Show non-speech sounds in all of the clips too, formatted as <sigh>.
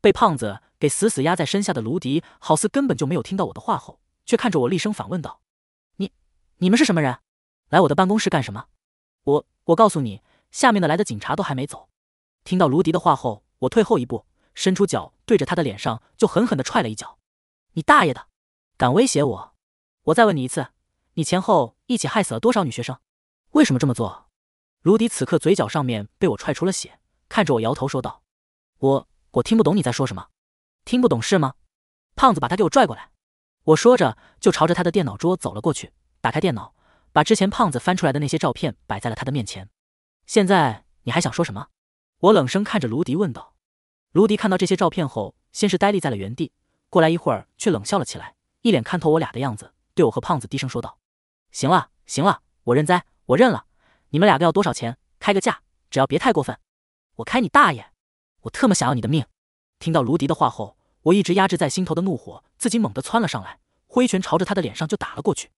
被胖子给死死压在身下的卢迪，好似根本就没有听到我的话，后却看着我厉声反问道：“你，你们是什么人？来我的办公室干什么？我，我告诉你，下面的来的警察都还没走。”听到卢迪的话后，我退后一步，伸出脚对着他的脸上就狠狠的踹了一脚。“你大爷的，敢威胁我！我再问你一次，你前后一起害死了多少女学生？为什么这么做？”卢迪此刻嘴角上面被我踹出了血，看着我摇头说道：“我。”我听不懂你在说什么，听不懂是吗？胖子把他给我拽过来，我说着就朝着他的电脑桌走了过去，打开电脑，把之前胖子翻出来的那些照片摆在了他的面前。现在你还想说什么？我冷声看着卢迪问道。卢迪看到这些照片后，先是呆立在了原地，过来一会儿却冷笑了起来，一脸看透我俩的样子，对我和胖子低声说道：“行了，行了，我认栽，我认了。你们两个要多少钱？开个价，只要别太过分。我开你大爷！”我特么想要你的命！听到卢迪的话后，我一直压制在心头的怒火自己猛地窜了上来，挥拳朝着他的脸上就打了过去。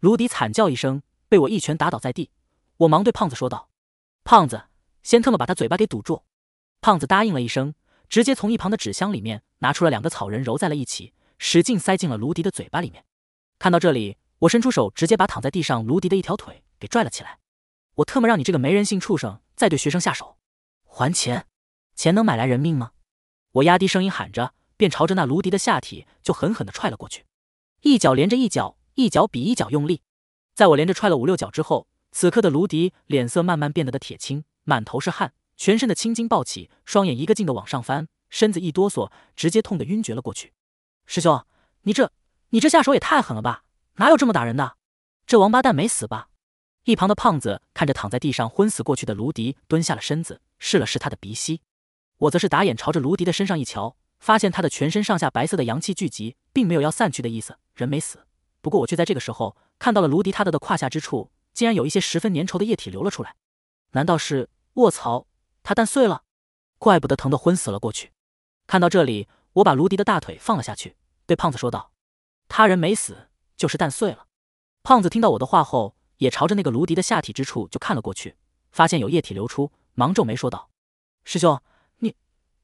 卢迪惨叫一声，被我一拳打倒在地。我忙对胖子说道：“胖子，先特么把他嘴巴给堵住。”胖子答应了一声，直接从一旁的纸箱里面拿出了两个草人，揉在了一起，使劲塞进了卢迪的嘴巴里面。看到这里，我伸出手，直接把躺在地上卢迪的一条腿给拽了起来。我特么让你这个没人性畜生再对学生下手！还钱！钱能买来人命吗？我压低声音喊着，便朝着那卢迪的下体就狠狠的踹了过去，一脚连着一脚，一脚比一脚用力。在我连着踹了五六脚之后，此刻的卢迪脸色慢慢变得的铁青，满头是汗，全身的青筋暴起，双眼一个劲的往上翻，身子一哆嗦，直接痛得晕厥了过去。师兄，你这你这下手也太狠了吧？哪有这么打人的？这王八蛋没死吧？一旁的胖子看着躺在地上昏死过去的卢迪，蹲下了身子，试了试他的鼻息。我则是打眼朝着卢迪的身上一瞧，发现他的全身上下白色的阳气聚集，并没有要散去的意思，人没死。不过我却在这个时候看到了卢迪他的的胯下之处，竟然有一些十分粘稠的液体流了出来。难道是卧槽，他蛋碎了？怪不得疼得昏死了过去。看到这里，我把卢迪的大腿放了下去，对胖子说道：“他人没死，就是蛋碎了。”胖子听到我的话后，也朝着那个卢迪的下体之处就看了过去，发现有液体流出，忙皱眉说道：“师兄。”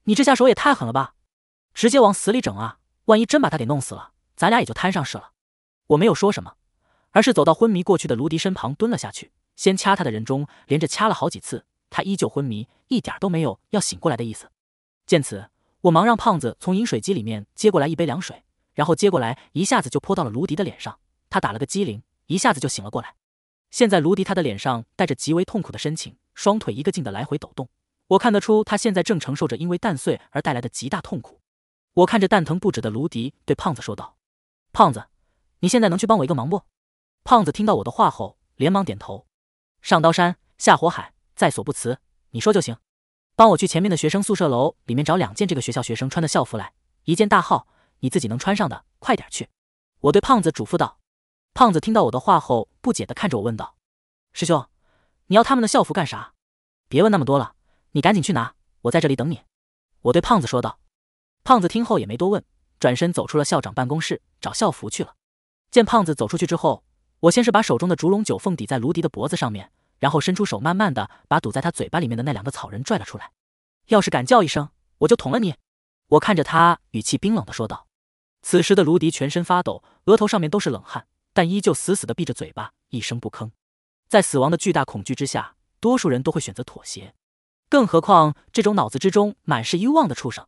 你这下手也太狠了吧！直接往死里整啊！万一真把他给弄死了，咱俩也就摊上事了。我没有说什么，而是走到昏迷过去的卢迪身旁蹲了下去，先掐他的人中，连着掐了好几次，他依旧昏迷，一点都没有要醒过来的意思。见此，我忙让胖子从饮水机里面接过来一杯凉水，然后接过来一下子就泼到了卢迪的脸上。他打了个激灵，一下子就醒了过来。现在卢迪他的脸上带着极为痛苦的神情，双腿一个劲的来回抖动。我看得出他现在正承受着因为蛋碎而带来的极大痛苦，我看着蛋疼不止的卢迪，对胖子说道：“胖子，你现在能去帮我一个忙不？”胖子听到我的话后，连忙点头：“上刀山下火海，在所不辞。你说就行。”帮我去前面的学生宿舍楼里面找两件这个学校学生穿的校服来，一件大号，你自己能穿上的，快点去。”我对胖子嘱咐道。胖子听到我的话后，不解的看着我问道：“师兄，你要他们的校服干啥？别问那么多了。”你赶紧去拿，我在这里等你。”我对胖子说道。胖子听后也没多问，转身走出了校长办公室找校服去了。见胖子走出去之后，我先是把手中的竹笼九凤抵在卢迪的脖子上面，然后伸出手慢慢的把堵在他嘴巴里面的那两个草人拽了出来。要是敢叫一声，我就捅了你。”我看着他，语气冰冷的说道。此时的卢迪全身发抖，额头上面都是冷汗，但依旧死死的闭着嘴巴，一声不吭。在死亡的巨大恐惧之下，多数人都会选择妥协。更何况这种脑子之中满是欲望的畜生，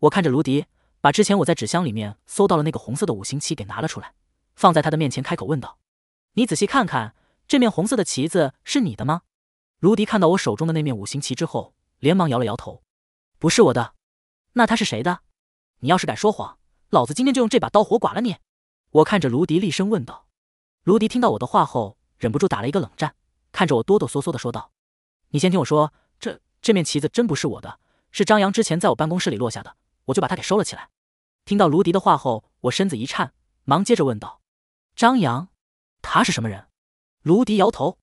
我看着卢迪，把之前我在纸箱里面搜到了那个红色的五行旗给拿了出来，放在他的面前，开口问道：“你仔细看看，这面红色的旗子是你的吗？”卢迪看到我手中的那面五行旗之后，连忙摇了摇头：“不是我的。”“那他是谁的？”“你要是敢说谎，老子今天就用这把刀活剐了你！”我看着卢迪，厉声问道。卢迪听到我的话后，忍不住打了一个冷战，看着我哆哆嗦嗦的说道：“你先听我说。”这面旗子真不是我的，是张扬之前在我办公室里落下的，我就把它给收了起来。听到卢迪的话后，我身子一颤，忙接着问道：“张扬，他是什么人？”卢迪摇头：“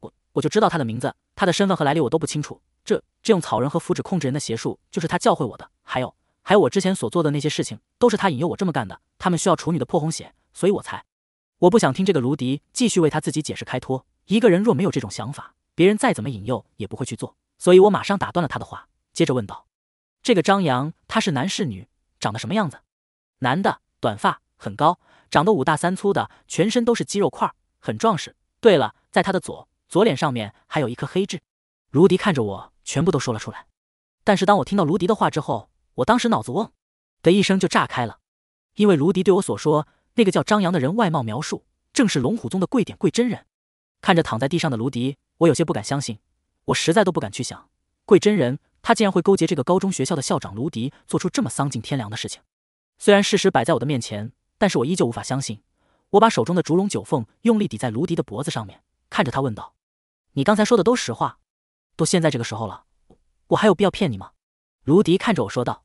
我我就知道他的名字，他的身份和来历我都不清楚。这这用草人和符纸控制人的邪术，就是他教会我的。还有还有，我之前所做的那些事情，都是他引诱我这么干的。他们需要处女的破红血，所以我才……我不想听这个。”卢迪继续为他自己解释开脱。一个人若没有这种想法，别人再怎么引诱也不会去做。所以我马上打断了他的话，接着问道：“这个张扬，他是男是女，长得什么样子？”“男的，短发，很高，长得五大三粗的，全身都是肌肉块，很壮实。对了，在他的左左脸上面还有一颗黑痣。”卢迪看着我，全部都说了出来。但是当我听到卢迪的话之后，我当时脑子嗡的一声就炸开了，因为卢迪对我所说那个叫张扬的人外貌描述，正是龙虎宗的贵点贵真人。看着躺在地上的卢迪，我有些不敢相信。我实在都不敢去想，桂真人他竟然会勾结这个高中学校的校长卢迪，做出这么丧尽天良的事情。虽然事实摆在我的面前，但是我依旧无法相信。我把手中的烛龙九凤用力抵在卢迪的脖子上面，看着他问道：“你刚才说的都实话？都现在这个时候了，我还有必要骗你吗？”卢迪看着我说道。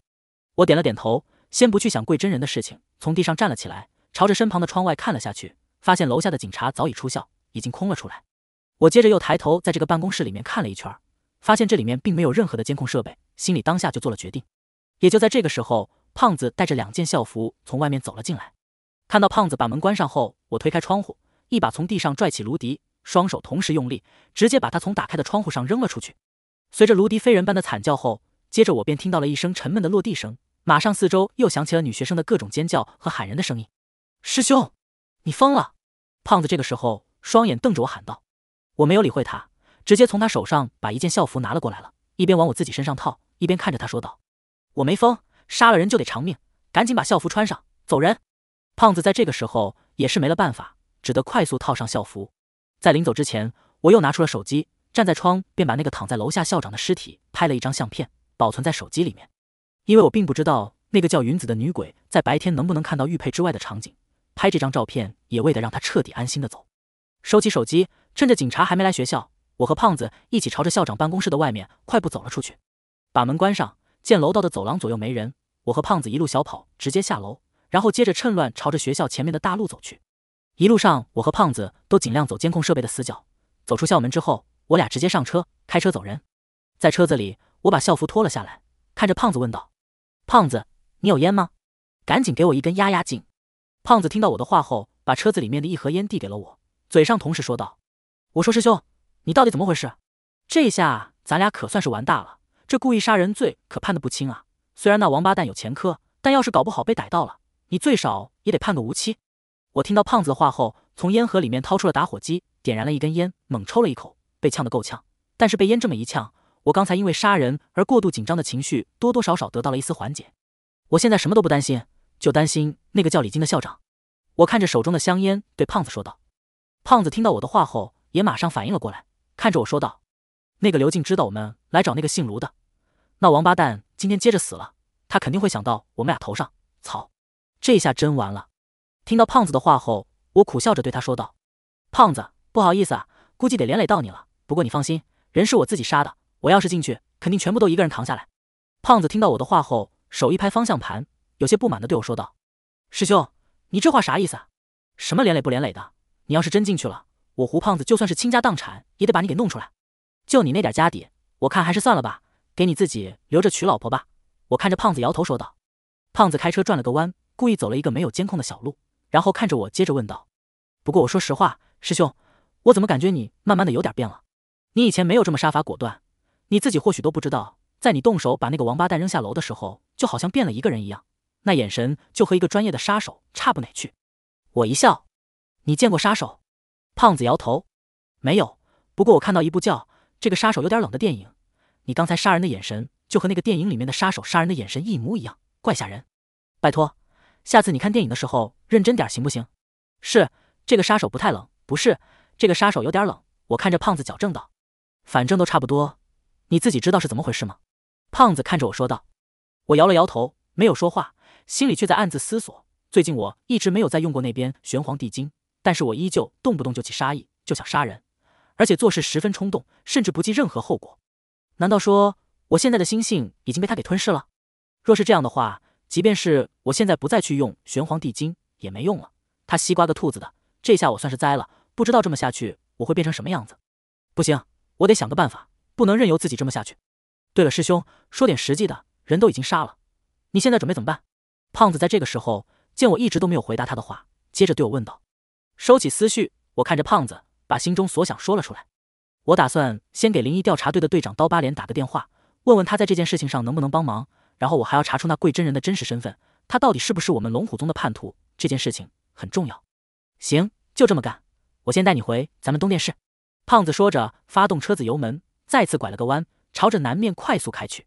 我点了点头，先不去想桂真人的事情，从地上站了起来，朝着身旁的窗外看了下去，发现楼下的警察早已出校，已经空了出来。我接着又抬头，在这个办公室里面看了一圈，发现这里面并没有任何的监控设备，心里当下就做了决定。也就在这个时候，胖子带着两件校服从外面走了进来。看到胖子把门关上后，我推开窗户，一把从地上拽起卢迪，双手同时用力，直接把他从打开的窗户上扔了出去。随着卢迪飞人般的惨叫后，接着我便听到了一声沉闷的落地声，马上四周又响起了女学生的各种尖叫和喊人的声音。“师兄，你疯了！”胖子这个时候双眼瞪着我喊道。我没有理会他，直接从他手上把一件校服拿了过来，了一边往我自己身上套，一边看着他说道：“我没疯，杀了人就得偿命，赶紧把校服穿上，走人。”胖子在这个时候也是没了办法，只得快速套上校服。在临走之前，我又拿出了手机，站在窗便把那个躺在楼下校长的尸体拍了一张相片，保存在手机里面。因为我并不知道那个叫云子的女鬼在白天能不能看到玉佩之外的场景，拍这张照片也为的让她彻底安心的走。收起手机。趁着警察还没来学校，我和胖子一起朝着校长办公室的外面快步走了出去，把门关上。见楼道的走廊左右没人，我和胖子一路小跑直接下楼，然后接着趁乱朝着学校前面的大路走去。一路上我和胖子都尽量走监控设备的死角。走出校门之后，我俩直接上车，开车走人。在车子里，我把校服脱了下来，看着胖子问道：“胖子，你有烟吗？赶紧给我一根压压惊。”胖子听到我的话后，把车子里面的一盒烟递给了我，嘴上同时说道。我说：“师兄，你到底怎么回事？这下咱俩可算是玩大了。这故意杀人罪可判的不轻啊！虽然那王八蛋有前科，但要是搞不好被逮到了，你最少也得判个无期。”我听到胖子的话后，从烟盒里面掏出了打火机，点燃了一根烟，猛抽了一口，被呛得够呛。但是被烟这么一呛，我刚才因为杀人而过度紧张的情绪多多少少得到了一丝缓解。我现在什么都不担心，就担心那个叫李金的校长。我看着手中的香烟，对胖子说道。胖子听到我的话后，也马上反应了过来，看着我说道：“那个刘静知道我们来找那个姓卢的，那王八蛋今天接着死了，他肯定会想到我们俩头上。操，这下真完了。”听到胖子的话后，我苦笑着对他说道：“胖子，不好意思啊，估计得连累到你了。不过你放心，人是我自己杀的，我要是进去，肯定全部都一个人扛下来。”胖子听到我的话后，手一拍方向盘，有些不满的对我说道：“师兄，你这话啥意思？啊？什么连累不连累的？你要是真进去了……”我胡胖子就算是倾家荡产也得把你给弄出来，就你那点家底，我看还是算了吧，给你自己留着娶老婆吧。我看着胖子摇头说道。胖子开车转了个弯，故意走了一个没有监控的小路，然后看着我，接着问道：“不过我说实话，师兄，我怎么感觉你慢慢的有点变了？你以前没有这么杀伐果断，你自己或许都不知道，在你动手把那个王八蛋扔下楼的时候，就好像变了一个人一样，那眼神就和一个专业的杀手差不哪去。”我一笑：“你见过杀手？”胖子摇头，没有。不过我看到一部叫《这个杀手有点冷》的电影，你刚才杀人的眼神就和那个电影里面的杀手杀人的眼神一模一样，怪吓人。拜托，下次你看电影的时候认真点行不行？是这个杀手不太冷，不是这个杀手有点冷。我看着胖子矫正道，反正都差不多。你自己知道是怎么回事吗？胖子看着我说道。我摇了摇头，没有说话，心里却在暗自思索。最近我一直没有再用过那边玄黄地精。但是我依旧动不动就起杀意，就想杀人，而且做事十分冲动，甚至不计任何后果。难道说我现在的心性已经被他给吞噬了？若是这样的话，即便是我现在不再去用玄黄帝经也没用了。他西瓜个兔子的，这下我算是栽了。不知道这么下去我会变成什么样子？不行，我得想个办法，不能任由自己这么下去。对了，师兄，说点实际的，人都已经杀了，你现在准备怎么办？胖子在这个时候见我一直都没有回答他的话，接着对我问道。收起思绪，我看着胖子，把心中所想说了出来。我打算先给灵异调查队的队长刀疤脸打个电话，问问他在这件事情上能不能帮忙。然后我还要查出那贵真人的真实身份，他到底是不是我们龙虎宗的叛徒？这件事情很重要。行，就这么干。我先带你回咱们东电市。胖子说着，发动车子油门，再次拐了个弯，朝着南面快速开去。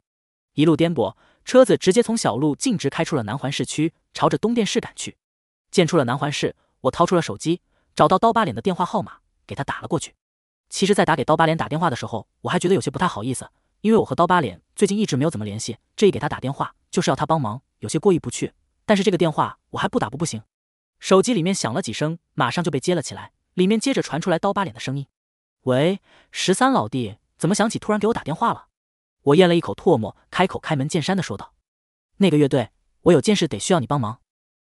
一路颠簸，车子直接从小路径直开出了南环市区，朝着东电市赶去。见出了南环市。我掏出了手机，找到刀疤脸的电话号码，给他打了过去。其实，在打给刀疤脸打电话的时候，我还觉得有些不太好意思，因为我和刀疤脸最近一直没有怎么联系，这一给他打电话就是要他帮忙，有些过意不去。但是这个电话我还不打不不行。手机里面响了几声，马上就被接了起来，里面接着传出来刀疤脸的声音：“喂，十三老弟，怎么想起突然给我打电话了？”我咽了一口唾沫，开口开门见山的说道：“那个乐队，我有件事得需要你帮忙。”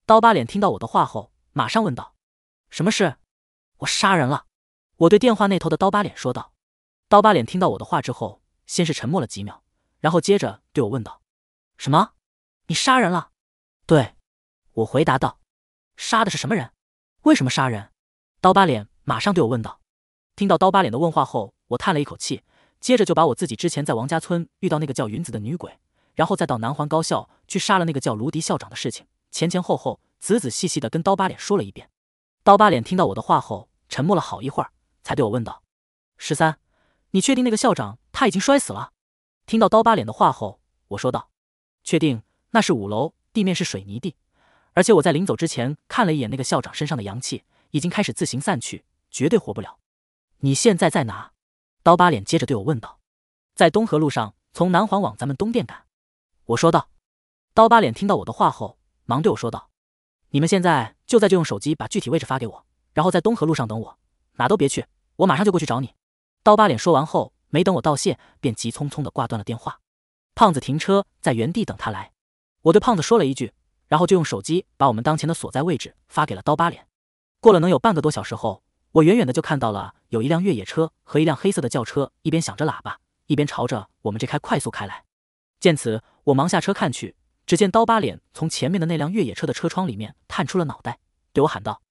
刀疤脸听到我的话后。马上问道：“什么事？我杀人了。”我对电话那头的刀疤脸说道。刀疤脸听到我的话之后，先是沉默了几秒，然后接着对我问道：“什么？你杀人了？”对我回答道：“杀的是什么人？为什么杀人？”刀疤脸马上对我问道。听到刀疤脸的问话后，我叹了一口气，接着就把我自己之前在王家村遇到那个叫云子的女鬼，然后再到南环高校去杀了那个叫卢迪校长的事情前前后后。仔仔细细的跟刀疤脸说了一遍。刀疤脸听到我的话后，沉默了好一会儿，才对我问道：“十三，你确定那个校长他已经摔死了？”听到刀疤脸的话后，我说道：“确定，那是五楼，地面是水泥地，而且我在临走之前看了一眼那个校长身上的阳气，已经开始自行散去，绝对活不了。”“你现在在哪？”刀疤脸接着对我问道。“在东河路上，从南环往咱们东店赶。”我说道。刀疤脸听到我的话后，忙对我说道。你们现在就在这用手机把具体位置发给我，然后在东河路上等我，哪都别去，我马上就过去找你。刀疤脸说完后，没等我道谢，便急匆匆的挂断了电话。胖子停车在原地等他来，我对胖子说了一句，然后就用手机把我们当前的所在位置发给了刀疤脸。过了能有半个多小时后，我远远的就看到了有一辆越野车和一辆黑色的轿车，一边响着喇叭，一边朝着我们这开快速开来。见此，我忙下车看去。只见刀疤脸从前面的那辆越野车的车窗里面探出了脑袋，对我喊道：“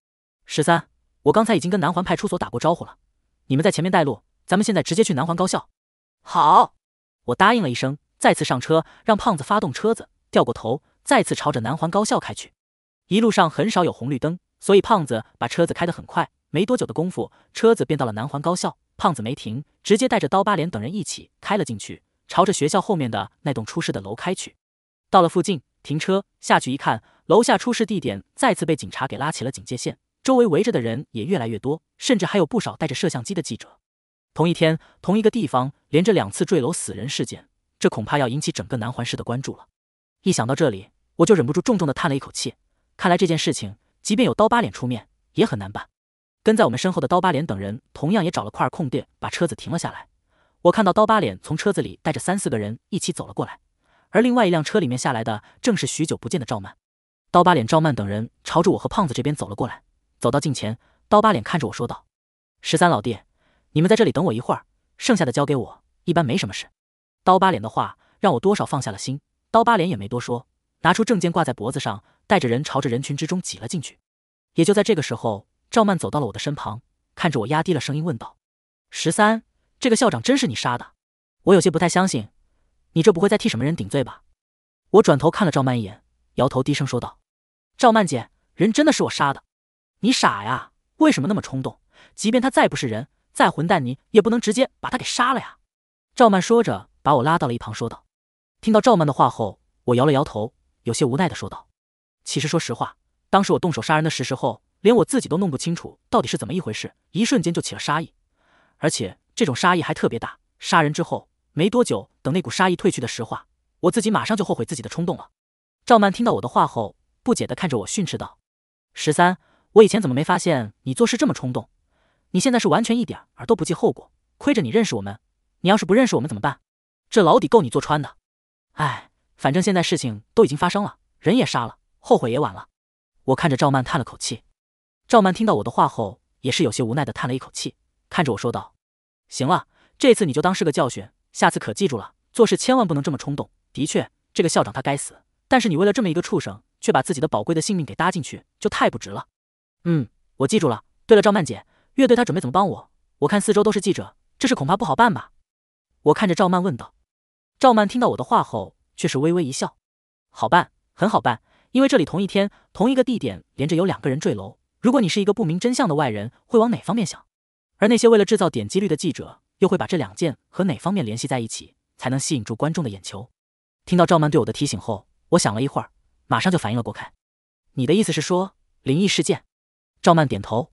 十三，我刚才已经跟南环派出所打过招呼了，你们在前面带路，咱们现在直接去南环高校。”好，我答应了一声，再次上车，让胖子发动车子，掉过头，再次朝着南环高校开去。一路上很少有红绿灯，所以胖子把车子开得很快。没多久的功夫，车子便到了南环高校。胖子没停，直接带着刀疤脸等人一起开了进去，朝着学校后面的那栋出事的楼开去。到了附近，停车下去一看，楼下出事地点再次被警察给拉起了警戒线，周围围着的人也越来越多，甚至还有不少带着摄像机的记者。同一天，同一个地方，连着两次坠楼死人事件，这恐怕要引起整个南环市的关注了。一想到这里，我就忍不住重重的叹了一口气。看来这件事情，即便有刀疤脸出面，也很难办。跟在我们身后的刀疤脸等人，同样也找了块空地，把车子停了下来。我看到刀疤脸从车子里带着三四个人一起走了过来。而另外一辆车里面下来的正是许久不见的赵曼，刀疤脸赵曼等人朝着我和胖子这边走了过来，走到近前，刀疤脸看着我说道：“十三老弟，你们在这里等我一会儿，剩下的交给我，一般没什么事。”刀疤脸的话让我多少放下了心，刀疤脸也没多说，拿出证件挂在脖子上，带着人朝着人群之中挤了进去。也就在这个时候，赵曼走到了我的身旁，看着我压低了声音问道：“十三，这个校长真是你杀的？我有些不太相信。”你这不会再替什么人顶罪吧？我转头看了赵曼一眼，摇头低声说道：“赵曼姐，人真的是我杀的。你傻呀，为什么那么冲动？即便他再不是人，再混蛋，你也不能直接把他给杀了呀！”赵曼说着，把我拉到了一旁说道。听到赵曼的话后，我摇了摇头，有些无奈的说道：“其实说实话，当时我动手杀人的事实后，连我自己都弄不清楚到底是怎么一回事，一瞬间就起了杀意，而且这种杀意还特别大。杀人之后，没多久。”等那股杀意退去的石化，我自己马上就后悔自己的冲动了。赵曼听到我的话后，不解的看着我训斥道：“十三，我以前怎么没发现你做事这么冲动？你现在是完全一点儿都不计后果。亏着你认识我们，你要是不认识我们怎么办？这牢底够你坐穿的。”哎，反正现在事情都已经发生了，人也杀了，后悔也晚了。我看着赵曼叹了口气。赵曼听到我的话后，也是有些无奈的叹了一口气，看着我说道：“行了，这次你就当是个教训，下次可记住了。”做事千万不能这么冲动。的确，这个校长他该死，但是你为了这么一个畜生，却把自己的宝贵的性命给搭进去，就太不值了。嗯，我记住了。对了，赵曼姐，乐队他准备怎么帮我？我看四周都是记者，这事恐怕不好办吧？我看着赵曼问道。赵曼听到我的话后，却是微微一笑：“好办，很好办，因为这里同一天、同一个地点连着有两个人坠楼。如果你是一个不明真相的外人，会往哪方面想？而那些为了制造点击率的记者，又会把这两件和哪方面联系在一起？”才能吸引住观众的眼球。听到赵曼对我的提醒后，我想了一会儿，马上就反应了过来。你的意思是说灵异事件？赵曼点头。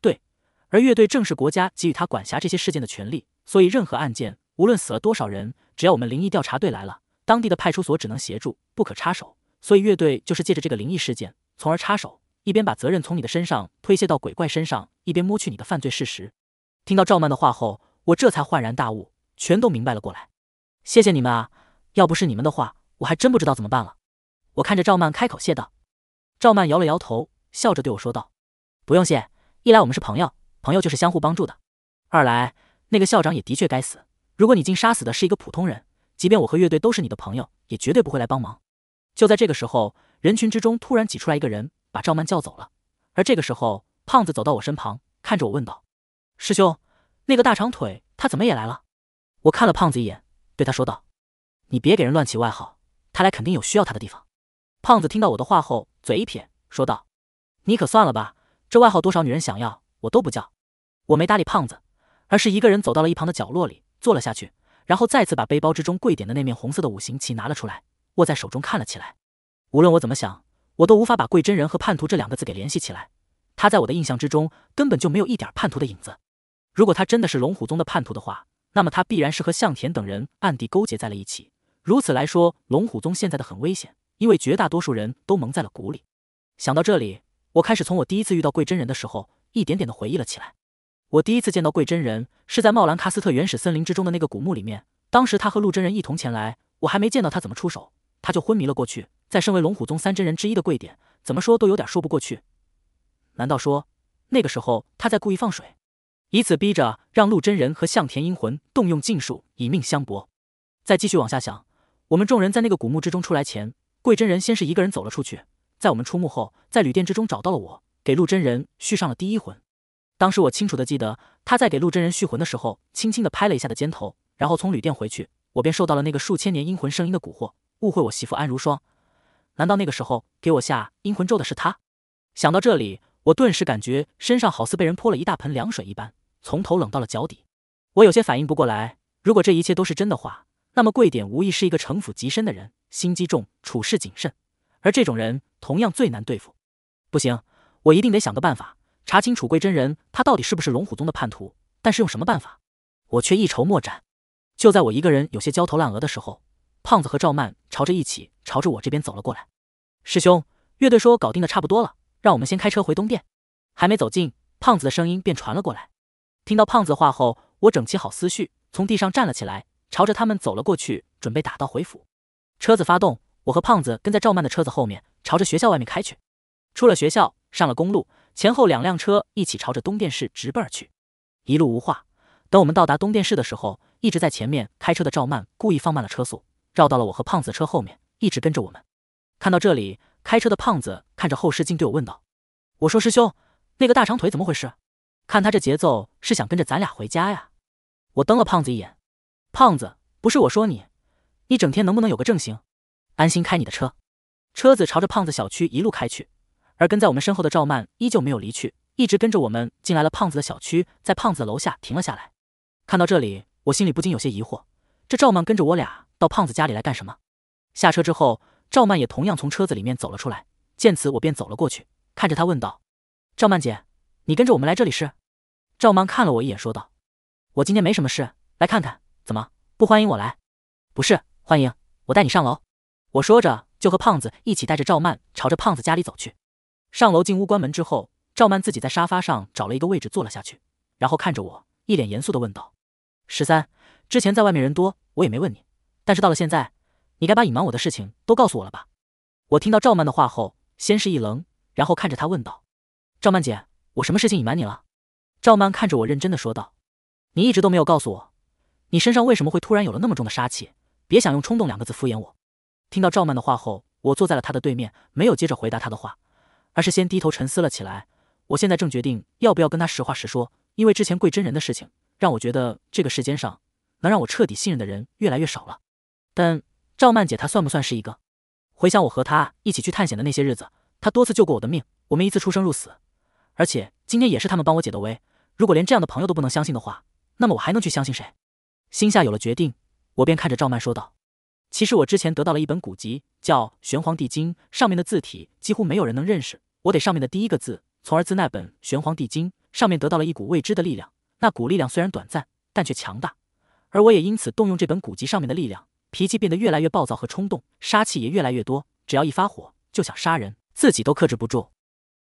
对，而乐队正是国家给予他管辖这些事件的权利，所以任何案件，无论死了多少人，只要我们灵异调查队来了，当地的派出所只能协助，不可插手。所以乐队就是借着这个灵异事件，从而插手，一边把责任从你的身上推卸到鬼怪身上，一边摸去你的犯罪事实。听到赵曼的话后，我这才恍然大悟，全都明白了过来。谢谢你们啊！要不是你们的话，我还真不知道怎么办了。我看着赵曼，开口谢道。赵曼摇了摇头，笑着对我说道：“不用谢，一来我们是朋友，朋友就是相互帮助的；二来那个校长也的确该死。如果你竟杀死的是一个普通人，即便我和乐队都是你的朋友，也绝对不会来帮忙。”就在这个时候，人群之中突然挤出来一个人，把赵曼叫走了。而这个时候，胖子走到我身旁，看着我问道：“师兄，那个大长腿他怎么也来了？”我看了胖子一眼。对他说道：“你别给人乱起外号，他来肯定有需要他的地方。”胖子听到我的话后，嘴一撇，说道：“你可算了吧，这外号多少女人想要，我都不叫。”我没搭理胖子，而是一个人走到了一旁的角落里，坐了下去，然后再次把背包之中贵点的那面红色的五行旗拿了出来，握在手中看了起来。无论我怎么想，我都无法把贵真人和叛徒这两个字给联系起来。他在我的印象之中根本就没有一点叛徒的影子。如果他真的是龙虎宗的叛徒的话。那么他必然是和向田等人暗地勾结在了一起。如此来说，龙虎宗现在的很危险，因为绝大多数人都蒙在了鼓里。想到这里，我开始从我第一次遇到贵真人的时候一点点的回忆了起来。我第一次见到贵真人是在茂兰喀斯特原始森林之中的那个古墓里面，当时他和陆真人一同前来，我还没见到他怎么出手，他就昏迷了过去。在身为龙虎宗三真人之一的贵点，怎么说都有点说不过去。难道说那个时候他在故意放水？以此逼着让陆真人和向田阴魂动用禁术以命相搏。再继续往下想，我们众人在那个古墓之中出来前，桂真人先是一个人走了出去。在我们出墓后，在旅店之中找到了我，给陆真人续上了第一魂。当时我清楚的记得，他在给陆真人续魂的时候，轻轻的拍了一下的肩头，然后从旅店回去，我便受到了那个数千年阴魂声音的蛊惑，误会我媳妇安如霜。难道那个时候给我下阴魂咒的是他？想到这里，我顿时感觉身上好似被人泼了一大盆凉水一般。从头冷到了脚底，我有些反应不过来。如果这一切都是真的话，那么贵点无疑是一个城府极深的人，心机重，处事谨慎，而这种人同样最难对付。不行，我一定得想个办法查清楚贵真人他到底是不是龙虎宗的叛徒。但是用什么办法，我却一筹莫展。就在我一个人有些焦头烂额的时候，胖子和赵曼朝着一起朝着我这边走了过来。师兄，乐队说搞定的差不多了，让我们先开车回东店。还没走近，胖子的声音便传了过来。听到胖子话后，我整齐好思绪，从地上站了起来，朝着他们走了过去，准备打道回府。车子发动，我和胖子跟在赵曼的车子后面，朝着学校外面开去。出了学校，上了公路，前后两辆车一起朝着东电市直奔而去。一路无话。等我们到达东电市的时候，一直在前面开车的赵曼故意放慢了车速，绕到了我和胖子的车后面，一直跟着我们。看到这里，开车的胖子看着后视镜对我问道：“我说师兄，那个大长腿怎么回事？”看他这节奏，是想跟着咱俩回家呀！我瞪了胖子一眼。胖子，不是我说你，你整天能不能有个正形？安心开你的车。车子朝着胖子小区一路开去，而跟在我们身后的赵曼依旧没有离去，一直跟着我们进来了胖子的小区，在胖子的楼下停了下来。看到这里，我心里不禁有些疑惑：这赵曼跟着我俩到胖子家里来干什么？下车之后，赵曼也同样从车子里面走了出来。见此，我便走了过去，看着他问道：“赵曼姐，你跟着我们来这里是？”赵曼看了我一眼，说道：“我今天没什么事，来看看，怎么不欢迎我来？不是欢迎，我带你上楼。”我说着就和胖子一起带着赵曼朝着胖子家里走去。上楼进屋关门之后，赵曼自己在沙发上找了一个位置坐了下去，然后看着我，一脸严肃的问道：“十三，之前在外面人多，我也没问你，但是到了现在，你该把隐瞒我的事情都告诉我了吧？”我听到赵曼的话后，先是一愣，然后看着她问道：“赵曼姐，我什么事情隐瞒你了？”赵曼看着我，认真的说道：“你一直都没有告诉我，你身上为什么会突然有了那么重的杀气？别想用冲动两个字敷衍我。”听到赵曼的话后，我坐在了他的对面，没有接着回答他的话，而是先低头沉思了起来。我现在正决定要不要跟他实话实说，因为之前贵真人的事情，让我觉得这个世间上能让我彻底信任的人越来越少了。但赵曼姐她算不算是一个？回想我和她一起去探险的那些日子，她多次救过我的命，我们一次出生入死，而且今天也是他们帮我解的围。如果连这样的朋友都不能相信的话，那么我还能去相信谁？心下有了决定，我便看着赵曼说道：“其实我之前得到了一本古籍，叫《玄黄帝经》，上面的字体几乎没有人能认识。我得上面的第一个字，从而自那本《玄黄帝经》上面得到了一股未知的力量。那股力量虽然短暂，但却强大。而我也因此动用这本古籍上面的力量，脾气变得越来越暴躁和冲动，杀气也越来越多。只要一发火，就想杀人，自己都克制不住。”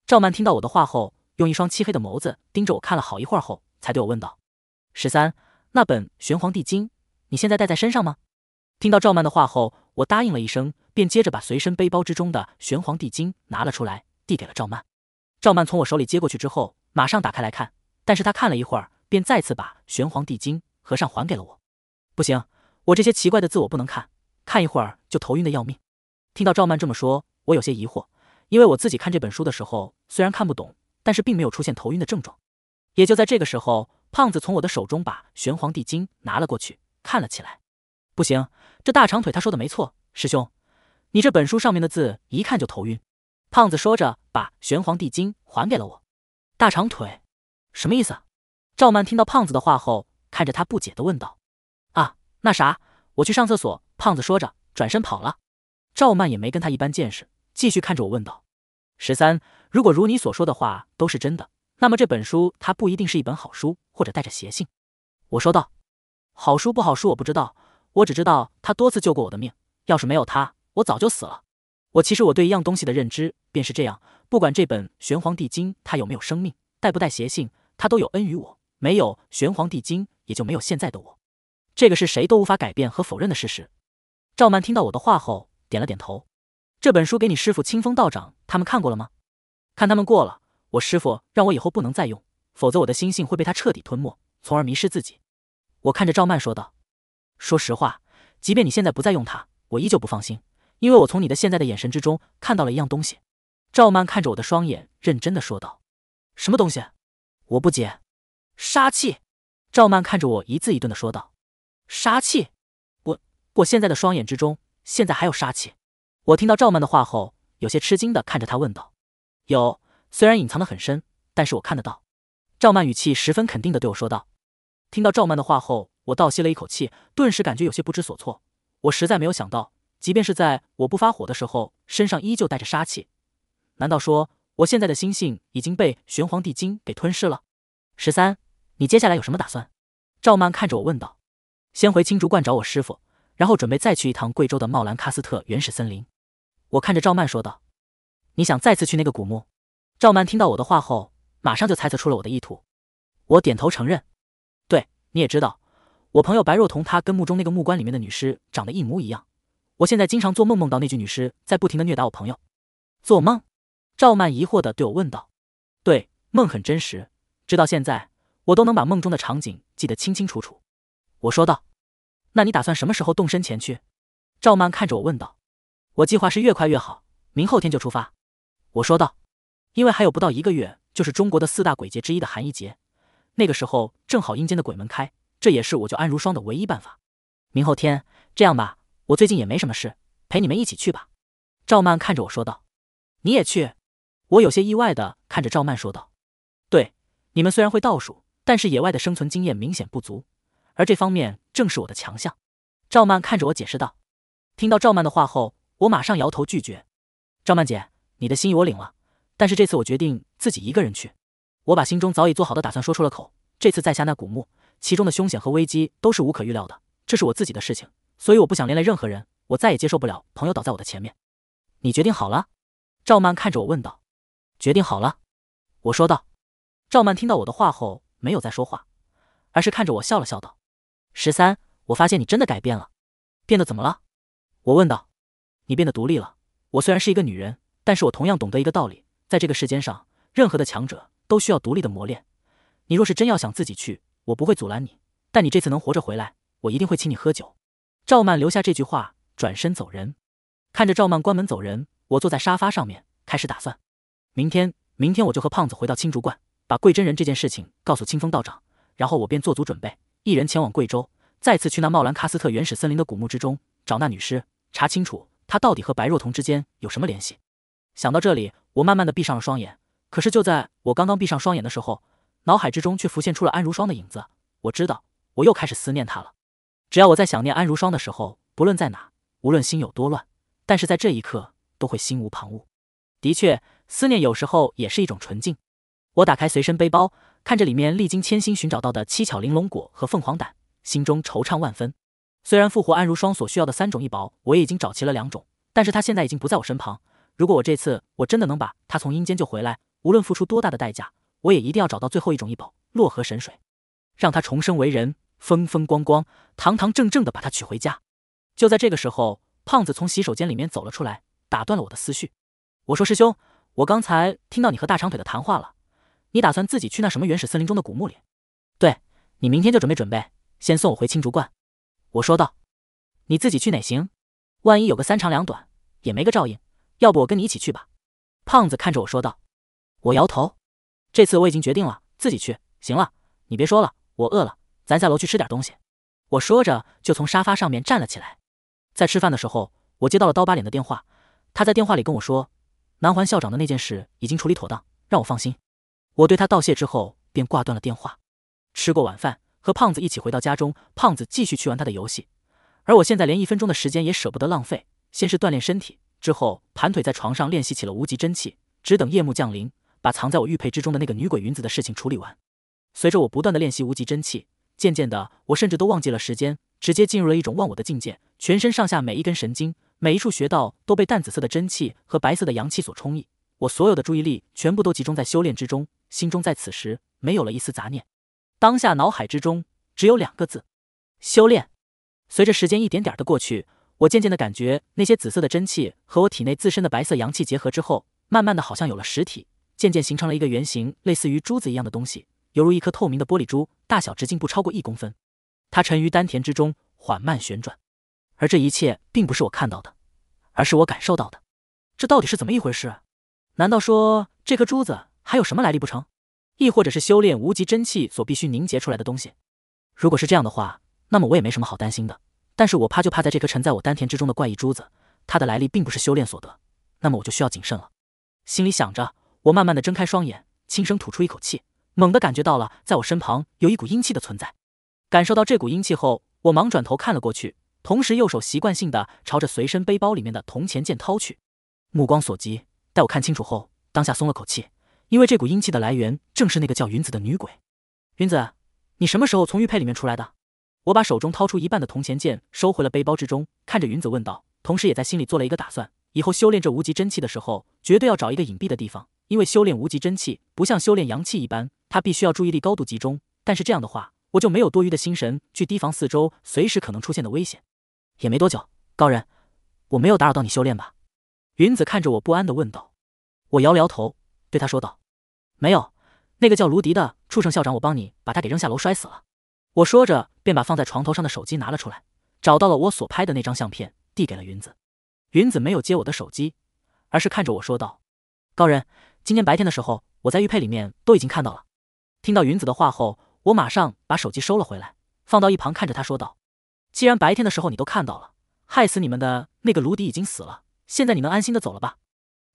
赵曼听到我的话后。用一双漆黑的眸子盯着我看了好一会儿后，才对我问道：“十三，那本玄黄帝经，你现在带在身上吗？”听到赵曼的话后，我答应了一声，便接着把随身背包之中的玄黄帝经拿了出来，递给了赵曼。赵曼从我手里接过去之后，马上打开来看，但是他看了一会儿，便再次把玄黄帝经合上还给了我。不行，我这些奇怪的字我不能看，看一会儿就头晕的要命。听到赵曼这么说，我有些疑惑，因为我自己看这本书的时候，虽然看不懂。但是并没有出现头晕的症状，也就在这个时候，胖子从我的手中把《玄黄帝经》拿了过去，看了起来。不行，这大长腿他说的没错，师兄，你这本书上面的字一看就头晕。胖子说着，把《玄黄帝经》还给了我。大长腿，什么意思？赵曼听到胖子的话后，看着他不解的问道。啊，那啥，我去上厕所。胖子说着，转身跑了。赵曼也没跟他一般见识，继续看着我问道。十三，如果如你所说的话都是真的，那么这本书它不一定是一本好书，或者带着邪性。我说道：“好书不好书我不知道，我只知道他多次救过我的命，要是没有他，我早就死了。我其实我对一样东西的认知便是这样，不管这本玄黄帝经它有没有生命，带不带邪性，它都有恩于我。没有玄黄帝经，也就没有现在的我。这个是谁都无法改变和否认的事实。”赵曼听到我的话后，点了点头。这本书给你师傅清风道长他们看过了吗？看他们过了，我师傅让我以后不能再用，否则我的心性会被他彻底吞没，从而迷失自己。我看着赵曼说道：“说实话，即便你现在不再用它，我依旧不放心，因为我从你的现在的眼神之中看到了一样东西。”赵曼看着我的双眼，认真的说道：“什么东西？”我不解。杀气。赵曼看着我，一字一顿的说道：“杀气！我我现在的双眼之中，现在还有杀气。”我听到赵曼的话后，有些吃惊地看着她问道：“有，虽然隐藏得很深，但是我看得到。”赵曼语气十分肯定地对我说道。听到赵曼的话后，我倒吸了一口气，顿时感觉有些不知所措。我实在没有想到，即便是在我不发火的时候，身上依旧带着杀气。难道说我现在的心性已经被玄黄帝经给吞噬了？十三，你接下来有什么打算？赵曼看着我问道：“先回青竹观找我师傅，然后准备再去一趟贵州的茂兰喀斯特原始森林。”我看着赵曼说道：“你想再次去那个古墓？”赵曼听到我的话后，马上就猜测出了我的意图。我点头承认：“对，你也知道，我朋友白若彤她跟墓中那个木棺里面的女尸长得一模一样。我现在经常做梦，梦到那具女尸在不停的虐打我朋友。”做梦？赵曼疑惑的对我问道：“对，梦很真实，直到现在我都能把梦中的场景记得清清楚楚。”我说道：“那你打算什么时候动身前去？”赵曼看着我问道。我计划是越快越好，明后天就出发，我说道，因为还有不到一个月就是中国的四大鬼节之一的寒衣节，那个时候正好阴间的鬼门开，这也是我救安如霜的唯一办法。明后天，这样吧，我最近也没什么事，陪你们一起去吧。赵曼看着我说道，你也去。我有些意外的看着赵曼说道，对，你们虽然会倒数，但是野外的生存经验明显不足，而这方面正是我的强项。赵曼看着我解释道，听到赵曼的话后。我马上摇头拒绝，赵曼姐，你的心意我领了，但是这次我决定自己一个人去。我把心中早已做好的打算说出了口。这次在下那古墓，其中的凶险和危机都是无可预料的，这是我自己的事情，所以我不想连累任何人。我再也接受不了朋友倒在我的前面。你决定好了？赵曼看着我问道。决定好了，我说道。赵曼听到我的话后没有再说话，而是看着我笑了笑道：“十三，我发现你真的改变了。”变得怎么了？我问道。你变得独立了。我虽然是一个女人，但是我同样懂得一个道理，在这个世间上，任何的强者都需要独立的磨练。你若是真要想自己去，我不会阻拦你。但你这次能活着回来，我一定会请你喝酒。赵曼留下这句话，转身走人。看着赵曼关门走人，我坐在沙发上面开始打算。明天，明天我就和胖子回到青竹观，把贵真人这件事情告诉清风道长，然后我便做足准备，一人前往贵州，再次去那茂兰喀斯特原始森林的古墓之中找那女尸，查清楚。他到底和白若彤之间有什么联系？想到这里，我慢慢的闭上了双眼。可是就在我刚刚闭上双眼的时候，脑海之中却浮现出了安如霜的影子。我知道，我又开始思念他了。只要我在想念安如霜的时候，不论在哪，无论心有多乱，但是在这一刻都会心无旁骛。的确，思念有时候也是一种纯净。我打开随身背包，看着里面历经千辛寻找到的七巧玲珑果和凤凰胆，心中惆怅万分。虽然复活安如霜所需要的三种异宝，我也已经找齐了两种，但是她现在已经不在我身旁。如果我这次我真的能把她从阴间救回来，无论付出多大的代价，我也一定要找到最后一种异宝洛河神水，让她重生为人，风风光光、堂堂正正的把她娶回家。就在这个时候，胖子从洗手间里面走了出来，打断了我的思绪。我说：“师兄，我刚才听到你和大长腿的谈话了，你打算自己去那什么原始森林中的古墓里？对，你明天就准备准备，先送我回青竹观。”我说道：“你自己去哪行？万一有个三长两短，也没个照应。要不我跟你一起去吧。”胖子看着我说道。我摇头：“这次我已经决定了，自己去。行了，你别说了，我饿了，咱下楼去吃点东西。”我说着就从沙发上面站了起来。在吃饭的时候，我接到了刀疤脸的电话，他在电话里跟我说：“南环校长的那件事已经处理妥当，让我放心。”我对他道谢之后，便挂断了电话。吃过晚饭。和胖子一起回到家中，胖子继续去玩他的游戏，而我现在连一分钟的时间也舍不得浪费。先是锻炼身体，之后盘腿在床上练习起了无极真气，只等夜幕降临，把藏在我玉佩之中的那个女鬼云子的事情处理完。随着我不断的练习无极真气，渐渐的我甚至都忘记了时间，直接进入了一种忘我的境界，全身上下每一根神经、每一处穴道都被淡紫色的真气和白色的阳气所充溢。我所有的注意力全部都集中在修炼之中，心中在此时没有了一丝杂念。当下脑海之中只有两个字：修炼。随着时间一点点的过去，我渐渐的感觉那些紫色的真气和我体内自身的白色阳气结合之后，慢慢的好像有了实体，渐渐形成了一个圆形，类似于珠子一样的东西，犹如一颗透明的玻璃珠，大小直径不超过一公分。它沉于丹田之中，缓慢旋转。而这一切并不是我看到的，而是我感受到的。这到底是怎么一回事？难道说这颗珠子还有什么来历不成？亦或者是修炼无极真气所必须凝结出来的东西，如果是这样的话，那么我也没什么好担心的。但是我怕就怕在这颗沉在我丹田之中的怪异珠子，它的来历并不是修炼所得，那么我就需要谨慎了。心里想着，我慢慢的睁开双眼，轻声吐出一口气，猛地感觉到了在我身旁有一股阴气的存在。感受到这股阴气后，我忙转头看了过去，同时右手习惯性的朝着随身背包里面的铜钱剑掏去。目光所及，待我看清楚后，当下松了口气。因为这股阴气的来源正是那个叫云子的女鬼。云子，你什么时候从玉佩里面出来的？我把手中掏出一半的铜钱剑收回了背包之中，看着云子问道，同时也在心里做了一个打算：以后修炼这无极真气的时候，绝对要找一个隐蔽的地方。因为修炼无极真气不像修炼阳气一般，它必须要注意力高度集中。但是这样的话，我就没有多余的心神去提防四周随时可能出现的危险。也没多久，高人，我没有打扰到你修炼吧？云子看着我不安的问道。我摇了摇头，对他说道。没有，那个叫卢迪的畜生校长，我帮你把他给扔下楼摔死了。我说着，便把放在床头上的手机拿了出来，找到了我所拍的那张相片，递给了云子。云子没有接我的手机，而是看着我说道：“高人，今天白天的时候，我在玉佩里面都已经看到了。”听到云子的话后，我马上把手机收了回来，放到一旁，看着他说道：“既然白天的时候你都看到了，害死你们的那个卢迪已经死了，现在你能安心的走了吧？”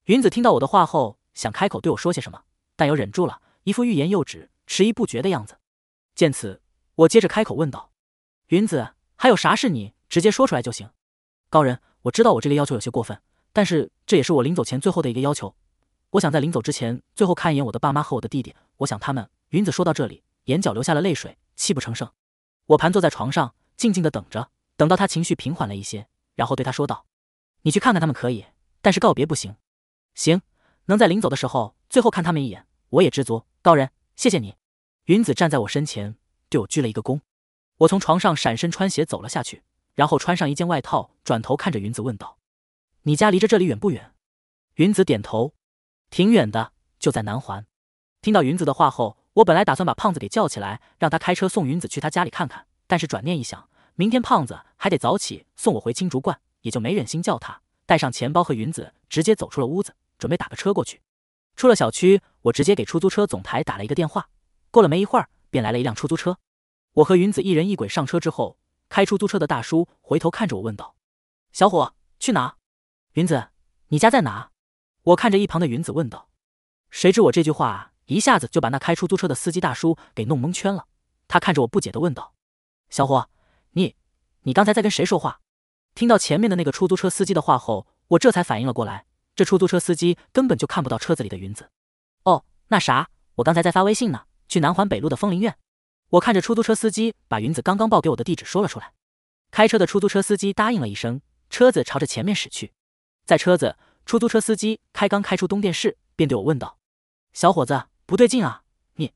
云子听到我的话后，想开口对我说些什么。但又忍住了，一副欲言又止、迟疑不决的样子。见此，我接着开口问道：“云子，还有啥事？你直接说出来就行。”高人，我知道我这个要求有些过分，但是这也是我临走前最后的一个要求。我想在临走之前，最后看一眼我的爸妈和我的弟弟。我想他们……云子说到这里，眼角流下了泪水，泣不成声。我盘坐在床上，静静的等着，等到他情绪平缓了一些，然后对他说道：“你去看看他们可以，但是告别不行。”“行，能在临走的时候。”最后看他们一眼，我也知足。高人，谢谢你。云子站在我身前，对我鞠了一个躬。我从床上闪身穿鞋走了下去，然后穿上一件外套，转头看着云子问道：“你家离着这里远不远？”云子点头：“挺远的，就在南环。”听到云子的话后，我本来打算把胖子给叫起来，让他开车送云子去他家里看看，但是转念一想，明天胖子还得早起送我回青竹观，也就没忍心叫他。带上钱包和云子，直接走出了屋子，准备打个车过去。出了小区，我直接给出租车总台打了一个电话。过了没一会儿，便来了一辆出租车。我和云子一人一鬼上车之后，开出租车的大叔回头看着我问道：“小伙，去哪？”“云子，你家在哪？”我看着一旁的云子问道。谁知我这句话一下子就把那开出租车的司机大叔给弄蒙圈了。他看着我不解的问道：“小伙，你，你刚才在跟谁说话？”听到前面的那个出租车司机的话后，我这才反应了过来。这出租车司机根本就看不到车子里的云子。哦，那啥，我刚才在发微信呢，去南环北路的枫林苑。我看着出租车司机把云子刚刚报给我的地址说了出来。开车的出租车司机答应了一声，车子朝着前面驶去。在车子，出租车司机开刚开出东电市，便对我问道：“小伙子，不对劲啊，你，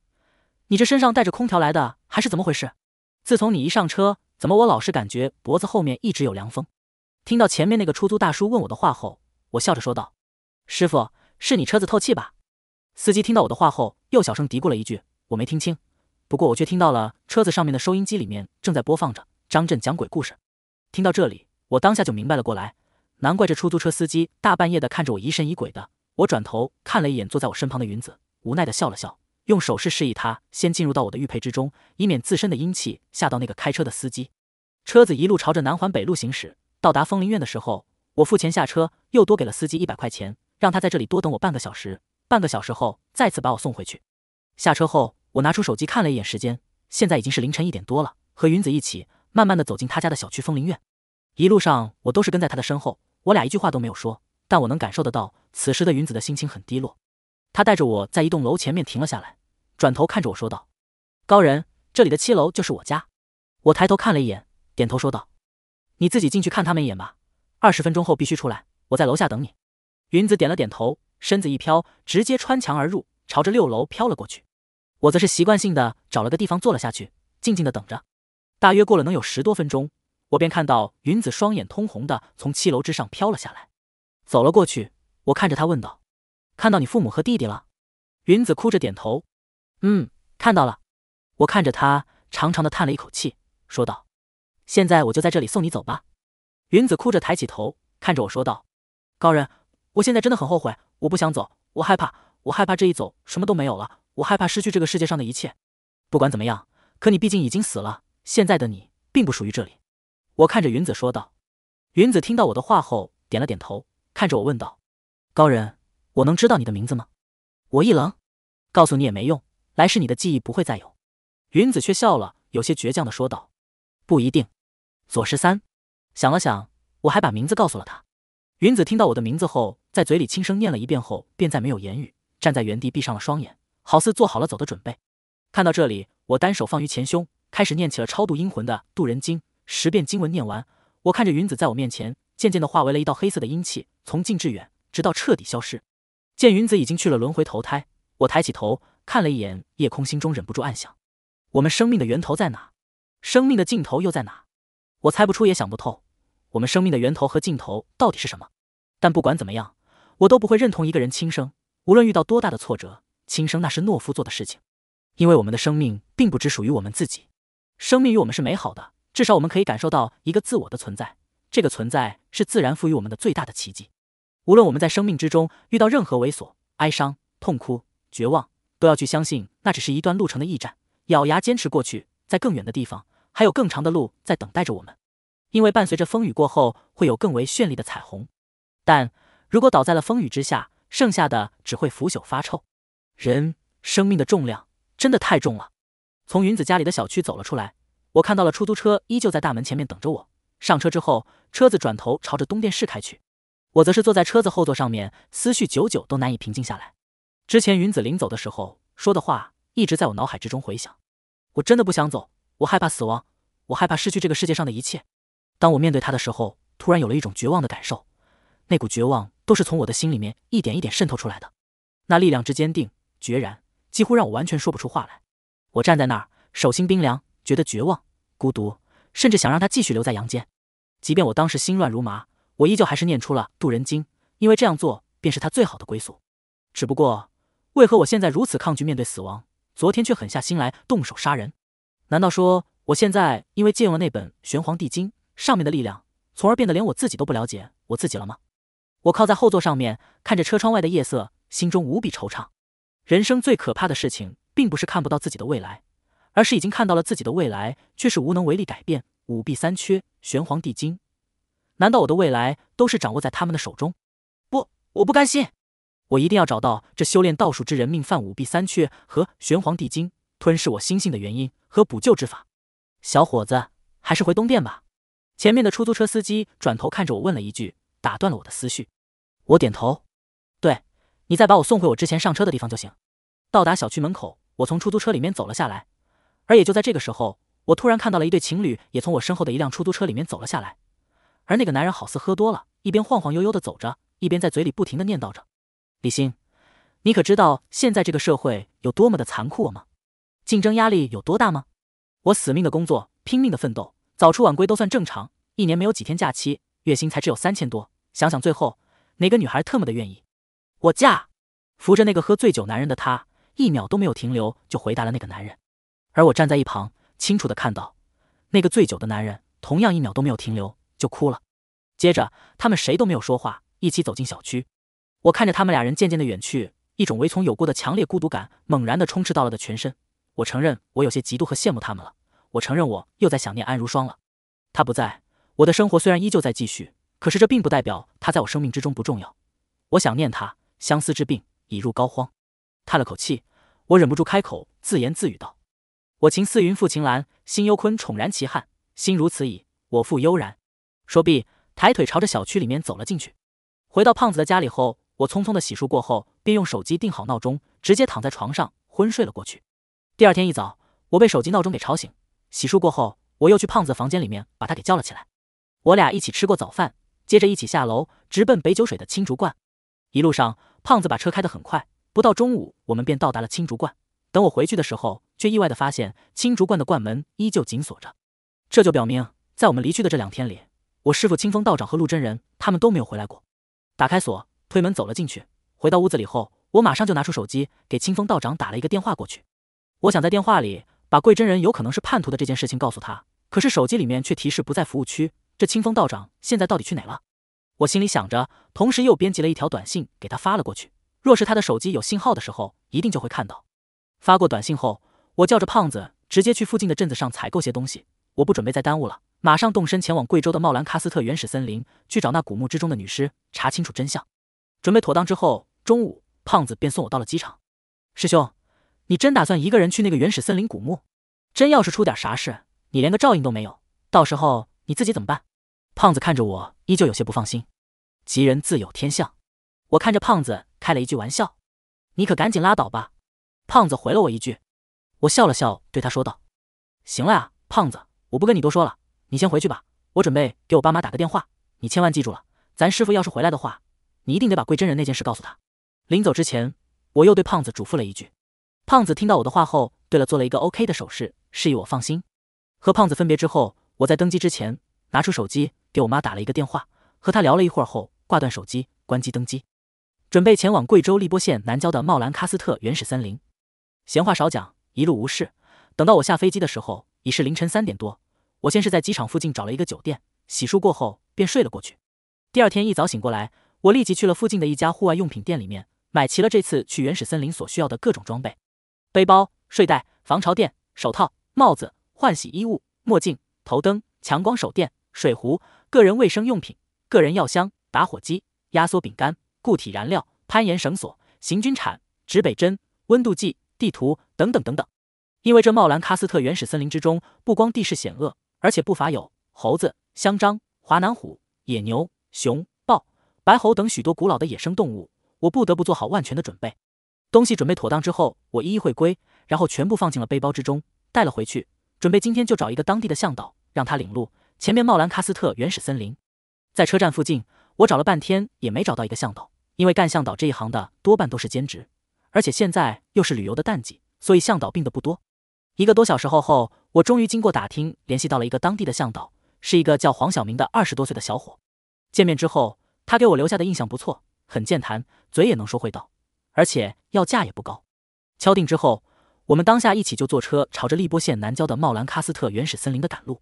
你这身上带着空调来的还是怎么回事？自从你一上车，怎么我老是感觉脖子后面一直有凉风？”听到前面那个出租大叔问我的话后。我笑着说道：“师傅，是你车子透气吧？”司机听到我的话后，又小声嘀咕了一句，我没听清。不过我却听到了车子上面的收音机里面正在播放着张震讲鬼故事。听到这里，我当下就明白了过来，难怪这出租车司机大半夜的看着我疑神疑鬼的。我转头看了一眼坐在我身旁的云子，无奈的笑了笑，用手势示意他先进入到我的玉佩之中，以免自身的阴气吓到那个开车的司机。车子一路朝着南环北路行驶，到达枫林苑的时候。我付钱下车，又多给了司机一百块钱，让他在这里多等我半个小时。半个小时后，再次把我送回去。下车后，我拿出手机看了一眼时间，现在已经是凌晨一点多了。和云子一起，慢慢的走进他家的小区枫林苑。一路上，我都是跟在他的身后，我俩一句话都没有说。但我能感受得到，此时的云子的心情很低落。他带着我在一栋楼前面停了下来，转头看着我说道：“高人，这里的七楼就是我家。”我抬头看了一眼，点头说道：“你自己进去看他们一眼吧。”二十分钟后必须出来，我在楼下等你。云子点了点头，身子一飘，直接穿墙而入，朝着六楼飘了过去。我则是习惯性的找了个地方坐了下去，静静的等着。大约过了能有十多分钟，我便看到云子双眼通红的从七楼之上飘了下来，走了过去。我看着他问道：“看到你父母和弟弟了？”云子哭着点头：“嗯，看到了。”我看着他，长长的叹了一口气，说道：“现在我就在这里送你走吧。”云子哭着抬起头，看着我说道：“高人，我现在真的很后悔，我不想走，我害怕，我害怕这一走什么都没有了，我害怕失去这个世界上的一切。不管怎么样，可你毕竟已经死了，现在的你并不属于这里。”我看着云子说道。云子听到我的话后，点了点头，看着我问道：“高人，我能知道你的名字吗？”我一愣，告诉你也没用，来世你的记忆不会再有。云子却笑了，有些倔强的说道：“不一定。”左十三。想了想，我还把名字告诉了他。云子听到我的名字后，在嘴里轻声念了一遍后，便再没有言语，站在原地闭上了双眼，好似做好了走的准备。看到这里，我单手放于前胸，开始念起了超度阴魂的渡人经。十遍经文念完，我看着云子在我面前渐渐的化为了一道黑色的阴气，从近至远，直到彻底消失。见云子已经去了轮回投胎，我抬起头看了一眼夜空，心中忍不住暗想：我们生命的源头在哪？生命的尽头又在哪？我猜不出，也想不透。我们生命的源头和尽头到底是什么？但不管怎么样，我都不会认同一个人轻生。无论遇到多大的挫折，轻生那是懦夫做的事情。因为我们的生命并不只属于我们自己，生命与我们是美好的，至少我们可以感受到一个自我的存在。这个存在是自然赋予我们的最大的奇迹。无论我们在生命之中遇到任何猥琐、哀伤、痛苦、绝望，都要去相信那只是一段路程的驿站，咬牙坚持过去，在更远的地方还有更长的路在等待着我们。因为伴随着风雨过后，会有更为绚丽的彩虹，但如果倒在了风雨之下，剩下的只会腐朽发臭。人生命的重量真的太重了。从云子家里的小区走了出来，我看到了出租车依旧在大门前面等着我。上车之后，车子转头朝着东电视开去，我则是坐在车子后座上面，思绪久久都难以平静下来。之前云子临走的时候说的话，一直在我脑海之中回响。我真的不想走，我害怕死亡，我害怕失去这个世界上的一切。当我面对他的时候，突然有了一种绝望的感受，那股绝望都是从我的心里面一点一点渗透出来的，那力量之坚定、决然，几乎让我完全说不出话来。我站在那儿，手心冰凉，觉得绝望、孤独，甚至想让他继续留在阳间。即便我当时心乱如麻，我依旧还是念出了《渡人经》，因为这样做便是他最好的归宿。只不过，为何我现在如此抗拒面对死亡，昨天却狠下心来动手杀人？难道说我现在因为借用了那本《玄黄地经》？上面的力量，从而变得连我自己都不了解我自己了吗？我靠在后座上面，看着车窗外的夜色，心中无比惆怅。人生最可怕的事情，并不是看不到自己的未来，而是已经看到了自己的未来，却是无能为力改变。五弊三缺，玄黄帝经，难道我的未来都是掌握在他们的手中？不，我不甘心，我一定要找到这修炼道术之人命犯五弊三缺和玄黄帝经吞噬我心性的原因和补救之法。小伙子，还是回东殿吧。前面的出租车司机转头看着我，问了一句，打断了我的思绪。我点头，对，你再把我送回我之前上车的地方就行。到达小区门口，我从出租车里面走了下来。而也就在这个时候，我突然看到了一对情侣也从我身后的一辆出租车里面走了下来。而那个男人好似喝多了，一边晃晃悠悠的走着，一边在嘴里不停的念叨着：“李欣，你可知道现在这个社会有多么的残酷吗？竞争压力有多大吗？我死命的工作，拼命的奋斗。”早出晚归都算正常，一年没有几天假期，月薪才只有三千多。想想最后哪个女孩特么的愿意？我嫁，扶着那个喝醉酒男人的她，一秒都没有停留就回答了那个男人。而我站在一旁，清楚的看到，那个醉酒的男人同样一秒都没有停留就哭了。接着他们谁都没有说话，一起走进小区。我看着他们俩人渐渐的远去，一种唯从有过的强烈孤独感猛然的充斥到了的全身。我承认我有些嫉妒和羡慕他们了。我承认，我又在想念安如霜了。她不在我的生活，虽然依旧在继续，可是这并不代表她在我生命之中不重要。我想念她，相思之病已入膏肓。叹了口气，我忍不住开口自言自语道：“我情似云，复情蓝，心忧鲲，宠然其汉。心如此矣，我复悠然。”说毕，抬腿朝着小区里面走了进去。回到胖子的家里后，我匆匆的洗漱过后，便用手机定好闹钟，直接躺在床上昏睡了过去。第二天一早，我被手机闹钟给吵醒。洗漱过后，我又去胖子房间里面把他给叫了起来。我俩一起吃过早饭，接着一起下楼，直奔北酒水的青竹观。一路上，胖子把车开得很快，不到中午，我们便到达了青竹观。等我回去的时候，却意外地发现青竹观的观门依旧紧锁着。这就表明，在我们离去的这两天里，我师父清风道长和陆真人他们都没有回来过。打开锁，推门走了进去。回到屋子里后，我马上就拿出手机给清风道长打了一个电话过去。我想在电话里。把贵真人有可能是叛徒的这件事情告诉他，可是手机里面却提示不在服务区。这清风道长现在到底去哪了？我心里想着，同时又编辑了一条短信给他发了过去。若是他的手机有信号的时候，一定就会看到。发过短信后，我叫着胖子直接去附近的镇子上采购些东西。我不准备再耽误了，马上动身前往贵州的茂兰喀斯特原始森林，去找那古墓之中的女尸，查清楚真相。准备妥当之后，中午，胖子便送我到了机场。师兄。你真打算一个人去那个原始森林古墓？真要是出点啥事，你连个照应都没有，到时候你自己怎么办？胖子看着我，依旧有些不放心。吉人自有天相。我看着胖子，开了一句玩笑：“你可赶紧拉倒吧。”胖子回了我一句。我笑了笑，对他说道：“行了啊，胖子，我不跟你多说了，你先回去吧。我准备给我爸妈打个电话。你千万记住了，咱师傅要是回来的话，你一定得把贵真人那件事告诉他。”临走之前，我又对胖子嘱咐了一句。胖子听到我的话后，对了，做了一个 OK 的手势，示意我放心。和胖子分别之后，我在登机之前拿出手机给我妈打了一个电话，和她聊了一会儿后挂断手机，关机登机，准备前往贵州荔波县南郊的茂兰喀斯特原始森林。闲话少讲，一路无事。等到我下飞机的时候，已是凌晨三点多。我先是在机场附近找了一个酒店，洗漱过后便睡了过去。第二天一早醒过来，我立即去了附近的一家户外用品店，里面买齐了这次去原始森林所需要的各种装备。背包、睡袋、防潮垫、手套、帽子、换洗衣物、墨镜、头灯、强光手电、水壶、个人卫生用品、个人药箱、打火机、压缩饼干、固体燃料、攀岩绳索、行军铲、指北针、温度计、地图等等等等。因为这茂兰喀斯特原始森林之中，不光地势险恶，而且不乏有猴子、香樟、华南虎、野牛、熊、豹、白猴等许多古老的野生动物，我不得不做好万全的准备。东西准备妥当之后，我一一回归，然后全部放进了背包之中，带了回去，准备今天就找一个当地的向导，让他领路。前面茂兰喀斯特原始森林，在车站附近，我找了半天也没找到一个向导，因为干向导这一行的多半都是兼职，而且现在又是旅游的淡季，所以向导并的不多。一个多小时后，后我终于经过打听联系到了一个当地的向导，是一个叫黄晓明的二十多岁的小伙。见面之后，他给我留下的印象不错，很健谈，嘴也能说会道。而且要价也不高，敲定之后，我们当下一起就坐车朝着利波县南郊的茂兰喀斯特原始森林的赶路。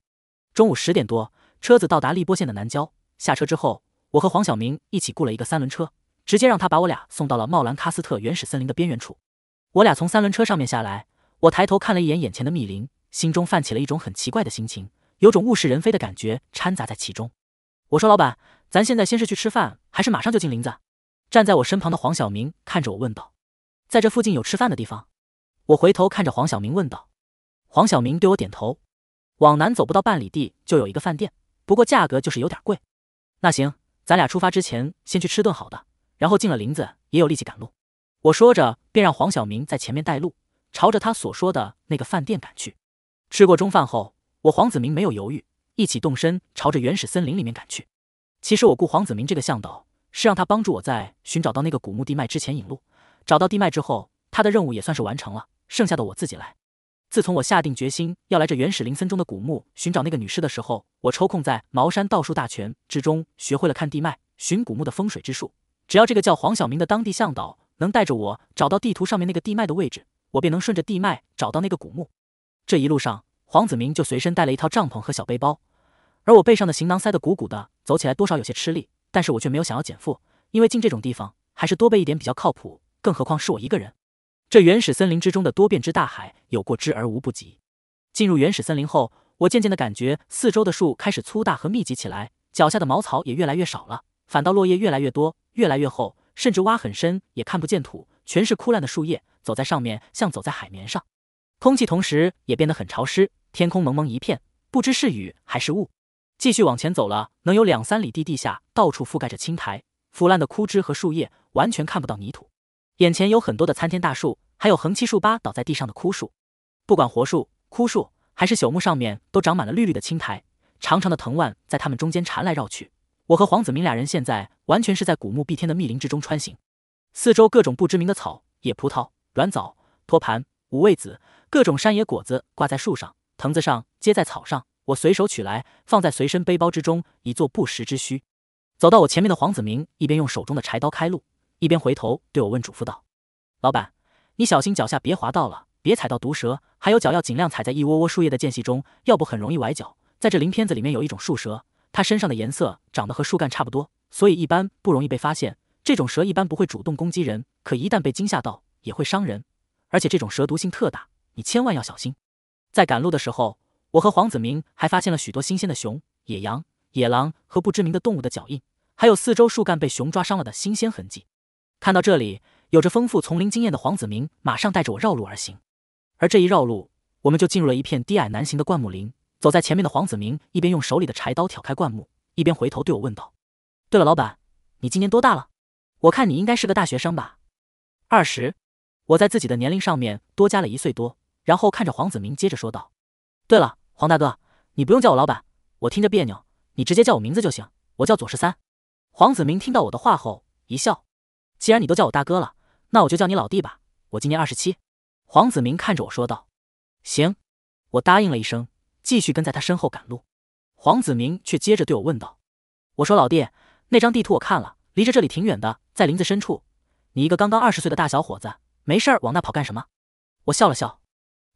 中午十点多，车子到达利波县的南郊，下车之后，我和黄晓明一起雇了一个三轮车，直接让他把我俩送到了茂兰喀斯特原始森林的边缘处。我俩从三轮车上面下来，我抬头看了一眼眼前的密林，心中泛起了一种很奇怪的心情，有种物是人非的感觉掺杂在其中。我说：“老板，咱现在先是去吃饭，还是马上就进林子？”站在我身旁的黄晓明看着我问道：“在这附近有吃饭的地方？”我回头看着黄晓明问道。黄晓明对我点头：“往南走不到半里地就有一个饭店，不过价格就是有点贵。”“那行，咱俩出发之前先去吃顿好的，然后进了林子也有力气赶路。”我说着便让黄晓明在前面带路，朝着他所说的那个饭店赶去。吃过中饭后，我黄子明没有犹豫，一起动身朝着原始森林里面赶去。其实我雇黄子明这个向导。是让他帮助我在寻找到那个古墓地脉之前引路，找到地脉之后，他的任务也算是完成了。剩下的我自己来。自从我下定决心要来这原始林森中的古墓寻找那个女尸的时候，我抽空在《茅山道术大全》之中学会了看地脉、寻古墓的风水之术。只要这个叫黄晓明的当地向导能带着我找到地图上面那个地脉的位置，我便能顺着地脉找到那个古墓。这一路上，黄子明就随身带了一套帐篷和小背包，而我背上的行囊塞得鼓鼓的，走起来多少有些吃力。但是我却没有想要减负，因为进这种地方还是多备一点比较靠谱，更何况是我一个人。这原始森林之中的多变之大海，有过之而无不及。进入原始森林后，我渐渐的感觉四周的树开始粗大和密集起来，脚下的茅草也越来越少了，反倒落叶越来越多，越来越厚，甚至挖很深也看不见土，全是枯烂的树叶，走在上面像走在海绵上。空气同时也变得很潮湿，天空蒙蒙一片，不知是雨还是雾。继续往前走了，能有两三里地，地下到处覆盖着青苔、腐烂的枯枝和树叶，完全看不到泥土。眼前有很多的参天大树，还有横七竖八倒在地上的枯树。不管活树、枯树还是朽木，上面都长满了绿绿的青苔，长长的藤蔓在它们中间缠来绕去。我和黄子明俩人现在完全是在古木蔽天的密林之中穿行，四周各种不知名的草、野葡萄、软枣、托盘、五味子，各种山野果子挂在树上、藤子上、结在草上。我随手取来，放在随身背包之中，以作不时之需。走到我前面的黄子明一边用手中的柴刀开路，一边回头对我问嘱咐道：“老板，你小心脚下别滑到了，别踩到毒蛇，还有脚要尽量踩在一窝窝树叶的间隙中，要不很容易崴脚。在这林片子里面有一种树蛇，它身上的颜色长得和树干差不多，所以一般不容易被发现。这种蛇一般不会主动攻击人，可一旦被惊吓到，也会伤人。而且这种蛇毒性特大，你千万要小心。在赶路的时候。”我和黄子明还发现了许多新鲜的熊、野羊、野狼和不知名的动物的脚印，还有四周树干被熊抓伤了的新鲜痕迹。看到这里，有着丰富丛林经验的黄子明马上带着我绕路而行。而这一绕路，我们就进入了一片低矮难行的灌木林。走在前面的黄子明一边用手里的柴刀挑开灌木，一边回头对我问道：“对了，老板，你今年多大了？我看你应该是个大学生吧。”二十。我在自己的年龄上面多加了一岁多，然后看着黄子明，接着说道。对了，黄大哥，你不用叫我老板，我听着别扭。你直接叫我名字就行，我叫左十三。黄子明听到我的话后一笑：“既然你都叫我大哥了，那我就叫你老弟吧。”我今年二十七。黄子明看着我说道：“行。”我答应了一声，继续跟在他身后赶路。黄子明却接着对我问道：“我说老弟，那张地图我看了，离着这里挺远的，在林子深处。你一个刚刚二十岁的大小伙子，没事儿往那跑干什么？”我笑了笑：“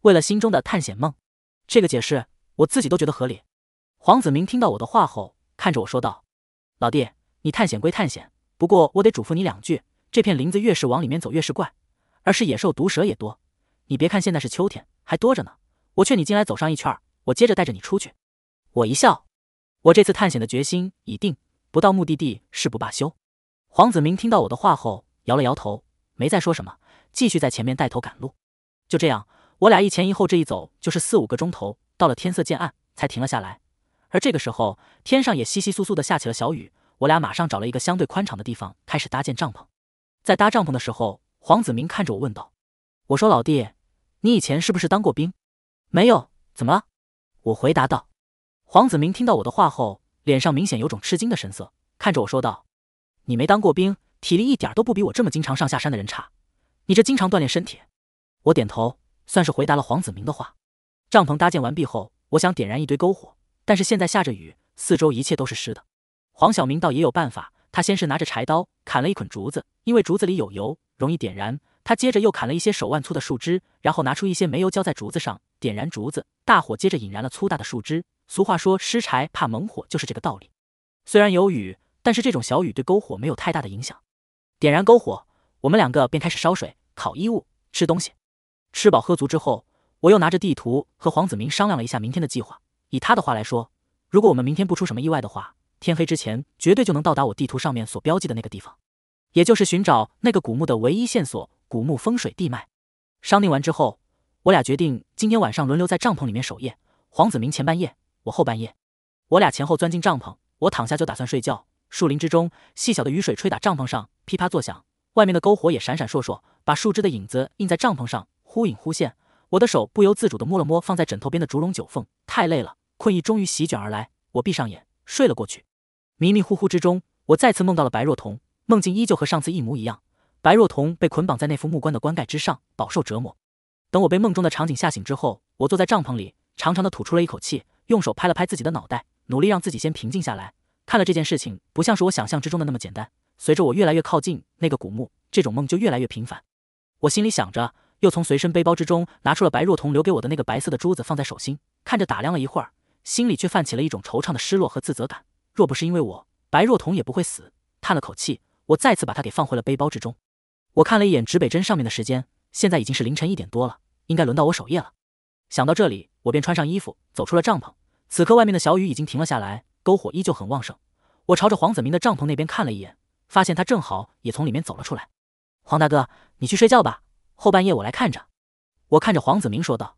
为了心中的探险梦。”这个解释我自己都觉得合理。黄子明听到我的话后，看着我说道：“老弟，你探险归探险，不过我得嘱咐你两句。这片林子越是往里面走越是怪，而是野兽、毒蛇也多。你别看现在是秋天，还多着呢。我劝你进来走上一圈，我接着带着你出去。”我一笑：“我这次探险的决心已定，不到目的地誓不罢休。”黄子明听到我的话后，摇了摇头，没再说什么，继续在前面带头赶路。就这样。我俩一前一后，这一走就是四五个钟头，到了天色渐暗才停了下来。而这个时候，天上也稀稀疏疏的下起了小雨。我俩马上找了一个相对宽敞的地方开始搭建帐篷。在搭帐篷的时候，黄子明看着我问道：“我说老弟，你以前是不是当过兵？没有？怎么？”了？”我回答道。黄子明听到我的话后，脸上明显有种吃惊的神色，看着我说道：“你没当过兵，体力一点都不比我这么经常上下山的人差。你这经常锻炼身体？”我点头。算是回答了黄子明的话。帐篷搭建完毕后，我想点燃一堆篝火，但是现在下着雨，四周一切都是湿的。黄晓明倒也有办法，他先是拿着柴刀砍了一捆竹子，因为竹子里有油，容易点燃。他接着又砍了一些手腕粗的树枝，然后拿出一些煤油浇在竹子上，点燃竹子，大火接着引燃了粗大的树枝。俗话说“湿柴怕猛火”，就是这个道理。虽然有雨，但是这种小雨对篝火没有太大的影响。点燃篝火，我们两个便开始烧水、烤衣物、吃东西。吃饱喝足之后，我又拿着地图和黄子明商量了一下明天的计划。以他的话来说，如果我们明天不出什么意外的话，天黑之前绝对就能到达我地图上面所标记的那个地方，也就是寻找那个古墓的唯一线索——古墓风水地脉。商定完之后，我俩决定今天晚上轮流在帐篷里面守夜，黄子明前半夜，我后半夜。我俩前后钻进帐篷，我躺下就打算睡觉。树林之中，细小的雨水吹打帐篷上，噼啪作响；外面的篝火也闪闪烁烁，把树枝的影子映在帐篷上。忽隐忽现，我的手不由自主地摸了摸放在枕头边的竹笼九凤。太累了，困意终于席卷而来，我闭上眼睡了过去。迷迷糊糊之中，我再次梦到了白若彤，梦境依旧和上次一模一样，白若彤被捆绑在那副木棺的棺盖之上，饱受折磨。等我被梦中的场景吓醒之后，我坐在帐篷里，长长的吐出了一口气，用手拍了拍自己的脑袋，努力让自己先平静下来。看了这件事情，不像是我想象之中的那么简单。随着我越来越靠近那个古墓，这种梦就越来越频繁。我心里想着。又从随身背包之中拿出了白若彤留给我的那个白色的珠子，放在手心看着打量了一会儿，心里却泛起了一种惆怅的失落和自责感。若不是因为我，白若彤也不会死。叹了口气，我再次把它给放回了背包之中。我看了一眼指北针上面的时间，现在已经是凌晨一点多了，应该轮到我守夜了。想到这里，我便穿上衣服走出了帐篷。此刻外面的小雨已经停了下来，篝火依旧很旺盛。我朝着黄子明的帐篷那边看了一眼，发现他正好也从里面走了出来。黄大哥，你去睡觉吧。后半夜我来看着，我看着黄子明说道。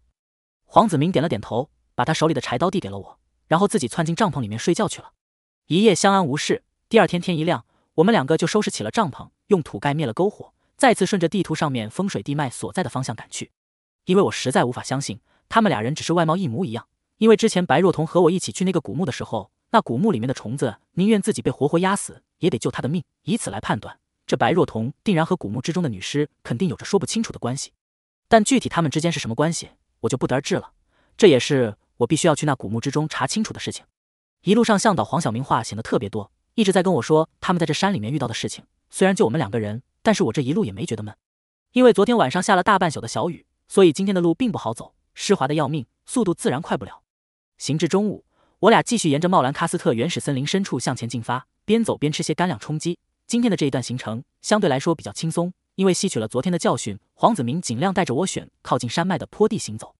黄子明点了点头，把他手里的柴刀递给了我，然后自己窜进帐篷里面睡觉去了。一夜相安无事。第二天天一亮，我们两个就收拾起了帐篷，用土盖灭了篝火，再次顺着地图上面风水地脉所在的方向赶去。因为我实在无法相信他们俩人只是外貌一模一样，因为之前白若彤和我一起去那个古墓的时候，那古墓里面的虫子宁愿自己被活活压死，也得救他的命，以此来判断。这白若彤定然和古墓之中的女尸肯定有着说不清楚的关系，但具体他们之间是什么关系，我就不得而知了。这也是我必须要去那古墓之中查清楚的事情。一路上，向导黄晓明话显得特别多，一直在跟我说他们在这山里面遇到的事情。虽然就我们两个人，但是我这一路也没觉得闷，因为昨天晚上下了大半宿的小雨，所以今天的路并不好走，湿滑的要命，速度自然快不了。行至中午，我俩继续沿着茂兰喀斯特原始森林深处向前进发，边走边吃些干粮充饥。今天的这一段行程相对来说比较轻松，因为吸取了昨天的教训，黄子明尽量带着我选靠近山脉的坡地行走。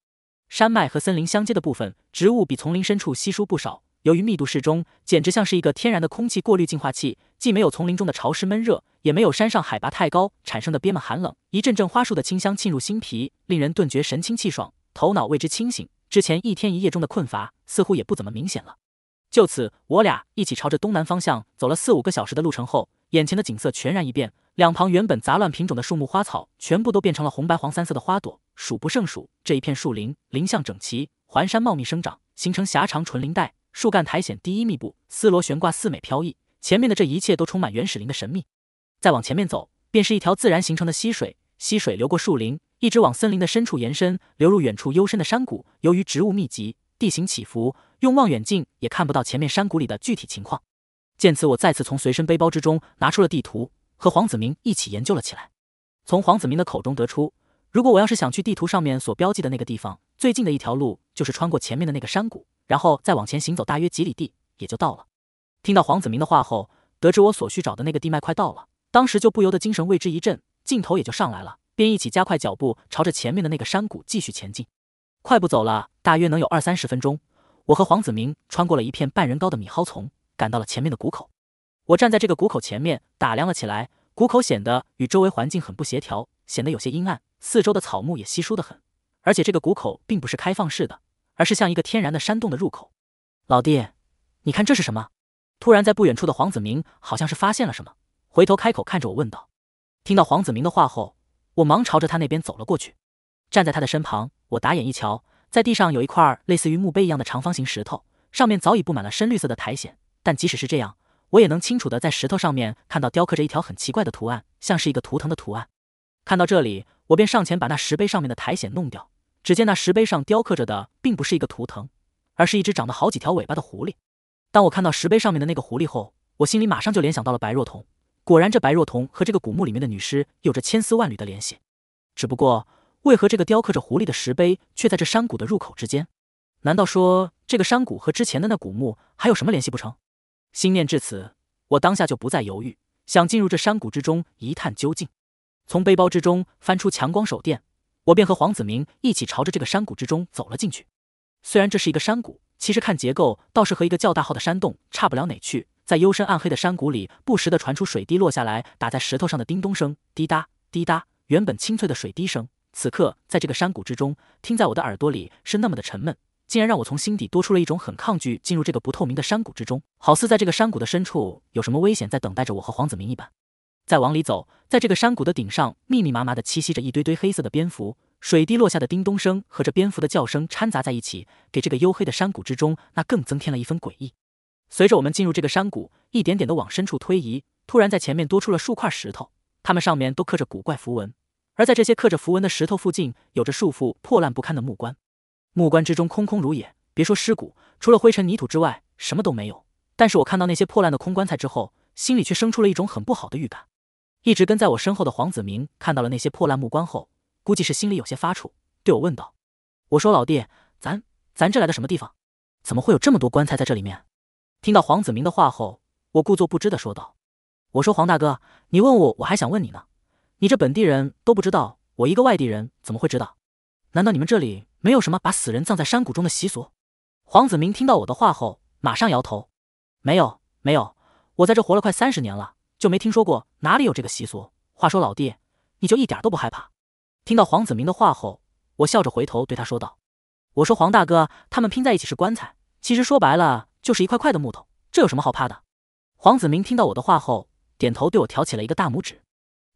山脉和森林相接的部分，植物比丛林深处稀疏不少，由于密度适中，简直像是一个天然的空气过滤净化器，既没有丛林中的潮湿闷热，也没有山上海拔太高产生的憋闷寒冷。一阵阵花树的清香沁入心脾，令人顿觉神清气爽，头脑为之清醒。之前一天一夜中的困乏似乎也不怎么明显了。就此，我俩一起朝着东南方向走了四五个小时的路程后，眼前的景色全然一变。两旁原本杂乱品种的树木花草，全部都变成了红、白、黄三色的花朵，数不胜数。这一片树林林相整齐，环山茂密生长，形成狭长纯林带，树干苔藓低一密布，丝罗悬挂，似美飘逸。前面的这一切都充满原始林的神秘。再往前面走，便是一条自然形成的溪水，溪水流过树林，一直往森林的深处延伸，流入远处幽深的山谷。由于植物密集，地形起伏。用望远镜也看不到前面山谷里的具体情况。见此，我再次从随身背包之中拿出了地图，和黄子明一起研究了起来。从黄子明的口中得出，如果我要是想去地图上面所标记的那个地方，最近的一条路就是穿过前面的那个山谷，然后再往前行走大约几里地，也就到了。听到黄子明的话后，得知我所需找的那个地脉快到了，当时就不由得精神为之一振，劲头也就上来了，便一起加快脚步朝着前面的那个山谷继续前进。快步走了大约能有二三十分钟。我和黄子明穿过了一片半人高的米蒿丛，赶到了前面的谷口。我站在这个谷口前面打量了起来，谷口显得与周围环境很不协调，显得有些阴暗，四周的草木也稀疏得很。而且这个谷口并不是开放式的，而是像一个天然的山洞的入口。老弟，你看这是什么？突然在不远处的黄子明好像是发现了什么，回头开口看着我问道。听到黄子明的话后，我忙朝着他那边走了过去，站在他的身旁，我打眼一瞧。在地上有一块类似于墓碑一样的长方形石头，上面早已布满了深绿色的苔藓。但即使是这样，我也能清楚的在石头上面看到雕刻着一条很奇怪的图案，像是一个图腾的图案。看到这里，我便上前把那石碑上面的苔藓弄掉。只见那石碑上雕刻着的并不是一个图腾，而是一只长了好几条尾巴的狐狸。当我看到石碑上面的那个狐狸后，我心里马上就联想到了白若彤。果然，这白若彤和这个古墓里面的女尸有着千丝万缕的联系。只不过……为何这个雕刻着狐狸的石碑却在这山谷的入口之间？难道说这个山谷和之前的那古墓还有什么联系不成？心念至此，我当下就不再犹豫，想进入这山谷之中一探究竟。从背包之中翻出强光手电，我便和黄子明一起朝着这个山谷之中走了进去。虽然这是一个山谷，其实看结构倒是和一个较大号的山洞差不了哪去。在幽深暗黑的山谷里，不时的传出水滴落下来打在石头上的叮咚声、滴答滴答，原本清脆的水滴声。此刻，在这个山谷之中，听在我的耳朵里是那么的沉闷，竟然让我从心底多出了一种很抗拒进入这个不透明的山谷之中，好似在这个山谷的深处有什么危险在等待着我和黄子明一般。再往里走，在这个山谷的顶上，密密麻麻的栖息着一堆堆黑色的蝙蝠，水滴落下的叮咚声和这蝙蝠的叫声掺杂在一起，给这个黝黑的山谷之中那更增添了一分诡异。随着我们进入这个山谷，一点点的往深处推移，突然在前面多出了数块石头，它们上面都刻着古怪符文。而在这些刻着符文的石头附近，有着数副破烂不堪的木棺，木棺之中空空如也，别说尸骨，除了灰尘泥土之外，什么都没有。但是我看到那些破烂的空棺材之后，心里却生出了一种很不好的预感。一直跟在我身后的黄子明看到了那些破烂木棺后，估计是心里有些发怵，对我问道：“我说老弟，咱咱这来的什么地方？怎么会有这么多棺材在这里面？”听到黄子明的话后，我故作不知的说道：“我说黄大哥，你问我，我还想问你呢。”你这本地人都不知道，我一个外地人怎么会知道？难道你们这里没有什么把死人葬在山谷中的习俗？黄子明听到我的话后，马上摇头：“没有，没有，我在这活了快三十年了，就没听说过哪里有这个习俗。”话说老弟，你就一点都不害怕？听到黄子明的话后，我笑着回头对他说道：“我说黄大哥，他们拼在一起是棺材，其实说白了就是一块块的木头，这有什么好怕的？”黄子明听到我的话后，点头对我挑起了一个大拇指：“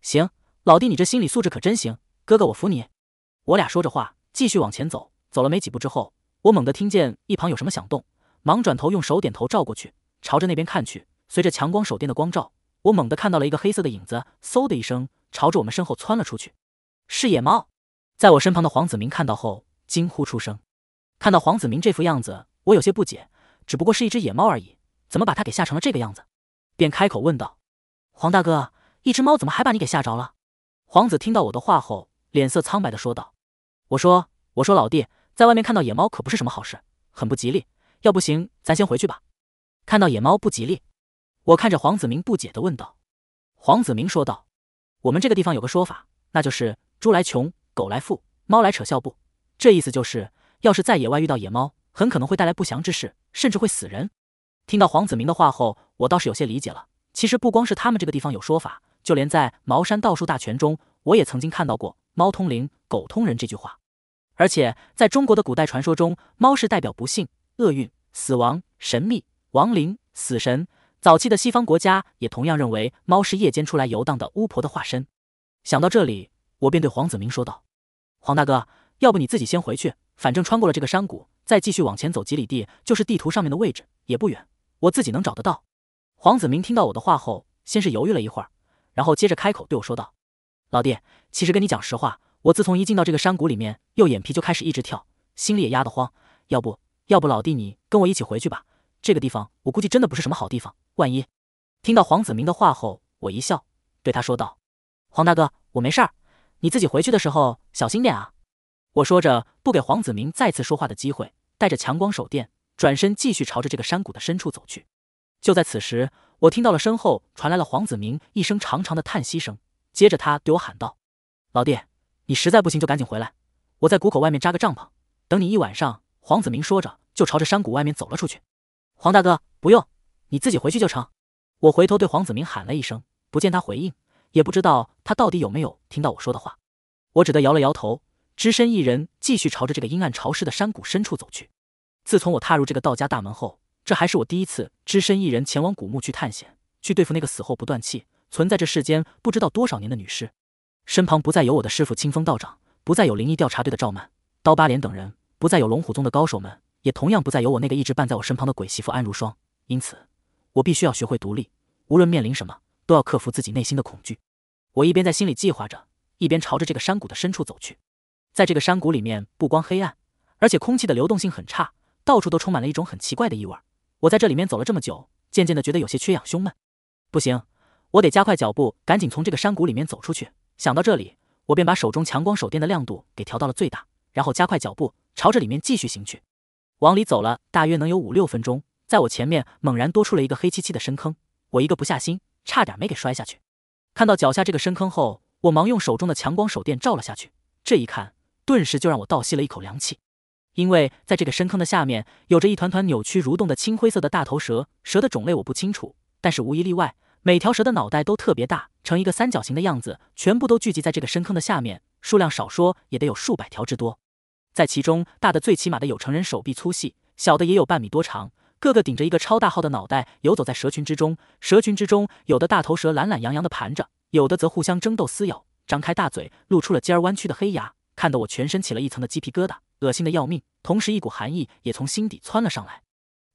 行。”老弟，你这心理素质可真行，哥哥我服你。我俩说着话，继续往前走。走了没几步之后，我猛地听见一旁有什么响动，忙转头用手点头照过去，朝着那边看去。随着强光手电的光照，我猛地看到了一个黑色的影子，嗖的一声朝着我们身后窜了出去。是野猫！在我身旁的黄子明看到后惊呼出声。看到黄子明这副样子，我有些不解，只不过是一只野猫而已，怎么把他给吓成了这个样子？便开口问道：“黄大哥，一只猫怎么还把你给吓着了？”皇子听到我的话后，脸色苍白的说道：“我说，我说，老弟，在外面看到野猫可不是什么好事，很不吉利。要不行，咱先回去吧。”看到野猫不吉利，我看着黄子明不解的问道：“黄子明说道，我们这个地方有个说法，那就是猪来穷，狗来富，猫来扯笑布。这意思就是，要是在野外遇到野猫，很可能会带来不祥之事，甚至会死人。”听到黄子明的话后，我倒是有些理解了。其实不光是他们这个地方有说法。就连在《茅山道术大全》中，我也曾经看到过“猫通灵，狗通人”这句话。而且在中国的古代传说中，猫是代表不幸、厄运、死亡、神秘、亡灵、死神。早期的西方国家也同样认为猫是夜间出来游荡的巫婆的化身。想到这里，我便对黄子明说道：“黄大哥，要不你自己先回去，反正穿过了这个山谷，再继续往前走几里地，就是地图上面的位置，也不远，我自己能找得到。”黄子明听到我的话后，先是犹豫了一会儿。然后接着开口对我说道：“老弟，其实跟你讲实话，我自从一进到这个山谷里面，右眼皮就开始一直跳，心里也压得慌。要不要不，老弟你跟我一起回去吧？这个地方我估计真的不是什么好地方。万一……”听到黄子明的话后，我一笑，对他说道：“黄大哥，我没事儿，你自己回去的时候小心点啊。”我说着，不给黄子明再次说话的机会，带着强光手电，转身继续朝着这个山谷的深处走去。就在此时，我听到了身后传来了黄子明一声长长的叹息声，接着他对我喊道：“老弟，你实在不行就赶紧回来，我在谷口外面扎个帐篷，等你一晚上。”黄子明说着，就朝着山谷外面走了出去。黄大哥，不用，你自己回去就成。我回头对黄子明喊了一声，不见他回应，也不知道他到底有没有听到我说的话。我只得摇了摇头，只身一人继续朝着这个阴暗潮湿的山谷深处走去。自从我踏入这个道家大门后，这还是我第一次只身一人前往古墓去探险，去对付那个死后不断气、存在这世间不知道多少年的女尸。身旁不再有我的师父清风道长，不再有灵异调查队的赵曼、刀疤脸等人，不再有龙虎宗的高手们，也同样不再有我那个一直伴在我身旁的鬼媳妇安如霜。因此，我必须要学会独立，无论面临什么，都要克服自己内心的恐惧。我一边在心里计划着，一边朝着这个山谷的深处走去。在这个山谷里面，不光黑暗，而且空气的流动性很差，到处都充满了一种很奇怪的异味。我在这里面走了这么久，渐渐的觉得有些缺氧、胸闷。不行，我得加快脚步，赶紧从这个山谷里面走出去。想到这里，我便把手中强光手电的亮度给调到了最大，然后加快脚步，朝着里面继续行去。往里走了大约能有五六分钟，在我前面猛然多出了一个黑漆漆的深坑，我一个不下心，差点没给摔下去。看到脚下这个深坑后，我忙用手中的强光手电照了下去，这一看，顿时就让我倒吸了一口凉气。因为在这个深坑的下面，有着一团团扭曲蠕动的青灰色的大头蛇，蛇的种类我不清楚，但是无一例外，每条蛇的脑袋都特别大，呈一个三角形的样子，全部都聚集在这个深坑的下面，数量少说也得有数百条之多。在其中，大的最起码的有成人手臂粗细，小的也有半米多长，个个顶着一个超大号的脑袋，游走在蛇群之中。蛇群之中，有的大头蛇懒懒洋洋地盘着，有的则互相争斗撕咬，张开大嘴，露出了尖儿弯曲的黑牙。看得我全身起了一层的鸡皮疙瘩，恶心的要命，同时一股寒意也从心底窜了上来。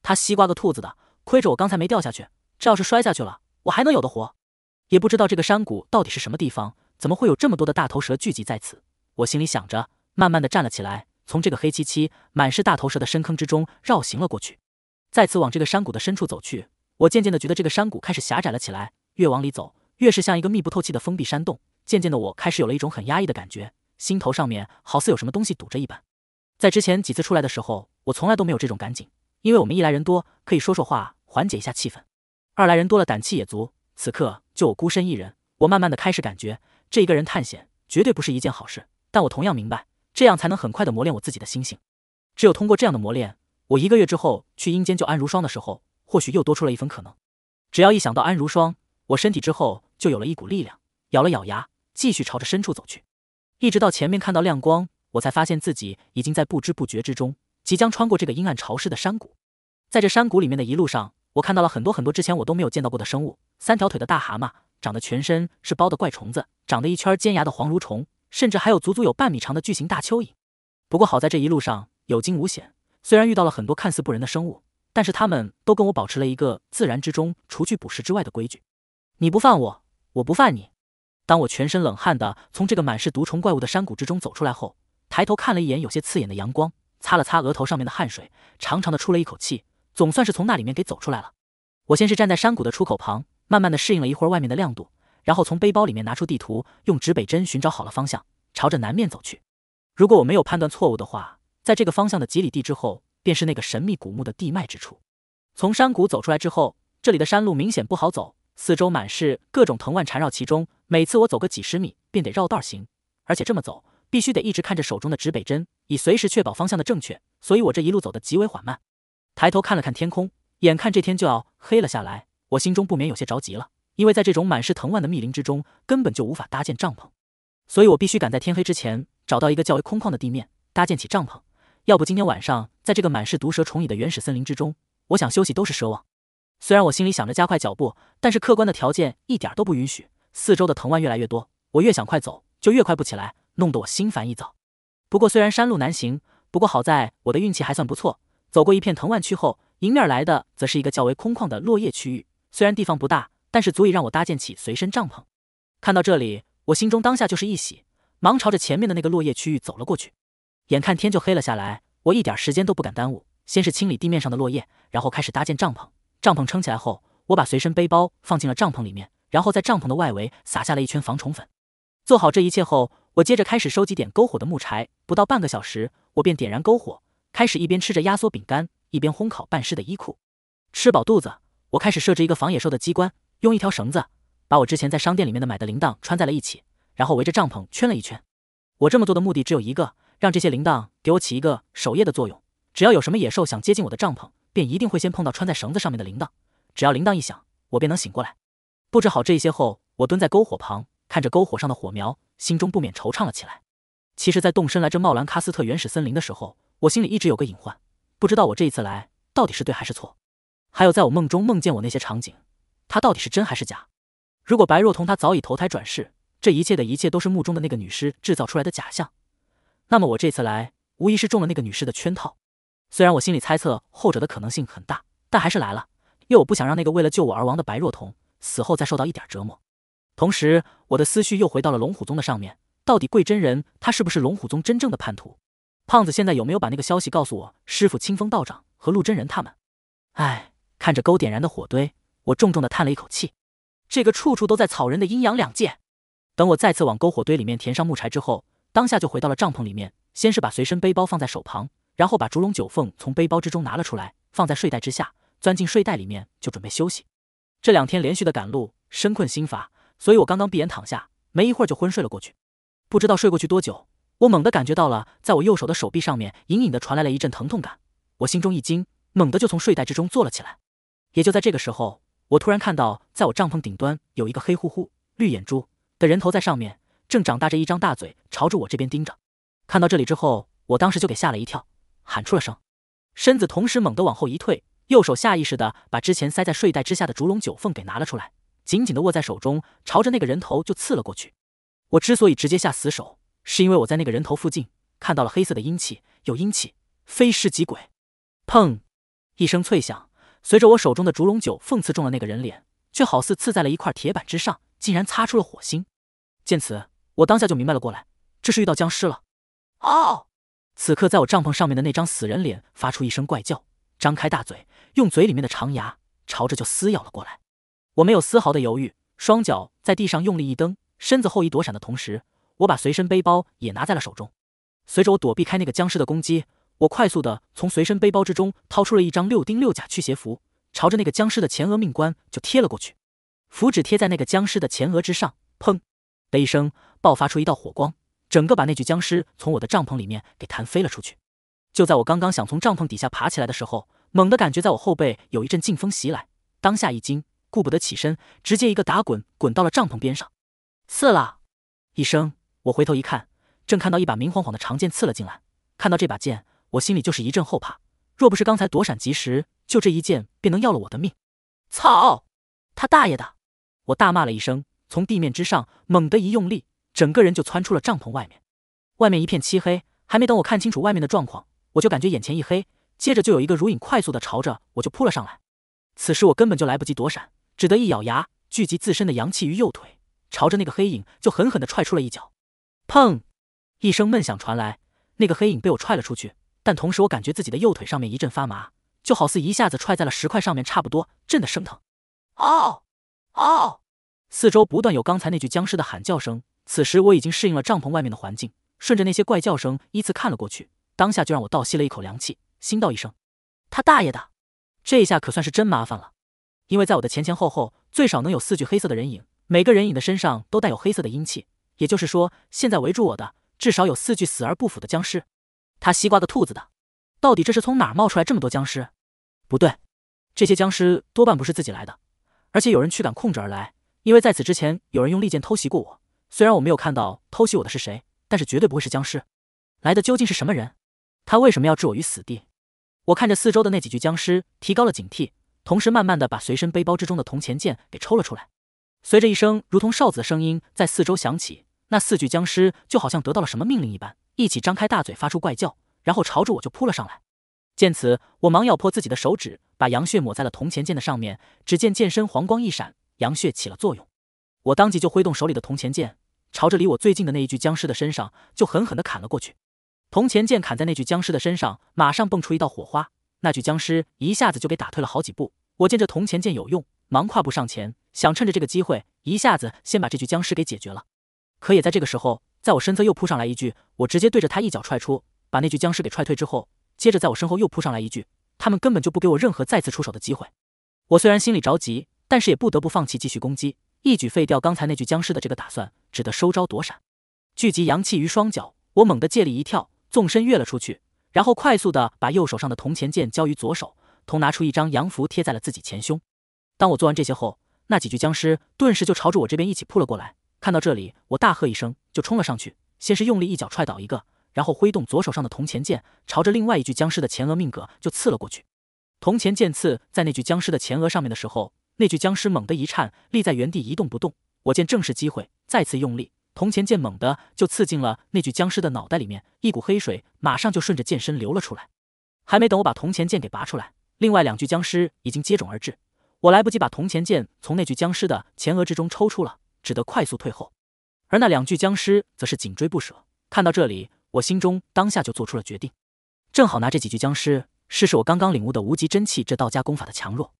他西瓜个兔子的，亏着我刚才没掉下去，这要是摔下去了，我还能有的活？也不知道这个山谷到底是什么地方，怎么会有这么多的大头蛇聚集在此？我心里想着，慢慢的站了起来，从这个黑漆漆、满是大头蛇的深坑之中绕行了过去，再次往这个山谷的深处走去。我渐渐的觉得这个山谷开始狭窄了起来，越往里走，越是像一个密不透气的封闭山洞。渐渐的，我开始有了一种很压抑的感觉。心头上面好似有什么东西堵着一般，在之前几次出来的时候，我从来都没有这种感觉，因为我们一来人多，可以说说话，缓解一下气氛；二来人多了胆气也足。此刻就我孤身一人，我慢慢的开始感觉，这一个人探险绝对不是一件好事。但我同样明白，这样才能很快的磨练我自己的心性。只有通过这样的磨练，我一个月之后去阴间救安如霜的时候，或许又多出了一份可能。只要一想到安如霜，我身体之后就有了一股力量。咬了咬牙，继续朝着深处走去。一直到前面看到亮光，我才发现自己已经在不知不觉之中即将穿过这个阴暗潮湿的山谷。在这山谷里面的一路上，我看到了很多很多之前我都没有见到过的生物：三条腿的大蛤蟆，长得全身是包的怪虫子，长得一圈尖牙的黄如虫，甚至还有足足有半米长的巨型大蚯蚓。不过好在这一路上有惊无险，虽然遇到了很多看似不人的生物，但是他们都跟我保持了一个自然之中除去捕食之外的规矩：你不犯我，我不犯你。当我全身冷汗的从这个满是毒虫怪物的山谷之中走出来后，抬头看了一眼有些刺眼的阳光，擦了擦额头上面的汗水，长长的出了一口气，总算是从那里面给走出来了。我先是站在山谷的出口旁，慢慢的适应了一会儿外面的亮度，然后从背包里面拿出地图，用指北针寻找好了方向，朝着南面走去。如果我没有判断错误的话，在这个方向的几里地之后，便是那个神秘古墓的地脉之处。从山谷走出来之后，这里的山路明显不好走，四周满是各种藤蔓缠绕其中。每次我走个几十米，便得绕道行，而且这么走必须得一直看着手中的指北针，以随时确保方向的正确。所以，我这一路走得极为缓慢。抬头看了看天空，眼看这天就要黑了下来，我心中不免有些着急了。因为在这种满是藤蔓的密林之中，根本就无法搭建帐篷，所以我必须赶在天黑之前找到一个较为空旷的地面搭建起帐篷。要不，今天晚上在这个满是毒蛇、虫蚁的原始森林之中，我想休息都是奢望。虽然我心里想着加快脚步，但是客观的条件一点都不允许。四周的藤蔓越来越多，我越想快走就越快不起来，弄得我心烦意躁。不过虽然山路难行，不过好在我的运气还算不错。走过一片藤蔓区后，迎面来的则是一个较为空旷的落叶区域。虽然地方不大，但是足以让我搭建起随身帐篷。看到这里，我心中当下就是一喜，忙朝着前面的那个落叶区域走了过去。眼看天就黑了下来，我一点时间都不敢耽误，先是清理地面上的落叶，然后开始搭建帐篷。帐篷撑起来后，我把随身背包放进了帐篷里面。然后在帐篷的外围撒下了一圈防虫粉，做好这一切后，我接着开始收集点篝火的木柴。不到半个小时，我便点燃篝火，开始一边吃着压缩饼干，一边烘烤半湿的衣裤。吃饱肚子，我开始设置一个防野兽的机关，用一条绳子把我之前在商店里面的买的铃铛穿在了一起，然后围着帐篷圈了一圈。我这么做的目的只有一个，让这些铃铛给我起一个守夜的作用。只要有什么野兽想接近我的帐篷，便一定会先碰到穿在绳子上面的铃铛。只要铃铛一响，我便能醒过来。布置好这一些后，我蹲在篝火旁，看着篝火上的火苗，心中不免惆怅了起来。其实，在动身来这茂兰喀斯特原始森林的时候，我心里一直有个隐患，不知道我这一次来到底是对还是错。还有，在我梦中梦见我那些场景，它到底是真还是假？如果白若彤她早已投胎转世，这一切的一切都是墓中的那个女尸制造出来的假象，那么我这次来无疑是中了那个女尸的圈套。虽然我心里猜测后者的可能性很大，但还是来了，因为我不想让那个为了救我而亡的白若彤。死后再受到一点折磨，同时我的思绪又回到了龙虎宗的上面。到底桂真人他是不是龙虎宗真正的叛徒？胖子现在有没有把那个消息告诉我师傅清风道长和陆真人他们？哎，看着篝点燃的火堆，我重重的叹了一口气。这个处处都在草人的阴阳两界。等我再次往篝火堆里面填上木柴之后，当下就回到了帐篷里面，先是把随身背包放在手旁，然后把烛龙九凤从背包之中拿了出来，放在睡袋之下，钻进睡袋里面就准备休息。这两天连续的赶路，身困心乏，所以我刚刚闭眼躺下，没一会儿就昏睡了过去。不知道睡过去多久，我猛地感觉到了，在我右手的手臂上面隐隐的传来了一阵疼痛感。我心中一惊，猛地就从睡袋之中坐了起来。也就在这个时候，我突然看到，在我帐篷顶端有一个黑乎乎、绿眼珠的人头在上面，正长大着一张大嘴朝着我这边盯着。看到这里之后，我当时就给吓了一跳，喊出了声，身子同时猛地往后一退。右手下意识的把之前塞在睡袋之下的竹龙九凤给拿了出来，紧紧的握在手中，朝着那个人头就刺了过去。我之所以直接下死手，是因为我在那个人头附近看到了黑色的阴气，有阴气非尸即鬼。砰！一声脆响，随着我手中的竹龙九凤刺中了那个人脸，却好似刺在了一块铁板之上，竟然擦出了火星。见此，我当下就明白了过来，这是遇到僵尸了。啊！此刻在我帐篷上面的那张死人脸发出一声怪叫，张开大嘴。用嘴里面的长牙朝着就撕咬了过来，我没有丝毫的犹豫，双脚在地上用力一蹬，身子后一躲闪的同时，我把随身背包也拿在了手中。随着我躲避开那个僵尸的攻击，我快速的从随身背包之中掏出了一张六丁六甲驱邪符，朝着那个僵尸的前额命关就贴了过去。符纸贴在那个僵尸的前额之上，砰的一声，爆发出一道火光，整个把那具僵尸从我的帐篷里面给弹飞了出去。就在我刚刚想从帐篷底下爬起来的时候。猛地感觉在我后背有一阵劲风袭来，当下一惊，顾不得起身，直接一个打滚，滚到了帐篷边上。刺啦一声，我回头一看，正看到一把明晃晃的长剑刺了进来。看到这把剑，我心里就是一阵后怕。若不是刚才躲闪及时，就这一剑便能要了我的命。操！他大爷的！我大骂了一声，从地面之上猛地一用力，整个人就窜出了帐篷外面。外面一片漆黑，还没等我看清楚外面的状况，我就感觉眼前一黑。接着就有一个如影快速的朝着我就扑了上来，此时我根本就来不及躲闪，只得一咬牙，聚集自身的阳气于右腿，朝着那个黑影就狠狠的踹出了一脚，砰，一声闷响传来，那个黑影被我踹了出去，但同时我感觉自己的右腿上面一阵发麻，就好似一下子踹在了石块上面差不多，震得生疼。哦，哦，四周不断有刚才那具僵尸的喊叫声，此时我已经适应了帐篷外面的环境，顺着那些怪叫声依次看了过去，当下就让我倒吸了一口凉气。心道一声：“他大爷的，这一下可算是真麻烦了。”因为在我的前前后后，最少能有四具黑色的人影，每个人影的身上都带有黑色的阴气。也就是说，现在围住我的至少有四具死而不腐的僵尸。他西瓜个兔子的，到底这是从哪儿冒出来这么多僵尸？不对，这些僵尸多半不是自己来的，而且有人驱赶控制而来。因为在此之前，有人用利剑偷袭过我，虽然我没有看到偷袭我的是谁，但是绝对不会是僵尸。来的究竟是什么人？他为什么要置我于死地？我看着四周的那几具僵尸，提高了警惕，同时慢慢的把随身背包之中的铜钱剑给抽了出来。随着一声如同哨子的声音在四周响起，那四具僵尸就好像得到了什么命令一般，一起张开大嘴发出怪叫，然后朝着我就扑了上来。见此，我忙咬破自己的手指，把羊血抹在了铜钱剑的上面。只见剑身黄光一闪，羊血起了作用。我当即就挥动手里的铜钱剑，朝着离我最近的那一具僵尸的身上就狠狠的砍了过去。铜钱剑砍在那具僵尸的身上，马上蹦出一道火花。那具僵尸一下子就给打退了好几步。我见这铜钱剑有用，忙跨步上前，想趁着这个机会一下子先把这具僵尸给解决了。可也在这个时候，在我身侧又扑上来一具，我直接对着他一脚踹出，把那具僵尸给踹退之后，接着在我身后又扑上来一具，他们根本就不给我任何再次出手的机会。我虽然心里着急，但是也不得不放弃继续攻击，一举废掉刚才那具僵尸的这个打算，只得收招躲闪，聚集阳气于双脚，我猛地借力一跳。纵身跃了出去，然后快速的把右手上的铜钱剑交于左手，同拿出一张阳符贴在了自己前胸。当我做完这些后，那几具僵尸顿时就朝着我这边一起扑了过来。看到这里，我大喝一声，就冲了上去，先是用力一脚踹倒一个，然后挥动左手上的铜钱剑，朝着另外一具僵尸的前额命格就刺了过去。铜钱剑刺在那具僵尸的前额上面的时候，那具僵尸猛地一颤，立在原地一动不动。我见正是机会，再次用力。铜钱剑猛地就刺进了那具僵尸的脑袋里面，一股黑水马上就顺着剑身流了出来。还没等我把铜钱剑给拔出来，另外两具僵尸已经接踵而至。我来不及把铜钱剑从那具僵尸的前额之中抽出了，只得快速退后。而那两具僵尸则是紧追不舍。看到这里，我心中当下就做出了决定，正好拿这几具僵尸试试我刚刚领悟的无极真气这道家功法的强弱。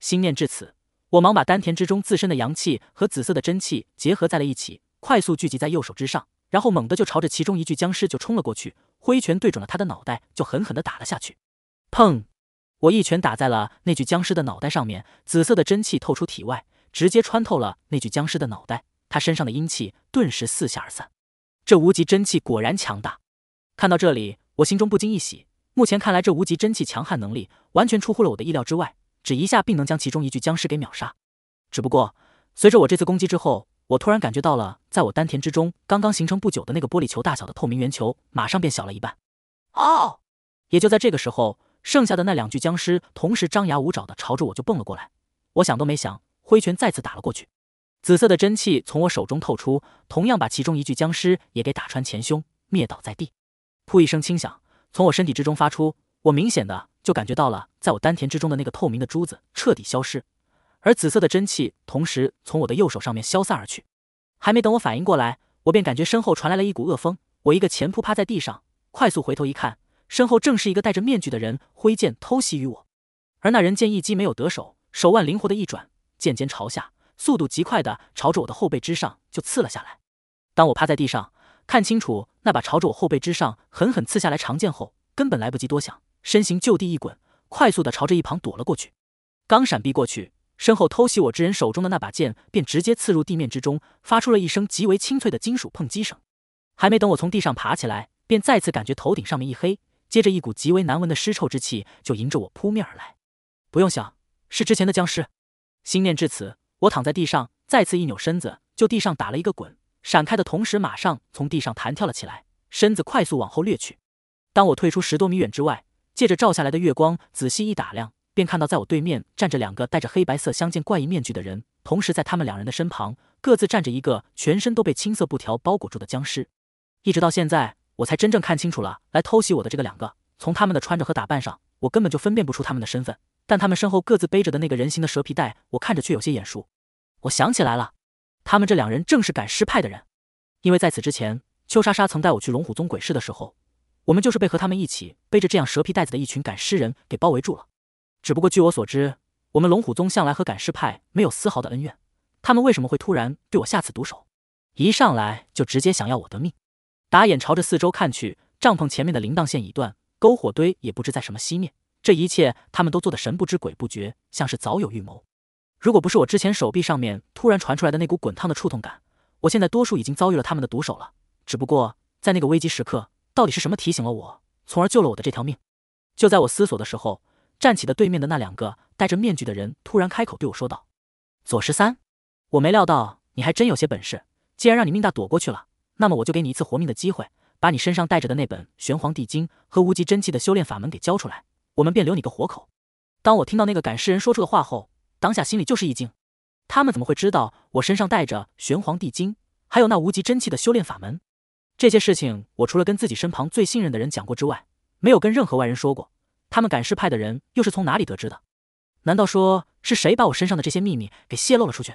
心念至此，我忙把丹田之中自身的阳气和紫色的真气结合在了一起。快速聚集在右手之上，然后猛地就朝着其中一具僵尸就冲了过去，挥拳对准了他的脑袋，就狠狠的打了下去。砰！我一拳打在了那具僵尸的脑袋上面，紫色的真气透出体外，直接穿透了那具僵尸的脑袋，他身上的阴气顿时四下而散。这无极真气果然强大。看到这里，我心中不禁一喜，目前看来这无极真气强悍能力完全出乎了我的意料之外，只一下并能将其中一具僵尸给秒杀。只不过随着我这次攻击之后。我突然感觉到了，在我丹田之中刚刚形成不久的那个玻璃球大小的透明圆球，马上变小了一半。哦，也就在这个时候，剩下的那两具僵尸同时张牙舞爪的朝着我就蹦了过来。我想都没想，挥拳再次打了过去。紫色的真气从我手中透出，同样把其中一具僵尸也给打穿前胸，灭倒在地。噗一声轻响从我身体之中发出，我明显的就感觉到了，在我丹田之中的那个透明的珠子彻底消失。而紫色的真气同时从我的右手上面消散而去，还没等我反应过来，我便感觉身后传来了一股恶风。我一个前扑趴在地上，快速回头一看，身后正是一个戴着面具的人挥剑偷袭于我。而那人见一击没有得手，手腕灵活的一转，剑尖朝下，速度极快的朝着我的后背之上就刺了下来。当我趴在地上看清楚那把朝着我后背之上狠狠刺下来长剑后，根本来不及多想，身形就地一滚，快速的朝着一旁躲了过去。刚闪避过去。身后偷袭我之人手中的那把剑，便直接刺入地面之中，发出了一声极为清脆的金属碰击声。还没等我从地上爬起来，便再次感觉头顶上面一黑，接着一股极为难闻的尸臭之气就迎着我扑面而来。不用想，是之前的僵尸。心念至此，我躺在地上，再次一扭身子，就地上打了一个滚，闪开的同时，马上从地上弹跳了起来，身子快速往后掠去。当我退出十多米远之外，借着照下来的月光，仔细一打量。便看到，在我对面站着两个戴着黑白色相间怪异面具的人，同时在他们两人的身旁，各自站着一个全身都被青色布条包裹住的僵尸。一直到现在，我才真正看清楚了来偷袭我的这个两个。从他们的穿着和打扮上，我根本就分辨不出他们的身份，但他们身后各自背着的那个人形的蛇皮袋，我看着却有些眼熟。我想起来了，他们这两人正是赶尸派的人。因为在此之前，邱莎莎曾带我去龙虎宗鬼市的时候，我们就是被和他们一起背着这样蛇皮袋子的一群赶尸人给包围住了。只不过，据我所知，我们龙虎宗向来和赶尸派没有丝毫的恩怨，他们为什么会突然对我下此毒手？一上来就直接想要我的命。打眼朝着四周看去，帐篷前面的铃铛线已断，篝火堆也不知在什么熄灭。这一切他们都做的神不知鬼不觉，像是早有预谋。如果不是我之前手臂上面突然传出来的那股滚烫的触痛感，我现在多数已经遭遇了他们的毒手了。只不过在那个危机时刻，到底是什么提醒了我，从而救了我的这条命？就在我思索的时候。站起的对面的那两个戴着面具的人突然开口对我说道：“左十三，我没料到你还真有些本事。既然让你命大躲过去了，那么我就给你一次活命的机会，把你身上带着的那本《玄黄帝经》和无极真气的修炼法门给交出来，我们便留你个活口。”当我听到那个赶尸人说出的话后，当下心里就是一惊：他们怎么会知道我身上带着《玄黄帝经》还有那无极真气的修炼法门？这些事情我除了跟自己身旁最信任的人讲过之外，没有跟任何外人说过。他们赶尸派的人又是从哪里得知的？难道说是谁把我身上的这些秘密给泄露了出去？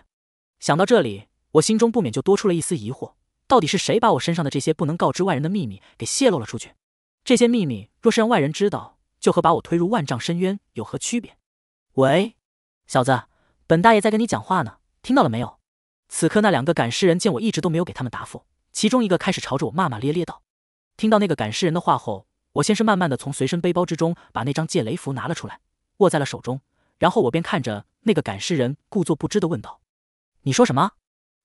想到这里，我心中不免就多出了一丝疑惑：到底是谁把我身上的这些不能告知外人的秘密给泄露了出去？这些秘密若是让外人知道，就和把我推入万丈深渊有何区别？喂，小子，本大爷在跟你讲话呢，听到了没有？此刻那两个赶尸人见我一直都没有给他们答复，其中一个开始朝着我骂骂咧咧道：“听到那个赶尸人的话后。”我先是慢慢的从随身背包之中把那张借雷符拿了出来，握在了手中，然后我便看着那个赶尸人，故作不知的问道：“你说什么？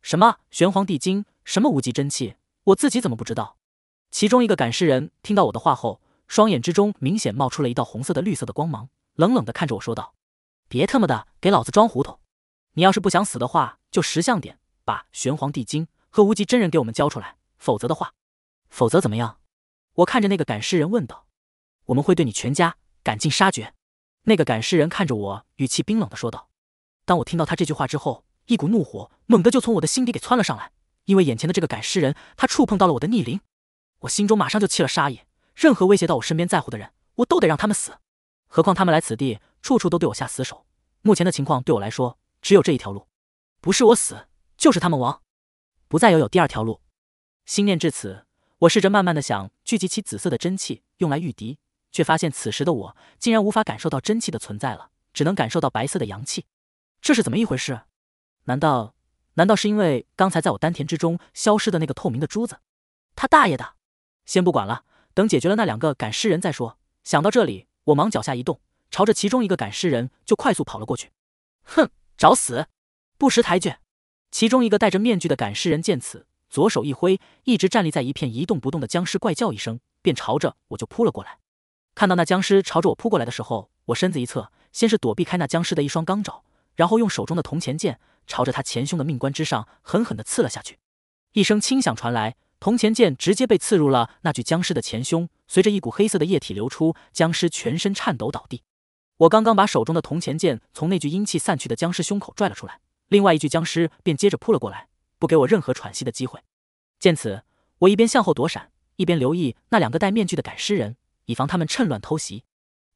什么玄黄地经？什么无极真气？我自己怎么不知道？”其中一个赶尸人听到我的话后，双眼之中明显冒出了一道红色的绿色的光芒，冷冷的看着我说道：“别他妈的给老子装糊涂！你要是不想死的话，就识相点，把玄黄地经和无极真人给我们交出来，否则的话，否则怎么样？”我看着那个赶尸人问道：“我们会对你全家赶尽杀绝。”那个赶尸人看着我，语气冰冷的说道。当我听到他这句话之后，一股怒火猛地就从我的心底给窜了上来，因为眼前的这个赶尸人，他触碰到了我的逆鳞。我心中马上就起了杀意，任何威胁到我身边在乎的人，我都得让他们死。何况他们来此地，处处都对我下死手。目前的情况对我来说，只有这一条路，不是我死，就是他们亡，不再有有第二条路。心念至此。我试着慢慢的想聚集起紫色的真气用来御敌，却发现此时的我竟然无法感受到真气的存在了，只能感受到白色的阳气。这是怎么一回事？难道难道是因为刚才在我丹田之中消失的那个透明的珠子？他大爷的！先不管了，等解决了那两个赶尸人再说。想到这里，我忙脚下一动，朝着其中一个赶尸人就快速跑了过去。哼，找死！不识抬举！其中一个戴着面具的赶尸人见此。左手一挥，一直站立在一片一动不动的僵尸怪叫一声，便朝着我就扑了过来。看到那僵尸朝着我扑过来的时候，我身子一侧，先是躲避开那僵尸的一双钢爪，然后用手中的铜钱剑朝着他前胸的命关之上狠狠地刺了下去。一声轻响传来，铜钱剑直接被刺入了那具僵尸的前胸，随着一股黑色的液体流出，僵尸全身颤抖倒地。我刚刚把手中的铜钱剑从那具阴气散去的僵尸胸口拽了出来，另外一具僵尸便接着扑了过来。不给我任何喘息的机会。见此，我一边向后躲闪，一边留意那两个戴面具的赶尸人，以防他们趁乱偷袭。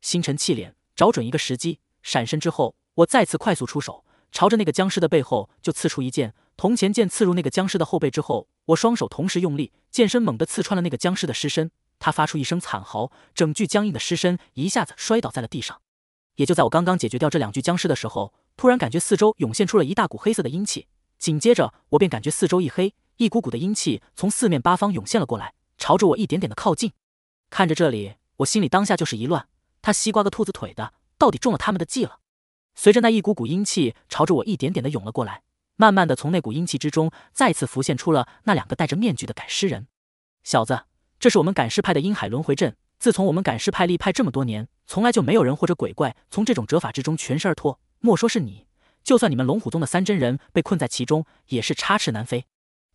星辰气脸，找准一个时机，闪身之后，我再次快速出手，朝着那个僵尸的背后就刺出一剑。铜钱剑刺入那个僵尸的后背之后，我双手同时用力，剑身猛地刺穿了那个僵尸的尸身。他发出一声惨嚎，整具僵硬的尸身一下子摔倒在了地上。也就在我刚刚解决掉这两具僵尸的时候，突然感觉四周涌现出了一大股黑色的阴气。紧接着，我便感觉四周一黑，一股股的阴气从四面八方涌现了过来，朝着我一点点的靠近。看着这里，我心里当下就是一乱。他西瓜个兔子腿的，到底中了他们的计了。随着那一股股阴气朝着我一点点的涌了过来，慢慢的从那股阴气之中再次浮现出了那两个戴着面具的赶尸人。小子，这是我们赶尸派的阴海轮回阵。自从我们赶尸派立派这么多年，从来就没有人或者鬼怪从这种折法之中全身而脱。莫说是你。就算你们龙虎宗的三真人被困在其中，也是插翅难飞。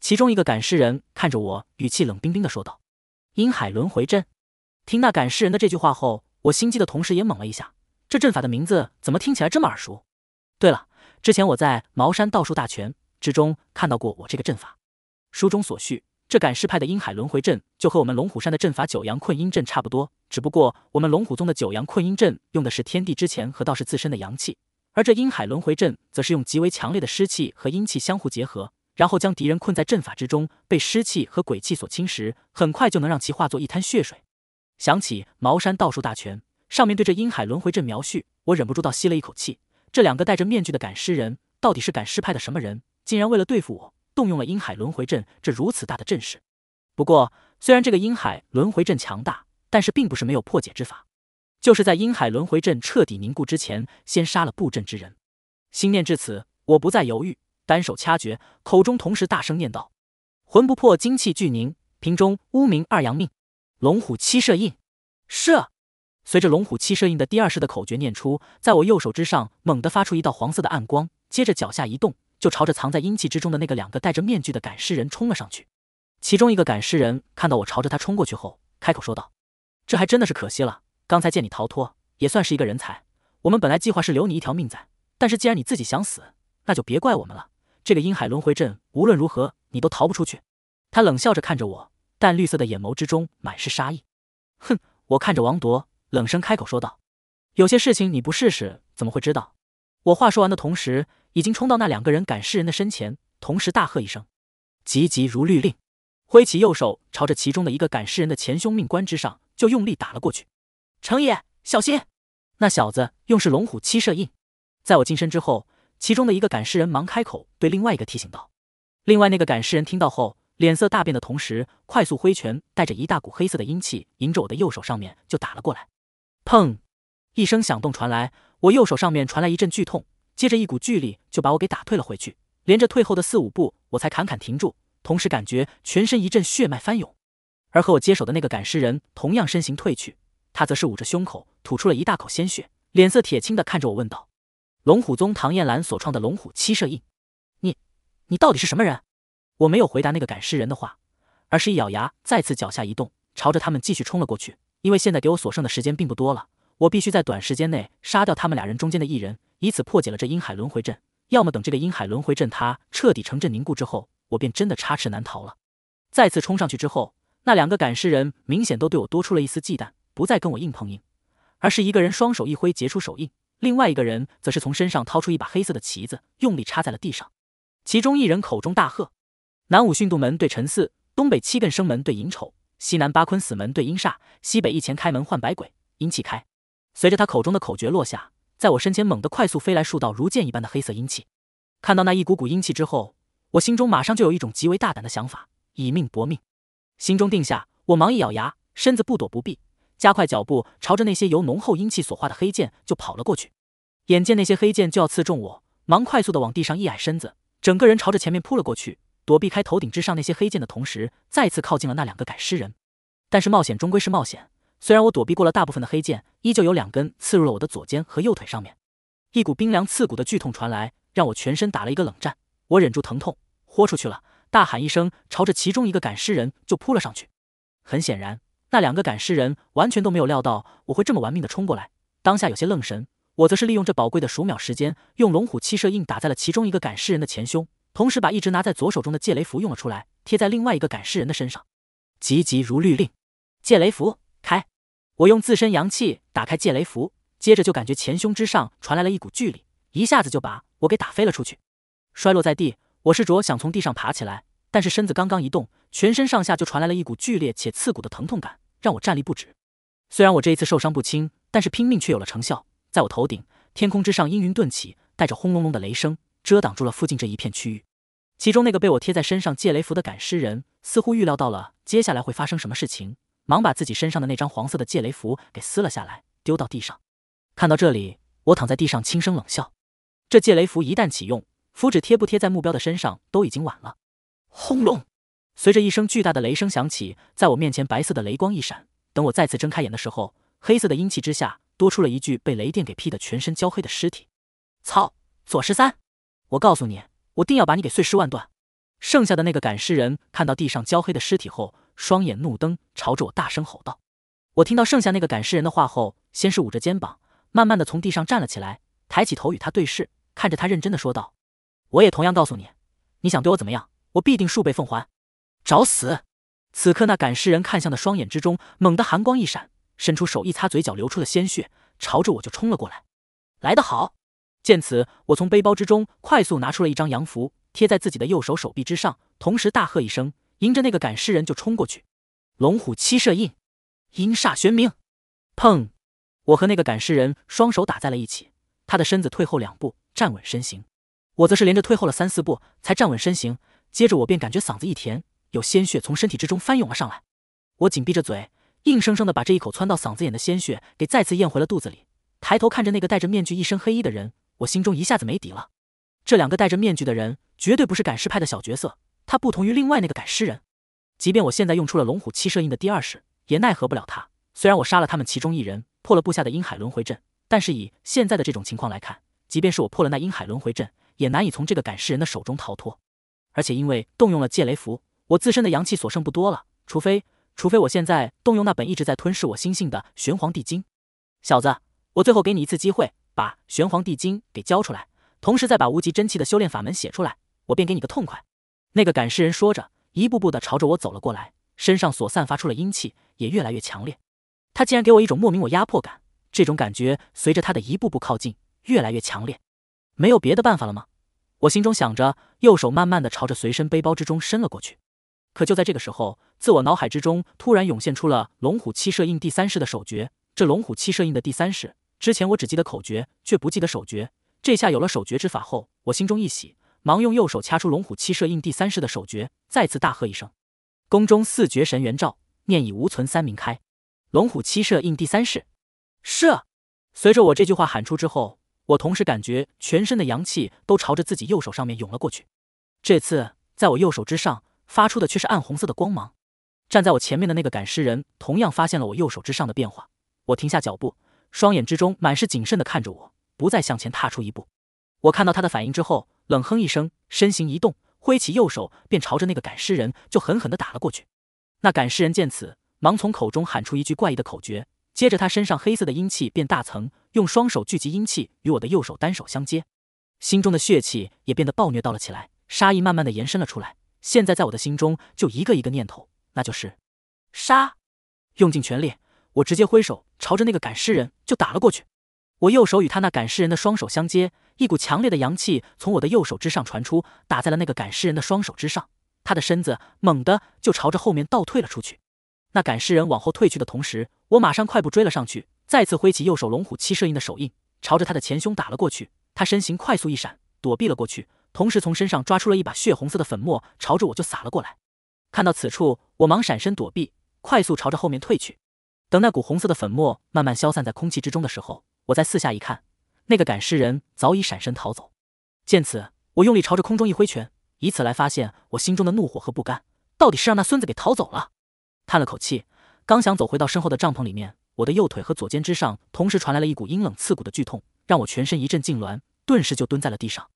其中一个赶尸人看着我，语气冷冰冰地说道：“阴海轮回阵。”听那赶尸人的这句话后，我心悸的同时也猛了一下，这阵法的名字怎么听起来这么耳熟？对了，之前我在《茅山道术大全》之中看到过我这个阵法。书中所叙，这赶尸派的阴海轮回阵就和我们龙虎山的阵法九阳困阴阵差不多，只不过我们龙虎宗的九阳困阴阵用的是天地之前和道士自身的阳气。而这阴海轮回阵，则是用极为强烈的湿气和阴气相互结合，然后将敌人困在阵法之中，被湿气和鬼气所侵蚀，很快就能让其化作一滩血水。想起《茅山道术大全》上面对这阴海轮回阵描述，我忍不住倒吸了一口气。这两个戴着面具的赶尸人，到底是赶尸派的什么人？竟然为了对付我，动用了阴海轮回阵这如此大的阵势。不过，虽然这个阴海轮回阵强大，但是并不是没有破解之法。就是在阴海轮回阵彻底凝固之前，先杀了布阵之人。心念至此，我不再犹豫，单手掐诀，口中同时大声念道：“魂不破，精气聚凝，瓶中污名二阳命，龙虎七射印。”射！随着龙虎七射印的第二式的口诀念出，在我右手之上猛地发出一道黄色的暗光，接着脚下一动，就朝着藏在阴气之中的那个两个戴着面具的赶尸人冲了上去。其中一个赶尸人看到我朝着他冲过去后，开口说道：“这还真的是可惜了。”刚才见你逃脱，也算是一个人才。我们本来计划是留你一条命在，但是既然你自己想死，那就别怪我们了。这个阴海轮回阵无论如何，你都逃不出去。他冷笑着看着我，淡绿色的眼眸之中满是杀意。哼！我看着王铎，冷声开口说道：“有些事情你不试试，怎么会知道？”我话说完的同时，已经冲到那两个人赶尸人的身前，同时大喝一声：“急急如律令！”挥起右手，朝着其中的一个赶尸人的前胸命官之上就用力打了过去。程爷，小心！那小子用是龙虎七射印，在我近身之后，其中的一个赶尸人忙开口对另外一个提醒道。另外那个赶尸人听到后，脸色大变的同时，快速挥拳，带着一大股黑色的阴气，迎着我的右手上面就打了过来。砰！一声响动传来，我右手上面传来一阵剧痛，接着一股巨力就把我给打退了回去，连着退后的四五步，我才堪堪停住，同时感觉全身一阵血脉翻涌。而和我接手的那个赶尸人同样身形退去。他则是捂着胸口，吐出了一大口鲜血，脸色铁青的看着我，问道：“龙虎宗唐艳兰所创的龙虎七射印，你，你到底是什么人？”我没有回答那个赶尸人的话，而是一咬牙，再次脚下移动，朝着他们继续冲了过去。因为现在给我所剩的时间并不多了，我必须在短时间内杀掉他们俩人中间的一人，以此破解了这阴海轮回阵。要么等这个阴海轮回阵它彻底成阵凝固之后，我便真的插翅难逃了。再次冲上去之后，那两个赶尸人明显都对我多出了一丝忌惮。不再跟我硬碰硬，而是一个人双手一挥结出手印，另外一个人则是从身上掏出一把黑色的旗子，用力插在了地上。其中一人口中大喝：“南武训度门对陈巳，东北七艮生门对寅丑，西南八坤死门对阴煞，西北一乾开门换白鬼阴气开。”随着他口中的口诀落下，在我身前猛地快速飞来数道如箭一般的黑色阴气。看到那一股股阴气之后，我心中马上就有一种极为大胆的想法，以命搏命。心中定下，我忙一咬牙，身子不躲不避。加快脚步，朝着那些由浓厚阴气所化的黑剑就跑了过去。眼见那些黑剑就要刺中我，忙快速的往地上一矮身子，整个人朝着前面扑了过去，躲避开头顶之上那些黑剑的同时，再次靠近了那两个赶尸人。但是冒险终归是冒险，虽然我躲避过了大部分的黑剑，依旧有两根刺入了我的左肩和右腿上面，一股冰凉刺骨的剧痛传来，让我全身打了一个冷战。我忍住疼痛，豁出去了，大喊一声，朝着其中一个赶尸人就扑了上去。很显然。那两个赶尸人完全都没有料到我会这么玩命的冲过来，当下有些愣神。我则是利用这宝贵的数秒时间，用龙虎七射印打在了其中一个赶尸人的前胸，同时把一直拿在左手中的借雷符用了出来，贴在另外一个赶尸人的身上。急急如律令，借雷符开！我用自身阳气打开借雷符，接着就感觉前胸之上传来了一股巨力，一下子就把我给打飞了出去，摔落在地。我试着想从地上爬起来，但是身子刚刚一动，全身上下就传来了一股剧烈且刺骨的疼痛感。让我站立不止。虽然我这一次受伤不轻，但是拼命却有了成效。在我头顶，天空之上阴云顿起，带着轰隆隆的雷声，遮挡住了附近这一片区域。其中那个被我贴在身上借雷符的赶尸人，似乎预料到了接下来会发生什么事情，忙把自己身上的那张黄色的借雷符给撕了下来，丢到地上。看到这里，我躺在地上轻声冷笑：这借雷符一旦启用，符纸贴不贴在目标的身上都已经晚了。轰隆！随着一声巨大的雷声响起，在我面前白色的雷光一闪。等我再次睁开眼的时候，黑色的阴气之下多出了一具被雷电给劈得全身焦黑的尸体。操！左十三，我告诉你，我定要把你给碎尸万段！剩下的那个赶尸人看到地上焦黑的尸体后，双眼怒瞪，朝着我大声吼道。我听到剩下那个赶尸人的话后，先是捂着肩膀，慢慢的从地上站了起来，抬起头与他对视，看着他认真的说道：“我也同样告诉你，你想对我怎么样，我必定数倍奉还。”找死！此刻那赶尸人看向的双眼之中，猛地寒光一闪，伸出手一擦嘴角流出的鲜血，朝着我就冲了过来。来得好！见此，我从背包之中快速拿出了一张阳符，贴在自己的右手手臂之上，同时大喝一声，迎着那个赶尸人就冲过去。龙虎七射印，阴煞玄冥。砰！我和那个赶尸人双手打在了一起，他的身子退后两步，站稳身形。我则是连着退后了三四步，才站稳身形。接着我便感觉嗓子一甜。有鲜血从身体之中翻涌了上来，我紧闭着嘴，硬生生的把这一口窜到嗓子眼的鲜血给再次咽回了肚子里。抬头看着那个戴着面具、一身黑衣的人，我心中一下子没底了。这两个戴着面具的人绝对不是赶尸派的小角色，他不同于另外那个赶尸人。即便我现在用出了龙虎七射印的第二式，也奈何不了他。虽然我杀了他们其中一人，破了布下的阴海轮回阵，但是以现在的这种情况来看，即便是我破了那阴海轮回阵，也难以从这个赶尸人的手中逃脱。而且因为动用了借雷符。我自身的阳气所剩不多了，除非除非我现在动用那本一直在吞噬我心性的玄黄地经。小子，我最后给你一次机会，把玄黄地经给交出来，同时再把无极真气的修炼法门写出来，我便给你个痛快。那个赶尸人说着，一步步的朝着我走了过来，身上所散发出了阴气也越来越强烈，他竟然给我一种莫名我压迫感，这种感觉随着他的一步步靠近越来越强烈。没有别的办法了吗？我心中想着，右手慢慢的朝着随身背包之中伸了过去。可就在这个时候，自我脑海之中突然涌现出了龙虎七射印第三式的手诀。这龙虎七射印的第三式，之前我只记得口诀，却不记得手诀。这下有了手诀之法后，我心中一喜，忙用右手掐出龙虎七射印第三式的手诀，再次大喝一声：“宫中四绝神元照，念已无存三明开，龙虎七射印第三式。”是。随着我这句话喊出之后，我同时感觉全身的阳气都朝着自己右手上面涌了过去。这次在我右手之上。发出的却是暗红色的光芒。站在我前面的那个赶尸人同样发现了我右手之上的变化。我停下脚步，双眼之中满是谨慎的看着我，不再向前踏出一步。我看到他的反应之后，冷哼一声，身形一动，挥起右手便朝着那个赶尸人就狠狠的打了过去。那赶尸人见此，忙从口中喊出一句怪异的口诀，接着他身上黑色的阴气变大层，用双手聚集阴气与我的右手单手相接，心中的血气也变得暴虐到了起来，杀意慢慢的延伸了出来。现在在我的心中就一个一个念头，那就是杀！用尽全力，我直接挥手朝着那个赶尸人就打了过去。我右手与他那赶尸人的双手相接，一股强烈的阳气从我的右手之上传出，打在了那个赶尸人的双手之上。他的身子猛地就朝着后面倒退了出去。那赶尸人往后退去的同时，我马上快步追了上去，再次挥起右手龙虎七射印的手印，朝着他的前胸打了过去。他身形快速一闪，躲避了过去。同时，从身上抓出了一把血红色的粉末，朝着我就撒了过来。看到此处，我忙闪身躲避，快速朝着后面退去。等那股红色的粉末慢慢消散在空气之中的时候，我再四下一看，那个赶尸人早已闪身逃走。见此，我用力朝着空中一挥拳，以此来发泄我心中的怒火和不甘。到底是让那孙子给逃走了。叹了口气，刚想走回到身后的帐篷里面，我的右腿和左肩之上同时传来了一股阴冷刺骨的剧痛，让我全身一阵痉挛，顿时就蹲在了地上。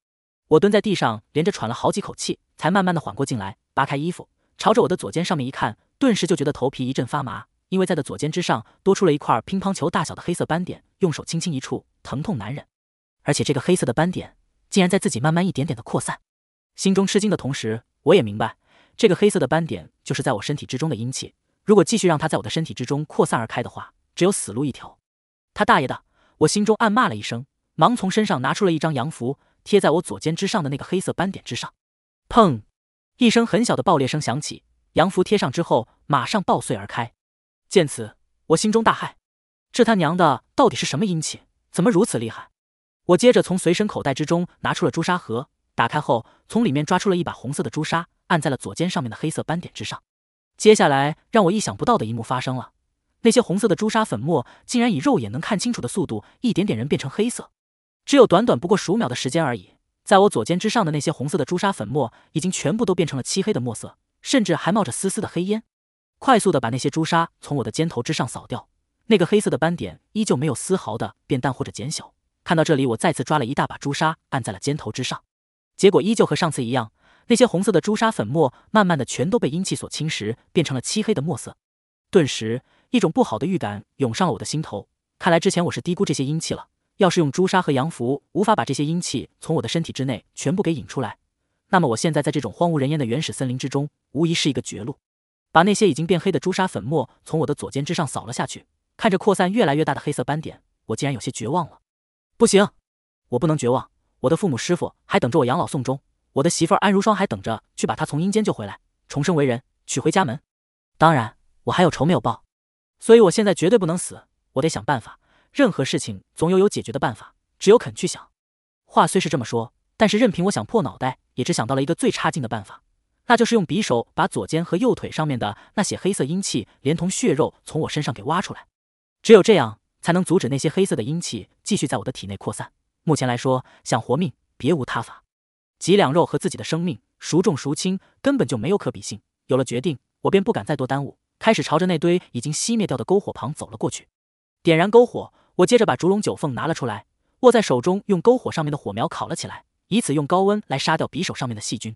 我蹲在地上，连着喘了好几口气，才慢慢的缓过劲来。扒开衣服，朝着我的左肩上面一看，顿时就觉得头皮一阵发麻，因为在的左肩之上多出了一块乒乓球大小的黑色斑点。用手轻轻一触，疼痛难忍。而且这个黑色的斑点竟然在自己慢慢一点点的扩散。心中吃惊的同时，我也明白，这个黑色的斑点就是在我身体之中的阴气。如果继续让它在我的身体之中扩散而开的话，只有死路一条。他大爷的！我心中暗骂了一声，忙从身上拿出了一张阳符。贴在我左肩之上的那个黑色斑点之上，砰！一声很小的爆裂声响起，洋服贴上之后马上爆碎而开。见此，我心中大骇，这他娘的到底是什么阴气，怎么如此厉害？我接着从随身口袋之中拿出了朱砂盒，打开后从里面抓出了一把红色的朱砂，按在了左肩上面的黑色斑点之上。接下来让我意想不到的一幕发生了，那些红色的朱砂粉末竟然以肉眼能看清楚的速度，一点点人变成黑色。只有短短不过数秒的时间而已，在我左肩之上的那些红色的朱砂粉末，已经全部都变成了漆黑的墨色，甚至还冒着丝丝的黑烟。快速的把那些朱砂从我的肩头之上扫掉，那个黑色的斑点依旧没有丝毫的变淡或者减小。看到这里，我再次抓了一大把朱砂按在了肩头之上，结果依旧和上次一样，那些红色的朱砂粉末慢慢的全都被阴气所侵蚀，变成了漆黑的墨色。顿时，一种不好的预感涌上了我的心头，看来之前我是低估这些阴气了。要是用朱砂和阳符无法把这些阴气从我的身体之内全部给引出来，那么我现在在这种荒无人烟的原始森林之中，无疑是一个绝路。把那些已经变黑的朱砂粉末从我的左肩之上扫了下去，看着扩散越来越大的黑色斑点，我竟然有些绝望了。不行，我不能绝望。我的父母、师傅还等着我养老送终，我的媳妇安如霜还等着去把她从阴间救回来，重生为人，娶回家门。当然，我还有仇没有报，所以我现在绝对不能死。我得想办法。任何事情总有有解决的办法，只有肯去想。话虽是这么说，但是任凭我想破脑袋，也只想到了一个最差劲的办法，那就是用匕首把左肩和右腿上面的那些黑色阴气连同血肉从我身上给挖出来。只有这样，才能阻止那些黑色的阴气继续在我的体内扩散。目前来说，想活命别无他法。几两肉和自己的生命孰重孰轻，根本就没有可比性。有了决定，我便不敢再多耽误，开始朝着那堆已经熄灭掉的篝火旁走了过去，点燃篝火。我接着把烛龙九凤拿了出来，握在手中，用篝火上面的火苗烤了起来，以此用高温来杀掉匕首上面的细菌。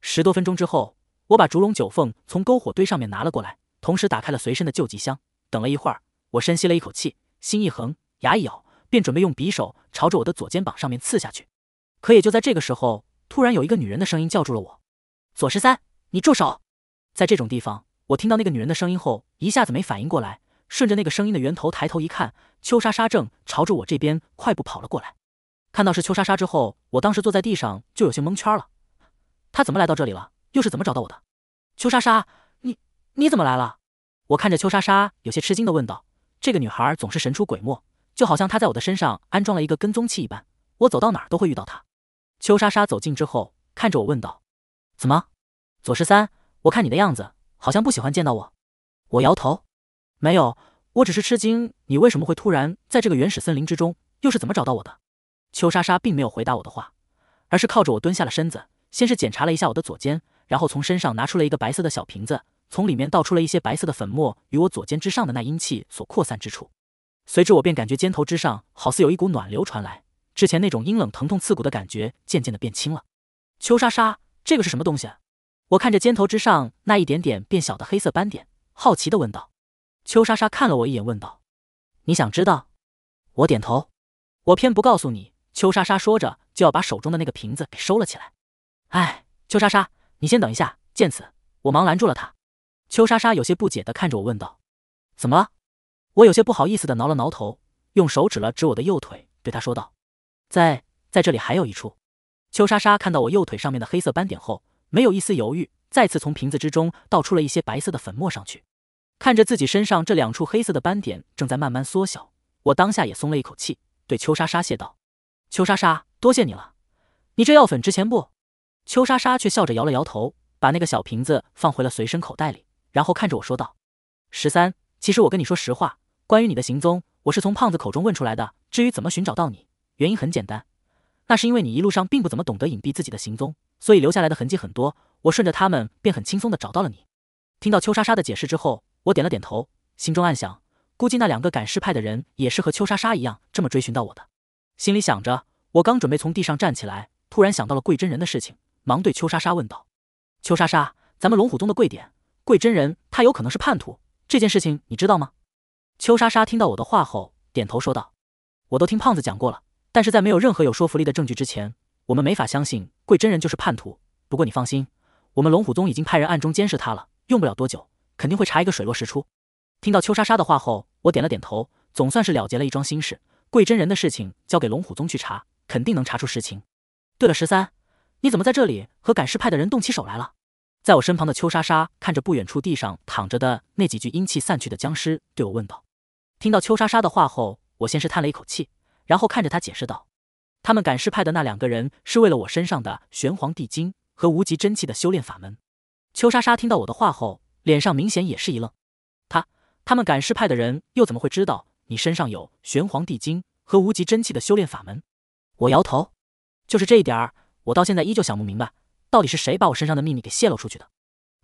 十多分钟之后，我把烛龙九凤从篝火堆上面拿了过来，同时打开了随身的救济箱。等了一会儿，我深吸了一口气，心一横，牙一咬，便准备用匕首朝着我的左肩膀上面刺下去。可也就在这个时候，突然有一个女人的声音叫住了我：“左十三，你住手！”在这种地方，我听到那个女人的声音后，一下子没反应过来。顺着那个声音的源头抬头一看，邱莎莎正朝着我这边快步跑了过来。看到是邱莎莎之后，我当时坐在地上就有些蒙圈了。她怎么来到这里了？又是怎么找到我的？秋莎莎，你你怎么来了？我看着秋莎莎，有些吃惊的问道。这个女孩总是神出鬼没，就好像她在我的身上安装了一个跟踪器一般，我走到哪儿都会遇到她。秋莎莎走近之后，看着我问道：“怎么，左十三？我看你的样子，好像不喜欢见到我。”我摇头。没有，我只是吃惊，你为什么会突然在这个原始森林之中？又是怎么找到我的？邱莎莎并没有回答我的话，而是靠着我蹲下了身子，先是检查了一下我的左肩，然后从身上拿出了一个白色的小瓶子，从里面倒出了一些白色的粉末，与我左肩之上的那阴气所扩散之处。随之我便感觉肩头之上好似有一股暖流传来，之前那种阴冷疼痛刺骨的感觉渐渐的变轻了。邱莎莎，这个是什么东西？我看着肩头之上那一点点变小的黑色斑点，好奇的问道。邱莎莎看了我一眼，问道：“你想知道？”我点头。我偏不告诉你。”邱莎莎说着，就要把手中的那个瓶子给收了起来。“哎，邱莎莎，你先等一下。”见此，我忙拦住了她。邱莎莎有些不解的看着我，问道：“怎么了？”我有些不好意思的挠了挠头，用手指了指我的右腿，对她说道：“在在这里还有一处。”邱莎莎看到我右腿上面的黑色斑点后，没有一丝犹豫，再次从瓶子之中倒出了一些白色的粉末上去。看着自己身上这两处黑色的斑点正在慢慢缩小，我当下也松了一口气，对邱莎莎谢道：“邱莎莎，多谢你了。你这药粉值钱不？”邱莎莎却笑着摇了摇头，把那个小瓶子放回了随身口袋里，然后看着我说道：“十三，其实我跟你说实话，关于你的行踪，我是从胖子口中问出来的。至于怎么寻找到你，原因很简单，那是因为你一路上并不怎么懂得隐蔽自己的行踪，所以留下来的痕迹很多，我顺着他们便很轻松的找到了你。”听到邱莎莎的解释之后，我点了点头，心中暗想，估计那两个赶尸派的人也是和邱莎莎一样这么追寻到我的。心里想着，我刚准备从地上站起来，突然想到了桂真人的事情，忙对邱莎莎问道：“邱莎莎，咱们龙虎宗的贵典桂真人，他有可能是叛徒，这件事情你知道吗？”邱莎莎听到我的话后，点头说道：“我都听胖子讲过了，但是在没有任何有说服力的证据之前，我们没法相信桂真人就是叛徒。不过你放心，我们龙虎宗已经派人暗中监视他了，用不了多久。”肯定会查一个水落石出。听到邱莎莎的话后，我点了点头，总算是了结了一桩心事。贵真人的事情交给龙虎宗去查，肯定能查出实情。对了，十三，你怎么在这里和赶尸派的人动起手来了？在我身旁的邱莎莎看着不远处地上躺着的那几具阴气散去的僵尸，对我问道。听到邱莎莎的话后，我先是叹了一口气，然后看着他解释道：“他们赶尸派的那两个人是为了我身上的玄黄帝经和无极真气的修炼法门。”邱莎莎听到我的话后。脸上明显也是一愣，他他们赶尸派的人又怎么会知道你身上有玄黄地经和无极真气的修炼法门？我摇头，就是这一点儿，我到现在依旧想不明白，到底是谁把我身上的秘密给泄露出去的？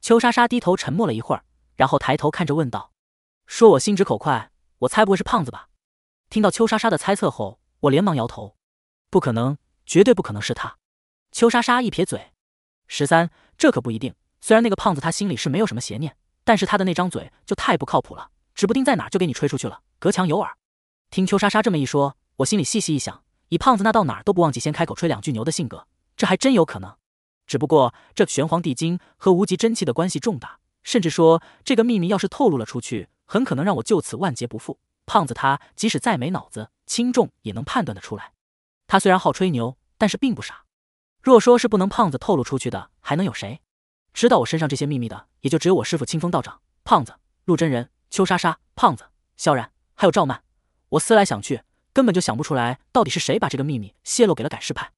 邱莎莎低头沉默了一会儿，然后抬头看着问道：“说我心直口快，我猜不会是胖子吧？”听到邱莎莎的猜测后，我连忙摇头：“不可能，绝对不可能是他。”邱莎莎一撇嘴：“十三，这可不一定。”虽然那个胖子他心里是没有什么邪念，但是他的那张嘴就太不靠谱了，指不定在哪儿就给你吹出去了。隔墙有耳，听邱莎莎这么一说，我心里细细一想，以胖子那到哪儿都不忘记先开口吹两句牛的性格，这还真有可能。只不过这玄黄帝经和无极真气的关系重大，甚至说这个秘密要是透露了出去，很可能让我就此万劫不复。胖子他即使再没脑子，轻重也能判断得出来。他虽然好吹牛，但是并不傻。若说是不能胖子透露出去的，还能有谁？知道我身上这些秘密的，也就只有我师傅清风道长、胖子、陆真人、邱莎莎、胖子、萧然，还有赵曼。我思来想去，根本就想不出来，到底是谁把这个秘密泄露给了赶尸派。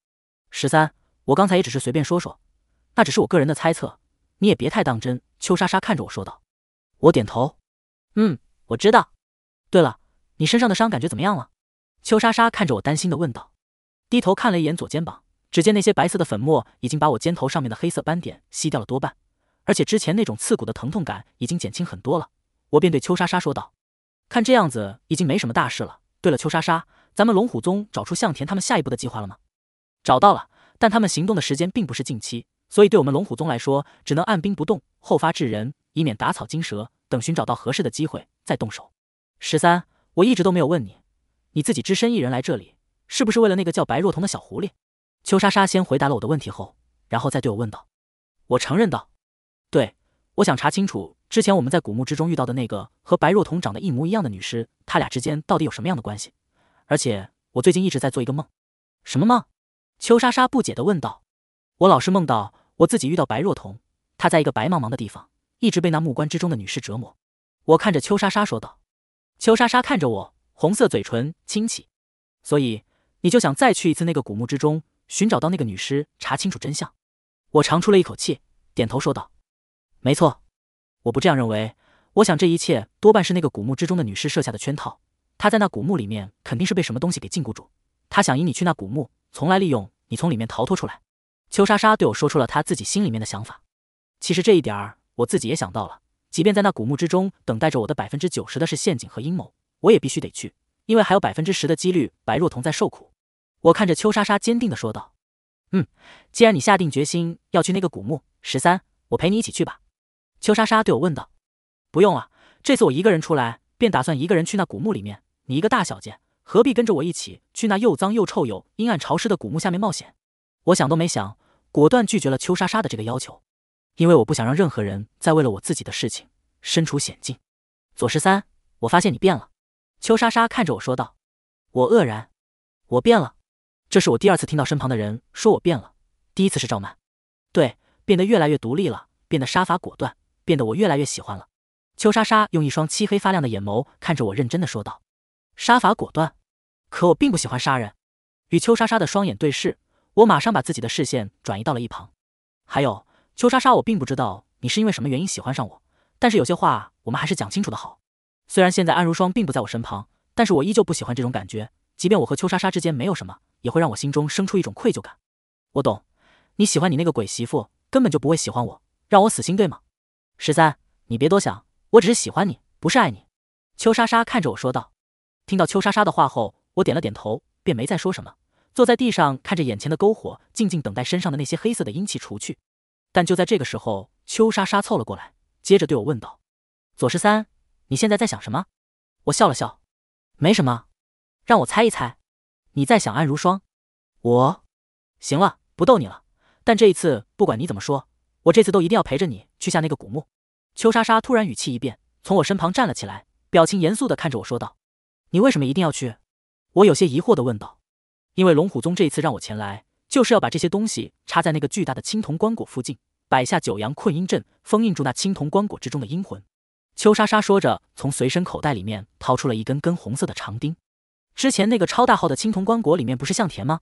十三，我刚才也只是随便说说，那只是我个人的猜测，你也别太当真。邱莎莎看着我说道。我点头，嗯，我知道。对了，你身上的伤感觉怎么样了？邱莎莎看着我，担心的问道，低头看了一眼左肩膀。只见那些白色的粉末已经把我肩头上面的黑色斑点吸掉了多半，而且之前那种刺骨的疼痛感已经减轻很多了。我便对邱莎莎说道：“看这样子，已经没什么大事了。对了，邱莎莎，咱们龙虎宗找出向田他们下一步的计划了吗？”“找到了，但他们行动的时间并不是近期，所以对我们龙虎宗来说，只能按兵不动，后发制人，以免打草惊蛇。等寻找到合适的机会再动手。”“十三，我一直都没有问你，你自己只身一人来这里，是不是为了那个叫白若彤的小狐狸？”邱莎莎先回答了我的问题后，然后再对我问道：“我承认道，对我想查清楚之前我们在古墓之中遇到的那个和白若彤长得一模一样的女尸，她俩之间到底有什么样的关系？而且我最近一直在做一个梦，什么梦？”邱莎莎不解的问道：“我老是梦到我自己遇到白若彤，她在一个白茫茫的地方，一直被那木棺之中的女尸折磨。”我看着邱莎莎说道。邱莎莎看着我，红色嘴唇轻启：“所以你就想再去一次那个古墓之中？”寻找到那个女尸，查清楚真相。我长出了一口气，点头说道：“没错，我不这样认为。我想这一切多半是那个古墓之中的女尸设下的圈套。她在那古墓里面肯定是被什么东西给禁锢住，她想引你去那古墓，从来利用你从里面逃脱出来。”邱莎莎对我说出了她自己心里面的想法。其实这一点儿我自己也想到了，即便在那古墓之中等待着我的百分之九十的是陷阱和阴谋，我也必须得去，因为还有百分之十的几率白若彤在受苦。我看着邱莎莎，坚定地说道：“嗯，既然你下定决心要去那个古墓，十三，我陪你一起去吧。”邱莎莎对我问道：“不用了，这次我一个人出来，便打算一个人去那古墓里面。你一个大小姐，何必跟着我一起去那又脏又臭又阴暗潮湿的古墓下面冒险？”我想都没想，果断拒绝了邱莎莎的这个要求，因为我不想让任何人再为了我自己的事情身处险境。左十三，我发现你变了。”邱莎莎看着我说道。我愕然：“我变了？”这是我第二次听到身旁的人说我变了，第一次是赵曼。对，变得越来越独立了，变得杀伐果断，变得我越来越喜欢了。邱莎莎用一双漆黑发亮的眼眸看着我，认真的说道：“杀伐果断？可我并不喜欢杀人。”与邱莎莎的双眼对视，我马上把自己的视线转移到了一旁。还有，邱莎莎，我并不知道你是因为什么原因喜欢上我，但是有些话我们还是讲清楚的好。虽然现在安如霜并不在我身旁，但是我依旧不喜欢这种感觉，即便我和邱莎莎之间没有什么。也会让我心中生出一种愧疚感。我懂，你喜欢你那个鬼媳妇，根本就不会喜欢我，让我死心，对吗？十三，你别多想，我只是喜欢你，不是爱你。邱莎莎看着我说道。听到邱莎莎的话后，我点了点头，便没再说什么，坐在地上看着眼前的篝火，静静等待身上的那些黑色的阴气除去。但就在这个时候，邱莎莎凑了过来，接着对我问道：“左十三，你现在在想什么？”我笑了笑，没什么。让我猜一猜。你在想安如霜？我，行了，不逗你了。但这一次，不管你怎么说，我这次都一定要陪着你去下那个古墓。邱莎莎突然语气一变，从我身旁站了起来，表情严肃的看着我说道：“你为什么一定要去？”我有些疑惑的问道：“因为龙虎宗这一次让我前来，就是要把这些东西插在那个巨大的青铜棺椁附近，摆下九阳困阴阵，封印住那青铜棺椁之中的阴魂。”邱莎莎说着，从随身口袋里面掏出了一根根红色的长钉。之前那个超大号的青铜棺椁里面不是向田吗？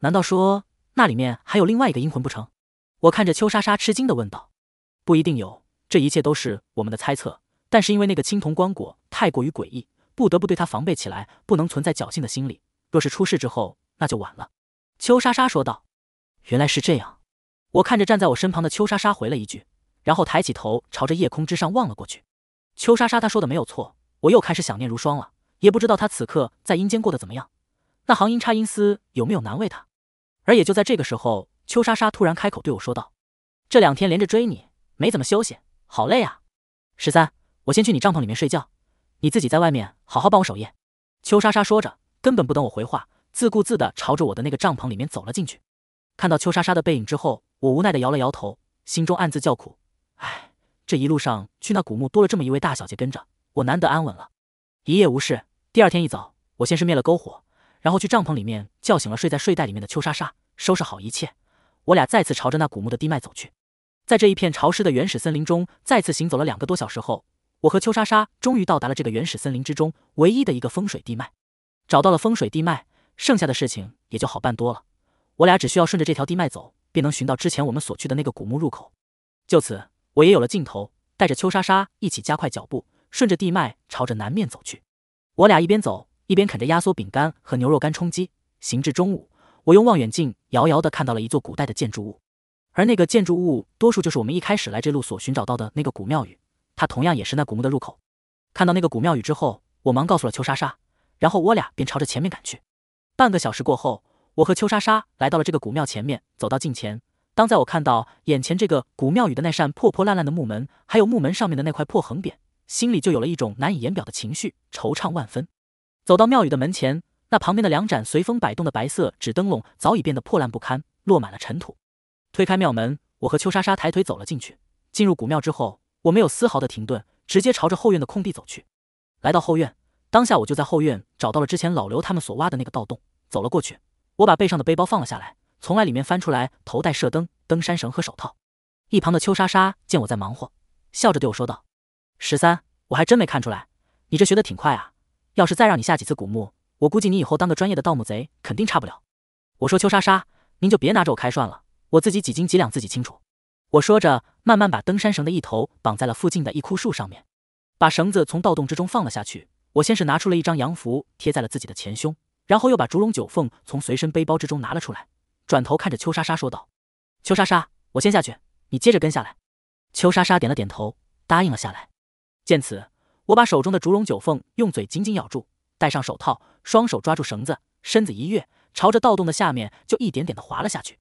难道说那里面还有另外一个阴魂不成？我看着邱莎莎吃惊的问道。不一定有，这一切都是我们的猜测。但是因为那个青铜棺椁太过于诡异，不得不对他防备起来，不能存在侥幸的心理。若是出事之后，那就晚了。邱莎莎说道。原来是这样，我看着站在我身旁的邱莎莎回了一句，然后抬起头朝着夜空之上望了过去。邱莎莎她说的没有错，我又开始想念如霜了。也不知道他此刻在阴间过得怎么样，那行阴差阴司有没有难为他？而也就在这个时候，邱莎莎突然开口对我说道：“这两天连着追你，没怎么休息，好累啊！十三，我先去你帐篷里面睡觉，你自己在外面好好帮我守夜。”邱莎莎说着，根本不等我回话，自顾自地朝着我的那个帐篷里面走了进去。看到邱莎莎的背影之后，我无奈地摇了摇头，心中暗自叫苦：“哎，这一路上去那古墓，多了这么一位大小姐跟着，我难得安稳了。一夜无事。”第二天一早，我先是灭了篝火，然后去帐篷里面叫醒了睡在睡袋里面的邱莎莎，收拾好一切，我俩再次朝着那古墓的地脉走去。在这一片潮湿的原始森林中，再次行走了两个多小时后，我和邱莎莎终于到达了这个原始森林之中唯一的一个风水地脉。找到了风水地脉，剩下的事情也就好办多了。我俩只需要顺着这条地脉走，便能寻到之前我们所去的那个古墓入口。就此，我也有了尽头，带着邱莎莎一起加快脚步，顺着地脉朝着南面走去。我俩一边走一边啃着压缩饼干和牛肉干充饥。行至中午，我用望远镜遥遥地看到了一座古代的建筑物，而那个建筑物多数就是我们一开始来这路所寻找到的那个古庙宇，它同样也是那古墓的入口。看到那个古庙宇之后，我忙告诉了邱莎莎，然后我俩便朝着前面赶去。半个小时过后，我和邱莎莎来到了这个古庙前面，走到近前，当在我看到眼前这个古庙宇的那扇破破烂烂的木门，还有木门上面的那块破横匾。心里就有了一种难以言表的情绪，惆怅万分。走到庙宇的门前，那旁边的两盏随风摆动的白色纸灯笼早已变得破烂不堪，落满了尘土。推开庙门，我和邱莎莎抬腿走了进去。进入古庙之后，我没有丝毫的停顿，直接朝着后院的空地走去。来到后院，当下我就在后院找到了之前老刘他们所挖的那个盗洞，走了过去。我把背上的背包放了下来，从里面翻出来头戴射灯、登山绳和手套。一旁的邱莎莎见我在忙活，笑着对我说道。十三，我还真没看出来，你这学的挺快啊！要是再让你下几次古墓，我估计你以后当个专业的盗墓贼肯定差不了。我说，秋莎莎，您就别拿着我开涮了，我自己几斤几两自己清楚。我说着，慢慢把登山绳的一头绑在了附近的一棵树上面，把绳子从盗洞之中放了下去。我先是拿出了一张洋符贴在了自己的前胸，然后又把烛龙九凤从随身背包之中拿了出来，转头看着秋莎莎说道：“秋莎莎，我先下去，你接着跟下来。”秋莎莎点了点头，答应了下来。见此，我把手中的竹笼九凤用嘴紧紧咬住，戴上手套，双手抓住绳子，身子一跃，朝着盗洞的下面就一点点的滑了下去。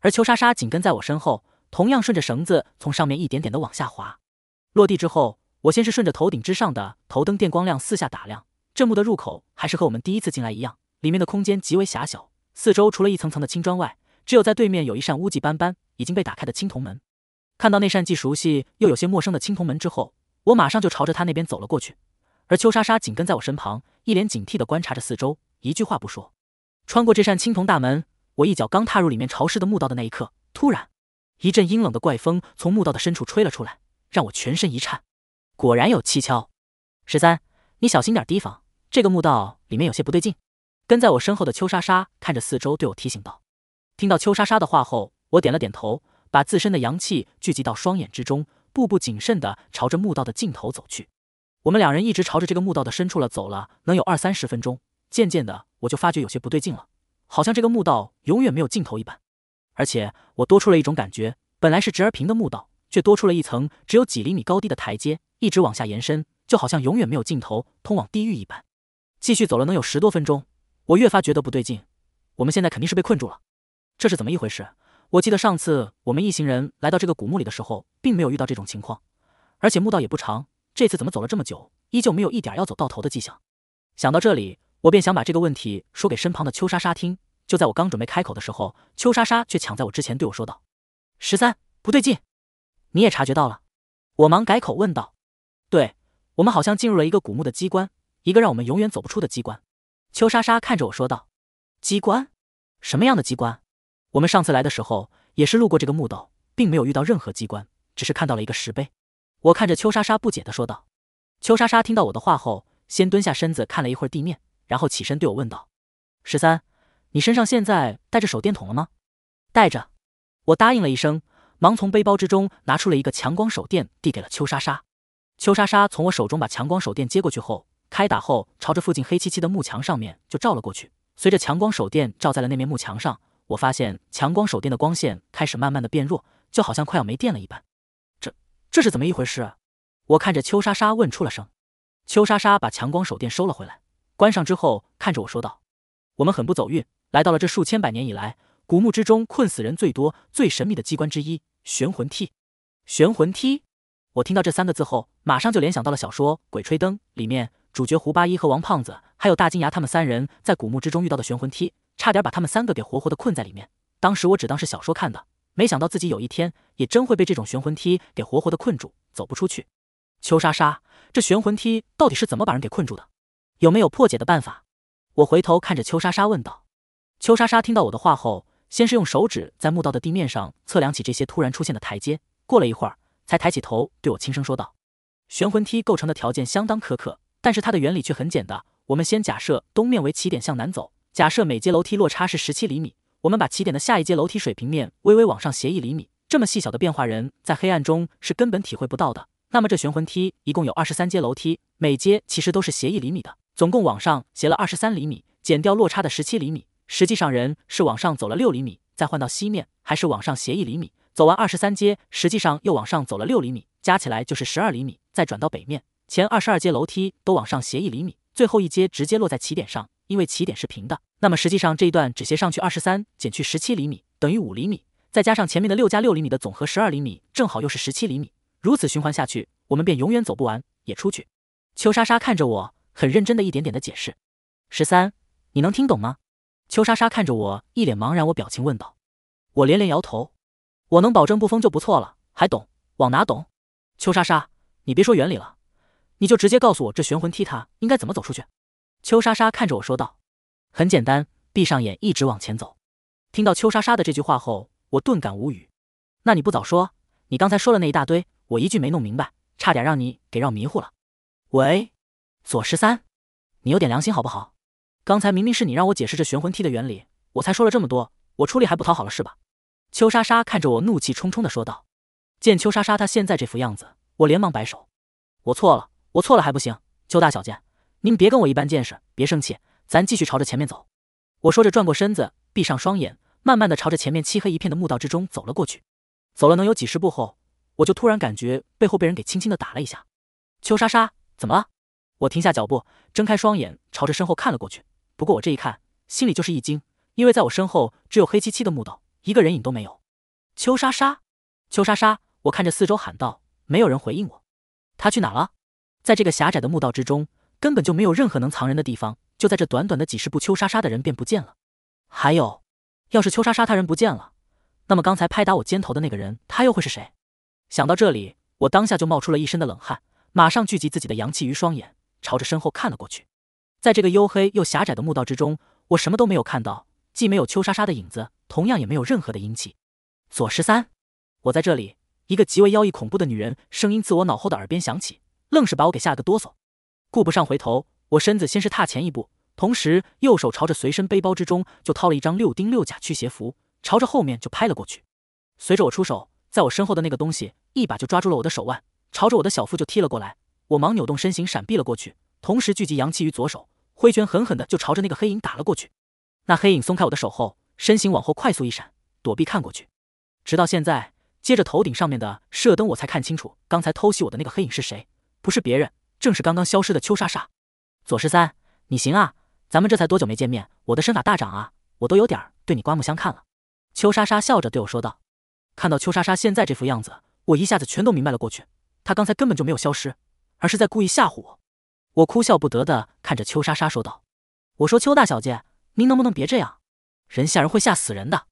而邱莎莎紧跟在我身后，同样顺着绳子从上面一点点的往下滑。落地之后，我先是顺着头顶之上的头灯电光亮，四下打量。这墓的入口还是和我们第一次进来一样，里面的空间极为狭小，四周除了一层层的青砖外，只有在对面有一扇污迹斑斑、已经被打开的青铜门。看到那扇既熟悉又有些陌生的青铜门之后，我马上就朝着他那边走了过去，而邱莎莎紧跟在我身旁，一脸警惕地观察着四周，一句话不说。穿过这扇青铜大门，我一脚刚踏入里面潮湿的墓道的那一刻，突然一阵阴冷的怪风从墓道的深处吹了出来，让我全身一颤。果然有蹊跷。十三，你小心点提防，这个墓道里面有些不对劲。跟在我身后的邱莎莎看着四周，对我提醒道。听到邱莎莎的话后，我点了点头，把自身的阳气聚集到双眼之中。步步谨慎地朝着墓道的尽头走去。我们两人一直朝着这个墓道的深处了走了，能有二三十分钟。渐渐的，我就发觉有些不对劲了，好像这个墓道永远没有尽头一般。而且我多出了一种感觉，本来是直而平的墓道，却多出了一层只有几厘米高低的台阶，一直往下延伸，就好像永远没有尽头，通往地狱一般。继续走了能有十多分钟，我越发觉得不对劲。我们现在肯定是被困住了，这是怎么一回事？我记得上次我们一行人来到这个古墓里的时候，并没有遇到这种情况，而且墓道也不长。这次怎么走了这么久，依旧没有一点要走到头的迹象？想到这里，我便想把这个问题说给身旁的秋莎莎听。就在我刚准备开口的时候，秋莎莎却抢在我之前对我说道：“十三，不对劲，你也察觉到了？”我忙改口问道：“对，我们好像进入了一个古墓的机关，一个让我们永远走不出的机关。”秋莎莎看着我说道：“机关？什么样的机关？”我们上次来的时候也是路过这个墓道，并没有遇到任何机关，只是看到了一个石碑。我看着邱莎莎不解地说道。邱莎莎听到我的话后，先蹲下身子看了一会地面，然后起身对我问道：“十三，你身上现在带着手电筒了吗？”“带着。”我答应了一声，忙从背包之中拿出了一个强光手电，递给了邱莎莎。邱莎莎从我手中把强光手电接过去后，开打后朝着附近黑漆漆的幕墙上面就照了过去。随着强光手电照在了那面幕墙上。我发现强光手电的光线开始慢慢的变弱，就好像快要没电了一般。这这是怎么一回事？我看着邱莎莎问出了声。邱莎莎把强光手电收了回来，关上之后，看着我说道：“我们很不走运，来到了这数千百年以来古墓之中困死人最多、最神秘的机关之一——玄魂梯。”玄魂梯。我听到这三个字后，马上就联想到了小说《鬼吹灯》里面主角胡八一和王胖子还有大金牙他们三人在古墓之中遇到的玄魂梯。差点把他们三个给活活的困在里面。当时我只当是小说看的，没想到自己有一天也真会被这种玄魂梯给活活的困住，走不出去。邱莎莎，这玄魂梯到底是怎么把人给困住的？有没有破解的办法？我回头看着邱莎莎问道。邱莎莎听到我的话后，先是用手指在墓道的地面上测量起这些突然出现的台阶，过了一会儿，才抬起头对我轻声说道：“玄魂梯构成的条件相当苛刻，但是它的原理却很简单。我们先假设东面为起点，向南走。”假设每阶楼梯落差是十七厘米，我们把起点的下一阶楼梯水平面微微往上斜一厘米，这么细小的变化，人在黑暗中是根本体会不到的。那么这悬魂梯一共有二十三阶楼梯，每阶其实都是斜一厘米的，总共往上斜了二十三厘米，减掉落差的十七厘米，实际上人是往上走了六厘米。再换到西面，还是往上斜一厘米，走完二十三阶，实际上又往上走了六厘米，加起来就是十二厘米。再转到北面，前二十二阶楼梯都往上斜一厘米，最后一阶直接落在起点上。因为起点是平的，那么实际上这一段只斜上去二十三减去十七厘米等于五厘米，再加上前面的六加六厘米的总和十二厘米，正好又是十七厘米。如此循环下去，我们便永远走不完，也出去。邱莎莎看着我，很认真的一点点的解释：“十三，你能听懂吗？”邱莎莎看着我一脸茫然，我表情问道：“我连连摇头，我能保证不疯就不错了，还懂往哪懂？”邱莎莎，你别说原理了，你就直接告诉我这玄魂梯它应该怎么走出去。邱莎莎看着我说道：“很简单，闭上眼，一直往前走。”听到邱莎莎的这句话后，我顿感无语。那你不早说？你刚才说了那一大堆，我一句没弄明白，差点让你给绕迷糊了。喂，左十三，你有点良心好不好？刚才明明是你让我解释这玄魂梯的原理，我才说了这么多，我出力还不讨好了是吧？邱莎莎看着我，怒气冲冲的说道。见邱莎莎她现在这副样子，我连忙摆手：“我错了，我错了还不行，邱大小姐。”您别跟我一般见识，别生气，咱继续朝着前面走。我说着，转过身子，闭上双眼，慢慢的朝着前面漆黑一片的墓道之中走了过去。走了能有几十步后，我就突然感觉背后被人给轻轻的打了一下。邱莎莎，怎么了？我停下脚步，睁开双眼，朝着身后看了过去。不过我这一看，心里就是一惊，因为在我身后只有黑漆漆的墓道，一个人影都没有。邱莎莎，邱莎莎，我看着四周喊道，没有人回应我。他去哪了？在这个狭窄的墓道之中。根本就没有任何能藏人的地方，就在这短短的几十步，邱莎莎的人便不见了。还有，要是邱莎莎他人不见了，那么刚才拍打我肩头的那个人，他又会是谁？想到这里，我当下就冒出了一身的冷汗，马上聚集自己的阳气于双眼，朝着身后看了过去。在这个黝黑又狭窄的墓道之中，我什么都没有看到，既没有邱莎莎的影子，同样也没有任何的阴气。左十三，我在这里。一个极为妖异恐怖的女人声音自我脑后的耳边响起，愣是把我给吓了个哆嗦。顾不上回头，我身子先是踏前一步，同时右手朝着随身背包之中就掏了一张六丁六甲驱邪符，朝着后面就拍了过去。随着我出手，在我身后的那个东西一把就抓住了我的手腕，朝着我的小腹就踢了过来。我忙扭动身形闪避了过去，同时聚集阳气于左手，挥拳狠狠的就朝着那个黑影打了过去。那黑影松开我的手后，身形往后快速一闪，躲避看过去。直到现在，接着头顶上面的射灯，我才看清楚刚才偷袭我的那个黑影是谁，不是别人。正是刚刚消失的邱莎莎，左十三，你行啊！咱们这才多久没见面，我的身法大涨啊，我都有点对你刮目相看了。邱莎莎笑着对我说道：“看到邱莎莎现在这副样子，我一下子全都明白了。过去，她刚才根本就没有消失，而是在故意吓唬我。”我哭笑不得的看着邱莎莎说道：“我说邱大小姐，您能不能别这样？人吓人会吓死人的。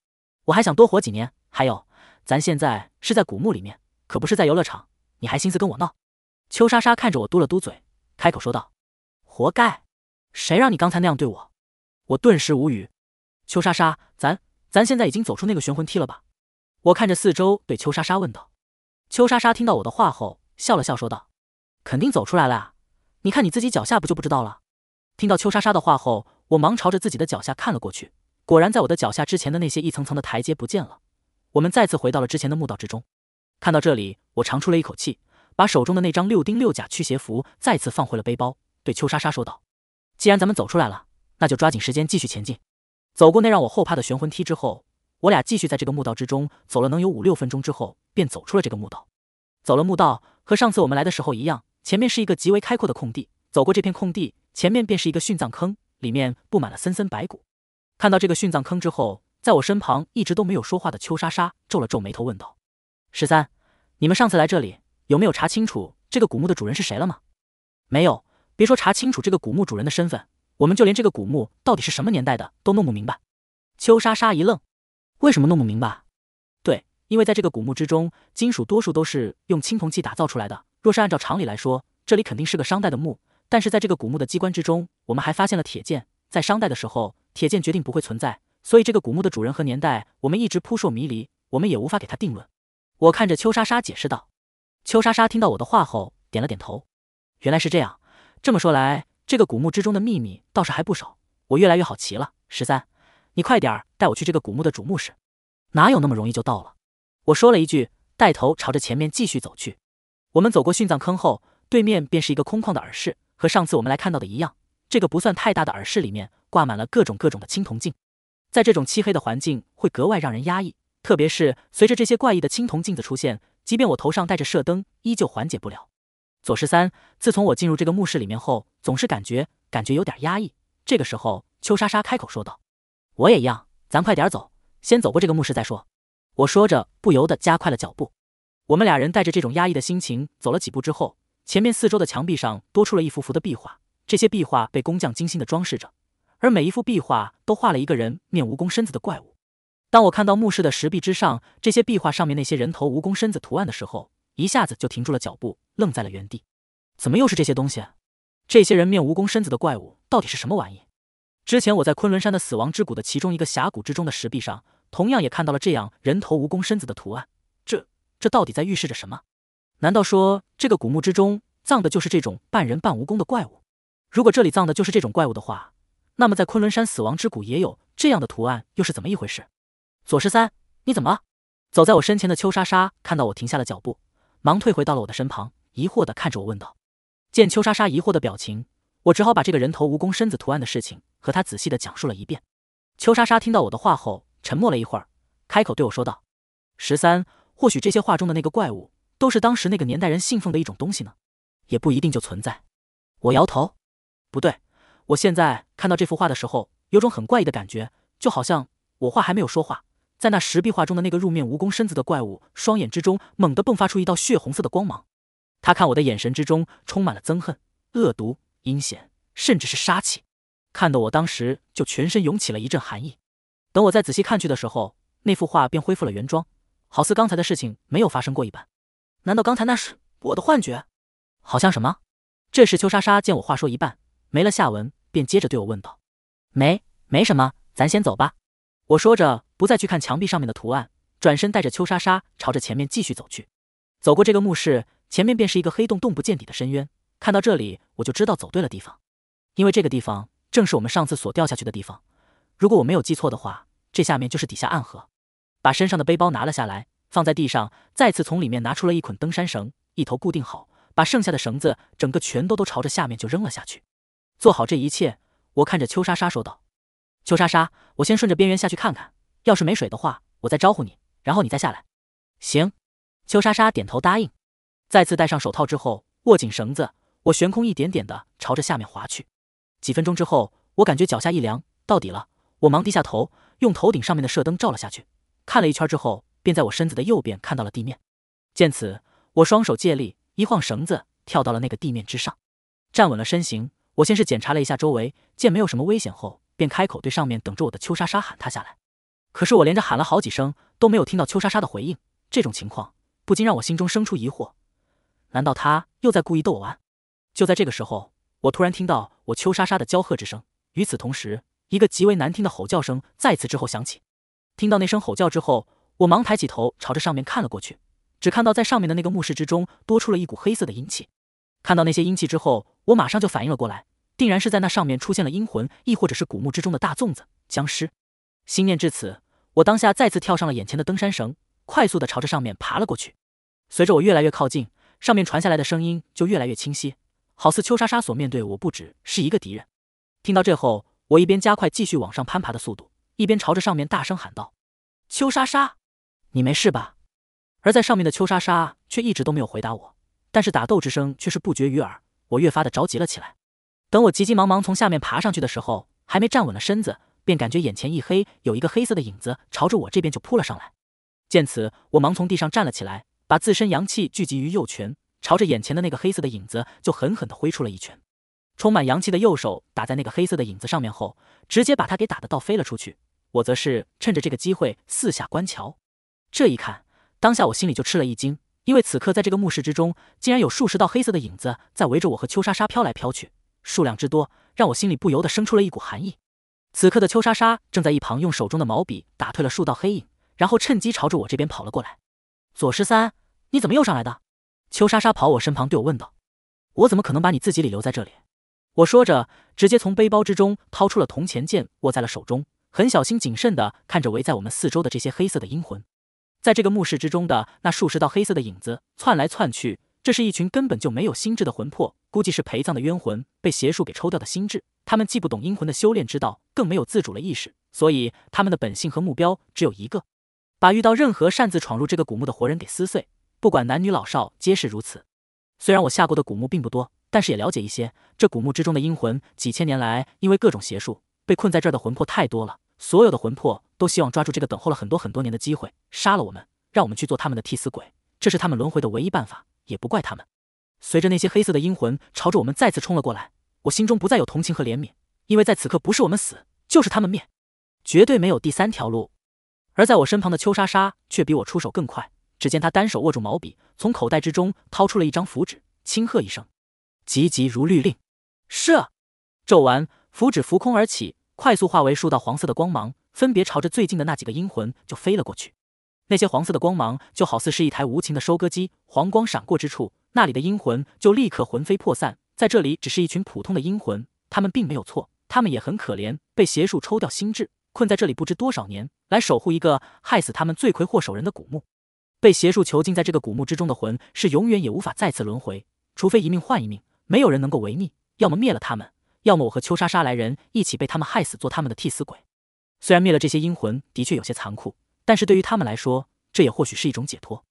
我还想多活几年。还有，咱现在是在古墓里面，可不是在游乐场，你还心思跟我闹。”邱莎莎看着我，嘟了嘟嘴，开口说道：“活该，谁让你刚才那样对我！”我顿时无语。邱莎莎，咱咱现在已经走出那个玄魂梯了吧？我看着四周，对邱莎莎问道。邱莎莎听到我的话后，笑了笑，说道：“肯定走出来了啊！你看你自己脚下，不就不知道了？”听到邱莎莎的话后，我忙朝着自己的脚下看了过去，果然，在我的脚下之前的那些一层层的台阶不见了。我们再次回到了之前的墓道之中。看到这里，我长出了一口气。把手中的那张六丁六甲驱邪符再次放回了背包，对邱莎莎说道：“既然咱们走出来了，那就抓紧时间继续前进。”走过那让我后怕的玄魂梯之后，我俩继续在这个墓道之中走了能有五六分钟之后，便走出了这个墓道。走了墓道，和上次我们来的时候一样，前面是一个极为开阔的空地。走过这片空地，前面便是一个殉葬坑，里面布满了森森白骨。看到这个殉葬坑之后，在我身旁一直都没有说话的邱莎莎皱了皱眉头，问道：“十三，你们上次来这里？”有没有查清楚这个古墓的主人是谁了吗？没有，别说查清楚这个古墓主人的身份，我们就连这个古墓到底是什么年代的都弄不明白。邱莎莎一愣，为什么弄不明白？对，因为在这个古墓之中，金属多数都是用青铜器打造出来的。若是按照常理来说，这里肯定是个商代的墓。但是在这个古墓的机关之中，我们还发现了铁剑。在商代的时候，铁剑决定不会存在，所以这个古墓的主人和年代我们一直扑朔迷离，我们也无法给他定论。我看着邱莎莎解释道。邱莎莎听到我的话后，点了点头。原来是这样，这么说来，这个古墓之中的秘密倒是还不少。我越来越好奇了。十三，你快点儿带我去这个古墓的主墓室。哪有那么容易就到了？我说了一句，带头朝着前面继续走去。我们走过殉葬坑后，对面便是一个空旷的耳室，和上次我们来看到的一样。这个不算太大的耳室里面，挂满了各种各种的青铜镜。在这种漆黑的环境，会格外让人压抑，特别是随着这些怪异的青铜镜子出现。即便我头上戴着射灯，依旧缓解不了。左十三，自从我进入这个墓室里面后，总是感觉感觉有点压抑。这个时候，邱莎莎开口说道：“我也一样，咱快点走，先走过这个墓室再说。”我说着，不由得加快了脚步。我们俩人带着这种压抑的心情走了几步之后，前面四周的墙壁上多出了一幅幅的壁画。这些壁画被工匠精心的装饰着，而每一幅壁画都画了一个人面蜈蚣身子的怪物。当我看到墓室的石壁之上这些壁画上面那些人头蜈蚣身子图案的时候，一下子就停住了脚步，愣在了原地。怎么又是这些东西？这些人面蜈蚣身子的怪物到底是什么玩意？之前我在昆仑山的死亡之谷的其中一个峡谷之中的石壁上，同样也看到了这样人头蜈蚣身子的图案。这这到底在预示着什么？难道说这个古墓之中葬的就是这种半人半蜈蚣的怪物？如果这里葬的就是这种怪物的话，那么在昆仑山死亡之谷也有这样的图案，又是怎么一回事？左十三，你怎么了？走在我身前的邱莎莎看到我停下了脚步，忙退回到了我的身旁，疑惑的看着我问道。见邱莎莎疑惑的表情，我只好把这个人头蜈蚣身子图案的事情和她仔细的讲述了一遍。邱莎莎听到我的话后，沉默了一会儿，开口对我说道：“十三，或许这些画中的那个怪物，都是当时那个年代人信奉的一种东西呢，也不一定就存在。”我摇头，不对，我现在看到这幅画的时候，有种很怪异的感觉，就好像我话还没有说话。在那石壁画中的那个入面蜈蚣身子的怪物，双眼之中猛地迸发出一道血红色的光芒。他看我的眼神之中充满了憎恨、恶毒、阴险，甚至是杀气，看得我当时就全身涌起了一阵寒意。等我再仔细看去的时候，那幅画便恢复了原状，好似刚才的事情没有发生过一般。难道刚才那是我的幻觉？好像什么？这时，邱莎莎见我话说一半没了下文，便接着对我问道：“没，没什么，咱先走吧。”我说着。不再去看墙壁上面的图案，转身带着邱莎莎朝着前面继续走去。走过这个墓室，前面便是一个黑洞洞不见底的深渊。看到这里，我就知道走对了地方，因为这个地方正是我们上次所掉下去的地方。如果我没有记错的话，这下面就是底下暗河。把身上的背包拿了下来，放在地上，再次从里面拿出了一捆登山绳，一头固定好，把剩下的绳子整个全都都朝着下面就扔了下去。做好这一切，我看着邱莎莎说道：“邱莎莎，我先顺着边缘下去看看。”要是没水的话，我再招呼你，然后你再下来。行，邱莎莎点头答应。再次戴上手套之后，握紧绳子，我悬空一点点的朝着下面滑去。几分钟之后，我感觉脚下一凉，到底了。我忙低下头，用头顶上面的射灯照了下去，看了一圈之后，便在我身子的右边看到了地面。见此，我双手借力，一晃绳子，跳到了那个地面之上，站稳了身形。我先是检查了一下周围，见没有什么危险后，便开口对上面等着我的邱莎莎喊她下来。可是我连着喊了好几声，都没有听到邱莎莎的回应。这种情况不禁让我心中生出疑惑：难道他又在故意逗我玩？就在这个时候，我突然听到我邱莎莎的娇喝之声。与此同时，一个极为难听的吼叫声在此之后响起。听到那声吼叫之后，我忙抬起头朝着上面看了过去，只看到在上面的那个墓室之中多出了一股黑色的阴气。看到那些阴气之后，我马上就反应了过来，定然是在那上面出现了阴魂，亦或者是古墓之中的大粽子僵尸。心念至此。我当下再次跳上了眼前的登山绳，快速的朝着上面爬了过去。随着我越来越靠近，上面传下来的声音就越来越清晰，好似秋莎莎所面对我不止是一个敌人。听到这后，我一边加快继续往上攀爬的速度，一边朝着上面大声喊道：“秋莎莎，你没事吧？”而在上面的秋莎莎却一直都没有回答我，但是打斗之声却是不绝于耳。我越发的着急了起来。等我急急忙忙从下面爬上去的时候，还没站稳了身子。便感觉眼前一黑，有一个黑色的影子朝着我这边就扑了上来。见此，我忙从地上站了起来，把自身阳气聚集于右拳，朝着眼前的那个黑色的影子就狠狠地挥出了一拳。充满阳气的右手打在那个黑色的影子上面后，直接把他给打的倒飞了出去。我则是趁着这个机会四下观瞧。这一看，当下我心里就吃了一惊，因为此刻在这个墓室之中，竟然有数十道黑色的影子在围着我和秋莎莎飘来飘去，数量之多，让我心里不由得生出了一股寒意。此刻的邱莎莎正在一旁用手中的毛笔打退了数道黑影，然后趁机朝着我这边跑了过来。左十三，你怎么又上来的？邱莎莎跑我身旁对我问道。我怎么可能把你自己留在这里？我说着，直接从背包之中掏出了铜钱剑，握在了手中，很小心谨慎的看着围在我们四周的这些黑色的阴魂。在这个墓室之中的那数十道黑色的影子窜来窜去，这是一群根本就没有心智的魂魄，估计是陪葬的冤魂被邪术给抽掉的心智。他们既不懂阴魂的修炼之道，更没有自主的意识，所以他们的本性和目标只有一个：把遇到任何擅自闯入这个古墓的活人给撕碎。不管男女老少，皆是如此。虽然我下过的古墓并不多，但是也了解一些。这古墓之中的阴魂，几千年来因为各种邪术被困在这儿的魂魄太多了，所有的魂魄都希望抓住这个等候了很多很多年的机会，杀了我们，让我们去做他们的替死鬼。这是他们轮回的唯一办法，也不怪他们。随着那些黑色的阴魂朝着我们再次冲了过来。我心中不再有同情和怜悯，因为在此刻不是我们死，就是他们灭，绝对没有第三条路。而在我身旁的邱莎莎却比我出手更快，只见她单手握住毛笔，从口袋之中掏出了一张符纸，轻喝一声：“急急如律令！”是。咒完，符纸浮空而起，快速化为数道黄色的光芒，分别朝着最近的那几个阴魂就飞了过去。那些黄色的光芒就好似是一台无情的收割机，黄光闪过之处，那里的阴魂就立刻魂飞魄散。在这里，只是一群普通的阴魂，他们并没有错，他们也很可怜，被邪术抽掉心智，困在这里不知多少年，来守护一个害死他们罪魁祸首人的古墓。被邪术囚禁在这个古墓之中的魂，是永远也无法再次轮回，除非一命换一命，没有人能够违逆。要么灭了他们，要么我和秋莎莎来人一起被他们害死，做他们的替死鬼。虽然灭了这些阴魂的确有些残酷，但是对于他们来说，这也或许是一种解脱。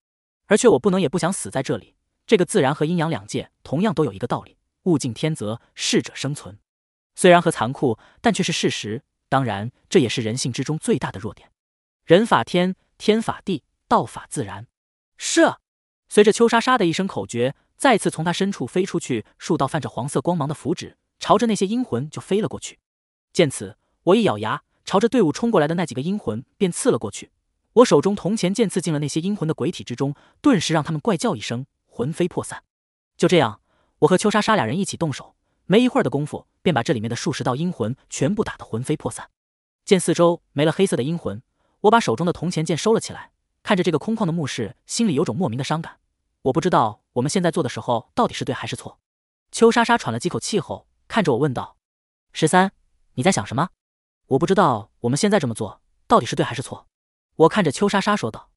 而且我不能也不想死在这里，这个自然和阴阳两界同样都有一个道理。物竞天择，适者生存，虽然和残酷，但却是事实。当然，这也是人性之中最大的弱点。人法天，天法地，道法自然。是。随着秋莎莎的一声口诀，再次从她深处飞出去数道泛着黄色光芒的符纸，朝着那些阴魂就飞了过去。见此，我一咬牙，朝着队伍冲过来的那几个阴魂便刺了过去。我手中铜钱剑刺进了那些阴魂的鬼体之中，顿时让他们怪叫一声，魂飞魄散。就这样。我和秋莎莎俩人一起动手，没一会儿的功夫，便把这里面的数十道阴魂全部打得魂飞魄散。见四周没了黑色的阴魂，我把手中的铜钱剑收了起来，看着这个空旷的墓室，心里有种莫名的伤感。我不知道我们现在做的时候到底是对还是错。秋莎莎喘了几口气后，看着我问道：“十三，你在想什么？”我不知道我们现在这么做到底是对还是错。我看着秋莎莎说道：“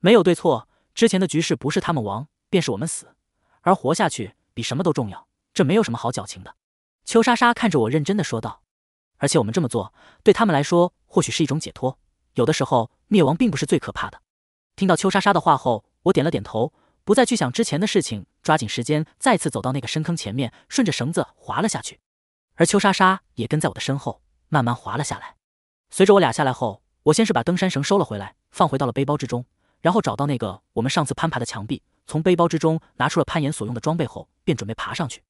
没有对错，之前的局势不是他们亡，便是我们死，而活下去。”比什么都重要，这没有什么好矫情的。邱莎莎看着我，认真的说道：“而且我们这么做，对他们来说或许是一种解脱。有的时候，灭亡并不是最可怕的。”听到邱莎莎的话后，我点了点头，不再去想之前的事情，抓紧时间再次走到那个深坑前面，顺着绳子滑了下去。而邱莎莎也跟在我的身后，慢慢滑了下来。随着我俩下来后，我先是把登山绳收了回来，放回到了背包之中，然后找到那个我们上次攀爬的墙壁。从背包之中拿出了攀岩所用的装备后，便准备爬上去。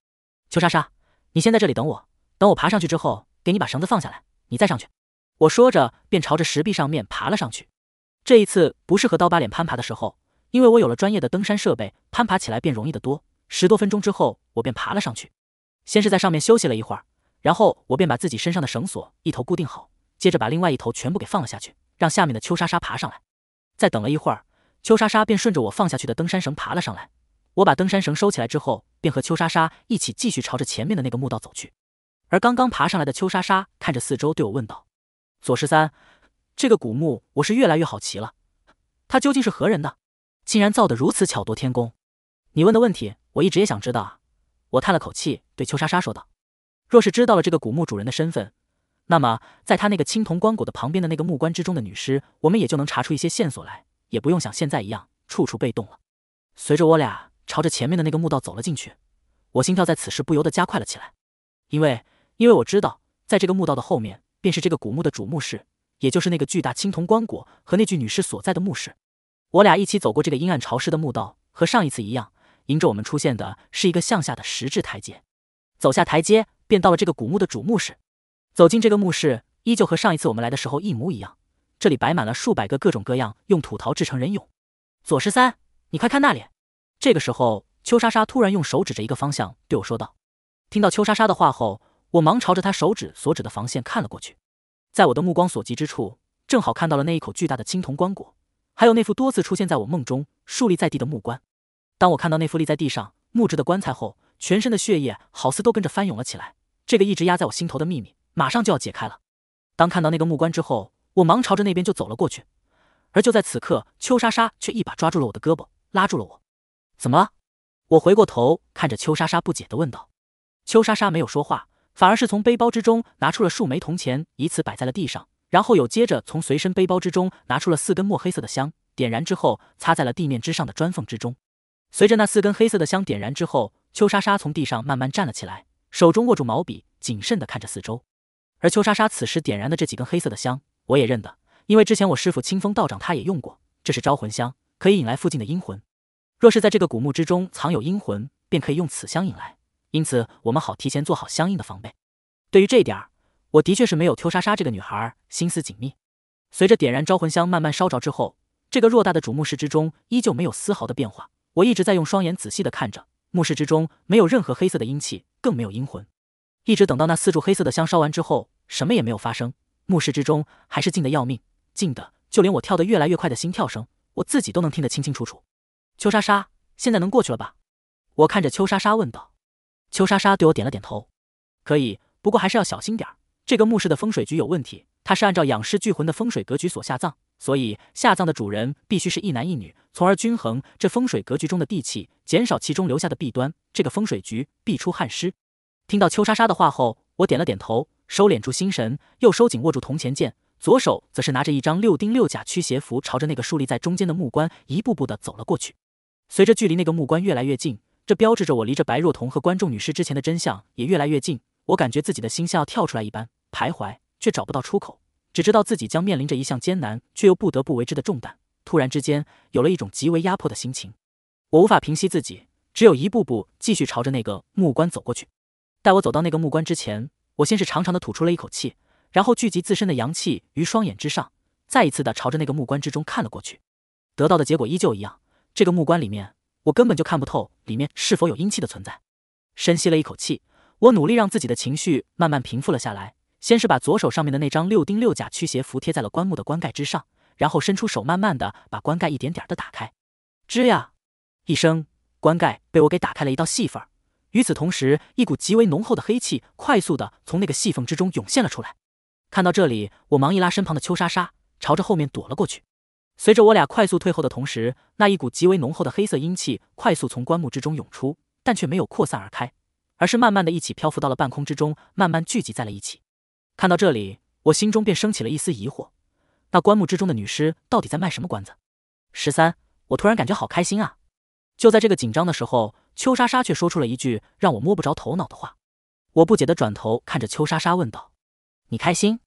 邱莎莎，你先在这里等我，等我爬上去之后，给你把绳子放下来，你再上去。我说着，便朝着石壁上面爬了上去。这一次不是和刀疤脸攀爬的时候，因为我有了专业的登山设备，攀爬起来便容易得多。十多分钟之后，我便爬了上去，先是在上面休息了一会儿，然后我便把自己身上的绳索一头固定好，接着把另外一头全部给放了下去，让下面的邱莎莎爬上来。再等了一会儿。邱莎莎便顺着我放下去的登山绳爬了上来。我把登山绳收起来之后，便和邱莎莎一起继续朝着前面的那个墓道走去。而刚刚爬上来的邱莎莎看着四周，对我问道：“左十三，这个古墓我是越来越好奇了，它究竟是何人的？竟然造得如此巧夺天工？你问的问题，我一直也想知道啊。”我叹了口气，对邱莎莎说道：“若是知道了这个古墓主人的身份，那么在他那个青铜棺椁的旁边的那个木棺之中的女尸，我们也就能查出一些线索来。”也不用像现在一样处处被动了。随着我俩朝着前面的那个墓道走了进去，我心跳在此时不由得加快了起来，因为因为我知道，在这个墓道的后面便是这个古墓的主墓室，也就是那个巨大青铜棺椁和那具女尸所在的墓室。我俩一起走过这个阴暗潮湿的墓道，和上一次一样，迎着我们出现的是一个向下的石质台阶。走下台阶，便到了这个古墓的主墓室。走进这个墓室，依旧和上一次我们来的时候一模一样。这里摆满了数百个各种各样用土陶制成人俑。左十三，你快看那里！这个时候，邱莎莎突然用手指着一个方向对我说道。听到邱莎莎的话后，我忙朝着她手指所指的防线看了过去。在我的目光所及之处，正好看到了那一口巨大的青铜棺椁，还有那副多次出现在我梦中竖立在地的木棺。当我看到那副立在地上木质的棺材后，全身的血液好似都跟着翻涌了起来。这个一直压在我心头的秘密，马上就要解开了。当看到那个木棺之后，我忙朝着那边就走了过去，而就在此刻，邱莎莎却一把抓住了我的胳膊，拉住了我。怎么了？我回过头看着邱莎莎，不解的问道。邱莎莎没有说话，反而是从背包之中拿出了数枚铜钱，以此摆在了地上，然后又接着从随身背包之中拿出了四根墨黑色的香，点燃之后擦在了地面之上的砖缝之中。随着那四根黑色的香点燃之后，邱莎莎从地上慢慢站了起来，手中握住毛笔，谨慎的看着四周。而邱莎莎此时点燃的这几根黑色的香。我也认得，因为之前我师傅清风道长他也用过。这是招魂香，可以引来附近的阴魂。若是在这个古墓之中藏有阴魂，便可以用此香引来，因此我们好提前做好相应的防备。对于这点儿，我的确是没有秋莎莎这个女孩心思紧密。随着点燃招魂香慢慢烧着之后，这个偌大的主墓室之中依旧没有丝毫的变化。我一直在用双眼仔细的看着墓室之中，没有任何黑色的阴气，更没有阴魂。一直等到那四柱黑色的香烧完之后，什么也没有发生。墓室之中还是静的要命，静的就连我跳得越来越快的心跳声，我自己都能听得清清楚楚。邱莎莎，现在能过去了吧？我看着邱莎莎问道。邱莎莎对我点了点头，可以，不过还是要小心点儿。这个墓室的风水局有问题，它是按照仰视聚魂的风水格局所下葬，所以下葬的主人必须是一男一女，从而均衡这风水格局中的地气，减少其中留下的弊端。这个风水局必出汉尸。听到邱莎莎的话后，我点了点头。收敛住心神，又收紧握住铜钱剑，左手则是拿着一张六丁六甲驱邪符，朝着那个竖立在中间的木棺一步步的走了过去。随着距离那个木棺越来越近，这标志着我离着白若彤和观众女士之前的真相也越来越近。我感觉自己的心像要跳出来一般，徘徊却找不到出口，只知道自己将面临着一项艰难却又不得不为之的重担。突然之间，有了一种极为压迫的心情，我无法平息自己，只有一步步继续朝着那个木棺走过去。待我走到那个木棺之前。我先是长长的吐出了一口气，然后聚集自身的阳气于双眼之上，再一次的朝着那个木棺之中看了过去，得到的结果依旧一样。这个木棺里面，我根本就看不透里面是否有阴气的存在。深吸了一口气，我努力让自己的情绪慢慢平复了下来。先是把左手上面的那张六丁六甲驱邪符贴在了棺木的棺盖之上，然后伸出手，慢慢的把棺盖一点点的打开。吱呀一声，棺盖被我给打开了一道细缝儿。与此同时，一股极为浓厚的黑气快速的从那个细缝之中涌现了出来。看到这里，我忙一拉身旁的邱莎莎，朝着后面躲了过去。随着我俩快速退后的同时，那一股极为浓厚的黑色阴气快速从棺木之中涌出，但却没有扩散而开，而是慢慢的一起漂浮到了半空之中，慢慢聚集在了一起。看到这里，我心中便升起了一丝疑惑：那棺木之中的女尸到底在卖什么关子？十三，我突然感觉好开心啊！就在这个紧张的时候。邱莎莎却说出了一句让我摸不着头脑的话，我不解的转头看着邱莎莎问道：“你开心？”“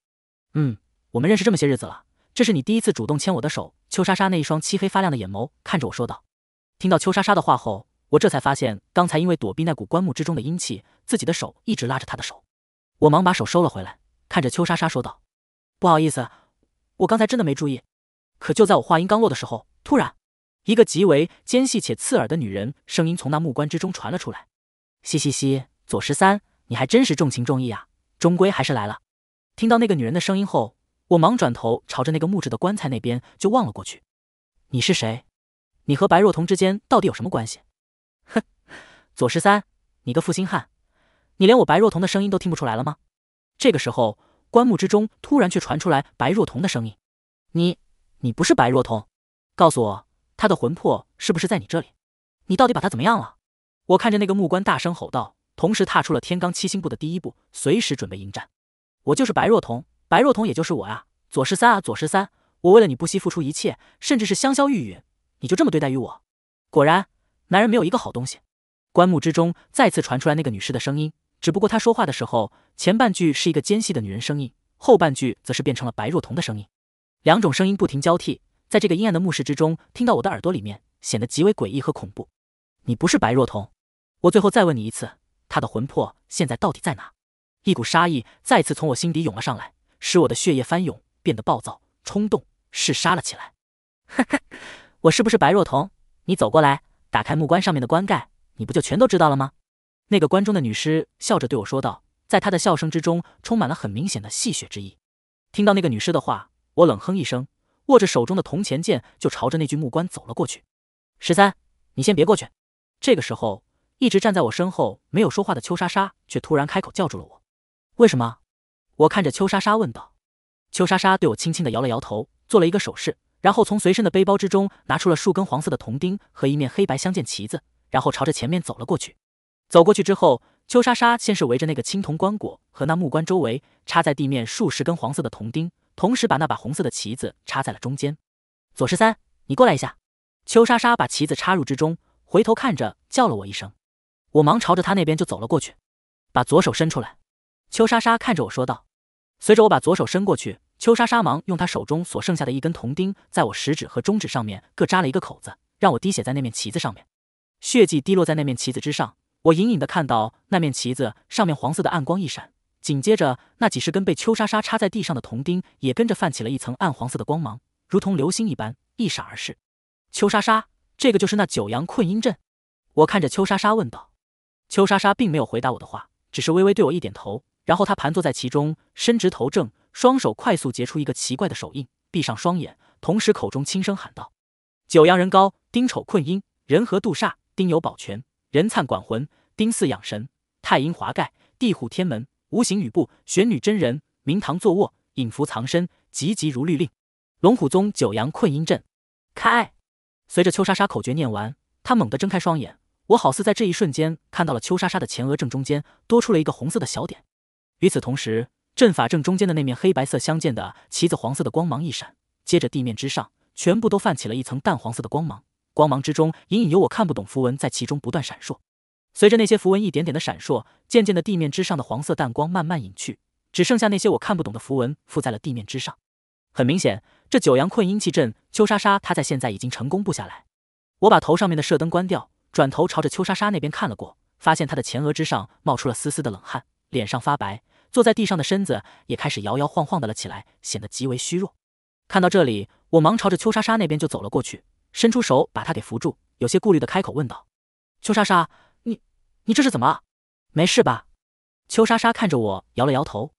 嗯，我们认识这么些日子了，这是你第一次主动牵我的手。”邱莎莎那一双漆黑发亮的眼眸看着我说道。听到邱莎莎的话后，我这才发现刚才因为躲避那股棺木之中的阴气，自己的手一直拉着她的手，我忙把手收了回来，看着邱莎莎说道：“不好意思，我刚才真的没注意。”可就在我话音刚落的时候，突然。一个极为尖细且刺耳的女人声音从那木棺之中传了出来：“嘻嘻嘻，左十三，你还真是重情重义啊，终归还是来了。”听到那个女人的声音后，我忙转头朝着那个木质的棺材那边就望了过去。“你是谁？你和白若彤之间到底有什么关系？”“哼，左十三，你个负心汉，你连我白若彤的声音都听不出来了吗？”这个时候，棺木之中突然却传出来白若彤的声音：“你，你不是白若彤？告诉我。”他的魂魄是不是在你这里？你到底把他怎么样了？我看着那个木棺，大声吼道，同时踏出了天罡七星步的第一步，随时准备迎战。我就是白若彤，白若彤也就是我啊，左十三啊，左十三，我为了你不惜付出一切，甚至是香消玉殒，你就这么对待于我？果然，男人没有一个好东西。棺木之中再次传出来那个女尸的声音，只不过她说话的时候，前半句是一个尖细的女人声音，后半句则是变成了白若彤的声音，两种声音不停交替。在这个阴暗的墓室之中，听到我的耳朵里面显得极为诡异和恐怖。你不是白若彤，我最后再问你一次，她的魂魄现在到底在哪？一股杀意再次从我心底涌了上来，使我的血液翻涌，变得暴躁、冲动、嗜杀了起来。哈哈，我是不是白若彤？你走过来，打开木棺上面的棺盖，你不就全都知道了吗？那个棺中的女尸笑着对我说道，在她的笑声之中充满了很明显的戏谑之意。听到那个女尸的话，我冷哼一声。握着手中的铜钱剑，就朝着那具木棺走了过去。十三，你先别过去。这个时候，一直站在我身后没有说话的邱莎莎却突然开口叫住了我。为什么？我看着邱莎莎问道。邱莎莎对我轻轻地摇了摇头，做了一个手势，然后从随身的背包之中拿出了数根黄色的铜钉和一面黑白相间旗子，然后朝着前面走了过去。走过去之后，邱莎莎先是围着那个青铜棺椁和那木棺周围插在地面数十根黄色的铜钉。同时把那把红色的旗子插在了中间。左十三，你过来一下。邱莎莎把旗子插入之中，回头看着，叫了我一声。我忙朝着他那边就走了过去，把左手伸出来。邱莎莎看着我说道：“随着我把左手伸过去，邱莎莎忙用她手中所剩下的一根铜钉，在我食指和中指上面各扎了一个口子，让我滴血在那面旗子上面。血迹滴落在那面旗子之上，我隐隐的看到那面旗子上面黄色的暗光一闪。”紧接着，那几十根被邱莎莎插在地上的铜钉也跟着泛起了一层暗黄色的光芒，如同流星一般一闪而逝。邱莎莎，这个就是那九阳困阴阵？我看着邱莎莎问道。邱莎莎并没有回答我的话，只是微微对我一点头，然后她盘坐在其中，伸直头正，双手快速结出一个奇怪的手印，闭上双眼，同时口中轻声喊道：“九阳人高，丁丑困阴；人和杜煞，丁有保全；人灿管魂，丁巳养神；太阴华盖，地护天门。”无形雨布，玄女真人，明堂坐卧，隐伏藏身，急急如律令。龙虎宗九阳困阴阵，开。随着邱莎莎口诀念完，她猛地睁开双眼。我好似在这一瞬间看到了邱莎莎的前额正中间多出了一个红色的小点。与此同时，阵法正中间的那面黑白色相间的旗子，黄色的光芒一闪，接着地面之上全部都泛起了一层淡黄色的光芒，光芒之中隐隐有我看不懂符文在其中不断闪烁。随着那些符文一点点的闪烁，渐渐的地面之上的黄色淡光慢慢隐去，只剩下那些我看不懂的符文附在了地面之上。很明显，这九阳困阴气阵，邱莎莎她在现在已经成功布下来。我把头上面的射灯关掉，转头朝着邱莎莎那边看了过，发现她的前额之上冒出了丝丝的冷汗，脸上发白，坐在地上的身子也开始摇摇晃晃的了起来，显得极为虚弱。看到这里，我忙朝着邱莎莎那边就走了过去，伸出手把她给扶住，有些顾虑的开口问道：“邱莎莎。”你这是怎么了？没事吧？邱莎莎看着我摇了摇头，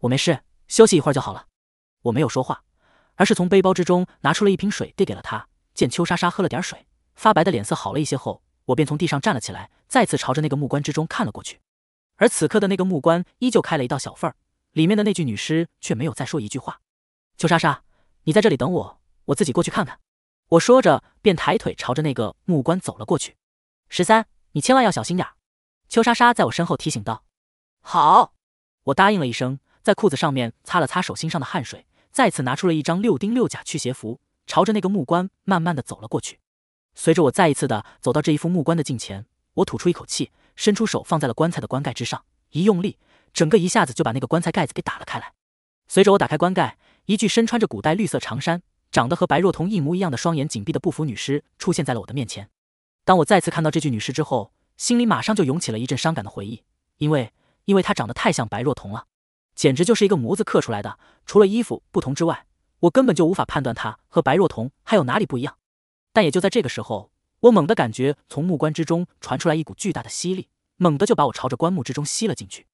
我没事，休息一会儿就好了。我没有说话，而是从背包之中拿出了一瓶水递给了她。见邱莎莎喝了点水，发白的脸色好了一些后，我便从地上站了起来，再次朝着那个木棺之中看了过去。而此刻的那个木棺依旧开了一道小缝儿，里面的那具女尸却没有再说一句话。邱莎莎，你在这里等我，我自己过去看看。我说着便抬腿朝着那个木棺走了过去。十三，你千万要小心点儿。邱莎莎在我身后提醒道：“好。”我答应了一声，在裤子上面擦了擦手心上的汗水，再次拿出了一张六丁六甲驱邪符，朝着那个木棺慢慢的走了过去。随着我再一次的走到这一副木棺的近前，我吐出一口气，伸出手放在了棺材的棺盖之上，一用力，整个一下子就把那个棺材盖子给打了开来。随着我打开棺盖，一具身穿着古代绿色长衫，长得和白若彤一模一样的双眼紧闭的不服女尸出现在了我的面前。当我再次看到这具女尸之后，心里马上就涌起了一阵伤感的回忆，因为因为他长得太像白若彤了，简直就是一个模子刻出来的。除了衣服不同之外，我根本就无法判断他和白若彤还有哪里不一样。但也就在这个时候，我猛地感觉从木棺之中传出来一股巨大的吸力，猛地就把我朝着棺木之中吸了进去。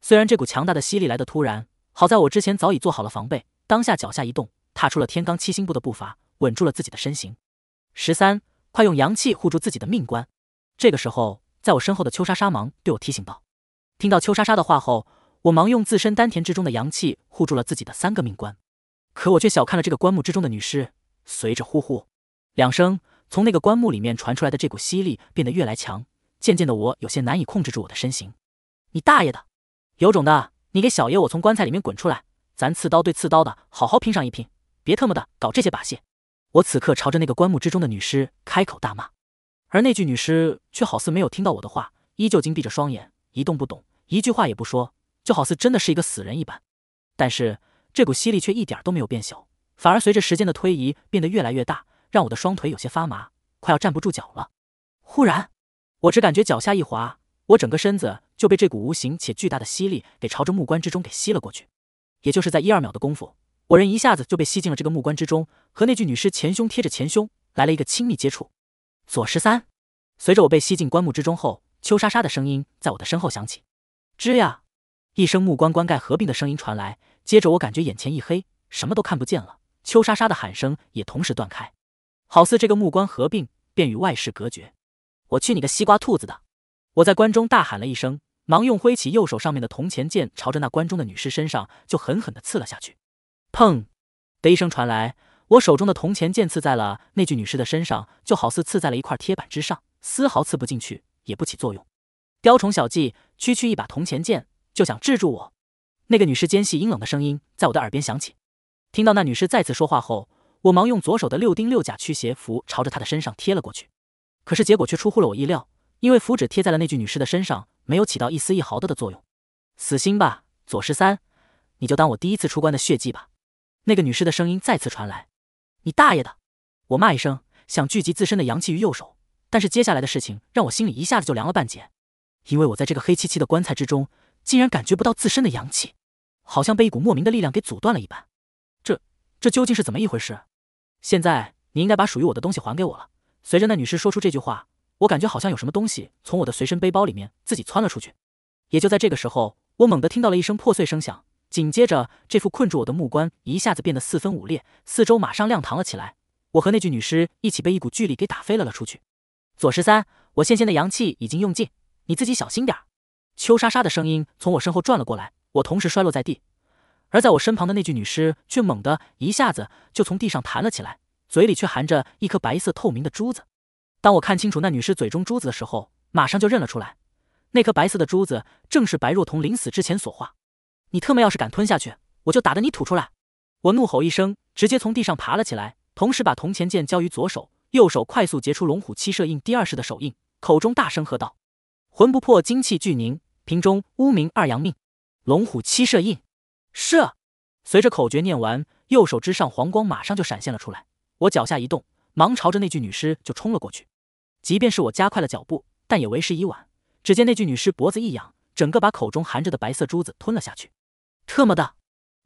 虽然这股强大的吸力来的突然，好在我之前早已做好了防备，当下脚下一动，踏出了天罡七星步的步伐，稳住了自己的身形。十三，快用阳气护住自己的命棺。这个时候。在我身后的秋莎莎忙对我提醒道：“听到秋莎莎的话后，我忙用自身丹田之中的阳气护住了自己的三个命官。可我却小看了这个棺木之中的女尸。随着‘呼呼’两声，从那个棺木里面传出来的这股吸力变得越来强，渐渐的我有些难以控制住我的身形。你大爷的，有种的，你给小爷我从棺材里面滚出来，咱刺刀对刺刀的好好拼上一拼，别特么的搞这些把戏！”我此刻朝着那个棺木之中的女尸开口大骂。而那具女尸却好似没有听到我的话，依旧紧闭着双眼，一动不动，一句话也不说，就好似真的是一个死人一般。但是这股吸力却一点都没有变小，反而随着时间的推移变得越来越大，让我的双腿有些发麻，快要站不住脚了。忽然，我只感觉脚下一滑，我整个身子就被这股无形且巨大的吸力给朝着木棺之中给吸了过去。也就是在一二秒的功夫，我人一下子就被吸进了这个木棺之中，和那具女尸前胸贴着前胸，来了一个亲密接触。左十三，随着我被吸进棺木之中后，邱莎莎的声音在我的身后响起。吱呀，一声木棺棺盖合并的声音传来，接着我感觉眼前一黑，什么都看不见了。邱莎莎的喊声也同时断开，好似这个木棺合并便与外世隔绝。我去你个西瓜兔子的！我在棺中大喊了一声，忙用挥起右手上面的铜钱剑，朝着那棺中的女尸身上就狠狠的刺了下去。砰的一声传来。我手中的铜钱剑刺在了那具女尸的身上，就好似刺在了一块铁板之上，丝毫刺不进去，也不起作用。雕虫小技，区区一把铜钱剑就想制住我？那个女尸尖细阴冷的声音在我的耳边响起。听到那女尸再次说话后，我忙用左手的六丁六甲驱邪符朝着她的身上贴了过去。可是结果却出乎了我意料，因为符纸贴在了那具女尸的身上，没有起到一丝一毫的的作用。死心吧，左十三，你就当我第一次出关的血迹吧。那个女尸的声音再次传来。你大爷的！我骂一声，想聚集自身的阳气于右手，但是接下来的事情让我心里一下子就凉了半截，因为我在这个黑漆漆的棺材之中，竟然感觉不到自身的阳气，好像被一股莫名的力量给阻断了一般。这这究竟是怎么一回事？现在你应该把属于我的东西还给我了。随着那女尸说出这句话，我感觉好像有什么东西从我的随身背包里面自己窜了出去。也就在这个时候，我猛地听到了一声破碎声响。紧接着，这副困住我的木棺一下子变得四分五裂，四周马上亮堂了起来。我和那具女尸一起被一股巨力给打飞了了出去。左十三，我现现的阳气已经用尽，你自己小心点秋莎莎的声音从我身后转了过来，我同时摔落在地。而在我身旁的那具女尸却猛地一下子就从地上弹了起来，嘴里却含着一颗白色透明的珠子。当我看清楚那女尸嘴中珠子的时候，马上就认了出来，那颗白色的珠子正是白若彤临死之前所化。你特么要是敢吞下去，我就打得你吐出来！我怒吼一声，直接从地上爬了起来，同时把铜钱剑交于左手，右手快速结出龙虎七射印第二式的手印，口中大声喝道：“魂不破，精气聚凝，瓶中污名二阳命，龙虎七射印。”射！随着口诀念完，右手之上黄光马上就闪现了出来。我脚下一动，忙朝着那具女尸就冲了过去。即便是我加快了脚步，但也为时已晚。只见那具女尸脖子一仰，整个把口中含着的白色珠子吞了下去。特么的，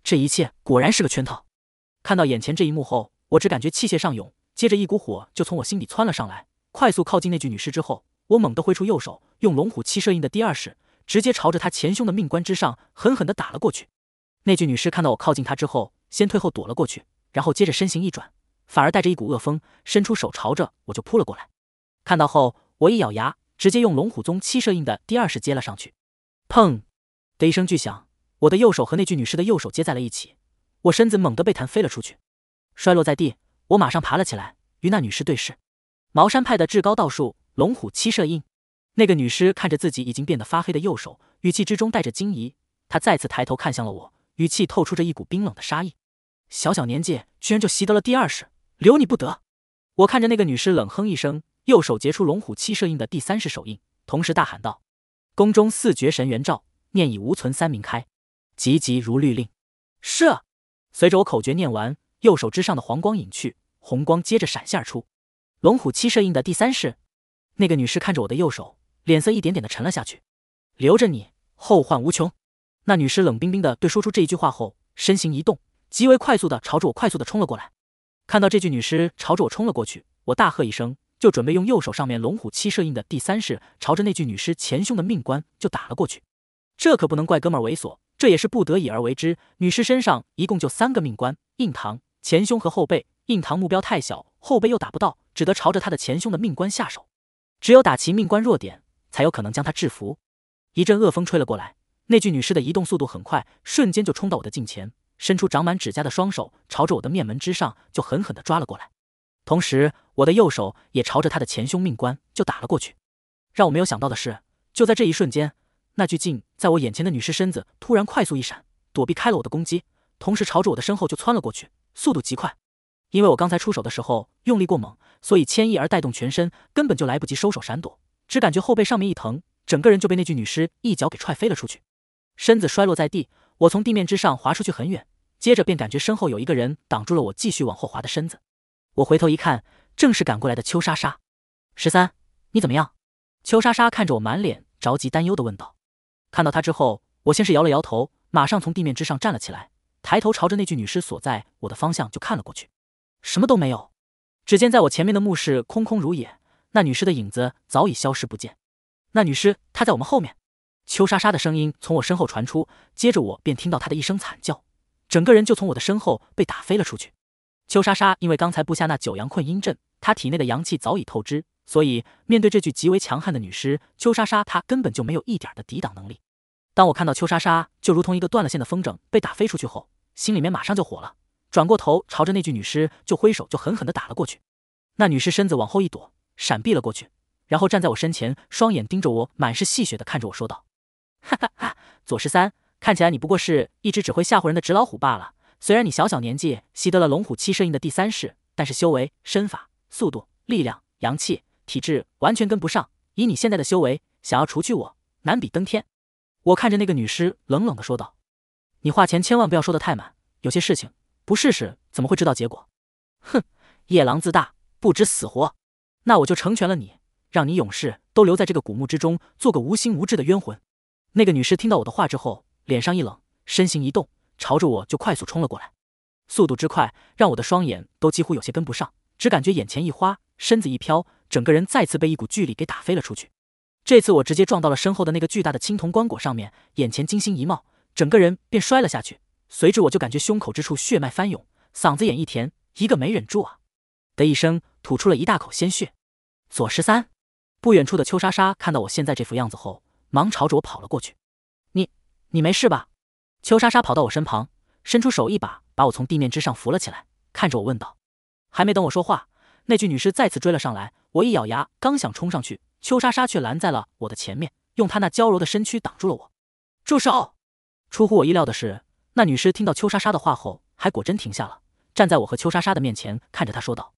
这一切果然是个圈套！看到眼前这一幕后，我只感觉气血上涌，接着一股火就从我心底窜了上来。快速靠近那具女尸之后，我猛地挥出右手，用龙虎七摄印的第二式，直接朝着她前胸的命关之上狠狠的打了过去。那具女尸看到我靠近她之后，先退后躲了过去，然后接着身形一转，反而带着一股恶风，伸出手朝着我就扑了过来。看到后，我一咬牙，直接用龙虎宗七摄印的第二式接了上去。砰！的一声巨响。我的右手和那具女尸的右手接在了一起，我身子猛地被弹飞了出去，摔落在地。我马上爬了起来，与那女尸对视。茅山派的至高道术龙虎七射印。那个女尸看着自己已经变得发黑的右手，语气之中带着惊疑。她再次抬头看向了我，语气透出着一股冰冷的杀意。小小年纪居然就习得了第二式，留你不得！我看着那个女尸，冷哼一声，右手结出龙虎七射印的第三式手印，同时大喊道：“宫中四绝神元照，念已无存，三明开。”急急如律令，是。随着我口诀念完，右手之上的黄光隐去，红光接着闪现而出，龙虎七射印的第三式。那个女尸看着我的右手，脸色一点点的沉了下去。留着你，后患无穷。那女尸冷冰冰的对说出这一句话后，身形一动，极为快速的朝着我快速的冲了过来。看到这具女尸朝着我冲了过去，我大喝一声，就准备用右手上面龙虎七射印的第三式，朝着那具女尸前胸的命关就打了过去。这可不能怪哥们猥琐。这也是不得已而为之。女尸身上一共就三个命官，印堂、前胸和后背。印堂目标太小，后背又打不到，只得朝着她的前胸的命官下手。只有打齐命官弱点，才有可能将她制服。一阵恶风吹了过来，那具女尸的移动速度很快，瞬间就冲到我的近前，伸出长满指甲的双手，朝着我的面门之上就狠狠的抓了过来。同时，我的右手也朝着她的前胸命官就打了过去。让我没有想到的是，就在这一瞬间。那具镜在我眼前的女尸身子突然快速一闪，躲避开了我的攻击，同时朝着我的身后就窜了过去，速度极快。因为我刚才出手的时候用力过猛，所以牵一而带动全身，根本就来不及收手闪躲，只感觉后背上面一疼，整个人就被那具女尸一脚给踹飞了出去，身子摔落在地。我从地面之上滑出去很远，接着便感觉身后有一个人挡住了我继续往后滑的身子。我回头一看，正是赶过来的邱莎莎。十三，你怎么样？邱莎莎看着我，满脸着急担忧的问道。看到他之后，我先是摇了摇头，马上从地面之上站了起来，抬头朝着那具女尸所在我的方向就看了过去，什么都没有。只见在我前面的墓室空空如也，那女尸的影子早已消失不见。那女尸她在我们后面。邱莎莎的声音从我身后传出，接着我便听到她的一声惨叫，整个人就从我的身后被打飞了出去。邱莎莎因为刚才布下那九阳困阴阵，她体内的阳气早已透支。所以，面对这具极为强悍的女尸邱莎莎，她根本就没有一点的抵挡能力。当我看到邱莎莎就如同一个断了线的风筝被打飞出去后，心里面马上就火了，转过头朝着那具女尸就挥手，就狠狠地打了过去。那女尸身子往后一躲，闪避了过去，然后站在我身前，双眼盯着我，满是戏谑地看着我说道：“哈哈哈，左十三，看起来你不过是一只只会吓唬人的纸老虎罢了。虽然你小小年纪习得了龙虎七摄印的第三式，但是修为、身法、速度、力量、阳气……”体质完全跟不上，以你现在的修为，想要除去我，难比登天。我看着那个女尸，冷冷地说道：“你话前千万不要说的太满，有些事情不试试怎么会知道结果？”哼，夜郎自大，不知死活。那我就成全了你，让你永世都留在这个古墓之中，做个无心无志的冤魂。那个女尸听到我的话之后，脸上一冷，身形一动，朝着我就快速冲了过来，速度之快，让我的双眼都几乎有些跟不上，只感觉眼前一花，身子一飘。整个人再次被一股巨力给打飞了出去，这次我直接撞到了身后的那个巨大的青铜棺椁上面，眼前金星一冒，整个人便摔了下去。随之我就感觉胸口之处血脉翻涌，嗓子眼一甜，一个没忍住啊，的一声吐出了一大口鲜血。左十三，不远处的邱莎莎看到我现在这副样子后，忙朝着我跑了过去：“你，你没事吧？”邱莎莎跑到我身旁，伸出手一把把我从地面之上扶了起来，看着我问道：“还没等我说话。”那具女尸再次追了上来，我一咬牙，刚想冲上去，邱莎莎却拦在了我的前面，用她那娇柔的身躯挡住了我。住手！出乎我意料的是，那女尸听到邱莎莎的话后，还果真停下了，站在我和邱莎莎的面前，看着她说道：“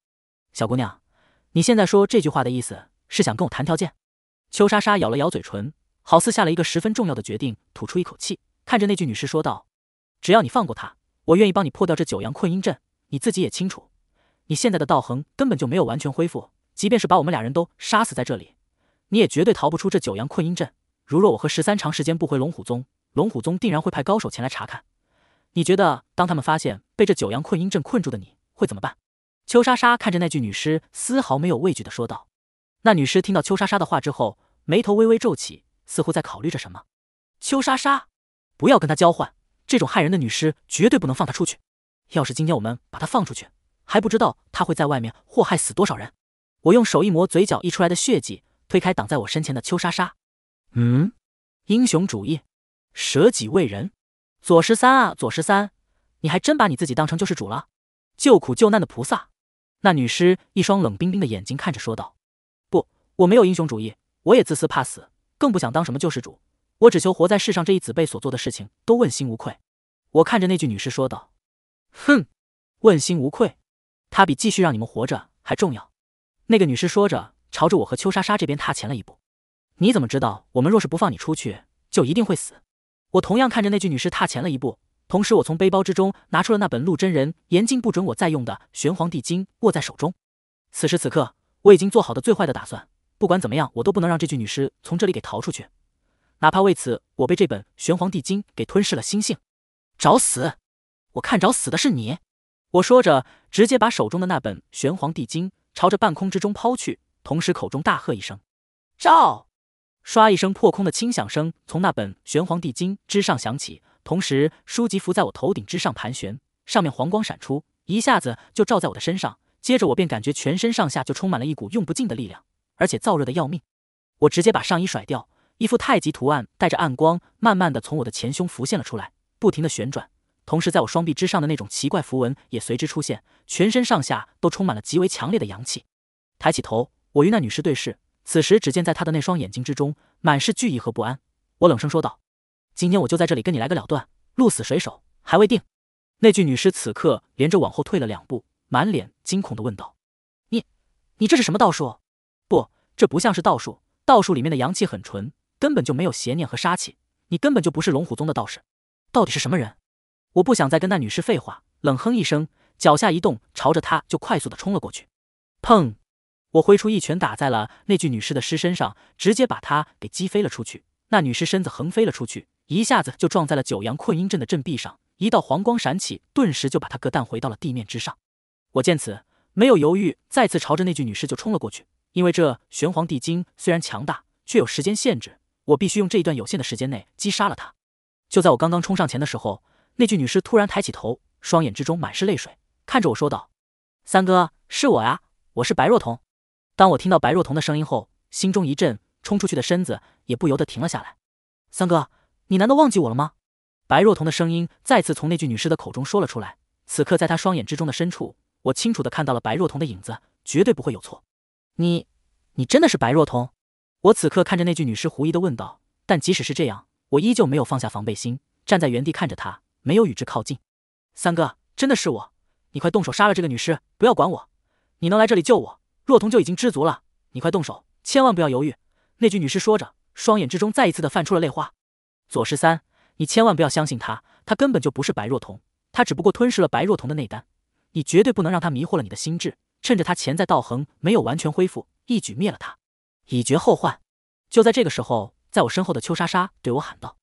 小姑娘，你现在说这句话的意思是想跟我谈条件？”邱莎莎咬了咬嘴唇，好似下了一个十分重要的决定，吐出一口气，看着那具女尸说道：“只要你放过她，我愿意帮你破掉这九阳困阴阵。你自己也清楚。”你现在的道行根本就没有完全恢复，即便是把我们俩人都杀死在这里，你也绝对逃不出这九阳困阴阵。如若我和十三长时间不回龙虎宗，龙虎宗定然会派高手前来查看。你觉得，当他们发现被这九阳困阴阵困住的你，会怎么办？邱莎莎看着那具女尸，丝毫没有畏惧的说道。那女尸听到邱莎莎的话之后，眉头微微皱起，似乎在考虑着什么。邱莎莎，不要跟他交换，这种害人的女尸绝对不能放他出去。要是今天我们把他放出去，还不知道他会在外面祸害死多少人。我用手一抹嘴角溢出来的血迹，推开挡在我身前的秋莎莎。嗯，英雄主义，舍己为人。左十三啊，左十三，你还真把你自己当成救世主了，救苦救难的菩萨。那女尸一双冷冰冰的眼睛看着说道：“不，我没有英雄主义，我也自私怕死，更不想当什么救世主。我只求活在世上这一子辈所做的事情都问心无愧。”我看着那具女尸说道：“哼，问心无愧。”他比继续让你们活着还重要。那个女尸说着，朝着我和邱莎莎这边踏前了一步。你怎么知道我们若是不放你出去，就一定会死？我同样看着那具女尸踏前了一步，同时我从背包之中拿出了那本陆真人严禁不准我再用的《玄黄帝经》，握在手中。此时此刻，我已经做好的最坏的打算，不管怎么样，我都不能让这具女尸从这里给逃出去。哪怕为此我被这本《玄黄帝经》给吞噬了心性，找死！我看找死的是你。我说着，直接把手中的那本玄黄帝经朝着半空之中抛去，同时口中大喝一声：“照！”唰一声破空的轻响声从那本玄黄帝经之上响起，同时书籍浮在我头顶之上盘旋，上面黄光闪出，一下子就照在我的身上。接着我便感觉全身上下就充满了一股用不尽的力量，而且燥热的要命。我直接把上衣甩掉，一副太极图案带着暗光，慢慢的从我的前胸浮现了出来，不停的旋转。同时，在我双臂之上的那种奇怪符文也随之出现，全身上下都充满了极为强烈的阳气。抬起头，我与那女尸对视，此时只见在她的那双眼睛之中满是惧意和不安。我冷声说道：“今天我就在这里跟你来个了断，鹿死谁手还未定。”那具女尸此刻连着往后退了两步，满脸惊恐地问道：“你，你这是什么道术？不，这不像是道术。道术里面的阳气很纯，根本就没有邪念和杀气。你根本就不是龙虎宗的道士，到底是什么人？”我不想再跟那女尸废话，冷哼一声，脚下一动，朝着她就快速的冲了过去。砰！我挥出一拳，打在了那具女尸的尸身上，直接把她给击飞了出去。那女尸身子横飞了出去，一下子就撞在了九阳困阴阵的阵壁上，一道黄光闪起，顿时就把她隔弹回到了地面之上。我见此，没有犹豫，再次朝着那具女尸就冲了过去。因为这玄黄地精虽然强大，却有时间限制，我必须用这一段有限的时间内击杀了她。就在我刚刚冲上前的时候。那具女尸突然抬起头，双眼之中满是泪水，看着我说道：“三哥，是我呀，我是白若彤。”当我听到白若彤的声音后，心中一震，冲出去的身子也不由得停了下来。“三哥，你难道忘记我了吗？”白若彤的声音再次从那具女尸的口中说了出来。此刻，在她双眼之中的深处，我清楚的看到了白若彤的影子，绝对不会有错。你，你真的是白若彤？我此刻看着那具女尸，狐疑的问道。但即使是这样，我依旧没有放下防备心，站在原地看着她。没有与之靠近，三哥，真的是我，你快动手杀了这个女尸，不要管我。你能来这里救我，若彤就已经知足了。你快动手，千万不要犹豫。那具女尸说着，双眼之中再一次的泛出了泪花。左十三，你千万不要相信她，她根本就不是白若彤，她只不过吞噬了白若彤的内丹。你绝对不能让她迷惑了你的心智，趁着他潜在道恒没有完全恢复，一举灭了他，以绝后患。就在这个时候，在我身后的邱莎莎对我喊道。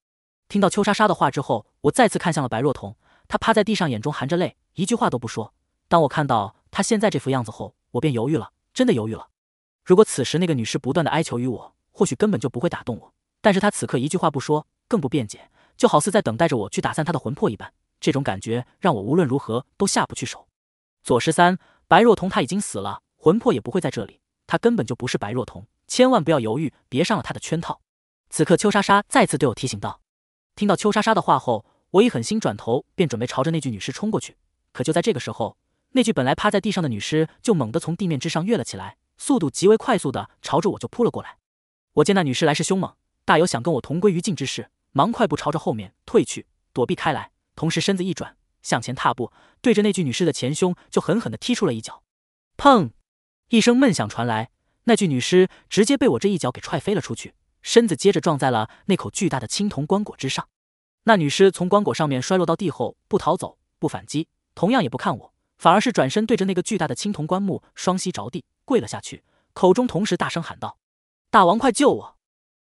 听到邱莎莎的话之后，我再次看向了白若彤，她趴在地上，眼中含着泪，一句话都不说。当我看到她现在这副样子后，我便犹豫了，真的犹豫了。如果此时那个女士不断的哀求于我，或许根本就不会打动我。但是她此刻一句话不说，更不辩解，就好似在等待着我去打散她的魂魄一般。这种感觉让我无论如何都下不去手。左十三，白若彤她已经死了，魂魄也不会在这里，她根本就不是白若彤，千万不要犹豫，别上了她的圈套。此刻，邱莎莎再次对我提醒道。听到邱莎莎的话后，我一狠心，转头便准备朝着那具女尸冲过去。可就在这个时候，那具本来趴在地上的女尸就猛地从地面之上跃了起来，速度极为快速的朝着我就扑了过来。我见那女尸来势凶猛，大有想跟我同归于尽之势，忙快步朝着后面退去，躲避开来，同时身子一转，向前踏步，对着那具女尸的前胸就狠狠的踢出了一脚。砰！一声闷响传来，那具女尸直接被我这一脚给踹飞了出去。身子接着撞在了那口巨大的青铜棺椁之上，那女尸从棺椁上面摔落到地后，不逃走，不反击，同样也不看我，反而是转身对着那个巨大的青铜棺木，双膝着地跪了下去，口中同时大声喊道：“大王，快救我！”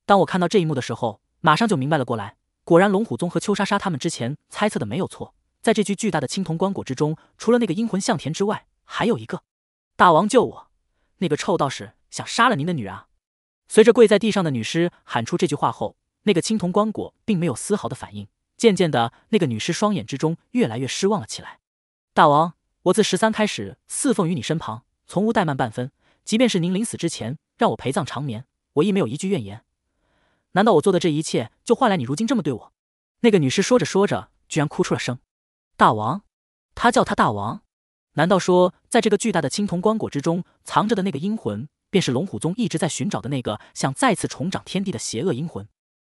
当我看到这一幕的时候，马上就明白了过来，果然龙虎宗和邱莎莎他们之前猜测的没有错，在这具巨大的青铜棺椁之中，除了那个阴魂向田之外，还有一个：“大王救我！那个臭道士想杀了您的女人！”随着跪在地上的女尸喊出这句话后，那个青铜棺椁并没有丝毫的反应。渐渐的，那个女尸双眼之中越来越失望了起来。大王，我自十三开始侍奉于你身旁，从无怠慢半分。即便是您临死之前让我陪葬长眠，我亦没有一句怨言。难道我做的这一切，就换来你如今这么对我？那个女尸说着说着，居然哭出了声。大王，他叫他大王。难道说，在这个巨大的青铜棺椁之中，藏着的那个阴魂？便是龙虎宗一直在寻找的那个想再次重掌天地的邪恶阴魂，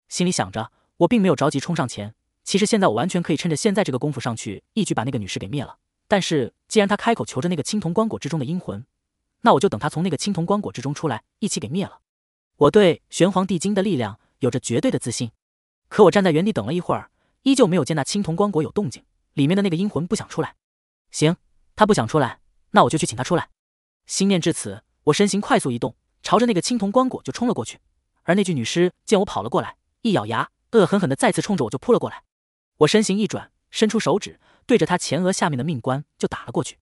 心里想着，我并没有着急冲上前。其实现在我完全可以趁着现在这个功夫上去，一举把那个女尸给灭了。但是既然他开口求着那个青铜棺椁之中的阴魂，那我就等他从那个青铜棺椁之中出来，一起给灭了。我对玄黄帝经的力量有着绝对的自信，可我站在原地等了一会儿，依旧没有见那青铜棺椁有动静，里面的那个阴魂不想出来。行，他不想出来，那我就去请他出来。心念至此。我身形快速移动，朝着那个青铜棺椁就冲了过去。而那具女尸见我跑了过来，一咬牙，恶狠狠的再次冲着我就扑了过来。我身形一转，伸出手指对着她前额下面的命棺就打了过去。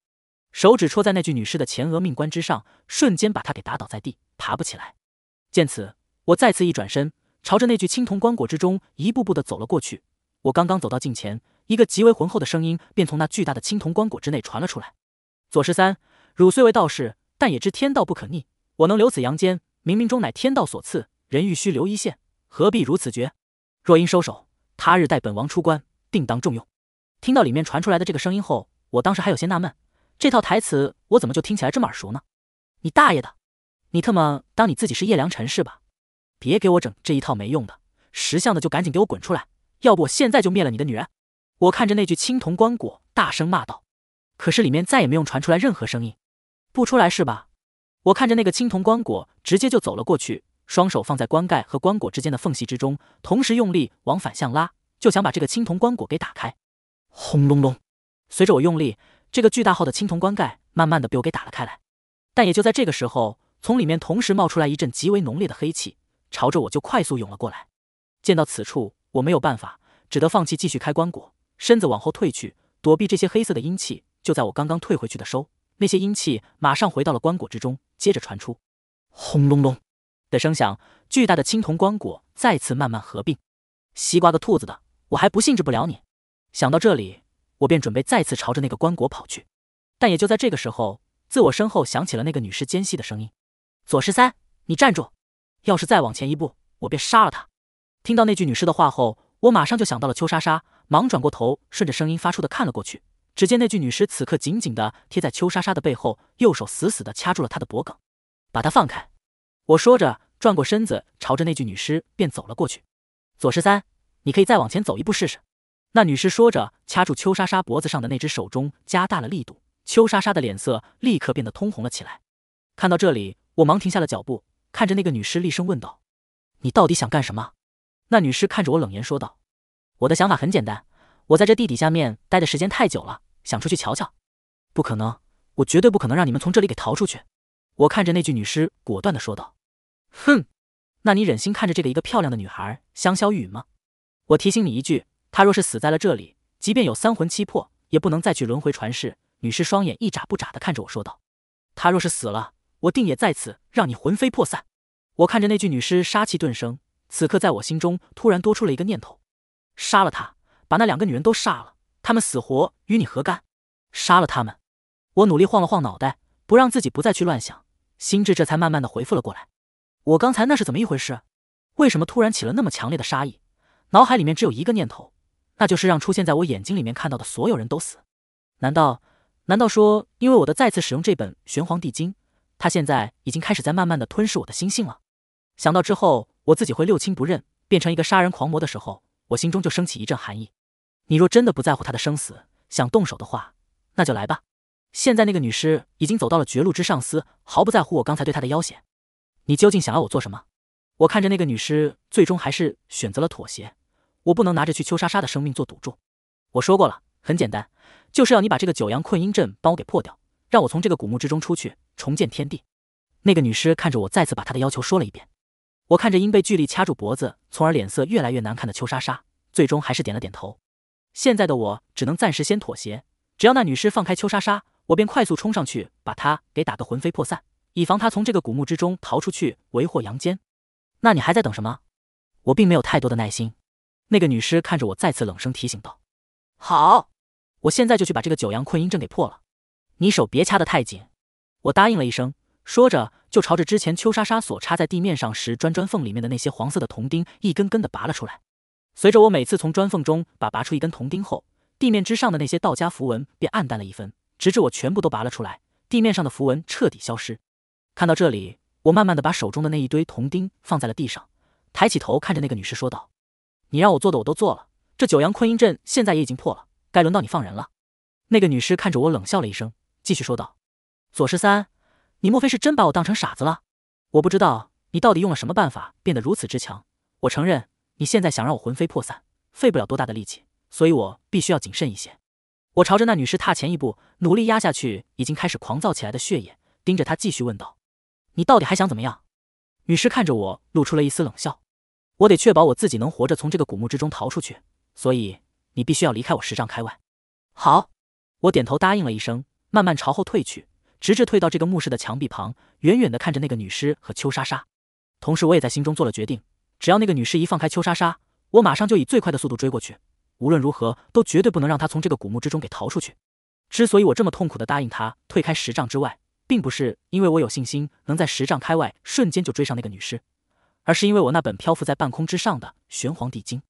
手指戳在那具女尸的前额命棺之上，瞬间把她给打倒在地，爬不起来。见此，我再次一转身，朝着那具青铜棺椁之中一步步的走了过去。我刚刚走到近前，一个极为浑厚的声音便从那巨大的青铜棺椁之内传了出来：“左十三，汝虽为道士。”但也知天道不可逆，我能留此阳间，冥冥中乃天道所赐。人欲须留一线，何必如此绝？若因收手，他日待本王出关，定当重用。听到里面传出来的这个声音后，我当时还有些纳闷，这套台词我怎么就听起来这么耳熟呢？你大爷的，你特么当你自己是叶良辰是吧？别给我整这一套没用的，识相的就赶紧给我滚出来，要不我现在就灭了你的女人！我看着那具青铜棺椁，大声骂道。可是里面再也没有传出来任何声音。不出来是吧？我看着那个青铜棺椁，直接就走了过去，双手放在棺盖和棺椁之间的缝隙之中，同时用力往反向拉，就想把这个青铜棺椁给打开。轰隆隆！随着我用力，这个巨大号的青铜棺盖慢慢的被我给打了开来。但也就在这个时候，从里面同时冒出来一阵极为浓烈的黑气，朝着我就快速涌了过来。见到此处，我没有办法，只得放弃继续开棺椁，身子往后退去，躲避这些黑色的阴气。就在我刚刚退回去的收。那些阴气马上回到了棺椁之中，接着传出轰隆隆的声响，巨大的青铜棺椁再次慢慢合并。西瓜的兔子的，我还不信治不了你！想到这里，我便准备再次朝着那个棺椁跑去，但也就在这个时候，自我身后响起了那个女尸尖细的声音：“左十三，你站住！要是再往前一步，我便杀了他！”听到那具女尸的话后，我马上就想到了邱莎莎，忙转过头，顺着声音发出的看了过去。只见那具女尸此刻紧紧的贴在邱莎莎的背后，右手死死的掐住了她的脖颈。把她放开！我说着，转过身子，朝着那具女尸便走了过去。左十三，你可以再往前走一步试试。那女尸说着，掐住邱莎莎脖子上的那只手中加大了力度。邱莎莎的脸色立刻变得通红了起来。看到这里，我忙停下了脚步，看着那个女尸，厉声问道：“你到底想干什么？”那女尸看着我，冷言说道：“我的想法很简单。”我在这地底下面待的时间太久了，想出去瞧瞧。不可能，我绝对不可能让你们从这里给逃出去。我看着那具女尸，果断的说道：“哼，那你忍心看着这个一个漂亮的女孩香消玉殒吗？”我提醒你一句，她若是死在了这里，即便有三魂七魄，也不能再去轮回传世。女尸双眼一眨不眨的看着我说道：“她若是死了，我定也在此让你魂飞魄散。”我看着那具女尸，杀气顿生。此刻，在我心中突然多出了一个念头：杀了她。把那两个女人都杀了，她们死活与你何干？杀了她们！我努力晃了晃脑袋，不让自己不再去乱想，心智这才慢慢的恢复了过来。我刚才那是怎么一回事？为什么突然起了那么强烈的杀意？脑海里面只有一个念头，那就是让出现在我眼睛里面看到的所有人都死。难道难道说，因为我的再次使用这本玄黄帝经，他现在已经开始在慢慢的吞噬我的心性了？想到之后我自己会六亲不认，变成一个杀人狂魔的时候，我心中就升起一阵寒意。你若真的不在乎她的生死，想动手的话，那就来吧。现在那个女尸已经走到了绝路之上，司，毫不在乎我刚才对她的要挟。你究竟想要我做什么？我看着那个女尸，最终还是选择了妥协。我不能拿着去秋莎莎的生命做赌注。我说过了，很简单，就是要你把这个九阳困阴阵帮我给破掉，让我从这个古墓之中出去，重建天地。那个女尸看着我，再次把她的要求说了一遍。我看着因被巨力掐住脖子，从而脸色越来越难看的秋莎莎，最终还是点了点头。现在的我只能暂时先妥协，只要那女尸放开邱莎莎，我便快速冲上去把她给打个魂飞魄散，以防她从这个古墓之中逃出去为祸阳间。那你还在等什么？我并没有太多的耐心。那个女尸看着我，再次冷声提醒道：“好，我现在就去把这个九阳困阴阵给破了。你手别掐得太紧。”我答应了一声，说着就朝着之前邱莎莎所插在地面上时砖砖缝里面的那些黄色的铜钉一根根的拔了出来。随着我每次从砖缝中把拔出一根铜钉后，地面之上的那些道家符文便暗淡了一分，直至我全部都拔了出来，地面上的符文彻底消失。看到这里，我慢慢的把手中的那一堆铜钉放在了地上，抬起头看着那个女士说道：“你让我做的我都做了，这九阳坤阴阵现在也已经破了，该轮到你放人了。”那个女士看着我冷笑了一声，继续说道：“左十三，你莫非是真把我当成傻子了？我不知道你到底用了什么办法变得如此之强。我承认。”你现在想让我魂飞魄散，费不了多大的力气，所以我必须要谨慎一些。我朝着那女尸踏前一步，努力压下去已经开始狂躁起来的血液，盯着她继续问道：“你到底还想怎么样？”女尸看着我，露出了一丝冷笑。我得确保我自己能活着从这个古墓之中逃出去，所以你必须要离开我十丈开外。好，我点头答应了一声，慢慢朝后退去，直至退到这个墓室的墙壁旁，远远的看着那个女尸和邱莎莎，同时我也在心中做了决定。只要那个女尸一放开邱莎莎，我马上就以最快的速度追过去。无论如何，都绝对不能让她从这个古墓之中给逃出去。之所以我这么痛苦的答应她退开十丈之外，并不是因为我有信心能在十丈开外瞬间就追上那个女尸，而是因为我那本漂浮在半空之上的玄黄帝经。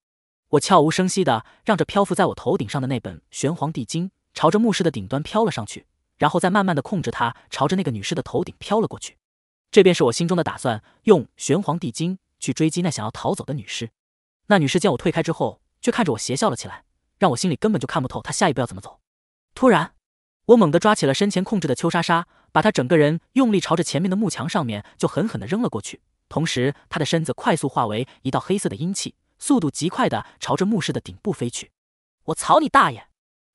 我悄无声息的让这漂浮在我头顶上的那本玄黄帝经朝着墓室的顶端飘了上去，然后再慢慢的控制它朝着那个女尸的头顶飘了过去。这便是我心中的打算，用玄黄帝经。去追击那想要逃走的女尸，那女尸见我退开之后，却看着我邪笑了起来，让我心里根本就看不透她下一步要怎么走。突然，我猛地抓起了身前控制的邱莎莎，把她整个人用力朝着前面的幕墙上面就狠狠地扔了过去，同时她的身子快速化为一道黑色的阴气，速度极快地朝着墓室的顶部飞去。我操你大爷！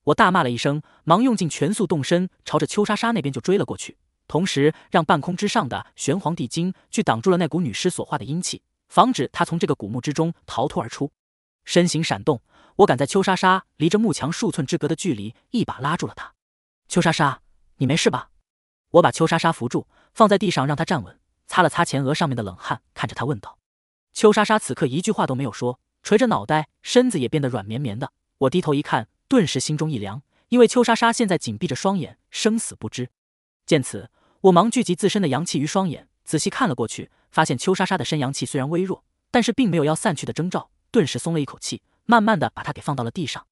我大骂了一声，忙用尽全速动身，朝着邱莎莎那边就追了过去，同时让半空之上的玄黄帝精去挡住了那股女尸所化的阴气。防止他从这个古墓之中逃脱而出，身形闪动，我赶在邱莎莎离着木墙数寸之隔的距离，一把拉住了她。邱莎莎，你没事吧？我把邱莎莎扶住，放在地上，让她站稳，擦了擦前额上面的冷汗，看着她问道。邱莎莎此刻一句话都没有说，垂着脑袋，身子也变得软绵绵的。我低头一看，顿时心中一凉，因为邱莎莎现在紧闭着双眼，生死不知。见此，我忙聚集自身的阳气于双眼。仔细看了过去，发现邱莎莎的身阳气虽然微弱，但是并没有要散去的征兆，顿时松了一口气，慢慢的把她给放到了地上。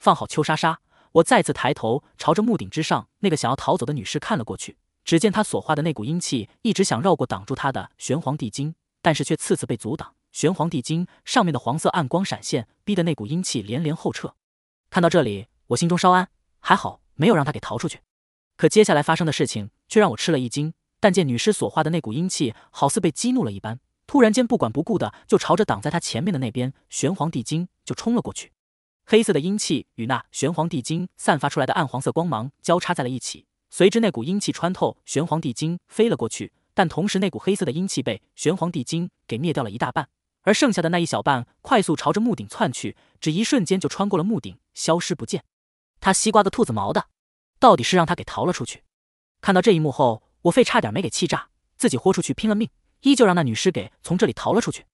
放好邱莎莎，我再次抬头朝着墓顶之上那个想要逃走的女尸看了过去，只见她所化的那股阴气一直想绕过挡住她的玄黄帝金，但是却次次被阻挡。玄黄帝金上面的黄色暗光闪现，逼得那股阴气连连后撤。看到这里，我心中稍安，还好没有让她给逃出去。可接下来发生的事情却让我吃了一惊。但见女尸所化的那股阴气，好似被激怒了一般，突然间不管不顾的就朝着挡在她前面的那边玄黄地经就冲了过去。黑色的阴气与那玄黄地经散发出来的暗黄色光芒交叉在了一起，随之那股阴气穿透玄黄地经飞了过去，但同时那股黑色的阴气被玄黄地经给灭掉了一大半，而剩下的那一小半快速朝着木顶窜去，只一瞬间就穿过了木顶，消失不见。他西瓜的兔子毛的，到底是让他给逃了出去。看到这一幕后。我肺差点没给气炸，自己豁出去拼了命，依旧让那女尸给从这里逃了出去。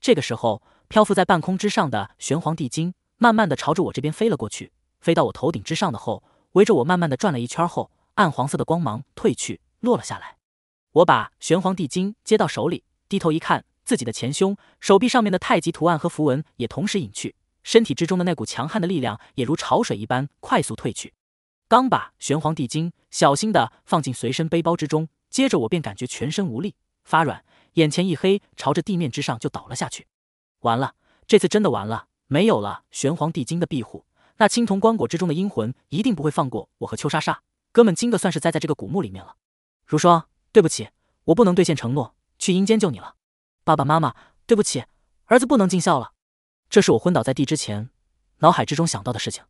这个时候，漂浮在半空之上的玄黄帝金，慢慢的朝着我这边飞了过去，飞到我头顶之上的后，围着我慢慢的转了一圈后，暗黄色的光芒褪去，落了下来。我把玄黄帝金接到手里，低头一看，自己的前胸、手臂上面的太极图案和符文也同时隐去，身体之中的那股强悍的力量也如潮水一般快速褪去。刚把玄黄帝经小心的放进随身背包之中，接着我便感觉全身无力、发软，眼前一黑，朝着地面之上就倒了下去。完了，这次真的完了，没有了玄黄帝经的庇护，那青铜棺椁之中的阴魂一定不会放过我和邱莎莎。哥们，今个算是栽在这个古墓里面了。如霜，对不起，我不能兑现承诺，去阴间救你了。爸爸妈妈，对不起，儿子不能尽孝了。这是我昏倒在地之前，脑海之中想到的事情。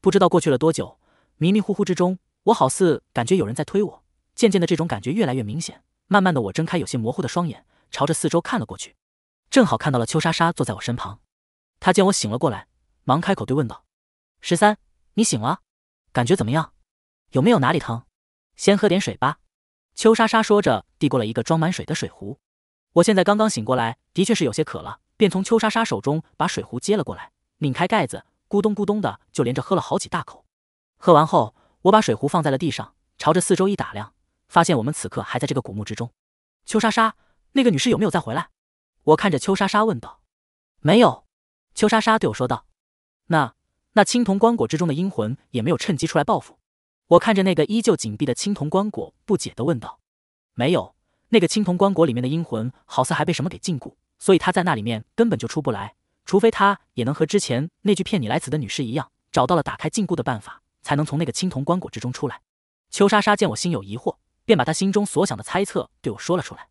不知道过去了多久。迷迷糊糊之中，我好似感觉有人在推我。渐渐的，这种感觉越来越明显。慢慢的，我睁开有些模糊的双眼，朝着四周看了过去，正好看到了邱莎莎坐在我身旁。她见我醒了过来，忙开口对问道：“十三，你醒了，感觉怎么样？有没有哪里疼？先喝点水吧。”邱莎莎说着，递过了一个装满水的水壶。我现在刚刚醒过来，的确是有些渴了，便从邱莎莎手中把水壶接了过来，拧开盖子，咕咚咕咚的就连着喝了好几大口。喝完后，我把水壶放在了地上，朝着四周一打量，发现我们此刻还在这个古墓之中。邱莎莎，那个女士有没有再回来？我看着邱莎莎问道。没有，邱莎莎对我说道。那那青铜棺椁之中的阴魂也没有趁机出来报复。我看着那个依旧紧闭的青铜棺椁，不解的问道。没有，那个青铜棺椁里面的阴魂好似还被什么给禁锢，所以他在那里面根本就出不来。除非他也能和之前那具骗你来此的女尸一样，找到了打开禁锢的办法。才能从那个青铜棺椁之中出来。邱莎莎见我心有疑惑，便把她心中所想的猜测对我说了出来。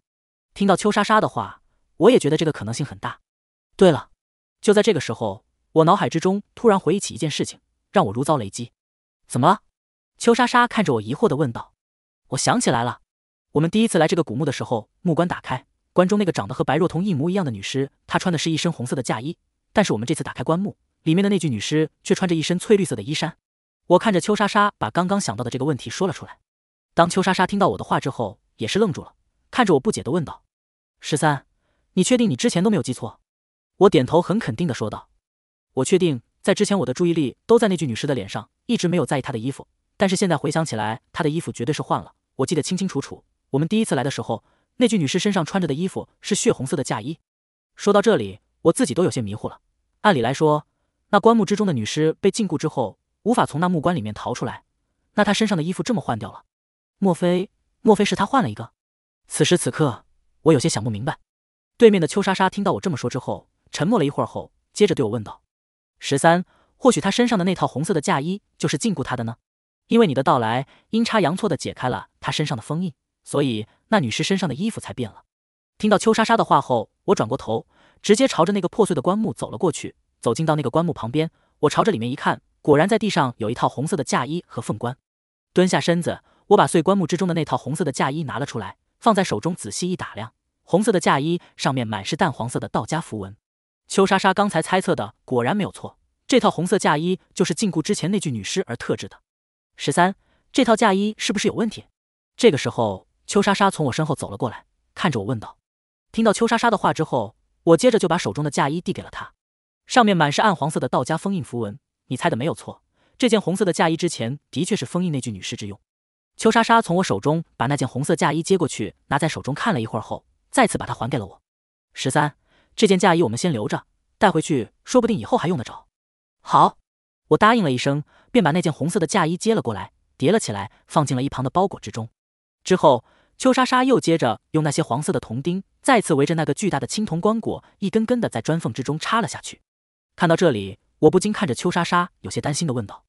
听到邱莎莎的话，我也觉得这个可能性很大。对了，就在这个时候，我脑海之中突然回忆起一件事情，让我如遭雷击。怎么了？邱莎莎看着我疑惑的问道。我想起来了，我们第一次来这个古墓的时候，木棺打开，棺中那个长得和白若彤一模一样的女尸，她穿的是一身红色的嫁衣。但是我们这次打开棺木，里面的那具女尸却穿着一身翠绿色的衣衫。我看着邱莎莎，把刚刚想到的这个问题说了出来。当邱莎莎听到我的话之后，也是愣住了，看着我不解的问道：“十三，你确定你之前都没有记错？”我点头，很肯定的说道：“我确定，在之前我的注意力都在那具女尸的脸上，一直没有在意她的衣服。但是现在回想起来，她的衣服绝对是换了。我记得清清楚楚，我们第一次来的时候，那具女尸身上穿着的衣服是血红色的嫁衣。”说到这里，我自己都有些迷糊了。按理来说，那棺木之中的女尸被禁锢之后。无法从那木棺里面逃出来，那他身上的衣服这么换掉了？莫非莫非是他换了一个？此时此刻，我有些想不明白。对面的邱莎莎听到我这么说之后，沉默了一会儿后，接着对我问道：“十三，或许他身上的那套红色的嫁衣就是禁锢他的呢？因为你的到来，阴差阳错的解开了他身上的封印，所以那女尸身上的衣服才变了。”听到邱莎莎的话后，我转过头，直接朝着那个破碎的棺木走了过去。走进到那个棺木旁边，我朝着里面一看。果然，在地上有一套红色的嫁衣和凤冠。蹲下身子，我把碎棺木之中的那套红色的嫁衣拿了出来，放在手中仔细一打量。红色的嫁衣上面满是淡黄色的道家符文。邱莎莎刚才猜测的果然没有错，这套红色嫁衣就是禁锢之前那具女尸而特制的。十三，这套嫁衣是不是有问题？这个时候，邱莎莎从我身后走了过来，看着我问道。听到邱莎莎的话之后，我接着就把手中的嫁衣递给了她，上面满是暗黄色的道家封印符文。你猜的没有错，这件红色的嫁衣之前的确是封印那具女尸之用。邱莎莎从我手中把那件红色嫁衣接过去，拿在手中看了一会儿后，再次把它还给了我。十三，这件嫁衣我们先留着，带回去，说不定以后还用得着。好，我答应了一声，便把那件红色的嫁衣接了过来，叠了起来，放进了一旁的包裹之中。之后，邱莎莎又接着用那些黄色的铜钉，再次围着那个巨大的青铜棺椁，一根根的在砖缝之中插了下去。看到这里。我不禁看着邱莎莎，有些担心的问道：“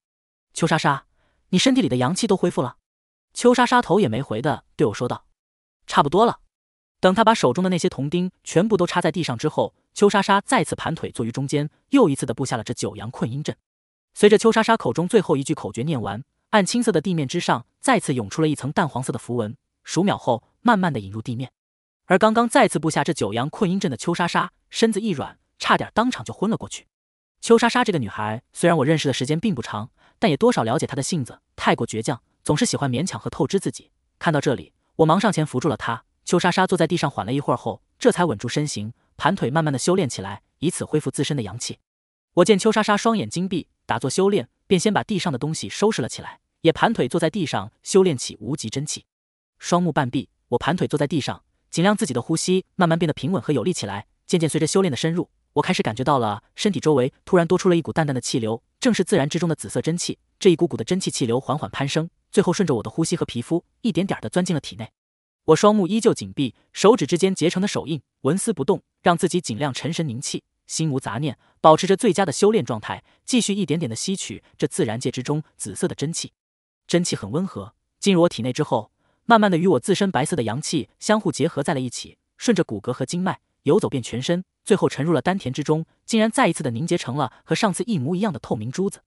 邱莎莎，你身体里的阳气都恢复了？”邱莎莎头也没回的对我说道：“差不多了。”等她把手中的那些铜钉全部都插在地上之后，邱莎莎再次盘腿坐于中间，又一次的布下了这九阳困阴阵。随着邱莎莎口中最后一句口诀念完，暗青色的地面之上再次涌出了一层淡黄色的符文，数秒后慢慢的引入地面。而刚刚再次布下这九阳困阴阵的邱莎莎身子一软，差点当场就昏了过去。邱莎莎这个女孩，虽然我认识的时间并不长，但也多少了解她的性子，太过倔强，总是喜欢勉强和透支自己。看到这里，我忙上前扶住了她。邱莎莎坐在地上缓了一会儿后，这才稳住身形，盘腿慢慢的修炼起来，以此恢复自身的阳气。我见邱莎莎双眼紧闭，打坐修炼，便先把地上的东西收拾了起来，也盘腿坐在地上修炼起无极真气，双目半闭。我盘腿坐在地上，尽量自己的呼吸慢慢变得平稳和有力起来，渐渐随着修炼的深入。我开始感觉到了，身体周围突然多出了一股淡淡的气流，正是自然之中的紫色真气。这一股股的真气气流缓缓攀升，最后顺着我的呼吸和皮肤，一点点的钻进了体内。我双目依旧紧闭，手指之间结成的手印纹丝不动，让自己尽量沉神凝气，心无杂念，保持着最佳的修炼状态，继续一点点的吸取这自然界之中紫色的真气。真气很温和，进入我体内之后，慢慢的与我自身白色的阳气相互结合在了一起，顺着骨骼和经脉游走遍全身。最后沉入了丹田之中，竟然再一次的凝结成了和上次一模一样的透明珠子。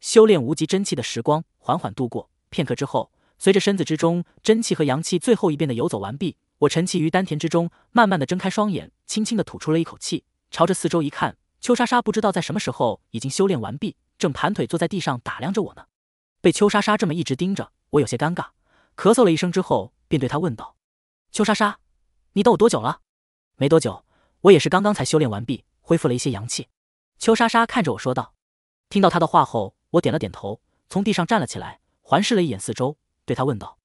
修炼无极真气的时光缓缓度过，片刻之后，随着身子之中真气和阳气最后一遍的游走完毕，我沉气于丹田之中，慢慢的睁开双眼，轻轻的吐出了一口气，朝着四周一看，邱莎莎不知道在什么时候已经修炼完毕，正盘腿坐在地上打量着我呢。被邱莎莎这么一直盯着，我有些尴尬，咳嗽了一声之后，便对她问道：“邱莎莎，你等我多久了？”没多久。我也是刚刚才修炼完毕，恢复了一些阳气。邱莎莎看着我说道。听到她的话后，我点了点头，从地上站了起来，环视了一眼四周，对她问道：“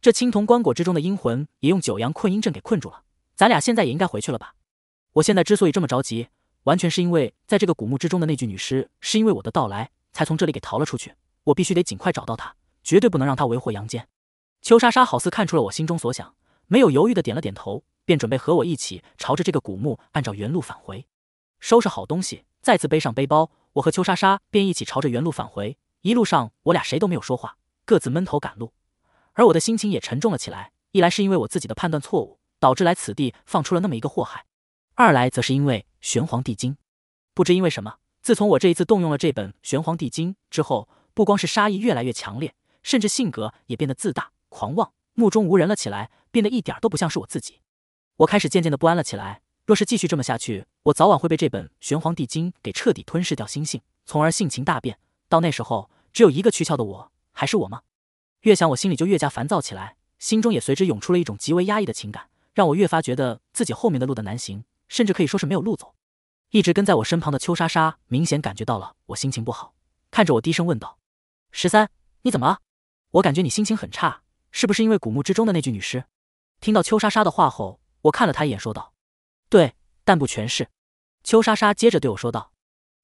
这青铜棺椁之中的阴魂也用九阳困阴阵给困住了，咱俩现在也应该回去了吧？”我现在之所以这么着急，完全是因为在这个古墓之中的那具女尸，是因为我的到来才从这里给逃了出去。我必须得尽快找到她，绝对不能让她为祸阳间。邱莎莎好似看出了我心中所想，没有犹豫的点了点头。便准备和我一起朝着这个古墓按照原路返回，收拾好东西，再次背上背包，我和邱莎莎便一起朝着原路返回。一路上，我俩谁都没有说话，各自闷头赶路。而我的心情也沉重了起来，一来是因为我自己的判断错误，导致来此地放出了那么一个祸害；二来则是因为《玄黄帝经》。不知因为什么，自从我这一次动用了这本《玄黄帝经》之后，不光是杀意越来越强烈，甚至性格也变得自大、狂妄、目中无人了起来，变得一点都不像是我自己。我开始渐渐的不安了起来。若是继续这么下去，我早晚会被这本玄黄帝经给彻底吞噬掉心性，从而性情大变。到那时候，只有一个躯壳的我，还是我吗？越想，我心里就越加烦躁起来，心中也随之涌出了一种极为压抑的情感，让我越发觉得自己后面的路的难行，甚至可以说是没有路走。一直跟在我身旁的邱莎莎明显感觉到了我心情不好，看着我低声问道：“十三，你怎么了？我感觉你心情很差，是不是因为古墓之中的那具女尸？”听到邱莎莎的话后，我看了他一眼，说道：“对，但不全是。”邱莎莎接着对我说道：“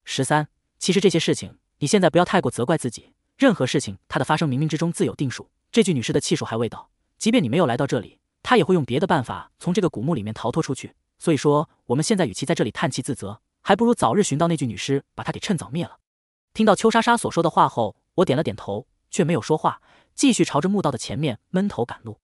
十三，其实这些事情，你现在不要太过责怪自己。任何事情它的发生，冥冥之中自有定数。这具女尸的气数还未到，即便你没有来到这里，她也会用别的办法从这个古墓里面逃脱出去。所以说，我们现在与其在这里叹气自责，还不如早日寻到那具女尸，把她给趁早灭了。”听到邱莎莎所说的话后，我点了点头，却没有说话，继续朝着墓道的前面闷头赶路。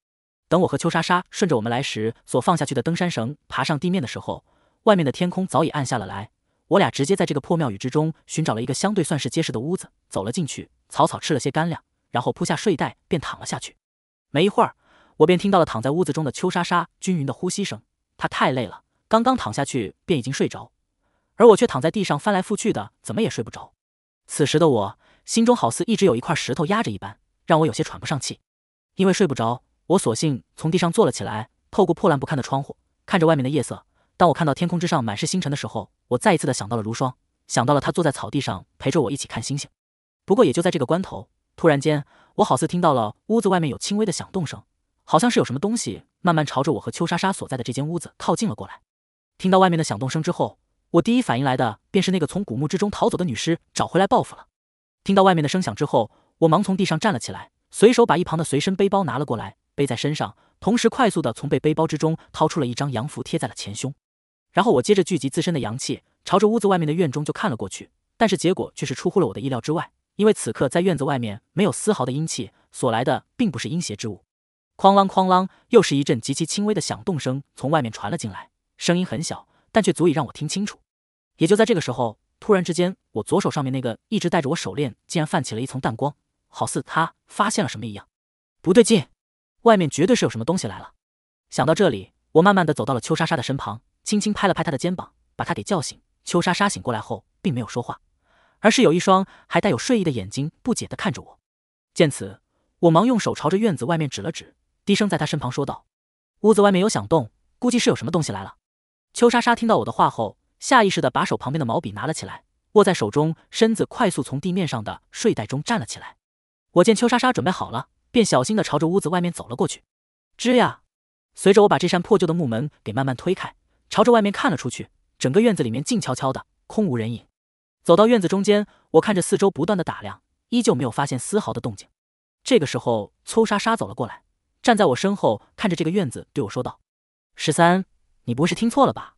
等我和邱莎莎顺着我们来时所放下去的登山绳爬上地面的时候，外面的天空早已暗下了来。我俩直接在这个破庙宇之中寻找了一个相对算是结实的屋子，走了进去，草草吃了些干粮，然后铺下睡袋便躺了下去。没一会儿，我便听到了躺在屋子中的邱莎莎均匀的呼吸声。她太累了，刚刚躺下去便已经睡着，而我却躺在地上翻来覆去的，怎么也睡不着。此时的我心中好似一直有一块石头压着一般，让我有些喘不上气，因为睡不着。我索性从地上坐了起来，透过破烂不堪的窗户看着外面的夜色。当我看到天空之上满是星辰的时候，我再一次的想到了如霜，想到了她坐在草地上陪着我一起看星星。不过也就在这个关头，突然间，我好似听到了屋子外面有轻微的响动声，好像是有什么东西慢慢朝着我和邱莎莎所在的这间屋子靠近了过来。听到外面的响动声之后，我第一反应来的便是那个从古墓之中逃走的女尸找回来报复了。听到外面的声响之后，我忙从地上站了起来，随手把一旁的随身背包拿了过来。背在身上，同时快速地从背背包之中掏出了一张阳符贴在了前胸，然后我接着聚集自身的阳气，朝着屋子外面的院中就看了过去。但是结果却是出乎了我的意料之外，因为此刻在院子外面没有丝毫的阴气，所来的并不是阴邪之物。哐啷哐啷，又是一阵极其轻微的响动声从外面传了进来，声音很小，但却足以让我听清楚。也就在这个时候，突然之间，我左手上面那个一直戴着我手链竟然泛起了一层淡光，好似他发现了什么一样。不对劲。外面绝对是有什么东西来了。想到这里，我慢慢的走到了邱莎莎的身旁，轻轻拍了拍她的肩膀，把她给叫醒。邱莎莎醒过来后，并没有说话，而是有一双还带有睡意的眼睛，不解的看着我。见此，我忙用手朝着院子外面指了指，低声在她身旁说道：“屋子外面有响动，估计是有什么东西来了。”邱莎莎听到我的话后，下意识的把手旁边的毛笔拿了起来，握在手中，身子快速从地面上的睡袋中站了起来。我见邱莎莎准备好了。便小心的朝着屋子外面走了过去。吱呀，随着我把这扇破旧的木门给慢慢推开，朝着外面看了出去，整个院子里面静悄悄的，空无人影。走到院子中间，我看着四周不断的打量，依旧没有发现丝毫的动静。这个时候，秋莎莎走了过来，站在我身后看着这个院子，对我说道：“十三，你不会是听错了吧？”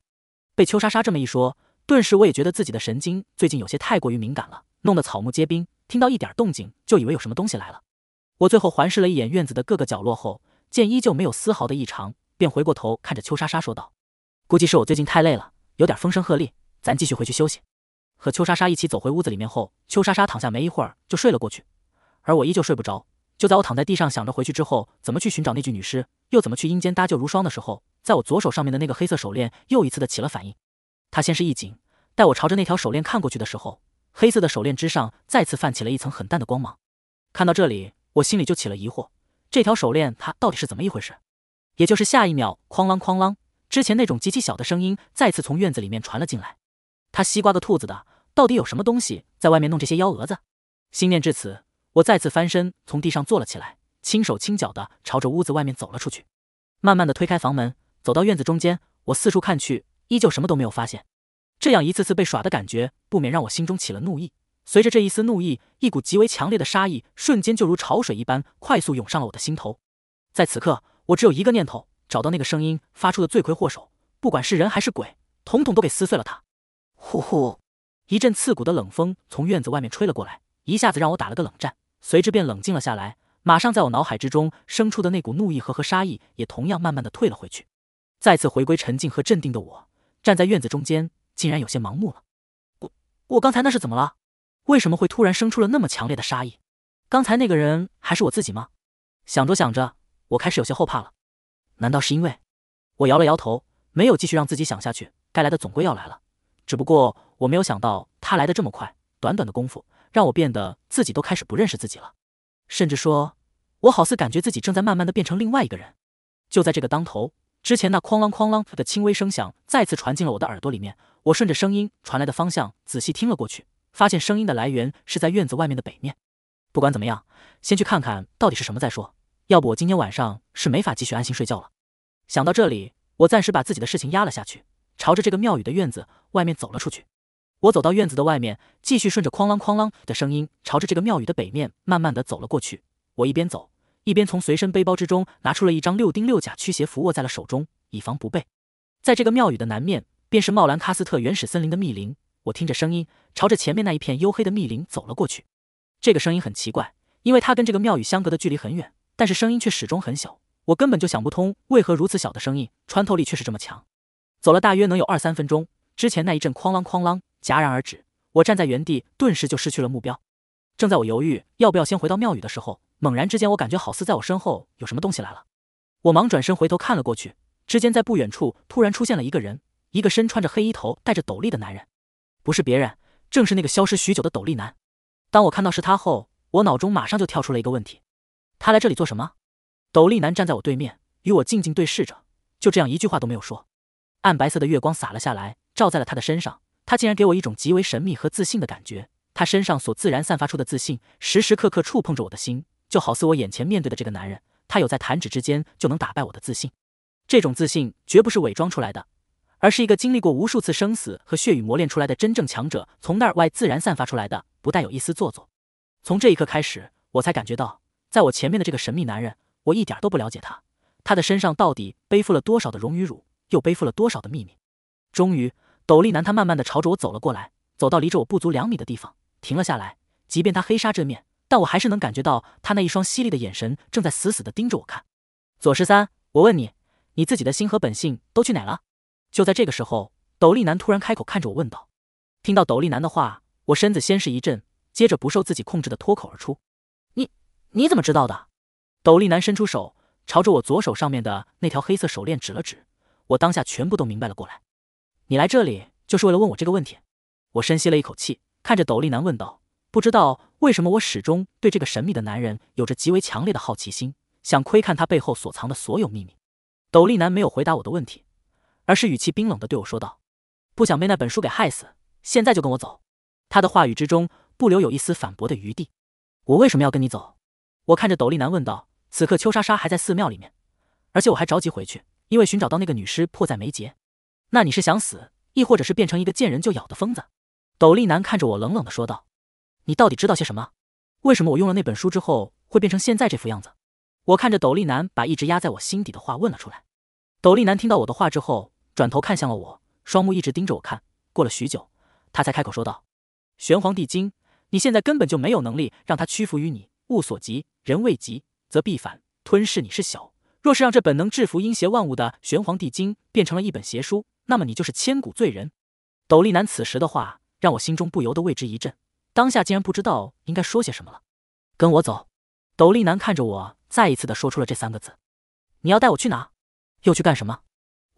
被秋莎莎这么一说，顿时我也觉得自己的神经最近有些太过于敏感了，弄得草木皆兵，听到一点动静就以为有什么东西来了。我最后环视了一眼院子的各个角落后，见依旧没有丝毫的异常，便回过头看着邱莎莎说道：“估计是我最近太累了，有点风声鹤唳，咱继续回去休息。”和邱莎莎一起走回屋子里面后，邱莎莎躺下没一会儿就睡了过去，而我依旧睡不着。就在我躺在地上想着回去之后怎么去寻找那具女尸，又怎么去阴间搭救如霜的时候，在我左手上面的那个黑色手链又一次的起了反应。他先是一紧，待我朝着那条手链看过去的时候，黑色的手链之上再次泛起了一层很淡的光芒。看到这里。我心里就起了疑惑，这条手链它到底是怎么一回事？也就是下一秒，哐啷哐啷，之前那种极其小的声音再次从院子里面传了进来。他西瓜个兔子的，到底有什么东西在外面弄这些幺蛾子？心念至此，我再次翻身从地上坐了起来，轻手轻脚的朝着屋子外面走了出去。慢慢的推开房门，走到院子中间，我四处看去，依旧什么都没有发现。这样一次次被耍的感觉，不免让我心中起了怒意。随着这一丝怒意，一股极为强烈的杀意瞬间就如潮水一般快速涌上了我的心头。在此刻，我只有一个念头：找到那个声音发出的罪魁祸首，不管是人还是鬼，统统都给撕碎了。他。呼呼，一阵刺骨的冷风从院子外面吹了过来，一下子让我打了个冷战，随之便冷静了下来。马上在我脑海之中生出的那股怒意和和杀意，也同样慢慢的退了回去。再次回归沉静和镇定的我，站在院子中间，竟然有些盲目了。我我刚才那是怎么了？为什么会突然生出了那么强烈的杀意？刚才那个人还是我自己吗？想着想着，我开始有些后怕了。难道是因为……我摇了摇头，没有继续让自己想下去。该来的总归要来了，只不过我没有想到他来的这么快，短短的功夫让我变得自己都开始不认识自己了，甚至说，我好似感觉自己正在慢慢的变成另外一个人。就在这个当头，之前那哐啷哐啷的轻微声响再次传进了我的耳朵里面。我顺着声音传来的方向仔细听了过去。发现声音的来源是在院子外面的北面。不管怎么样，先去看看到底是什么再说。要不我今天晚上是没法继续安心睡觉了。想到这里，我暂时把自己的事情压了下去，朝着这个庙宇的院子外面走了出去。我走到院子的外面，继续顺着哐啷哐啷的声音，朝着这个庙宇的北面慢慢的走了过去。我一边走，一边从随身背包之中拿出了一张六丁六甲驱邪符，握在了手中，以防不备。在这个庙宇的南面，便是茂兰喀斯特原始森林的密林。我听着声音，朝着前面那一片幽黑的密林走了过去。这个声音很奇怪，因为它跟这个庙宇相隔的距离很远，但是声音却始终很小。我根本就想不通，为何如此小的声音穿透力却是这么强。走了大约能有二三分钟，之前那一阵哐啷哐啷戛然而止。我站在原地，顿时就失去了目标。正在我犹豫要不要先回到庙宇的时候，猛然之间，我感觉好似在我身后有什么东西来了。我忙转身回头看了过去，之间在不远处突然出现了一个人，一个身穿着黑衣、头戴着斗笠的男人。不是别人，正是那个消失许久的斗笠男。当我看到是他后，我脑中马上就跳出了一个问题：他来这里做什么？斗笠男站在我对面，与我静静对视着，就这样一句话都没有说。暗白色的月光洒了下来，照在了他的身上。他竟然给我一种极为神秘和自信的感觉。他身上所自然散发出的自信，时时刻刻触碰着我的心，就好似我眼前面对的这个男人，他有在弹指之间就能打败我的自信。这种自信绝不是伪装出来的。而是一个经历过无数次生死和血雨磨练出来的真正强者，从那儿外自然散发出来的，不带有一丝做作。从这一刻开始，我才感觉到，在我前面的这个神秘男人，我一点都不了解他。他的身上到底背负了多少的荣与辱，又背负了多少的秘密？终于，斗笠男他慢慢的朝着我走了过来，走到离着我不足两米的地方，停了下来。即便他黑纱遮面，但我还是能感觉到他那一双犀利的眼神正在死死的盯着我看。左十三，我问你，你自己的心和本性都去哪了？就在这个时候，斗笠男突然开口，看着我问道：“听到斗笠男的话，我身子先是一震，接着不受自己控制的脱口而出：‘你你怎么知道的？’斗笠男伸出手，朝着我左手上面的那条黑色手链指了指。我当下全部都明白了过来：‘你来这里就是为了问我这个问题？’我深吸了一口气，看着斗笠男问道：‘不知道为什么，我始终对这个神秘的男人有着极为强烈的好奇心，想窥看他背后所藏的所有秘密。’斗笠男没有回答我的问题。”而是语气冰冷的对我说道：“不想被那本书给害死，现在就跟我走。”他的话语之中不留有一丝反驳的余地。我为什么要跟你走？我看着斗笠男问道。此刻邱莎莎还在寺庙里面，而且我还着急回去，因为寻找到那个女尸迫在眉睫。那你是想死，亦或者是变成一个见人就咬的疯子？斗笠男看着我冷冷的说道：“你到底知道些什么？为什么我用了那本书之后会变成现在这副样子？”我看着斗笠男，把一直压在我心底的话问了出来。斗笠男听到我的话之后。转头看向了我，双目一直盯着我看。过了许久，他才开口说道：“玄黄帝经，你现在根本就没有能力让他屈服于你。物所及，人未及，则必反。吞噬你是小，若是让这本能制服阴邪万物的玄黄帝经变成了一本邪书，那么你就是千古罪人。”斗笠男此时的话让我心中不由得为之一震，当下竟然不知道应该说些什么了。跟我走。斗笠男看着我，再一次的说出了这三个字：“你要带我去哪？又去干什么？”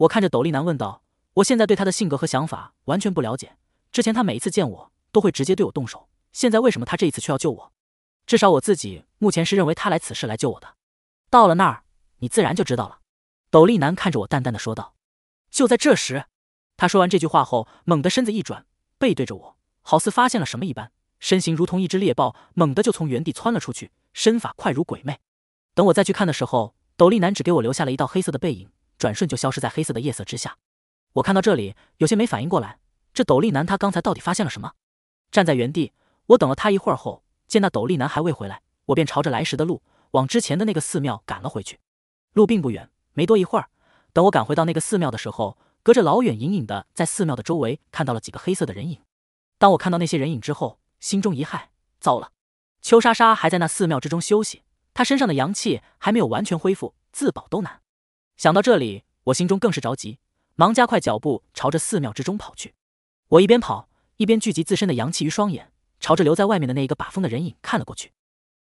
我看着斗笠男问道：“我现在对他的性格和想法完全不了解。之前他每一次见我都会直接对我动手，现在为什么他这一次却要救我？至少我自己目前是认为他来此事来救我的。到了那儿，你自然就知道了。”斗笠男看着我，淡淡的说道。就在这时，他说完这句话后，猛地身子一转，背对着我，好似发现了什么一般，身形如同一只猎豹，猛地就从原地窜了出去，身法快如鬼魅。等我再去看的时候，斗笠男只给我留下了一道黑色的背影。转瞬就消失在黑色的夜色之下。我看到这里有些没反应过来，这斗笠男他刚才到底发现了什么？站在原地，我等了他一会儿后，见那斗笠男还未回来，我便朝着来时的路往之前的那个寺庙赶了回去。路并不远，没多一会儿，等我赶回到那个寺庙的时候，隔着老远，隐隐的在寺庙的周围看到了几个黑色的人影。当我看到那些人影之后，心中一骇，糟了！邱莎莎还在那寺庙之中休息，她身上的阳气还没有完全恢复，自保都难。想到这里，我心中更是着急，忙加快脚步朝着寺庙之中跑去。我一边跑一边聚集自身的阳气于双眼，朝着留在外面的那一个把风的人影看了过去。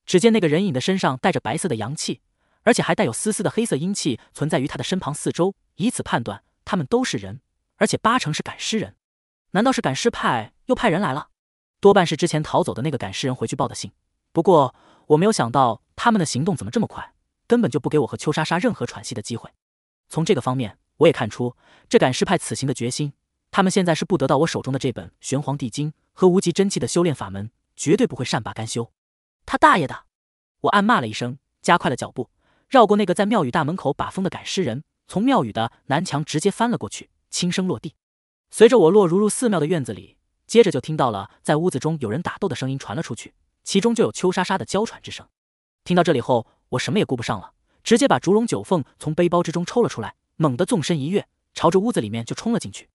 只见那个人影的身上带着白色的阳气，而且还带有丝丝的黑色阴气存在于他的身旁四周。以此判断，他们都是人，而且八成是赶尸人。难道是赶尸派又派人来了？多半是之前逃走的那个赶尸人回去报的信。不过我没有想到他们的行动怎么这么快，根本就不给我和邱莎莎任何喘息的机会。从这个方面，我也看出这赶尸派此行的决心。他们现在是不得到我手中的这本《玄黄地经》和无极真气的修炼法门，绝对不会善罢甘休。他大爷的！我暗骂了一声，加快了脚步，绕过那个在庙宇大门口把风的赶尸人，从庙宇的南墙直接翻了过去，轻声落地。随着我落入入寺庙的院子里，接着就听到了在屋子中有人打斗的声音传了出去，其中就有秋沙沙的娇喘之声。听到这里后，我什么也顾不上了。直接把竹笼九凤从背包之中抽了出来，猛地纵身一跃，朝着屋子里面就冲了进去。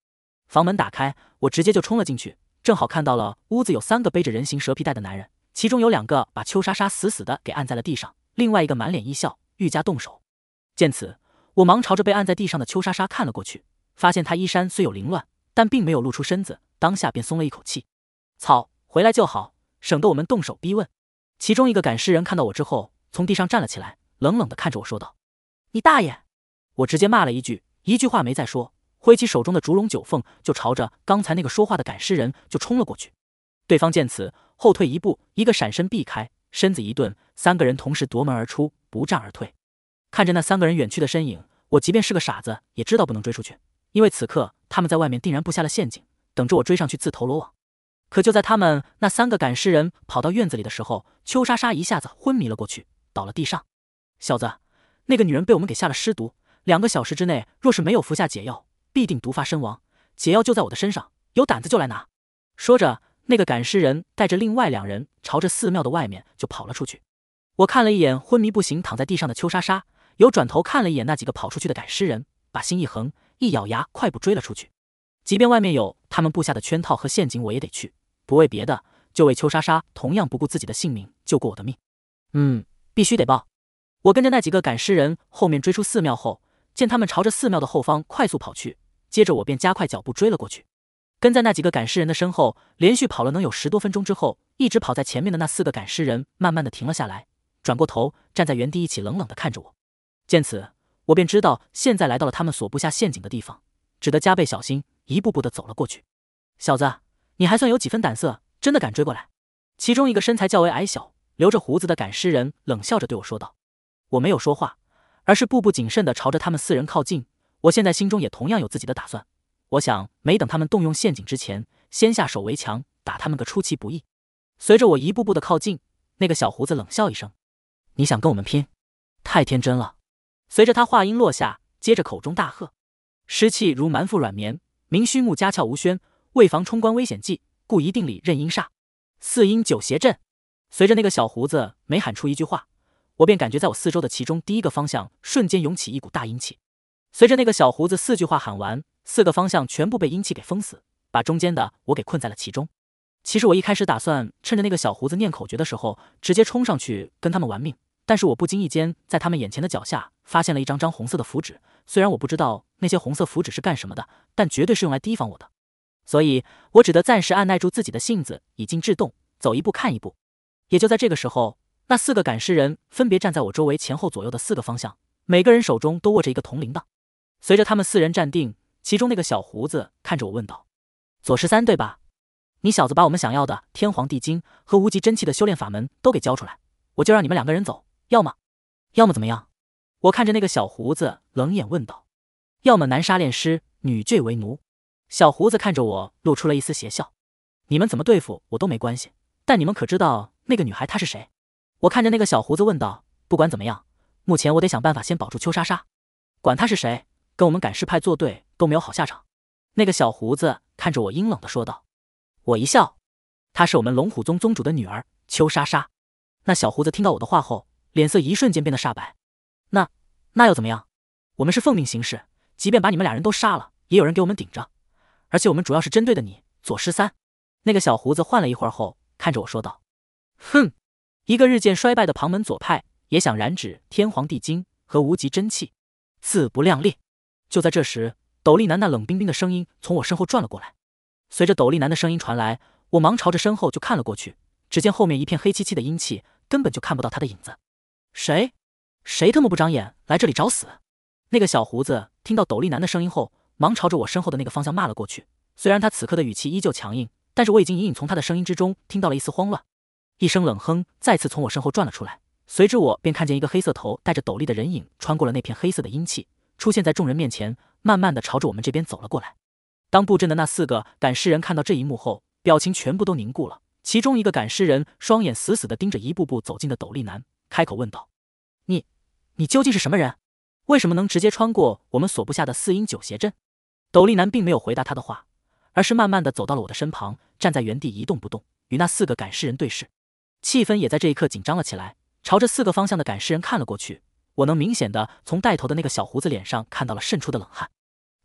房门打开，我直接就冲了进去，正好看到了屋子有三个背着人形蛇皮袋的男人，其中有两个把邱莎莎死死的给按在了地上，另外一个满脸一笑，愈加动手。见此，我忙朝着被按在地上的邱莎莎看了过去，发现她衣衫虽有凌乱，但并没有露出身子，当下便松了一口气。操，回来就好，省得我们动手逼问。其中一个赶尸人看到我之后，从地上站了起来。冷冷的看着我说道：“你大爷！”我直接骂了一句，一句话没再说，挥起手中的竹龙九凤就朝着刚才那个说话的赶尸人就冲了过去。对方见此，后退一步，一个闪身避开，身子一顿，三个人同时夺门而出，不战而退。看着那三个人远去的身影，我即便是个傻子也知道不能追出去，因为此刻他们在外面定然布下了陷阱，等着我追上去自投罗网。可就在他们那三个赶尸人跑到院子里的时候，邱莎莎一下子昏迷了过去，倒了地上。小子，那个女人被我们给下了尸毒，两个小时之内，若是没有服下解药，必定毒发身亡。解药就在我的身上，有胆子就来拿。说着，那个赶尸人带着另外两人朝着寺庙的外面就跑了出去。我看了一眼昏迷不醒躺在地上的邱莎莎，又转头看了一眼那几个跑出去的赶尸人，把心一横，一咬牙，快步追了出去。即便外面有他们布下的圈套和陷阱，我也得去，不为别的，就为邱莎莎同样不顾自己的性命救过我的命。嗯，必须得报。我跟着那几个赶尸人后面追出寺庙后，见他们朝着寺庙的后方快速跑去，接着我便加快脚步追了过去，跟在那几个赶尸人的身后，连续跑了能有十多分钟之后，一直跑在前面的那四个赶尸人慢慢的停了下来，转过头站在原地一起冷冷的看着我。见此，我便知道现在来到了他们所布下陷阱的地方，只得加倍小心，一步步的走了过去。小子，你还算有几分胆色，真的敢追过来？其中一个身材较为矮小、留着胡子的赶尸人冷笑着对我说道。我没有说话，而是步步谨慎地朝着他们四人靠近。我现在心中也同样有自己的打算。我想，没等他们动用陷阱之前，先下手为强，打他们个出其不意。随着我一步步的靠近，那个小胡子冷笑一声：“你想跟我们拼？太天真了！”随着他话音落下，接着口中大喝：“湿气如满腹软绵，明虚木家窍无宣，为防冲关危险计，故一定里任阴煞，四阴九邪阵。”随着那个小胡子每喊出一句话。我便感觉在我四周的其中第一个方向瞬间涌起一股大阴气。随着那个小胡子四句话喊完，四个方向全部被阴气给封死，把中间的我给困在了其中。其实我一开始打算趁着那个小胡子念口诀的时候，直接冲上去跟他们玩命。但是我不经意间在他们眼前的脚下发现了一张张红色的符纸。虽然我不知道那些红色符纸是干什么的，但绝对是用来提防我的。所以我只得暂时按耐住自己的性子，以静制动，走一步看一步。也就在这个时候。那四个赶尸人分别站在我周围前后左右的四个方向，每个人手中都握着一个铜铃铛。随着他们四人站定，其中那个小胡子看着我问道：“左十三，对吧？你小子把我们想要的天皇地经和无极真气的修炼法门都给交出来，我就让你们两个人走。要么，要么怎么样？”我看着那个小胡子，冷眼问道：“要么男杀炼尸，女坠为奴。”小胡子看着我，露出了一丝邪笑：“你们怎么对付我都没关系，但你们可知道那个女孩她是谁？”我看着那个小胡子问道：“不管怎么样，目前我得想办法先保住邱莎莎，管她是谁，跟我们赶尸派作对都没有好下场。”那个小胡子看着我阴冷的说道。我一笑：“她是我们龙虎宗宗主的女儿，邱莎莎。”那小胡子听到我的话后，脸色一瞬间变得煞白。“那那又怎么样？我们是奉命行事，即便把你们俩人都杀了，也有人给我们顶着。而且我们主要是针对的你，左十三。”那个小胡子换了一会儿后，看着我说道：“哼。”一个日渐衰败的旁门左派也想染指天皇帝经和无极真气，自不量力。就在这时，斗笠男那冷冰冰的声音从我身后转了过来。随着斗笠男的声音传来，我忙朝着身后就看了过去。只见后面一片黑漆漆的阴气，根本就看不到他的影子。谁？谁他妈不长眼，来这里找死？那个小胡子听到斗笠男的声音后，忙朝着我身后的那个方向骂了过去。虽然他此刻的语气依旧强硬，但是我已经隐隐从他的声音之中听到了一丝慌乱。一声冷哼，再次从我身后转了出来。随之我便看见一个黑色头戴着斗笠的人影穿过了那片黑色的阴气，出现在众人面前，慢慢的朝着我们这边走了过来。当布阵的那四个赶尸人看到这一幕后，表情全部都凝固了。其中一个赶尸人双眼死死的盯着一步步走近的斗笠男，开口问道：“你，你究竟是什么人？为什么能直接穿过我们所布下的四阴九邪阵？”斗笠男并没有回答他的话，而是慢慢的走到了我的身旁，站在原地一动不动，与那四个赶尸人对视。气氛也在这一刻紧张了起来，朝着四个方向的赶尸人看了过去。我能明显的从带头的那个小胡子脸上看到了渗出的冷汗。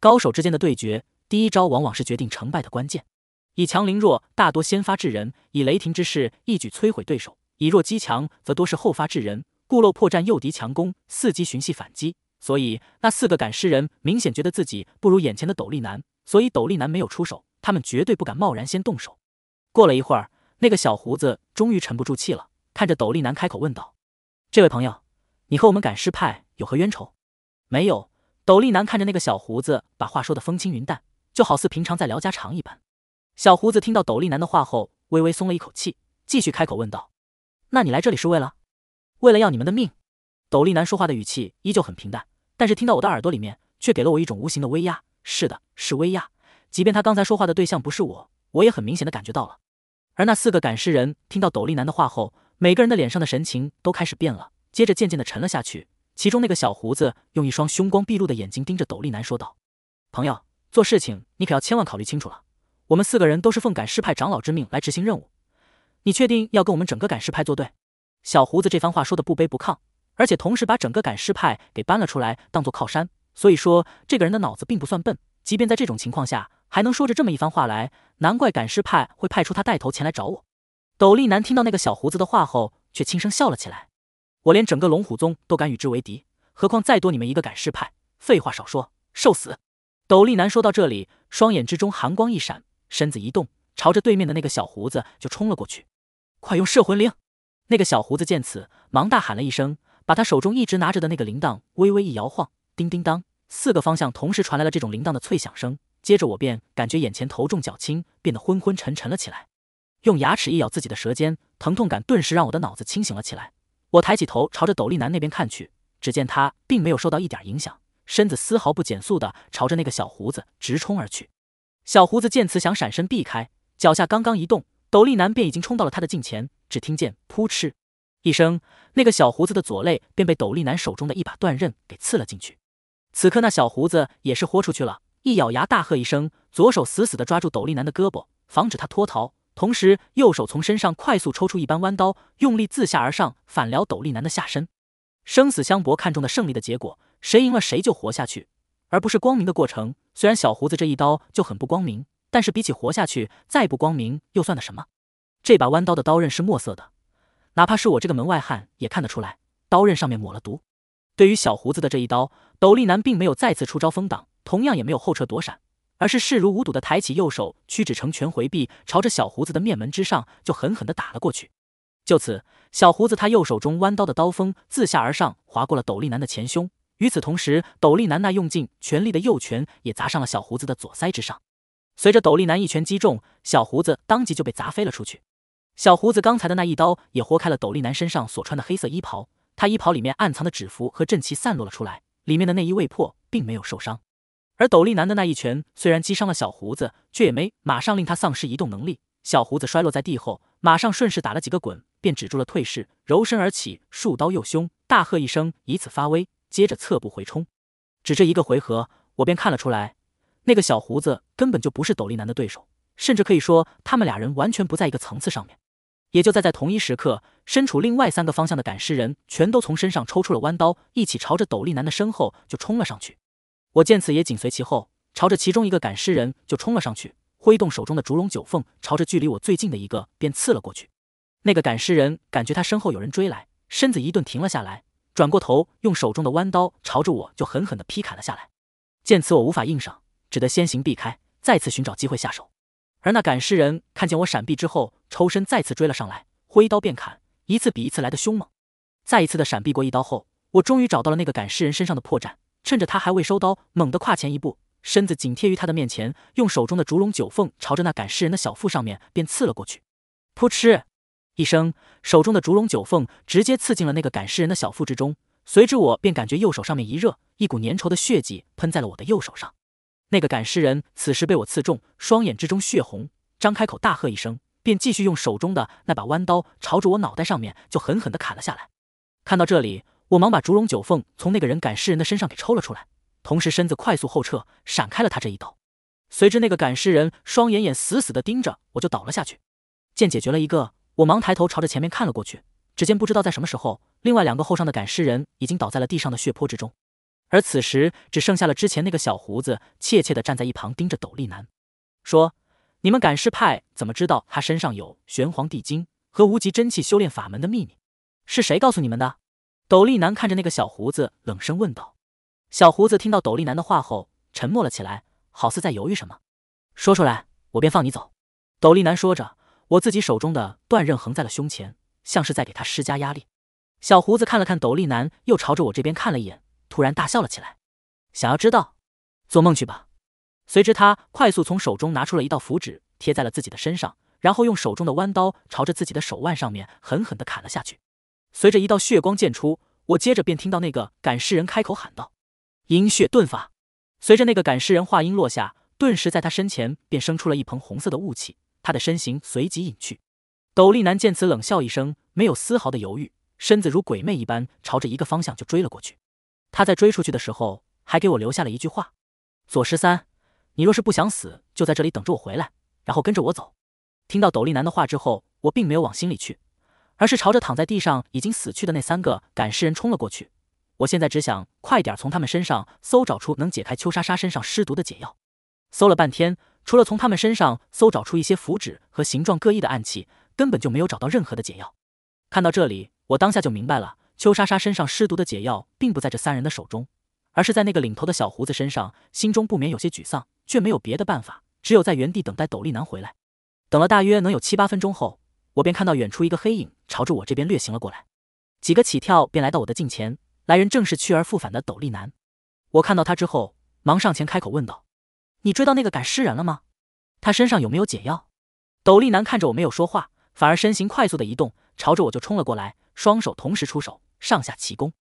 高手之间的对决，第一招往往是决定成败的关键。以强凌弱，大多先发制人，以雷霆之势一举摧毁对手；以弱击强，则多是后发制人，故漏破绽，诱敌强攻，伺机寻隙反击。所以那四个赶尸人明显觉得自己不如眼前的斗笠男，所以斗笠男没有出手，他们绝对不敢贸然先动手。过了一会儿。那个小胡子终于沉不住气了，看着斗笠男开口问道：“这位朋友，你和我们赶尸派有何冤仇？”没有。斗笠男看着那个小胡子，把话说的风轻云淡，就好似平常在聊家常一般。小胡子听到斗笠男的话后，微微松了一口气，继续开口问道：“那你来这里是为了？为了要你们的命？”斗笠男说话的语气依旧很平淡，但是听到我的耳朵里面，却给了我一种无形的威压。是的，是威压。即便他刚才说话的对象不是我，我也很明显的感觉到了。而那四个赶尸人听到斗笠男的话后，每个人的脸上的神情都开始变了，接着渐渐的沉了下去。其中那个小胡子用一双凶光毕露的眼睛盯着斗笠男说道：“朋友，做事情你可要千万考虑清楚了。我们四个人都是奉赶尸派长老之命来执行任务，你确定要跟我们整个赶尸派作对？”小胡子这番话说的不卑不亢，而且同时把整个赶尸派给搬了出来当做靠山。所以说，这个人的脑子并不算笨，即便在这种情况下。还能说着这么一番话来，难怪赶尸派会派出他带头前来找我。斗笠男听到那个小胡子的话后，却轻声笑了起来。我连整个龙虎宗都敢与之为敌，何况再多你们一个赶尸派？废话少说，受死！斗笠男说到这里，双眼之中寒光一闪，身子一动，朝着对面的那个小胡子就冲了过去。快用摄魂铃！那个小胡子见此，忙大喊了一声，把他手中一直拿着的那个铃铛微微一摇晃，叮叮当，四个方向同时传来了这种铃铛的脆响声。接着我便感觉眼前头重脚轻，变得昏昏沉沉了起来。用牙齿一咬自己的舌尖，疼痛感顿时让我的脑子清醒了起来。我抬起头朝着斗笠男那边看去，只见他并没有受到一点影响，身子丝毫不减速的朝着那个小胡子直冲而去。小胡子见此想闪身避开，脚下刚刚一动，斗笠男便已经冲到了他的近前。只听见扑哧一声，那个小胡子的左肋便被斗笠男手中的一把断刃给刺了进去。此刻那小胡子也是豁出去了。一咬牙，大喝一声，左手死死地抓住斗笠男的胳膊，防止他脱逃，同时右手从身上快速抽出一般弯刀，用力自下而上反撩斗笠男的下身，生死相搏，看中的胜利的结果，谁赢了谁就活下去，而不是光明的过程。虽然小胡子这一刀就很不光明，但是比起活下去，再不光明又算得什么？这把弯刀的刀刃是墨色的，哪怕是我这个门外汉也看得出来，刀刃上面抹了毒。对于小胡子的这一刀，斗笠男并没有再次出招封挡。同样也没有后撤躲闪，而是视如无睹的抬起右手屈指成拳回避，朝着小胡子的面门之上就狠狠的打了过去。就此，小胡子他右手中弯刀的刀锋自下而上划过了斗笠男的前胸，与此同时，斗笠男那用尽全力的右拳也砸上了小胡子的左腮之上。随着斗笠男一拳击中，小胡子当即就被砸飞了出去。小胡子刚才的那一刀也豁开了斗笠男身上所穿的黑色衣袍，他衣袍里面暗藏的纸符和阵旗散落了出来，里面的内衣未破，并没有受伤。而斗笠男的那一拳虽然击伤了小胡子，却也没马上令他丧失移动能力。小胡子摔落在地后，马上顺势打了几个滚，便止住了退势，柔身而起，竖刀右胸，大喝一声，以此发威，接着侧步回冲。只这一个回合，我便看了出来，那个小胡子根本就不是斗笠男的对手，甚至可以说，他们俩人完全不在一个层次上面。也就在在同一时刻，身处另外三个方向的赶尸人全都从身上抽出了弯刀，一起朝着斗笠男的身后就冲了上去。我见此也紧随其后，朝着其中一个赶尸人就冲了上去，挥动手中的竹龙九凤，朝着距离我最近的一个便刺了过去。那个赶尸人感觉他身后有人追来，身子一顿停了下来，转过头，用手中的弯刀朝着我就狠狠的劈砍了下来。见此，我无法应上，只得先行避开，再次寻找机会下手。而那赶尸人看见我闪避之后，抽身再次追了上来，挥刀便砍，一次比一次来的凶猛。再一次的闪避过一刀后，我终于找到了那个赶尸人身上的破绽。趁着他还未收刀，猛地跨前一步，身子紧贴于他的面前，用手中的竹龙九凤朝着那赶尸人的小腹上面便刺了过去。扑哧一声，手中的竹龙九凤直接刺进了那个赶尸人的小腹之中。随之我便感觉右手上面一热，一股粘稠的血迹喷在了我的右手上。那个赶尸人此时被我刺中，双眼之中血红，张开口大喝一声，便继续用手中的那把弯刀朝着我脑袋上面就狠狠的砍了下来。看到这里。我忙把烛龙九凤从那个人赶尸人的身上给抽了出来，同时身子快速后撤，闪开了他这一刀。随之，那个赶尸人双眼眼死死的盯着，我就倒了下去。见解决了一个，我忙抬头朝着前面看了过去，只见不知道在什么时候，另外两个后上的赶尸人已经倒在了地上的血泊之中，而此时只剩下了之前那个小胡子怯怯的站在一旁盯着斗笠男，说：“你们赶尸派怎么知道他身上有玄黄地经和无极真气修炼法门的秘密？是谁告诉你们的？”斗笠男看着那个小胡子，冷声问道：“小胡子听到斗笠男的话后，沉默了起来，好似在犹豫什么。说出来，我便放你走。”斗笠男说着，我自己手中的断刃横在了胸前，像是在给他施加压力。小胡子看了看斗笠男，又朝着我这边看了一眼，突然大笑了起来：“想要知道？做梦去吧！”随之，他快速从手中拿出了一道符纸，贴在了自己的身上，然后用手中的弯刀朝着自己的手腕上面狠狠的砍了下去。随着一道血光溅出，我接着便听到那个赶尸人开口喊道：“阴血遁法。”随着那个赶尸人话音落下，顿时在他身前便生出了一蓬红色的雾气，他的身形随即隐去。斗笠男见此冷笑一声，没有丝毫的犹豫，身子如鬼魅一般朝着一个方向就追了过去。他在追出去的时候还给我留下了一句话：“左十三，你若是不想死，就在这里等着我回来，然后跟着我走。”听到斗笠男的话之后，我并没有往心里去。而是朝着躺在地上已经死去的那三个赶尸人冲了过去。我现在只想快点从他们身上搜找出能解开秋莎莎身上尸毒的解药。搜了半天，除了从他们身上搜找出一些符纸和形状各异的暗器，根本就没有找到任何的解药。看到这里，我当下就明白了，秋莎莎身上尸毒的解药并不在这三人的手中，而是在那个领头的小胡子身上。心中不免有些沮丧，却没有别的办法，只有在原地等待斗笠男回来。等了大约能有七八分钟后。我便看到远处一个黑影朝着我这边掠行了过来，几个起跳便来到我的近前。来人正是去而复返的斗笠男。我看到他之后，忙上前开口问道：“你追到那个赶尸人了吗？他身上有没有解药？”斗笠男看着我没有说话，反而身形快速的移动，朝着我就冲了过来，双手同时出手，上下齐攻。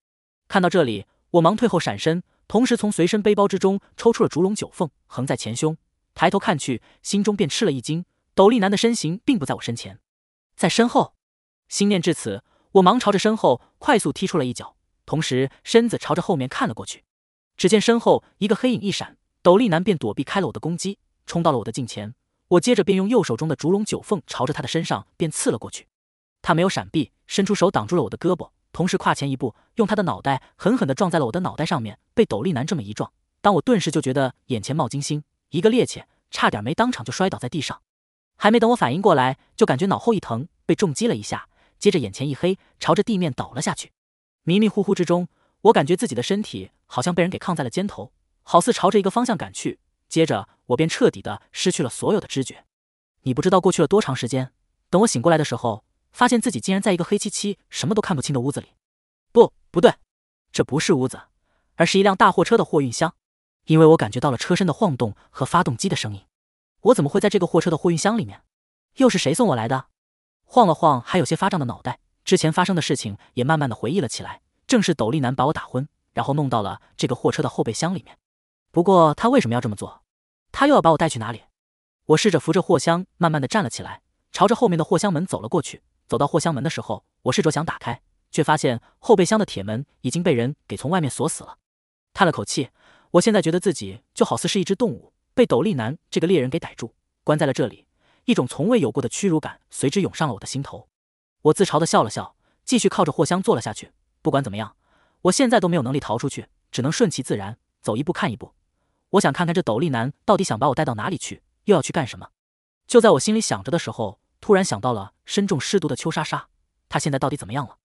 看到这里，我忙退后闪身，同时从随身背包之中抽出了竹龙九凤，横在前胸。抬头看去，心中便吃了一惊，斗笠男的身形并不在我身前。在身后，心念至此，我忙朝着身后快速踢出了一脚，同时身子朝着后面看了过去。只见身后一个黑影一闪，斗笠男便躲避开了我的攻击，冲到了我的近前。我接着便用右手中的烛龙九凤朝着他的身上便刺了过去。他没有闪避，伸出手挡住了我的胳膊，同时跨前一步，用他的脑袋狠狠地撞在了我的脑袋上面。被斗笠男这么一撞，当我顿时就觉得眼前冒金星，一个趔趄，差点没当场就摔倒在地上。还没等我反应过来，就感觉脑后一疼，被重击了一下，接着眼前一黑，朝着地面倒了下去。迷迷糊糊之中，我感觉自己的身体好像被人给扛在了肩头，好似朝着一个方向赶去。接着我便彻底的失去了所有的知觉。你不知道过去了多长时间，等我醒过来的时候，发现自己竟然在一个黑漆漆、什么都看不清的屋子里。不，不对，这不是屋子，而是一辆大货车的货运箱，因为我感觉到了车身的晃动和发动机的声音。我怎么会在这个货车的货运箱里面？又是谁送我来的？晃了晃还有些发胀的脑袋，之前发生的事情也慢慢的回忆了起来。正是斗笠男把我打昏，然后弄到了这个货车的后备箱里面。不过他为什么要这么做？他又要把我带去哪里？我试着扶着货箱，慢慢的站了起来，朝着后面的货箱门走了过去。走到货箱门的时候，我试着想打开，却发现后备箱的铁门已经被人给从外面锁死了。叹了口气，我现在觉得自己就好似是一只动物。被斗笠男这个猎人给逮住，关在了这里。一种从未有过的屈辱感随之涌上了我的心头。我自嘲地笑了笑，继续靠着货箱坐了下去。不管怎么样，我现在都没有能力逃出去，只能顺其自然，走一步看一步。我想看看这斗笠男到底想把我带到哪里去，又要去干什么。就在我心里想着的时候，突然想到了身中尸毒的邱莎莎，她现在到底怎么样了？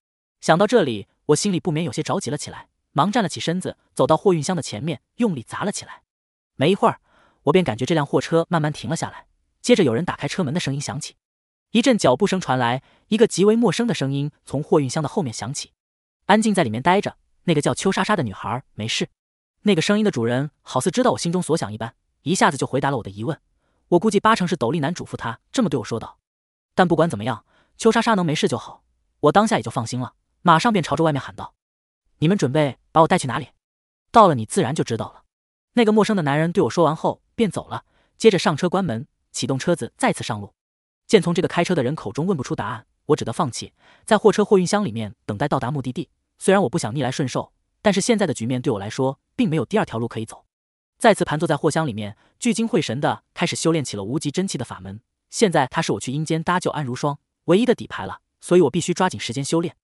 想到这里，我心里不免有些着急了起来，忙站了起身子，走到货运箱的前面，用力砸了起来。没一会儿。我便感觉这辆货车慢慢停了下来，接着有人打开车门的声音响起，一阵脚步声传来，一个极为陌生的声音从货运箱的后面响起。安静在里面待着，那个叫邱莎莎的女孩没事。那个声音的主人好似知道我心中所想一般，一下子就回答了我的疑问。我估计八成是斗笠男嘱咐他这么对我说道。但不管怎么样，邱莎莎能没事就好，我当下也就放心了，马上便朝着外面喊道：“你们准备把我带去哪里？到了你自然就知道了。”那个陌生的男人对我说完后。便走了，接着上车关门，启动车子再次上路。见从这个开车的人口中问不出答案，我只得放弃，在货车货运箱里面等待到达目的地。虽然我不想逆来顺受，但是现在的局面对我来说，并没有第二条路可以走。再次盘坐在货箱里面，聚精会神的开始修炼起了无极真气的法门。现在他是我去阴间搭救安如霜唯一的底牌了，所以我必须抓紧时间修炼。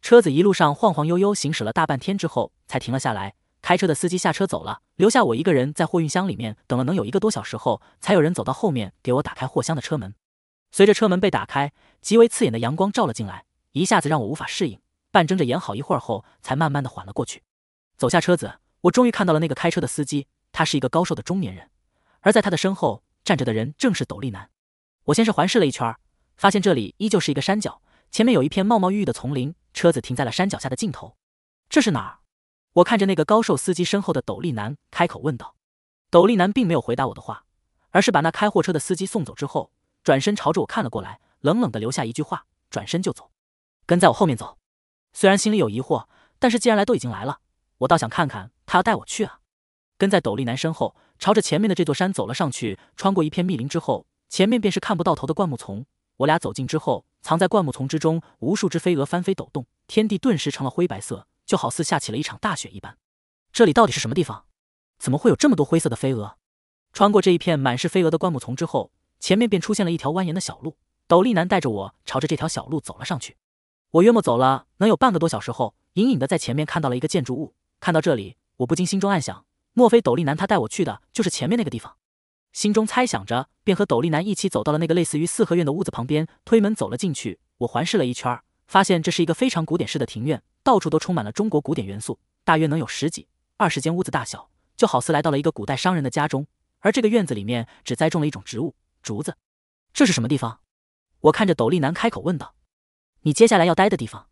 车子一路上晃晃悠悠行驶了大半天之后，才停了下来。开车的司机下车走了，留下我一个人在货运箱里面等了能有一个多小时后，才有人走到后面给我打开货箱的车门。随着车门被打开，极为刺眼的阳光照了进来，一下子让我无法适应，半睁着眼好一会儿后，才慢慢的缓了过去。走下车子，我终于看到了那个开车的司机，他是一个高瘦的中年人，而在他的身后站着的人正是斗笠男。我先是环视了一圈，发现这里依旧是一个山脚，前面有一片茂茂郁郁的丛林，车子停在了山脚下的尽头。这是哪儿？我看着那个高瘦司机身后的斗笠男，开口问道：“斗笠男并没有回答我的话，而是把那开货车的司机送走之后，转身朝着我看了过来，冷冷的留下一句话，转身就走。跟在我后面走。虽然心里有疑惑，但是既然来都已经来了，我倒想看看他要带我去啊。”跟在斗笠男身后，朝着前面的这座山走了上去。穿过一片密林之后，前面便是看不到头的灌木丛。我俩走近之后，藏在灌木丛之中，无数只飞蛾翻飞抖动，天地顿时成了灰白色。就好似下起了一场大雪一般，这里到底是什么地方？怎么会有这么多灰色的飞蛾？穿过这一片满是飞蛾的灌木丛之后，前面便出现了一条蜿蜒的小路。斗笠男带着我朝着这条小路走了上去。我约莫走了能有半个多小时后，隐隐的在前面看到了一个建筑物。看到这里，我不禁心中暗想：莫非斗笠男他带我去的就是前面那个地方？心中猜想着，便和斗笠男一起走到了那个类似于四合院的屋子旁边，推门走了进去。我环视了一圈，发现这是一个非常古典式的庭院。到处都充满了中国古典元素，大约能有十几、二十间屋子大小，就好似来到了一个古代商人的家中。而这个院子里面只栽种了一种植物——竹子。这是什么地方？我看着斗笠男开口问道：“你接下来要待的地方？”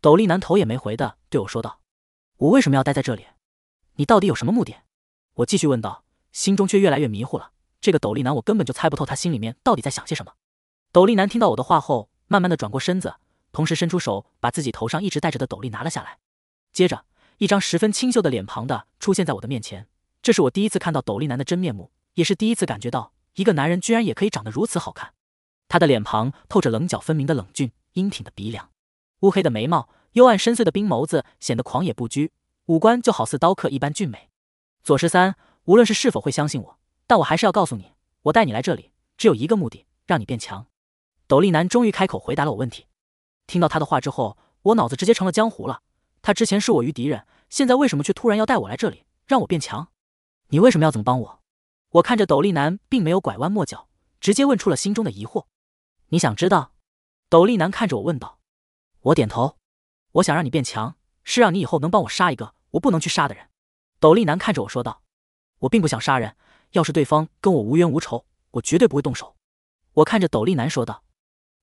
斗笠男头也没回的对我说道：“我为什么要待在这里？你到底有什么目的？”我继续问道，心中却越来越迷糊了。这个斗笠男，我根本就猜不透他心里面到底在想些什么。斗笠男听到我的话后，慢慢的转过身子。同时伸出手，把自己头上一直戴着的斗笠拿了下来。接着，一张十分清秀的脸庞的出现在我的面前。这是我第一次看到斗笠男的真面目，也是第一次感觉到一个男人居然也可以长得如此好看。他的脸庞透着棱角分明的冷峻，英挺的鼻梁，乌黑的眉毛，幽暗深邃的冰眸子，显得狂野不拘，五官就好似刀刻一般俊美。左十三，无论是是否会相信我，但我还是要告诉你，我带你来这里只有一个目的，让你变强。斗笠男终于开口回答了我问题。听到他的话之后，我脑子直接成了浆糊了。他之前视我于敌人，现在为什么却突然要带我来这里，让我变强？你为什么要这么帮我？我看着斗笠男，并没有拐弯抹角，直接问出了心中的疑惑。你想知道？斗笠男看着我问道。我点头。我想让你变强，是让你以后能帮我杀一个我不能去杀的人。斗笠男看着我说道。我并不想杀人，要是对方跟我无冤无仇，我绝对不会动手。我看着斗笠男说道。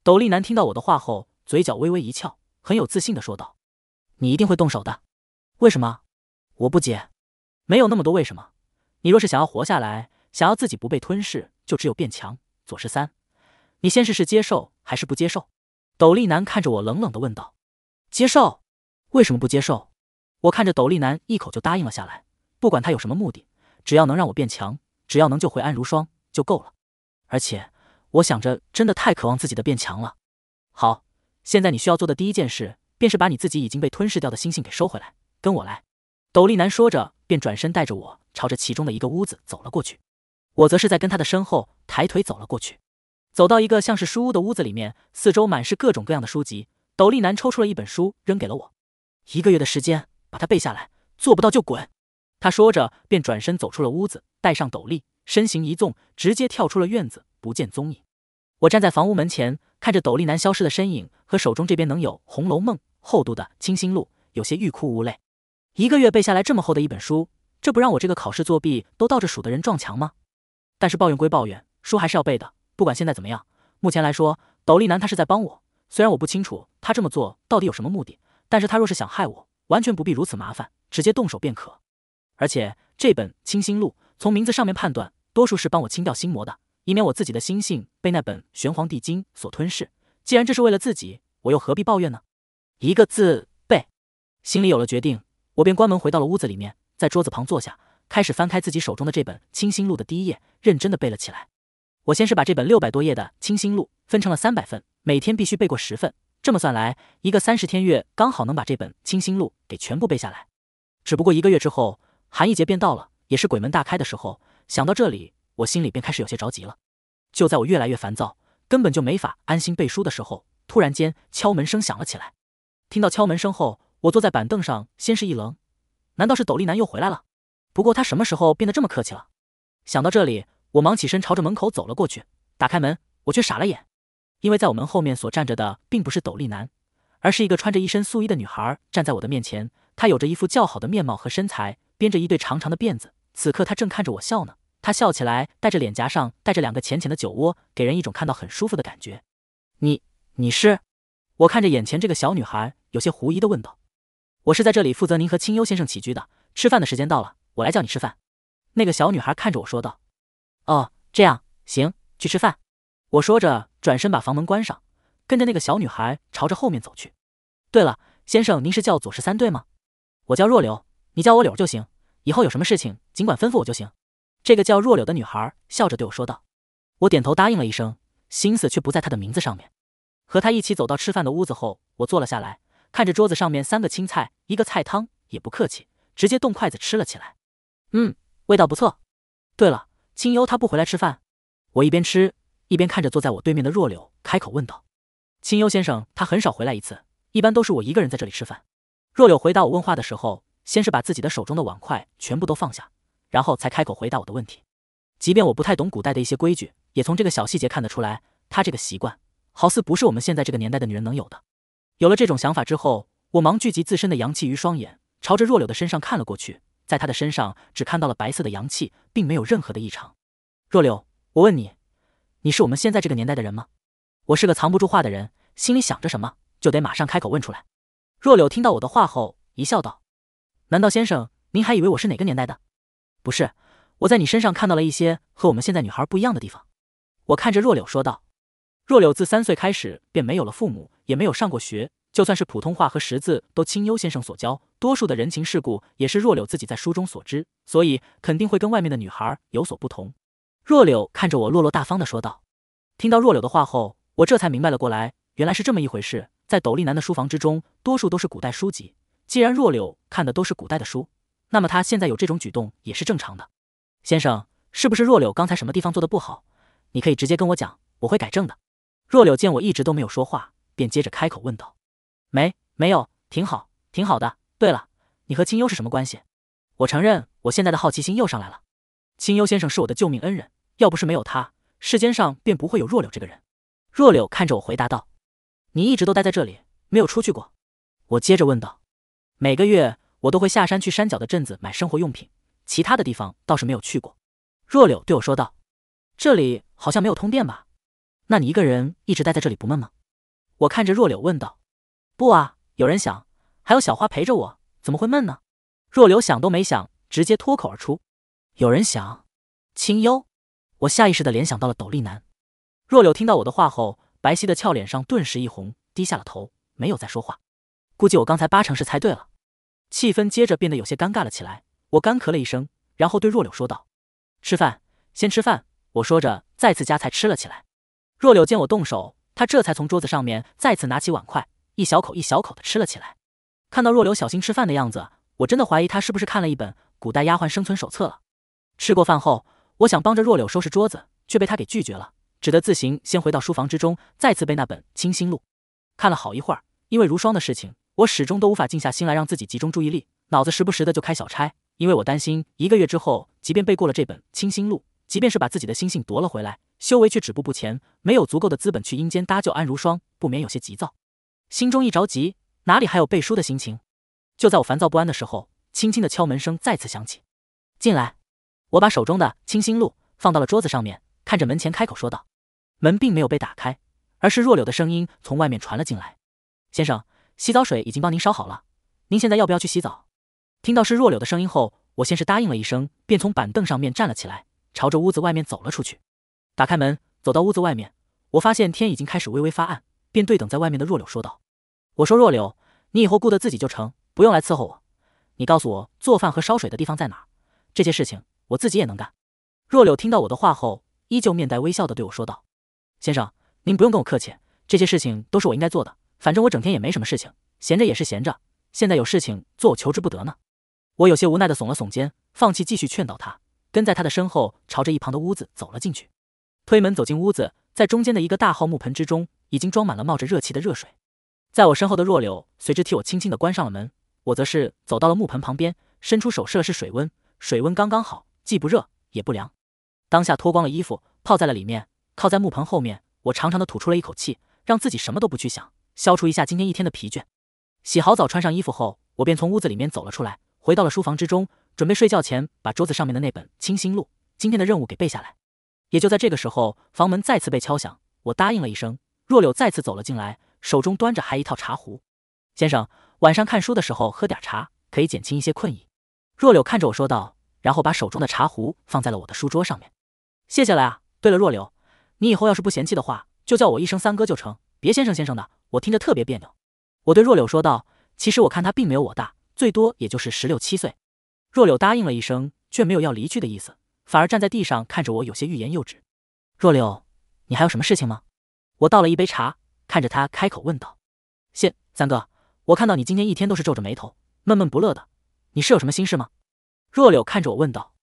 斗笠男听到我的话后。嘴角微微一翘，很有自信的说道：“你一定会动手的，为什么？我不解。没有那么多为什么。你若是想要活下来，想要自己不被吞噬，就只有变强。左十三，你先试试接受还是不接受？”斗笠男看着我，冷冷的问道：“接受？为什么不接受？”我看着斗笠男，一口就答应了下来。不管他有什么目的，只要能让我变强，只要能救回安如霜就够了。而且，我想着真的太渴望自己的变强了。好。现在你需要做的第一件事，便是把你自己已经被吞噬掉的星星给收回来。跟我来。”斗笠男说着，便转身带着我朝着其中的一个屋子走了过去。我则是在跟他的身后抬腿走了过去。走到一个像是书屋的屋子里面，四周满是各种各样的书籍。斗笠男抽出了一本书，扔给了我：“一个月的时间，把它背下来，做不到就滚。”他说着，便转身走出了屋子，带上斗笠，身形一纵，直接跳出了院子，不见踪影。我站在房屋门前。看着斗笠男消失的身影和手中这边能有《红楼梦》厚度的《清心录》，有些欲哭无泪。一个月背下来这么厚的一本书，这不让我这个考试作弊都倒着数的人撞墙吗？但是抱怨归抱怨，书还是要背的。不管现在怎么样，目前来说，斗笠男他是在帮我。虽然我不清楚他这么做到底有什么目的，但是他若是想害我，完全不必如此麻烦，直接动手便可。而且这本《清心录》，从名字上面判断，多数是帮我清掉心魔的。以免我自己的心性被那本玄黄帝经所吞噬。既然这是为了自己，我又何必抱怨呢？一个字背。心里有了决定，我便关门回到了屋子里面，在桌子旁坐下，开始翻开自己手中的这本《清心录》的第一页，认真的背了起来。我先是把这本六百多页的《清心录》分成了三百份，每天必须背过十份。这么算来，一个三十天月刚好能把这本《清心录》给全部背下来。只不过一个月之后，寒意节便到了，也是鬼门大开的时候。想到这里。我心里便开始有些着急了。就在我越来越烦躁，根本就没法安心背书的时候，突然间敲门声响了起来。听到敲门声后，我坐在板凳上，先是一愣，难道是斗笠男又回来了？不过他什么时候变得这么客气了？想到这里，我忙起身朝着门口走了过去。打开门，我却傻了眼，因为在我门后面所站着的并不是斗笠男，而是一个穿着一身素衣的女孩站在我的面前。她有着一副较好的面貌和身材，编着一对长长的辫子。此刻她正看着我笑呢。她笑起来，带着脸颊上带着两个浅浅的酒窝，给人一种看到很舒服的感觉。你你是？我看着眼前这个小女孩，有些狐疑的问道。我是在这里负责您和清幽先生起居的。吃饭的时间到了，我来叫你吃饭。那个小女孩看着我说道。哦，这样行，去吃饭。我说着，转身把房门关上，跟着那个小女孩朝着后面走去。对了，先生，您是叫左十三对吗？我叫若柳，你叫我柳就行。以后有什么事情，尽管吩咐我就行。这个叫若柳的女孩笑着对我说道，我点头答应了一声，心思却不在她的名字上面。和她一起走到吃饭的屋子后，我坐了下来，看着桌子上面三个青菜，一个菜汤，也不客气，直接动筷子吃了起来。嗯，味道不错。对了，清幽她不回来吃饭？我一边吃一边看着坐在我对面的若柳，开口问道。清幽先生他很少回来一次，一般都是我一个人在这里吃饭。若柳回答我问话的时候，先是把自己的手中的碗筷全部都放下。然后才开口回答我的问题，即便我不太懂古代的一些规矩，也从这个小细节看得出来，她这个习惯好似不是我们现在这个年代的女人能有的。有了这种想法之后，我忙聚集自身的阳气于双眼，朝着若柳的身上看了过去，在她的身上只看到了白色的阳气，并没有任何的异常。若柳，我问你，你是我们现在这个年代的人吗？我是个藏不住话的人，心里想着什么就得马上开口问出来。若柳听到我的话后，一笑道：“难道先生您还以为我是哪个年代的？”不是，我在你身上看到了一些和我们现在女孩不一样的地方。我看着若柳说道。若柳自三岁开始便没有了父母，也没有上过学，就算是普通话和识字都清幽先生所教，多数的人情世故也是若柳自己在书中所知，所以肯定会跟外面的女孩有所不同。若柳看着我落落大方的说道。听到若柳的话后，我这才明白了过来，原来是这么一回事。在斗笠男的书房之中，多数都是古代书籍，既然若柳看的都是古代的书。那么他现在有这种举动也是正常的，先生，是不是若柳刚才什么地方做的不好？你可以直接跟我讲，我会改正的。若柳见我一直都没有说话，便接着开口问道：“没，没有，挺好，挺好的。对了，你和清幽是什么关系？”我承认，我现在的好奇心又上来了。清幽先生是我的救命恩人，要不是没有他，世间上便不会有若柳这个人。若柳看着我回答道：“你一直都待在这里，没有出去过？”我接着问道：“每个月。”我都会下山去山脚的镇子买生活用品，其他的地方倒是没有去过。若柳对我说道：“这里好像没有通电吧？那你一个人一直待在这里不闷吗？”我看着若柳问道：“不啊，有人想，还有小花陪着我，怎么会闷呢？”若柳想都没想，直接脱口而出：“有人想，清幽。”我下意识的联想到了斗笠男。若柳听到我的话后，白皙的俏脸上顿时一红，低下了头，没有再说话。估计我刚才八成是猜对了。气氛接着变得有些尴尬了起来，我干咳了一声，然后对若柳说道：“吃饭，先吃饭。”我说着，再次夹菜吃了起来。若柳见我动手，她这才从桌子上面再次拿起碗筷，一小口一小口的吃了起来。看到若柳小心吃饭的样子，我真的怀疑她是不是看了一本古代丫鬟生存手册了。吃过饭后，我想帮着若柳收拾桌子，却被她给拒绝了，只得自行先回到书房之中，再次背那本《清心录》看了好一会儿，因为如霜的事情。我始终都无法静下心来，让自己集中注意力，脑子时不时的就开小差。因为我担心一个月之后，即便背过了这本《清心录》，即便是把自己的心性夺了回来，修为却止步不前，没有足够的资本去阴间搭救安如霜，不免有些急躁。心中一着急，哪里还有背书的心情？就在我烦躁不安的时候，轻轻的敲门声再次响起。进来，我把手中的《清心录》放到了桌子上面，看着门前开口说道：“门并没有被打开，而是弱柳的声音从外面传了进来，先生。”洗澡水已经帮您烧好了，您现在要不要去洗澡？听到是若柳的声音后，我先是答应了一声，便从板凳上面站了起来，朝着屋子外面走了出去。打开门，走到屋子外面，我发现天已经开始微微发暗，便对等在外面的若柳说道：“我说若柳，你以后顾得自己就成，不用来伺候我。你告诉我做饭和烧水的地方在哪？这些事情我自己也能干。”若柳听到我的话后，依旧面带微笑的对我说道：“先生，您不用跟我客气，这些事情都是我应该做的。”反正我整天也没什么事情，闲着也是闲着。现在有事情做，我求之不得呢。我有些无奈的耸了耸肩，放弃继续劝导他，跟在他的身后，朝着一旁的屋子走了进去。推门走进屋子，在中间的一个大号木盆之中，已经装满了冒着热气的热水。在我身后的若柳随之替我轻轻的关上了门。我则是走到了木盆旁边，伸出手试了试水温，水温刚刚好，既不热也不凉。当下脱光了衣服，泡在了里面，靠在木盆后面，我长长的吐出了一口气，让自己什么都不去想。消除一下今天一天的疲倦，洗好澡穿上衣服后，我便从屋子里面走了出来，回到了书房之中，准备睡觉前把桌子上面的那本《清心录》今天的任务给背下来。也就在这个时候，房门再次被敲响，我答应了一声。若柳再次走了进来，手中端着还一套茶壶。先生晚上看书的时候喝点茶，可以减轻一些困意。若柳看着我说道，然后把手中的茶壶放在了我的书桌上面。谢谢了啊。对了，若柳，你以后要是不嫌弃的话，就叫我一声三哥就成，别先生先生的。我听着特别别扭，我对若柳说道：“其实我看他并没有我大，最多也就是十六七岁。”若柳答应了一声，却没有要离去的意思，反而站在地上看着我，有些欲言又止。若柳，你还有什么事情吗？我倒了一杯茶，看着他开口问道：“谢三哥，我看到你今天一天都是皱着眉头，闷闷不乐的，你是有什么心事吗？”若柳看着我问道。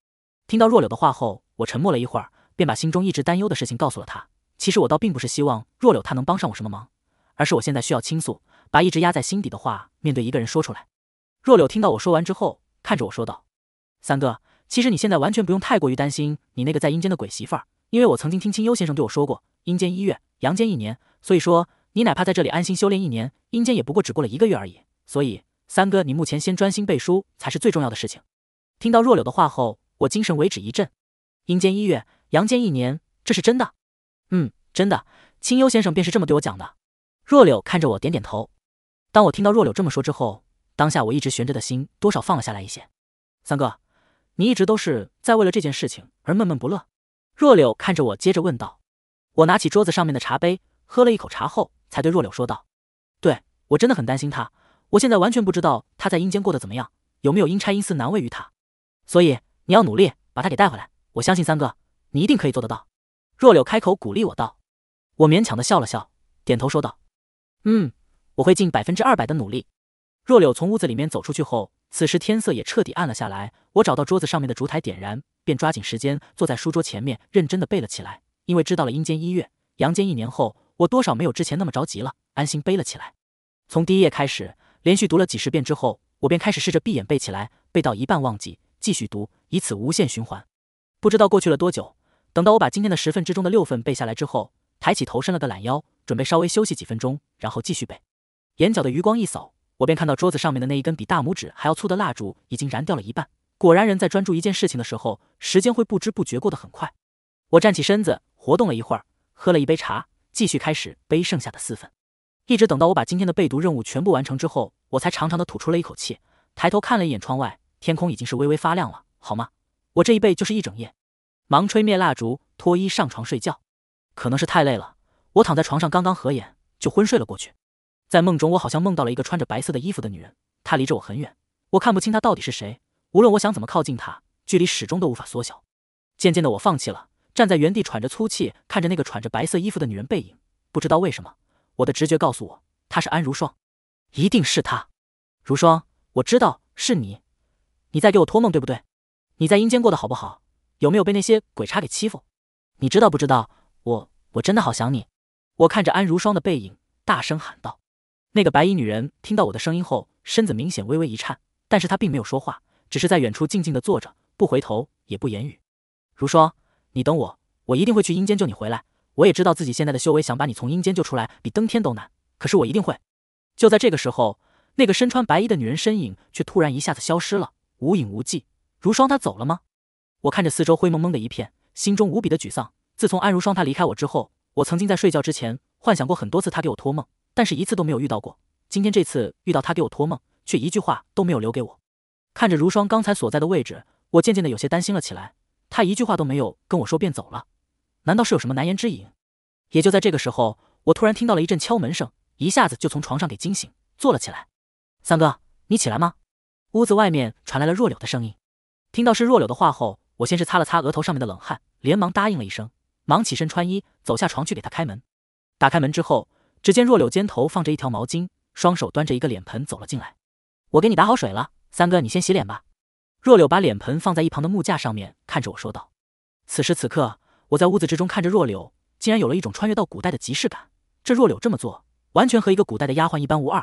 听到若柳的话后，我沉默了一会儿，便把心中一直担忧的事情告诉了他。其实我倒并不是希望若柳他能帮上我什么忙。而是我现在需要倾诉，把一直压在心底的话面对一个人说出来。若柳听到我说完之后，看着我说道：“三哥，其实你现在完全不用太过于担心你那个在阴间的鬼媳妇儿，因为我曾经听清幽先生对我说过，阴间一月，阳间一年。所以说，你哪怕在这里安心修炼一年，阴间也不过只过了一个月而已。所以，三哥，你目前先专心背书才是最重要的事情。”听到若柳的话后，我精神为止一振。阴间一月，阳间一年，这是真的？嗯，真的。清幽先生便是这么对我讲的。若柳看着我，点点头。当我听到若柳这么说之后，当下我一直悬着的心多少放了下来一些。三哥，你一直都是在为了这件事情而闷闷不乐。若柳看着我，接着问道。我拿起桌子上面的茶杯，喝了一口茶后，才对若柳说道：“对我真的很担心他，我现在完全不知道他在阴间过得怎么样，有没有阴差阴司难为于他。所以你要努力把他给带回来。我相信三哥，你一定可以做得到。”若柳开口鼓励我道。我勉强的笑了笑，点头说道。嗯，我会尽百分之二百的努力。若柳从屋子里面走出去后，此时天色也彻底暗了下来。我找到桌子上面的烛台，点燃，便抓紧时间坐在书桌前面，认真的背了起来。因为知道了阴间一月，阳间一年后，我多少没有之前那么着急了，安心背了起来。从第一页开始，连续读了几十遍之后，我便开始试着闭眼背起来。背到一半忘记，继续读，以此无限循环。不知道过去了多久，等到我把今天的十份之中的六份背下来之后。抬起头，伸了个懒腰，准备稍微休息几分钟，然后继续背。眼角的余光一扫，我便看到桌子上面的那一根比大拇指还要粗的蜡烛已经燃掉了一半。果然，人在专注一件事情的时候，时间会不知不觉过得很快。我站起身子，活动了一会儿，喝了一杯茶，继续开始背剩下的四份。一直等到我把今天的背读任务全部完成之后，我才长长的吐出了一口气，抬头看了一眼窗外，天空已经是微微发亮了。好吗？我这一背就是一整夜，忙吹灭蜡烛，脱衣上床睡觉。可能是太累了，我躺在床上，刚刚合眼就昏睡了过去。在梦中，我好像梦到了一个穿着白色的衣服的女人，她离着我很远，我看不清她到底是谁。无论我想怎么靠近她，距离始终都无法缩小。渐渐的，我放弃了，站在原地喘着粗气，看着那个穿着白色衣服的女人背影。不知道为什么，我的直觉告诉我，她是安如霜，一定是她。如霜，我知道是你，你在给我托梦对不对？你在阴间过得好不好？有没有被那些鬼差给欺负？你知道不知道？我我真的好想你！我看着安如霜的背影，大声喊道：“那个白衣女人听到我的声音后，身子明显微微一颤，但是她并没有说话，只是在远处静静的坐着，不回头，也不言语。”如霜，你等我，我一定会去阴间救你回来。我也知道自己现在的修为，想把你从阴间救出来，比登天都难。可是我一定会。就在这个时候，那个身穿白衣的女人身影却突然一下子消失了，无影无迹。如霜，她走了吗？我看着四周灰蒙蒙的一片，心中无比的沮丧。自从安如霜她离开我之后，我曾经在睡觉之前幻想过很多次她给我托梦，但是一次都没有遇到过。今天这次遇到她给我托梦，却一句话都没有留给我。看着如霜刚才所在的位置，我渐渐的有些担心了起来。她一句话都没有跟我说便走了，难道是有什么难言之隐？也就在这个时候，我突然听到了一阵敲门声，一下子就从床上给惊醒，坐了起来。三哥，你起来吗？屋子外面传来了若柳的声音。听到是若柳的话后，我先是擦了擦额头上面的冷汗，连忙答应了一声。忙起身穿衣，走下床去给他开门。打开门之后，只见若柳肩头放着一条毛巾，双手端着一个脸盆走了进来。我给你打好水了，三哥，你先洗脸吧。若柳把脸盆放在一旁的木架上面，看着我说道。此时此刻，我在屋子之中看着若柳，竟然有了一种穿越到古代的即视感。这若柳这么做，完全和一个古代的丫鬟一般无二。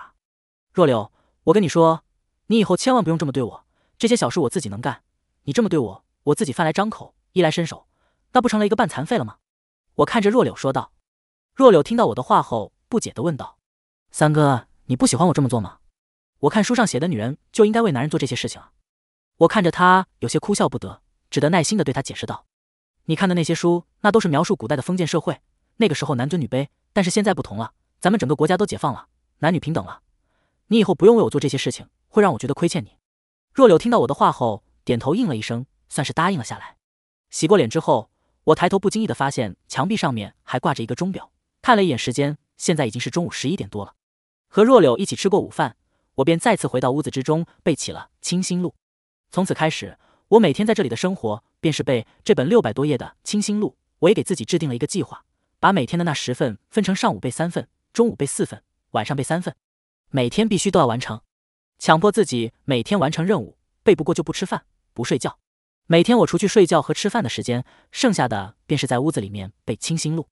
若柳，我跟你说，你以后千万不用这么对我。这些小事我自己能干，你这么对我，我自己饭来张口，衣来伸手。那不成了一个半残废了吗？我看着若柳说道。若柳听到我的话后，不解的问道：“三哥，你不喜欢我这么做吗？我看书上写的女人就应该为男人做这些事情啊。”我看着他，有些哭笑不得，只得耐心的对他解释道：“你看的那些书，那都是描述古代的封建社会，那个时候男尊女卑。但是现在不同了，咱们整个国家都解放了，男女平等了。你以后不用为我做这些事情，会让我觉得亏欠你。”若柳听到我的话后，点头应了一声，算是答应了下来。洗过脸之后。我抬头不经意的发现墙壁上面还挂着一个钟表，看了一眼时间，现在已经是中午十一点多了。和若柳一起吃过午饭，我便再次回到屋子之中背起了《清心录》。从此开始，我每天在这里的生活便是背这本六百多页的《清心录》。我也给自己制定了一个计划，把每天的那十份分成上午背三份，中午背四份，晚上背三份，每天必须都要完成，强迫自己每天完成任务，背不过就不吃饭，不睡觉。每天我除去睡觉和吃饭的时间，剩下的便是在屋子里面背《清新录》。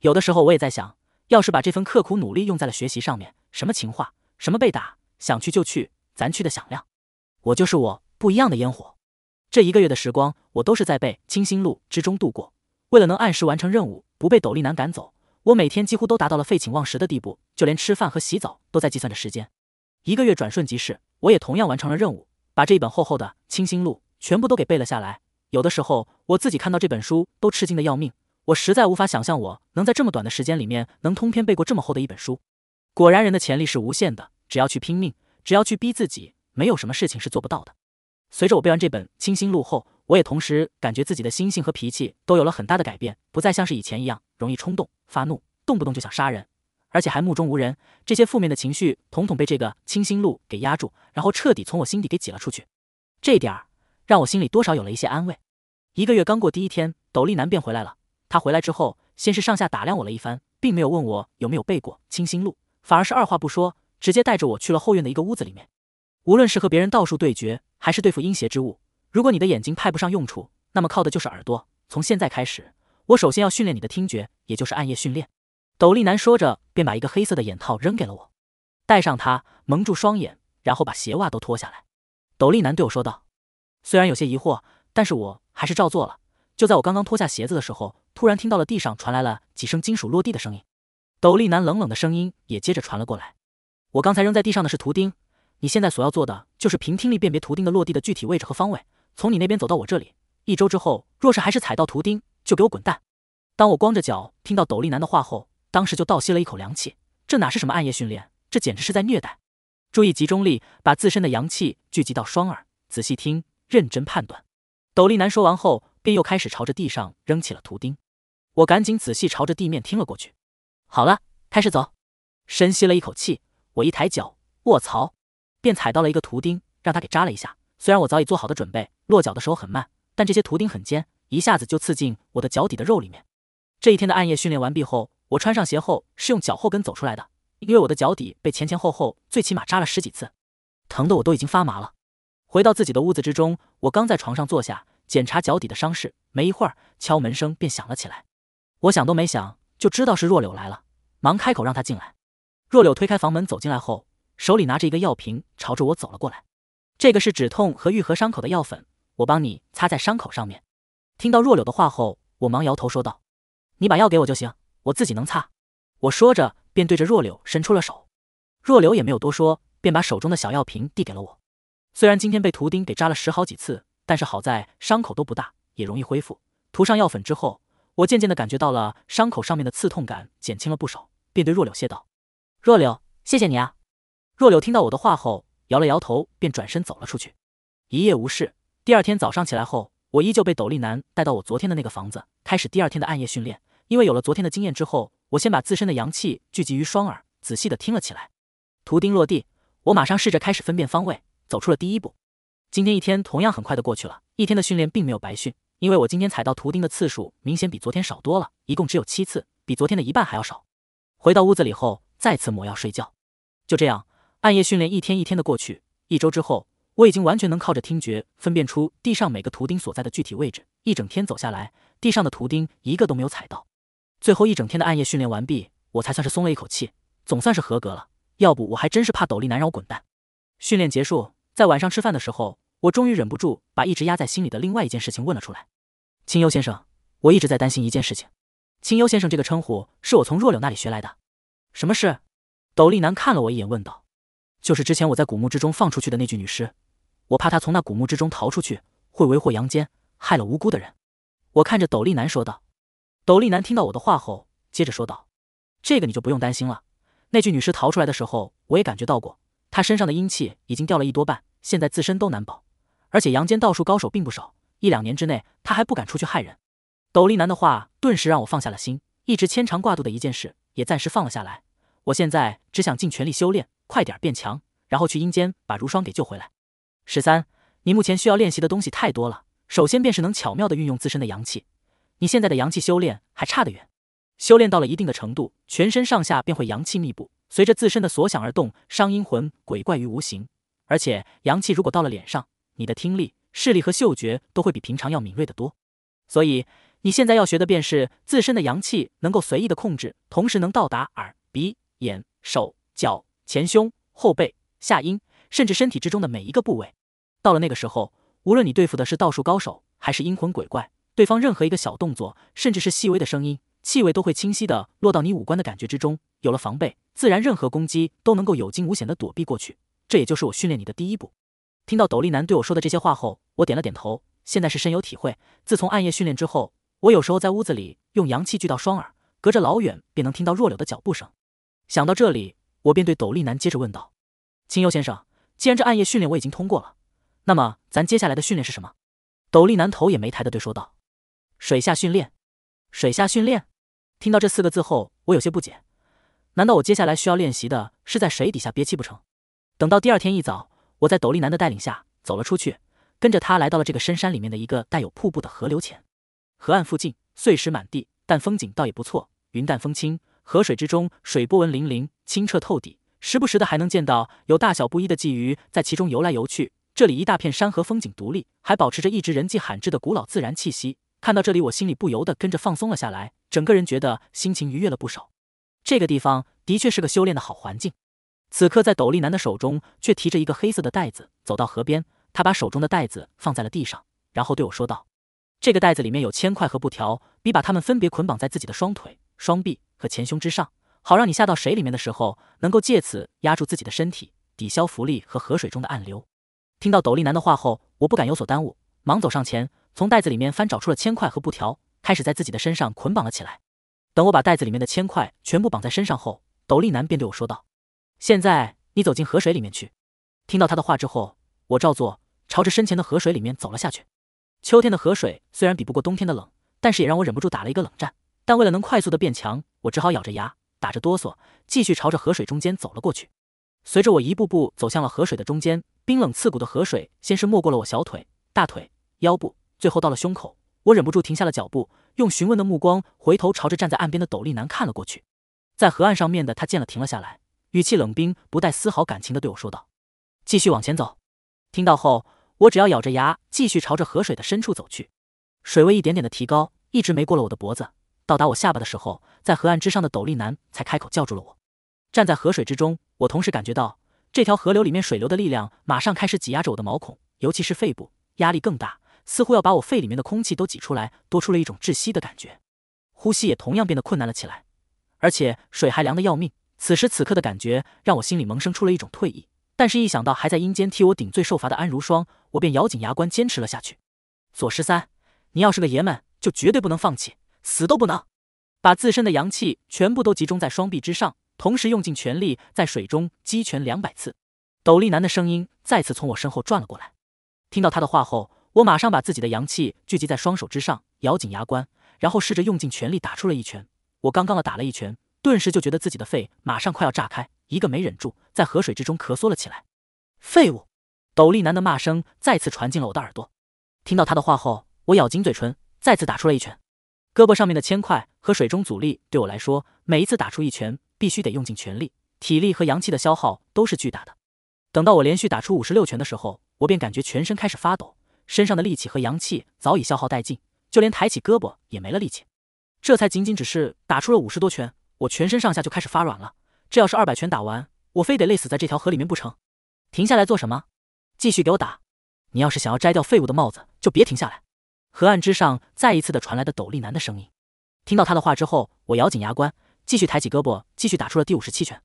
有的时候我也在想，要是把这份刻苦努力用在了学习上面，什么情话，什么被打，想去就去，咱去的响亮。我就是我不一样的烟火。这一个月的时光，我都是在背《清新录》之中度过。为了能按时完成任务，不被斗笠男赶走，我每天几乎都达到了废寝忘食的地步，就连吃饭和洗澡都在计算着时间。一个月转瞬即逝，我也同样完成了任务，把这一本厚厚的《清新录》。全部都给背了下来。有的时候我自己看到这本书都吃惊的要命，我实在无法想象我能在这么短的时间里面能通篇背过这么厚的一本书。果然，人的潜力是无限的，只要去拼命，只要去逼自己，没有什么事情是做不到的。随着我背完这本《清心录》后，我也同时感觉自己的心性和脾气都有了很大的改变，不再像是以前一样容易冲动发怒，动不动就想杀人，而且还目中无人。这些负面的情绪统统被这个《清新录》给压住，然后彻底从我心底给挤了出去。这点儿。让我心里多少有了一些安慰。一个月刚过第一天，斗笠男便回来了。他回来之后，先是上下打量我了一番，并没有问我有没有背过《清心录》，反而是二话不说，直接带着我去了后院的一个屋子里面。无论是和别人道术对决，还是对付阴邪之物，如果你的眼睛派不上用处，那么靠的就是耳朵。从现在开始，我首先要训练你的听觉，也就是暗夜训练。斗笠男说着，便把一个黑色的眼套扔给了我，戴上它，蒙住双眼，然后把鞋袜都脱下来。斗笠男对我说道。虽然有些疑惑，但是我还是照做了。就在我刚刚脱下鞋子的时候，突然听到了地上传来了几声金属落地的声音，斗笠男冷冷的声音也接着传了过来。我刚才扔在地上的是图钉，你现在所要做的就是凭听力辨别图钉的落地的具体位置和方位，从你那边走到我这里。一周之后，若是还是踩到图钉，就给我滚蛋！当我光着脚听到斗笠男的话后，当时就倒吸了一口凉气。这哪是什么暗夜训练，这简直是在虐待！注意集中力，把自身的阳气聚集到双耳，仔细听。认真判断，斗笠男说完后，便又开始朝着地上扔起了图钉。我赶紧仔细朝着地面听了过去。好了，开始走。深吸了一口气，我一抬脚，卧槽，便踩到了一个图钉，让他给扎了一下。虽然我早已做好的准备，落脚的时候很慢，但这些图钉很尖，一下子就刺进我的脚底的肉里面。这一天的暗夜训练完毕后，我穿上鞋后是用脚后跟走出来的，因为我的脚底被前前后后最起码扎了十几次，疼得我都已经发麻了。回到自己的屋子之中，我刚在床上坐下，检查脚底的伤势，没一会儿，敲门声便响了起来。我想都没想，就知道是若柳来了，忙开口让她进来。若柳推开房门走进来后，手里拿着一个药瓶，朝着我走了过来。这个是止痛和愈合伤口的药粉，我帮你擦在伤口上面。听到若柳的话后，我忙摇头说道：“你把药给我就行，我自己能擦。”我说着，便对着若柳伸出了手。若柳也没有多说，便把手中的小药瓶递给了我。虽然今天被图钉给扎了十好几次，但是好在伤口都不大，也容易恢复。涂上药粉之后，我渐渐的感觉到了伤口上面的刺痛感减轻了不少，便对若柳谢道：“若柳，谢谢你啊。”若柳听到我的话后，摇了摇头，便转身走了出去。一夜无事，第二天早上起来后，我依旧被斗笠男带到我昨天的那个房子，开始第二天的暗夜训练。因为有了昨天的经验之后，我先把自身的阳气聚集于双耳，仔细的听了起来。图钉落地，我马上试着开始分辨方位。走出了第一步，今天一天同样很快的过去了。一天的训练并没有白训，因为我今天踩到图钉的次数明显比昨天少多了，一共只有七次，比昨天的一半还要少。回到屋子里后，再次抹药睡觉。就这样，暗夜训练一天一天的过去。一周之后，我已经完全能靠着听觉分辨出地上每个图钉所在的具体位置。一整天走下来，地上的图钉一个都没有踩到。最后一整天的暗夜训练完毕，我才算是松了一口气，总算是合格了。要不我还真是怕斗笠男让我滚蛋。训练结束。在晚上吃饭的时候，我终于忍不住把一直压在心里的另外一件事情问了出来：“清幽先生，我一直在担心一件事情。”“清幽先生”这个称呼是我从若柳那里学来的。什么事？斗笠男看了我一眼，问道：“就是之前我在古墓之中放出去的那具女尸，我怕她从那古墓之中逃出去，会为祸阳间，害了无辜的人。”我看着斗笠男说道。斗笠男听到我的话后，接着说道：“这个你就不用担心了。那具女尸逃出来的时候，我也感觉到过，她身上的阴气已经掉了一多半。”现在自身都难保，而且阳间道术高手并不少，一两年之内他还不敢出去害人。斗笠男的话顿时让我放下了心，一直牵肠挂肚的一件事也暂时放了下来。我现在只想尽全力修炼，快点变强，然后去阴间把如霜给救回来。十三，你目前需要练习的东西太多了，首先便是能巧妙的运用自身的阳气。你现在的阳气修炼还差得远，修炼到了一定的程度，全身上下便会阳气密布，随着自身的所想而动，伤阴魂鬼怪于无形。而且阳气如果到了脸上，你的听力、视力和嗅觉都会比平常要敏锐得多。所以你现在要学的便是自身的阳气能够随意的控制，同时能到达耳、鼻、眼、手、脚、前胸、后背、下阴，甚至身体之中的每一个部位。到了那个时候，无论你对付的是道术高手还是阴魂鬼怪，对方任何一个小动作，甚至是细微的声音、气味，都会清晰的落到你五官的感觉之中。有了防备，自然任何攻击都能够有惊无险的躲避过去。这也就是我训练你的第一步。听到斗笠男对我说的这些话后，我点了点头。现在是深有体会。自从暗夜训练之后，我有时候在屋子里用阳气聚到双耳，隔着老远便能听到弱柳的脚步声。想到这里，我便对斗笠男接着问道：“清幽先生，既然这暗夜训练我已经通过了，那么咱接下来的训练是什么？”斗笠男头也没抬的对说道：“水下训练。”水下训练。听到这四个字后，我有些不解，难道我接下来需要练习的是在水底下憋气不成？等到第二天一早，我在斗笠男的带领下走了出去，跟着他来到了这个深山里面的一个带有瀑布的河流前。河岸附近碎石满地，但风景倒也不错，云淡风轻，河水之中水波纹粼粼，清澈透底，时不时的还能见到有大小不一的鲫鱼在其中游来游去。这里一大片山河风景独立，还保持着一直人迹罕至的古老自然气息。看到这里，我心里不由得跟着放松了下来，整个人觉得心情愉悦了不少。这个地方的确是个修炼的好环境。此刻，在斗笠男的手中却提着一个黑色的袋子，走到河边，他把手中的袋子放在了地上，然后对我说道：“这个袋子里面有铅块和布条，你把它们分别捆绑在自己的双腿、双臂和前胸之上，好让你下到水里面的时候，能够借此压住自己的身体，抵消浮力和河水中的暗流。”听到斗笠男的话后，我不敢有所耽误，忙走上前，从袋子里面翻找出了铅块和布条，开始在自己的身上捆绑了起来。等我把袋子里面的铅块全部绑在身上后，斗笠男便对我说道。现在你走进河水里面去。听到他的话之后，我照做，朝着身前的河水里面走了下去。秋天的河水虽然比不过冬天的冷，但是也让我忍不住打了一个冷战。但为了能快速的变强，我只好咬着牙，打着哆嗦，继续朝着河水中间走了过去。随着我一步步走向了河水的中间，冰冷刺骨的河水先是没过了我小腿、大腿、腰部，最后到了胸口。我忍不住停下了脚步，用询问的目光回头朝着站在岸边的斗笠男看了过去。在河岸上面的他见了，停了下来。语气冷冰，不带丝毫感情的对我说道：“继续往前走。”听到后，我只要咬着牙，继续朝着河水的深处走去。水位一点点的提高，一直没过了我的脖子，到达我下巴的时候，在河岸之上的斗笠男才开口叫住了我。站在河水之中，我同时感觉到这条河流里面水流的力量马上开始挤压着我的毛孔，尤其是肺部，压力更大，似乎要把我肺里面的空气都挤出来，多出了一种窒息的感觉，呼吸也同样变得困难了起来，而且水还凉的要命。此时此刻的感觉让我心里萌生出了一种退意，但是一想到还在阴间替我顶罪受罚的安如霜，我便咬紧牙关坚持了下去。左十三，你要是个爷们，就绝对不能放弃，死都不能！把自身的阳气全部都集中在双臂之上，同时用尽全力在水中击拳两百次。斗笠男的声音再次从我身后转了过来，听到他的话后，我马上把自己的阳气聚集在双手之上，咬紧牙关，然后试着用尽全力打出了一拳。我刚刚的打了一拳。顿时就觉得自己的肺马上快要炸开，一个没忍住，在河水之中咳嗽了起来。废物！斗笠男的骂声再次传进了我的耳朵。听到他的话后，我咬紧嘴唇，再次打出了一拳。胳膊上面的铅块和水中阻力对我来说，每一次打出一拳，必须得用尽全力，体力和阳气的消耗都是巨大的。等到我连续打出五十六拳的时候，我便感觉全身开始发抖，身上的力气和阳气早已消耗殆尽，就连抬起胳膊也没了力气。这才仅仅只是打出了五十多拳。我全身上下就开始发软了，这要是二百拳打完，我非得累死在这条河里面不成？停下来做什么？继续给我打！你要是想要摘掉废物的帽子，就别停下来。河岸之上再一次的传来的斗笠男的声音。听到他的话之后，我咬紧牙关，继续抬起胳膊，继续打出了第五十七拳。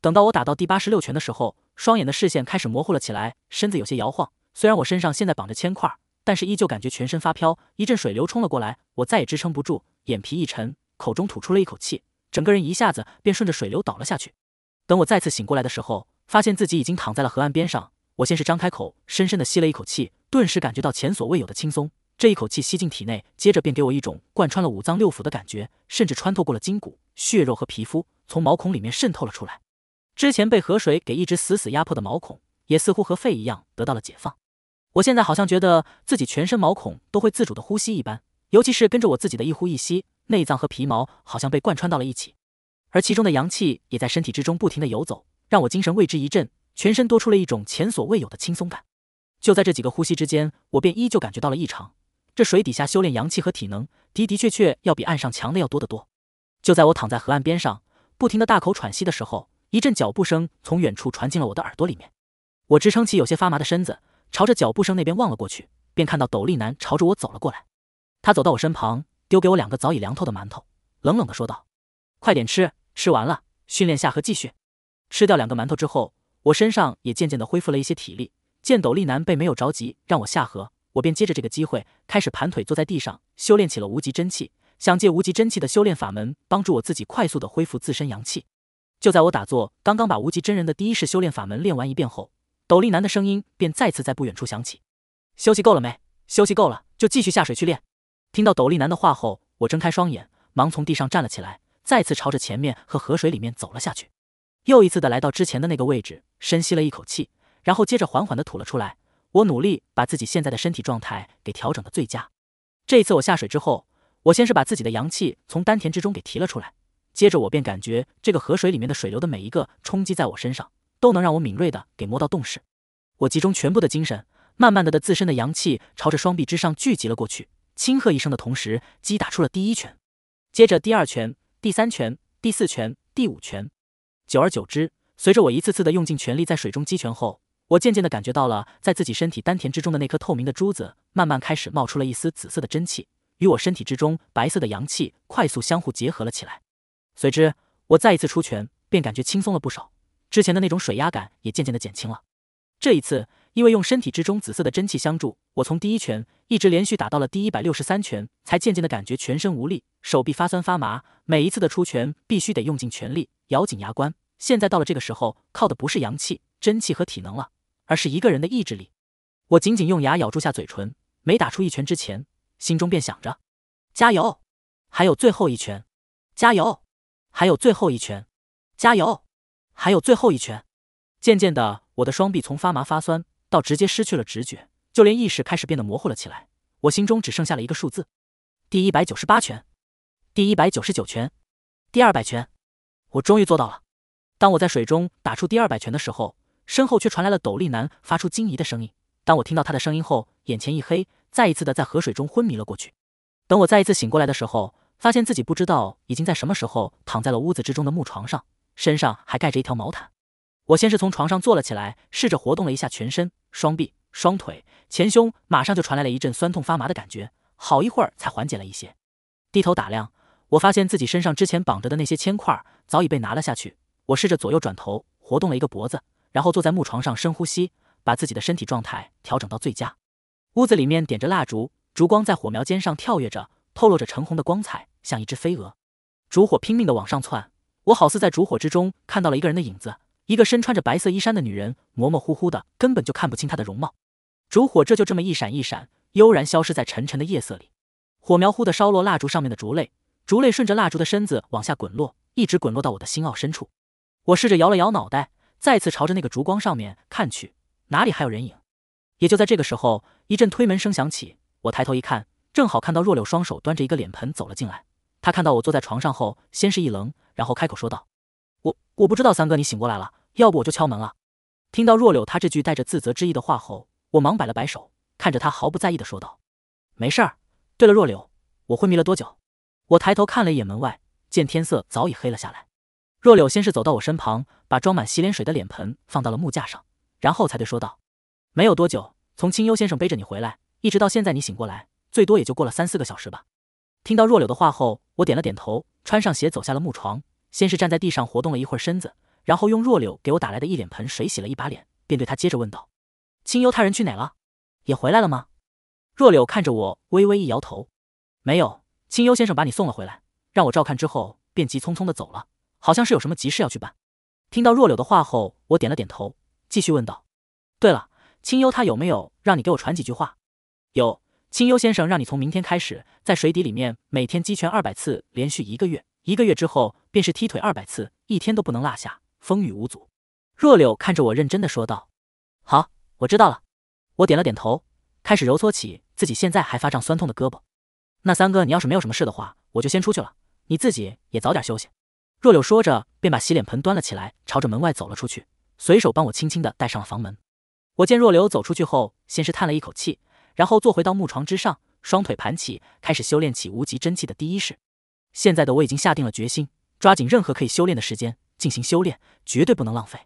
等到我打到第八十六拳的时候，双眼的视线开始模糊了起来，身子有些摇晃。虽然我身上现在绑着铅块，但是依旧感觉全身发飘。一阵水流冲了过来，我再也支撑不住，眼皮一沉，口中吐出了一口气。整个人一下子便顺着水流倒了下去。等我再次醒过来的时候，发现自己已经躺在了河岸边上。我先是张开口，深深的吸了一口气，顿时感觉到前所未有的轻松。这一口气吸进体内，接着便给我一种贯穿了五脏六腑的感觉，甚至穿透过了筋骨、血肉和皮肤，从毛孔里面渗透了出来。之前被河水给一直死死压迫的毛孔，也似乎和肺一样得到了解放。我现在好像觉得自己全身毛孔都会自主的呼吸一般，尤其是跟着我自己的一呼一吸。内脏和皮毛好像被贯穿到了一起，而其中的阳气也在身体之中不停地游走，让我精神为之一振，全身多出了一种前所未有的轻松感。就在这几个呼吸之间，我便依旧感觉到了异常。这水底下修炼阳气和体能，的的确确要比岸上强的要多得多。就在我躺在河岸边上，不停的大口喘息的时候，一阵脚步声从远处传进了我的耳朵里面。我支撑起有些发麻的身子，朝着脚步声那边望了过去，便看到斗笠男朝着我走了过来。他走到我身旁。丢给我两个早已凉透的馒头，冷冷的说道：“快点吃，吃完了训练下河继续。”吃掉两个馒头之后，我身上也渐渐的恢复了一些体力。见斗笠男被没有着急让我下河，我便接着这个机会开始盘腿坐在地上修炼起了无极真气，想借无极真气的修炼法门帮助我自己快速的恢复自身阳气。就在我打坐刚刚把无极真人的第一式修炼法门练完一遍后，斗笠男的声音便再次在不远处响起：“休息够了没？休息够了就继续下水去练。”听到斗笠男的话后，我睁开双眼，忙从地上站了起来，再次朝着前面和河水里面走了下去，又一次的来到之前的那个位置，深吸了一口气，然后接着缓缓的吐了出来。我努力把自己现在的身体状态给调整的最佳。这一次我下水之后，我先是把自己的阳气从丹田之中给提了出来，接着我便感觉这个河水里面的水流的每一个冲击在我身上，都能让我敏锐的给摸到洞室。我集中全部的精神，慢慢的的自身的阳气朝着双臂之上聚集了过去。轻喝一声的同时，击打出了第一拳，接着第二拳、第三拳、第四拳、第五拳，久而久之，随着我一次次的用尽全力在水中击拳后，我渐渐的感觉到了在自己身体丹田之中的那颗透明的珠子慢慢开始冒出了一丝紫色的真气，与我身体之中白色的阳气快速相互结合了起来。随之，我再一次出拳，便感觉轻松了不少，之前的那种水压感也渐渐的减轻了。这一次，因为用身体之中紫色的真气相助，我从第一拳。一直连续打到了第一百六十三拳，才渐渐的感觉全身无力，手臂发酸发麻。每一次的出拳必须得用尽全力，咬紧牙关。现在到了这个时候，靠的不是阳气、真气和体能了，而是一个人的意志力。我紧紧用牙咬住下嘴唇，没打出一拳之前，心中便想着：加油，还有最后一拳！加油，还有最后一拳！加油，还有最后一拳！渐渐的，我的双臂从发麻发酸到直接失去了直觉。就连意识开始变得模糊了起来，我心中只剩下了一个数字：第一百九十八拳，第一百九十九拳，第二百拳。我终于做到了。当我在水中打出第二百拳的时候，身后却传来了斗笠男发出惊疑的声音。当我听到他的声音后，眼前一黑，再一次的在河水中昏迷了过去。等我再一次醒过来的时候，发现自己不知道已经在什么时候躺在了屋子之中的木床上，身上还盖着一条毛毯。我先是从床上坐了起来，试着活动了一下全身、双臂。双腿前胸马上就传来了一阵酸痛发麻的感觉，好一会儿才缓解了一些。低头打量，我发现自己身上之前绑着的那些铅块早已被拿了下去。我试着左右转头，活动了一个脖子，然后坐在木床上深呼吸，把自己的身体状态调整到最佳。屋子里面点着蜡烛，烛光在火苗尖上跳跃着，透露着橙红的光彩，像一只飞蛾。烛火拼命地往上窜，我好似在烛火之中看到了一个人的影子，一个身穿着白色衣衫的女人，模模糊糊的，根本就看不清她的容貌。烛火这就这么一闪一闪，悠然消失在沉沉的夜色里。火苗忽地烧落蜡烛上面的烛泪，烛泪顺着蜡烛的身子往下滚落，一直滚落到我的心奥深处。我试着摇了摇脑袋，再次朝着那个烛光上面看去，哪里还有人影？也就在这个时候，一阵推门声响起。我抬头一看，正好看到若柳双手端着一个脸盆走了进来。他看到我坐在床上后，先是一愣，然后开口说道：“我我不知道三哥你醒过来了，要不我就敲门了。”听到若柳他这句带着自责之意的话后，我忙摆了摆手，看着他毫不在意的说道：“没事儿。”对了，若柳，我昏迷了多久？我抬头看了一眼门外，见天色早已黑了下来。若柳先是走到我身旁，把装满洗脸水的脸盆放到了木架上，然后才对说道：“没有多久，从清幽先生背着你回来，一直到现在你醒过来，最多也就过了三四个小时吧。”听到若柳的话后，我点了点头，穿上鞋走下了木床，先是站在地上活动了一会儿身子，然后用若柳给我打来的一脸盆水洗了一把脸，便对他接着问道。清幽他人去哪了？也回来了吗？若柳看着我，微微一摇头，没有。清幽先生把你送了回来，让我照看之后，便急匆匆的走了，好像是有什么急事要去办。听到若柳的话后，我点了点头，继续问道：“对了，清幽他有没有让你给我传几句话？”有，清幽先生让你从明天开始，在水底里面每天击拳二百次，连续一个月。一个月之后，便是踢腿二百次，一天都不能落下，风雨无阻。若柳看着我，认真的说道：“好。”我知道了，我点了点头，开始揉搓起自己现在还发胀酸痛的胳膊。那三哥，你要是没有什么事的话，我就先出去了。你自己也早点休息。若柳说着，便把洗脸盆端了起来，朝着门外走了出去，随手帮我轻轻的带上了房门。我见若柳走出去后，先是叹了一口气，然后坐回到木床之上，双腿盘起，开始修炼起无极真气的第一式。现在的我已经下定了决心，抓紧任何可以修炼的时间进行修炼，绝对不能浪费。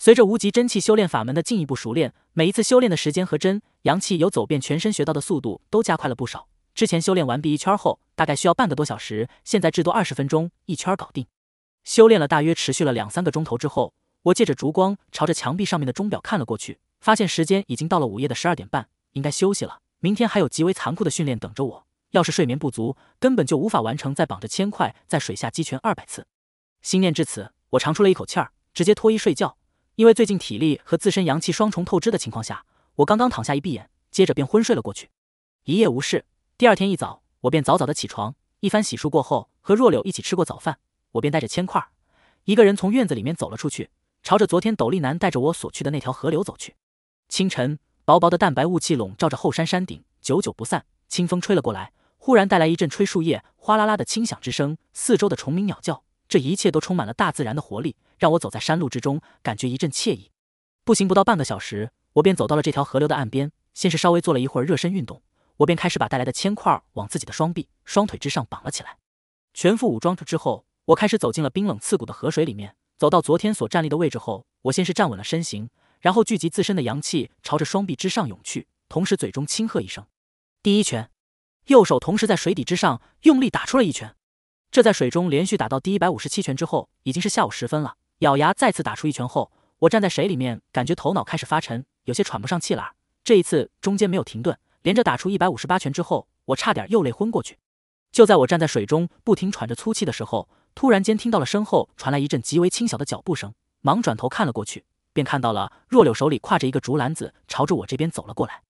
随着无极真气修炼法门的进一步熟练，每一次修炼的时间和真阳气由走遍全身学到的速度都加快了不少。之前修炼完毕一圈后，大概需要半个多小时，现在至多二十分钟一圈搞定。修炼了大约持续了两三个钟头之后，我借着烛光朝着墙壁上面的钟表看了过去，发现时间已经到了午夜的十二点半，应该休息了。明天还有极为残酷的训练等着我，要是睡眠不足，根本就无法完成再绑着铅块在水下击拳二百次。心念至此，我长出了一口气儿，直接脱衣睡觉。因为最近体力和自身阳气双重透支的情况下，我刚刚躺下一闭眼，接着便昏睡了过去，一夜无事。第二天一早，我便早早的起床，一番洗漱过后，和若柳一起吃过早饭，我便带着铅块，一个人从院子里面走了出去，朝着昨天斗笠男带着我所去的那条河流走去。清晨，薄薄的蛋白雾气笼罩着后山山顶，久久不散。清风吹了过来，忽然带来一阵吹树叶哗啦啦的轻响之声，四周的虫鸣鸟叫，这一切都充满了大自然的活力。让我走在山路之中，感觉一阵惬意。步行不到半个小时，我便走到了这条河流的岸边。先是稍微做了一会儿热身运动，我便开始把带来的铅块往自己的双臂、双腿之上绑了起来。全副武装之后，我开始走进了冰冷刺骨的河水里面。走到昨天所站立的位置后，我先是站稳了身形，然后聚集自身的阳气，朝着双臂之上涌去，同时嘴中轻喝一声：“第一拳！”右手同时在水底之上用力打出了一拳。这在水中连续打到第一百五十七拳之后，已经是下午时分了。咬牙再次打出一拳后，我站在水里面，感觉头脑开始发沉，有些喘不上气了。这一次中间没有停顿，连着打出一百五十八拳之后，我差点又累昏过去。就在我站在水中不停喘着粗气的时候，突然间听到了身后传来一阵极为轻小的脚步声，忙转头看了过去，便看到了若柳手里挎着一个竹篮子，朝着我这边走了过来。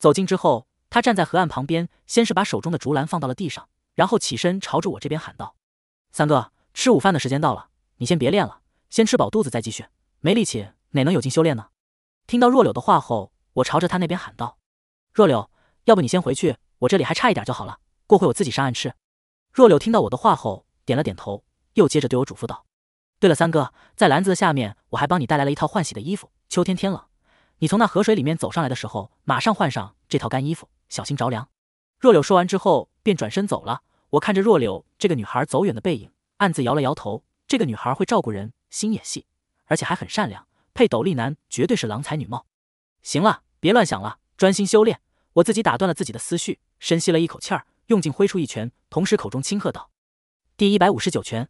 走近之后，他站在河岸旁边，先是把手中的竹篮放到了地上，然后起身朝着我这边喊道：“三哥，吃午饭的时间到了，你先别练了。”先吃饱肚子再继续，没力气哪能有劲修炼呢？听到若柳的话后，我朝着他那边喊道：“若柳，要不你先回去，我这里还差一点就好了。过会我自己上岸吃。”若柳听到我的话后，点了点头，又接着对我嘱咐道：“对了，三哥，在篮子的下面我还帮你带来了一套换洗的衣服。秋天天冷，你从那河水里面走上来的时候，马上换上这套干衣服，小心着凉。”若柳说完之后，便转身走了。我看着若柳这个女孩走远的背影，暗自摇了摇头。这个女孩会照顾人。心眼细，而且还很善良，配斗笠男绝对是郎才女貌。行了，别乱想了，专心修炼。我自己打断了自己的思绪，深吸了一口气儿，用劲挥出一拳，同时口中轻喝道：“第一百五十九拳。”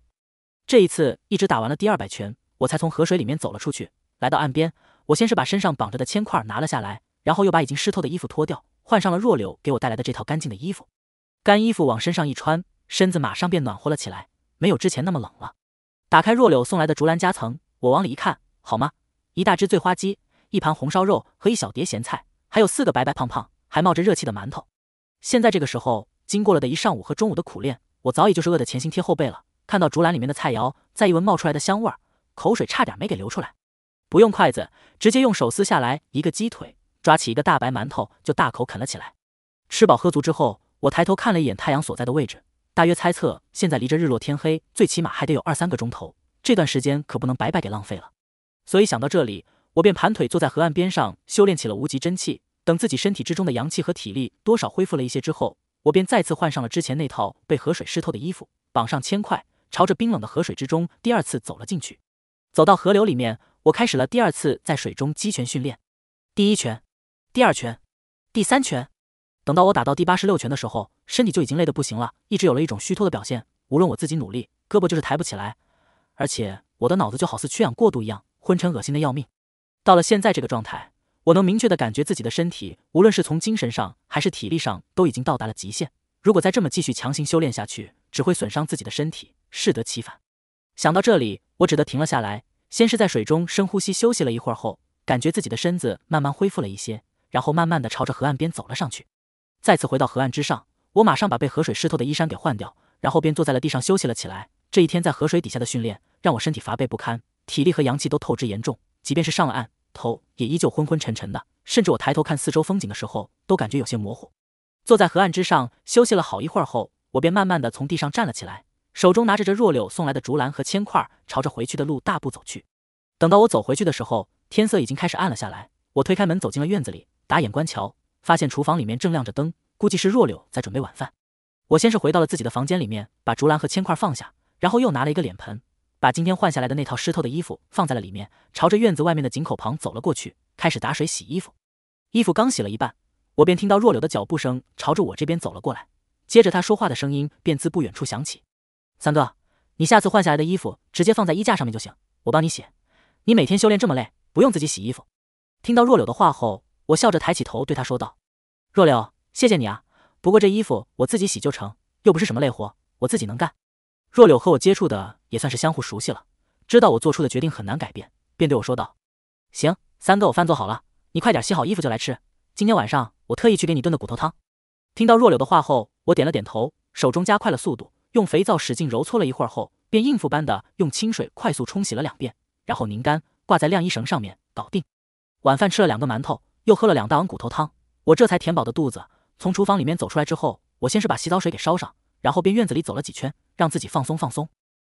这一次一直打完了第二百拳，我才从河水里面走了出去，来到岸边。我先是把身上绑着的铅块拿了下来，然后又把已经湿透的衣服脱掉，换上了若柳给我带来的这套干净的衣服。干衣服往身上一穿，身子马上便暖和了起来，没有之前那么冷了。打开若柳送来的竹篮夹层，我往里一看，好吗？一大只醉花鸡，一盘红烧肉和一小碟咸菜，还有四个白白胖胖还冒着热气的馒头。现在这个时候，经过了的一上午和中午的苦练，我早已就是饿得前心贴后背了。看到竹篮里面的菜肴，再一闻冒出来的香味儿，口水差点没给流出来。不用筷子，直接用手撕下来一个鸡腿，抓起一个大白馒头就大口啃了起来。吃饱喝足之后，我抬头看了一眼太阳所在的位置。大约猜测，现在离着日落天黑，最起码还得有二三个钟头。这段时间可不能白白给浪费了。所以想到这里，我便盘腿坐在河岸边上，修炼起了无极真气。等自己身体之中的阳气和体力多少恢复了一些之后，我便再次换上了之前那套被河水湿透的衣服，绑上铅块，朝着冰冷的河水之中第二次走了进去。走到河流里面，我开始了第二次在水中击拳训练。第一拳，第二拳，第三拳。等到我打到第八十六拳的时候，身体就已经累得不行了，一直有了一种虚脱的表现。无论我自己努力，胳膊就是抬不起来，而且我的脑子就好似缺氧过度一样，昏沉恶心的要命。到了现在这个状态，我能明确的感觉自己的身体，无论是从精神上还是体力上，都已经到达了极限。如果再这么继续强行修炼下去，只会损伤自己的身体，适得其反。想到这里，我只得停了下来，先是在水中深呼吸休息了一会儿后，感觉自己的身子慢慢恢复了一些，然后慢慢的朝着河岸边走了上去。再次回到河岸之上，我马上把被河水湿透的衣衫给换掉，然后便坐在了地上休息了起来。这一天在河水底下的训练让我身体乏惫不堪，体力和阳气都透支严重，即便是上了岸，头也依旧昏昏沉沉的，甚至我抬头看四周风景的时候都感觉有些模糊。坐在河岸之上休息了好一会儿后，我便慢慢的从地上站了起来，手中拿着着若柳送来的竹篮和铅块，朝着回去的路大步走去。等到我走回去的时候，天色已经开始暗了下来，我推开门走进了院子里，打眼观瞧。发现厨房里面正亮着灯，估计是若柳在准备晚饭。我先是回到了自己的房间里面，把竹篮和铅块放下，然后又拿了一个脸盆，把今天换下来的那套湿透的衣服放在了里面，朝着院子外面的井口旁走了过去，开始打水洗衣服。衣服刚洗了一半，我便听到若柳的脚步声朝着我这边走了过来，接着他说话的声音便自不远处响起：“三哥，你下次换下来的衣服直接放在衣架上面就行，我帮你洗。你每天修炼这么累，不用自己洗衣服。”听到若柳的话后，我笑着抬起头，对他说道：“若柳，谢谢你啊。不过这衣服我自己洗就成，又不是什么累活，我自己能干。”若柳和我接触的也算是相互熟悉了，知道我做出的决定很难改变，便对我说道：“行，三哥，我饭做好了，你快点洗好衣服就来吃。今天晚上我特意去给你炖的骨头汤。”听到若柳的话后，我点了点头，手中加快了速度，用肥皂使劲揉搓了一会儿后，便应付般的用清水快速冲洗了两遍，然后拧干，挂在晾衣绳上面，搞定。晚饭吃了两个馒头。又喝了两大碗骨头汤，我这才填饱的肚子。从厨房里面走出来之后，我先是把洗澡水给烧上，然后便院子里走了几圈，让自己放松放松。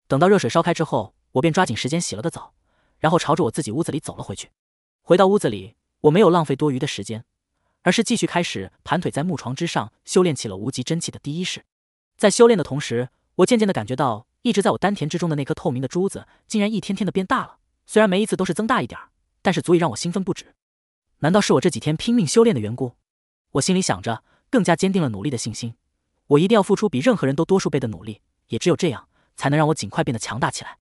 等到热水烧开之后，我便抓紧时间洗了个澡，然后朝着我自己屋子里走了回去。回到屋子里，我没有浪费多余的时间，而是继续开始盘腿在木床之上修炼起了无极真气的第一式。在修炼的同时，我渐渐的感觉到，一直在我丹田之中的那颗透明的珠子，竟然一天天的变大了。虽然每一次都是增大一点儿，但是足以让我兴奋不止。难道是我这几天拼命修炼的缘故？我心里想着，更加坚定了努力的信心。我一定要付出比任何人都多数倍的努力，也只有这样，才能让我尽快变得强大起来。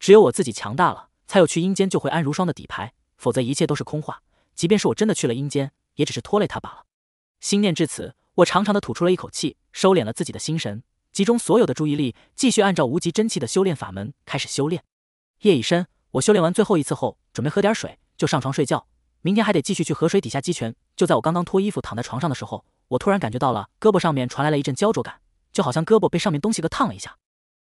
只有我自己强大了，才有去阴间救回安如霜的底牌。否则，一切都是空话。即便是我真的去了阴间，也只是拖累他罢了。心念至此，我长长的吐出了一口气，收敛了自己的心神，集中所有的注意力，继续按照无极真气的修炼法门开始修炼。夜已深，我修炼完最后一次后，准备喝点水，就上床睡觉。明天还得继续去河水底下击拳。就在我刚刚脱衣服躺在床上的时候，我突然感觉到了胳膊上面传来了一阵焦灼感，就好像胳膊被上面东西给烫了一下。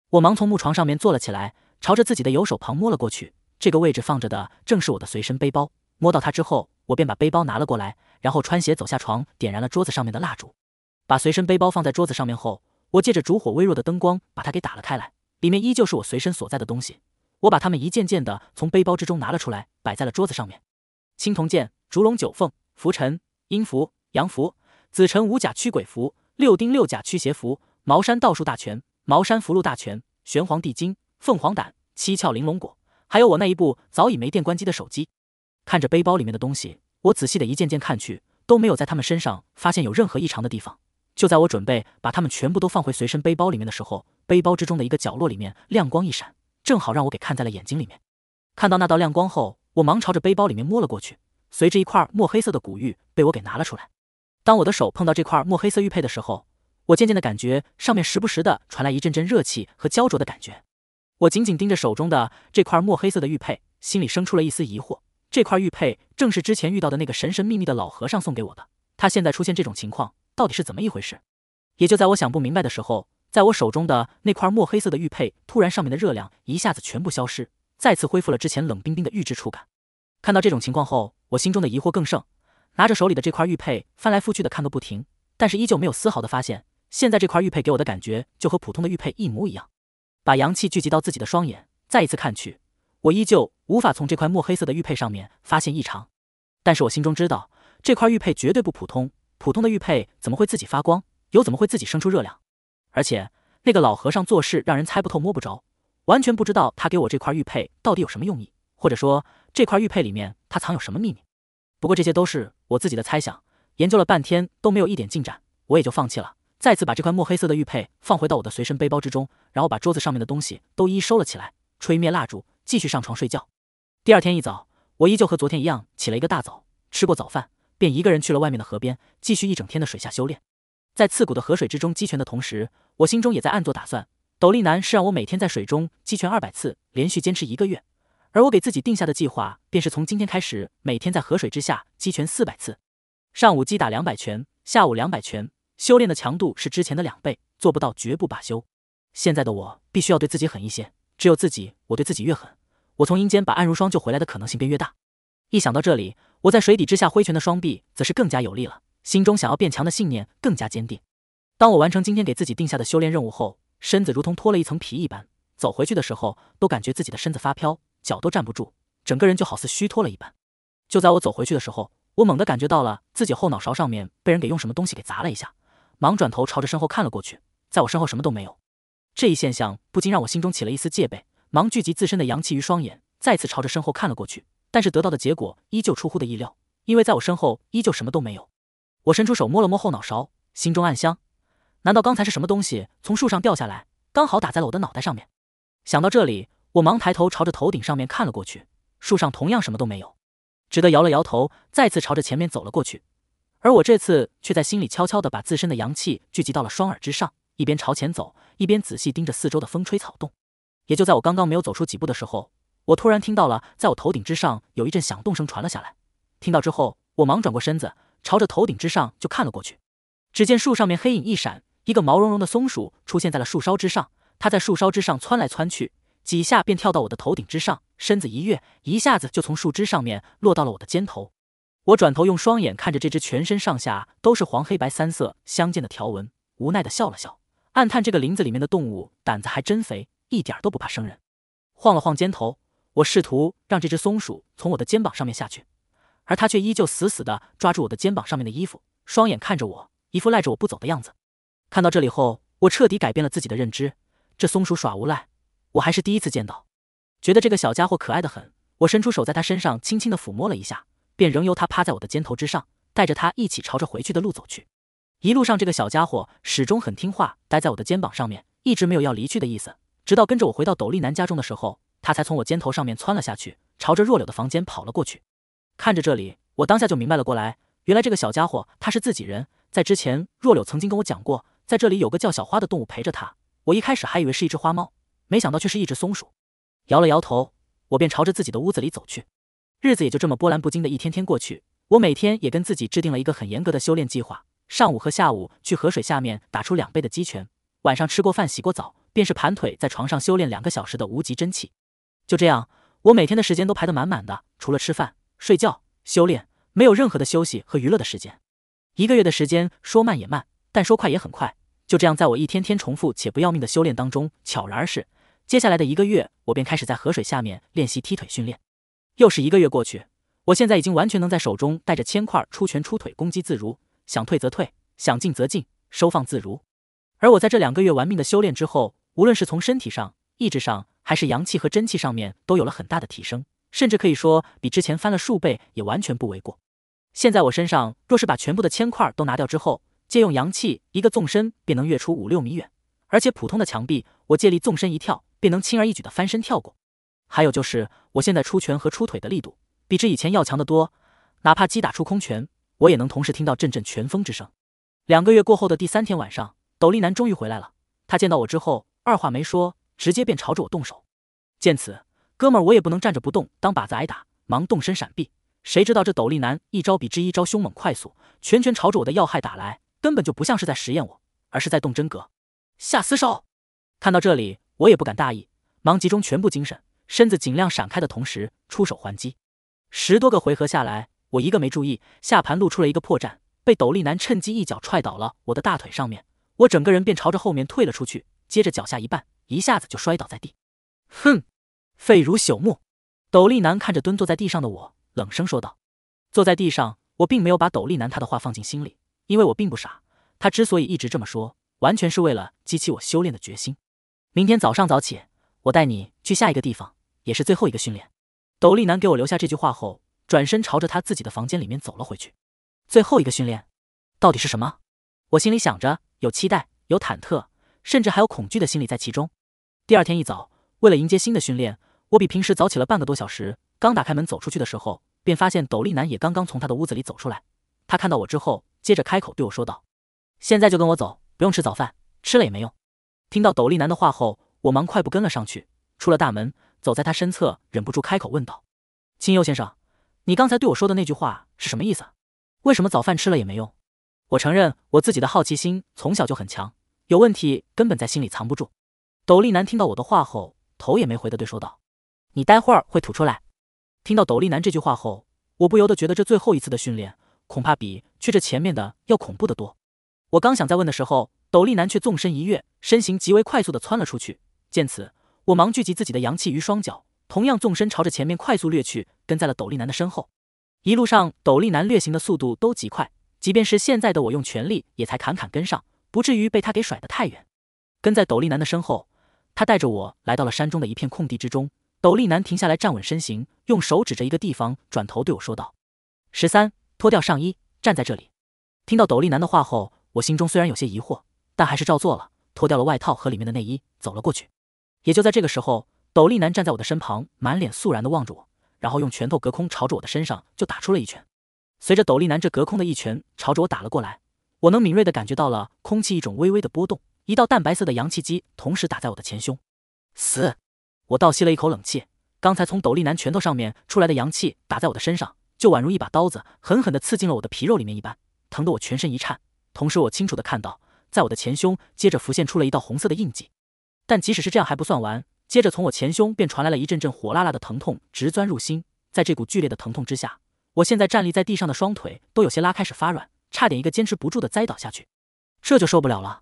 我忙从木床上面坐了起来，朝着自己的右手旁摸了过去。这个位置放着的正是我的随身背包。摸到它之后，我便把背包拿了过来，然后穿鞋走下床，点燃了桌子上面的蜡烛，把随身背包放在桌子上面后，我借着烛火微弱的灯光把它给打了开来。里面依旧是我随身所在的东西。我把它们一件件的从背包之中拿了出来，摆在了桌子上面。青铜剑、烛龙九凤拂尘、阴符、阳符、紫辰五甲驱鬼符、六丁六甲驱邪符、茅山道术大全、茅山符箓大全、玄黄地经、凤凰胆、七窍玲珑果，还有我那一部早已没电关机的手机。看着背包里面的东西，我仔细的一件件看去，都没有在他们身上发现有任何异常的地方。就在我准备把他们全部都放回随身背包里面的时候，背包之中的一个角落里面亮光一闪，正好让我给看在了眼睛里面。看到那道亮光后。我忙朝着背包里面摸了过去，随着一块墨黑色的古玉被我给拿了出来。当我的手碰到这块墨黑色玉佩的时候，我渐渐的感觉上面时不时的传来一阵阵热气和焦灼的感觉。我紧紧盯着手中的这块墨黑色的玉佩，心里生出了一丝疑惑。这块玉佩正是之前遇到的那个神神秘秘的老和尚送给我的，他现在出现这种情况，到底是怎么一回事？也就在我想不明白的时候，在我手中的那块墨黑色的玉佩突然上面的热量一下子全部消失。再次恢复了之前冷冰冰的玉质触感。看到这种情况后，我心中的疑惑更盛，拿着手里的这块玉佩翻来覆去的看个不停，但是依旧没有丝毫的发现。现在这块玉佩给我的感觉就和普通的玉佩一模一样。把阳气聚集到自己的双眼，再一次看去，我依旧无法从这块墨黑色的玉佩上面发现异常。但是我心中知道，这块玉佩绝对不普通。普通的玉佩怎么会自己发光？又怎么会自己生出热量？而且那个老和尚做事让人猜不透、摸不着。完全不知道他给我这块玉佩到底有什么用意，或者说这块玉佩里面他藏有什么秘密。不过这些都是我自己的猜想，研究了半天都没有一点进展，我也就放弃了。再次把这块墨黑色的玉佩放回到我的随身背包之中，然后把桌子上面的东西都一一收了起来，吹灭蜡烛，继续上床睡觉。第二天一早，我依旧和昨天一样起了一个大早，吃过早饭，便一个人去了外面的河边，继续一整天的水下修炼。在刺骨的河水之中击泉的同时，我心中也在暗做打算。斗笠男是让我每天在水中击拳二百次，连续坚持一个月。而我给自己定下的计划便是从今天开始，每天在河水之下击拳四百次，上午击打两百拳，下午两百拳，修炼的强度是之前的两倍，做不到绝不罢休。现在的我必须要对自己狠一些，只有自己，我对自己越狠，我从阴间把安如霜救回来的可能性便越大。一想到这里，我在水底之下挥拳的双臂则是更加有力了，心中想要变强的信念更加坚定。当我完成今天给自己定下的修炼任务后，身子如同脱了一层皮一般，走回去的时候都感觉自己的身子发飘，脚都站不住，整个人就好似虚脱了一般。就在我走回去的时候，我猛地感觉到了自己后脑勺上面被人给用什么东西给砸了一下，忙转头朝着身后看了过去，在我身后什么都没有。这一现象不禁让我心中起了一丝戒备，忙聚集自身的阳气于双眼，再次朝着身后看了过去，但是得到的结果依旧出乎的意料，因为在我身后依旧什么都没有。我伸出手摸了摸后脑勺，心中暗香，难道刚才是什么东西从树上掉下来，刚好打在了我的脑袋上面？想到这里，我忙抬头朝着头顶上面看了过去，树上同样什么都没有，只得摇了摇头，再次朝着前面走了过去。而我这次却在心里悄悄地把自身的阳气聚集到了双耳之上，一边朝前走，一边仔细盯着四周的风吹草动。也就在我刚刚没有走出几步的时候，我突然听到了在我头顶之上有一阵响动声传了下来。听到之后，我忙转过身子，朝着头顶之上就看了过去，只见树上面黑影一闪。一个毛茸茸的松鼠出现在了树梢之上，它在树梢之上窜来窜去，几下便跳到我的头顶之上，身子一跃，一下子就从树枝上面落到了我的肩头。我转头用双眼看着这只全身上下都是黄黑白三色相间的条纹，无奈的笑了笑，暗叹这个林子里面的动物胆子还真肥，一点都不怕生人。晃了晃肩头，我试图让这只松鼠从我的肩膀上面下去，而它却依旧死死的抓住我的肩膀上面的衣服，双眼看着我，一副赖着我不走的样子。看到这里后，我彻底改变了自己的认知。这松鼠耍无赖，我还是第一次见到。觉得这个小家伙可爱的很，我伸出手，在他身上轻轻的抚摸了一下，便仍由他趴在我的肩头之上，带着他一起朝着回去的路走去。一路上，这个小家伙始终很听话，待在我的肩膀上面，一直没有要离去的意思。直到跟着我回到斗笠男家中的时候，他才从我肩头上面窜了下去，朝着若柳的房间跑了过去。看着这里，我当下就明白了过来，原来这个小家伙他是自己人，在之前若柳曾经跟我讲过。在这里有个叫小花的动物陪着他，我一开始还以为是一只花猫，没想到却是一只松鼠。摇了摇头，我便朝着自己的屋子里走去。日子也就这么波澜不惊的一天天过去，我每天也跟自己制定了一个很严格的修炼计划：上午和下午去河水下面打出两倍的鸡拳，晚上吃过饭洗过澡，便是盘腿在床上修炼两个小时的无极真气。就这样，我每天的时间都排得满满的，除了吃饭、睡觉、修炼，没有任何的休息和娱乐的时间。一个月的时间，说慢也慢。但说快也很快，就这样，在我一天天重复且不要命的修炼当中，悄然而逝。接下来的一个月，我便开始在河水下面练习踢腿训练。又是一个月过去，我现在已经完全能在手中带着铅块出拳出腿攻击自如，想退则退，想进则进，收放自如。而我在这两个月玩命的修炼之后，无论是从身体上、意志上，还是阳气和真气上面，都有了很大的提升，甚至可以说比之前翻了数倍，也完全不为过。现在我身上若是把全部的铅块都拿掉之后，借用阳气，一个纵身便能跃出五六米远，而且普通的墙壁，我借力纵身一跳便能轻而易举的翻身跳过。还有就是我现在出拳和出腿的力度比之以前要强得多，哪怕击打出空拳，我也能同时听到阵阵拳风之声。两个月过后的第三天晚上，斗笠男终于回来了。他见到我之后，二话没说，直接便朝着我动手。见此，哥们我也不能站着不动当靶子挨打，忙动身闪避。谁知道这斗笠男一招比之一招凶猛快速，拳拳朝着我的要害打来。根本就不像是在实验我，而是在动真格、下死手。看到这里，我也不敢大意，忙集中全部精神，身子尽量闪开的同时出手还击。十多个回合下来，我一个没注意，下盘露出了一个破绽，被斗笠男趁机一脚踹倒了我的大腿上面，我整个人便朝着后面退了出去，接着脚下一绊，一下子就摔倒在地。哼，废如朽木。斗笠男看着蹲坐在地上的我，冷声说道。坐在地上，我并没有把斗笠男他的话放进心里。因为我并不傻，他之所以一直这么说，完全是为了激起我修炼的决心。明天早上早起，我带你去下一个地方，也是最后一个训练。斗笠男给我留下这句话后，转身朝着他自己的房间里面走了回去。最后一个训练，到底是什么？我心里想着，有期待，有忐忑，甚至还有恐惧的心理在其中。第二天一早，为了迎接新的训练，我比平时早起了半个多小时。刚打开门走出去的时候，便发现斗笠男也刚刚从他的屋子里走出来。他看到我之后。接着开口对我说道：“现在就跟我走，不用吃早饭，吃了也没用。”听到斗笠男的话后，我忙快步跟了上去。出了大门，走在他身侧，忍不住开口问道：“清佑先生，你刚才对我说的那句话是什么意思？为什么早饭吃了也没用？”我承认我自己的好奇心从小就很强，有问题根本在心里藏不住。斗笠男听到我的话后，头也没回的对说道：“你待会儿会吐出来。”听到斗笠男这句话后，我不由得觉得这最后一次的训练。恐怕比去这前面的要恐怖得多。我刚想再问的时候，斗笠男却纵身一跃，身形极为快速的窜了出去。见此，我忙聚集自己的阳气于双脚，同样纵身朝着前面快速掠去，跟在了斗笠男的身后。一路上，斗笠男掠行的速度都极快，即便是现在的我用全力，也才砍砍跟上，不至于被他给甩得太远。跟在斗笠男的身后，他带着我来到了山中的一片空地之中。斗笠男停下来，站稳身形，用手指着一个地方，转头对我说道：“十三。”脱掉上衣，站在这里。听到斗笠男的话后，我心中虽然有些疑惑，但还是照做了，脱掉了外套和里面的内衣，走了过去。也就在这个时候，斗笠男站在我的身旁，满脸肃然的望着我，然后用拳头隔空朝着我的身上就打出了一拳。随着斗笠男这隔空的一拳朝着我打了过来，我能敏锐的感觉到了空气一种微微的波动，一道淡白色的阳气机同时打在我的前胸。死！我倒吸了一口冷气，刚才从斗笠男拳头上面出来的阳气打在我的身上。就宛如一把刀子狠狠地刺进了我的皮肉里面一般，疼得我全身一颤。同时，我清楚地看到，在我的前胸接着浮现出了一道红色的印记。但即使是这样还不算完，接着从我前胸便传来了一阵阵火辣辣的疼痛，直钻入心。在这股剧烈的疼痛之下，我现在站立在地上的双腿都有些拉开始发软，差点一个坚持不住的栽倒下去。这就受不了了！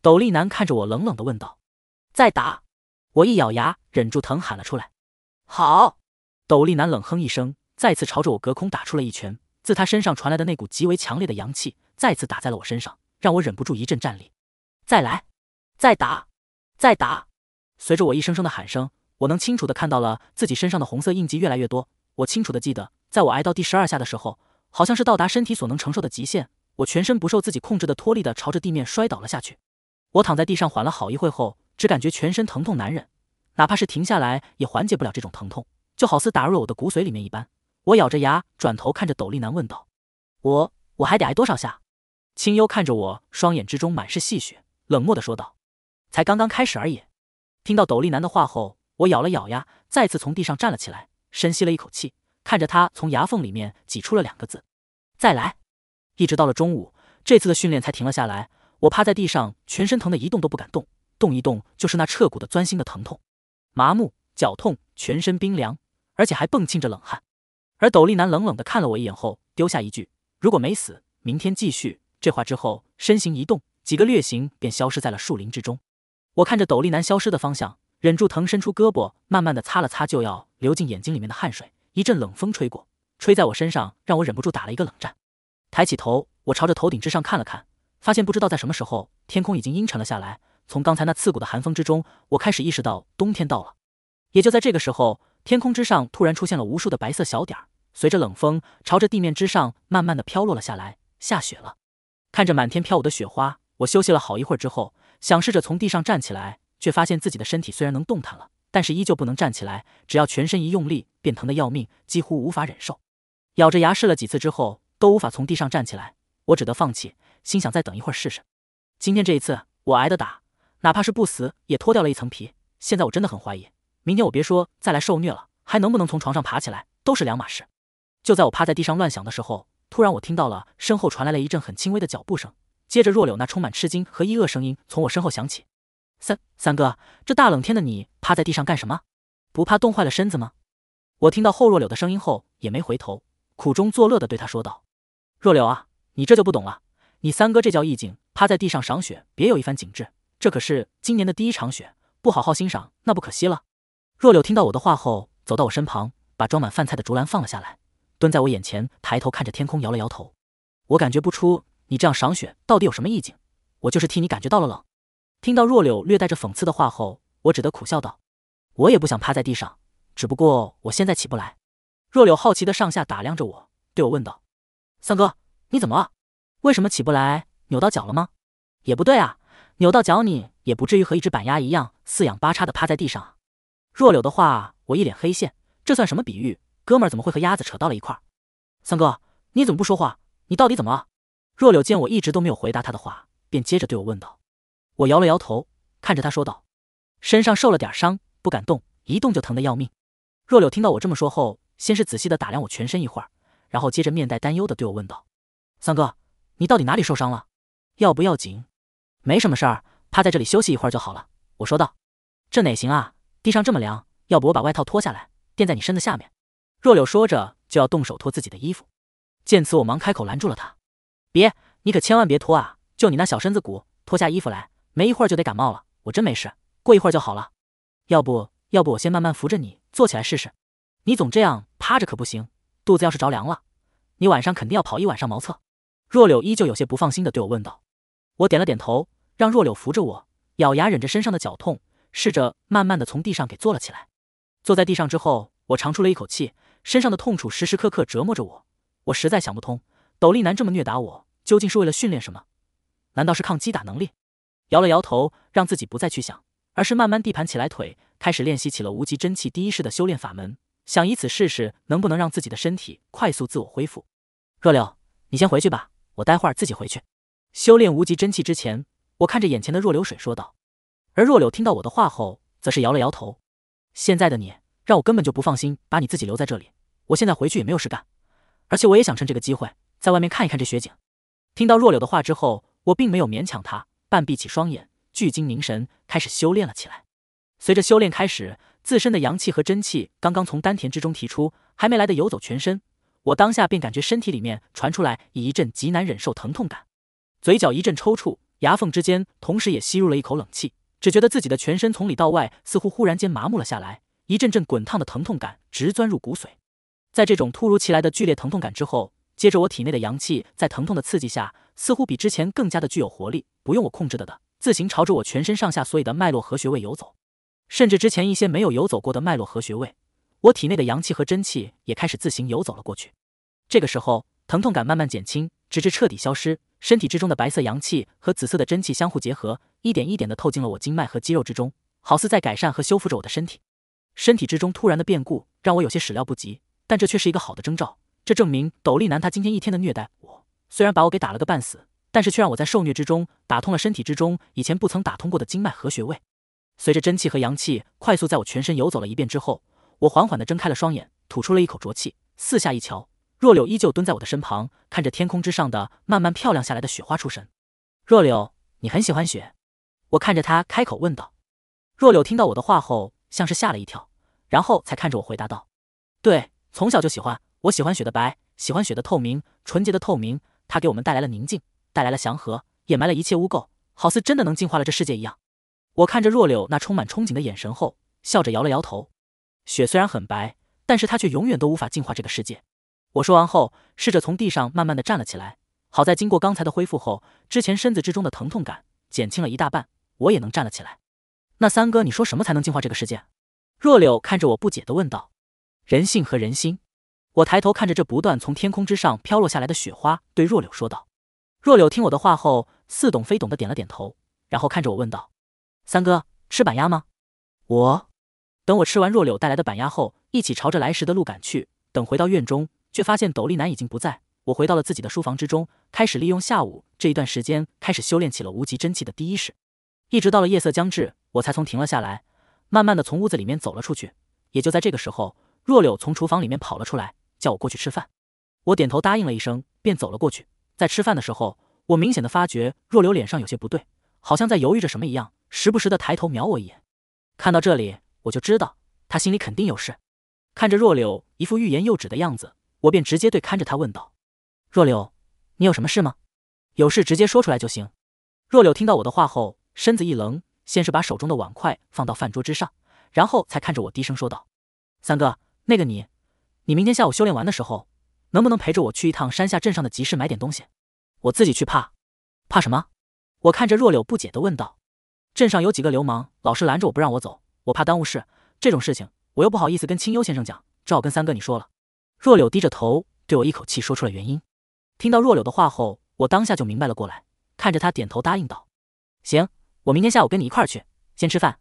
斗笠男看着我，冷冷地问道：“再打！”我一咬牙，忍住疼喊了出来：“好！”斗笠男冷哼一声。再次朝着我隔空打出了一拳，自他身上传来的那股极为强烈的阳气再次打在了我身上，让我忍不住一阵战栗。再来，再打，再打！随着我一声声的喊声，我能清楚的看到了自己身上的红色印记越来越多。我清楚的记得，在我挨到第十二下的时候，好像是到达身体所能承受的极限，我全身不受自己控制的脱力的朝着地面摔倒了下去。我躺在地上缓了好一会后，只感觉全身疼痛难忍，哪怕是停下来也缓解不了这种疼痛，就好似打入了我的骨髓里面一般。我咬着牙转头看着斗笠男问道：“我我还得挨多少下？”清幽看着我，双眼之中满是戏谑，冷漠的说道：“才刚刚开始而已。”听到斗笠男的话后，我咬了咬牙，再次从地上站了起来，深吸了一口气，看着他从牙缝里面挤出了两个字：“再来。”一直到了中午，这次的训练才停了下来。我趴在地上，全身疼得一动都不敢动，动一动就是那彻骨的钻心的疼痛，麻木、脚痛、全身冰凉，而且还迸沁着冷汗。而斗笠男冷冷的看了我一眼后，丢下一句：“如果没死，明天继续。”这话之后，身形一动，几个掠行便消失在了树林之中。我看着斗笠男消失的方向，忍住疼，伸出胳膊，慢慢的擦了擦就要流进眼睛里面的汗水。一阵冷风吹过，吹在我身上，让我忍不住打了一个冷战。抬起头，我朝着头顶之上看了看，发现不知道在什么时候，天空已经阴沉了下来。从刚才那刺骨的寒风之中，我开始意识到冬天到了。也就在这个时候，天空之上突然出现了无数的白色小点。随着冷风朝着地面之上慢慢的飘落了下来，下雪了。看着满天飘舞的雪花，我休息了好一会儿之后，想试着从地上站起来，却发现自己的身体虽然能动弹了，但是依旧不能站起来。只要全身一用力，便疼得要命，几乎无法忍受。咬着牙试了几次之后，都无法从地上站起来，我只得放弃，心想再等一会儿试试。今天这一次我挨的打，哪怕是不死也脱掉了一层皮。现在我真的很怀疑，明天我别说再来受虐了，还能不能从床上爬起来都是两码事。就在我趴在地上乱想的时候，突然我听到了身后传来了一阵很轻微的脚步声，接着若柳那充满吃惊和疑恶声音从我身后响起：“三三哥，这大冷天的，你趴在地上干什么？不怕冻坏了身子吗？”我听到后若柳的声音后，也没回头，苦中作乐的对他说道：“若柳啊，你这就不懂了，你三哥这叫意境，趴在地上赏雪，别有一番景致。这可是今年的第一场雪，不好好欣赏，那不可惜了。”若柳听到我的话后，走到我身旁，把装满饭菜的竹篮放了下来。蹲在我眼前，抬头看着天空，摇了摇头。我感觉不出你这样赏雪到底有什么意境，我就是替你感觉到了冷。听到若柳略带着讽刺的话后，我只得苦笑道：“我也不想趴在地上，只不过我现在起不来。”若柳好奇的上下打量着我，对我问道：“三哥，你怎么了？为什么起不来？扭到脚了吗？也不对啊，扭到脚你也不至于和一只板鸭一样四仰八叉的趴在地上啊！”若柳的话，我一脸黑线，这算什么比喻？哥们儿怎么会和鸭子扯到了一块儿？三哥，你怎么不说话？你到底怎么了？若柳见我一直都没有回答他的话，便接着对我问道。我摇了摇头，看着他说道：“身上受了点伤，不敢动，一动就疼的要命。”若柳听到我这么说后，先是仔细的打量我全身一会儿，然后接着面带担忧的对我问道：“三哥，你到底哪里受伤了？要不要紧？”“没什么事儿，趴在这里休息一会儿就好了。”我说道。“这哪行啊？地上这么凉，要不我把外套脱下来垫在你身子下面。”若柳说着就要动手脱自己的衣服，见此我忙开口拦住了他：“别，你可千万别脱啊！就你那小身子骨，脱下衣服来，没一会儿就得感冒了。我真没事，过一会儿就好了。要不要不我先慢慢扶着你坐起来试试？你总这样趴着可不行，肚子要是着凉了，你晚上肯定要跑一晚上茅厕。”若柳依旧有些不放心的对我问道。我点了点头，让若柳扶着我，咬牙忍着身上的绞痛，试着慢慢的从地上给坐了起来。坐在地上之后，我长出了一口气。身上的痛楚时时刻刻折磨着我，我实在想不通，斗笠男这么虐打我，究竟是为了训练什么？难道是抗击打能力？摇了摇头，让自己不再去想，而是慢慢地盘起来腿，开始练习起了无极真气第一式的修炼法门，想以此试试能不能让自己的身体快速自我恢复。若柳，你先回去吧，我待会儿自己回去。修炼无极真气之前，我看着眼前的若流水说道。而若柳听到我的话后，则是摇了摇头。现在的你。让我根本就不放心把你自己留在这里，我现在回去也没有事干，而且我也想趁这个机会在外面看一看这雪景。听到若柳的话之后，我并没有勉强他，半闭起双眼，聚精凝神，开始修炼了起来。随着修炼开始，自身的阳气和真气刚刚从丹田之中提出，还没来得游走全身，我当下便感觉身体里面传出来一阵极难忍受疼痛感，嘴角一阵抽搐，牙缝之间同时也吸入了一口冷气，只觉得自己的全身从里到外似乎忽然间麻木了下来。一阵阵滚烫的疼痛感直钻入骨髓，在这种突如其来的剧烈疼痛感之后，接着我体内的阳气在疼痛的刺激下，似乎比之前更加的具有活力，不用我控制的的，自行朝着我全身上下所有的脉络和穴位游走，甚至之前一些没有游走过的脉络和穴位，我体内的阳气和真气也开始自行游走了过去。这个时候，疼痛感慢慢减轻，直至彻底消失。身体之中的白色阳气和紫色的真气相互结合，一点一点的透进了我经脉和肌肉之中，好似在改善和修复着我的身体。身体之中突然的变故让我有些始料不及，但这却是一个好的征兆。这证明斗笠男他今天一天的虐待我，虽然把我给打了个半死，但是却让我在受虐之中打通了身体之中以前不曾打通过的经脉和穴位。随着真气和阳气快速在我全身游走了一遍之后，我缓缓地睁开了双眼，吐出了一口浊气，四下一瞧，若柳依旧蹲在我的身旁，看着天空之上的慢慢漂亮下来的雪花出神。若柳，你很喜欢雪？我看着他开口问道。若柳听到我的话后。像是吓了一跳，然后才看着我回答道：“对，从小就喜欢。我喜欢雪的白，喜欢雪的透明，纯洁的透明。它给我们带来了宁静，带来了祥和，掩埋了一切污垢，好似真的能净化了这世界一样。”我看着若柳那充满憧憬的眼神后，笑着摇了摇头。雪虽然很白，但是它却永远都无法净化这个世界。我说完后，试着从地上慢慢的站了起来。好在经过刚才的恢复后，之前身子之中的疼痛感减轻了一大半，我也能站了起来。那三哥，你说什么才能净化这个世界？若柳看着我不解的问道。人性和人心。我抬头看着这不断从天空之上飘落下来的雪花，对若柳说道。若柳听我的话后，似懂非懂的点了点头，然后看着我问道：“三哥，吃板鸭吗？”我等我吃完若柳带来的板鸭后，一起朝着来时的路赶去。等回到院中，却发现斗笠男已经不在。我回到了自己的书房之中，开始利用下午这一段时间开始修炼起了无极真气的第一式。一直到了夜色将至。我才从停了下来，慢慢的从屋子里面走了出去。也就在这个时候，若柳从厨房里面跑了出来，叫我过去吃饭。我点头答应了一声，便走了过去。在吃饭的时候，我明显的发觉若柳脸上有些不对，好像在犹豫着什么一样，时不时的抬头瞄我一眼。看到这里，我就知道她心里肯定有事。看着若柳一副欲言又止的样子，我便直接对看着她问道：“若柳，你有什么事吗？有事直接说出来就行。”若柳听到我的话后，身子一冷，先是把手中的碗筷放到饭桌之上，然后才看着我低声说道：“三哥，那个你，你明天下午修炼完的时候，能不能陪着我去一趟山下镇上的集市买点东西？我自己去怕，怕什么？”我看着若柳不解的问道。镇上有几个流氓，老是拦着我不让我走，我怕耽误事。这种事情我又不好意思跟清幽先生讲，只好跟三哥你说了。若柳低着头，对我一口气说出了原因。听到若柳的话后，我当下就明白了过来，看着他点头答应道：“行。”我明天下午跟你一块儿去。先吃饭，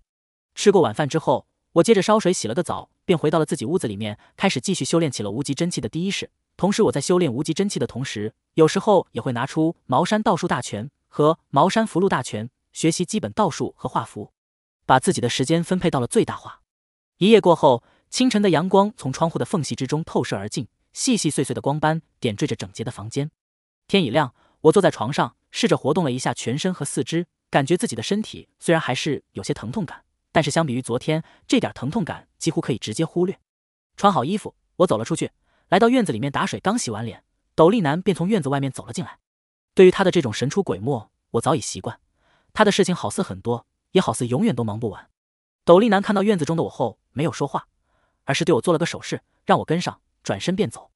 吃过晚饭之后，我接着烧水洗了个澡，便回到了自己屋子里面，开始继续修炼起了无极真气的第一式。同时，我在修炼无极真气的同时，有时候也会拿出《茅山道术大全》和《茅山符箓大全》，学习基本道术和画符，把自己的时间分配到了最大化。一夜过后，清晨的阳光从窗户的缝隙之中透射而进，细细碎碎的光斑点缀着整洁的房间。天已亮，我坐在床上，试着活动了一下全身和四肢。感觉自己的身体虽然还是有些疼痛感，但是相比于昨天，这点疼痛感几乎可以直接忽略。穿好衣服，我走了出去，来到院子里面打水，刚洗完脸，斗笠男便从院子外面走了进来。对于他的这种神出鬼没，我早已习惯。他的事情好似很多，也好似永远都忙不完。斗笠男看到院子中的我后，没有说话，而是对我做了个手势，让我跟上，转身便走。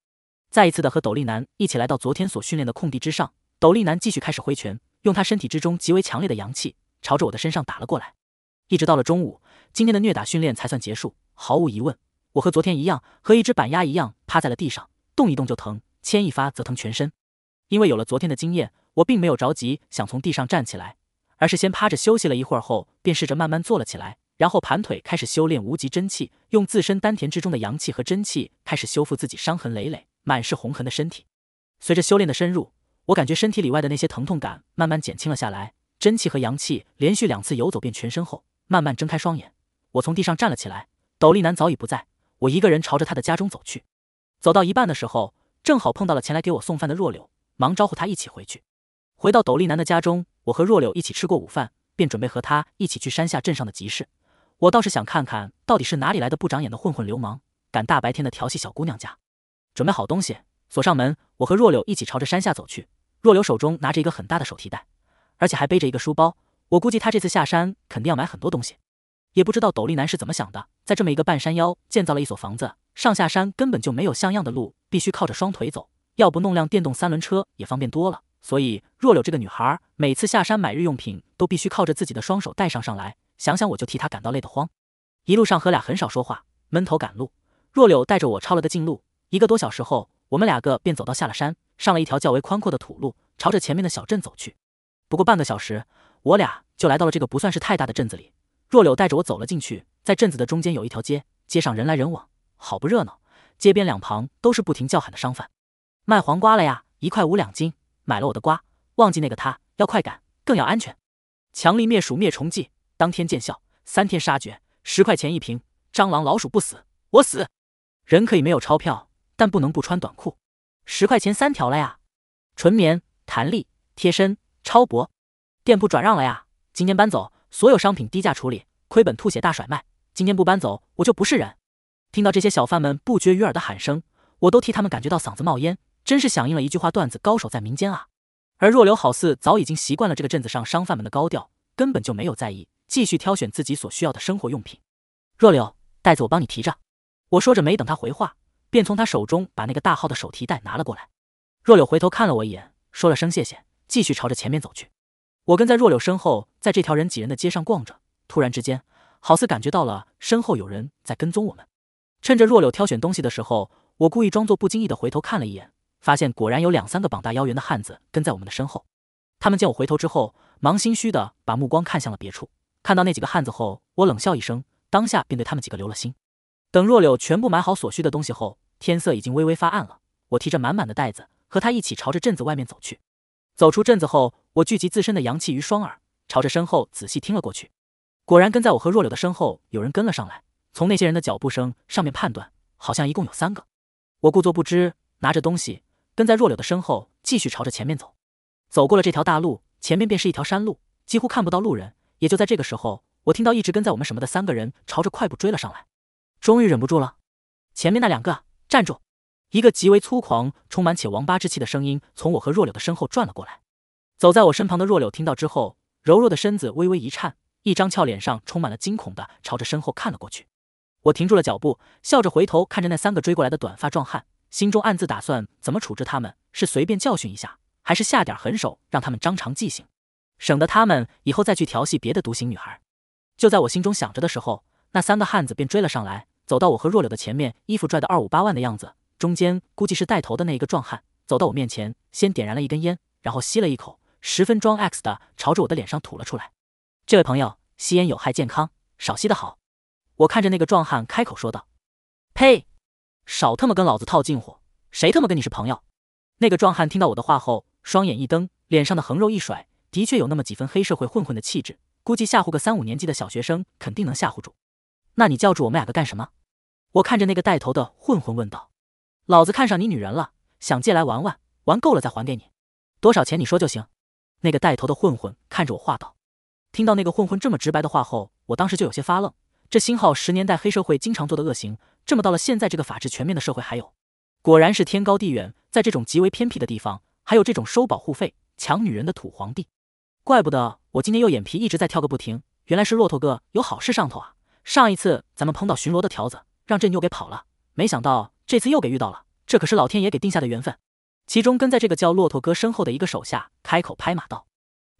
再一次的和斗笠男一起来到昨天所训练的空地之上，斗笠男继续开始挥拳。用他身体之中极为强烈的阳气朝着我的身上打了过来，一直到了中午，今天的虐打训练才算结束。毫无疑问，我和昨天一样，和一只板鸭一样趴在了地上，动一动就疼，牵一发则疼全身。因为有了昨天的经验，我并没有着急想从地上站起来，而是先趴着休息了一会儿，后便试着慢慢坐了起来，然后盘腿开始修炼无极真气，用自身丹田之中的阳气和真气开始修复自己伤痕累累、满是红痕的身体。随着修炼的深入。我感觉身体里外的那些疼痛感慢慢减轻了下来，真气和阳气连续两次游走遍全身后，慢慢睁开双眼。我从地上站了起来，斗笠男早已不在，我一个人朝着他的家中走去。走到一半的时候，正好碰到了前来给我送饭的若柳，忙招呼他一起回去。回到斗笠男的家中，我和若柳一起吃过午饭，便准备和他一起去山下镇上的集市。我倒是想看看到底是哪里来的不长眼的混混流氓，敢大白天的调戏小姑娘家。准备好东西，锁上门，我和若柳一起朝着山下走去。若柳手中拿着一个很大的手提袋，而且还背着一个书包，我估计她这次下山肯定要买很多东西。也不知道斗笠男是怎么想的，在这么一个半山腰建造了一所房子，上下山根本就没有像样的路，必须靠着双腿走，要不弄辆电动三轮车也方便多了。所以若柳这个女孩每次下山买日用品都必须靠着自己的双手带上上来，想想我就替她感到累得慌。一路上，哥俩很少说话，闷头赶路。若柳带着我抄了个近路，一个多小时后，我们两个便走到下了山。上了一条较为宽阔的土路，朝着前面的小镇走去。不过半个小时，我俩就来到了这个不算是太大的镇子里。若柳带着我走了进去，在镇子的中间有一条街，街上人来人往，好不热闹。街边两旁都是不停叫喊的商贩，卖黄瓜了呀，一块五两斤，买了我的瓜。忘记那个他，要快感更要安全。强力灭鼠灭虫剂，当天见效，三天杀绝，十块钱一瓶，蟑螂老鼠不死，我死。人可以没有钞票，但不能不穿短裤。十块钱三条了呀，纯棉、弹力、贴身、超薄，店铺转让了呀，今天搬走，所有商品低价处理，亏本吐血大甩卖，今天不搬走我就不是人。听到这些小贩们不绝于耳的喊声，我都替他们感觉到嗓子冒烟，真是响应了一句话段子，高手在民间啊。而若柳好似早已经习惯了这个镇子上商贩们的高调，根本就没有在意，继续挑选自己所需要的生活用品。若柳，袋子我帮你提着。我说着，没等他回话。便从他手中把那个大号的手提袋拿了过来，若柳回头看了我一眼，说了声谢谢，继续朝着前面走去。我跟在若柳身后，在这条人挤人的街上逛着。突然之间，好似感觉到了身后有人在跟踪我们。趁着若柳挑选东西的时候，我故意装作不经意的回头看了一眼，发现果然有两三个膀大腰圆的汉子跟在我们的身后。他们见我回头之后，忙心虚的把目光看向了别处。看到那几个汉子后，我冷笑一声，当下便对他们几个留了心。等若柳全部买好所需的东西后，天色已经微微发暗了。我提着满满的袋子，和他一起朝着镇子外面走去。走出镇子后，我聚集自身的阳气与双耳，朝着身后仔细听了过去。果然，跟在我和若柳的身后，有人跟了上来。从那些人的脚步声上面判断，好像一共有三个。我故作不知，拿着东西跟在若柳的身后，继续朝着前面走。走过了这条大路，前面便是一条山路，几乎看不到路人。也就在这个时候，我听到一直跟在我们什么的三个人，朝着快步追了上来。终于忍不住了，前面那两个站住！一个极为粗狂、充满且王八之气的声音从我和若柳的身后转了过来。走在我身旁的若柳听到之后，柔弱的身子微微一颤，一张俏脸上充满了惊恐的朝着身后看了过去。我停住了脚步，笑着回头看着那三个追过来的短发壮汉，心中暗自打算怎么处置他们：是随便教训一下，还是下点狠手让他们长长记性，省得他们以后再去调戏别的独行女孩？就在我心中想着的时候，那三个汉子便追了上来。走到我和若柳的前面，衣服拽得二五八万的样子。中间估计是带头的那一个壮汉，走到我面前，先点燃了一根烟，然后吸了一口，十分装 X 的朝着我的脸上吐了出来。这位朋友，吸烟有害健康，少吸的好。我看着那个壮汉开口说道：“呸，少他妈跟老子套近乎，谁他妈跟你是朋友？”那个壮汉听到我的话后，双眼一瞪，脸上的横肉一甩，的确有那么几分黑社会混混的气质，估计吓唬个三五年级的小学生肯定能吓唬住。那你叫住我们两个干什么？我看着那个带头的混混问道：“老子看上你女人了，想借来玩玩，玩够了再还给你，多少钱你说就行。”那个带头的混混看着我话道：“听到那个混混这么直白的话后，我当时就有些发愣。这新号十年代黑社会经常做的恶行，这么到了现在这个法治全面的社会还有？果然是天高地远，在这种极为偏僻的地方，还有这种收保护费、抢女人的土皇帝，怪不得我今天右眼皮一直在跳个不停。原来是骆驼哥有好事上头啊！上一次咱们碰到巡逻的条子。”让这妞给跑了，没想到这次又给遇到了，这可是老天爷给定下的缘分。其中跟在这个叫骆驼哥身后的一个手下开口拍马道：“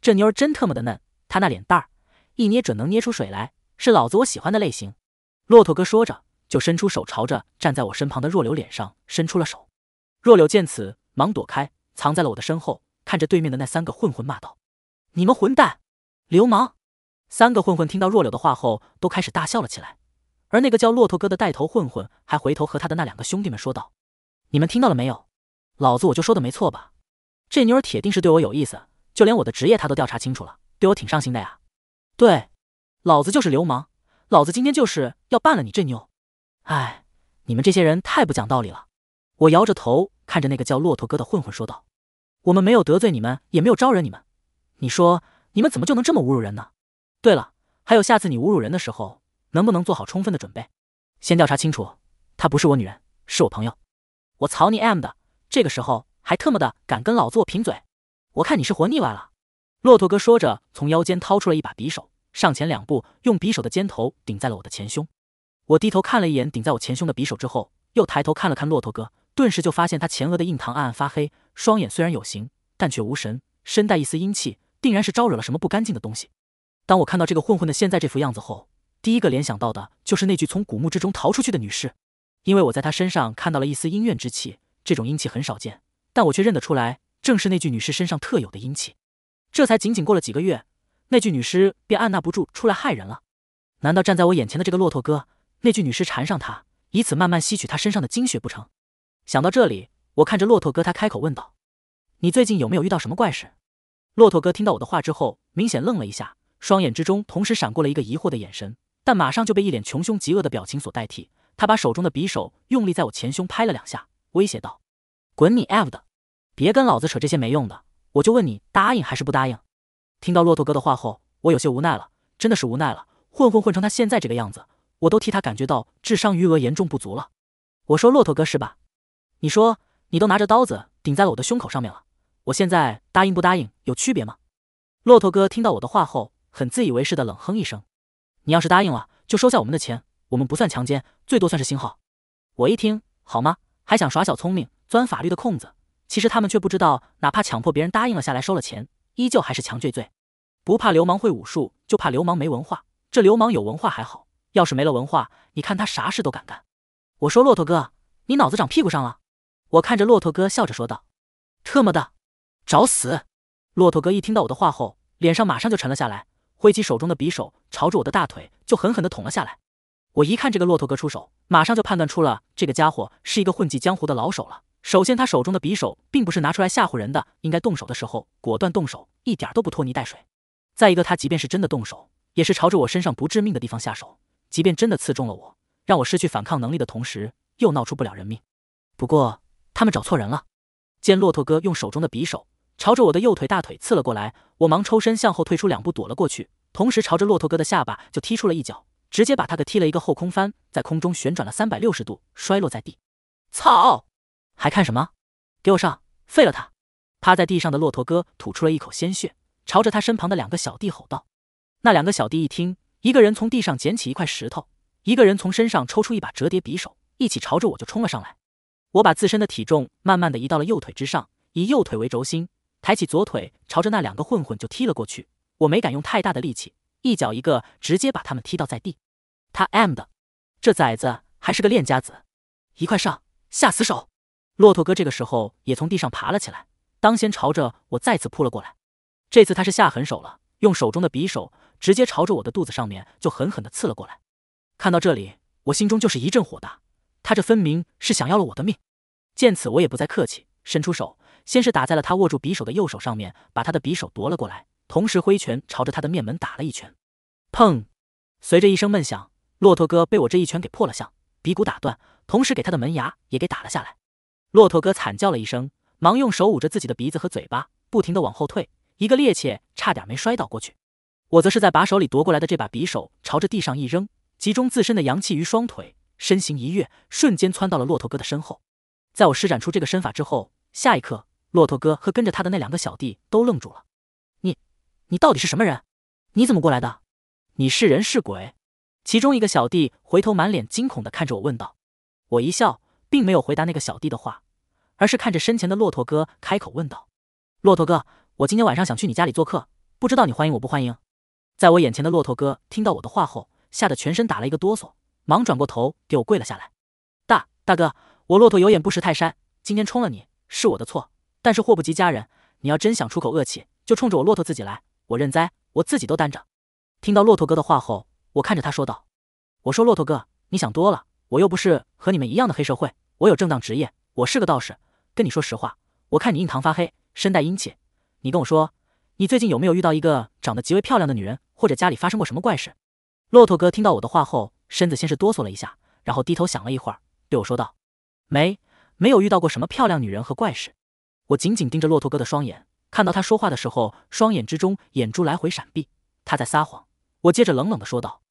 这妞儿真特么的嫩，她那脸蛋儿一捏准能捏出水来，是老子我喜欢的类型。”骆驼哥说着就伸出手朝着站在我身旁的若柳脸上伸出了手，若柳见此忙躲开，藏在了我的身后，看着对面的那三个混混骂道：“你们混蛋，流氓！”三个混混听到若柳的话后，都开始大笑了起来。而那个叫骆驼哥的带头混混还回头和他的那两个兄弟们说道：“你们听到了没有？老子我就说的没错吧？这妞儿铁定是对我有意思，就连我的职业他都调查清楚了，对我挺上心的呀。对，老子就是流氓，老子今天就是要办了你这妞。哎，你们这些人太不讲道理了！”我摇着头看着那个叫骆驼哥的混混说道：“我们没有得罪你们，也没有招惹你们，你说你们怎么就能这么侮辱人呢？对了，还有下次你侮辱人的时候。”能不能做好充分的准备？先调查清楚，她不是我女人，是我朋友。我操你 M 的！这个时候还特么的敢跟老子贫嘴，我看你是活腻歪了。骆驼哥说着，从腰间掏出了一把匕首，上前两步，用匕首的尖头顶在了我的前胸。我低头看了一眼顶在我前胸的匕首之后，又抬头看了看骆驼哥，顿时就发现他前额的印堂暗暗发黑，双眼虽然有形，但却无神，身带一丝阴气，定然是招惹了什么不干净的东西。当我看到这个混混的现在这副样子后，第一个联想到的就是那具从古墓之中逃出去的女尸，因为我在她身上看到了一丝阴怨之气，这种阴气很少见，但我却认得出来，正是那具女尸身上特有的阴气。这才仅仅过了几个月，那具女尸便按捺不住出来害人了。难道站在我眼前的这个骆驼哥，那具女尸缠上他，以此慢慢吸取他身上的精血不成？想到这里，我看着骆驼哥，他开口问道：“你最近有没有遇到什么怪事？”骆驼哥听到我的话之后，明显愣了一下，双眼之中同时闪过了一个疑惑的眼神。但马上就被一脸穷凶极恶的表情所代替。他把手中的匕首用力在我前胸拍了两下，威胁道：“滚你 f 的，别跟老子扯这些没用的，我就问你答应还是不答应。”听到骆驼哥的话后，我有些无奈了，真的是无奈了。混混混成他现在这个样子，我都替他感觉到智商余额严重不足了。我说：“骆驼哥是吧？你说你都拿着刀子顶在了我的胸口上面了，我现在答应不答应有区别吗？”骆驼哥听到我的话后，很自以为是的冷哼一声。你要是答应了，就收下我们的钱，我们不算强奸，最多算是信号。我一听，好嘛，还想耍小聪明，钻法律的空子。其实他们却不知道，哪怕强迫别人答应了下来，收了钱，依旧还是强罪罪。不怕流氓会武术，就怕流氓没文化。这流氓有文化还好，要是没了文化，你看他啥事都敢干。我说骆驼哥，你脑子长屁股上了？我看着骆驼哥笑着说道：“特么的，找死！”骆驼哥一听到我的话后，脸上马上就沉了下来。挥起手中的匕首，朝着我的大腿就狠狠地捅了下来。我一看这个骆驼哥出手，马上就判断出了这个家伙是一个混迹江湖的老手了。首先，他手中的匕首并不是拿出来吓唬人的，应该动手的时候果断动手，一点都不拖泥带水。再一个，他即便是真的动手，也是朝着我身上不致命的地方下手，即便真的刺中了我，让我失去反抗能力的同时，又闹出不了人命。不过他们找错人了，见骆驼哥用手中的匕首。朝着我的右腿大腿刺了过来，我忙抽身向后退出两步躲了过去，同时朝着骆驼哥的下巴就踢出了一脚，直接把他的踢了一个后空翻，在空中旋转了三百六十度，摔落在地。操！还看什么？给我上！废了他！趴在地上的骆驼哥吐出了一口鲜血，朝着他身旁的两个小弟吼道。那两个小弟一听，一个人从地上捡起一块石头，一个人从身上抽出一把折叠匕首，一起朝着我就冲了上来。我把自身的体重慢慢的移到了右腿之上，以右腿为轴心。抬起左腿，朝着那两个混混就踢了过去。我没敢用太大的力气，一脚一个，直接把他们踢倒在地。他 M 的，这崽子还是个练家子，一块上，下死手。骆驼哥这个时候也从地上爬了起来，当先朝着我再次扑了过来。这次他是下狠手了，用手中的匕首直接朝着我的肚子上面就狠狠的刺了过来。看到这里，我心中就是一阵火大，他这分明是想要了我的命。见此，我也不再客气，伸出手。先是打在了他握住匕首的右手上面，把他的匕首夺了过来，同时挥拳朝着他的面门打了一拳。砰！随着一声闷响，骆驼哥被我这一拳给破了相，鼻骨打断，同时给他的门牙也给打了下来。骆驼哥惨叫了一声，忙用手捂着自己的鼻子和嘴巴，不停地往后退，一个趔趄，差点没摔倒过去。我则是在把手里夺过来的这把匕首朝着地上一扔，集中自身的阳气于双腿，身形一跃，瞬间窜到了骆驼哥的身后。在我施展出这个身法之后，下一刻。骆驼哥和跟着他的那两个小弟都愣住了。“你，你到底是什么人？你怎么过来的？你是人是鬼？”其中一个小弟回头，满脸惊恐的看着我，问道。我一笑，并没有回答那个小弟的话，而是看着身前的骆驼哥，开口问道：“骆驼哥，我今天晚上想去你家里做客，不知道你欢迎我不欢迎？”在我眼前的骆驼哥听到我的话后，吓得全身打了一个哆嗦，忙转过头给我跪了下来：“大大哥，我骆驼有眼不识泰山，今天冲了你是我的错。”但是祸不及家人，你要真想出口恶气，就冲着我骆驼自己来，我认栽，我自己都担着。听到骆驼哥的话后，我看着他说道：“我说骆驼哥，你想多了，我又不是和你们一样的黑社会，我有正当职业，我是个道士。跟你说实话，我看你印堂发黑，身带阴气。你跟我说，你最近有没有遇到一个长得极为漂亮的女人，或者家里发生过什么怪事？”骆驼哥听到我的话后，身子先是哆嗦了一下，然后低头想了一会儿，对我说道：“没，没有遇到过什么漂亮女人和怪事。”我紧紧盯着骆驼哥的双眼，看到他说话的时候，双眼之中眼珠来回闪避，他在撒谎。我接着冷冷的说道：“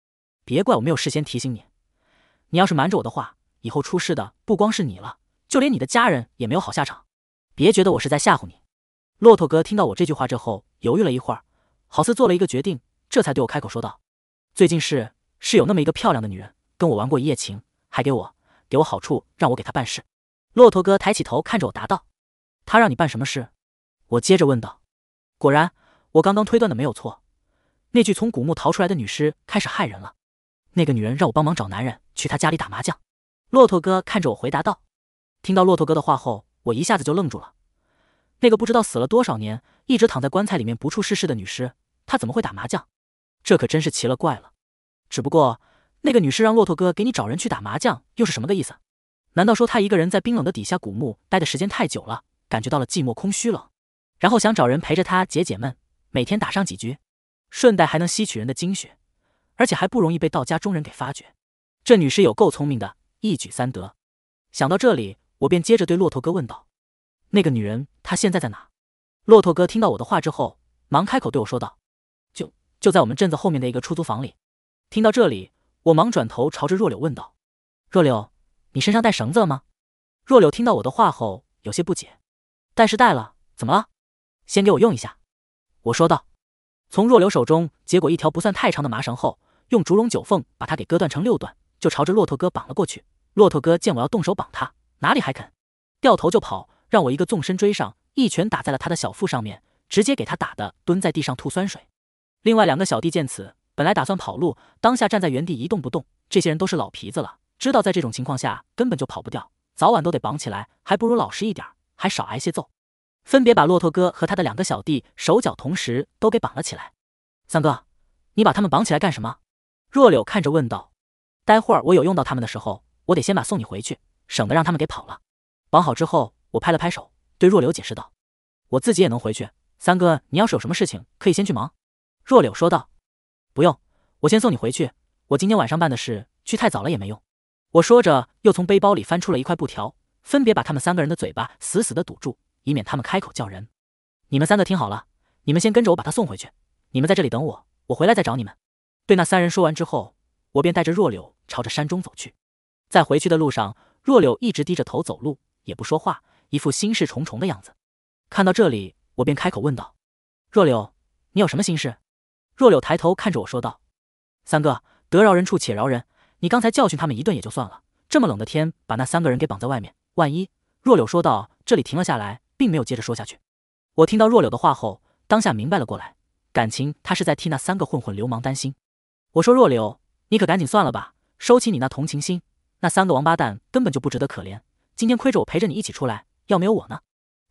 别怪我没有事先提醒你，你要是瞒着我的话，以后出事的不光是你了，就连你的家人也没有好下场。别觉得我是在吓唬你。”骆驼哥听到我这句话之后，犹豫了一会儿，好似做了一个决定，这才对我开口说道：“最近是是有那么一个漂亮的女人跟我玩过一夜情，还给我给我好处，让我给她办事。”骆驼哥抬起头看着我答道。他让你办什么事？我接着问道。果然，我刚刚推断的没有错，那具从古墓逃出来的女尸开始害人了。那个女人让我帮忙找男人去她家里打麻将。骆驼哥看着我回答道。听到骆驼哥的话后，我一下子就愣住了。那个不知道死了多少年，一直躺在棺材里面不处世事的女尸，她怎么会打麻将？这可真是奇了怪了。只不过，那个女尸让骆驼哥给你找人去打麻将，又是什么个意思？难道说她一个人在冰冷的底下古墓待的时间太久了？感觉到了寂寞、空虚了，然后想找人陪着他解解闷，每天打上几局，顺带还能吸取人的精血，而且还不容易被道家中人给发觉。这女尸有够聪明的，一举三得。想到这里，我便接着对骆驼哥问道：“那个女人她现在在哪？”骆驼哥听到我的话之后，忙开口对我说道：“就就在我们镇子后面的一个出租房里。”听到这里，我忙转头朝着若柳问道：“若柳，你身上带绳子了吗？”若柳听到我的话后，有些不解。带是带了，怎么了？先给我用一下，我说道。从若流手中接过一条不算太长的麻绳后，用竹龙九凤把它给割断成六段，就朝着骆驼哥绑了过去。骆驼哥见我要动手绑他，哪里还肯，掉头就跑，让我一个纵身追上，一拳打在了他的小腹上面，直接给他打的蹲在地上吐酸水。另外两个小弟见此，本来打算跑路，当下站在原地一动不动。这些人都是老皮子了，知道在这种情况下根本就跑不掉，早晚都得绑起来，还不如老实一点。还少挨些揍，分别把骆驼哥和他的两个小弟手脚同时都给绑了起来。三哥，你把他们绑起来干什么？若柳看着问道。待会儿我有用到他们的时候，我得先把送你回去，省得让他们给跑了。绑好之后，我拍了拍手，对若柳解释道：“我自己也能回去。三哥，你要是有什么事情，可以先去忙。”若柳说道：“不用，我先送你回去。我今天晚上办的事，去太早了也没用。”我说着，又从背包里翻出了一块布条。分别把他们三个人的嘴巴死死的堵住，以免他们开口叫人。你们三个听好了，你们先跟着我把他送回去，你们在这里等我，我回来再找你们。对那三人说完之后，我便带着若柳朝着山中走去。在回去的路上，若柳一直低着头走路，也不说话，一副心事重重的样子。看到这里，我便开口问道：“若柳，你有什么心事？”若柳抬头看着我说道：“三哥，得饶人处且饶人，你刚才教训他们一顿也就算了，这么冷的天，把那三个人给绑在外面。”万一若柳说到这里停了下来，并没有接着说下去。我听到若柳的话后，当下明白了过来，感情他是在替那三个混混流氓担心。我说：“若柳，你可赶紧算了吧，收起你那同情心。那三个王八蛋根本就不值得可怜。今天亏着我陪着你一起出来，要没有我呢，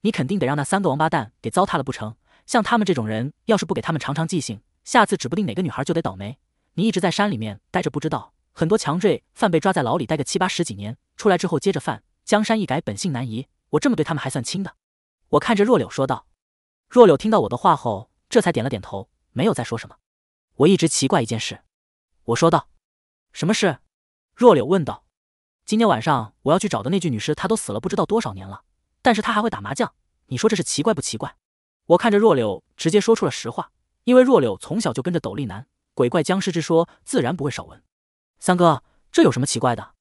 你肯定得让那三个王八蛋给糟蹋了不成？像他们这种人，要是不给他们长长记性，下次指不定哪个女孩就得倒霉。你一直在山里面待着，不知道很多强赘犯被抓在牢里待个七八十几年，出来之后接着犯。”江山易改，本性难移。我这么对他们还算轻的。我看着若柳说道。若柳听到我的话后，这才点了点头，没有再说什么。我一直奇怪一件事，我说道。什么事？若柳问道。今天晚上我要去找的那具女尸，她都死了不知道多少年了，但是她还会打麻将，你说这是奇怪不奇怪？我看着若柳，直接说出了实话。因为若柳从小就跟着斗笠男，鬼怪僵尸之说自然不会少闻。三哥，这有什么奇怪的？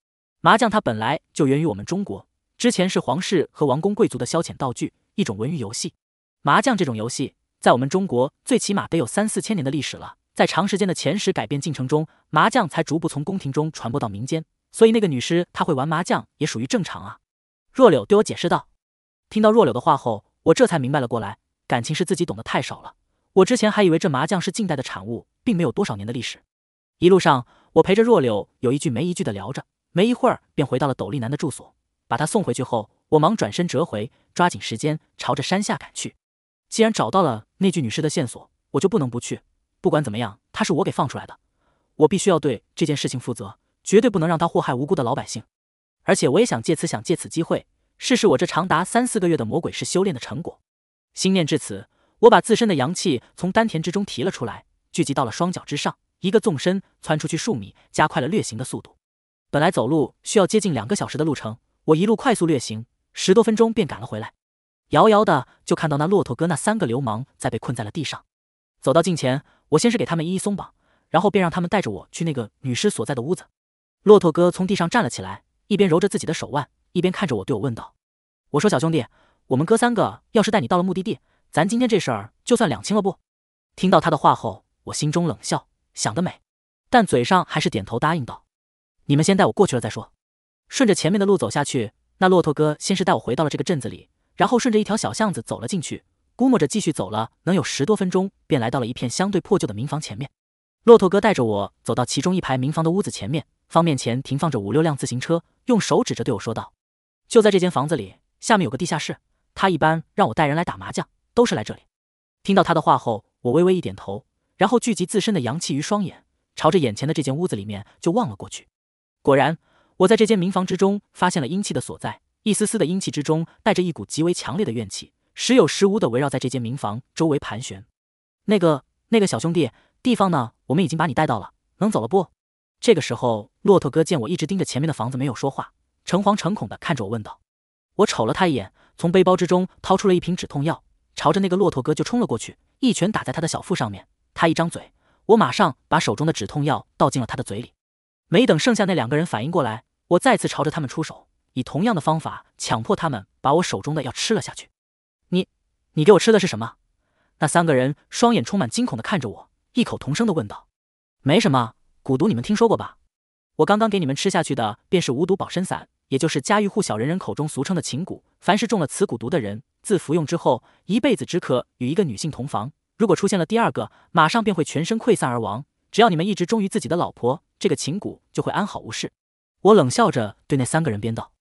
麻将它本来就源于我们中国，之前是皇室和王公贵族的消遣道具，一种文娱游戏。麻将这种游戏在我们中国最起码得有三四千年的历史了，在长时间的前史改变进程中，麻将才逐步从宫廷中传播到民间。所以那个女尸她会玩麻将也属于正常啊。若柳对我解释道。听到若柳的话后，我这才明白了过来，感情是自己懂得太少了。我之前还以为这麻将是近代的产物，并没有多少年的历史。一路上，我陪着若柳有一句没一句的聊着。没一会儿便回到了斗笠男的住所，把他送回去后，我忙转身折回，抓紧时间朝着山下赶去。既然找到了那具女尸的线索，我就不能不去。不管怎么样，她是我给放出来的，我必须要对这件事情负责，绝对不能让她祸害无辜的老百姓。而且我也想借此想借此机会试试我这长达三四个月的魔鬼式修炼的成果。心念至此，我把自身的阳气从丹田之中提了出来，聚集到了双脚之上，一个纵身窜出去数米，加快了掠行的速度。本来走路需要接近两个小时的路程，我一路快速略行，十多分钟便赶了回来。遥遥的就看到那骆驼哥那三个流氓在被困在了地上。走到近前，我先是给他们一一松绑，然后便让他们带着我去那个女尸所在的屋子。骆驼哥从地上站了起来，一边揉着自己的手腕，一边看着我，对我问道：“我说小兄弟，我们哥三个要是带你到了目的地，咱今天这事儿就算两清了不？”听到他的话后，我心中冷笑，想得美，但嘴上还是点头答应道。你们先带我过去了再说。顺着前面的路走下去，那骆驼哥先是带我回到了这个镇子里，然后顺着一条小巷子走了进去。估摸着继续走了能有十多分钟，便来到了一片相对破旧的民房前面。骆驼哥带着我走到其中一排民房的屋子前面，方面前停放着五六辆自行车，用手指着对我说道：“就在这间房子里，下面有个地下室。他一般让我带人来打麻将，都是来这里。”听到他的话后，我微微一点头，然后聚集自身的阳气于双眼，朝着眼前的这间屋子里面就望了过去。果然，我在这间民房之中发现了阴气的所在，一丝丝的阴气之中带着一股极为强烈的怨气，时有时无的围绕在这间民房周围盘旋。那个、那个小兄弟，地方呢？我们已经把你带到了，能走了不？这个时候，骆驼哥见我一直盯着前面的房子没有说话，诚惶诚恐的看着我问道。我瞅了他一眼，从背包之中掏出了一瓶止痛药，朝着那个骆驼哥就冲了过去，一拳打在他的小腹上面。他一张嘴，我马上把手中的止痛药倒进了他的嘴里。没等剩下那两个人反应过来，我再次朝着他们出手，以同样的方法强迫他们把我手中的药吃了下去。你，你给我吃的是什么？那三个人双眼充满惊恐的看着我，异口同声的问道：“没什么，蛊毒，你们听说过吧？我刚刚给你们吃下去的便是无毒保身散，也就是家喻户晓、人人口中俗称的情蛊。凡是中了此蛊毒的人，自服用之后，一辈子只可与一个女性同房，如果出现了第二个，马上便会全身溃散而亡。只要你们一直忠于自己的老婆。”这个秦蛊就会安好无事。我冷笑着对那三个人编道：“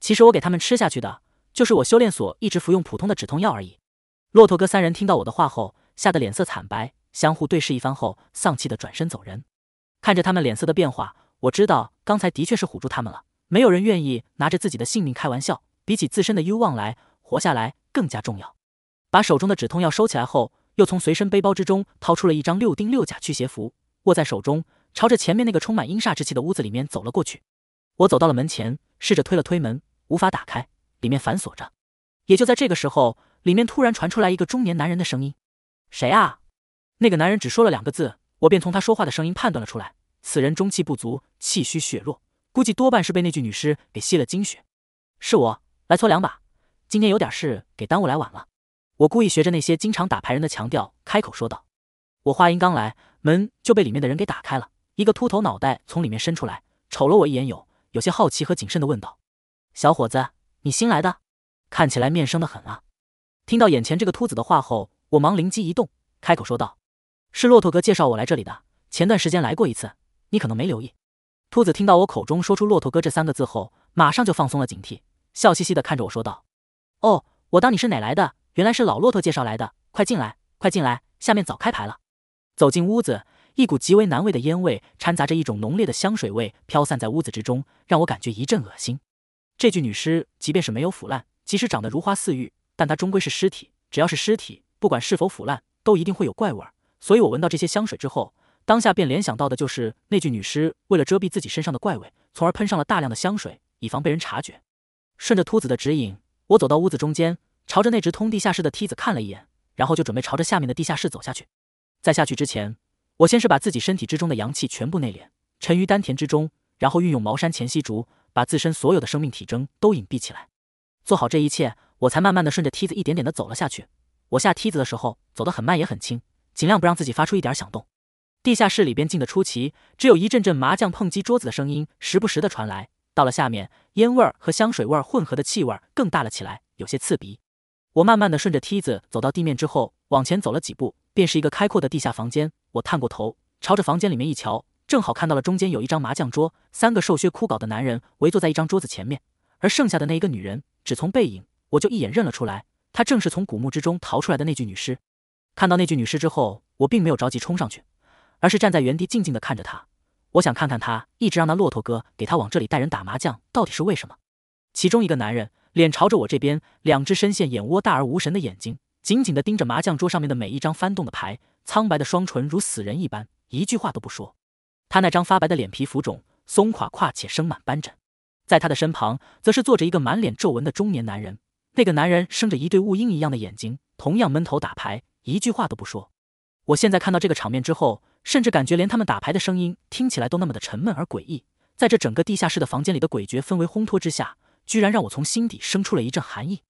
其实我给他们吃下去的就是我修炼所一直服用普通的止痛药而已。”骆驼哥三人听到我的话后，吓得脸色惨白，相互对视一番后，丧气的转身走人。看着他们脸色的变化，我知道刚才的确是唬住他们了。没有人愿意拿着自己的性命开玩笑，比起自身的欲望来，活下来更加重要。把手中的止痛药收起来后，又从随身背包之中掏出了一张六丁六甲驱邪符，握在手中。朝着前面那个充满阴煞之气的屋子里面走了过去。我走到了门前，试着推了推门，无法打开，里面反锁着。也就在这个时候，里面突然传出来一个中年男人的声音：“谁啊？”那个男人只说了两个字，我便从他说话的声音判断了出来，此人中气不足，气虚血弱，估计多半是被那具女尸给吸了精血。是我来搓两把，今天有点事给耽误来晚了。我故意学着那些经常打牌人的腔调开口说道。我话音刚来，门就被里面的人给打开了。一个秃头脑袋从里面伸出来，瞅了我一眼，有有些好奇和谨慎的问道：“小伙子，你新来的？看起来面生的很啊。”听到眼前这个秃子的话后，我忙灵机一动，开口说道：“是骆驼哥介绍我来这里的，前段时间来过一次，你可能没留意。”秃子听到我口中说出“骆驼哥”这三个字后，马上就放松了警惕，笑嘻嘻的看着我说道：“哦，我当你是哪来的，原来是老骆驼介绍来的，快进来，快进来，下面早开牌了。”走进屋子。一股极为难闻的烟味掺杂着一种浓烈的香水味飘散在屋子之中，让我感觉一阵恶心。这具女尸即便是没有腐烂，即使长得如花似玉，但她终归是尸体。只要是尸体，不管是否腐烂，都一定会有怪味。所以我闻到这些香水之后，当下便联想到的就是那具女尸为了遮蔽自己身上的怪味，从而喷上了大量的香水，以防被人察觉。顺着秃子的指引，我走到屋子中间，朝着那直通地下室的梯子看了一眼，然后就准备朝着下面的地下室走下去。在下去之前。我先是把自己身体之中的阳气全部内敛，沉于丹田之中，然后运用茅山前溪竹，把自身所有的生命体征都隐蔽起来。做好这一切，我才慢慢的顺着梯子一点点的走了下去。我下梯子的时候，走得很慢也很轻，尽量不让自己发出一点响动。地下室里边静得出奇，只有一阵阵麻将碰击桌子的声音，时不时的传来。到了下面，烟味儿和香水味混合的气味更大了起来，有些刺鼻。我慢慢的顺着梯子走到地面之后，往前走了几步，便是一个开阔的地下房间。我探过头，朝着房间里面一瞧，正好看到了中间有一张麻将桌，三个瘦削枯槁的男人围坐在一张桌子前面，而剩下的那一个女人，只从背影我就一眼认了出来，她正是从古墓之中逃出来的那具女尸。看到那具女尸之后，我并没有着急冲上去，而是站在原地静静的看着她，我想看看她一直让那骆驼哥给她往这里带人打麻将，到底是为什么？其中一个男人。脸朝着我这边，两只深陷眼窝、大而无神的眼睛紧紧地盯着麻将桌上面的每一张翻动的牌，苍白的双唇如死人一般，一句话都不说。他那张发白的脸皮浮肿、松垮垮且生满斑疹。在他的身旁，则是坐着一个满脸皱纹的中年男人。那个男人生着一对雾鹰一样的眼睛，同样闷头打牌，一句话都不说。我现在看到这个场面之后，甚至感觉连他们打牌的声音听起来都那么的沉闷而诡异。在这整个地下室的房间里的诡谲氛围烘托之下。居然让我从心底生出了一阵寒意。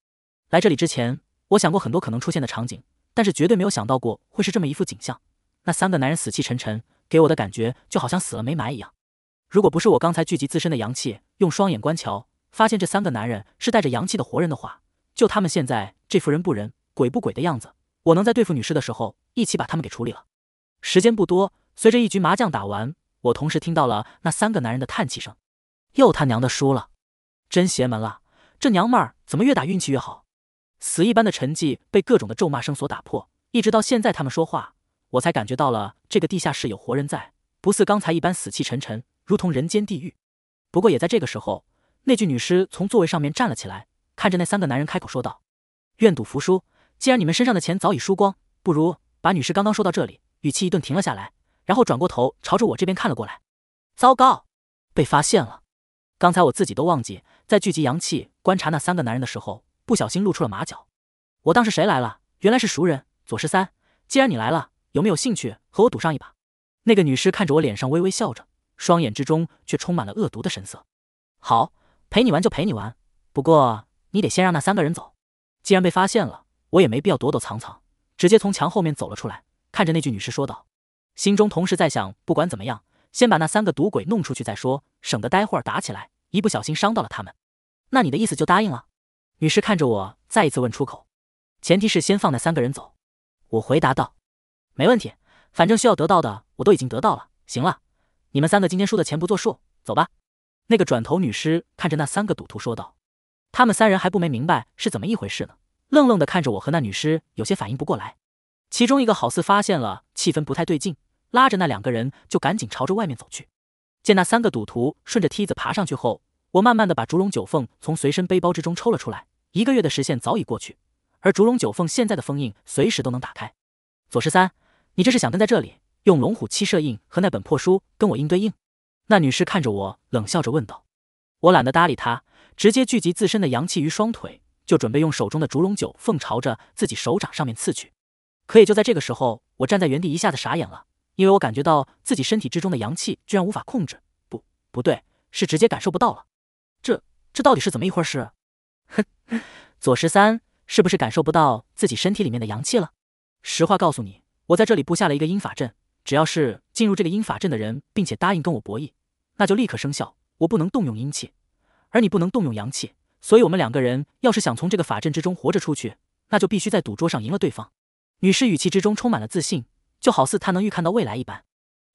来这里之前，我想过很多可能出现的场景，但是绝对没有想到过会是这么一副景象。那三个男人死气沉沉，给我的感觉就好像死了没埋一样。如果不是我刚才聚集自身的阳气，用双眼观瞧，发现这三个男人是带着阳气的活人的话，就他们现在这副人不人、鬼不鬼的样子，我能在对付女尸的时候一起把他们给处理了。时间不多，随着一局麻将打完，我同时听到了那三个男人的叹气声，又他娘的输了。真邪门了，这娘们儿怎么越打运气越好？死一般的沉寂被各种的咒骂声所打破，一直到现在他们说话，我才感觉到了这个地下室有活人在，不似刚才一般死气沉沉，如同人间地狱。不过也在这个时候，那具女尸从座位上面站了起来，看着那三个男人开口说道：“愿赌服输，既然你们身上的钱早已输光，不如把女尸刚刚说到这里，语气一顿停了下来，然后转过头朝着我这边看了过来。糟糕，被发现了！刚才我自己都忘记。”在聚集阳气、观察那三个男人的时候，不小心露出了马脚。我当是谁来了，原来是熟人左十三。既然你来了，有没有兴趣和我赌上一把？那个女尸看着我，脸上微微笑着，双眼之中却充满了恶毒的神色。好，陪你玩就陪你玩，不过你得先让那三个人走。既然被发现了，我也没必要躲躲藏藏，直接从墙后面走了出来，看着那具女尸说道，心中同时在想：不管怎么样，先把那三个赌鬼弄出去再说，省得待会儿打起来，一不小心伤到了他们。那你的意思就答应了，女尸看着我，再一次问出口：“前提是先放那三个人走。”我回答道：“没问题，反正需要得到的我都已经得到了。行了，你们三个今天输的钱不作数，走吧。”那个转头女尸看着那三个赌徒说道：“他们三人还不没明白是怎么一回事呢，愣愣的看着我和那女尸，有些反应不过来。其中一个好似发现了气氛不太对劲，拉着那两个人就赶紧朝着外面走去。见那三个赌徒顺着梯子爬上去后。”我慢慢的把烛龙九凤从随身背包之中抽了出来。一个月的时限早已过去，而烛龙九凤现在的封印随时都能打开。左十三，你这是想跟在这里用龙虎七射印和那本破书跟我硬对硬？那女尸看着我，冷笑着问道。我懒得搭理她，直接聚集自身的阳气于双腿，就准备用手中的烛龙九凤朝着自己手掌上面刺去。可也就在这个时候，我站在原地一下子傻眼了，因为我感觉到自己身体之中的阳气居然无法控制，不，不对，是直接感受不到了。这这到底是怎么一回事？哼，左十三，是不是感受不到自己身体里面的阳气了？实话告诉你，我在这里布下了一个阴法阵，只要是进入这个阴法阵的人，并且答应跟我博弈，那就立刻生效。我不能动用阴气，而你不能动用阳气，所以我们两个人要是想从这个法阵之中活着出去，那就必须在赌桌上赢了对方。女尸语气之中充满了自信，就好似她能预看到未来一般。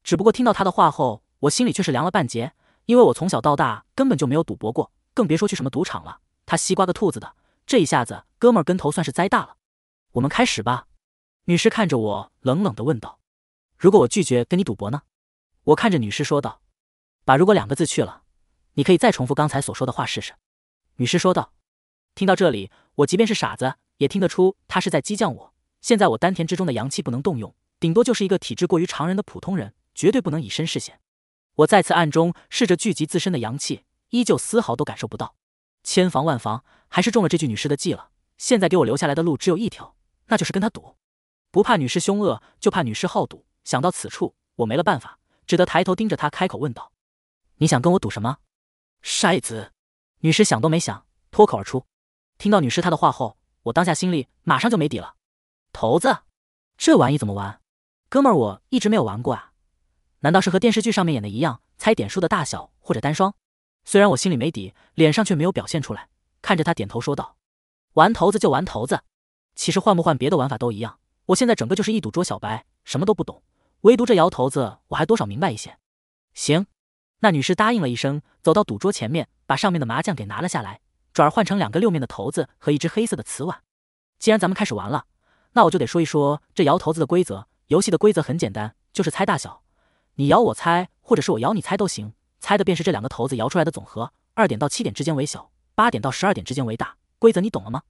只不过听到她的话后，我心里却是凉了半截。因为我从小到大根本就没有赌博过，更别说去什么赌场了。他西瓜个兔子的，这一下子，哥们跟头算是栽大了。我们开始吧。女士看着我，冷冷的问道：“如果我拒绝跟你赌博呢？”我看着女士说道：“把如果两个字去了，你可以再重复刚才所说的话试试。”女士说道。听到这里，我即便是傻子也听得出他是在激将我。现在我丹田之中的阳气不能动用，顶多就是一个体质过于常人的普通人，绝对不能以身试险。我再次暗中试着聚集自身的阳气，依旧丝毫都感受不到。千防万防，还是中了这具女尸的计了。现在给我留下来的路只有一条，那就是跟她赌。不怕女尸凶恶，就怕女尸好赌。想到此处，我没了办法，只得抬头盯着她，开口问道：“你想跟我赌什么？”筛子。女尸想都没想，脱口而出。听到女尸她的话后，我当下心里马上就没底了。头子，这玩意怎么玩？哥们，我一直没有玩过啊。难道是和电视剧上面演的一样，猜点数的大小或者单双？虽然我心里没底，脸上却没有表现出来，看着他点头说道：“玩骰子就玩骰子，其实换不换别的玩法都一样。我现在整个就是一赌桌小白，什么都不懂，唯独这摇骰子我还多少明白一些。”行，那女士答应了一声，走到赌桌前面，把上面的麻将给拿了下来，转而换成两个六面的骰子和一只黑色的瓷碗。既然咱们开始玩了，那我就得说一说这摇骰子的规则。游戏的规则很简单，就是猜大小。你摇我猜，或者是我摇你猜都行，猜的便是这两个骰子摇出来的总和，二点到七点之间为小，八点到十二点之间为大。规则你懂了吗？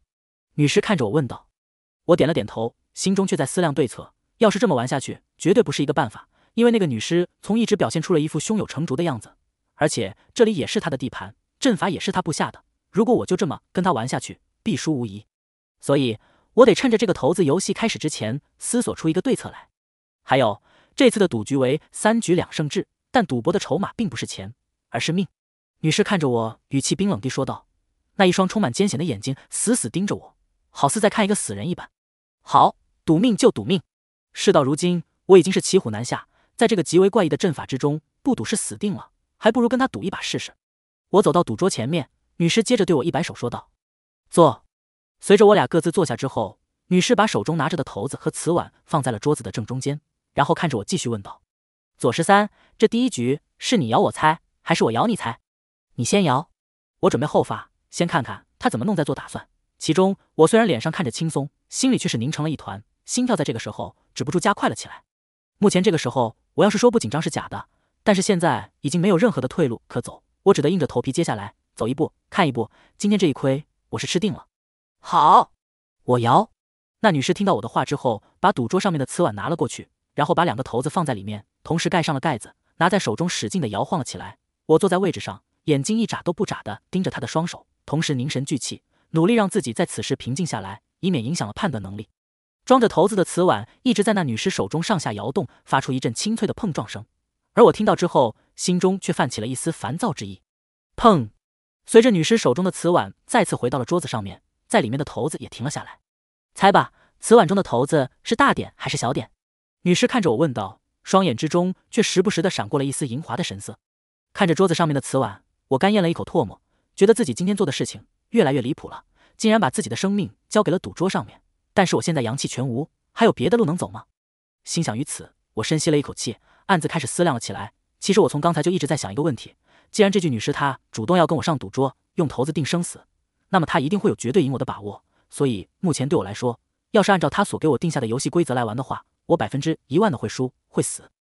女尸看着我问道。我点了点头，心中却在思量对策。要是这么玩下去，绝对不是一个办法。因为那个女尸从一直表现出了一副胸有成竹的样子，而且这里也是她的地盘，阵法也是她布下的。如果我就这么跟她玩下去，必输无疑。所以，我得趁着这个骰子游戏开始之前，思索出一个对策来。还有。这次的赌局为三局两胜制，但赌博的筹码并不是钱，而是命。女士看着我，语气冰冷地说道：“那一双充满艰险的眼睛死死盯着我，好似在看一个死人一般。”好，赌命就赌命。事到如今，我已经是骑虎难下，在这个极为怪异的阵法之中，不赌是死定了，还不如跟他赌一把试试。我走到赌桌前面，女士接着对我一摆手说道：“坐。”随着我俩各自坐下之后，女士把手中拿着的骰子和瓷碗放在了桌子的正中间。然后看着我，继续问道：“左十三，这第一局是你摇我猜，还是我摇你猜？你先摇，我准备后发，先看看他怎么弄，再做打算。”其中，我虽然脸上看着轻松，心里却是凝成了一团，心跳在这个时候止不住加快了起来。目前这个时候，我要是说不紧张是假的，但是现在已经没有任何的退路可走，我只得硬着头皮，接下来走一步看一步。今天这一亏，我是吃定了。好，我摇。那女士听到我的话之后，把赌桌上面的瓷碗拿了过去。然后把两个头子放在里面，同时盖上了盖子，拿在手中使劲地摇晃了起来。我坐在位置上，眼睛一眨都不眨地盯着他的双手，同时凝神聚气，努力让自己在此时平静下来，以免影响了判断能力。装着头子的瓷碗一直在那女尸手中上下摇动，发出一阵清脆的碰撞声。而我听到之后，心中却泛起了一丝烦躁之意。砰！随着女尸手中的瓷碗再次回到了桌子上面，在里面的头子也停了下来。猜吧，瓷碗中的头子是大点还是小点？女尸看着我问道，双眼之中却时不时的闪过了一丝银华的神色。看着桌子上面的瓷碗，我干咽了一口唾沫，觉得自己今天做的事情越来越离谱了，竟然把自己的生命交给了赌桌上面。但是我现在阳气全无，还有别的路能走吗？心想于此，我深吸了一口气，暗自开始思量了起来。其实我从刚才就一直在想一个问题：既然这具女尸她主动要跟我上赌桌，用骰子定生死，那么她一定会有绝对赢我的把握。所以目前对我来说，要是按照她所给我定下的游戏规则来玩的话，我百分之一万的会输会死，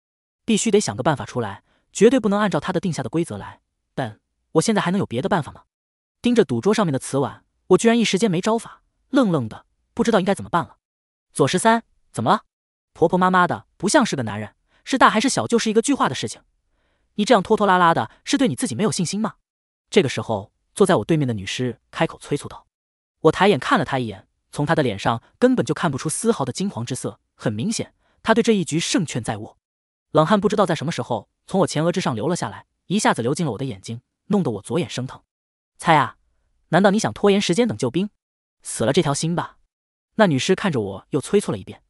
必须得想个办法出来，绝对不能按照他的定下的规则来。但我现在还能有别的办法吗？盯着赌桌上面的瓷碗，我居然一时间没招法，愣愣的不知道应该怎么办了。左十三，怎么了？婆婆妈妈的，不像是个男人，是大还是小就是一个巨话的事情。你这样拖拖拉拉的，是对你自己没有信心吗？这个时候，坐在我对面的女尸开口催促道。我抬眼看了她一眼，从她的脸上根本就看不出丝毫的惊惶之色。很明显，他对这一局胜券在握。冷汗不知道在什么时候从我前额之上流了下来，一下子流进了我的眼睛，弄得我左眼生疼。猜啊，难道你想拖延时间等救兵？死了这条心吧。那女尸看着我，又催促了一遍。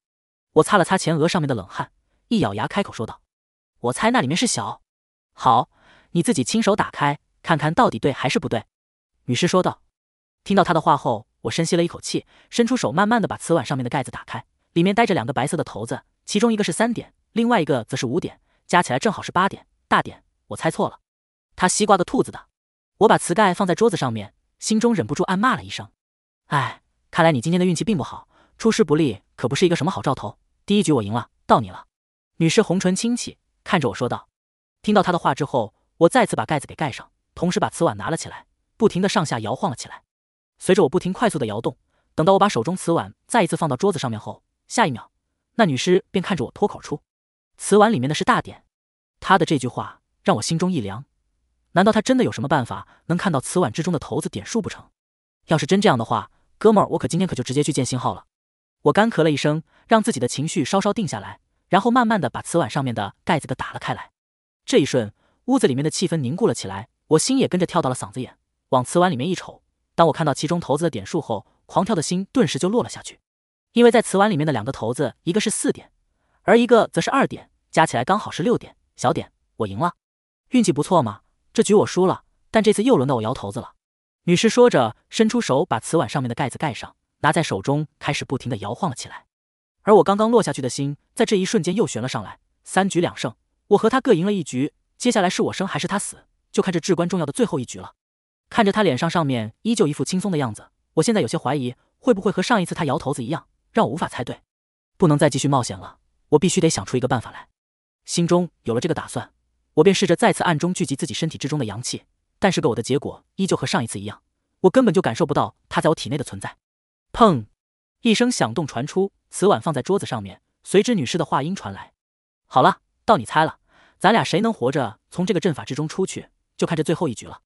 我擦了擦前额上面的冷汗，一咬牙，开口说道：“我猜那里面是小。”“好，你自己亲手打开，看看到底对还是不对。”女尸说道。听到她的话后，我深吸了一口气，伸出手，慢慢的把瓷碗上面的盖子打开。里面带着两个白色的骰子，其中一个是三点，另外一个则是五点，加起来正好是八点。大点，我猜错了。他西瓜的兔子的，我把瓷盖放在桌子上面，心中忍不住暗骂了一声。哎，看来你今天的运气并不好，出师不利可不是一个什么好兆头。第一局我赢了，到你了。女士红唇轻启，看着我说道。听到她的话之后，我再次把盖子给盖上，同时把瓷碗拿了起来，不停的上下摇晃了起来。随着我不停快速的摇动，等到我把手中瓷碗再一次放到桌子上面后。下一秒，那女尸便看着我脱口出：“瓷碗里面的是大点。”她的这句话让我心中一凉，难道她真的有什么办法能看到瓷碗之中的骰子点数不成？要是真这样的话，哥们儿，我可今天可就直接去见星号了。我干咳了一声，让自己的情绪稍稍定下来，然后慢慢的把瓷碗上面的盖子给打了开来。这一瞬，屋子里面的气氛凝固了起来，我心也跟着跳到了嗓子眼。往瓷碗里面一瞅，当我看到其中骰子的点数后，狂跳的心顿时就落了下去。因为在瓷碗里面的两个骰子，一个是四点，而一个则是二点，加起来刚好是六点。小点，我赢了，运气不错嘛。这局我输了，但这次又轮到我摇骰子了。女士说着，伸出手把瓷碗上面的盖子盖上，拿在手中开始不停地摇晃了起来。而我刚刚落下去的心，在这一瞬间又悬了上来。三局两胜，我和他各赢了一局。接下来是我生还是他死，就看这至关重要的最后一局了。看着他脸上上面依旧一副轻松的样子，我现在有些怀疑，会不会和上一次他摇骰子一样？让我无法猜对，不能再继续冒险了。我必须得想出一个办法来。心中有了这个打算，我便试着再次暗中聚集自己身体之中的阳气，但是个我的结果依旧和上一次一样，我根本就感受不到它在我体内的存在。砰！一声响动传出，瓷碗放在桌子上面，随之女尸的话音传来：“好了，到你猜了，咱俩谁能活着从这个阵法之中出去，就看这最后一局了。”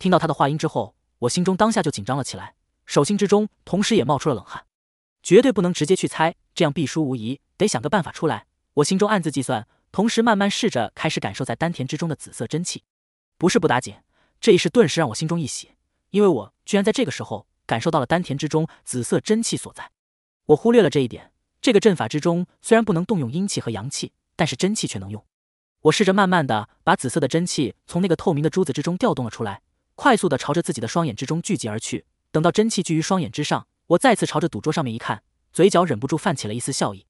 听到她的话音之后，我心中当下就紧张了起来，手心之中同时也冒出了冷汗。绝对不能直接去猜，这样必输无疑。得想个办法出来。我心中暗自计算，同时慢慢试着开始感受在丹田之中的紫色真气。不是不打紧，这一世顿时让我心中一喜，因为我居然在这个时候感受到了丹田之中紫色真气所在。我忽略了这一点。这个阵法之中虽然不能动用阴气和阳气，但是真气却能用。我试着慢慢的把紫色的真气从那个透明的珠子之中调动了出来，快速的朝着自己的双眼之中聚集而去。等到真气聚于双眼之上。我再次朝着赌桌上面一看，嘴角忍不住泛起了一丝笑意。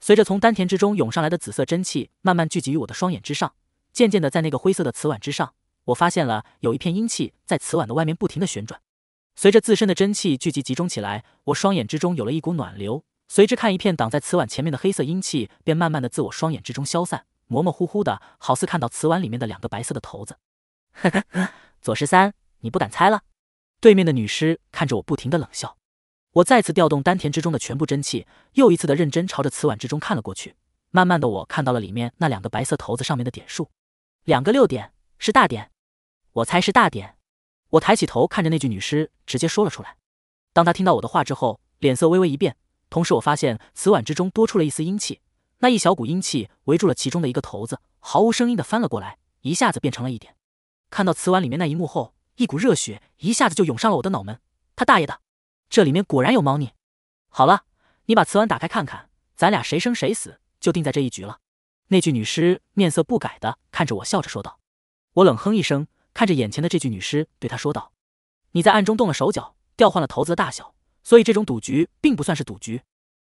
随着从丹田之中涌上来的紫色真气慢慢聚集于我的双眼之上，渐渐的在那个灰色的瓷碗之上，我发现了有一片阴气在瓷碗的外面不停的旋转。随着自身的真气聚集集中起来，我双眼之中有了一股暖流，随之看一片挡在瓷碗前面的黑色阴气便慢慢的自我双眼之中消散，模模糊糊的好似看到瓷碗里面的两个白色的骰子。呵呵，左十三，你不敢猜了。对面的女尸看着我不停的冷笑。我再次调动丹田之中的全部真气，又一次的认真朝着瓷碗之中看了过去。慢慢的，我看到了里面那两个白色头子上面的点数，两个六点是大点，我猜是大点。我抬起头看着那具女尸，直接说了出来。当他听到我的话之后，脸色微微一变。同时，我发现瓷碗之中多出了一丝阴气，那一小股阴气围住了其中的一个头子，毫无声音的翻了过来，一下子变成了一点。看到瓷碗里面那一幕后，一股热血一下子就涌上了我的脑门。他大爷的！这里面果然有猫腻。好了，你把瓷碗打开看看，咱俩谁生谁死就定在这一局了。那具女尸面色不改的看着我，笑着说道。我冷哼一声，看着眼前的这具女尸，对她说道：“你在暗中动了手脚，调换了骰子的大小，所以这种赌局并不算是赌局。”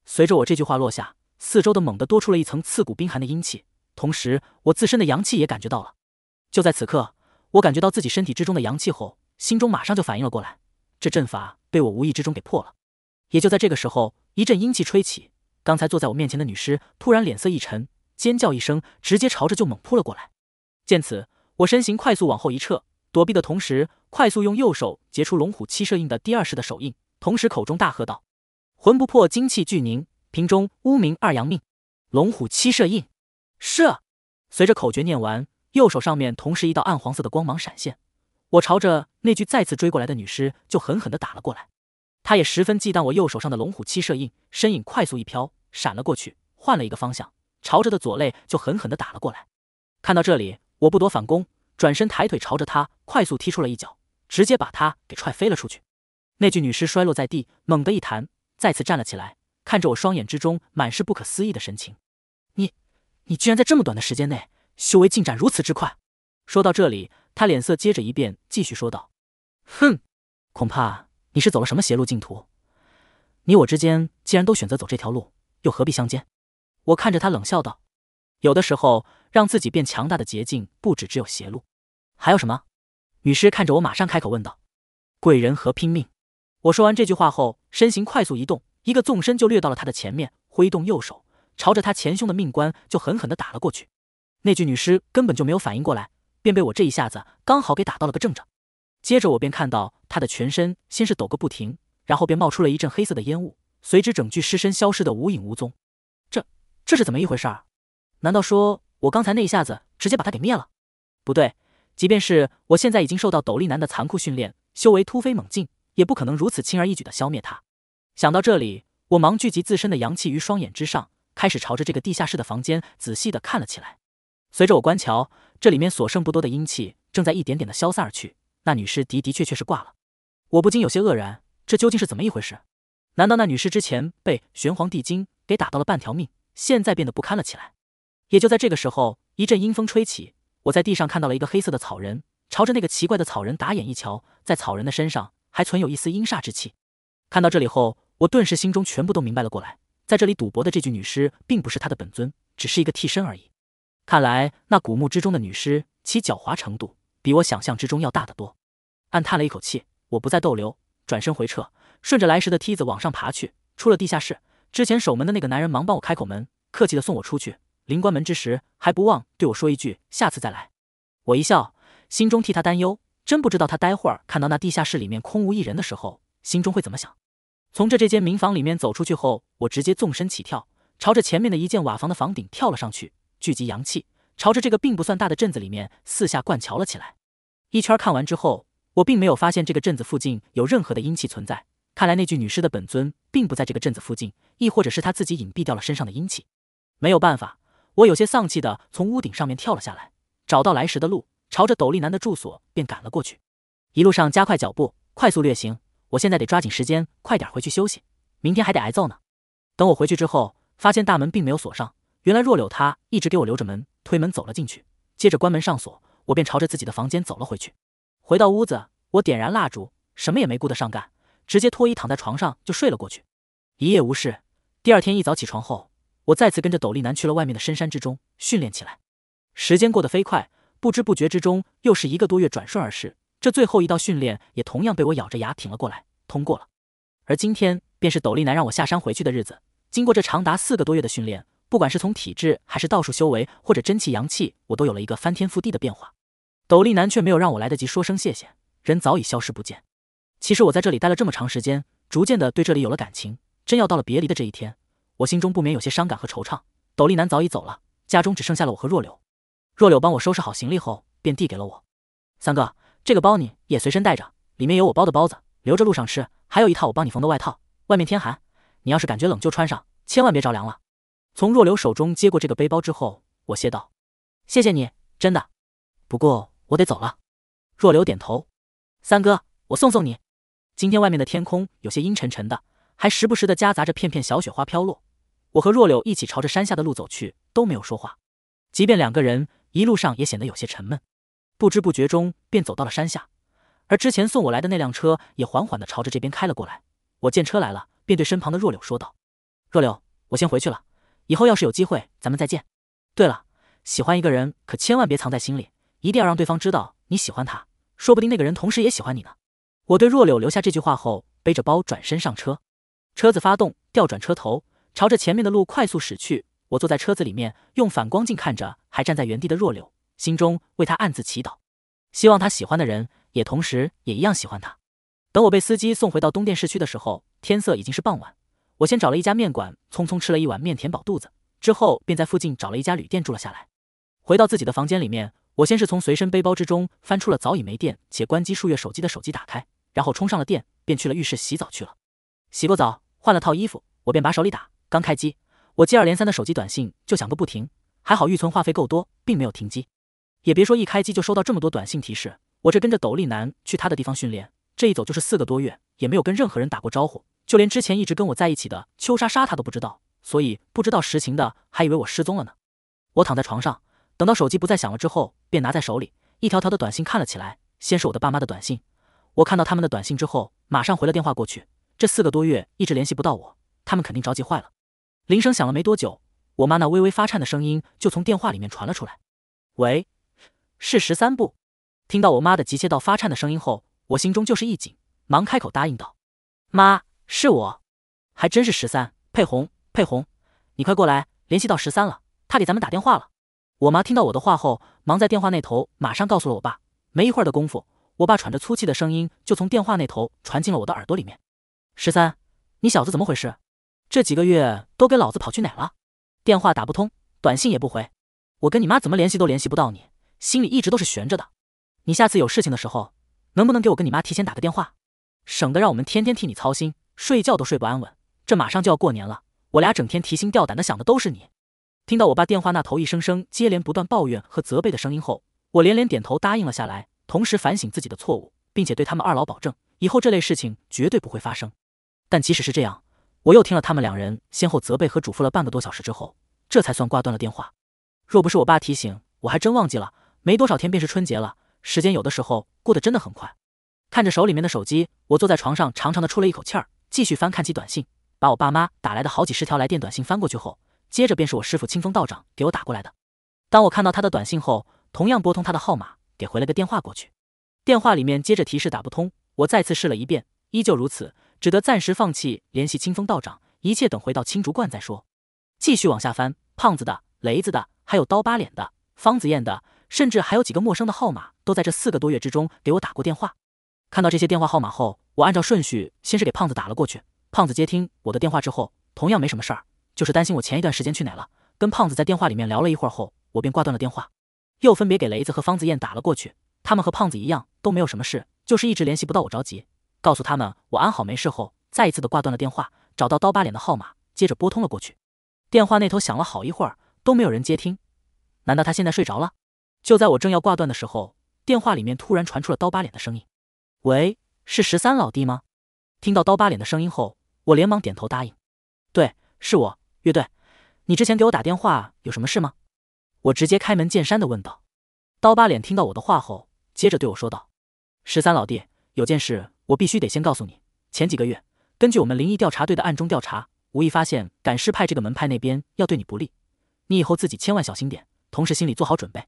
随着我这句话落下，四周的猛地多出了一层刺骨冰寒的阴气，同时我自身的阳气也感觉到了。就在此刻，我感觉到自己身体之中的阳气后，心中马上就反应了过来。这阵法被我无意之中给破了。也就在这个时候，一阵阴气吹起，刚才坐在我面前的女尸突然脸色一沉，尖叫一声，直接朝着就猛扑了过来。见此，我身形快速往后一撤，躲避的同时，快速用右手结出龙虎七射印的第二式的手印，同时口中大喝道：“魂不破，精气聚凝，瓶中污名二阳命，龙虎七射印。”射！”随着口诀念完，右手上面同时一道暗黄色的光芒闪现。我朝着那具再次追过来的女尸就狠狠地打了过来，她也十分忌惮我右手上的龙虎七射印，身影快速一飘，闪了过去，换了一个方向，朝着的左肋就狠狠地打了过来。看到这里，我不躲反攻，转身抬腿朝着她快速踢出了一脚，直接把她给踹飞了出去。那具女尸摔落在地，猛地一弹，再次站了起来，看着我，双眼之中满是不可思议的神情：“你，你居然在这么短的时间内修为进展如此之快！”说到这里。他脸色接着一变，继续说道：“哼，恐怕你是走了什么邪路？净土，你我之间既然都选择走这条路，又何必相见？”我看着他冷笑道：“有的时候，让自己变强大的捷径，不止只有邪路，还有什么？”女尸看着我，马上开口问道：“贵人何拼命？”我说完这句话后，身形快速移动，一个纵身就掠到了他的前面，挥动右手，朝着他前胸的命关就狠狠的打了过去。那具女尸根本就没有反应过来。便被我这一下子刚好给打到了个正着，接着我便看到他的全身先是抖个不停，然后便冒出了一阵黑色的烟雾，随之整具尸身消失的无影无踪。这这是怎么一回事？难道说我刚才那一下子直接把他给灭了？不对，即便是我现在已经受到斗笠男的残酷训练，修为突飞猛进，也不可能如此轻而易举的消灭他。想到这里，我忙聚集自身的阳气于双眼之上，开始朝着这个地下室的房间仔细的看了起来。随着我观瞧，这里面所剩不多的阴气正在一点点的消散而去。那女尸的的确确是挂了，我不禁有些愕然，这究竟是怎么一回事？难道那女尸之前被玄黄帝金给打到了半条命，现在变得不堪了起来？也就在这个时候，一阵阴风吹起，我在地上看到了一个黑色的草人，朝着那个奇怪的草人打眼一瞧，在草人的身上还存有一丝阴煞之气。看到这里后，我顿时心中全部都明白了过来，在这里赌博的这具女尸并不是他的本尊，只是一个替身而已。看来那古墓之中的女尸，其狡猾程度比我想象之中要大得多。暗叹了一口气，我不再逗留，转身回撤，顺着来时的梯子往上爬去。出了地下室，之前守门的那个男人忙帮我开口门，客气的送我出去。临关门之时，还不忘对我说一句：“下次再来。”我一笑，心中替他担忧，真不知道他待会儿看到那地下室里面空无一人的时候，心中会怎么想。从这这间民房里面走出去后，我直接纵身起跳，朝着前面的一间瓦房的房顶跳了上去。聚集阳气，朝着这个并不算大的镇子里面四下灌瞧了起来。一圈看完之后，我并没有发现这个镇子附近有任何的阴气存在。看来那具女尸的本尊并不在这个镇子附近，亦或者是她自己隐蔽掉了身上的阴气。没有办法，我有些丧气的从屋顶上面跳了下来，找到来时的路，朝着斗笠男的住所便赶了过去。一路上加快脚步，快速掠行。我现在得抓紧时间，快点回去休息，明天还得挨揍呢。等我回去之后，发现大门并没有锁上。原来若柳他一直给我留着门，推门走了进去，接着关门上锁，我便朝着自己的房间走了回去。回到屋子，我点燃蜡烛，什么也没顾得上干，直接脱衣躺在床上就睡了过去。一夜无事，第二天一早起床后，我再次跟着斗笠男去了外面的深山之中训练起来。时间过得飞快，不知不觉之中又是一个多月，转瞬而逝。这最后一道训练也同样被我咬着牙挺了过来，通过了。而今天便是斗笠男让我下山回去的日子。经过这长达四个多月的训练。不管是从体质还是道术修为，或者真气阳气，我都有了一个翻天覆地的变化。斗笠男却没有让我来得及说声谢谢，人早已消失不见。其实我在这里待了这么长时间，逐渐的对这里有了感情。真要到了别离的这一天，我心中不免有些伤感和惆怅。斗笠男早已走了，家中只剩下了我和若柳。若柳帮我收拾好行李后，便递给了我：“三哥，这个包你也随身带着，里面有我包的包子，留着路上吃。还有一套我帮你缝的外套，外面天寒，你要是感觉冷就穿上，千万别着凉了。”从若柳手中接过这个背包之后，我谢道：“谢谢你，真的。不过我得走了。”若柳点头：“三哥，我送送你。”今天外面的天空有些阴沉沉的，还时不时的夹杂着片片小雪花飘落。我和若柳一起朝着山下的路走去，都没有说话。即便两个人一路上也显得有些沉闷。不知不觉中便走到了山下，而之前送我来的那辆车也缓缓的朝着这边开了过来。我见车来了，便对身旁的若柳说道：“若柳，我先回去了。”以后要是有机会，咱们再见。对了，喜欢一个人可千万别藏在心里，一定要让对方知道你喜欢他，说不定那个人同时也喜欢你呢。我对若柳留下这句话后，背着包转身上车，车子发动，调转车头，朝着前面的路快速驶去。我坐在车子里面，用反光镜看着还站在原地的若柳，心中为他暗自祈祷，希望他喜欢的人也同时也一样喜欢他。等我被司机送回到东电市区的时候，天色已经是傍晚。我先找了一家面馆，匆匆吃了一碗面填饱肚子，之后便在附近找了一家旅店住了下来。回到自己的房间里面，我先是从随身背包之中翻出了早已没电且关机数月手机的手机，打开，然后充上了电，便去了浴室洗澡去了。洗过澡，换了套衣服，我便把手里打刚开机，我接二连三的手机短信就响个不停，还好预存话费够多，并没有停机。也别说一开机就收到这么多短信提示，我这跟着斗笠男去他的地方训练，这一走就是四个多月，也没有跟任何人打过招呼。就连之前一直跟我在一起的邱莎莎她都不知道，所以不知道实情的还以为我失踪了呢。我躺在床上，等到手机不再响了之后，便拿在手里一条条的短信看了起来。先是我的爸妈的短信，我看到他们的短信之后，马上回了电话过去。这四个多月一直联系不到我，他们肯定着急坏了。铃声响了没多久，我妈那微微发颤的声音就从电话里面传了出来：“喂，是十三部。”听到我妈的急切到发颤的声音后，我心中就是一紧，忙开口答应道：“妈。”是我，还真是十三。佩红，佩红，你快过来！联系到十三了，他给咱们打电话了。我妈听到我的话后，忙在电话那头马上告诉了我爸。没一会儿的功夫，我爸喘着粗气的声音就从电话那头传进了我的耳朵里面。十三，你小子怎么回事？这几个月都给老子跑去哪了？电话打不通，短信也不回，我跟你妈怎么联系都联系不到你，心里一直都是悬着的。你下次有事情的时候，能不能给我跟你妈提前打个电话，省得让我们天天替你操心？睡觉都睡不安稳，这马上就要过年了，我俩整天提心吊胆的，想的都是你。听到我爸电话那头一声声接连不断抱怨和责备的声音后，我连连点头答应了下来，同时反省自己的错误，并且对他们二老保证，以后这类事情绝对不会发生。但即使是这样，我又听了他们两人先后责备和嘱咐了半个多小时之后，这才算挂断了电话。若不是我爸提醒，我还真忘记了，没多少天便是春节了。时间有的时候过得真的很快。看着手里面的手机，我坐在床上长长的出了一口气儿。继续翻看起短信，把我爸妈打来的好几十条来电短信翻过去后，接着便是我师傅清风道长给我打过来的。当我看到他的短信后，同样拨通他的号码，给回了个电话过去。电话里面接着提示打不通，我再次试了一遍，依旧如此，只得暂时放弃联系清风道长，一切等回到青竹观再说。继续往下翻，胖子的、雷子的，还有刀疤脸的、方子燕的，甚至还有几个陌生的号码，都在这四个多月之中给我打过电话。看到这些电话号码后。我按照顺序，先是给胖子打了过去。胖子接听我的电话之后，同样没什么事儿，就是担心我前一段时间去哪了。跟胖子在电话里面聊了一会儿后，我便挂断了电话，又分别给雷子和方子燕打了过去。他们和胖子一样都没有什么事，就是一直联系不到我，着急。告诉他们我安好没事后，再一次的挂断了电话，找到刀疤脸的号码，接着拨通了过去。电话那头响了好一会儿都没有人接听，难道他现在睡着了？就在我正要挂断的时候，电话里面突然传出了刀疤脸的声音：“喂。”是十三老弟吗？听到刀疤脸的声音后，我连忙点头答应。对，是我，乐队，你之前给我打电话有什么事吗？我直接开门见山的问道。刀疤脸听到我的话后，接着对我说道：“十三老弟，有件事我必须得先告诉你。前几个月，根据我们灵异调查队的暗中调查，无意发现赶尸派这个门派那边要对你不利，你以后自己千万小心点，同时心里做好准备。”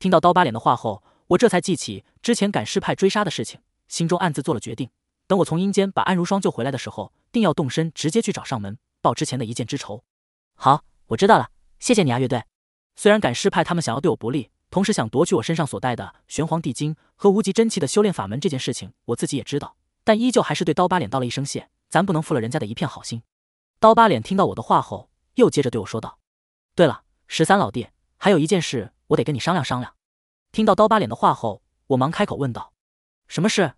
听到刀疤脸的话后，我这才记起之前赶尸派追杀的事情。心中暗自做了决定，等我从阴间把安如霜救回来的时候，定要动身直接去找上门报之前的一箭之仇。好，我知道了，谢谢你啊，乐队。虽然赶尸派他们想要对我不利，同时想夺取我身上所带的玄黄地经和无极真气的修炼法门，这件事情我自己也知道，但依旧还是对刀疤脸道了一声谢，咱不能负了人家的一片好心。刀疤脸听到我的话后，又接着对我说道：“对了，十三老弟，还有一件事，我得跟你商量商量。”听到刀疤脸的话后，我忙开口问道：“什么事？”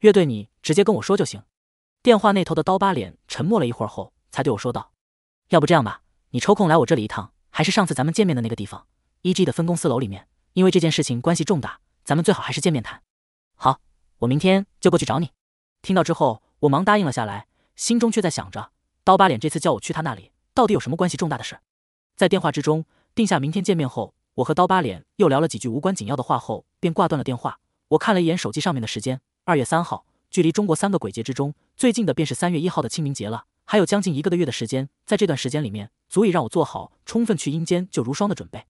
乐队，你直接跟我说就行。电话那头的刀疤脸沉默了一会儿后，才对我说道：“要不这样吧，你抽空来我这里一趟，还是上次咱们见面的那个地方，E.G. 的分公司楼里面。因为这件事情关系重大，咱们最好还是见面谈。”好，我明天就过去找你。听到之后，我忙答应了下来，心中却在想着，刀疤脸这次叫我去他那里，到底有什么关系重大的事？在电话之中定下明天见面后，我和刀疤脸又聊了几句无关紧要的话后，便挂断了电话。我看了一眼手机上面的时间。二月三号，距离中国三个鬼节之中最近的便是三月一号的清明节了。还有将近一个月的时间，在这段时间里面，足以让我做好充分去阴间救如霜的准备。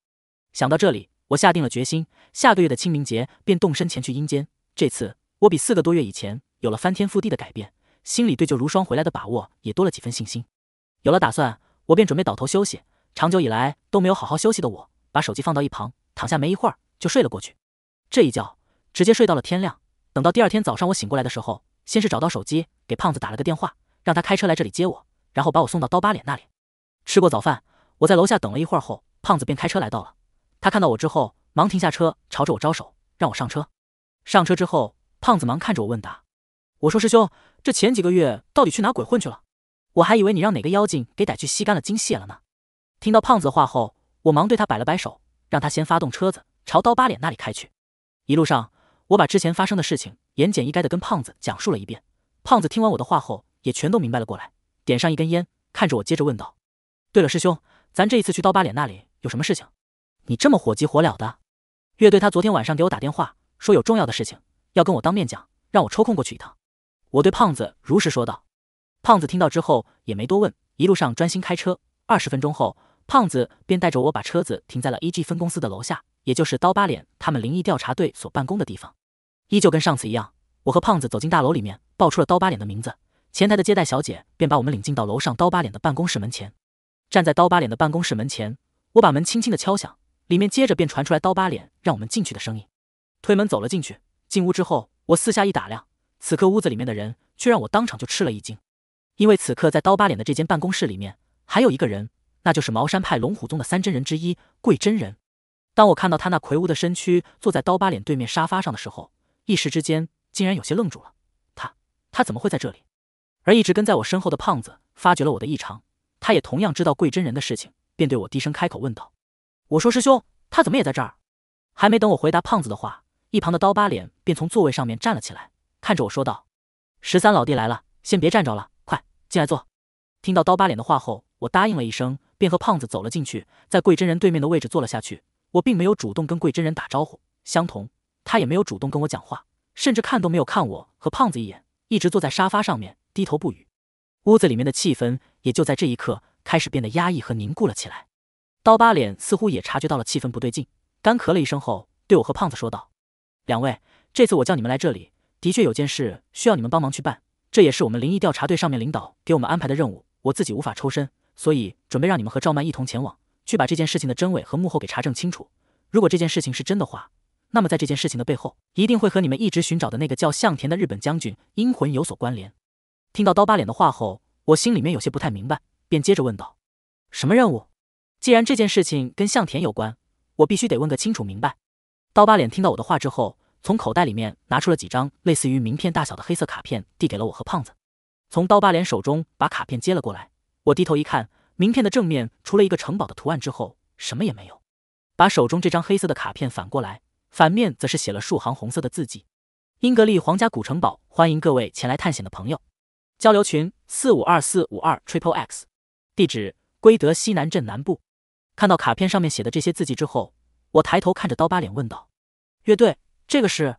想到这里，我下定了决心，下个月的清明节便动身前去阴间。这次我比四个多月以前有了翻天覆地的改变，心里对救如霜回来的把握也多了几分信心。有了打算，我便准备倒头休息。长久以来都没有好好休息的我，把手机放到一旁，躺下没一会儿就睡了过去。这一觉直接睡到了天亮。等到第二天早上，我醒过来的时候，先是找到手机，给胖子打了个电话，让他开车来这里接我，然后把我送到刀疤脸那里。吃过早饭，我在楼下等了一会儿后，胖子便开车来到了。他看到我之后，忙停下车，朝着我招手，让我上车。上车之后，胖子忙看着我问答：“我说师兄，这前几个月到底去哪鬼混去了？我还以为你让哪个妖精给逮去吸干了精血了呢。”听到胖子的话后，我忙对他摆了摆手，让他先发动车子朝刀疤脸那里开去。一路上。我把之前发生的事情言简意赅的跟胖子讲述了一遍。胖子听完我的话后，也全都明白了过来，点上一根烟，看着我，接着问道：“对了，师兄，咱这一次去刀疤脸那里有什么事情？你这么火急火燎的？”“乐队他昨天晚上给我打电话，说有重要的事情要跟我当面讲，让我抽空过去一趟。”我对胖子如实说道。胖子听到之后也没多问，一路上专心开车。二十分钟后，胖子便带着我把车子停在了 E G 分公司的楼下，也就是刀疤脸他们灵异调查队所办公的地方。依旧跟上次一样，我和胖子走进大楼里面，报出了刀疤脸的名字。前台的接待小姐便把我们领进到楼上刀疤脸的办公室门前。站在刀疤脸的办公室门前，我把门轻轻的敲响，里面接着便传出来刀疤脸让我们进去的声音。推门走了进去，进屋之后，我四下一打量，此刻屋子里面的人却让我当场就吃了一惊，因为此刻在刀疤脸的这间办公室里面还有一个人，那就是茅山派龙虎宗的三真人之一桂真人。当我看到他那魁梧的身躯坐在刀疤脸对面沙发上的时候，一时之间，竟然有些愣住了。他他怎么会在这里？而一直跟在我身后的胖子发觉了我的异常，他也同样知道桂真人的事情，便对我低声开口问道：“我说师兄，他怎么也在这儿？”还没等我回答胖子的话，一旁的刀疤脸便从座位上面站了起来，看着我说道：“十三老弟来了，先别站着了，快进来坐。”听到刀疤脸的话后，我答应了一声，便和胖子走了进去，在桂真人对面的位置坐了下去。我并没有主动跟桂真人打招呼，相同。他也没有主动跟我讲话，甚至看都没有看我和胖子一眼，一直坐在沙发上面低头不语。屋子里面的气氛也就在这一刻开始变得压抑和凝固了起来。刀疤脸似乎也察觉到了气氛不对劲，干咳了一声后，对我和胖子说道：“两位，这次我叫你们来这里，的确有件事需要你们帮忙去办，这也是我们灵异调查队上面领导给我们安排的任务。我自己无法抽身，所以准备让你们和赵曼一同前往，去把这件事情的真伪和幕后给查证清楚。如果这件事情是真的话……”那么，在这件事情的背后，一定会和你们一直寻找的那个叫向田的日本将军阴魂有所关联。听到刀疤脸的话后，我心里面有些不太明白，便接着问道：“什么任务？既然这件事情跟向田有关，我必须得问个清楚明白。”刀疤脸听到我的话之后，从口袋里面拿出了几张类似于名片大小的黑色卡片，递给了我和胖子。从刀疤脸手中把卡片接了过来，我低头一看，名片的正面除了一个城堡的图案之后，什么也没有。把手中这张黑色的卡片反过来。反面则是写了数行红色的字迹：“英格丽皇家古城堡欢迎各位前来探险的朋友。”交流群四五二四五二 triple X，地址圭德西南镇南部。看到卡片上面写的这些字迹之后，我抬头看着刀疤脸问道：“乐队，这个是？”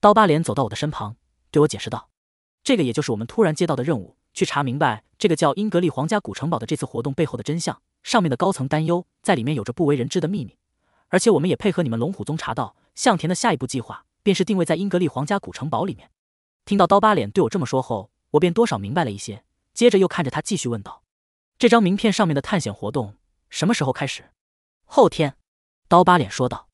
刀疤脸走到我的身旁，对我解释道：“这个也就是我们突然接到的任务，去查明白这个叫英格丽皇家古城堡的这次活动背后的真相。上面的高层担忧在里面有着不为人知的秘密，而且我们也配合你们龙虎宗查到。”向田的下一步计划便是定位在英格丽皇家古城堡里面。听到刀疤脸对我这么说后，我便多少明白了一些。接着又看着他继续问道：“这张名片上面的探险活动什么时候开始？”后天，刀疤脸说道：“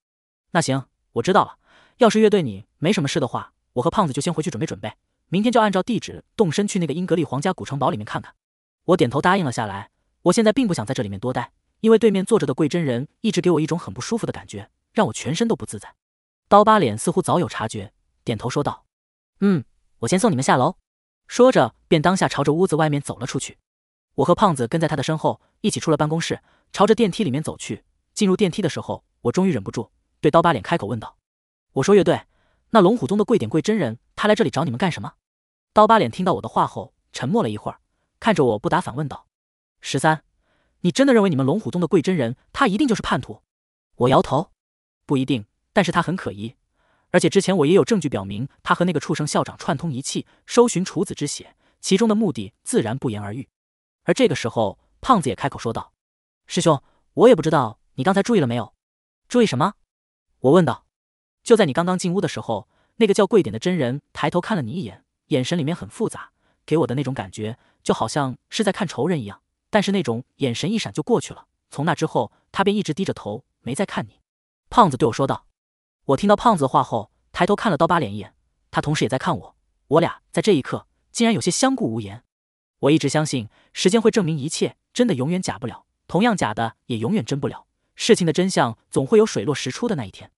那行，我知道了。要是乐队你没什么事的话，我和胖子就先回去准备准备，明天就按照地址动身去那个英格丽皇家古城堡里面看看。”我点头答应了下来。我现在并不想在这里面多待，因为对面坐着的贵真人一直给我一种很不舒服的感觉，让我全身都不自在。刀疤脸似乎早有察觉，点头说道：“嗯，我先送你们下楼。”说着便当下朝着屋子外面走了出去。我和胖子跟在他的身后，一起出了办公室，朝着电梯里面走去。进入电梯的时候，我终于忍不住对刀疤脸开口问道：“我说，乐队，那龙虎宗的贵点贵真人，他来这里找你们干什么？”刀疤脸听到我的话后，沉默了一会儿，看着我不答，反问道：“十三，你真的认为你们龙虎宗的贵真人，他一定就是叛徒？”我摇头：“不一定。”但是他很可疑，而且之前我也有证据表明他和那个畜生校长串通一气，搜寻处子之血，其中的目的自然不言而喻。而这个时候，胖子也开口说道：“师兄，我也不知道你刚才注意了没有？注意什么？”我问道。就在你刚刚进屋的时候，那个叫贵点的真人抬头看了你一眼，眼神里面很复杂，给我的那种感觉就好像是在看仇人一样。但是那种眼神一闪就过去了，从那之后，他便一直低着头没再看你。胖子对我说道。我听到胖子的话后，抬头看了刀疤脸一眼，他同时也在看我，我俩在这一刻竟然有些相顾无言。我一直相信，时间会证明一切，真的永远假不了，同样假的也永远真不了，事情的真相总会有水落石出的那一天。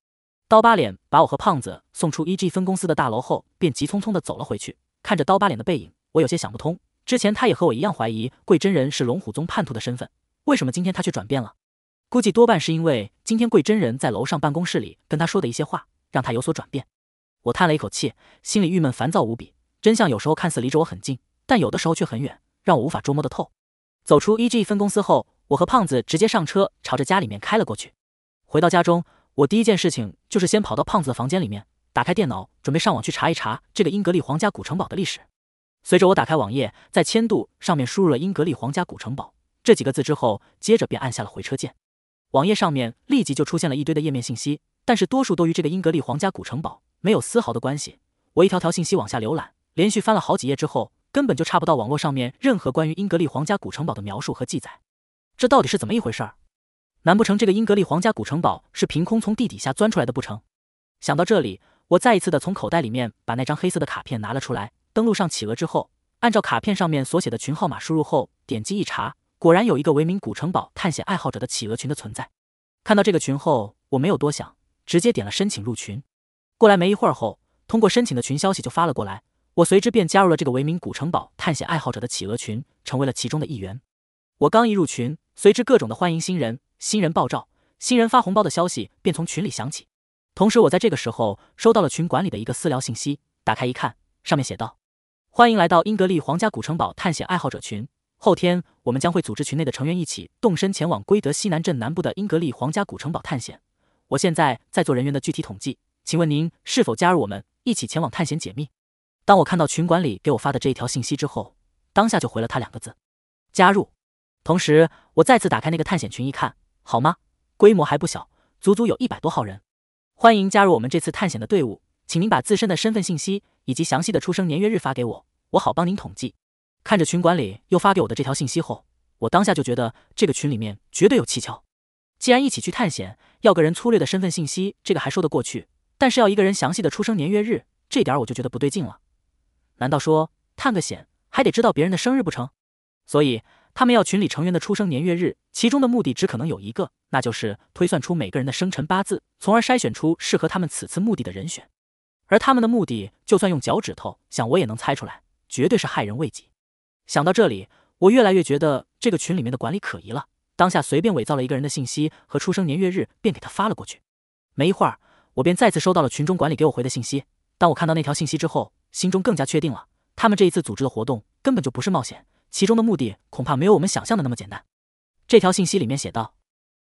刀疤脸把我和胖子送出 E G 分公司的大楼后，便急匆匆的走了回去。看着刀疤脸的背影，我有些想不通，之前他也和我一样怀疑贵真人是龙虎宗叛徒的身份，为什么今天他却转变了？估计多半是因为今天贵真人在楼上办公室里跟他说的一些话，让他有所转变。我叹了一口气，心里郁闷烦躁无比。真相有时候看似离着我很近，但有的时候却很远，让我无法捉摸得透。走出 E G 分公司后，我和胖子直接上车，朝着家里面开了过去。回到家中，我第一件事情就是先跑到胖子的房间里面，打开电脑，准备上网去查一查这个英格丽皇家古城堡的历史。随着我打开网页，在千度上面输入了“英格丽皇家古城堡”这几个字之后，接着便按下了回车键。网页上面立即就出现了一堆的页面信息，但是多数都与这个英格利皇家古城堡没有丝毫的关系。我一条条信息往下浏览，连续翻了好几页之后，根本就查不到网络上面任何关于英格利皇家古城堡的描述和记载。这到底是怎么一回事？难不成这个英格利皇家古城堡是凭空从地底下钻出来的不成？想到这里，我再一次的从口袋里面把那张黑色的卡片拿了出来，登录上企鹅之后，按照卡片上面所写的群号码输入后，点击一查。果然有一个文明古城堡探险爱好者的企鹅群的存在。看到这个群后，我没有多想，直接点了申请入群。过来没一会儿后，通过申请的群消息就发了过来，我随之便加入了这个文明古城堡探险爱好者的企鹅群，成为了其中的一员。我刚一入群，随之各种的欢迎新人、新人爆照、新人发红包的消息便从群里响起。同时，我在这个时候收到了群管理的一个私聊信息，打开一看，上面写道：“欢迎来到英格利皇家古城堡探险爱好者群。”后天，我们将会组织群内的成员一起动身前往圭德西南镇南部的英格利皇家古城堡探险。我现在在做人员的具体统计，请问您是否加入我们一起前往探险解密？当我看到群管理给我发的这一条信息之后，当下就回了他两个字：加入。同时，我再次打开那个探险群一看，好吗？规模还不小，足足有一百多号人。欢迎加入我们这次探险的队伍，请您把自身的身份信息以及详细的出生年月日发给我，我好帮您统计。看着群管理又发给我的这条信息后，我当下就觉得这个群里面绝对有蹊跷。既然一起去探险，要个人粗略的身份信息，这个还说得过去；但是要一个人详细的出生年月日，这点我就觉得不对劲了。难道说探个险还得知道别人的生日不成？所以他们要群里成员的出生年月日，其中的目的只可能有一个，那就是推算出每个人的生辰八字，从而筛选出适合他们此次目的的人选。而他们的目的，就算用脚趾头想，我也能猜出来，绝对是害人未己。想到这里，我越来越觉得这个群里面的管理可疑了。当下随便伪造了一个人的信息和出生年月日，便给他发了过去。没一会儿，我便再次收到了群中管理给我回的信息。当我看到那条信息之后，心中更加确定了，他们这一次组织的活动根本就不是冒险，其中的目的恐怕没有我们想象的那么简单。这条信息里面写道：“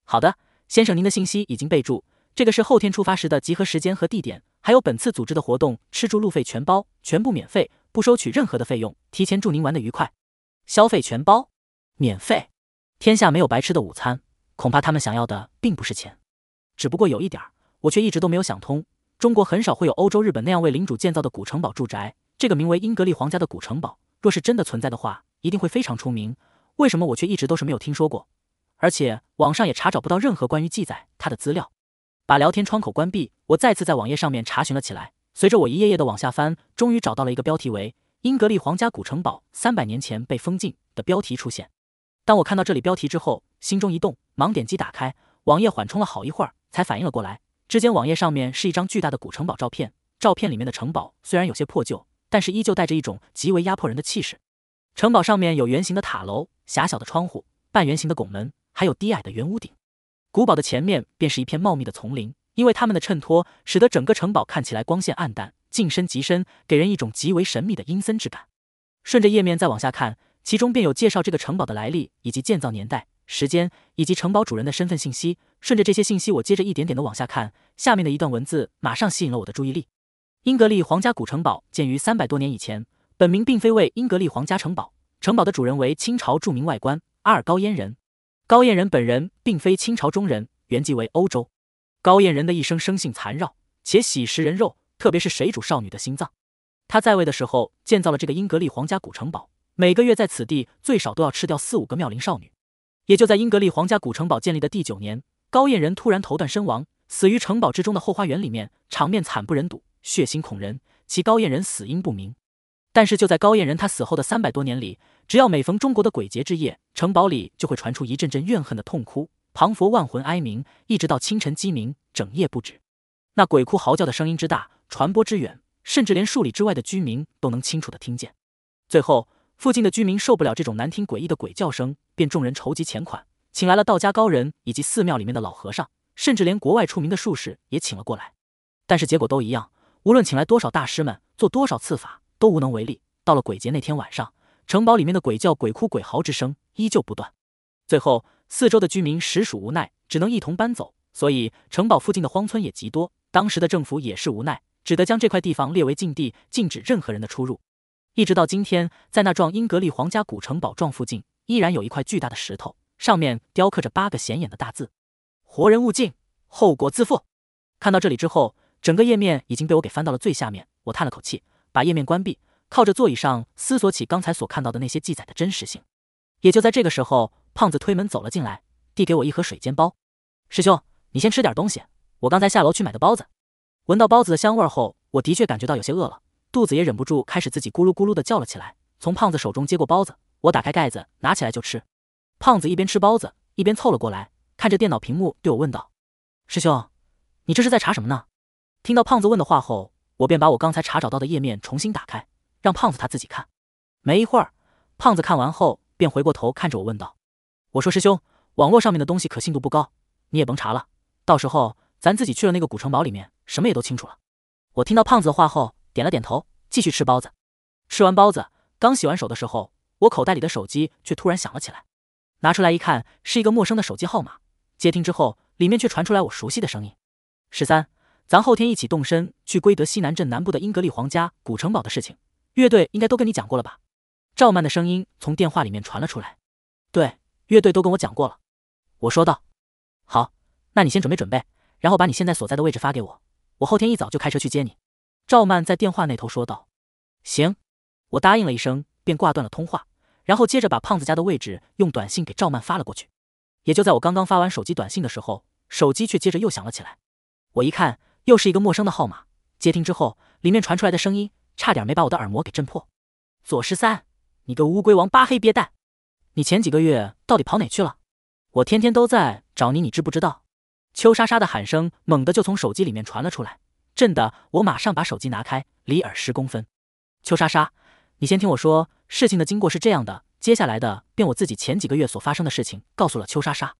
好的，先生，您的信息已经备注。”这个是后天出发时的集合时间和地点，还有本次组织的活动，吃住路费全包，全部免费，不收取任何的费用。提前祝您玩的愉快，消费全包，免费。天下没有白吃的午餐，恐怕他们想要的并不是钱，只不过有一点，我却一直都没有想通。中国很少会有欧洲、日本那样为领主建造的古城堡住宅。这个名为英格利皇家的古城堡，若是真的存在的话，一定会非常出名。为什么我却一直都是没有听说过？而且网上也查找不到任何关于记载它的资料。把聊天窗口关闭，我再次在网页上面查询了起来。随着我一页页的往下翻，终于找到了一个标题为“英格利皇家古城堡三百年前被封禁”的标题出现。当我看到这里标题之后，心中一动，忙点击打开网页，缓冲了好一会儿才反应了过来。只见网页上面是一张巨大的古城堡照片，照片里面的城堡虽然有些破旧，但是依旧带着一种极为压迫人的气势。城堡上面有圆形的塔楼、狭小的窗户、半圆形的拱门，还有低矮的圆屋顶。古堡的前面便是一片茂密的丛林，因为它们的衬托，使得整个城堡看起来光线暗淡，近深极深，给人一种极为神秘的阴森之感。顺着页面再往下看，其中便有介绍这个城堡的来历以及建造年代、时间以及城堡主人的身份信息。顺着这些信息，我接着一点点的往下看，下面的一段文字马上吸引了我的注意力。英格利皇家古城堡建于三百多年以前，本名并非为英格利皇家城堡，城堡的主人为清朝著名外官阿尔高烟人。高彦人本人并非清朝中人，原籍为欧洲。高彦人的一生生性残绕，且喜食人肉，特别是水煮少女的心脏。他在位的时候建造了这个英格丽皇家古城堡，每个月在此地最少都要吃掉四五个妙龄少女。也就在英格丽皇家古城堡建立的第九年，高彦人突然头断身亡，死于城堡之中的后花园里面，场面惨不忍睹，血腥恐人。其高彦人死因不明，但是就在高彦人他死后的三百多年里。只要每逢中国的鬼节之夜，城堡里就会传出一阵阵怨恨的痛哭，旁佛万魂哀鸣，一直到清晨鸡鸣，整夜不止。那鬼哭嚎叫的声音之大，传播之远，甚至连数里之外的居民都能清楚的听见。最后，附近的居民受不了这种难听诡异的鬼叫声，便众人筹集钱款，请来了道家高人以及寺庙里面的老和尚，甚至连国外出名的术士也请了过来。但是结果都一样，无论请来多少大师们做多少次法，都无能为力。到了鬼节那天晚上。城堡里面的鬼叫、鬼哭、鬼嚎之声依旧不断。最后，四周的居民实属无奈，只能一同搬走。所以，城堡附近的荒村也极多。当时的政府也是无奈，只得将这块地方列为禁地，禁止任何人的出入。一直到今天，在那幢英格利皇家古城堡状附近，依然有一块巨大的石头，上面雕刻着八个显眼的大字：“活人勿进，后果自负。”看到这里之后，整个页面已经被我给翻到了最下面。我叹了口气，把页面关闭。靠着座椅上思索起刚才所看到的那些记载的真实性。也就在这个时候，胖子推门走了进来，递给我一盒水煎包。师兄，你先吃点东西，我刚才下楼去买的包子。闻到包子的香味后，我的确感觉到有些饿了，肚子也忍不住开始自己咕噜咕噜的叫了起来。从胖子手中接过包子，我打开盖子拿起来就吃。胖子一边吃包子一边凑了过来，看着电脑屏幕对我问道：“师兄，你这是在查什么呢？”听到胖子问的话后，我便把我刚才查找到的页面重新打开。让胖子他自己看。没一会儿，胖子看完后便回过头看着我问道：“我说师兄，网络上面的东西可信度不高，你也甭查了。到时候咱自己去了那个古城堡里面，什么也都清楚了。”我听到胖子的话后，点了点头，继续吃包子。吃完包子，刚洗完手的时候，我口袋里的手机却突然响了起来。拿出来一看，是一个陌生的手机号码。接听之后，里面却传出来我熟悉的声音：“十三，咱后天一起动身去归德西南镇南部的英格利皇家古城堡的事情。”乐队应该都跟你讲过了吧？赵曼的声音从电话里面传了出来。对，乐队都跟我讲过了，我说道。好，那你先准备准备，然后把你现在所在的位置发给我，我后天一早就开车去接你。赵曼在电话那头说道。行，我答应了一声，便挂断了通话，然后接着把胖子家的位置用短信给赵曼发了过去。也就在我刚刚发完手机短信的时候，手机却接着又响了起来。我一看，又是一个陌生的号码。接听之后，里面传出来的声音。差点没把我的耳膜给震破！左十三，你个乌龟王八黑鳖蛋，你前几个月到底跑哪去了？我天天都在找你，你知不知道？邱莎莎的喊声猛地就从手机里面传了出来，震得我马上把手机拿开，离耳十公分。邱莎莎，你先听我说，事情的经过是这样的，接下来的便我自己前几个月所发生的事情告诉了邱莎莎，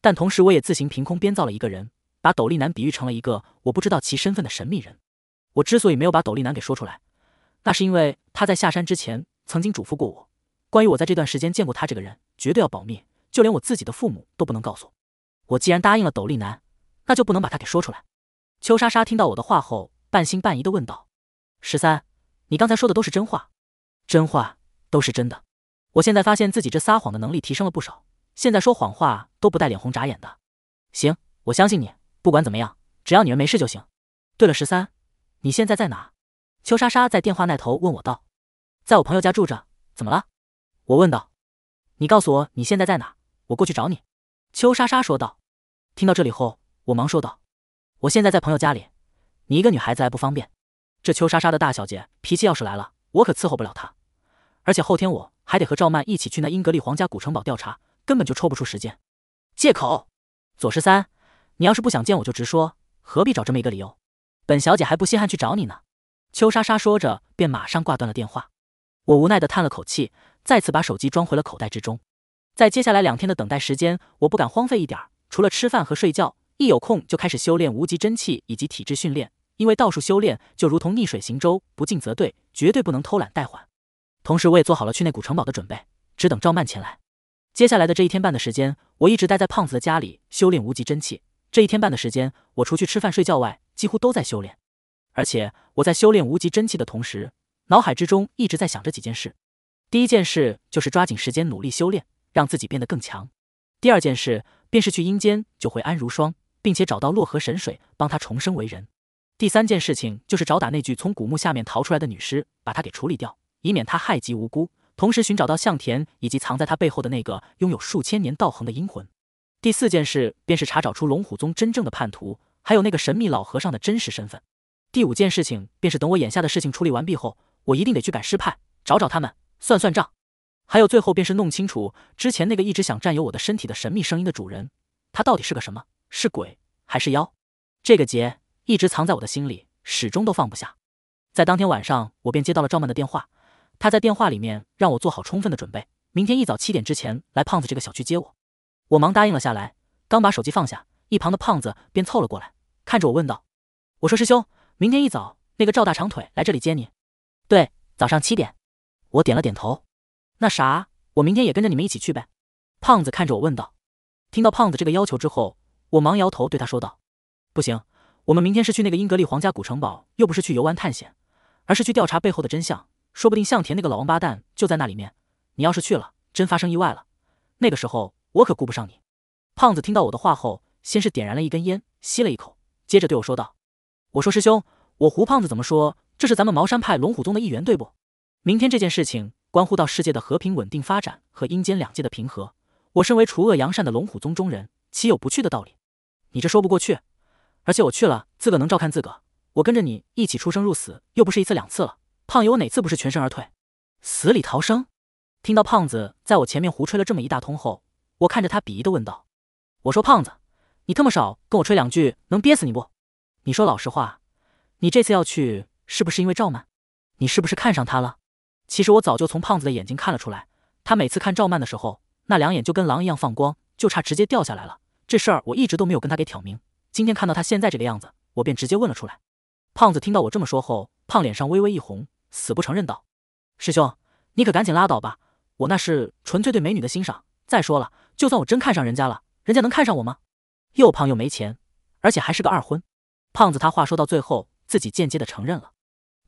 但同时我也自行凭空编造了一个人，把斗笠男比喻成了一个我不知道其身份的神秘人。我之所以没有把斗笠男给说出来，那是因为他在下山之前曾经嘱咐过我，关于我在这段时间见过他这个人，绝对要保密，就连我自己的父母都不能告诉我。既然答应了斗笠男，那就不能把他给说出来。邱莎莎听到我的话后，半信半疑的问道：“十三，你刚才说的都是真话？真话都是真的？我现在发现自己这撒谎的能力提升了不少，现在说谎话都不带脸红眨眼的。行，我相信你，不管怎么样，只要你人没事就行。对了，十三，你现在在哪？”邱莎莎在电话那头问我道：“在我朋友家住着，怎么了？”我问道：“你告诉我你现在在哪，我过去找你。”邱莎莎说道。听到这里后，我忙说道：“我现在在朋友家里，你一个女孩子还不方便。这邱莎莎的大小姐脾气要是来了，我可伺候不了她。而且后天我还得和赵曼一起去那英格利皇家古城堡调查，根本就抽不出时间。”借口左十三，你要是不想见我就直说，何必找这么一个理由？本小姐还不稀罕去找你呢。邱莎莎说着，便马上挂断了电话。我无奈地叹了口气，再次把手机装回了口袋之中。在接下来两天的等待时间，我不敢荒废一点儿，除了吃饭和睡觉，一有空就开始修炼无极真气以及体质训练。因为道术修炼就如同逆水行舟，不进则退，绝对不能偷懒怠缓。同时，我也做好了去那古城堡的准备，只等赵曼前来。接下来的这一天半的时间，我一直待在胖子的家里修炼无极真气。这一天半的时间，我除去吃饭睡觉外，几乎都在修炼。而且我在修炼无极真气的同时，脑海之中一直在想着几件事。第一件事就是抓紧时间努力修炼，让自己变得更强。第二件事便是去阴间救回安如霜，并且找到洛河神水，帮他重生为人。第三件事情就是找打那具从古墓下面逃出来的女尸，把她给处理掉，以免她害及无辜。同时寻找到向田以及藏在他背后的那个拥有数千年道行的阴魂。第四件事便是查找出龙虎宗真正的叛徒，还有那个神秘老和尚的真实身份。第五件事情便是等我眼下的事情处理完毕后，我一定得去赶师派找找他们算算账。还有最后便是弄清楚之前那个一直想占有我的身体的神秘声音的主人，他到底是个什么？是鬼还是妖？这个结一直藏在我的心里，始终都放不下。在当天晚上，我便接到了赵曼的电话，她在电话里面让我做好充分的准备，明天一早七点之前来胖子这个小区接我。我忙答应了下来，刚把手机放下，一旁的胖子便凑了过来，看着我问道：“我说师兄。”明天一早，那个赵大长腿来这里接你。对，早上七点。我点了点头。那啥，我明天也跟着你们一起去呗？胖子看着我问道。听到胖子这个要求之后，我忙摇头对他说道：“不行，我们明天是去那个英格利皇家古城堡，又不是去游玩探险，而是去调查背后的真相。说不定向田那个老王八蛋就在那里面。你要是去了，真发生意外了，那个时候我可顾不上你。”胖子听到我的话后，先是点燃了一根烟，吸了一口，接着对我说道。我说师兄，我胡胖子怎么说？这是咱们茅山派龙虎宗的一员，对不？明天这件事情关乎到世界的和平稳定发展和阴间两界的平和，我身为除恶扬善的龙虎宗中人，岂有不去的道理？你这说不过去。而且我去了，自个能照看自个。我跟着你一起出生入死，又不是一次两次了，胖友哪次不是全身而退，死里逃生？听到胖子在我前面胡吹了这么一大通后，我看着他鄙夷的问道：“我说胖子，你特么少跟我吹两句，能憋死你不？”你说老实话，你这次要去是不是因为赵曼？你是不是看上她了？其实我早就从胖子的眼睛看了出来，他每次看赵曼的时候，那两眼就跟狼一样放光，就差直接掉下来了。这事儿我一直都没有跟他给挑明。今天看到他现在这个样子，我便直接问了出来。胖子听到我这么说后，胖脸上微微一红，死不承认道：“师兄，你可赶紧拉倒吧，我那是纯粹对美女的欣赏。再说了，就算我真看上人家了，人家能看上我吗？又胖又没钱，而且还是个二婚。”胖子他话说到最后，自己间接的承认了。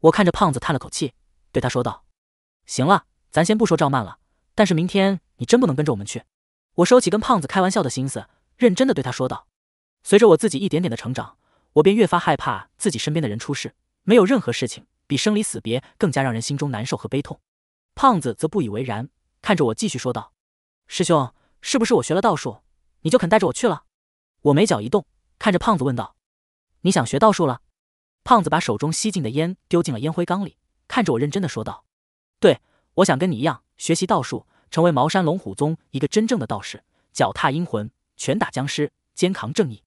我看着胖子叹了口气，对他说道：“行了，咱先不说赵曼了，但是明天你真不能跟着我们去。”我收起跟胖子开玩笑的心思，认真的对他说道。随着我自己一点点的成长，我便越发害怕自己身边的人出事。没有任何事情比生离死别更加让人心中难受和悲痛。胖子则不以为然，看着我继续说道：“师兄，是不是我学了道术，你就肯带着我去了？”我眉角一动，看着胖子问道。你想学道术了？胖子把手中吸进的烟丢进了烟灰缸里，看着我认真的说道：“对，我想跟你一样学习道术，成为茅山龙虎宗一个真正的道士，脚踏阴魂，拳打僵尸，肩扛正义。”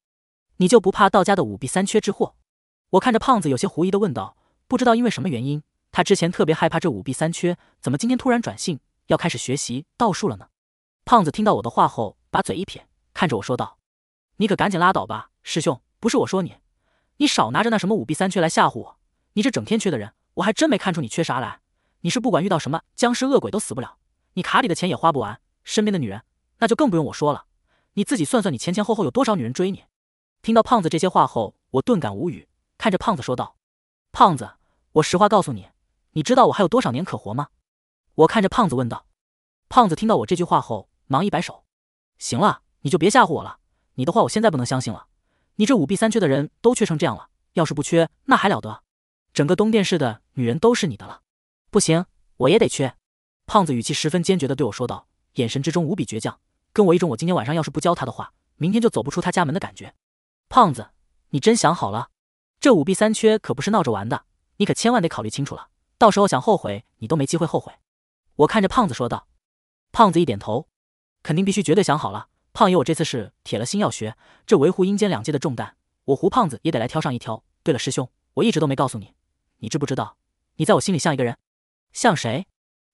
你就不怕道家的五弊三缺之祸？我看着胖子有些狐疑的问道：“不知道因为什么原因，他之前特别害怕这五弊三缺，怎么今天突然转性要开始学习道术了呢？”胖子听到我的话后，把嘴一撇，看着我说道：“你可赶紧拉倒吧，师兄，不是我说你。”你少拿着那什么五弊三缺来吓唬我！你这整天缺的人，我还真没看出你缺啥来。你是不管遇到什么僵尸恶鬼都死不了，你卡里的钱也花不完，身边的女人那就更不用我说了。你自己算算，你前前后后有多少女人追你？听到胖子这些话后，我顿感无语，看着胖子说道：“胖子，我实话告诉你，你知道我还有多少年可活吗？”我看着胖子问道。胖子听到我这句话后，忙一摆手：“行了，你就别吓唬我了，你的话我现在不能相信了。”你这五弊三缺的人都缺成这样了，要是不缺那还了得？整个东殿市的女人都是你的了，不行，我也得缺。胖子语气十分坚决的对我说道，眼神之中无比倔强，跟我一种我今天晚上要是不教他的话，明天就走不出他家门的感觉。胖子，你真想好了？这五弊三缺可不是闹着玩的，你可千万得考虑清楚了，到时候想后悔你都没机会后悔。我看着胖子说道。胖子一点头，肯定必须绝对想好了。胖爷，我这次是铁了心要学这维护阴间两界的重担，我胡胖子也得来挑上一挑。对了，师兄，我一直都没告诉你，你知不知道？你在我心里像一个人，像谁？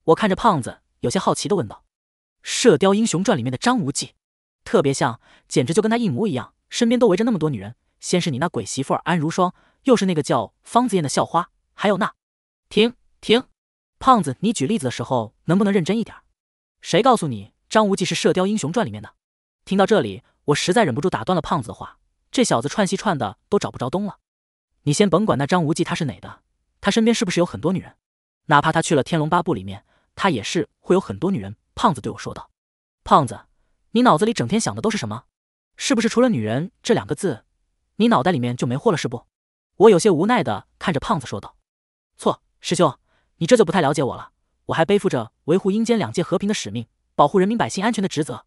我看着胖子，有些好奇的问道。射雕英雄传里面的张无忌，特别像，简直就跟他一模一样，身边都围着那么多女人。先是你那鬼媳妇安如霜，又是那个叫方子燕的校花，还有那……停停，胖子，你举例子的时候能不能认真一点？谁告诉你张无忌是射雕英雄传里面的？听到这里，我实在忍不住打断了胖子的话。这小子串西串的都找不着东了。你先甭管那张无忌他是哪的，他身边是不是有很多女人？哪怕他去了《天龙八部》里面，他也是会有很多女人。胖子对我说道：“胖子，你脑子里整天想的都是什么？是不是除了女人这两个字，你脑袋里面就没货了？是不？”我有些无奈的看着胖子说道：“错，师兄，你这就不太了解我了。我还背负着维护阴间两界和平的使命，保护人民百姓安全的职责。”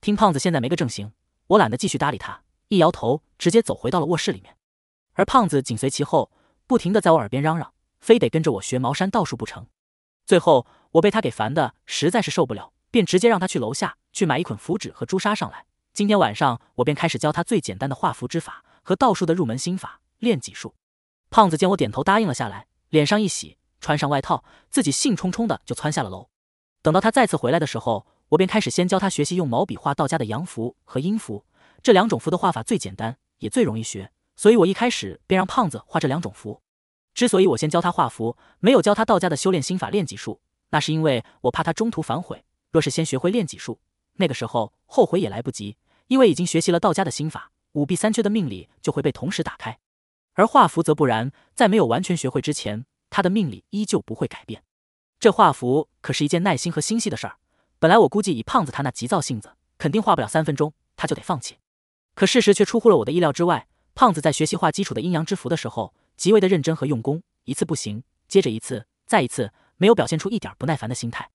听胖子现在没个正形，我懒得继续搭理他，一摇头，直接走回到了卧室里面。而胖子紧随其后，不停的在我耳边嚷嚷，非得跟着我学茅山道术不成。最后我被他给烦的实在是受不了，便直接让他去楼下去买一捆符纸和朱砂上来。今天晚上我便开始教他最简单的画符之法和道术的入门心法练几术。胖子见我点头答应了下来，脸上一喜，穿上外套，自己兴冲冲的就窜下了楼。等到他再次回来的时候。我便开始先教他学习用毛笔画道家的阳符和阴符，这两种符的画法最简单，也最容易学，所以我一开始便让胖子画这两种符。之所以我先教他画符，没有教他道家的修炼心法练体术，那是因为我怕他中途反悔。若是先学会练体术，那个时候后悔也来不及，因为已经学习了道家的心法，五弊三缺的命理就会被同时打开。而画符则不然，在没有完全学会之前，他的命理依旧不会改变。这画符可是一件耐心和心细的事儿。本来我估计以胖子他那急躁性子，肯定画不了三分钟，他就得放弃。可事实却出乎了我的意料之外，胖子在学习画基础的阴阳之符的时候，极为的认真和用功，一次不行，接着一次，再一次，没有表现出一点不耐烦的心态。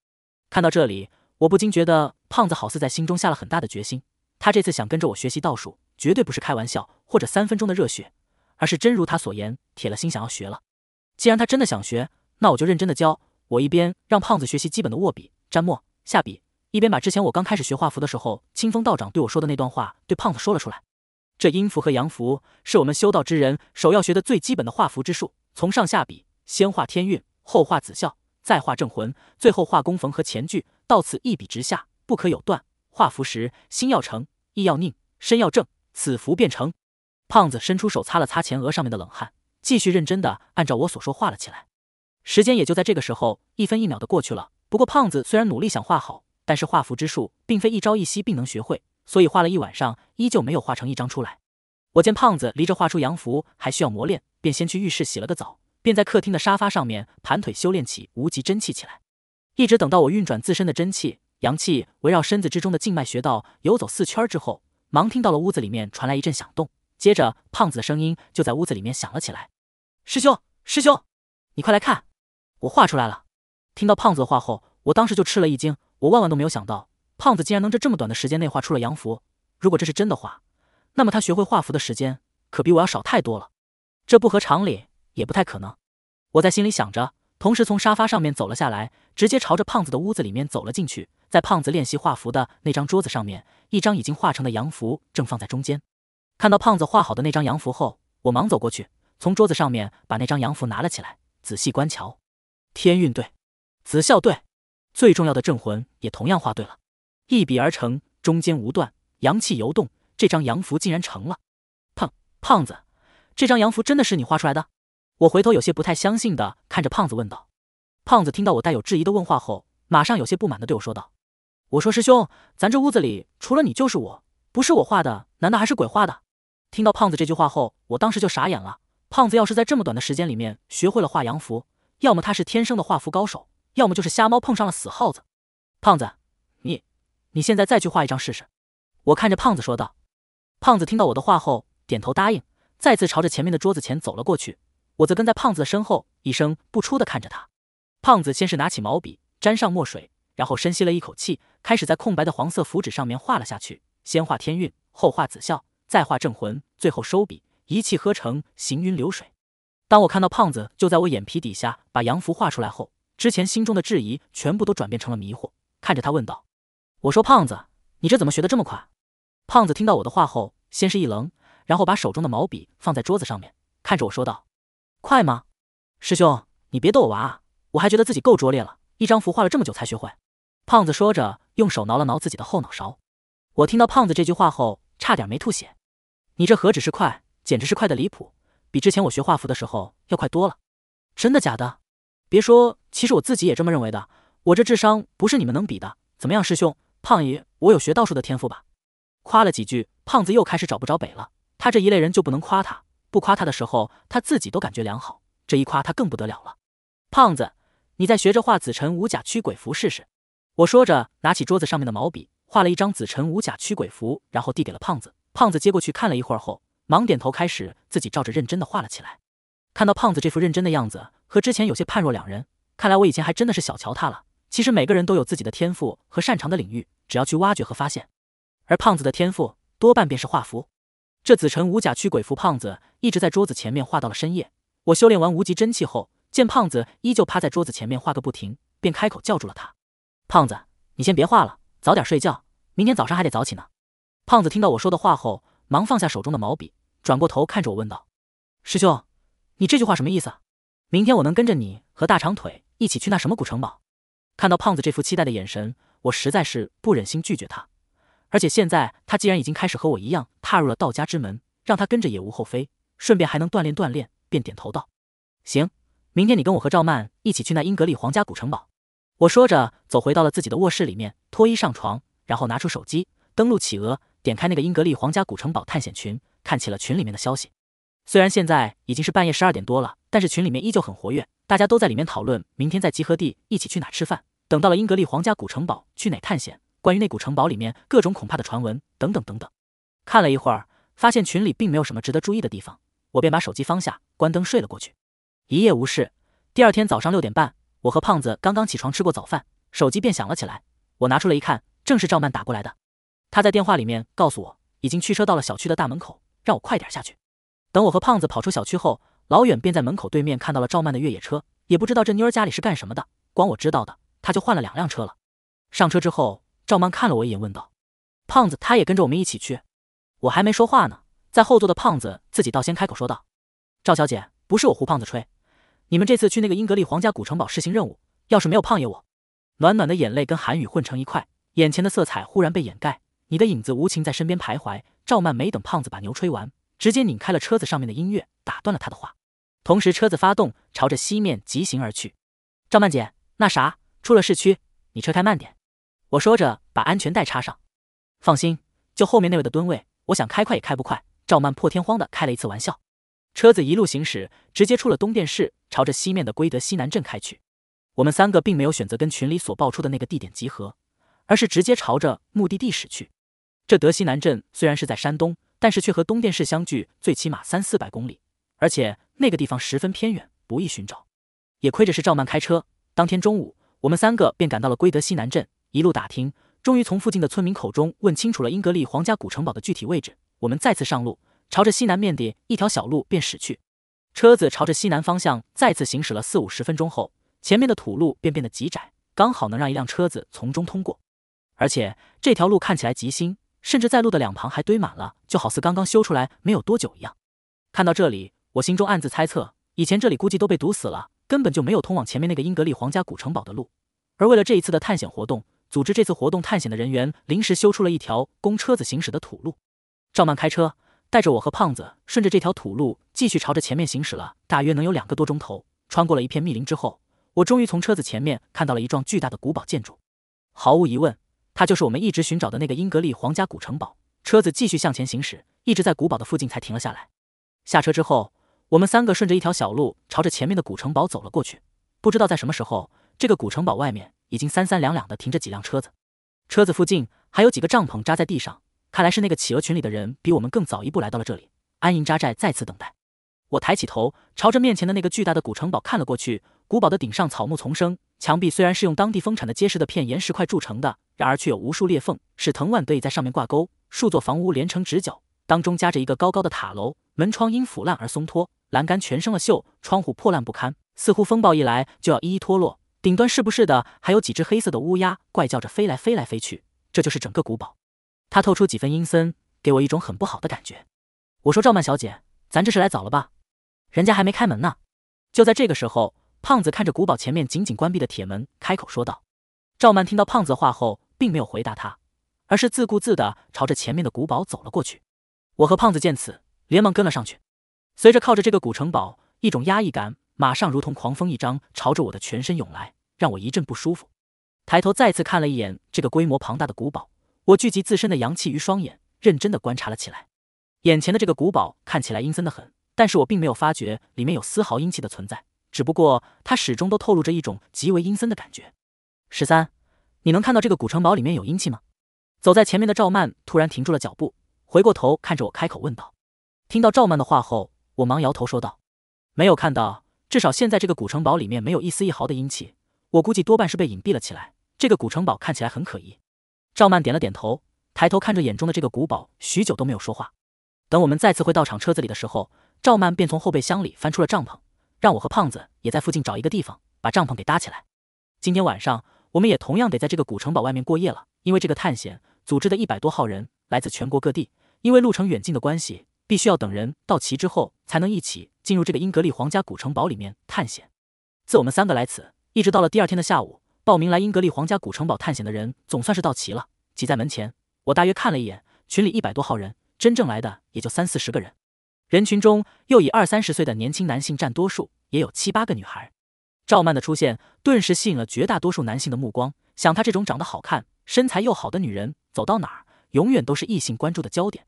看到这里，我不禁觉得胖子好似在心中下了很大的决心，他这次想跟着我学习道术，绝对不是开玩笑或者三分钟的热血，而是真如他所言，铁了心想要学了。既然他真的想学，那我就认真的教。我一边让胖子学习基本的握笔、蘸墨。下笔，一边把之前我刚开始学画符的时候，清风道长对我说的那段话对胖子说了出来。这阴符和阳符是我们修道之人首要学的最基本的画符之术。从上下笔，先画天运，后画子孝，再画正魂，最后画宫逢和前句。到此一笔直下，不可有断。画符时心要诚，意要宁，身要正，此符便成。胖子伸出手擦了擦前额上面的冷汗，继续认真的按照我所说画了起来。时间也就在这个时候，一分一秒的过去了。不过，胖子虽然努力想画好，但是画符之术并非一朝一夕并能学会，所以画了一晚上依旧没有画成一张出来。我见胖子离着画出阳符还需要磨练，便先去浴室洗了个澡，便在客厅的沙发上面盘腿修炼起无极真气起来。一直等到我运转自身的真气、阳气围绕身子之中的静脉穴道游走四圈之后，忙听到了屋子里面传来一阵响动，接着胖子的声音就在屋子里面响了起来：“师兄，师兄，你快来看，我画出来了。”听到胖子的话后，我当时就吃了一惊。我万万都没有想到，胖子竟然能在这么短的时间内画出了阳符。如果这是真的话，那么他学会画符的时间可比我要少太多了，这不合常理，也不太可能。我在心里想着，同时从沙发上面走了下来，直接朝着胖子的屋子里面走了进去。在胖子练习画符的那张桌子上面，一张已经画成的阳符正放在中间。看到胖子画好的那张阳符后，我忙走过去，从桌子上面把那张阳符拿了起来，仔细观瞧。天运队。子孝对，最重要的镇魂也同样画对了，一笔而成，中间无断，阳气游动，这张阳符竟然成了。胖胖子，这张阳符真的是你画出来的？我回头有些不太相信的看着胖子问道。胖子听到我带有质疑的问话后，马上有些不满的对我说道：“我说师兄，咱这屋子里除了你就是我，不是我画的，难道还是鬼画的？”听到胖子这句话后，我当时就傻眼了。胖子要是在这么短的时间里面学会了画阳符，要么他是天生的画符高手。要么就是瞎猫碰上了死耗子，胖子，你，你现在再去画一张试试。我看着胖子说道。胖子听到我的话后，点头答应，再次朝着前面的桌子前走了过去。我则跟在胖子的身后，一声不出的看着他。胖子先是拿起毛笔，沾上墨水，然后深吸了一口气，开始在空白的黄色符纸上面画了下去。先画天运，后画子孝，再画镇魂，最后收笔，一气呵成，行云流水。当我看到胖子就在我眼皮底下把阳符画出来后，之前心中的质疑全部都转变成了迷惑，看着他问道：“我说胖子，你这怎么学得这么快？”胖子听到我的话后，先是一愣，然后把手中的毛笔放在桌子上面，看着我说道：“快吗？师兄，你别逗我玩啊！我还觉得自己够拙劣了，一张符画了这么久才学会。”胖子说着，用手挠了挠自己的后脑勺。我听到胖子这句话后，差点没吐血：“你这何止是快，简直是快得离谱，比之前我学画符的时候要快多了！真的假的？别说。”其实我自己也这么认为的，我这智商不是你们能比的。怎么样，师兄，胖爷，我有学道术的天赋吧？夸了几句，胖子又开始找不着北了。他这一类人就不能夸他，不夸他的时候，他自己都感觉良好。这一夸他更不得了了。胖子，你再学着画紫辰五甲驱鬼符试试。我说着，拿起桌子上面的毛笔，画了一张紫辰五甲驱鬼符，然后递给了胖子。胖子接过去看了一会儿后，忙点头，开始自己照着认真的画了起来。看到胖子这副认真的样子，和之前有些判若两人。看来我以前还真的是小瞧他了。其实每个人都有自己的天赋和擅长的领域，只要去挖掘和发现。而胖子的天赋多半便是画符。这子辰无甲驱鬼符，胖子一直在桌子前面画到了深夜。我修炼完无极真气后，见胖子依旧趴在桌子前面画个不停，便开口叫住了他：“胖子，你先别画了，早点睡觉，明天早上还得早起呢。”胖子听到我说的话后，忙放下手中的毛笔，转过头看着我问道：“师兄，你这句话什么意思？明天我能跟着你和大长腿？”一起去那什么古城堡？看到胖子这副期待的眼神，我实在是不忍心拒绝他。而且现在他既然已经开始和我一样踏入了道家之门，让他跟着也无后非，顺便还能锻炼锻炼，便点头道：“行，明天你跟我和赵曼一起去那英格利皇家古城堡。”我说着走回到了自己的卧室里面，脱衣上床，然后拿出手机登录企鹅，点开那个英格利皇家古城堡探险群，看起了群里面的消息。虽然现在已经是半夜十二点多了，但是群里面依旧很活跃。大家都在里面讨论，明天在集合地一起去哪吃饭，等到了英格利皇家古城堡去哪探险，关于那古城堡里面各种恐怕的传闻，等等等等。看了一会儿，发现群里并没有什么值得注意的地方，我便把手机放下，关灯睡了过去。一夜无事，第二天早上六点半，我和胖子刚刚起床吃过早饭，手机便响了起来。我拿出来一看，正是赵曼打过来的。她在电话里面告诉我，已经驱车到了小区的大门口，让我快点下去。等我和胖子跑出小区后。老远便在门口对面看到了赵曼的越野车，也不知道这妞儿家里是干什么的。光我知道的，她就换了两辆车了。上车之后，赵曼看了我一眼，问道：“胖子，他也跟着我们一起去？”我还没说话呢，在后座的胖子自己倒先开口说道：“赵小姐，不是我胡胖子吹，你们这次去那个英格利皇家古城堡试行任务，要是没有胖爷我……”暖暖的眼泪跟韩雨混成一块，眼前的色彩忽然被掩盖，你的影子无情在身边徘徊。赵曼没等胖子把牛吹完。直接拧开了车子上面的音乐，打断了他的话，同时车子发动，朝着西面疾行而去。赵曼姐，那啥，出了市区，你车开慢点。我说着把安全带插上。放心，就后面那位的吨位，我想开快也开不快。赵曼破天荒的开了一次玩笑。车子一路行驶，直接出了东电市，朝着西面的归德西南镇开去。我们三个并没有选择跟群里所爆出的那个地点集合，而是直接朝着目的地驶去。这德西南镇虽然是在山东。但是却和东电市相距最起码三四百公里，而且那个地方十分偏远，不易寻找。也亏着是赵曼开车，当天中午我们三个便赶到了归德西南镇，一路打听，终于从附近的村民口中问清楚了英格利皇家古城堡的具体位置。我们再次上路，朝着西南面的一条小路便驶去。车子朝着西南方向再次行驶了四五十分钟后，前面的土路便变得极窄，刚好能让一辆车子从中通过，而且这条路看起来极新。甚至在路的两旁还堆满了，就好似刚刚修出来没有多久一样。看到这里，我心中暗自猜测，以前这里估计都被堵死了，根本就没有通往前面那个英格利皇家古城堡的路。而为了这一次的探险活动，组织这次活动探险的人员临时修出了一条供车子行驶的土路。赵曼开车带着我和胖子顺着这条土路继续朝着前面行驶了大约能有两个多钟头，穿过了一片密林之后，我终于从车子前面看到了一幢巨大的古堡建筑。毫无疑问。它就是我们一直寻找的那个英格利皇家古城堡。车子继续向前行驶，一直在古堡的附近才停了下来。下车之后，我们三个顺着一条小路朝着前面的古城堡走了过去。不知道在什么时候，这个古城堡外面已经三三两两的停着几辆车子，车子附近还有几个帐篷扎在地上，看来是那个企鹅群里的人比我们更早一步来到了这里，安营扎寨，再次等待。我抬起头，朝着面前的那个巨大的古城堡看了过去。古堡的顶上草木丛生，墙壁虽然是用当地丰产的结实的片岩石块筑成的。然而却有无数裂缝，使藤蔓得以在上面挂钩。数座房屋连成直角，当中夹着一个高高的塔楼，门窗因腐烂而松脱，栏杆全生了锈，窗户破烂不堪，似乎风暴一来就要一一脱落。顶端是不是的还有几只黑色的乌鸦怪叫着飞来飞来飞去。这就是整个古堡，它透出几分阴森，给我一种很不好的感觉。我说赵曼小姐，咱这是来早了吧？人家还没开门呢。就在这个时候，胖子看着古堡前面紧紧关闭的铁门，开口说道。赵曼听到胖子的话后。并没有回答他，而是自顾自地朝着前面的古堡走了过去。我和胖子见此，连忙跟了上去。随着靠着这个古城堡，一种压抑感马上如同狂风一张，朝着我的全身涌来，让我一阵不舒服。抬头再次看了一眼这个规模庞大的古堡，我聚集自身的阳气于双眼，认真地观察了起来。眼前的这个古堡看起来阴森的很，但是我并没有发觉里面有丝毫阴气的存在，只不过它始终都透露着一种极为阴森的感觉。十三。你能看到这个古城堡里面有阴气吗？走在前面的赵曼突然停住了脚步，回过头看着我，开口问道。听到赵曼的话后，我忙摇头说道：“没有看到，至少现在这个古城堡里面没有一丝一毫的阴气。我估计多半是被隐蔽了起来。这个古城堡看起来很可疑。”赵曼点了点头，抬头看着眼中的这个古堡，许久都没有说话。等我们再次回到场车子里的时候，赵曼便从后备箱里翻出了帐篷，让我和胖子也在附近找一个地方把帐篷给搭起来。今天晚上。我们也同样得在这个古城堡外面过夜了，因为这个探险组织的一百多号人来自全国各地，因为路程远近的关系，必须要等人到齐之后才能一起进入这个英格丽皇家古城堡里面探险。自我们三个来此，一直到了第二天的下午，报名来英格丽皇家古城堡探险的人总算是到齐了，挤在门前。我大约看了一眼群里一百多号人，真正来的也就三四十个人，人群中又以二三十岁的年轻男性占多数，也有七八个女孩。赵曼的出现，顿时吸引了绝大多数男性的目光。想她这种长得好看、身材又好的女人，走到哪儿，永远都是异性关注的焦点。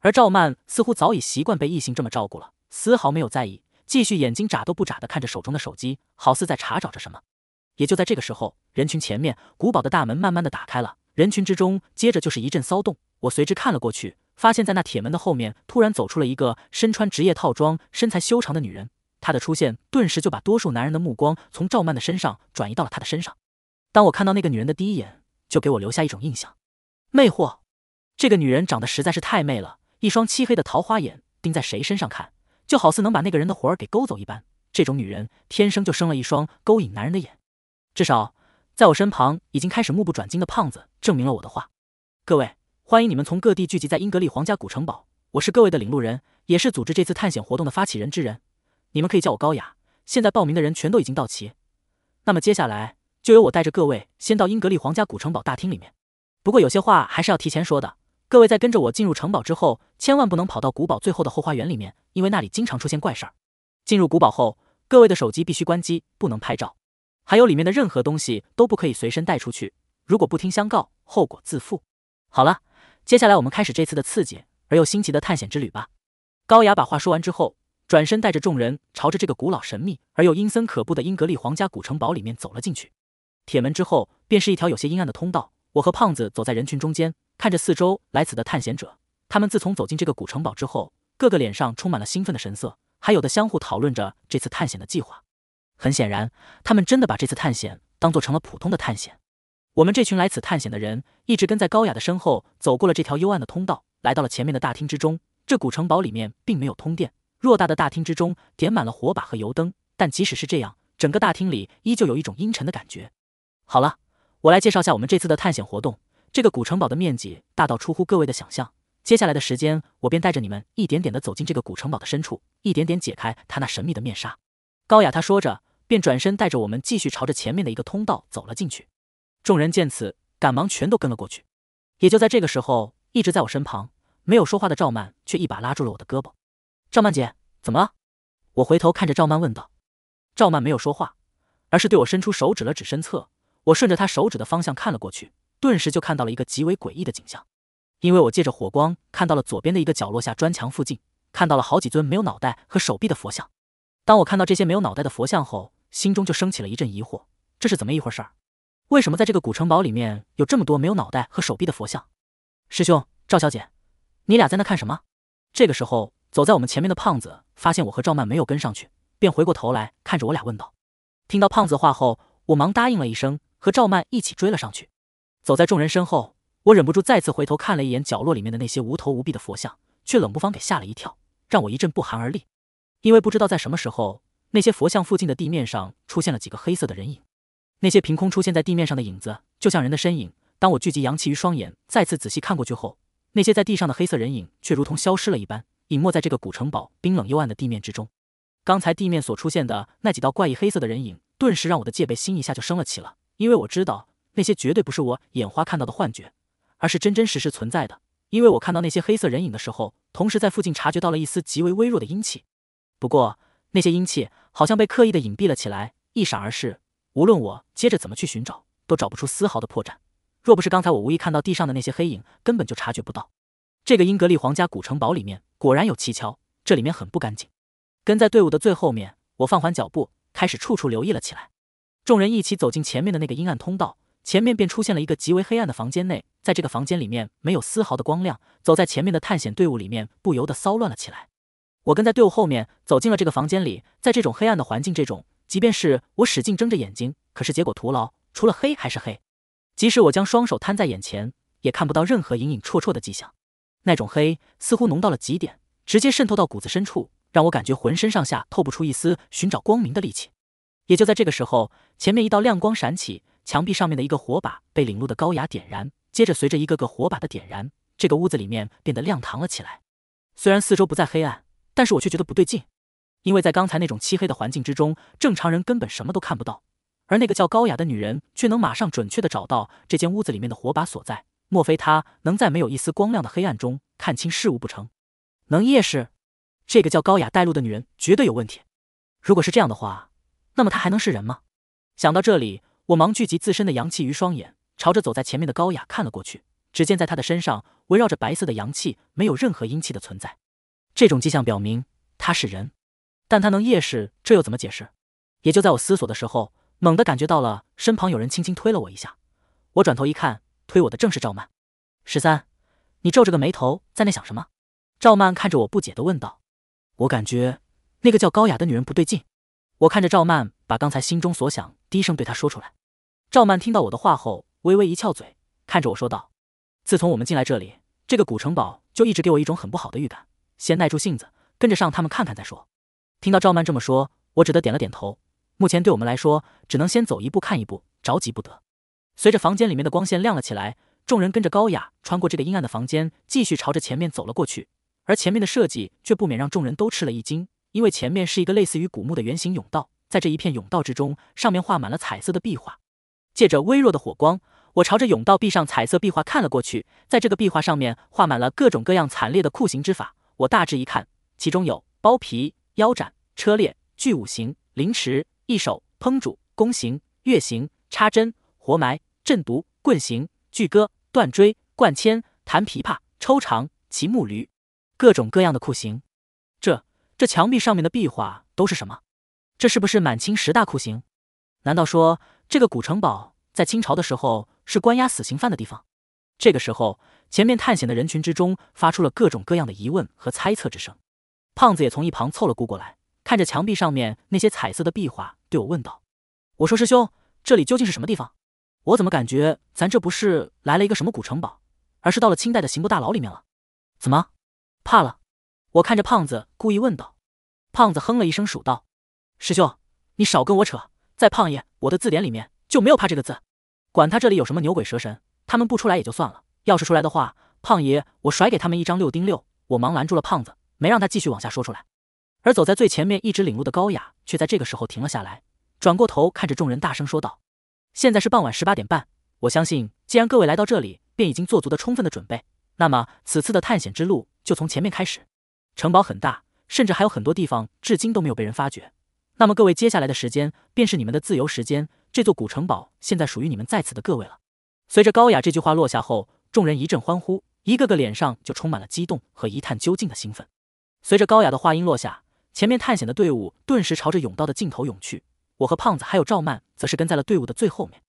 而赵曼似乎早已习惯被异性这么照顾了，丝毫没有在意，继续眼睛眨都不眨的看着手中的手机，好似在查找着什么。也就在这个时候，人群前面古堡的大门慢慢的打开了，人群之中接着就是一阵骚动。我随之看了过去，发现在那铁门的后面，突然走出了一个身穿职业套装、身材修长的女人。她的出现顿时就把多数男人的目光从赵曼的身上转移到了他的身上。当我看到那个女人的第一眼，就给我留下一种印象：魅惑。这个女人长得实在是太媚了，一双漆黑的桃花眼盯在谁身上看，就好似能把那个人的魂儿给勾走一般。这种女人天生就生了一双勾引男人的眼。至少在我身旁已经开始目不转睛的胖子证明了我的话。各位，欢迎你们从各地聚集在英格丽皇家古城堡。我是各位的领路人，也是组织这次探险活动的发起人之人。你们可以叫我高雅。现在报名的人全都已经到齐，那么接下来就由我带着各位先到英格利皇家古城堡大厅里面。不过有些话还是要提前说的，各位在跟着我进入城堡之后，千万不能跑到古堡最后的后花园里面，因为那里经常出现怪事儿。进入古堡后，各位的手机必须关机，不能拍照，还有里面的任何东西都不可以随身带出去。如果不听相告，后果自负。好了，接下来我们开始这次的刺激而又新奇的探险之旅吧。高雅把话说完之后。转身带着众人朝着这个古老、神秘而又阴森可怖的英格利皇家古城堡里面走了进去。铁门之后便是一条有些阴暗的通道。我和胖子走在人群中间，看着四周来此的探险者。他们自从走进这个古城堡之后，个个脸上充满了兴奋的神色，还有的相互讨论着这次探险的计划。很显然，他们真的把这次探险当做成了普通的探险。我们这群来此探险的人一直跟在高雅的身后，走过了这条幽暗的通道，来到了前面的大厅之中。这古城堡里面并没有通电。偌大的大厅之中，点满了火把和油灯，但即使是这样，整个大厅里依旧有一种阴沉的感觉。好了，我来介绍下我们这次的探险活动。这个古城堡的面积大到出乎各位的想象。接下来的时间，我便带着你们一点点的走进这个古城堡的深处，一点点解开它那神秘的面纱。高雅，他说着，便转身带着我们继续朝着前面的一个通道走了进去。众人见此，赶忙全都跟了过去。也就在这个时候，一直在我身旁没有说话的赵曼，却一把拉住了我的胳膊。赵曼姐，怎么了？我回头看着赵曼问道。赵曼没有说话，而是对我伸出手指了指身侧。我顺着她手指的方向看了过去，顿时就看到了一个极为诡异的景象。因为我借着火光看到了左边的一个角落下砖墙附近，看到了好几尊没有脑袋和手臂的佛像。当我看到这些没有脑袋的佛像后，心中就升起了一阵疑惑：这是怎么一回事儿？为什么在这个古城堡里面有这么多没有脑袋和手臂的佛像？师兄，赵小姐，你俩在那看什么？这个时候。走在我们前面的胖子发现我和赵曼没有跟上去，便回过头来看着我俩问道。听到胖子话后，我忙答应了一声，和赵曼一起追了上去。走在众人身后，我忍不住再次回头看了一眼角落里面的那些无头无臂的佛像，却冷不防给吓了一跳，让我一阵不寒而栗。因为不知道在什么时候，那些佛像附近的地面上出现了几个黑色的人影。那些凭空出现在地面上的影子，就像人的身影。当我聚集阳气于双眼，再次仔细看过去后，那些在地上的黑色人影却如同消失了一般。隐没在这个古城堡冰冷幽暗的地面之中。刚才地面所出现的那几道怪异黑色的人影，顿时让我的戒备心一下就升了起来。因为我知道那些绝对不是我眼花看到的幻觉，而是真真实实存在的。因为我看到那些黑色人影的时候，同时在附近察觉到了一丝极为微弱的阴气。不过那些阴气好像被刻意的隐蔽了起来，一闪而逝。无论我接着怎么去寻找，都找不出丝毫的破绽。若不是刚才我无意看到地上的那些黑影，根本就察觉不到。这个英格丽皇家古城堡里面。果然有蹊跷，这里面很不干净。跟在队伍的最后面，我放缓脚步，开始处处留意了起来。众人一起走进前面的那个阴暗通道，前面便出现了一个极为黑暗的房间。内，在这个房间里面没有丝毫的光亮。走在前面的探险队伍里面不由得骚乱了起来。我跟在队伍后面走进了这个房间里，在这种黑暗的环境，这种即便是我使劲睁着眼睛，可是结果徒劳，除了黑还是黑。即使我将双手摊在眼前，也看不到任何隐隐绰绰的迹象。那种黑似乎浓到了极点，直接渗透到骨子深处，让我感觉浑身上下透不出一丝寻找光明的力气。也就在这个时候，前面一道亮光闪起，墙壁上面的一个火把被领路的高雅点燃。接着，随着一个个火把的点燃，这个屋子里面变得亮堂了起来。虽然四周不再黑暗，但是我却觉得不对劲，因为在刚才那种漆黑的环境之中，正常人根本什么都看不到，而那个叫高雅的女人却能马上准确的找到这间屋子里面的火把所在。莫非他能在没有一丝光亮的黑暗中看清事物不成？能夜视？这个叫高雅带路的女人绝对有问题。如果是这样的话，那么她还能是人吗？想到这里，我忙聚集自身的阳气于双眼，朝着走在前面的高雅看了过去。只见在她的身上围绕着白色的阳气，没有任何阴气的存在。这种迹象表明她是人，但她能夜视，这又怎么解释？也就在我思索的时候，猛地感觉到了身旁有人轻轻推了我一下。我转头一看。推我的正是赵曼，十三，你皱着个眉头在那想什么？赵曼看着我不解的问道。我感觉那个叫高雅的女人不对劲。我看着赵曼，把刚才心中所想低声对她说出来。赵曼听到我的话后，微微一翘嘴，看着我说道：“自从我们进来这里，这个古城堡就一直给我一种很不好的预感。先耐住性子，跟着上他们看看再说。”听到赵曼这么说，我只得点了点头。目前对我们来说，只能先走一步看一步，着急不得。随着房间里面的光线亮了起来，众人跟着高雅穿过这个阴暗的房间，继续朝着前面走了过去。而前面的设计却不免让众人都吃了一惊，因为前面是一个类似于古墓的圆形甬道，在这一片甬道之中，上面画满了彩色的壁画。借着微弱的火光，我朝着甬道壁上彩色壁画看了过去，在这个壁画上面画满了各种各样惨烈的酷刑之法。我大致一看，其中有剥皮、腰斩、车裂、巨五行、凌迟、一手烹煮、弓刑、月刑、插针。活埋、镇毒、棍刑、锯割、断锥、灌铅、弹琵琶、抽肠、骑木驴，各种各样的酷刑。这这墙壁上面的壁画都是什么？这是不是满清十大酷刑？难道说这个古城堡在清朝的时候是关押死刑犯的地方？这个时候，前面探险的人群之中发出了各种各样的疑问和猜测之声。胖子也从一旁凑了过来，看着墙壁上面那些彩色的壁画，对我问道：“我说师兄，这里究竟是什么地方？”我怎么感觉咱这不是来了一个什么古城堡，而是到了清代的刑部大牢里面了？怎么，怕了？我看着胖子故意问道。胖子哼了一声，数道：“师兄，你少跟我扯，在胖爷我的字典里面就没有怕这个字。管他这里有什么牛鬼蛇神，他们不出来也就算了，要是出来的话，胖爷我甩给他们一张六丁六。”我忙拦住了胖子，没让他继续往下说出来。而走在最前面一直领路的高雅却在这个时候停了下来，转过头看着众人大声说道。现在是傍晚十八点半，我相信，既然各位来到这里，便已经做足了充分的准备。那么，此次的探险之路就从前面开始。城堡很大，甚至还有很多地方至今都没有被人发掘。那么，各位接下来的时间便是你们的自由时间。这座古城堡现在属于你们在此的各位了。随着高雅这句话落下后，众人一阵欢呼，一个个脸上就充满了激动和一探究竟的兴奋。随着高雅的话音落下，前面探险的队伍顿时朝着甬道的尽头涌去。我和胖子还有赵曼则是跟在了队伍的最后面，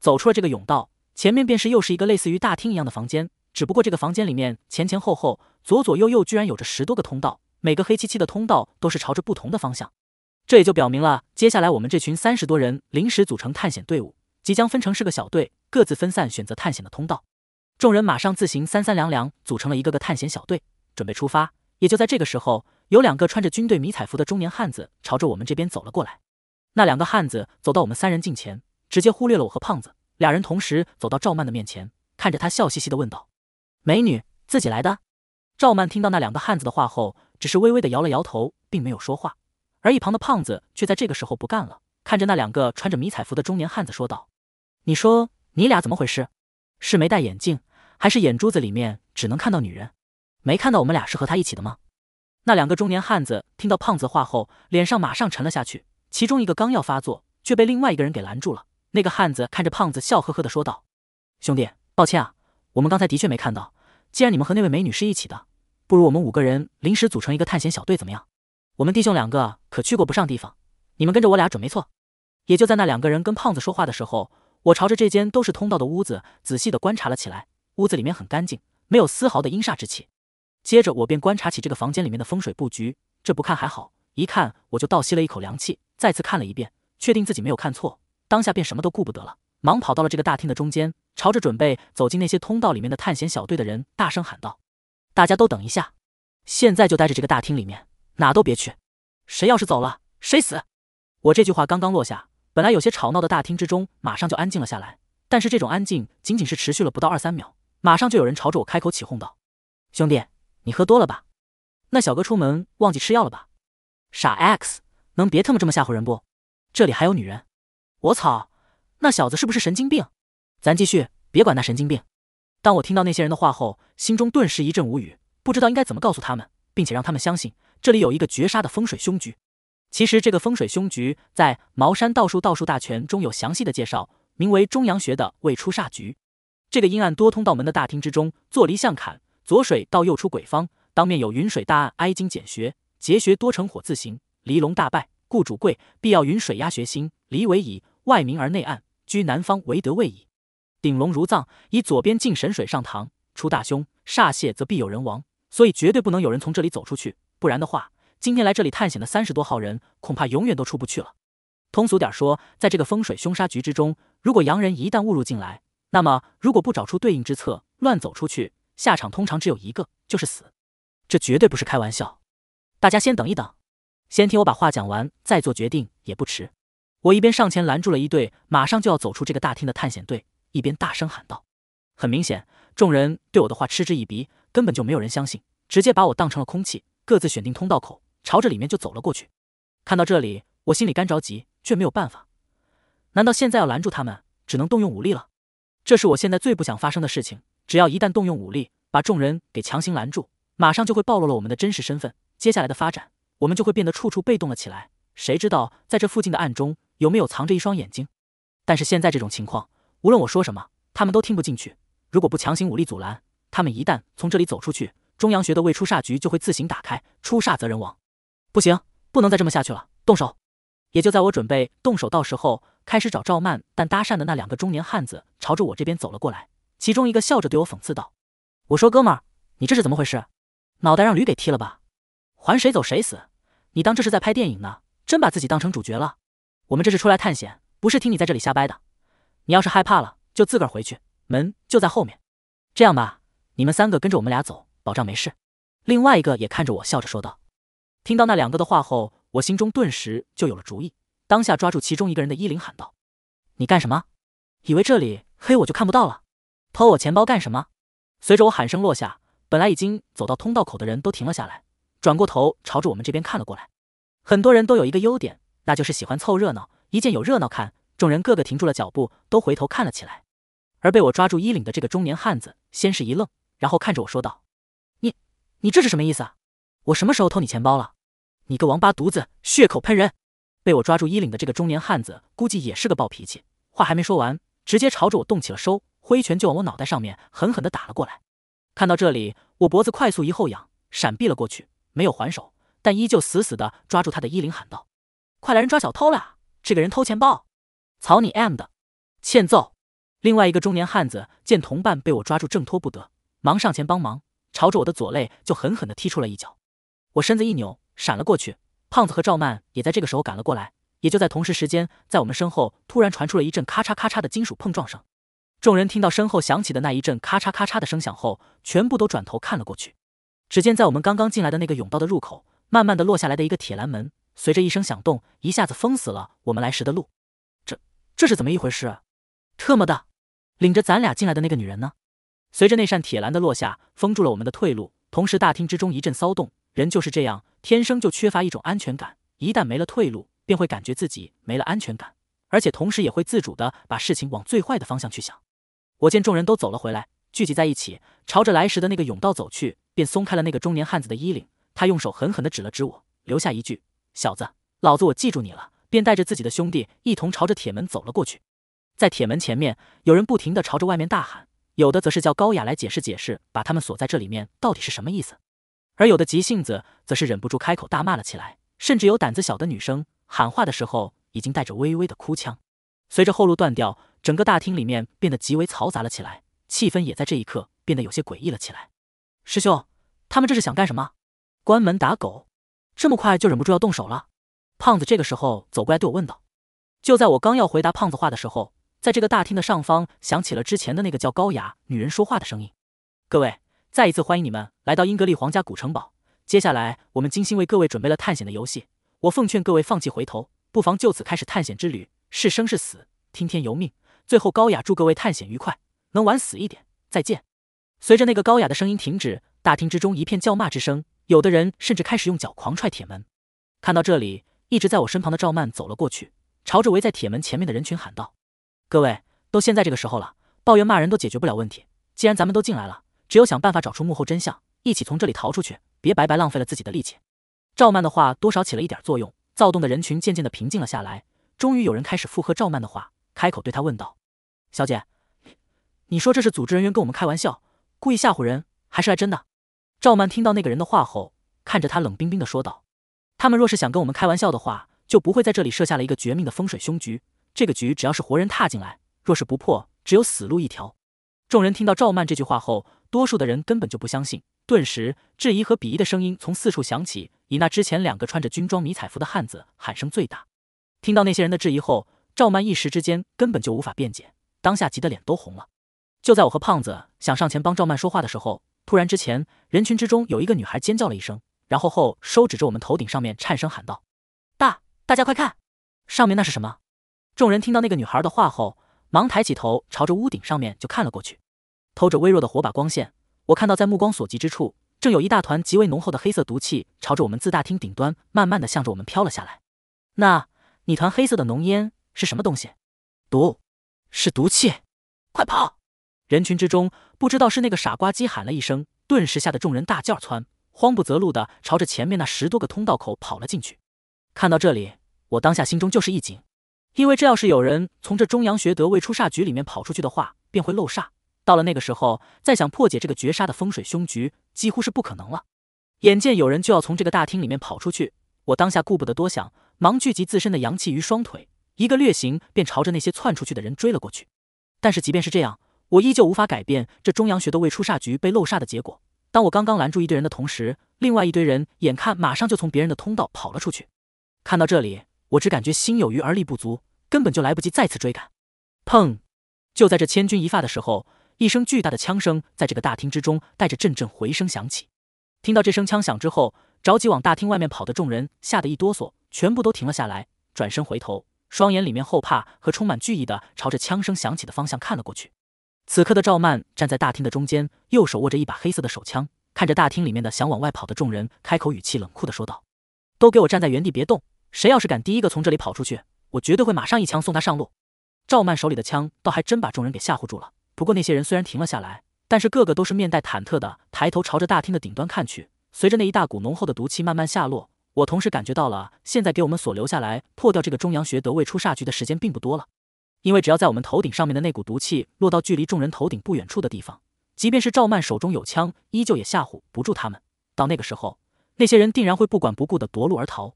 走出了这个甬道，前面便是又是一个类似于大厅一样的房间，只不过这个房间里面前前后后、左左右右居然有着十多个通道，每个黑漆漆的通道都是朝着不同的方向，这也就表明了接下来我们这群三十多人临时组成探险队伍，即将分成四个小队，各自分散选择探险的通道。众人马上自行三三两两组成了一个个探险小队，准备出发。也就在这个时候，有两个穿着军队迷彩服的中年汉子朝着我们这边走了过来。那两个汉子走到我们三人近前，直接忽略了我和胖子两人，同时走到赵曼的面前，看着她笑嘻嘻的问道：“美女，自己来的？”赵曼听到那两个汉子的话后，只是微微的摇了摇头，并没有说话。而一旁的胖子却在这个时候不干了，看着那两个穿着迷彩服的中年汉子说道：“你说你俩怎么回事？是没戴眼镜，还是眼珠子里面只能看到女人，没看到我们俩是和他一起的吗？”那两个中年汉子听到胖子话后，脸上马上沉了下去。其中一个刚要发作，却被另外一个人给拦住了。那个汉子看着胖子，笑呵呵的说道：“兄弟，抱歉啊，我们刚才的确没看到。既然你们和那位美女是一起的，不如我们五个人临时组成一个探险小队，怎么样？我们弟兄两个可去过不上地方，你们跟着我俩准没错。”也就在那两个人跟胖子说话的时候，我朝着这间都是通道的屋子仔细的观察了起来。屋子里面很干净，没有丝毫的阴煞之气。接着我便观察起这个房间里面的风水布局。这不看还好，一看我就倒吸了一口凉气。再次看了一遍，确定自己没有看错，当下便什么都顾不得了，忙跑到了这个大厅的中间，朝着准备走进那些通道里面的探险小队的人大声喊道：“大家都等一下，现在就待着这个大厅里面，哪都别去，谁要是走了，谁死！”我这句话刚刚落下，本来有些吵闹的大厅之中马上就安静了下来，但是这种安静仅仅是持续了不到二三秒，马上就有人朝着我开口起哄道：“兄弟，你喝多了吧？那小哥出门忘记吃药了吧？傻 X！” 能别他妈这么吓唬人不？这里还有女人，我操！那小子是不是神经病？咱继续，别管那神经病。当我听到那些人的话后，心中顿时一阵无语，不知道应该怎么告诉他们，并且让他们相信这里有一个绝杀的风水凶局。其实这个风水凶局在《茅山道术道术大全》中有详细的介绍，名为“中阳学”的未出煞局。这个阴暗多通道门的大厅之中，坐离向坎，左水到右出鬼方，当面有云水大案，哀经简学，结学多成火字形。离龙大败，故主贵，必要云水压穴心。离为以外明而内暗，居南方为德位矣。顶龙如藏，以左边进神水上堂，出大凶，煞泄则必有人亡。所以绝对不能有人从这里走出去，不然的话，今天来这里探险的三十多号人，恐怕永远都出不去了。通俗点说，在这个风水凶杀局之中，如果洋人一旦误入进来，那么如果不找出对应之策，乱走出去，下场通常只有一个，就是死。这绝对不是开玩笑。大家先等一等。先听我把话讲完，再做决定也不迟。我一边上前拦住了一队马上就要走出这个大厅的探险队，一边大声喊道：“很明显，众人对我的话嗤之以鼻，根本就没有人相信，直接把我当成了空气，各自选定通道口，朝着里面就走了过去。”看到这里，我心里干着急，却没有办法。难道现在要拦住他们，只能动用武力了？这是我现在最不想发生的事情。只要一旦动用武力，把众人给强行拦住，马上就会暴露了我们的真实身份。接下来的发展……我们就会变得处处被动了起来。谁知道在这附近的暗中有没有藏着一双眼睛？但是现在这种情况，无论我说什么，他们都听不进去。如果不强行武力阻拦，他们一旦从这里走出去，中阳穴的未出煞局就会自行打开，出煞则人亡。不行，不能再这么下去了，动手！也就在我准备动手到时候，开始找赵曼但搭讪的那两个中年汉子朝着我这边走了过来，其中一个笑着对我讽刺道：“我说哥们，你这是怎么回事？脑袋让驴给踢了吧？”还谁走谁死！你当这是在拍电影呢？真把自己当成主角了？我们这是出来探险，不是听你在这里瞎掰的。你要是害怕了，就自个儿回去，门就在后面。这样吧，你们三个跟着我们俩走，保障没事。另外一个也看着我，笑着说道。听到那两个的话后，我心中顿时就有了主意，当下抓住其中一个人的衣领，喊道：“你干什么？以为这里黑我就看不到了？偷我钱包干什么？”随着我喊声落下，本来已经走到通道口的人都停了下来。转过头朝着我们这边看了过来，很多人都有一个优点，那就是喜欢凑热闹。一见有热闹看，众人个个停住了脚步，都回头看了起来。而被我抓住衣领的这个中年汉子，先是一愣，然后看着我说道：“你，你这是什么意思？啊？我什么时候偷你钱包了？你个王八犊子，血口喷人！”被我抓住衣领的这个中年汉子，估计也是个暴脾气，话还没说完，直接朝着我动起了手，挥拳就往我脑袋上面狠狠的打了过来。看到这里，我脖子快速一后仰，闪避了过去。没有还手，但依旧死死的抓住他的衣领，喊道：“快来人抓小偷了！这个人偷钱包，草你 M 的，欠揍！”另外一个中年汉子见同伴被我抓住挣脱不得，忙上前帮忙，朝着我的左肋就狠狠的踢出了一脚。我身子一扭，闪了过去。胖子和赵曼也在这个时候赶了过来。也就在同时时间，在我们身后突然传出了一阵咔嚓咔嚓的金属碰撞声。众人听到身后响起的那一阵咔嚓咔嚓的声响后，全部都转头看了过去。只见在我们刚刚进来的那个甬道的入口，慢慢的落下来的一个铁栏门，随着一声响动，一下子封死了我们来时的路。这这是怎么一回事？特么的，领着咱俩进来的那个女人呢？随着那扇铁栏的落下，封住了我们的退路。同时，大厅之中一阵骚动。人就是这样，天生就缺乏一种安全感，一旦没了退路，便会感觉自己没了安全感，而且同时也会自主的把事情往最坏的方向去想。我见众人都走了回来，聚集在一起，朝着来时的那个甬道走去。便松开了那个中年汉子的衣领，他用手狠狠地指了指我，留下一句：“小子，老子我记住你了。”便带着自己的兄弟一同朝着铁门走了过去。在铁门前面，有人不停地朝着外面大喊，有的则是叫高雅来解释解释，把他们锁在这里面到底是什么意思。而有的急性子则是忍不住开口大骂了起来，甚至有胆子小的女生喊话的时候已经带着微微的哭腔。随着后路断掉，整个大厅里面变得极为嘈杂了起来，气氛也在这一刻变得有些诡异了起来。师兄，他们这是想干什么？关门打狗？这么快就忍不住要动手了？胖子这个时候走过来对我问道。就在我刚要回答胖子话的时候，在这个大厅的上方响起了之前的那个叫高雅女人说话的声音：“各位，再一次欢迎你们来到英格利皇家古城堡。接下来，我们精心为各位准备了探险的游戏。我奉劝各位放弃回头，不妨就此开始探险之旅。是生是死，听天由命。最后，高雅祝各位探险愉快，能玩死一点，再见。”随着那个高雅的声音停止，大厅之中一片叫骂之声，有的人甚至开始用脚狂踹铁门。看到这里，一直在我身旁的赵曼走了过去，朝着围在铁门前面的人群喊道：“各位，都现在这个时候了，抱怨骂人都解决不了问题。既然咱们都进来了，只有想办法找出幕后真相，一起从这里逃出去，别白白浪费了自己的力气。”赵曼的话多少起了一点作用，躁动的人群渐渐的平静了下来。终于有人开始附和赵曼的话，开口对他问道：“小姐，你说这是组织人员跟我们开玩笑？”故意吓唬人，还是来真的？赵曼听到那个人的话后，看着他冷冰冰的说道：“他们若是想跟我们开玩笑的话，就不会在这里设下了一个绝命的风水凶局。这个局，只要是活人踏进来，若是不破，只有死路一条。”众人听到赵曼这句话后，多数的人根本就不相信，顿时质疑和鄙夷的声音从四处响起。以那之前两个穿着军装迷彩服的汉子喊声最大。听到那些人的质疑后，赵曼一时之间根本就无法辩解，当下急得脸都红了。就在我和胖子想上前帮赵曼说话的时候，突然之前人群之中有一个女孩尖叫了一声，然后后手指着我们头顶上面，颤声喊道：“大大家快看，上面那是什么？”众人听到那个女孩的话后，忙抬起头朝着屋顶上面就看了过去。偷着微弱的火把光线，我看到在目光所及之处，正有一大团极为浓厚的黑色毒气朝着我们自大厅顶端慢慢的向着我们飘了下来。那，那团黑色的浓烟是什么东西？毒，是毒气，快跑！人群之中，不知道是那个傻瓜鸡喊了一声，顿时吓得众人大叫窜，慌不择路的朝着前面那十多个通道口跑了进去。看到这里，我当下心中就是一紧，因为这要是有人从这中阳学德未出煞局里面跑出去的话，便会漏煞。到了那个时候，再想破解这个绝杀的风水凶局，几乎是不可能了。眼见有人就要从这个大厅里面跑出去，我当下顾不得多想，忙聚集自身的阳气与双腿，一个掠行便朝着那些窜出去的人追了过去。但是即便是这样，我依旧无法改变这中阳穴的未出煞局被漏煞的结果。当我刚刚拦住一堆人的同时，另外一堆人眼看马上就从别人的通道跑了出去。看到这里，我只感觉心有余而力不足，根本就来不及再次追赶。砰！就在这千钧一发的时候，一声巨大的枪声在这个大厅之中带着阵阵回声响起。听到这声枪响之后，着急往大厅外面跑的众人吓得一哆嗦，全部都停了下来，转身回头，双眼里面后怕和充满惧意的朝着枪声响起的方向看了过去。此刻的赵曼站在大厅的中间，右手握着一把黑色的手枪，看着大厅里面的想往外跑的众人，开口语气冷酷的说道：“都给我站在原地别动，谁要是敢第一个从这里跑出去，我绝对会马上一枪送他上路。”赵曼手里的枪倒还真把众人给吓唬住了。不过那些人虽然停了下来，但是个个都是面带忐忑的抬头朝着大厅的顶端看去。随着那一大股浓厚的毒气慢慢下落，我同时感觉到了现在给我们所留下来破掉这个中阳学得未出煞局的时间并不多了。因为只要在我们头顶上面的那股毒气落到距离众人头顶不远处的地方，即便是赵曼手中有枪，依旧也吓唬不住他们。到那个时候，那些人定然会不管不顾地夺路而逃。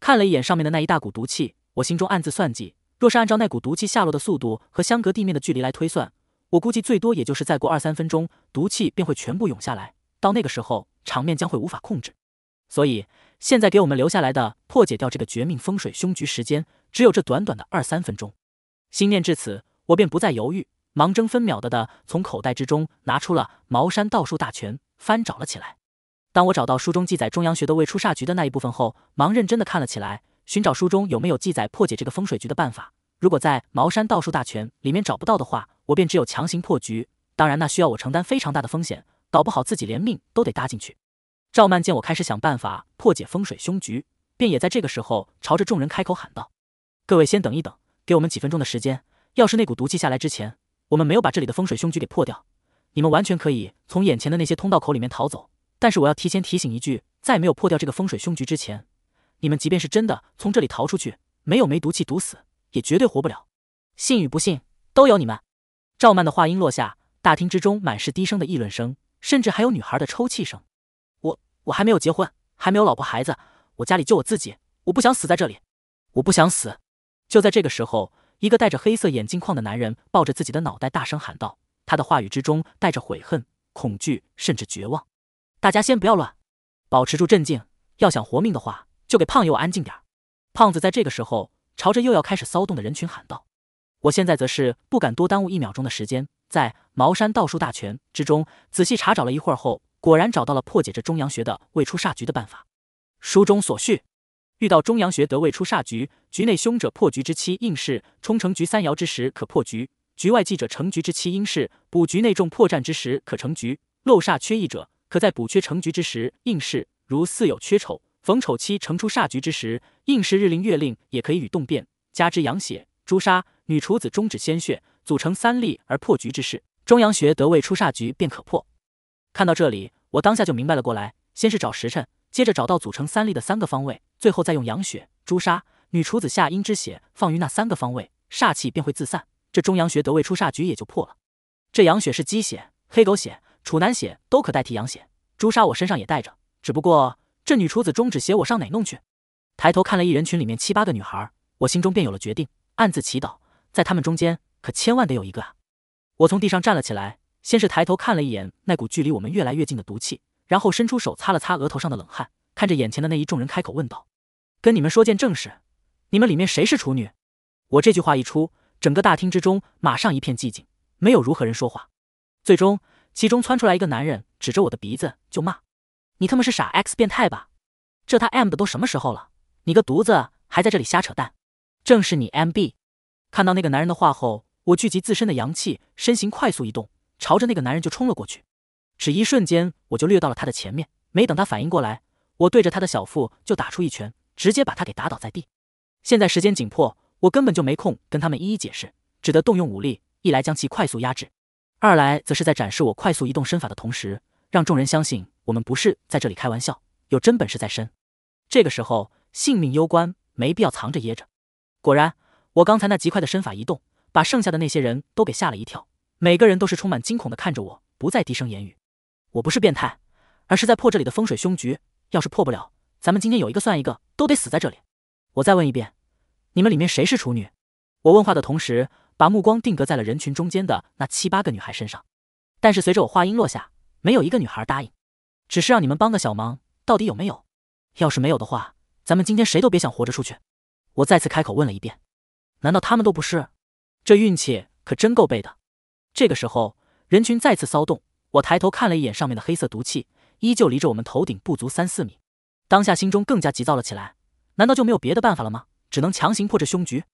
看了一眼上面的那一大股毒气，我心中暗自算计：，若是按照那股毒气下落的速度和相隔地面的距离来推算，我估计最多也就是再过二三分钟，毒气便会全部涌下来。到那个时候，场面将会无法控制。所以，现在给我们留下来的破解掉这个绝命风水凶局时间，只有这短短的二三分钟。心念至此，我便不再犹豫，忙争分秒地的从口袋之中拿出了《茅山道术大全》，翻找了起来。当我找到书中记载中阳学的未出煞局的那一部分后，忙认真地看了起来，寻找书中有没有记载破解这个风水局的办法。如果在《茅山道术大全》里面找不到的话，我便只有强行破局。当然，那需要我承担非常大的风险，搞不好自己连命都得搭进去。赵曼见我开始想办法破解风水凶局，便也在这个时候朝着众人开口喊道：“各位，先等一等。”给我们几分钟的时间。要是那股毒气下来之前，我们没有把这里的风水凶局给破掉，你们完全可以从眼前的那些通道口里面逃走。但是我要提前提醒一句，在没有破掉这个风水凶局之前，你们即便是真的从这里逃出去，没有没毒气毒死，也绝对活不了。信与不信，都由你们。赵曼的话音落下，大厅之中满是低声的议论声，甚至还有女孩的抽泣声。我我还没有结婚，还没有老婆孩子，我家里就我自己，我不想死在这里，我不想死。就在这个时候，一个戴着黑色眼镜框的男人抱着自己的脑袋，大声喊道：“他的话语之中带着悔恨、恐惧，甚至绝望。”大家先不要乱，保持住镇静。要想活命的话，就给胖我安静点儿。胖子在这个时候朝着又要开始骚动的人群喊道：“我现在则是不敢多耽误一秒钟的时间，在《茅山道术大全》之中仔细查找了一会儿后，果然找到了破解这中阳穴的未出煞局的办法。书中所叙。”遇到中阳穴得位出煞局，局内凶者破局之期应是冲成局三爻之时可破局；局外记者成局之期应是补局内中破绽之时可成局。漏煞缺意者可在补缺成局之时应是，如巳有缺丑，逢丑期成出煞局之时，应是日令月令也可以与动变，加之阳血、朱砂、女厨子终止鲜血组成三力而破局之势。中阳穴得位出煞局便可破。看到这里，我当下就明白了过来：先是找时辰，接着找到组成三力的三个方位。最后再用羊血、朱砂、女厨子下阴之血放于那三个方位，煞气便会自散。这中阳穴得位出煞局也就破了。这羊血是鸡血、黑狗血、楚南血都可代替羊血、朱砂，我身上也带着。只不过这女厨子中指血我上哪弄去？抬头看了一人群里面七八个女孩，我心中便有了决定，暗自祈祷，在他们中间可千万得有一个啊！我从地上站了起来，先是抬头看了一眼那股距离我们越来越近的毒气，然后伸出手擦了擦额头上的冷汗。看着眼前的那一众人，开口问道：“跟你们说件正事，你们里面谁是处女？”我这句话一出，整个大厅之中马上一片寂静，没有如何人说话。最终，其中窜出来一个男人，指着我的鼻子就骂：“你他妈是傻 X 变态吧？这他 M 的都什么时候了？你个犊子还在这里瞎扯淡！”正是你 MB。看到那个男人的话后，我聚集自身的阳气，身形快速移动，朝着那个男人就冲了过去。只一瞬间，我就掠到了他的前面，没等他反应过来。我对着他的小腹就打出一拳，直接把他给打倒在地。现在时间紧迫，我根本就没空跟他们一一解释，只得动用武力，一来将其快速压制，二来则是在展示我快速移动身法的同时，让众人相信我们不是在这里开玩笑，有真本事在身。这个时候性命攸关，没必要藏着掖着。果然，我刚才那极快的身法移动，把剩下的那些人都给吓了一跳，每个人都是充满惊恐的看着我，不再低声言语。我不是变态，而是在破这里的风水凶局。要是破不了，咱们今天有一个算一个，都得死在这里。我再问一遍，你们里面谁是处女？我问话的同时，把目光定格在了人群中间的那七八个女孩身上。但是随着我话音落下，没有一个女孩答应，只是让你们帮个小忙。到底有没有？要是没有的话，咱们今天谁都别想活着出去。我再次开口问了一遍，难道他们都不是？这运气可真够背的。这个时候，人群再次骚动。我抬头看了一眼上面的黑色毒气。依旧离着我们头顶不足三四米，当下心中更加急躁了起来。难道就没有别的办法了吗？只能强行破这凶局？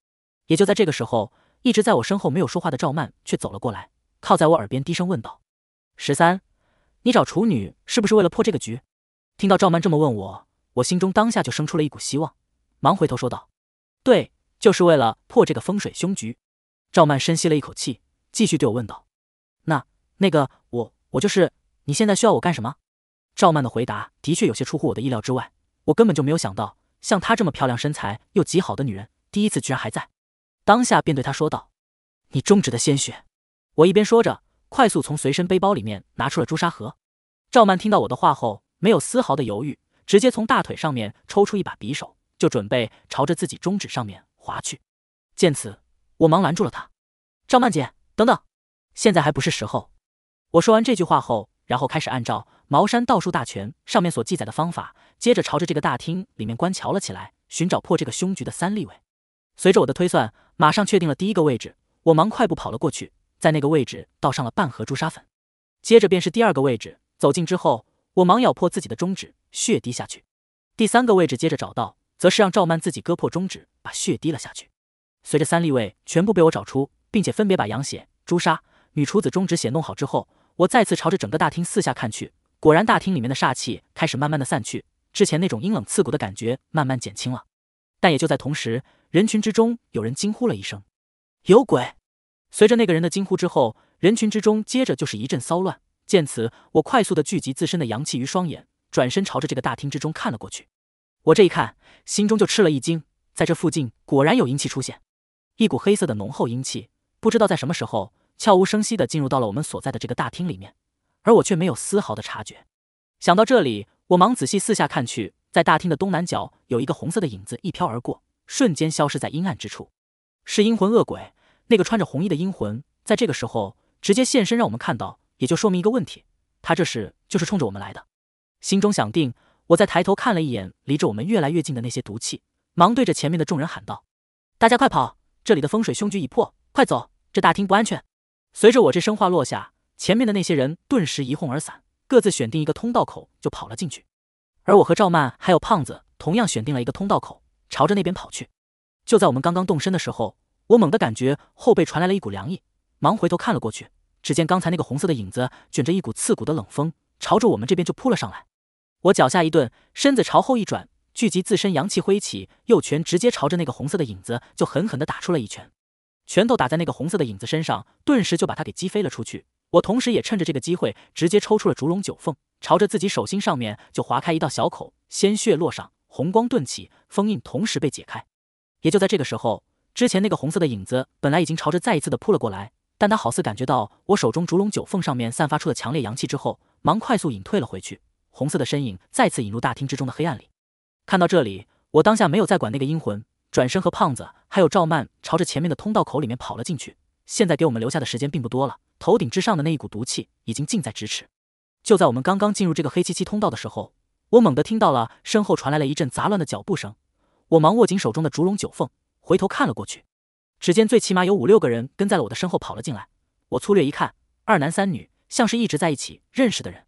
也就在这个时候，一直在我身后没有说话的赵曼却走了过来，靠在我耳边低声问道：“十三，你找处女是不是为了破这个局？”听到赵曼这么问我，我心中当下就生出了一股希望，忙回头说道：“对，就是为了破这个风水凶局。”赵曼深吸了一口气，继续对我问道：“那那个我，我就是你现在需要我干什么？”赵曼的回答的确有些出乎我的意料之外，我根本就没有想到像她这么漂亮、身材又极好的女人，第一次居然还在。当下便对她说道：“你中指的鲜血。”我一边说着，快速从随身背包里面拿出了朱砂盒。赵曼听到我的话后，没有丝毫的犹豫，直接从大腿上面抽出一把匕首，就准备朝着自己中指上面划去。见此，我忙拦住了她：“赵曼姐，等等，现在还不是时候。”我说完这句话后。然后开始按照《茅山道术大全》上面所记载的方法，接着朝着这个大厅里面观瞧了起来，寻找破这个凶局的三立位。随着我的推算，马上确定了第一个位置，我忙快步跑了过去，在那个位置倒上了半盒朱砂粉。接着便是第二个位置，走近之后，我忙咬破自己的中指，血滴下去。第三个位置接着找到，则是让赵曼自己割破中指，把血滴了下去。随着三立位全部被我找出，并且分别把羊血、朱砂、女厨子中指血弄好之后。我再次朝着整个大厅四下看去，果然大厅里面的煞气开始慢慢的散去，之前那种阴冷刺骨的感觉慢慢减轻了。但也就在同时，人群之中有人惊呼了一声：“有鬼！”随着那个人的惊呼之后，人群之中接着就是一阵骚乱。见此，我快速的聚集自身的阳气于双眼，转身朝着这个大厅之中看了过去。我这一看，心中就吃了一惊，在这附近果然有阴气出现，一股黑色的浓厚阴气，不知道在什么时候。悄无声息地进入到了我们所在的这个大厅里面，而我却没有丝毫的察觉。想到这里，我忙仔细四下看去，在大厅的东南角有一个红色的影子一飘而过，瞬间消失在阴暗之处。是阴魂恶鬼，那个穿着红衣的阴魂在这个时候直接现身让我们看到，也就说明一个问题，他这是就是冲着我们来的。心中想定，我再抬头看了一眼离着我们越来越近的那些毒气，忙对着前面的众人喊道：“大家快跑！这里的风水凶局已破，快走，这大厅不安全。”随着我这声话落下，前面的那些人顿时一哄而散，各自选定一个通道口就跑了进去。而我和赵曼还有胖子同样选定了一个通道口，朝着那边跑去。就在我们刚刚动身的时候，我猛地感觉后背传来了一股凉意，忙回头看了过去，只见刚才那个红色的影子卷着一股刺骨的冷风，朝着我们这边就扑了上来。我脚下一顿，身子朝后一转，聚集自身阳气，挥起右拳，直接朝着那个红色的影子就狠狠地打出了一拳。拳头打在那个红色的影子身上，顿时就把他给击飞了出去。我同时也趁着这个机会，直接抽出了烛龙九凤，朝着自己手心上面就划开一道小口，鲜血落上，红光顿起，封印同时被解开。也就在这个时候，之前那个红色的影子本来已经朝着再一次的扑了过来，但他好似感觉到我手中烛龙九凤上面散发出的强烈阳气之后，忙快速隐退了回去。红色的身影再次引入大厅之中的黑暗里。看到这里，我当下没有再管那个阴魂。转身和胖子还有赵曼朝着前面的通道口里面跑了进去。现在给我们留下的时间并不多了，头顶之上的那一股毒气已经近在咫尺。就在我们刚刚进入这个黑漆漆通道的时候，我猛地听到了身后传来了一阵杂乱的脚步声。我忙握紧手中的竹笼九凤，回头看了过去，只见最起码有五六个人跟在了我的身后跑了进来。我粗略一看，二男三女，像是一直在一起认识的人。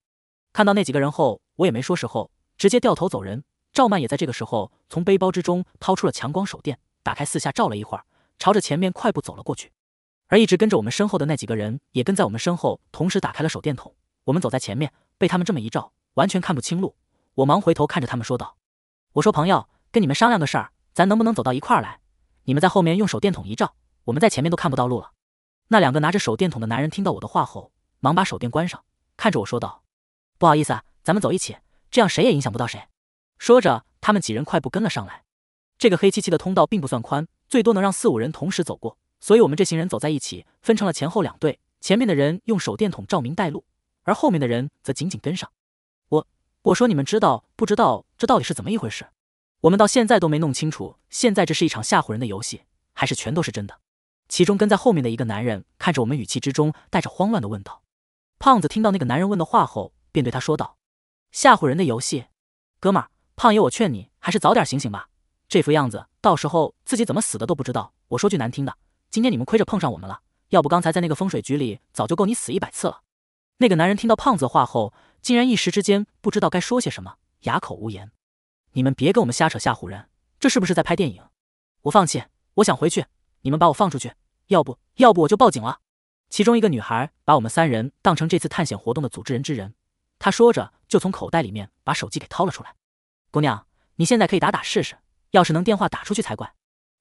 看到那几个人后，我也没说，时候直接掉头走人。赵曼也在这个时候从背包之中掏出了强光手电，打开四下照了一会儿，朝着前面快步走了过去。而一直跟着我们身后的那几个人也跟在我们身后，同时打开了手电筒。我们走在前面，被他们这么一照，完全看不清路。我忙回头看着他们说道：“我说朋友，跟你们商量个事儿，咱能不能走到一块儿来？你们在后面用手电筒一照，我们在前面都看不到路了。”那两个拿着手电筒的男人听到我的话后，忙把手电关上，看着我说道：“不好意思，啊，咱们走一起，这样谁也影响不到谁。”说着，他们几人快步跟了上来。这个黑漆漆的通道并不算宽，最多能让四五人同时走过，所以我们这行人走在一起，分成了前后两队。前面的人用手电筒照明带路，而后面的人则紧紧跟上。我我说你们知道不知道这到底是怎么一回事？我们到现在都没弄清楚，现在这是一场吓唬人的游戏，还是全都是真的？其中跟在后面的一个男人看着我们，语气之中带着慌乱的问道。胖子听到那个男人问的话后，便对他说道：“吓唬人的游戏，哥们儿。”胖爷，我劝你还是早点醒醒吧，这副样子，到时候自己怎么死的都不知道。我说句难听的，今天你们亏着碰上我们了，要不刚才在那个风水局里，早就够你死一百次了。那个男人听到胖子的话后，竟然一时之间不知道该说些什么，哑口无言。你们别跟我们瞎扯吓唬人，这是不是在拍电影？我放弃，我想回去，你们把我放出去，要不，要不我就报警了。其中一个女孩把我们三人当成这次探险活动的组织人之人，她说着就从口袋里面把手机给掏了出来。姑娘，你现在可以打打试试，要是能电话打出去才怪。”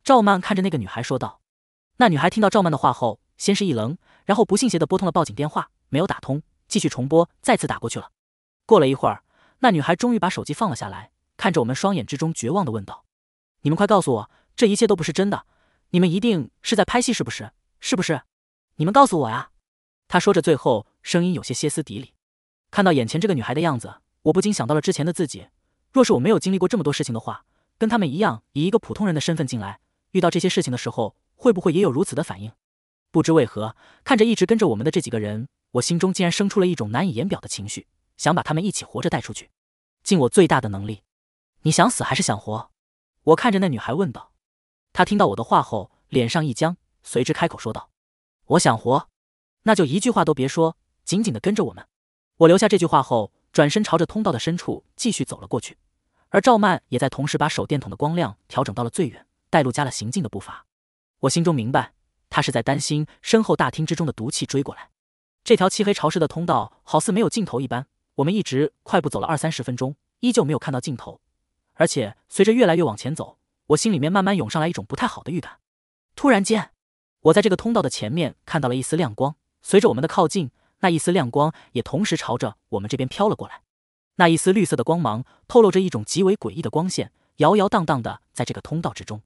赵曼看着那个女孩说道。那女孩听到赵曼的话后，先是一愣，然后不信邪的拨通了报警电话，没有打通，继续重拨，再次打过去了。过了一会儿，那女孩终于把手机放了下来，看着我们，双眼之中绝望的问道：“你们快告诉我，这一切都不是真的！你们一定是在拍戏，是不是？是不是？你们告诉我呀！”她说着，最后声音有些歇斯底里。看到眼前这个女孩的样子，我不禁想到了之前的自己。若是我没有经历过这么多事情的话，跟他们一样以一个普通人的身份进来，遇到这些事情的时候，会不会也有如此的反应？不知为何，看着一直跟着我们的这几个人，我心中竟然生出了一种难以言表的情绪，想把他们一起活着带出去。尽我最大的能力。你想死还是想活？我看着那女孩问道。她听到我的话后，脸上一僵，随之开口说道：“我想活。”那就一句话都别说，紧紧的跟着我们。我留下这句话后。转身朝着通道的深处继续走了过去，而赵曼也在同时把手电筒的光亮调整到了最远，带路加了行进的步伐。我心中明白，他是在担心身后大厅之中的毒气追过来。这条漆黑潮湿的通道好似没有尽头一般，我们一直快步走了二三十分钟，依旧没有看到尽头。而且随着越来越往前走，我心里面慢慢涌上来一种不太好的预感。突然间，我在这个通道的前面看到了一丝亮光，随着我们的靠近。那一丝亮光也同时朝着我们这边飘了过来，那一丝绿色的光芒透露着一种极为诡异的光线，摇摇荡荡的在这个通道之中。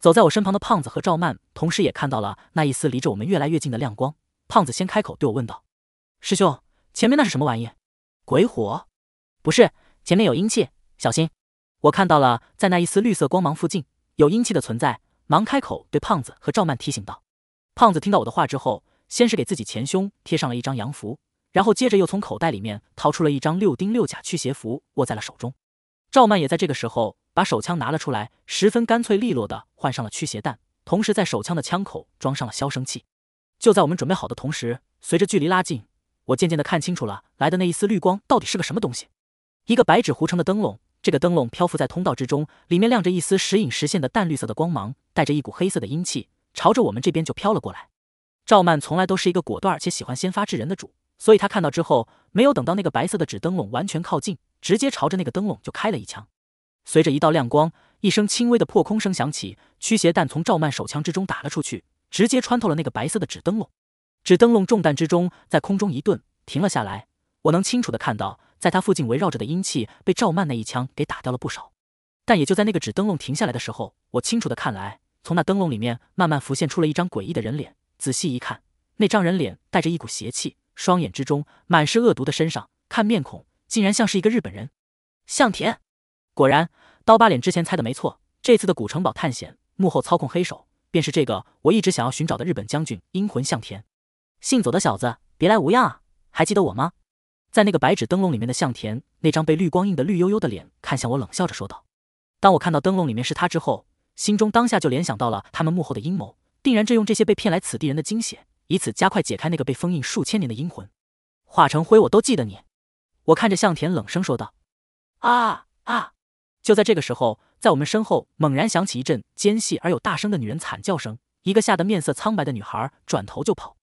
走在我身旁的胖子和赵曼同时也看到了那一丝离着我们越来越近的亮光。胖子先开口对我问道：“师兄，前面那是什么玩意？”“鬼火？”“不是，前面有阴气，小心！”我看到了在那一丝绿色光芒附近有阴气的存在，忙开口对胖子和赵曼提醒道。胖子听到我的话之后。先是给自己前胸贴上了一张阳符，然后接着又从口袋里面掏出了一张六丁六甲驱邪符，握在了手中。赵曼也在这个时候把手枪拿了出来，十分干脆利落的换上了驱邪弹，同时在手枪的枪口装上了消声器。就在我们准备好的同时，随着距离拉近，我渐渐的看清楚了来的那一丝绿光到底是个什么东西。一个白纸糊成的灯笼，这个灯笼漂浮在通道之中，里面亮着一丝时隐时现的淡绿色的光芒，带着一股黑色的阴气，朝着我们这边就飘了过来。赵曼从来都是一个果断且喜欢先发制人的主，所以他看到之后，没有等到那个白色的纸灯笼完全靠近，直接朝着那个灯笼就开了一枪。随着一道亮光，一声轻微的破空声响起，驱邪弹从赵曼手枪之中打了出去，直接穿透了那个白色的纸灯笼。纸灯笼中弹之中，在空中一顿，停了下来。我能清楚的看到，在他附近围绕着的阴气被赵曼那一枪给打掉了不少。但也就在那个纸灯笼停下来的时候，我清楚的看来，从那灯笼里面慢慢浮现出了一张诡异的人脸。仔细一看，那张人脸带着一股邪气，双眼之中满是恶毒的，身上看面孔竟然像是一个日本人，向田。果然，刀疤脸之前猜的没错，这次的古城堡探险幕后操控黑手便是这个我一直想要寻找的日本将军阴魂向田。姓左的小子，别来无恙啊！还记得我吗？在那个白纸灯笼里面的向田，那张被绿光映得绿油油的脸看向我，冷笑着说道。当我看到灯笼里面是他之后，心中当下就联想到了他们幕后的阴谋。定然这用这些被骗来此地人的精血，以此加快解开那个被封印数千年的阴魂，化成灰我都记得你。我看着向田冷声说道。啊啊！就在这个时候，在我们身后猛然响起一阵尖细而有大声的女人惨叫声，一个吓得面色苍白的女孩转头就跑。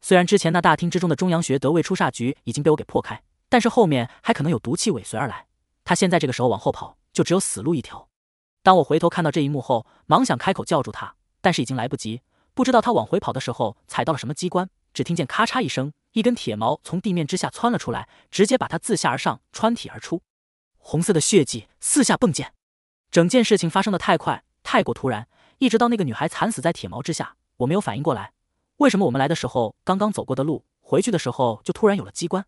虽然之前那大厅之中的中阳学德位出煞局已经被我给破开，但是后面还可能有毒气尾随而来。她现在这个时候往后跑，就只有死路一条。当我回头看到这一幕后，忙想开口叫住她。但是已经来不及，不知道他往回跑的时候踩到了什么机关，只听见咔嚓一声，一根铁矛从地面之下窜了出来，直接把他自下而上穿体而出，红色的血迹四下迸溅。整件事情发生的太快，太过突然，一直到那个女孩惨死在铁矛之下，我没有反应过来，为什么我们来的时候刚刚走过的路，回去的时候就突然有了机关？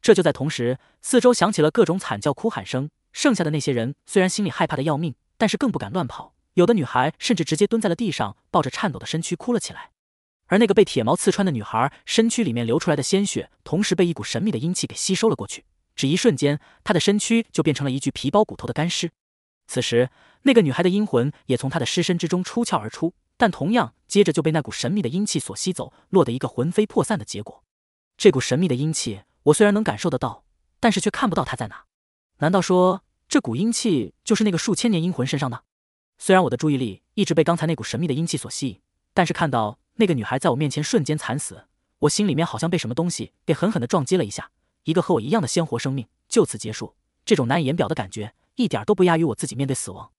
这就在同时，四周响起了各种惨叫、哭喊声。剩下的那些人虽然心里害怕的要命，但是更不敢乱跑。有的女孩甚至直接蹲在了地上，抱着颤抖的身躯哭了起来。而那个被铁矛刺穿的女孩，身躯里面流出来的鲜血，同时被一股神秘的阴气给吸收了过去。只一瞬间，她的身躯就变成了一具皮包骨头的干尸。此时，那个女孩的阴魂也从她的尸身之中出窍而出，但同样接着就被那股神秘的阴气所吸走，落得一个魂飞魄散的结果。这股神秘的阴气，我虽然能感受得到，但是却看不到它在哪。难道说这股阴气就是那个数千年阴魂身上的？虽然我的注意力一直被刚才那股神秘的阴气所吸引，但是看到那个女孩在我面前瞬间惨死，我心里面好像被什么东西给狠狠地撞击了一下。一个和我一样的鲜活生命就此结束，这种难以言表的感觉，一点都不亚于我自己面对死亡。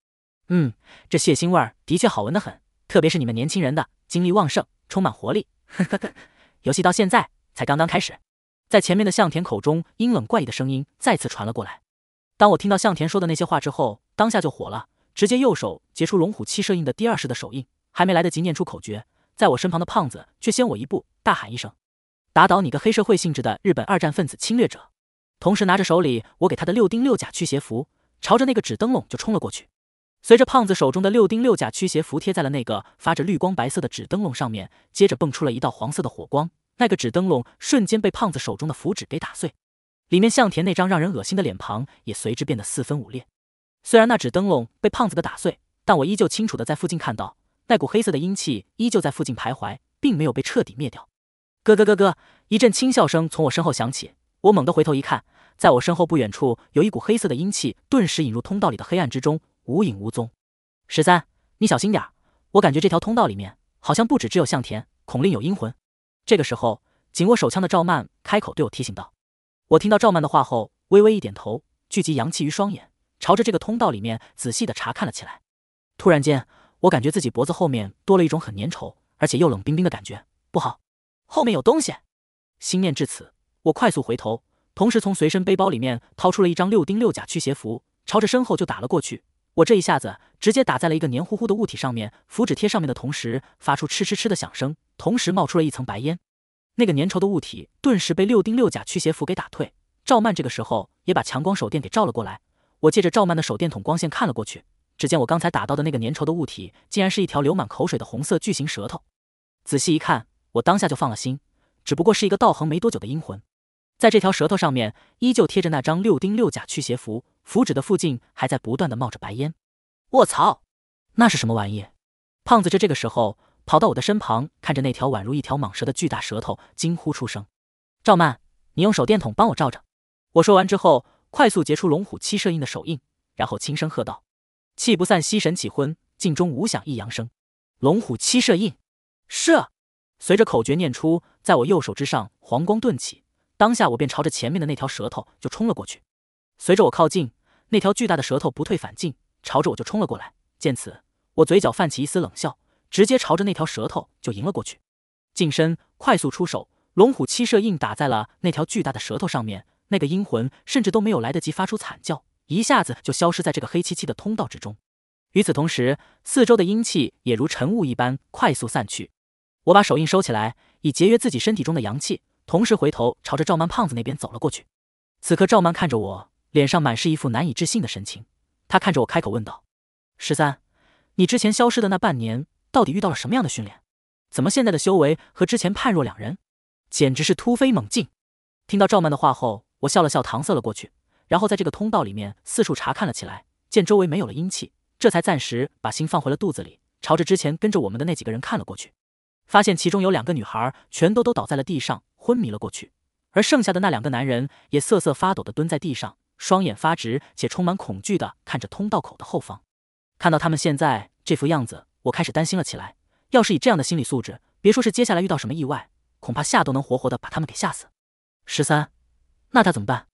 嗯，这血腥味儿的确好闻得很，特别是你们年轻人的精力旺盛，充满活力。呵呵呵，游戏到现在才刚刚开始，在前面的向田口中阴冷怪异的声音再次传了过来。当我听到向田说的那些话之后，当下就火了。直接右手结出龙虎七摄印的第二式的手印，还没来得及念出口诀，在我身旁的胖子却先我一步大喊一声：“打倒你个黑社会性质的日本二战分子侵略者！”同时拿着手里我给他的六丁六甲驱邪符，朝着那个纸灯笼就冲了过去。随着胖子手中的六丁六甲驱邪符贴在了那个发着绿光白色的纸灯笼上面，接着蹦出了一道黄色的火光，那个纸灯笼瞬间被胖子手中的符纸给打碎，里面向田那张让人恶心的脸庞也随之变得四分五裂。虽然那纸灯笼被胖子的打碎，但我依旧清楚的在附近看到，那股黑色的阴气依旧在附近徘徊，并没有被彻底灭掉。咯咯咯咯，一阵轻笑声从我身后响起，我猛地回头一看，在我身后不远处有一股黑色的阴气，顿时引入通道里的黑暗之中，无影无踪。十三，你小心点儿，我感觉这条通道里面好像不止只有向田，恐另有阴魂。这个时候，紧握手枪的赵曼开口对我提醒道。我听到赵曼的话后，微微一点头，聚集阳气于双眼。朝着这个通道里面仔细的查看了起来，突然间，我感觉自己脖子后面多了一种很粘稠而且又冷冰冰的感觉，不好，后面有东西。心念至此，我快速回头，同时从随身背包里面掏出了一张六丁六甲驱邪符，朝着身后就打了过去。我这一下子直接打在了一个黏糊糊的物体上面，符纸贴上面的同时发出嗤嗤嗤的响声，同时冒出了一层白烟。那个粘稠的物体顿时被六丁六甲驱邪符给打退。赵曼这个时候也把强光手电给照了过来。我借着赵曼的手电筒光线看了过去，只见我刚才打到的那个粘稠的物体，竟然是一条流满口水的红色巨型舌头。仔细一看，我当下就放了心，只不过是一个道行没多久的阴魂。在这条舌头上面，依旧贴着那张六丁六甲驱邪符，符纸的附近还在不断的冒着白烟。我操，那是什么玩意？胖子这这个时候跑到我的身旁，看着那条宛如一条蟒蛇的巨大舌头，惊呼出声：“赵曼，你用手电筒帮我照着。”我说完之后。快速结出龙虎七射印的手印，然后轻声喝道：“气不散，息神起，昏镜中无响，一阳生。”龙虎七射印，射！随着口诀念出，在我右手之上，黄光顿起。当下，我便朝着前面的那条舌头就冲了过去。随着我靠近，那条巨大的舌头不退反进，朝着我就冲了过来。见此，我嘴角泛起一丝冷笑，直接朝着那条舌头就迎了过去。近身，快速出手，龙虎七射印打在了那条巨大的舌头上面。那个阴魂甚至都没有来得及发出惨叫，一下子就消失在这个黑漆漆的通道之中。与此同时，四周的阴气也如晨雾一般快速散去。我把手印收起来，以节约自己身体中的阳气，同时回头朝着赵曼胖子那边走了过去。此刻，赵曼看着我，脸上满是一副难以置信的神情。他看着我，开口问道：“十三，你之前消失的那半年，到底遇到了什么样的训练？怎么现在的修为和之前判若两人，简直是突飞猛进？”听到赵曼的话后，我笑了笑，搪塞了过去，然后在这个通道里面四处查看了起来。见周围没有了阴气，这才暂时把心放回了肚子里，朝着之前跟着我们的那几个人看了过去。发现其中有两个女孩，全都都倒在了地上，昏迷了过去。而剩下的那两个男人也瑟瑟发抖的蹲在地上，双眼发直且充满恐惧的看着通道口的后方。看到他们现在这副样子，我开始担心了起来。要是以这样的心理素质，别说是接下来遇到什么意外，恐怕吓都能活活的把他们给吓死。十三。那他怎么办？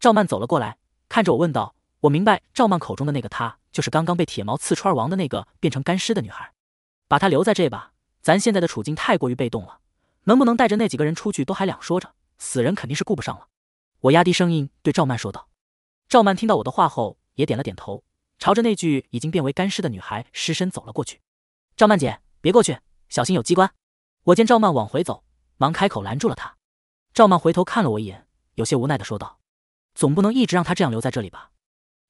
赵曼走了过来，看着我问道：“我明白，赵曼口中的那个他，就是刚刚被铁矛刺穿而亡的那个变成干尸的女孩。把她留在这吧，咱现在的处境太过于被动了，能不能带着那几个人出去都还两说着，死人肯定是顾不上了。”我压低声音对赵曼说道。赵曼听到我的话后，也点了点头，朝着那具已经变为干尸的女孩尸身走了过去。赵曼姐，别过去，小心有机关！我见赵曼往回走，忙开口拦住了她。赵曼回头看了我一眼。有些无奈的说道：“总不能一直让他这样留在这里吧？”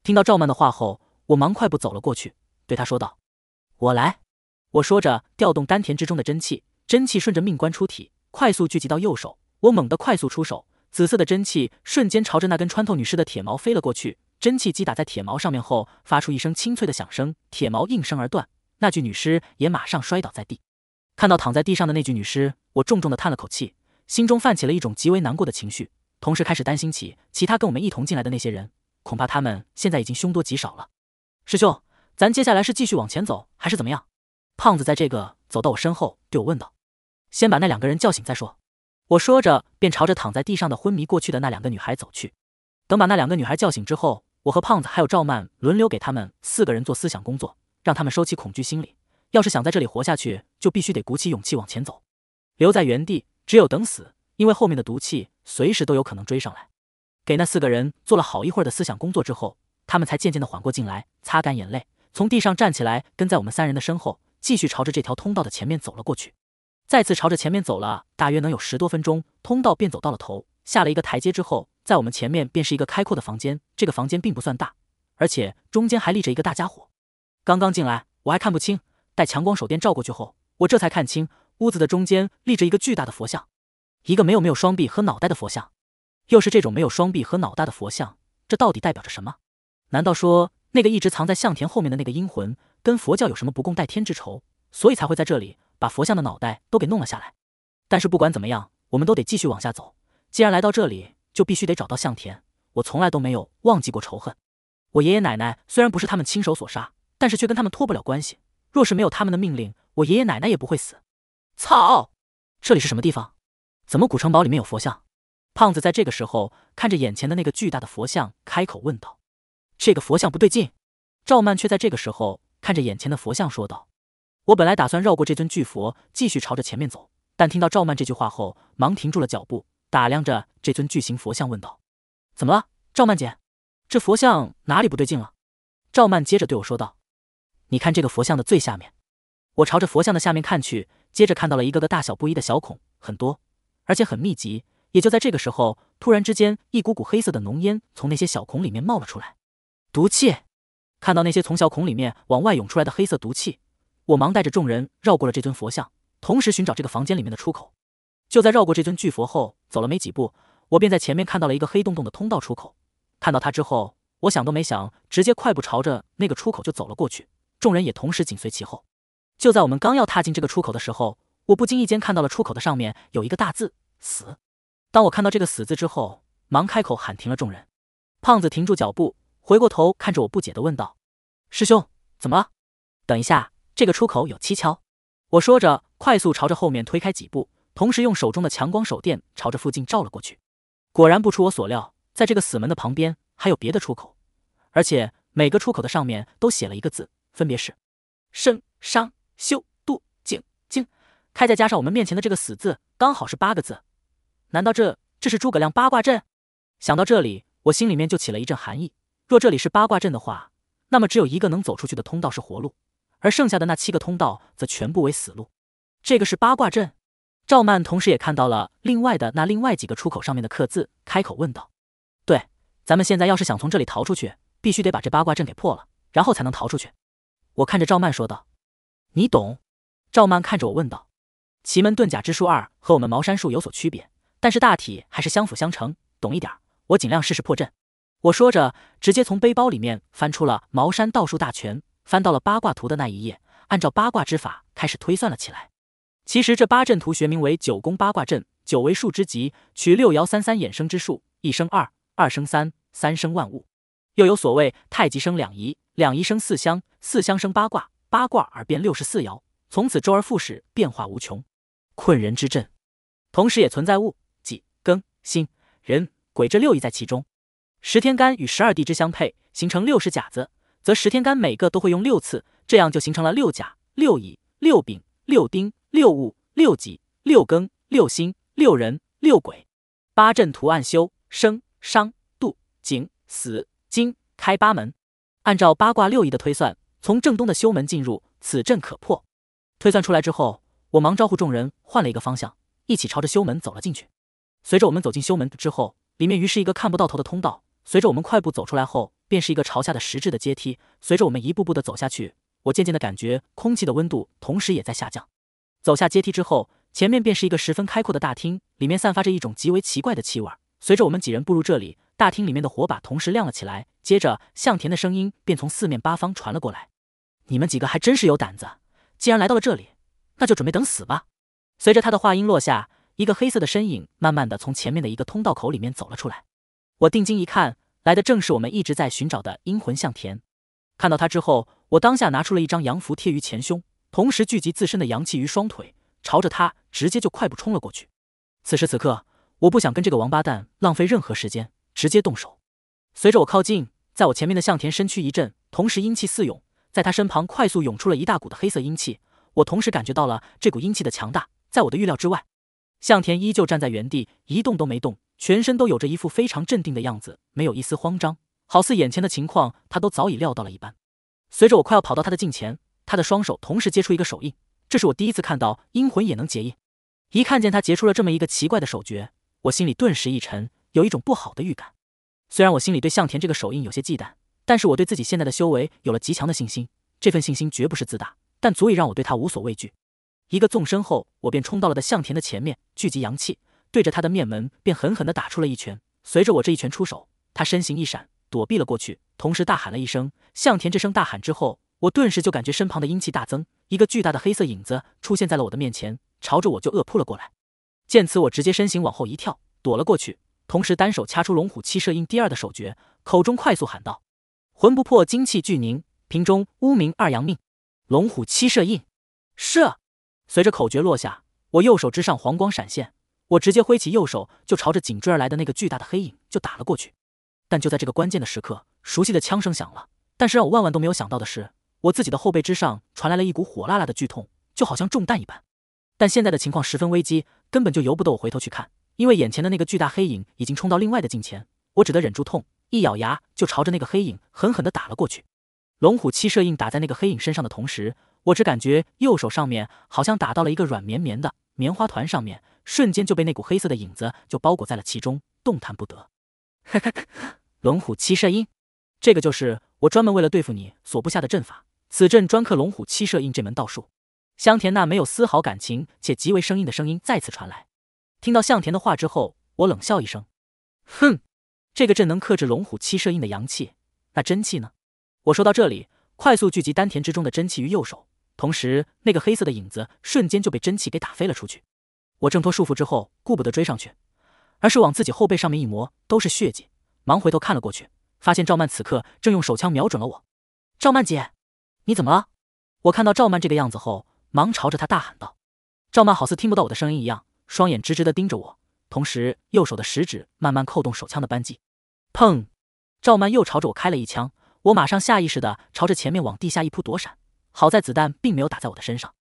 听到赵曼的话后，我忙快步走了过去，对她说道：“我来。”我说着，调动丹田之中的真气，真气顺着命关出体，快速聚集到右手。我猛地快速出手，紫色的真气瞬间朝着那根穿透女尸的铁矛飞了过去。真气击打在铁矛上面后，发出一声清脆的响声，铁矛应声而断。那具女尸也马上摔倒在地。看到躺在地上的那具女尸，我重重的叹了口气，心中泛起了一种极为难过的情绪。同时开始担心起其他跟我们一同进来的那些人，恐怕他们现在已经凶多吉少了。师兄，咱接下来是继续往前走，还是怎么样？胖子在这个走到我身后，对我问道：“先把那两个人叫醒再说。”我说着便朝着躺在地上的昏迷过去的那两个女孩走去。等把那两个女孩叫醒之后，我和胖子还有赵曼轮流给他们四个人做思想工作，让他们收起恐惧心理。要是想在这里活下去，就必须得鼓起勇气往前走。留在原地，只有等死，因为后面的毒气。随时都有可能追上来。给那四个人做了好一会儿的思想工作之后，他们才渐渐的缓过劲来，擦干眼泪，从地上站起来，跟在我们三人的身后，继续朝着这条通道的前面走了过去。再次朝着前面走了大约能有十多分钟，通道便走到了头。下了一个台阶之后，在我们前面便是一个开阔的房间。这个房间并不算大，而且中间还立着一个大家伙。刚刚进来我还看不清，待强光手电照过去后，我这才看清，屋子的中间立着一个巨大的佛像。一个没有没有双臂和脑袋的佛像，又是这种没有双臂和脑袋的佛像，这到底代表着什么？难道说那个一直藏在向田后面的那个阴魂，跟佛教有什么不共戴天之仇，所以才会在这里把佛像的脑袋都给弄了下来？但是不管怎么样，我们都得继续往下走。既然来到这里，就必须得找到向田。我从来都没有忘记过仇恨。我爷爷奶奶虽然不是他们亲手所杀，但是却跟他们脱不了关系。若是没有他们的命令，我爷爷奶奶也不会死。操！这里是什么地方？怎么，古城堡里面有佛像？胖子在这个时候看着眼前的那个巨大的佛像，开口问道：“这个佛像不对劲。”赵曼却在这个时候看着眼前的佛像说道：“我本来打算绕过这尊巨佛，继续朝着前面走，但听到赵曼这句话后，忙停住了脚步，打量着这尊巨型佛像，问道：‘怎么了，赵曼姐？这佛像哪里不对劲了？’”赵曼接着对我说道：“你看这个佛像的最下面。”我朝着佛像的下面看去，接着看到了一个个大小不一的小孔，很多。而且很密集。也就在这个时候，突然之间，一股股黑色的浓烟从那些小孔里面冒了出来。毒气！看到那些从小孔里面往外涌出来的黑色毒气，我忙带着众人绕过了这尊佛像，同时寻找这个房间里面的出口。就在绕过这尊巨佛后，走了没几步，我便在前面看到了一个黑洞洞的通道出口。看到它之后，我想都没想，直接快步朝着那个出口就走了过去。众人也同时紧随其后。就在我们刚要踏进这个出口的时候，我不经意间看到了出口的上面有一个大字“死”。当我看到这个“死”字之后，忙开口喊停了众人。胖子停住脚步，回过头看着我不解地问道：“师兄，怎么了？等一下，这个出口有蹊跷。”我说着，快速朝着后面推开几步，同时用手中的强光手电朝着附近照了过去。果然不出我所料，在这个死门的旁边还有别的出口，而且每个出口的上面都写了一个字，分别是“生”“商修”。开再加上我们面前的这个死字，刚好是八个字。难道这这是诸葛亮八卦阵？想到这里，我心里面就起了一阵寒意。若这里是八卦阵的话，那么只有一个能走出去的通道是活路，而剩下的那七个通道则全部为死路。这个是八卦阵。赵曼同时也看到了另外的那另外几个出口上面的刻字，开口问道：“对，咱们现在要是想从这里逃出去，必须得把这八卦阵给破了，然后才能逃出去。”我看着赵曼说道：“你懂？”赵曼看着我问道。奇门遁甲之术二和我们茅山术有所区别，但是大体还是相辅相成。懂一点儿，我尽量试试破阵。我说着，直接从背包里面翻出了《茅山道术大全》，翻到了八卦图的那一页，按照八卦之法开始推算了起来。其实这八阵图学名为九宫八卦阵，九为数之极，取六爻三三衍生之数，一生二，二生三，三生万物。又有所谓太极生两仪，两仪生四象，四象生八卦，八卦而变六十四爻，从此周而复始，变化无穷。困人之阵，同时也存在戊、己、庚、辛、壬、癸这六仪在其中。十天干与十二地支相配，形成六十甲子，则十天干每个都会用六次，这样就形成了六甲、六乙、六丙、六丁、六戊、六己、六庚、六辛、六壬、六癸。八阵图案：修生、伤、杜、景、死、金开八门。按照八卦六仪的推算，从正东的修门进入，此阵可破。推算出来之后。我忙招呼众人换了一个方向，一起朝着修门走了进去。随着我们走进修门之后，里面于是一个看不到头的通道。随着我们快步走出来后，便是一个朝下的石质的阶梯。随着我们一步步的走下去，我渐渐的感觉空气的温度同时也在下降。走下阶梯之后，前面便是一个十分开阔的大厅，里面散发着一种极为奇怪的气味。随着我们几人步入这里，大厅里面的火把同时亮了起来。接着，向田的声音便从四面八方传了过来：“你们几个还真是有胆子，竟然来到了这里。”那就准备等死吧。随着他的话音落下，一个黑色的身影慢慢的从前面的一个通道口里面走了出来。我定睛一看，来的正是我们一直在寻找的阴魂向田。看到他之后，我当下拿出了一张阳符贴于前胸，同时聚集自身的阳气于双腿，朝着他直接就快步冲了过去。此时此刻，我不想跟这个王八蛋浪费任何时间，直接动手。随着我靠近，在我前面的向田身躯一震，同时阴气四涌，在他身旁快速涌出了一大股的黑色阴气。我同时感觉到了这股阴气的强大，在我的预料之外。向田依旧站在原地，一动都没动，全身都有着一副非常镇定的样子，没有一丝慌张，好似眼前的情况他都早已料到了一般。随着我快要跑到他的近前，他的双手同时接出一个手印。这是我第一次看到阴魂也能结印。一看见他结出了这么一个奇怪的手诀，我心里顿时一沉，有一种不好的预感。虽然我心里对向田这个手印有些忌惮，但是我对自己现在的修为有了极强的信心，这份信心绝不是自大。但足以让我对他无所畏惧。一个纵身后，我便冲到了的向田的前面，聚集阳气，对着他的面门便狠狠地打出了一拳。随着我这一拳出手，他身形一闪，躲避了过去，同时大喊了一声。向田这声大喊之后，我顿时就感觉身旁的阴气大增，一个巨大的黑色影子出现在了我的面前，朝着我就恶扑了过来。见此，我直接身形往后一跳，躲了过去，同时单手掐出龙虎七射印第二的手诀，口中快速喊道：“魂不破，精气聚凝，瓶中污名二阳命。”龙虎七射印，射！随着口诀落下，我右手之上黄光闪现，我直接挥起右手就朝着紧追而来的那个巨大的黑影就打了过去。但就在这个关键的时刻，熟悉的枪声响了。但是让我万万都没有想到的是，我自己的后背之上传来了一股火辣辣的剧痛，就好像中弹一般。但现在的情况十分危机，根本就由不得我回头去看，因为眼前的那个巨大黑影已经冲到另外的近前。我只得忍住痛，一咬牙就朝着那个黑影狠狠地打了过去。龙虎七射印打在那个黑影身上的同时，我只感觉右手上面好像打到了一个软绵绵的棉花团上面，瞬间就被那股黑色的影子就包裹在了其中，动弹不得。哈哈，龙虎七射印，这个就是我专门为了对付你所布下的阵法，此阵专克龙虎七射印这门道术。香田那没有丝毫感情且极为生硬的声音再次传来。听到向田的话之后，我冷笑一声，哼，这个阵能克制龙虎七射印的阳气，那真气呢？我说到这里，快速聚集丹田之中的真气于右手，同时那个黑色的影子瞬间就被真气给打飞了出去。我挣脱束缚之后，顾不得追上去，而是往自己后背上面一摸，都是血迹，忙回头看了过去，发现赵曼此刻正用手枪瞄准了我。赵曼姐，你怎么了？我看到赵曼这个样子后，忙朝着她大喊道。赵曼好似听不到我的声音一样，双眼直直的盯着我，同时右手的食指慢慢扣动手枪的扳机。砰！赵曼又朝着我开了一枪。我马上下意识的朝着前面往地下一扑躲闪，好在子弹并没有打在我的身上。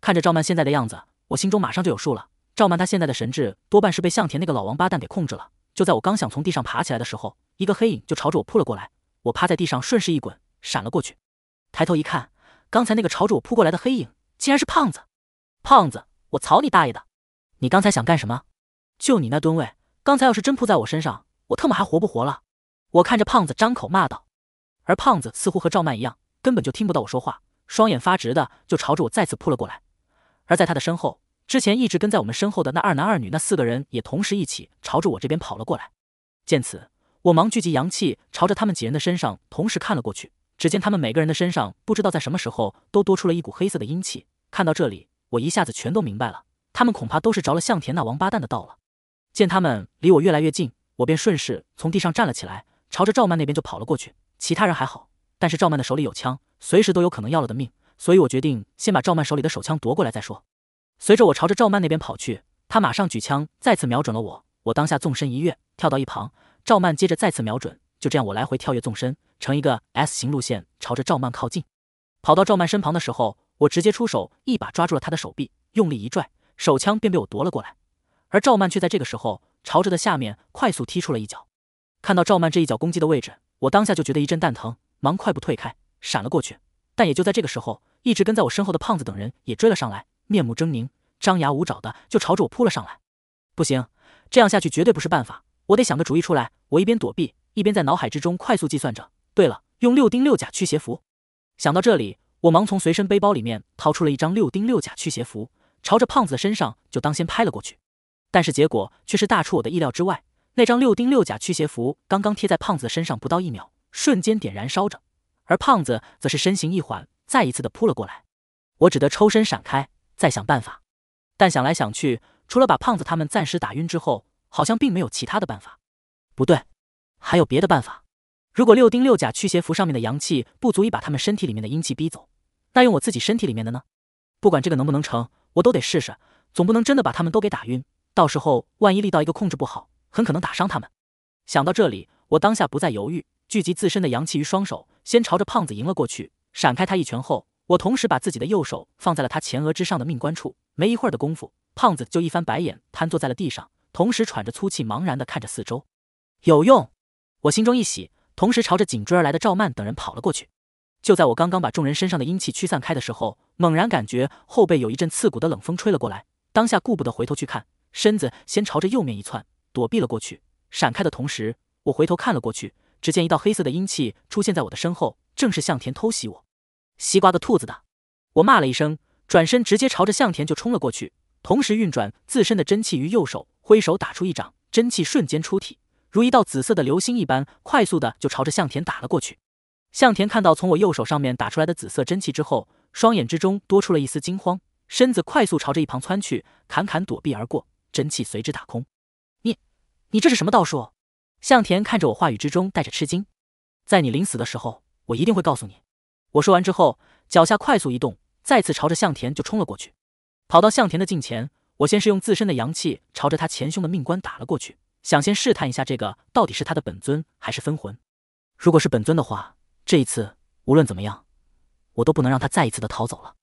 看着赵曼现在的样子，我心中马上就有数了。赵曼她现在的神智多半是被向田那个老王八蛋给控制了。就在我刚想从地上爬起来的时候，一个黑影就朝着我扑了过来。我趴在地上顺势一滚，闪了过去。抬头一看，刚才那个朝着我扑过来的黑影竟然是胖子。胖子，我操你大爷的！你刚才想干什么？就你那吨位，刚才要是真扑在我身上，我特么还活不活了？我看着胖子张口骂道。而胖子似乎和赵曼一样，根本就听不到我说话，双眼发直的就朝着我再次扑了过来。而在他的身后，之前一直跟在我们身后的那二男二女那四个人也同时一起朝着我这边跑了过来。见此，我忙聚集阳气，朝着他们几人的身上同时看了过去。只见他们每个人的身上，不知道在什么时候都多出了一股黑色的阴气。看到这里，我一下子全都明白了，他们恐怕都是着了向田那王八蛋的道了。见他们离我越来越近，我便顺势从地上站了起来，朝着赵曼那边就跑了过去。其他人还好，但是赵曼的手里有枪，随时都有可能要了的命，所以我决定先把赵曼手里的手枪夺过来再说。随着我朝着赵曼那边跑去，他马上举枪再次瞄准了我。我当下纵身一跃，跳到一旁。赵曼接着再次瞄准，就这样我来回跳跃纵身，呈一个 S 形路线朝着赵曼靠近。跑到赵曼身旁的时候，我直接出手，一把抓住了他的手臂，用力一拽，手枪便被我夺了过来。而赵曼却在这个时候朝着的下面快速踢出了一脚。看到赵曼这一脚攻击的位置。我当下就觉得一阵蛋疼，忙快步退开，闪了过去。但也就在这个时候，一直跟在我身后的胖子等人也追了上来，面目狰狞，张牙舞爪的就朝着我扑了上来。不行，这样下去绝对不是办法，我得想个主意出来。我一边躲避，一边在脑海之中快速计算着。对了，用六丁六甲驱邪符。想到这里，我忙从随身背包里面掏出了一张六丁六甲驱邪符，朝着胖子的身上就当先拍了过去。但是结果却是大出我的意料之外。那张六丁六甲驱邪符刚刚贴在胖子的身上，不到一秒，瞬间点燃，烧着。而胖子则是身形一缓，再一次的扑了过来。我只得抽身闪开，再想办法。但想来想去，除了把胖子他们暂时打晕之后，好像并没有其他的办法。不对，还有别的办法。如果六丁六甲驱邪符上面的阳气不足以把他们身体里面的阴气逼走，那用我自己身体里面的呢？不管这个能不能成，我都得试试。总不能真的把他们都给打晕，到时候万一力道一个控制不好。很可能打伤他们。想到这里，我当下不再犹豫，聚集自身的阳气于双手，先朝着胖子迎了过去。闪开他一拳后，我同时把自己的右手放在了他前额之上的命关处。没一会儿的功夫，胖子就一翻白眼，瘫坐在了地上，同时喘着粗气，茫然地看着四周。有用！我心中一喜，同时朝着紧追而来的赵曼等人跑了过去。就在我刚刚把众人身上的阴气驱散开的时候，猛然感觉后背有一阵刺骨的冷风吹了过来，当下顾不得回头去看，身子先朝着右面一窜。躲避了过去，闪开的同时，我回头看了过去，只见一道黑色的阴气出现在我的身后，正是向田偷袭我。西瓜的兔子的，我骂了一声，转身直接朝着向田就冲了过去，同时运转自身的真气于右手，挥手打出一掌，真气瞬间出体，如一道紫色的流星一般，快速的就朝着向田打了过去。向田看到从我右手上面打出来的紫色真气之后，双眼之中多出了一丝惊慌，身子快速朝着一旁窜去，砍砍躲避而过，真气随之打空。你这是什么道术？向田看着我，话语之中带着吃惊。在你临死的时候，我一定会告诉你。我说完之后，脚下快速移动，再次朝着向田就冲了过去。跑到向田的近前，我先是用自身的阳气朝着他前胸的命关打了过去，想先试探一下这个到底是他的本尊还是分魂。如果是本尊的话，这一次无论怎么样，我都不能让他再一次的逃走了。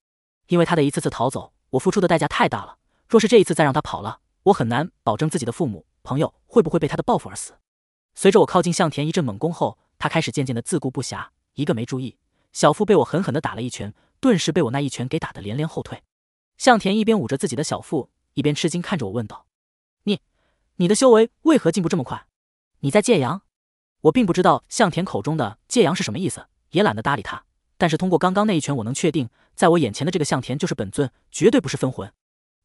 因为他的一次次逃走，我付出的代价太大了。若是这一次再让他跑了，我很难保证自己的父母。朋友会不会被他的报复而死？随着我靠近向田一阵猛攻后，他开始渐渐的自顾不暇，一个没注意，小腹被我狠狠的打了一拳，顿时被我那一拳给打得连连后退。向田一边捂着自己的小腹，一边吃惊看着我问道：“你，你的修为为何进步这么快？你在戒阳？”我并不知道向田口中的戒阳是什么意思，也懒得搭理他。但是通过刚刚那一拳，我能确定，在我眼前的这个向田就是本尊，绝对不是分魂。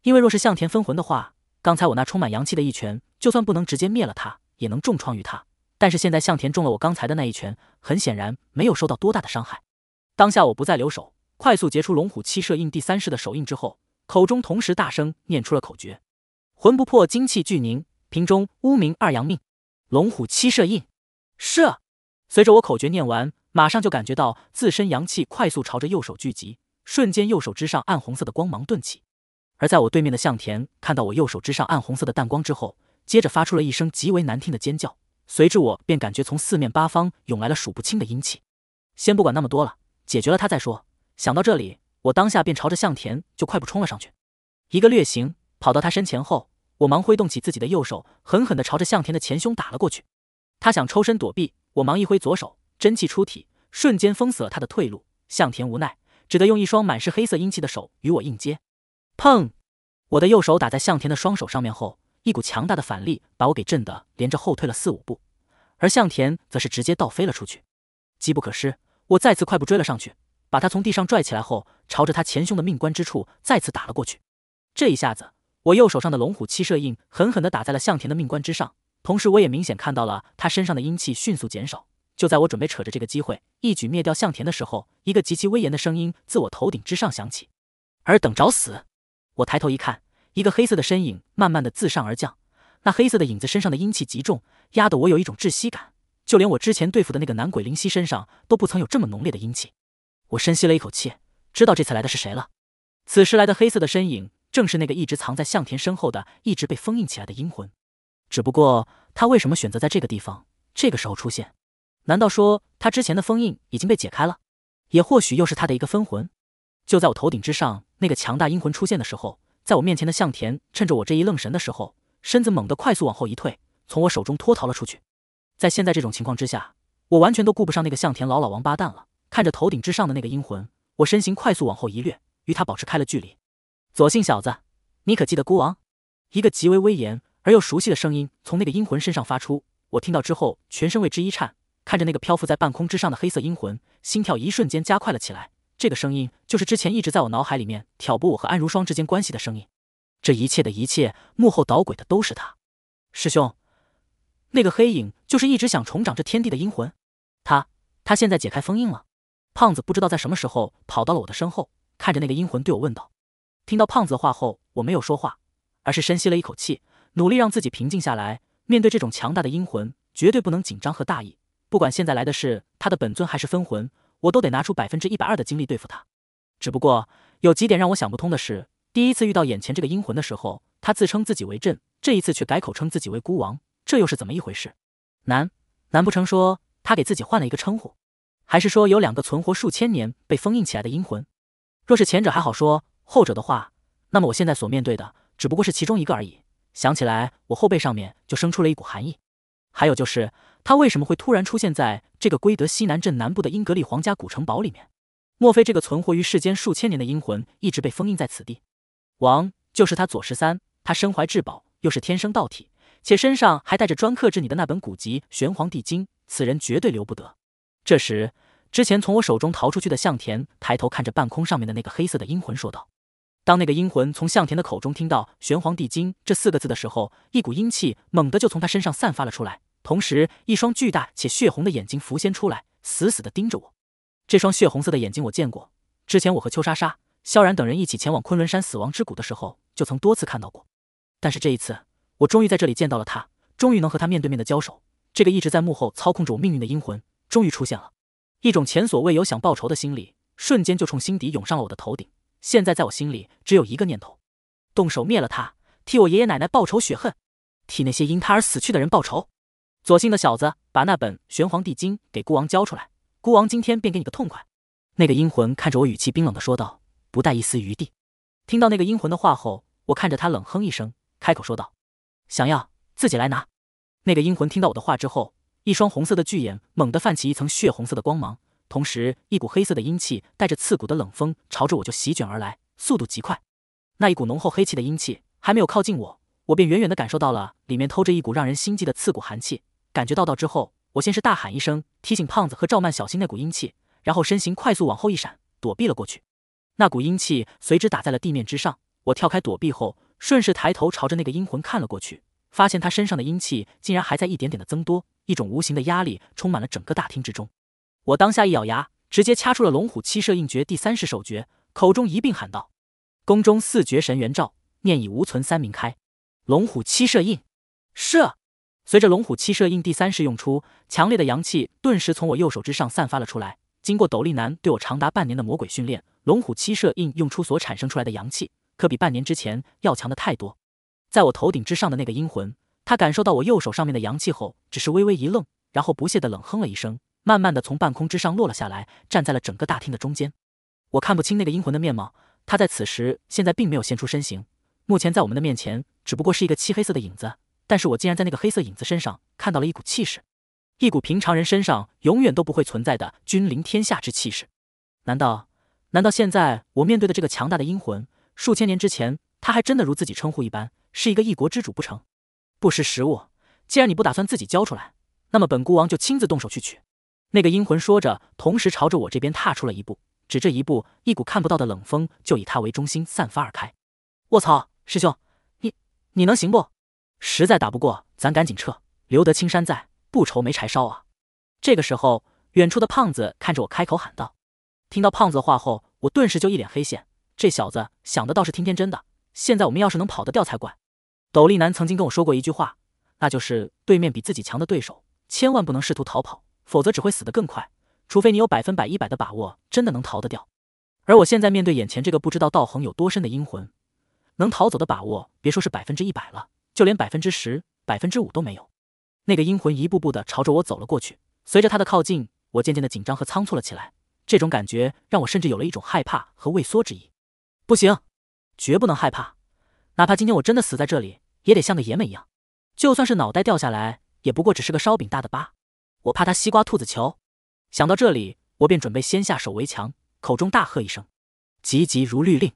因为若是向田分魂的话，刚才我那充满阳气的一拳，就算不能直接灭了他，也能重创于他。但是现在向田中了我刚才的那一拳，很显然没有受到多大的伤害。当下我不再留手，快速结出龙虎七射印第三式的手印之后，口中同时大声念出了口诀：魂不破，精气聚凝，瓶中污名二阳命，龙虎七射印，射。随着我口诀念完，马上就感觉到自身阳气快速朝着右手聚集，瞬间右手之上暗红色的光芒顿起。而在我对面的向田看到我右手之上暗红色的弹光之后，接着发出了一声极为难听的尖叫。随之我便感觉从四面八方涌来了数不清的阴气。先不管那么多了，解决了他再说。想到这里，我当下便朝着向田就快步冲了上去，一个掠行跑到他身前后，我忙挥动起自己的右手，狠狠地朝着向田的前胸打了过去。他想抽身躲避，我忙一挥左手，真气出体，瞬间封死了他的退路。向田无奈，只得用一双满是黑色阴气的手与我应接。砰！我的右手打在向田的双手上面后，一股强大的反力把我给震得连着后退了四五步，而向田则是直接倒飞了出去。机不可失，我再次快步追了上去，把他从地上拽起来后，朝着他前胸的命关之处再次打了过去。这一下子，我右手上的龙虎七射印狠狠地打在了向田的命关之上，同时我也明显看到了他身上的阴气迅速减少。就在我准备扯着这个机会一举灭掉向田的时候，一个极其威严的声音自我头顶之上响起：“尔等找死！”我抬头一看，一个黑色的身影慢慢的自上而降，那黑色的影子身上的阴气极重，压得我有一种窒息感。就连我之前对付的那个男鬼灵犀身上都不曾有这么浓烈的阴气。我深吸了一口气，知道这次来的是谁了。此时来的黑色的身影正是那个一直藏在向田身后的、一直被封印起来的阴魂。只不过他为什么选择在这个地方、这个时候出现？难道说他之前的封印已经被解开了？也或许又是他的一个分魂？就在我头顶之上。那个强大阴魂出现的时候，在我面前的向田趁着我这一愣神的时候，身子猛地快速往后一退，从我手中脱逃了出去。在现在这种情况之下，我完全都顾不上那个向田老老王八蛋了。看着头顶之上的那个阴魂，我身形快速往后一掠，与他保持开了距离。左姓小子，你可记得孤王？一个极为威严而又熟悉的声音从那个阴魂身上发出。我听到之后，全身为之一颤，看着那个漂浮在半空之上的黑色阴魂，心跳一瞬间加快了起来。这个声音就是之前一直在我脑海里面挑拨我和安如霜之间关系的声音。这一切的一切，幕后捣鬼的都是他。师兄，那个黑影就是一直想重掌这天地的阴魂。他，他现在解开封印了。胖子不知道在什么时候跑到了我的身后，看着那个阴魂对我问道。听到胖子的话后，我没有说话，而是深吸了一口气，努力让自己平静下来。面对这种强大的阴魂，绝对不能紧张和大意。不管现在来的是他的本尊还是分魂。我都得拿出百分之一百二的精力对付他。只不过有几点让我想不通的是，第一次遇到眼前这个阴魂的时候，他自称自己为朕，这一次却改口称自己为孤王，这又是怎么一回事？难难不成说他给自己换了一个称呼？还是说有两个存活数千年被封印起来的阴魂？若是前者还好说，后者的话，那么我现在所面对的只不过是其中一个而已。想起来，我后背上面就生出了一股寒意。还有就是，他为什么会突然出现在这个归德西南镇南部的英格利皇家古城堡里面？莫非这个存活于世间数千年的阴魂，一直被封印在此地？王就是他左十三，他身怀至宝，又是天生道体，且身上还带着专克制你的那本古籍《玄黄帝经》，此人绝对留不得。这时，之前从我手中逃出去的向田抬头看着半空上面的那个黑色的阴魂，说道。当那个阴魂从向田的口中听到“玄黄地经”这四个字的时候，一股阴气猛地就从他身上散发了出来，同时一双巨大且血红的眼睛浮现出来，死死地盯着我。这双血红色的眼睛我见过，之前我和邱莎莎、萧然等人一起前往昆仑山死亡之谷的时候，就曾多次看到过。但是这一次，我终于在这里见到了他，终于能和他面对面的交手。这个一直在幕后操控着我命运的阴魂，终于出现了。一种前所未有想报仇的心理，瞬间就冲心底涌上了我的头顶。现在在我心里只有一个念头，动手灭了他，替我爷爷奶奶报仇雪恨，替那些因他而死去的人报仇。左姓的小子，把那本玄黄帝经给孤王交出来，孤王今天便给你个痛快。那个阴魂看着我，语气冰冷的说道，不带一丝余地。听到那个阴魂的话后，我看着他冷哼一声，开口说道：“想要自己来拿。”那个阴魂听到我的话之后，一双红色的巨眼猛地泛起一层血红色的光芒。同时，一股黑色的阴气带着刺骨的冷风朝着我就席卷而来，速度极快。那一股浓厚黑气的阴气还没有靠近我，我便远远的感受到了里面透着一股让人心悸的刺骨寒气。感觉到到之后，我先是大喊一声，提醒胖子和赵曼小心那股阴气，然后身形快速往后一闪，躲避了过去。那股阴气随之打在了地面之上。我跳开躲避后，顺势抬头朝着那个阴魂看了过去，发现他身上的阴气竟然还在一点点的增多，一种无形的压力充满了整个大厅之中。我当下一咬牙，直接掐出了龙虎七射印诀第三式手诀，口中一并喊道：“宫中四绝神元照，念已无存三明开，龙虎七射印。”射。随着龙虎七射印第三式用出，强烈的阳气顿时从我右手之上散发了出来。经过斗笠男对我长达半年的魔鬼训练，龙虎七射印用出所产生出来的阳气，可比半年之前要强的太多。在我头顶之上的那个阴魂，他感受到我右手上面的阳气后，只是微微一愣，然后不屑的冷哼了一声。慢慢的从半空之上落了下来，站在了整个大厅的中间。我看不清那个阴魂的面貌，他在此时现在并没有现出身形，目前在我们的面前只不过是一个漆黑色的影子。但是我竟然在那个黑色影子身上看到了一股气势，一股平常人身上永远都不会存在的君临天下之气势。难道难道现在我面对的这个强大的阴魂，数千年之前他还真的如自己称呼一般，是一个一国之主不成？不识时务，既然你不打算自己交出来，那么本孤王就亲自动手去取。那个阴魂说着，同时朝着我这边踏出了一步。只这一步，一股看不到的冷风就以他为中心散发而开。卧槽，师兄，你你能行不？实在打不过，咱赶紧撤，留得青山在，不愁没柴烧啊！这个时候，远处的胖子看着我，开口喊道：“听到胖子的话后，我顿时就一脸黑线。这小子想的倒是挺天真的。现在我们要是能跑得掉才怪。”斗笠男曾经跟我说过一句话，那就是：对面比自己强的对手，千万不能试图逃跑。否则只会死得更快。除非你有百分百一百的把握，真的能逃得掉。而我现在面对眼前这个不知道道行有多深的阴魂，能逃走的把握，别说是百分之一百了，就连百分之十、百分之五都没有。那个阴魂一步步的朝着我走了过去，随着他的靠近，我渐渐的紧张和仓促了起来。这种感觉让我甚至有了一种害怕和畏缩之意。不行，绝不能害怕。哪怕今天我真的死在这里，也得像个爷们一样。就算是脑袋掉下来，也不过只是个烧饼大的疤。我怕他西瓜兔子球，想到这里，我便准备先下手为强，口中大喝一声“急急如律令”，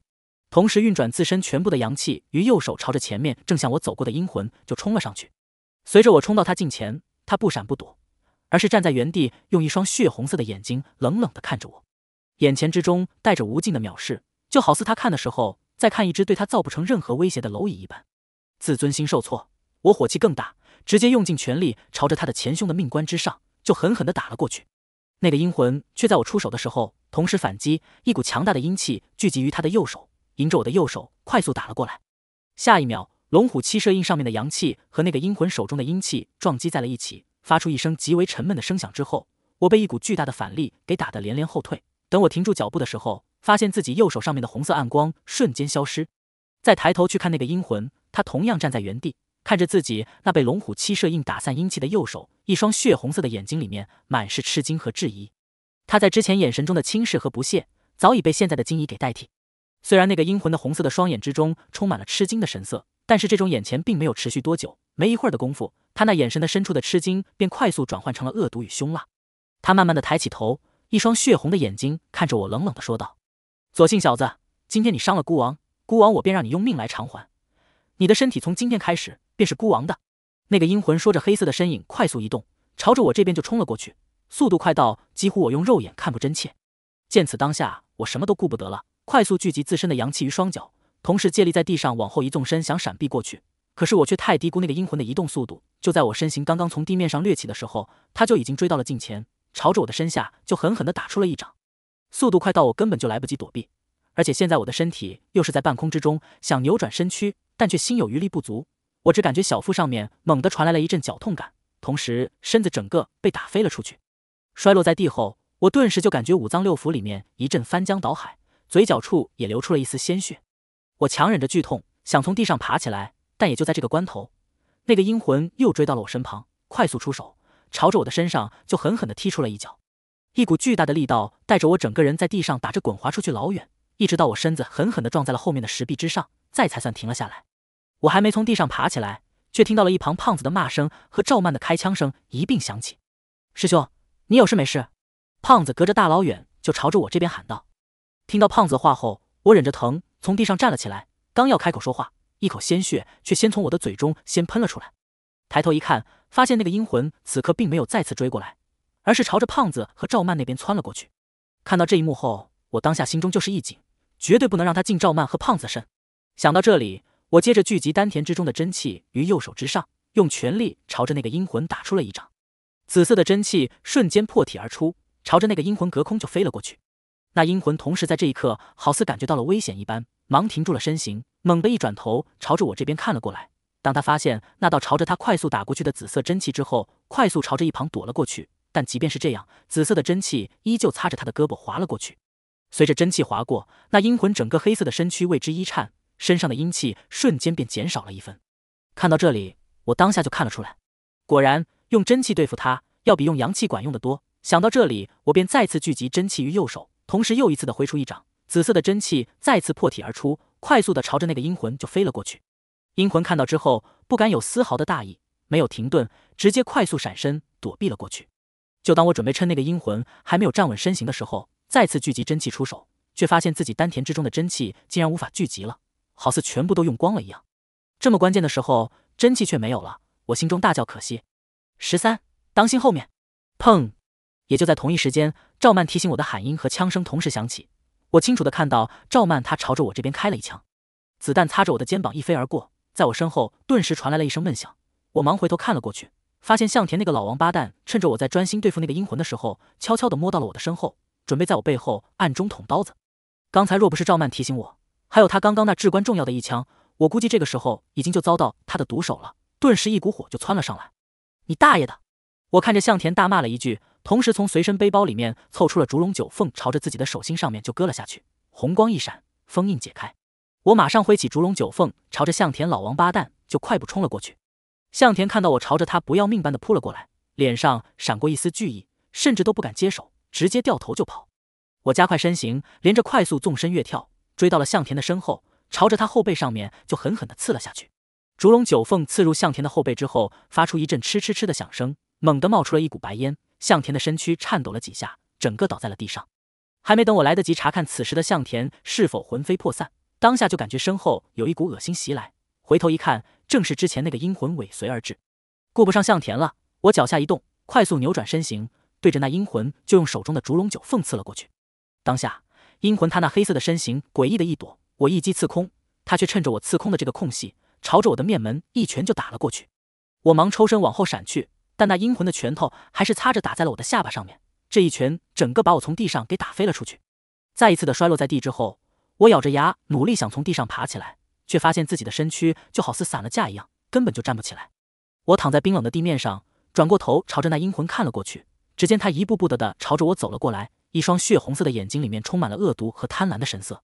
同时运转自身全部的阳气于右手，朝着前面正向我走过的阴魂就冲了上去。随着我冲到他近前，他不闪不躲，而是站在原地，用一双血红色的眼睛冷冷地看着我，眼前之中带着无尽的藐视，就好似他看的时候在看一只对他造不成任何威胁的蝼蚁一般。自尊心受挫，我火气更大。直接用尽全力朝着他的前胸的命关之上就狠狠地打了过去，那个阴魂却在我出手的时候同时反击，一股强大的阴气聚集于他的右手，迎着我的右手快速打了过来。下一秒，龙虎七射印上面的阳气和那个阴魂手中的阴气撞击在了一起，发出一声极为沉闷的声响之后，我被一股巨大的反力给打得连连后退。等我停住脚步的时候，发现自己右手上面的红色暗光瞬间消失，再抬头去看那个阴魂，他同样站在原地。看着自己那被龙虎七射印打散阴气的右手，一双血红色的眼睛里面满是吃惊和质疑。他在之前眼神中的轻视和不屑早已被现在的惊疑给代替。虽然那个阴魂的红色的双眼之中充满了吃惊的神色，但是这种眼前并没有持续多久。没一会儿的功夫，他那眼神的深处的吃惊便快速转换成了恶毒与凶辣。他慢慢的抬起头，一双血红的眼睛看着我，冷冷的说道：“左姓小子，今天你伤了孤王，孤王我便让你用命来偿还。你的身体从今天开始。”便是孤王的，那个阴魂说着，黑色的身影快速移动，朝着我这边就冲了过去，速度快到几乎我用肉眼看不真切。见此，当下我什么都顾不得了，快速聚集自身的阳气于双脚，同时借力在地上往后一纵身，想闪避过去。可是我却太低估那个阴魂的移动速度，就在我身形刚刚从地面上掠起的时候，他就已经追到了近前，朝着我的身下就狠狠地打出了一掌，速度快到我根本就来不及躲避，而且现在我的身体又是在半空之中，想扭转身躯，但却心有余力不足。我只感觉小腹上面猛地传来了一阵绞痛感，同时身子整个被打飞了出去。摔落在地后，我顿时就感觉五脏六腑里面一阵翻江倒海，嘴角处也流出了一丝鲜血。我强忍着剧痛，想从地上爬起来，但也就在这个关头，那个阴魂又追到了我身旁，快速出手，朝着我的身上就狠狠地踢出了一脚。一股巨大的力道带着我整个人在地上打着滚滑出去老远，一直到我身子狠狠地撞在了后面的石壁之上，再才算停了下来。我还没从地上爬起来，却听到了一旁胖子的骂声和赵曼的开枪声一并响起。师兄，你有事没事？胖子隔着大老远就朝着我这边喊道。听到胖子的话后，我忍着疼从地上站了起来，刚要开口说话，一口鲜血却先从我的嘴中先喷了出来。抬头一看，发现那个阴魂此刻并没有再次追过来，而是朝着胖子和赵曼那边窜了过去。看到这一幕后，我当下心中就是一紧，绝对不能让他进赵曼和胖子身。想到这里。我接着聚集丹田之中的真气于右手之上，用全力朝着那个阴魂打出了一掌。紫色的真气瞬间破体而出，朝着那个阴魂隔空就飞了过去。那阴魂同时在这一刻好似感觉到了危险一般，忙停住了身形，猛地一转头，朝着我这边看了过来。当他发现那道朝着他快速打过去的紫色真气之后，快速朝着一旁躲了过去。但即便是这样，紫色的真气依旧擦着他的胳膊划了过去。随着真气划过，那阴魂整个黑色的身躯为之一颤。身上的阴气瞬间便减少了一分，看到这里，我当下就看了出来，果然用真气对付他要比用阳气管用的多。想到这里，我便再次聚集真气于右手，同时又一次的挥出一掌，紫色的真气再次破体而出，快速的朝着那个阴魂就飞了过去。阴魂看到之后，不敢有丝毫的大意，没有停顿，直接快速闪身躲避了过去。就当我准备趁那个阴魂还没有站稳身形的时候，再次聚集真气出手，却发现自己丹田之中的真气竟然无法聚集了。好似全部都用光了一样，这么关键的时候，真气却没有了。我心中大叫可惜。十三，当心后面！砰！也就在同一时间，赵曼提醒我的喊音和枪声同时响起。我清楚的看到赵曼，她朝着我这边开了一枪，子弹擦着我的肩膀一飞而过。在我身后，顿时传来了一声闷响。我忙回头看了过去，发现向田那个老王八蛋，趁着我在专心对付那个阴魂的时候，悄悄的摸到了我的身后，准备在我背后暗中捅刀子。刚才若不是赵曼提醒我。还有他刚刚那至关重要的一枪，我估计这个时候已经就遭到他的毒手了。顿时一股火就窜了上来，你大爷的！我看着向田大骂了一句，同时从随身背包里面凑出了竹龙九凤，朝着自己的手心上面就割了下去。红光一闪，封印解开，我马上挥起竹龙九凤，朝着向田老王八蛋就快步冲了过去。向田看到我朝着他不要命般的扑了过来，脸上闪过一丝惧意，甚至都不敢接手，直接掉头就跑。我加快身形，连着快速纵身跃跳。追到了向田的身后，朝着他后背上面就狠狠地刺了下去。烛龙九凤刺入向田的后背之后，发出一阵嗤嗤嗤的响声，猛地冒出了一股白烟。向田的身躯颤抖了几下，整个倒在了地上。还没等我来得及查看此时的向田是否魂飞魄散，当下就感觉身后有一股恶心袭来，回头一看，正是之前那个阴魂尾随而至。顾不上向田了，我脚下一动，快速扭转身形，对着那阴魂就用手中的烛龙九凤刺了过去。当下。阴魂，他那黑色的身形诡异的一躲，我一击刺空，他却趁着我刺空的这个空隙，朝着我的面门一拳就打了过去。我忙抽身往后闪去，但那阴魂的拳头还是擦着打在了我的下巴上面。这一拳整个把我从地上给打飞了出去。再一次的摔落在地之后，我咬着牙努力想从地上爬起来，却发现自己的身躯就好似散了架一样，根本就站不起来。我躺在冰冷的地面上，转过头朝着那阴魂看了过去，只见他一步步的的朝着我走了过来。一双血红色的眼睛里面充满了恶毒和贪婪的神色。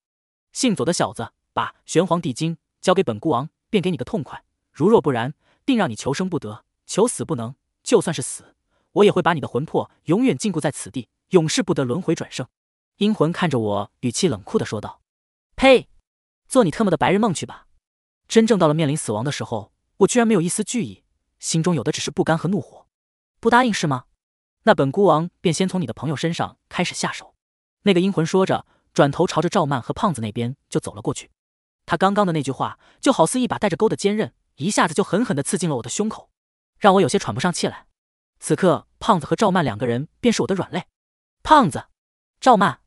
姓左的小子，把玄黄帝经交给本孤王，便给你个痛快；如若不然，定让你求生不得，求死不能。就算是死，我也会把你的魂魄永远禁锢在此地，永世不得轮回转生。阴魂看着我，语气冷酷的说道：“呸，做你特么的白日梦去吧！”真正到了面临死亡的时候，我居然没有一丝惧意，心中有的只是不甘和怒火。不答应是吗？那本孤王便先从你的朋友身上开始下手。”那个阴魂说着，转头朝着赵曼和胖子那边就走了过去。他刚刚的那句话就好似一把带着钩的坚刃，一下子就狠狠地刺进了我的胸口，让我有些喘不上气来。此刻，胖子和赵曼两个人便是我的软肋。胖子，赵曼，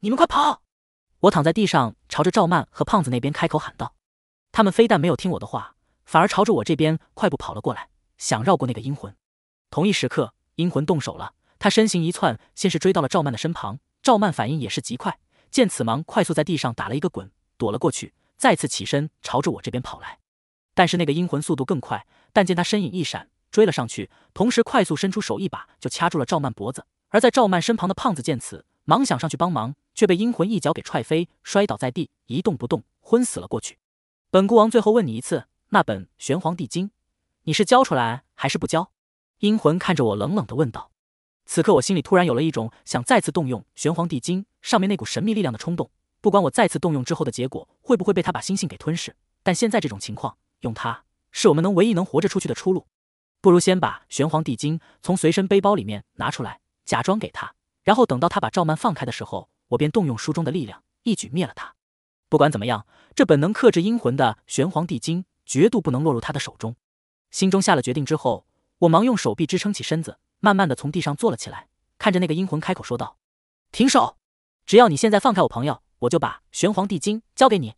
你们快跑！我躺在地上，朝着赵曼和胖子那边开口喊道。他们非但没有听我的话，反而朝着我这边快步跑了过来，想绕过那个阴魂。同一时刻。阴魂动手了，他身形一窜，先是追到了赵曼的身旁。赵曼反应也是极快，见此忙快速在地上打了一个滚，躲了过去，再次起身朝着我这边跑来。但是那个阴魂速度更快，但见他身影一闪，追了上去，同时快速伸出手一把就掐住了赵曼脖子。而在赵曼身旁的胖子见此，忙想上去帮忙，却被阴魂一脚给踹飞，摔倒在地，一动不动，昏死了过去。本孤王最后问你一次，那本玄黄帝经，你是交出来还是不交？阴魂看着我，冷冷的问道：“此刻我心里突然有了一种想再次动用玄黄帝经上面那股神秘力量的冲动。不管我再次动用之后的结果会不会被他把心性给吞噬，但现在这种情况，用它是我们能唯一能活着出去的出路。不如先把玄黄帝经从随身背包里面拿出来，假装给他，然后等到他把赵曼放开的时候，我便动用书中的力量，一举灭了他。不管怎么样，这本能克制阴魂的玄黄帝经，绝对不能落入他的手中。”心中下了决定之后。我忙用手臂支撑起身子，慢慢的从地上坐了起来，看着那个阴魂开口说道：“停手，只要你现在放开我朋友，我就把玄黄帝经交给你。”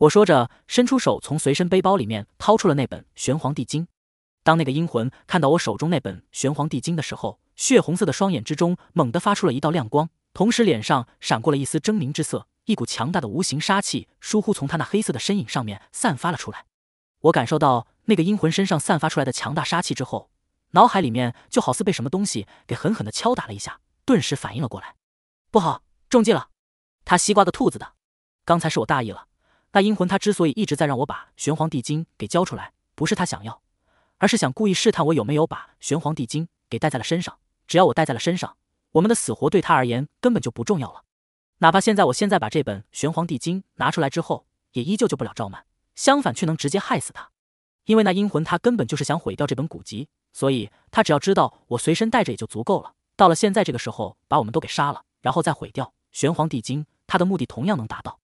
我说着，伸出手从随身背包里面掏出了那本玄黄帝经。当那个阴魂看到我手中那本玄黄帝经的时候，血红色的双眼之中猛地发出了一道亮光，同时脸上闪过了一丝狰狞之色，一股强大的无形杀气倏忽从他那黑色的身影上面散发了出来。我感受到那个阴魂身上散发出来的强大杀气之后，脑海里面就好似被什么东西给狠狠的敲打了一下，顿时反应了过来，不好，中计了！他西瓜的兔子的，刚才是我大意了。那阴魂他之所以一直在让我把玄黄帝经给交出来，不是他想要，而是想故意试探我有没有把玄黄帝经给带在了身上。只要我带在了身上，我们的死活对他而言根本就不重要了。哪怕现在我现在把这本玄黄帝经拿出来之后，也依旧救不了赵曼，相反却能直接害死他，因为那阴魂他根本就是想毁掉这本古籍。所以他只要知道我随身带着也就足够了。到了现在这个时候，把我们都给杀了，然后再毁掉玄黄帝经，他的目的同样能达到。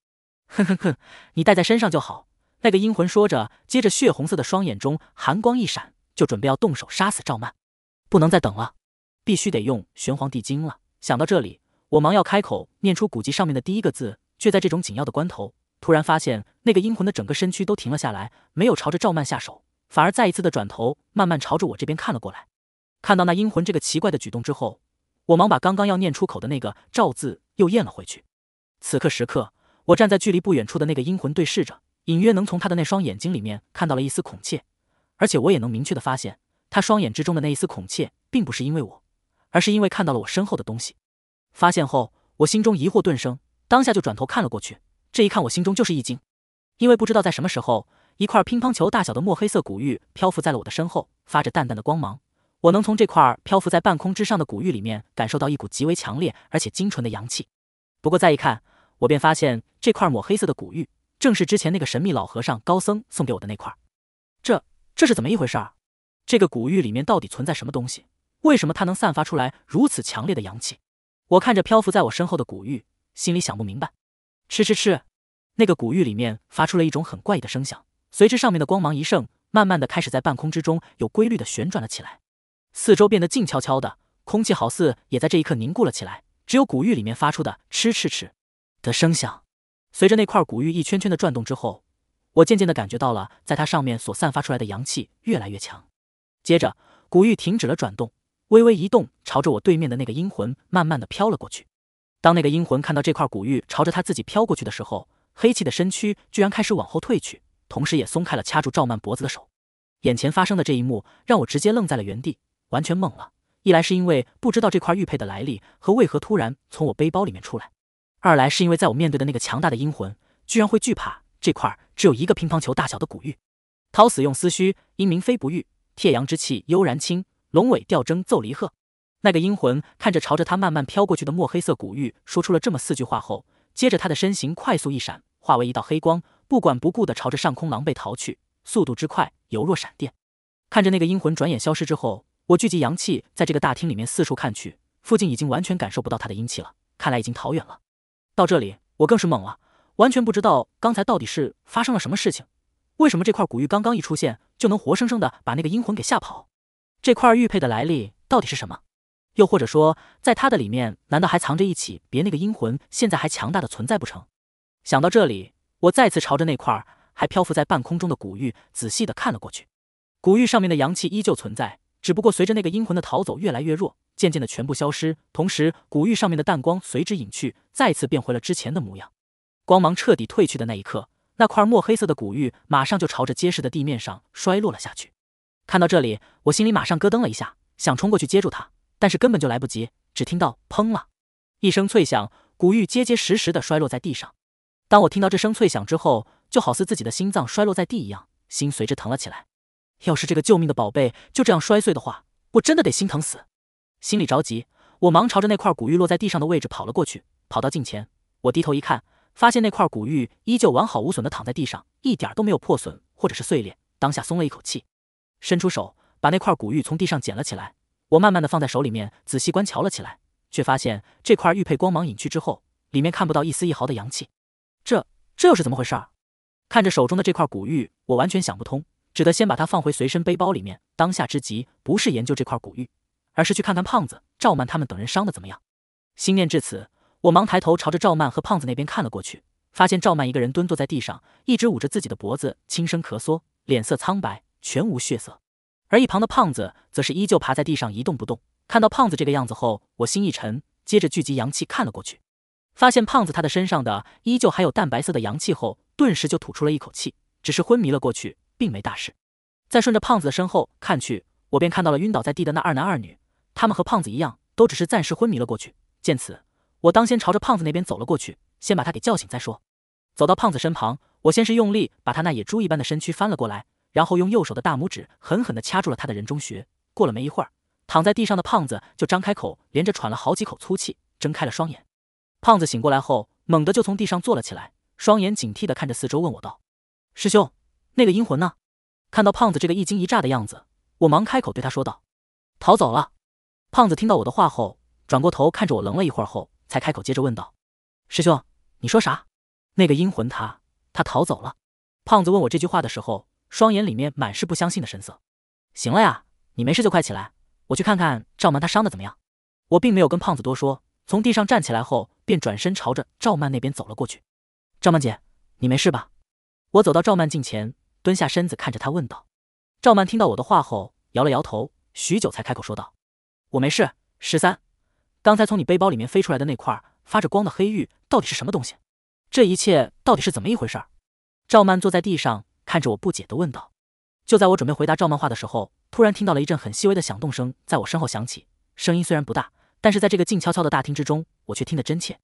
哼哼哼，你带在身上就好。那个阴魂说着，接着血红色的双眼中寒光一闪，就准备要动手杀死赵曼。不能再等了，必须得用玄黄帝经了。想到这里，我忙要开口念出古籍上面的第一个字，却在这种紧要的关头，突然发现那个阴魂的整个身躯都停了下来，没有朝着赵曼下手。反而再一次的转头，慢慢朝着我这边看了过来。看到那阴魂这个奇怪的举动之后，我忙把刚刚要念出口的那个“赵”字又咽了回去。此刻时刻，我站在距离不远处的那个阴魂对视着，隐约能从他的那双眼睛里面看到了一丝恐怯，而且我也能明确的发现，他双眼之中的那一丝恐怯，并不是因为我，而是因为看到了我身后的东西。发现后，我心中疑惑顿生，当下就转头看了过去。这一看，我心中就是一惊，因为不知道在什么时候。一块乒乓球大小的墨黑色古玉漂浮在了我的身后，发着淡淡的光芒。我能从这块漂浮在半空之上的古玉里面感受到一股极为强烈而且精纯的阳气。不过再一看，我便发现这块抹黑色的古玉正是之前那个神秘老和尚高僧送给我的那块。这这是怎么一回事？这个古玉里面到底存在什么东西？为什么它能散发出来如此强烈的阳气？我看着漂浮在我身后的古玉，心里想不明白。吃吃吃！那个古玉里面发出了一种很怪异的声响。随之，上面的光芒一盛，慢慢的开始在半空之中有规律的旋转了起来。四周变得静悄悄的，空气好似也在这一刻凝固了起来。只有古玉里面发出的“吃吃吃”的声响。随着那块古玉一圈圈的转动之后，我渐渐的感觉到了，在它上面所散发出来的阳气越来越强。接着，古玉停止了转动，微微一动，朝着我对面的那个阴魂慢慢的飘了过去。当那个阴魂看到这块古玉朝着他自己飘过去的时候，黑气的身躯居然开始往后退去。同时也松开了掐住赵曼脖子的手，眼前发生的这一幕让我直接愣在了原地，完全懵了。一来是因为不知道这块玉佩的来历和为何突然从我背包里面出来，二来是因为在我面对的那个强大的阴魂，居然会惧怕这块只有一个乒乓球大小的古玉。涛死用丝虚，阴冥非不遇，铁阳之气悠然清，龙尾吊征奏离鹤。那个阴魂看着朝着他慢慢飘过去的墨黑色古玉，说出了这么四句话后，接着他的身形快速一闪，化为一道黑光。不管不顾地朝着上空狼狈逃去，速度之快，犹若闪电。看着那个阴魂转眼消失之后，我聚集阳气，在这个大厅里面四处看去，附近已经完全感受不到他的阴气了，看来已经逃远了。到这里，我更是懵了，完全不知道刚才到底是发生了什么事情。为什么这块古玉刚刚一出现，就能活生生的把那个阴魂给吓跑？这块玉佩的来历到底是什么？又或者说，在它的里面，难道还藏着一起别那个阴魂现在还强大的存在不成？想到这里。我再次朝着那块还漂浮在半空中的古玉仔细的看了过去，古玉上面的阳气依旧存在，只不过随着那个阴魂的逃走越来越弱，渐渐的全部消失，同时古玉上面的淡光随之隐去，再次变回了之前的模样。光芒彻底褪去的那一刻，那块墨黑色的古玉马上就朝着结实的地面上摔落了下去。看到这里，我心里马上咯噔了一下，想冲过去接住它，但是根本就来不及，只听到“砰”了一声脆响，古玉结结实实的摔落在地上。当我听到这声脆响之后，就好似自己的心脏摔落在地一样，心随之疼了起来。要是这个救命的宝贝就这样摔碎的话，我真的得心疼死。心里着急，我忙朝着那块古玉落在地上的位置跑了过去。跑到近前，我低头一看，发现那块古玉依旧完好无损的躺在地上，一点都没有破损或者是碎裂。当下松了一口气，伸出手把那块古玉从地上捡了起来。我慢慢的放在手里面，仔细观瞧了起来，却发现这块玉佩光芒隐去之后，里面看不到一丝一毫的阳气。这又是怎么回事？看着手中的这块古玉，我完全想不通，只得先把它放回随身背包里面。当下之急不是研究这块古玉，而是去看看胖子、赵曼他们等人伤的怎么样。心念至此，我忙抬头朝着赵曼和胖子那边看了过去，发现赵曼一个人蹲坐在地上，一直捂着自己的脖子，轻声咳嗽，脸色苍白，全无血色。而一旁的胖子则是依旧趴在地上一动不动。看到胖子这个样子后，我心一沉，接着聚集阳气看了过去。发现胖子他的身上的依旧还有淡白色的阳气后，顿时就吐出了一口气，只是昏迷了过去，并没大事。再顺着胖子的身后看去，我便看到了晕倒在地的那二男二女，他们和胖子一样，都只是暂时昏迷了过去。见此，我当先朝着胖子那边走了过去，先把他给叫醒再说。走到胖子身旁，我先是用力把他那野猪一般的身躯翻了过来，然后用右手的大拇指狠狠地掐住了他的人中穴。过了没一会儿，躺在地上的胖子就张开口，连着喘了好几口粗气，睁开了双眼。胖子醒过来后，猛地就从地上坐了起来，双眼警惕的看着四周，问我道：“师兄，那个阴魂呢？”看到胖子这个一惊一乍的样子，我忙开口对他说道：“逃走了。”胖子听到我的话后，转过头看着我，愣了一会儿后，才开口接着问道：“师兄，你说啥？那个阴魂他他逃走了？”胖子问我这句话的时候，双眼里面满是不相信的神色。“行了呀，你没事就快起来，我去看看赵蛮他伤的怎么样。”我并没有跟胖子多说。从地上站起来后，便转身朝着赵曼那边走了过去。赵曼姐，你没事吧？我走到赵曼近前，蹲下身子看着她问道。赵曼听到我的话后，摇了摇头，许久才开口说道：“我没事，十三。刚才从你背包里面飞出来的那块发着光的黑玉，到底是什么东西？这一切到底是怎么一回事？”赵曼坐在地上，看着我不解的问道。就在我准备回答赵曼话的时候，突然听到了一阵很细微的响动声在我身后响起，声音虽然不大。但是在这个静悄悄的大厅之中，我却听得真切。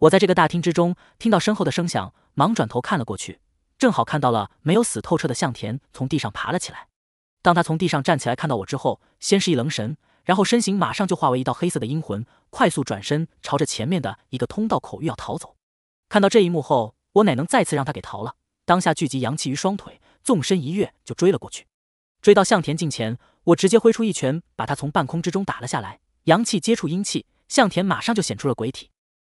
我在这个大厅之中听到身后的声响，忙转头看了过去，正好看到了没有死透彻的向田从地上爬了起来。当他从地上站起来看到我之后，先是一愣神，然后身形马上就化为一道黑色的阴魂，快速转身朝着前面的一个通道口欲要逃走。看到这一幕后，我哪能再次让他给逃了？当下聚集阳气于双腿，纵身一跃就追了过去。追到向田近前，我直接挥出一拳，把他从半空之中打了下来。阳气接触阴气，向田马上就显出了鬼体。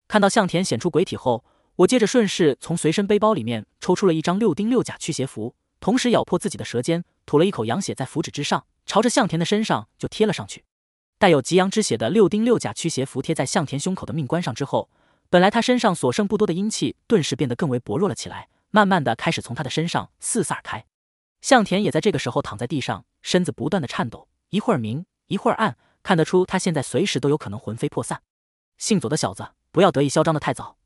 看到向田显出鬼体后，我接着顺势从随身背包里面抽出了一张六丁六甲驱邪符，同时咬破自己的舌尖，吐了一口阳血在符纸之上，朝着向田的身上就贴了上去。带有极阳之血的六丁六甲驱邪符贴在向田胸口的命关上之后，本来他身上所剩不多的阴气顿时变得更为薄弱了起来，慢慢的开始从他的身上四散开。向田也在这个时候躺在地上，身子不断的颤抖，一会儿明，一会儿暗。看得出，他现在随时都有可能魂飞魄散。姓左的小子，不要得意嚣张的太早。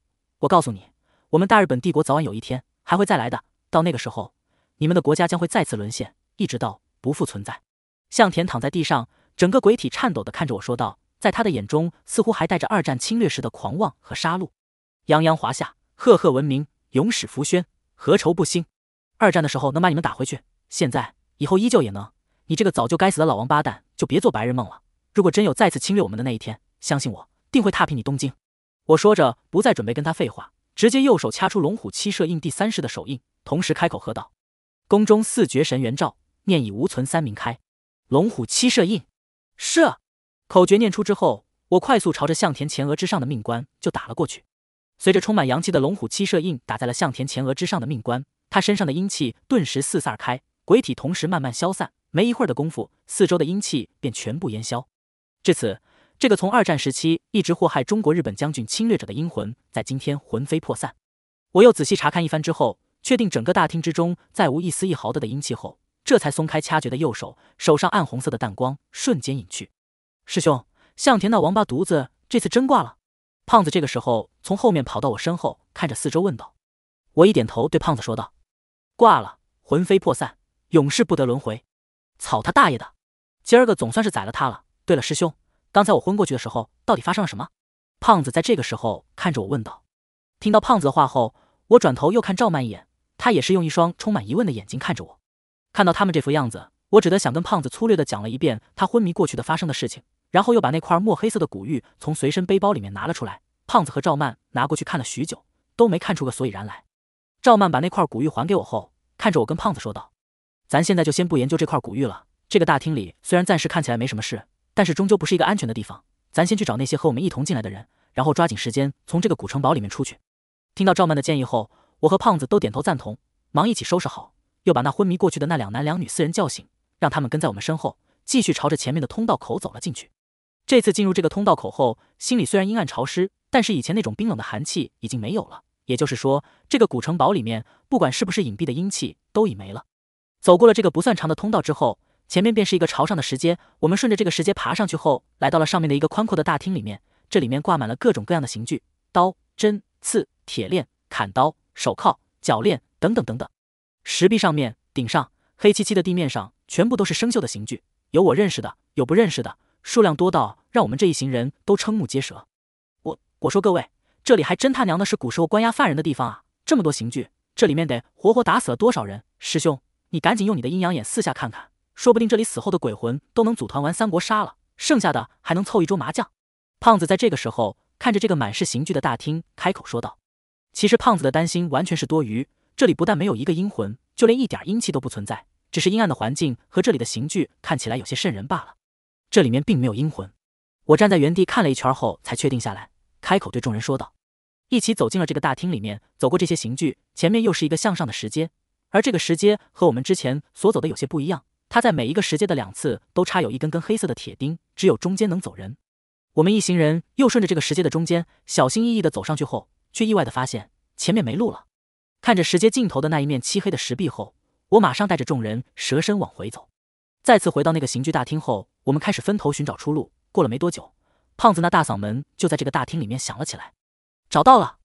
我告诉你，我们大日本帝国早晚有一天还会再来的。到那个时候，你们的国家将会再次沦陷，一直到不复存在。向田躺在地上，整个鬼体颤抖的看着我说道，在他的眼中，似乎还带着二战侵略时的狂妄和杀戮。泱泱华夏，赫赫文明，永史浮轩，何愁不兴？二战的时候能把你们打回去，现在以后依旧也能。你这个早就该死的老王八蛋，就别做白日梦了。如果真有再次侵略我们的那一天，相信我，定会踏平你东京。我说着，不再准备跟他废话，直接右手掐出龙虎七射印第三式的手印，同时开口喝道：“宫中四绝神元照，念已无存三明开，龙虎七射印。”射！口诀念出之后，我快速朝着向田前额之上的命关就打了过去。随着充满阳气的龙虎七射印打在了向田前额之上的命关，他身上的阴气顿时四散开，鬼体同时慢慢消散。没一会儿的功夫，四周的阴气便全部烟消。至此，这个从二战时期一直祸害中国、日本将军侵略者的阴魂，在今天魂飞魄散。我又仔细查看一番之后，确定整个大厅之中再无一丝一毫的的阴气后，这才松开掐诀的右手，手上暗红色的淡光瞬间隐去。师兄，向田那王八犊子这次真挂了。胖子这个时候从后面跑到我身后，看着四周问道：“我一点头，对胖子说道：‘挂了，魂飞魄散，永世不得轮回。’草他大爷的，今儿个总算是宰了他了。”对了，师兄，刚才我昏过去的时候，到底发生了什么？胖子在这个时候看着我问道。听到胖子的话后，我转头又看赵曼一眼，他也是用一双充满疑问的眼睛看着我。看到他们这副样子，我只得想跟胖子粗略的讲了一遍他昏迷过去的发生的事情，然后又把那块墨黑色的古玉从随身背包里面拿了出来。胖子和赵曼拿过去看了许久，都没看出个所以然来。赵曼把那块古玉还给我后，看着我跟胖子说道：“咱现在就先不研究这块古玉了。这个大厅里虽然暂时看起来没什么事。”但是终究不是一个安全的地方，咱先去找那些和我们一同进来的人，然后抓紧时间从这个古城堡里面出去。听到赵曼的建议后，我和胖子都点头赞同，忙一起收拾好，又把那昏迷过去的那两男两女四人叫醒，让他们跟在我们身后，继续朝着前面的通道口走了进去。这次进入这个通道口后，心里虽然阴暗潮湿，但是以前那种冰冷的寒气已经没有了。也就是说，这个古城堡里面，不管是不是隐蔽的阴气，都已没了。走过了这个不算长的通道之后。前面便是一个朝上的石阶，我们顺着这个石阶爬上去，后来到了上面的一个宽阔的大厅里面。这里面挂满了各种各样的刑具，刀、针、刺、铁链、砍刀、手铐、脚链等等等等。石壁上面、顶上、黑漆漆的地面上，全部都是生锈的刑具，有我认识的，有不认识的，数量多到让我们这一行人都瞠目结舌。我我说各位，这里还真他娘的是古时候关押犯人的地方啊！这么多刑具，这里面得活活打死了多少人？师兄，你赶紧用你的阴阳眼四下看看。说不定这里死后的鬼魂都能组团玩三国杀了，剩下的还能凑一桌麻将。胖子在这个时候看着这个满是刑具的大厅，开口说道：“其实胖子的担心完全是多余，这里不但没有一个阴魂，就连一点阴气都不存在，只是阴暗的环境和这里的刑具看起来有些瘆人罢了。这里面并没有阴魂。”我站在原地看了一圈后，才确定下来，开口对众人说道：“一起走进了这个大厅里面，走过这些刑具，前面又是一个向上的石阶，而这个石阶和我们之前所走的有些不一样。”他在每一个石阶的两侧都插有一根根黑色的铁钉，只有中间能走人。我们一行人又顺着这个石阶的中间，小心翼翼地走上去后，却意外地发现前面没路了。看着石阶尽头的那一面漆黑的石壁后，我马上带着众人蛇身往回走。再次回到那个刑具大厅后，我们开始分头寻找出路。过了没多久，胖子那大嗓门就在这个大厅里面响了起来：“找到了，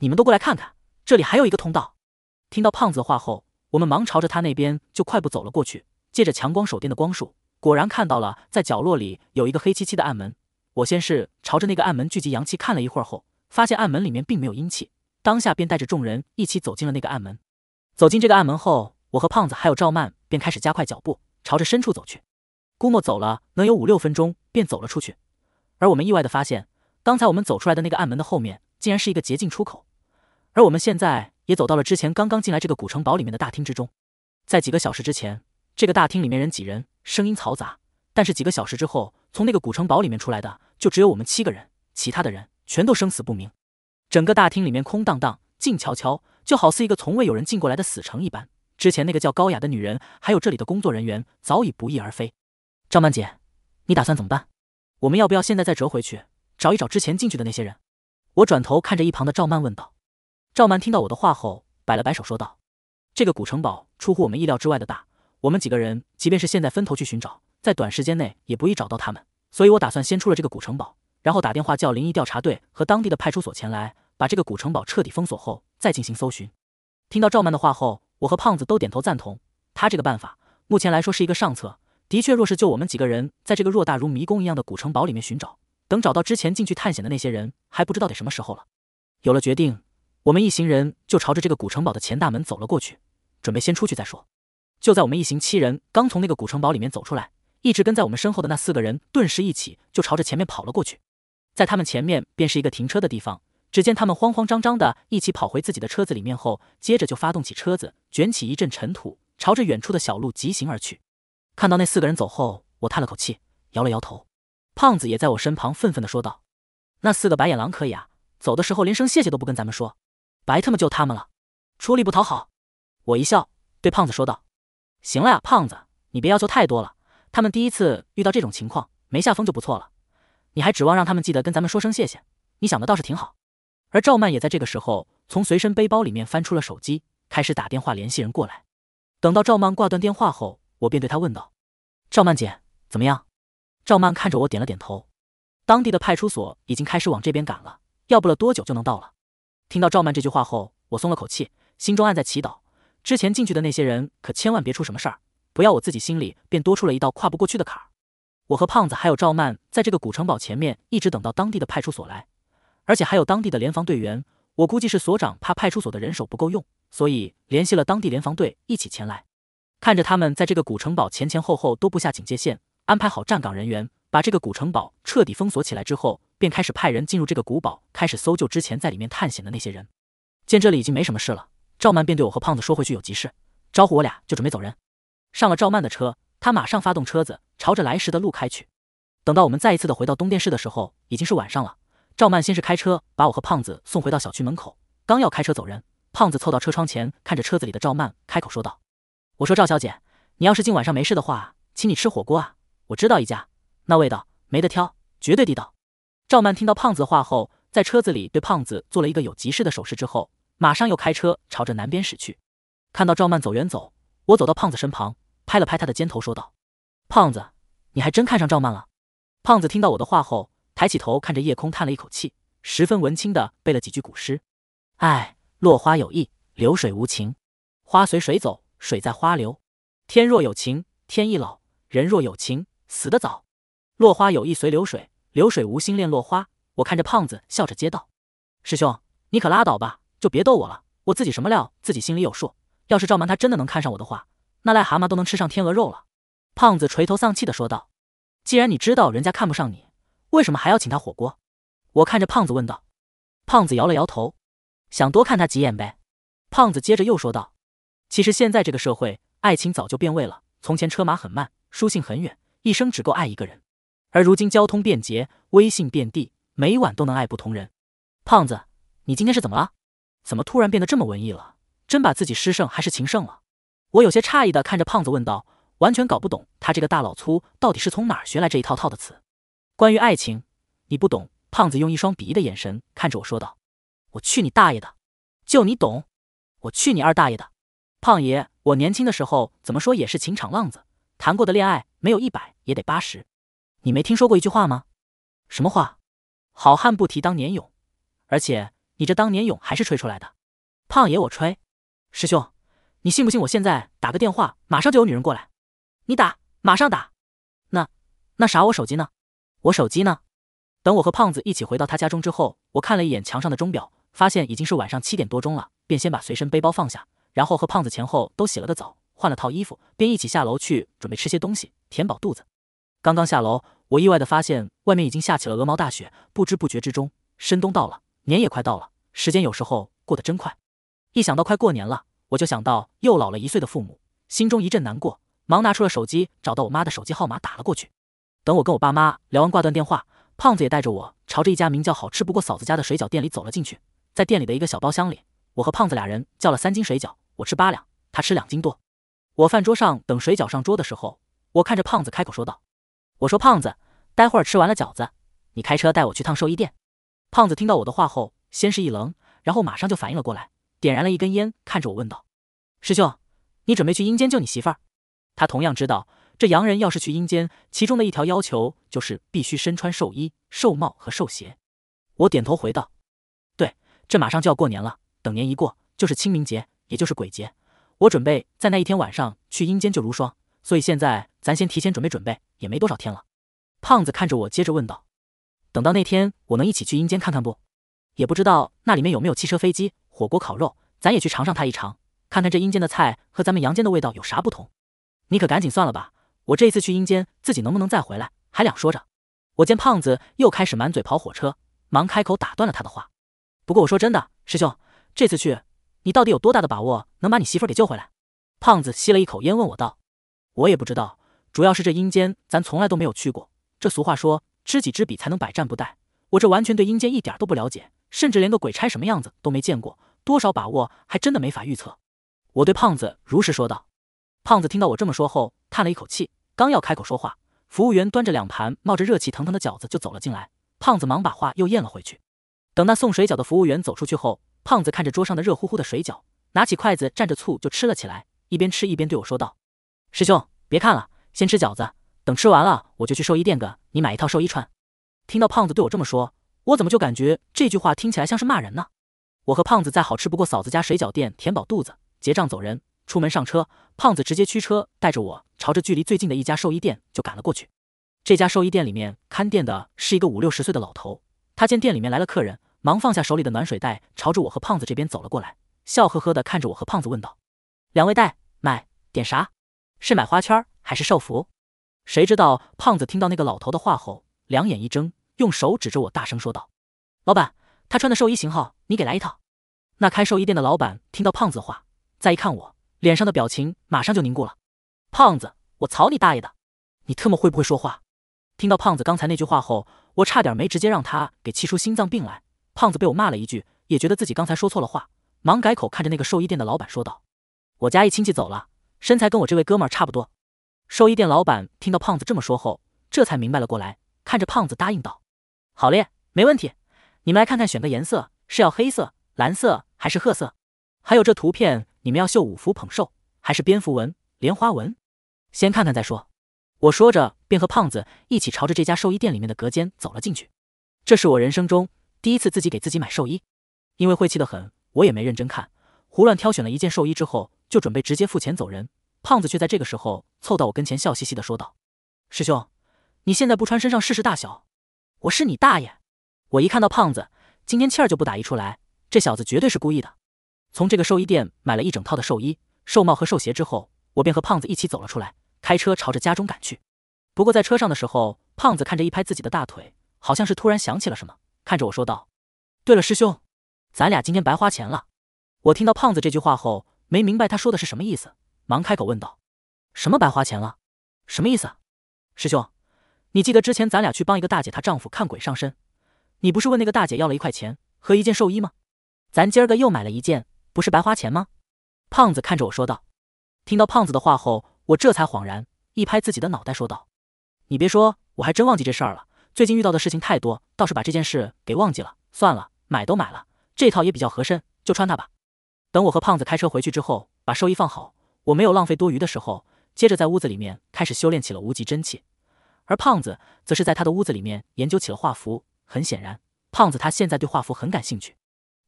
你们都过来看看，这里还有一个通道。”听到胖子的话后，我们忙朝着他那边就快步走了过去。借着强光手电的光束，果然看到了在角落里有一个黑漆漆的暗门。我先是朝着那个暗门聚集阳气看了一会儿，后发现暗门里面并没有阴气，当下便带着众人一起走进了那个暗门。走进这个暗门后，我和胖子还有赵曼便开始加快脚步，朝着深处走去。估摸走了能有五六分钟，便走了出去。而我们意外的发现，刚才我们走出来的那个暗门的后面，竟然是一个捷径出口。而我们现在也走到了之前刚刚进来这个古城堡里面的大厅之中。在几个小时之前。这个大厅里面人几人，声音嘈杂，但是几个小时之后，从那个古城堡里面出来的就只有我们七个人，其他的人全都生死不明。整个大厅里面空荡荡、静悄悄，就好似一个从未有人进过来的死城一般。之前那个叫高雅的女人，还有这里的工作人员，早已不翼而飞。赵曼姐，你打算怎么办？我们要不要现在再折回去找一找之前进去的那些人？我转头看着一旁的赵曼问道。赵曼听到我的话后，摆了摆手说道：“这个古城堡出乎我们意料之外的大。”我们几个人，即便是现在分头去寻找，在短时间内也不易找到他们。所以，我打算先出了这个古城堡，然后打电话叫灵异调查队和当地的派出所前来，把这个古城堡彻底封锁后再进行搜寻。听到赵曼的话后，我和胖子都点头赞同。他这个办法目前来说是一个上策。的确，若是就我们几个人在这个偌大如迷宫一样的古城堡里面寻找，等找到之前进去探险的那些人，还不知道得什么时候了。有了决定，我们一行人就朝着这个古城堡的前大门走了过去，准备先出去再说。就在我们一行七人刚从那个古城堡里面走出来，一直跟在我们身后的那四个人顿时一起就朝着前面跑了过去。在他们前面便是一个停车的地方，只见他们慌慌张张的一起跑回自己的车子里面后，接着就发动起车子，卷起一阵尘土，朝着远处的小路疾行而去。看到那四个人走后，我叹了口气，摇了摇头。胖子也在我身旁愤愤的说道：“那四个白眼狼可以啊，走的时候连声谢谢都不跟咱们说，白他妈救他们了，出力不讨好。”我一笑，对胖子说道。行了呀，胖子，你别要求太多了。他们第一次遇到这种情况，没下风就不错了，你还指望让他们记得跟咱们说声谢谢？你想的倒是挺好。而赵曼也在这个时候从随身背包里面翻出了手机，开始打电话联系人过来。等到赵曼挂断电话后，我便对她问道：“赵曼姐，怎么样？”赵曼看着我点了点头。当地的派出所已经开始往这边赶了，要不了多久就能到了。听到赵曼这句话后，我松了口气，心中暗在祈祷。之前进去的那些人可千万别出什么事儿，不要我自己心里便多出了一道跨不过去的坎儿。我和胖子还有赵曼在这个古城堡前面一直等到当地的派出所来，而且还有当地的联防队员。我估计是所长怕派出所的人手不够用，所以联系了当地联防队一起前来。看着他们在这个古城堡前前后后都布下警戒线，安排好站岗人员，把这个古城堡彻底封锁起来之后，便开始派人进入这个古堡开始搜救之前在里面探险的那些人。见这里已经没什么事了。赵曼便对我和胖子说：“回去有急事，招呼我俩就准备走人。”上了赵曼的车，她马上发动车子，朝着来时的路开去。等到我们再一次的回到东电视的时候，已经是晚上了。赵曼先是开车把我和胖子送回到小区门口，刚要开车走人，胖子凑到车窗前，看着车子里的赵曼，开口说道：“我说赵小姐，你要是今晚上没事的话，请你吃火锅啊！我知道一家，那味道没得挑，绝对地道。”赵曼听到胖子的话后，在车子里对胖子做了一个有急事的手势之后。马上又开车朝着南边驶去，看到赵曼走远走，我走到胖子身旁，拍了拍他的肩头，说道：“胖子，你还真看上赵曼了。”胖子听到我的话后，抬起头看着夜空，叹了一口气，十分文青的背了几句古诗：“哎，落花有意，流水无情。花随水走，水在花流。天若有情，天亦老；人若有情，死得早。落花有意随流水，流水无心恋落花。”我看着胖子，笑着接道：“师兄，你可拉倒吧。”就别逗我了，我自己什么料，自己心里有数。要是赵蛮他真的能看上我的话，那癞蛤蟆都能吃上天鹅肉了。胖子垂头丧气地说道：“既然你知道人家看不上你，为什么还要请他火锅？”我看着胖子问道。胖子摇了摇头，想多看他几眼呗。胖子接着又说道：“其实现在这个社会，爱情早就变味了。从前车马很慢，书信很远，一生只够爱一个人；而如今交通便捷，微信遍地，每晚都能爱不同人。”胖子，你今天是怎么了？怎么突然变得这么文艺了？真把自己诗圣还是情圣了？我有些诧异的看着胖子问道，完全搞不懂他这个大老粗到底是从哪儿学来这一套套的词。关于爱情，你不懂。胖子用一双鄙夷的眼神看着我说道：“我去你大爷的，就你懂？我去你二大爷的，胖爷！我年轻的时候怎么说也是情场浪子，谈过的恋爱没有一百也得八十。你没听说过一句话吗？什么话？好汉不提当年勇。而且。”你这当年勇还是吹出来的，胖爷我吹，师兄，你信不信我现在打个电话，马上就有女人过来，你打，马上打，那，那啥我手机呢？我手机呢？等我和胖子一起回到他家中之后，我看了一眼墙上的钟表，发现已经是晚上七点多钟了，便先把随身背包放下，然后和胖子前后都洗了个澡，换了套衣服，便一起下楼去准备吃些东西，填饱肚子。刚刚下楼，我意外的发现外面已经下起了鹅毛大雪，不知不觉之中，深冬到了，年也快到了。时间有时候过得真快，一想到快过年了，我就想到又老了一岁的父母，心中一阵难过，忙拿出了手机，找到我妈的手机号码打了过去。等我跟我爸妈聊完，挂断电话，胖子也带着我朝着一家名叫“好吃不过嫂子家”的水饺店里走了进去。在店里的一个小包厢里，我和胖子俩人叫了三斤水饺，我吃八两，他吃两斤多。我饭桌上等水饺上桌的时候，我看着胖子开口说道：“我说胖子，待会儿吃完了饺子，你开车带我去趟兽医店。”胖子听到我的话后。先是一愣，然后马上就反应了过来，点燃了一根烟，看着我问道：“师兄，你准备去阴间救你媳妇儿？”他同样知道，这洋人要是去阴间，其中的一条要求就是必须身穿寿衣、寿帽和寿鞋。我点头回道：“对，这马上就要过年了，等年一过就是清明节，也就是鬼节，我准备在那一天晚上去阴间救如霜。所以现在咱先提前准备准备，也没多少天了。”胖子看着我，接着问道：“等到那天，我能一起去阴间看看不？”也不知道那里面有没有汽车、飞机、火锅、烤肉，咱也去尝尝它一尝，看看这阴间的菜和咱们阳间的味道有啥不同。你可赶紧算了吧，我这一次去阴间，自己能不能再回来还两说着。我见胖子又开始满嘴跑火车，忙开口打断了他的话。不过我说真的，师兄，这次去，你到底有多大的把握能把你媳妇给救回来？胖子吸了一口烟，问我道：“我也不知道，主要是这阴间咱从来都没有去过。这俗话说，知己知彼才能百战不殆，我这完全对阴间一点都不了解。”甚至连个鬼差什么样子都没见过，多少把握还真的没法预测。我对胖子如实说道。胖子听到我这么说后，叹了一口气，刚要开口说话，服务员端着两盘冒着热气腾腾的饺子就走了进来。胖子忙把话又咽了回去。等那送水饺的服务员走出去后，胖子看着桌上的热乎乎的水饺，拿起筷子蘸着醋就吃了起来，一边吃一边对我说道：“师兄，别看了，先吃饺子。等吃完了，我就去寿衣店个你买一套寿衣穿。”听到胖子对我这么说。我怎么就感觉这句话听起来像是骂人呢？我和胖子再好吃不过嫂子家水饺店，填饱肚子，结账走人。出门上车，胖子直接驱车带着我朝着距离最近的一家兽医店就赶了过去。这家兽医店里面看店的是一个五六十岁的老头，他见店里面来了客人，忙放下手里的暖水袋，朝着我和胖子这边走了过来，笑呵呵的看着我和胖子问道：“两位带买点啥？是买花圈还是寿服？”谁知道胖子听到那个老头的话后，两眼一睁。用手指着我，大声说道：“老板，他穿的寿衣型号，你给来一套。”那开寿衣店的老板听到胖子的话，再一看我脸上的表情，马上就凝固了。胖子，我操你大爷的！你特么会不会说话？听到胖子刚才那句话后，我差点没直接让他给气出心脏病来。胖子被我骂了一句，也觉得自己刚才说错了话，忙改口，看着那个寿衣店的老板说道：“我家一亲戚走了，身材跟我这位哥们儿差不多。”寿衣店老板听到胖子这么说后，这才明白了过来，看着胖子答应道。好嘞，没问题。你们来看看，选个颜色是要黑色、蓝色还是褐色？还有这图片，你们要绣五福捧寿还是蝙蝠纹、莲花纹？先看看再说。我说着，便和胖子一起朝着这家寿衣店里面的隔间走了进去。这是我人生中第一次自己给自己买寿衣，因为晦气的很，我也没认真看，胡乱挑选了一件寿衣之后，就准备直接付钱走人。胖子却在这个时候凑到我跟前，笑嘻嘻的说道：“师兄，你现在不穿身上试试大小？”我是你大爷！我一看到胖子，今天气儿就不打一处来。这小子绝对是故意的。从这个兽医店买了一整套的兽衣、兽帽和兽鞋之后，我便和胖子一起走了出来，开车朝着家中赶去。不过在车上的时候，胖子看着一拍自己的大腿，好像是突然想起了什么，看着我说道：“对了，师兄，咱俩今天白花钱了。”我听到胖子这句话后，没明白他说的是什么意思，忙开口问道：“什么白花钱了？什么意思，师兄？”你记得之前咱俩去帮一个大姐，她丈夫看鬼上身，你不是问那个大姐要了一块钱和一件寿衣吗？咱今儿个又买了一件，不是白花钱吗？胖子看着我说道。听到胖子的话后，我这才恍然，一拍自己的脑袋说道：“你别说，我还真忘记这事儿了。最近遇到的事情太多，倒是把这件事给忘记了。算了，买都买了，这套也比较合身，就穿它吧。”等我和胖子开车回去之后，把寿衣放好，我没有浪费多余的时候，接着在屋子里面开始修炼起了无极真气。而胖子则是在他的屋子里面研究起了画符。很显然，胖子他现在对画符很感兴趣。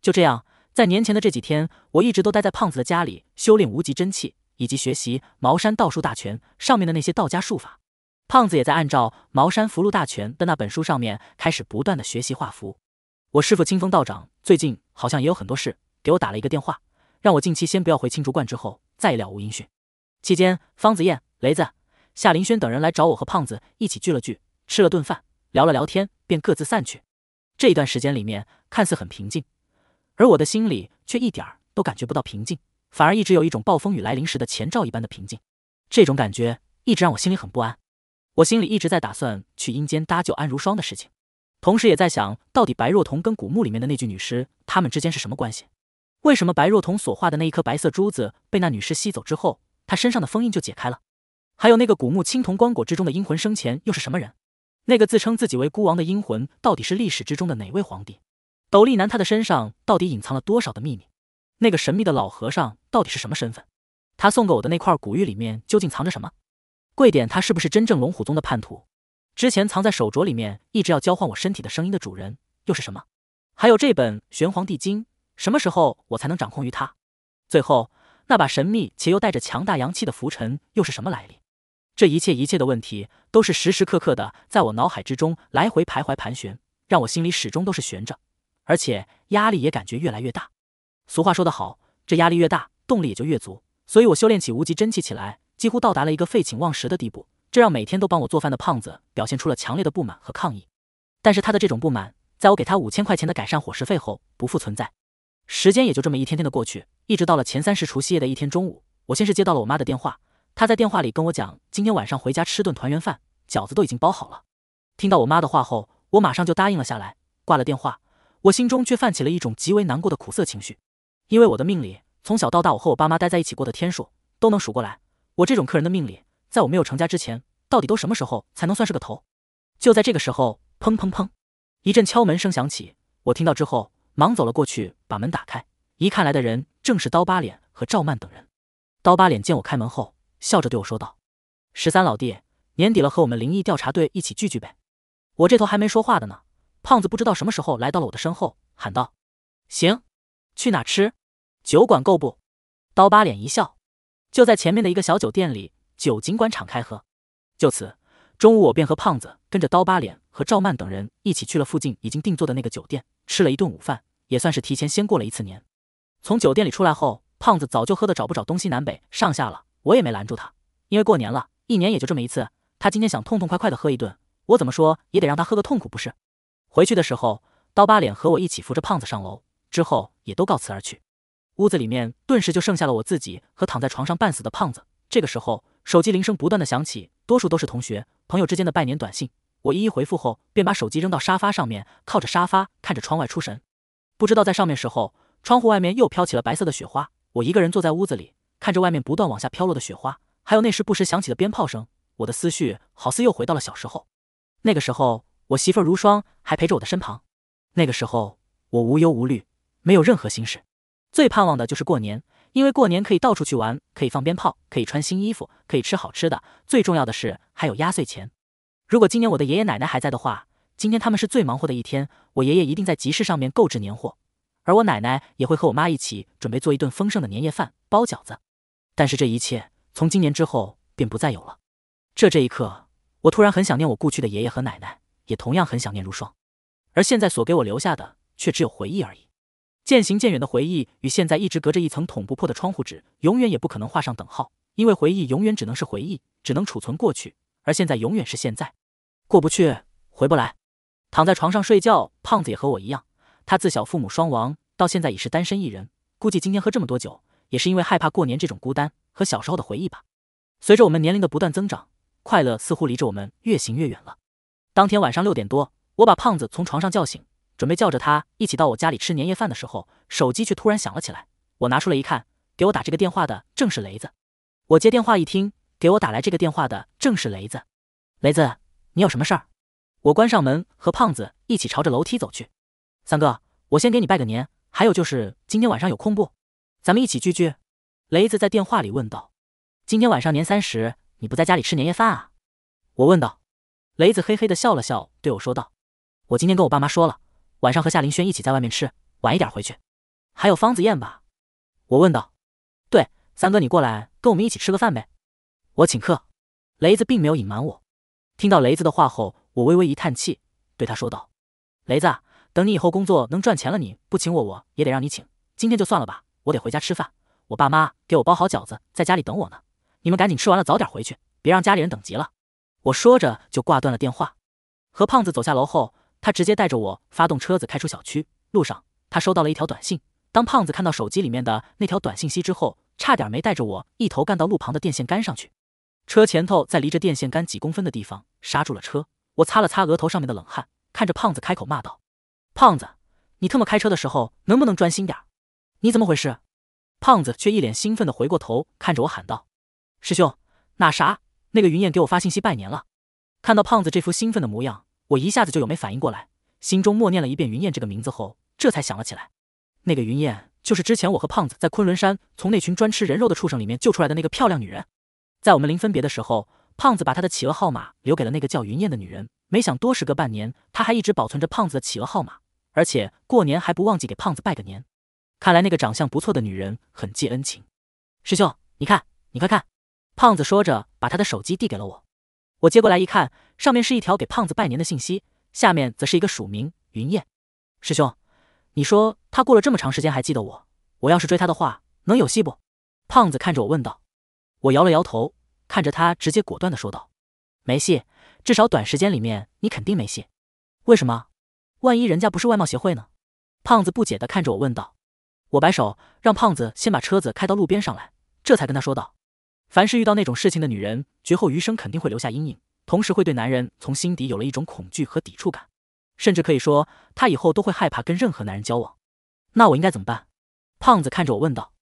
就这样，在年前的这几天，我一直都待在胖子的家里修炼无极真气，以及学习《茅山道术大全》上面的那些道家术法。胖子也在按照《茅山符箓大全》的那本书上面开始不断的学习画符。我师傅清风道长最近好像也有很多事，给我打了一个电话，让我近期先不要回青竹观，之后再了无音讯。期间，方子燕、雷子。夏凌轩等人来找我，和胖子一起聚了聚，吃了顿饭，聊了聊天，便各自散去。这一段时间里面看似很平静，而我的心里却一点儿都感觉不到平静，反而一直有一种暴风雨来临时的前兆一般的平静。这种感觉一直让我心里很不安。我心里一直在打算去阴间搭救安如霜的事情，同时也在想到底白若彤跟古墓里面的那具女尸他们之间是什么关系？为什么白若彤所画的那一颗白色珠子被那女尸吸走之后，她身上的封印就解开了？还有那个古墓青铜棺椁之中的阴魂，生前又是什么人？那个自称自己为孤王的阴魂，到底是历史之中的哪位皇帝？斗笠男他的身上到底隐藏了多少的秘密？那个神秘的老和尚到底是什么身份？他送给我的那块古玉里面究竟藏着什么？贵点他是不是真正龙虎宗的叛徒？之前藏在手镯里面，一直要交换我身体的声音的主人又是什么？还有这本玄黄地经，什么时候我才能掌控于他？最后那把神秘且又带着强大阳气的拂尘又是什么来历？这一切一切的问题，都是时时刻刻的在我脑海之中来回徘徊盘旋，让我心里始终都是悬着，而且压力也感觉越来越大。俗话说得好，这压力越大，动力也就越足。所以我修炼起无极真气起来，几乎到达了一个废寝忘食的地步。这让每天都帮我做饭的胖子表现出了强烈的不满和抗议。但是他的这种不满，在我给他五千块钱的改善伙食费后，不复存在。时间也就这么一天天的过去，一直到了前三十除夕夜的一天中午，我先是接到了我妈的电话。他在电话里跟我讲，今天晚上回家吃顿团圆饭，饺子都已经包好了。听到我妈的话后，我马上就答应了下来，挂了电话。我心中却泛起了一种极为难过的苦涩情绪，因为我的命里，从小到大我和我爸妈待在一起过的天数都能数过来。我这种客人的命里，在我没有成家之前，到底都什么时候才能算是个头？就在这个时候，砰砰砰，一阵敲门声响起。我听到之后，忙走了过去，把门打开，一看来的人正是刀疤脸和赵曼等人。刀疤脸见我开门后，笑着对我说道：“十三老弟，年底了，和我们灵异调查队一起聚聚呗。”我这头还没说话的呢，胖子不知道什么时候来到了我的身后，喊道：“行，去哪吃？酒馆够不？”刀疤脸一笑：“就在前面的一个小酒店里，酒尽管敞开喝。”就此，中午我便和胖子跟着刀疤脸和赵曼等人一起去了附近已经定做的那个酒店，吃了一顿午饭，也算是提前先过了一次年。从酒店里出来后，胖子早就喝得找不着东西南北上下了。我也没拦住他，因为过年了，一年也就这么一次。他今天想痛痛快快的喝一顿，我怎么说也得让他喝个痛苦，不是？回去的时候，刀疤脸和我一起扶着胖子上楼，之后也都告辞而去。屋子里面顿时就剩下了我自己和躺在床上半死的胖子。这个时候，手机铃声不断的响起，多数都是同学、朋友之间的拜年短信。我一一回复后，便把手机扔到沙发上面，靠着沙发看着窗外出神。不知道在上面时候，窗户外面又飘起了白色的雪花。我一个人坐在屋子里。看着外面不断往下飘落的雪花，还有那时不时响起的鞭炮声，我的思绪好似又回到了小时候。那个时候，我媳妇如霜还陪着我的身旁。那个时候，我无忧无虑，没有任何心事，最盼望的就是过年，因为过年可以到处去玩，可以放鞭炮，可以穿新衣服，可以吃好吃的，最重要的是还有压岁钱。如果今年我的爷爷奶奶还在的话，今天他们是最忙活的一天。我爷爷一定在集市上面购置年货，而我奶奶也会和我妈一起准备做一顿丰盛的年夜饭，包饺子。但是这一切从今年之后便不再有了。这这一刻，我突然很想念我故去的爷爷和奶奶，也同样很想念如霜。而现在所给我留下的，却只有回忆而已。渐行渐远的回忆，与现在一直隔着一层捅不破的窗户纸，永远也不可能画上等号。因为回忆永远只能是回忆，只能储存过去，而现在永远是现在，过不去，回不来。躺在床上睡觉，胖子也和我一样。他自小父母双亡，到现在已是单身一人。估计今天喝这么多酒。也是因为害怕过年这种孤单和小时候的回忆吧。随着我们年龄的不断增长，快乐似乎离着我们越行越远了。当天晚上六点多，我把胖子从床上叫醒，准备叫着他一起到我家里吃年夜饭的时候，手机却突然响了起来。我拿出来一看，给我打这个电话的正是雷子。我接电话一听，给我打来这个电话的正是雷子。雷子，你有什么事儿？我关上门，和胖子一起朝着楼梯走去。三哥，我先给你拜个年，还有就是今天晚上有空不？咱们一起聚聚，雷子在电话里问道：“今天晚上年三十，你不在家里吃年夜饭啊？”我问道。雷子嘿嘿的笑了笑，对我说道：“我今天跟我爸妈说了，晚上和夏林轩一起在外面吃，晚一点回去。还有方子燕吧？”我问道。“对，三哥你过来跟我们一起吃个饭呗，我请客。”雷子并没有隐瞒我。听到雷子的话后，我微微一叹气，对他说道：“雷子，等你以后工作能赚钱了，你不请我，我也得让你请。今天就算了吧。”我得回家吃饭，我爸妈给我包好饺子，在家里等我呢。你们赶紧吃完了早点回去，别让家里人等急了。我说着就挂断了电话。和胖子走下楼后，他直接带着我发动车子开出小区。路上，他收到了一条短信。当胖子看到手机里面的那条短信息之后，差点没带着我一头干到路旁的电线杆上去。车前头在离着电线杆几公分的地方刹住了车。我擦了擦额头上面的冷汗，看着胖子开口骂道：“胖子，你特么开车的时候能不能专心点？”你怎么回事？胖子却一脸兴奋地回过头看着我喊道：“师兄，那啥，那个云燕给我发信息拜年了。”看到胖子这副兴奋的模样，我一下子就有没反应过来，心中默念了一遍“云燕”这个名字后，这才想了起来。那个云燕就是之前我和胖子在昆仑山从那群专吃人肉的畜生里面救出来的那个漂亮女人。在我们临分别的时候，胖子把他的企鹅号码留给了那个叫云燕的女人。没想多时，隔半年，她还一直保存着胖子的企鹅号码，而且过年还不忘记给胖子拜个年。看来那个长相不错的女人很记恩情，师兄，你看，你快看！胖子说着，把他的手机递给了我。我接过来一看，上面是一条给胖子拜年的信息，下面则是一个署名：云燕。师兄，你说他过了这么长时间还记得我，我要是追他的话，能有戏不？胖子看着我问道。我摇了摇头，看着他，直接果断的说道：“没戏，至少短时间里面你肯定没戏。”为什么？万一人家不是外貌协会呢？胖子不解的看着我问道。我摆手，让胖子先把车子开到路边上来，这才跟他说道：“凡是遇到那种事情的女人，绝后余生肯定会留下阴影，同时会对男人从心底有了一种恐惧和抵触感，甚至可以说她以后都会害怕跟任何男人交往。那我应该怎么办？”胖子看着我问道：“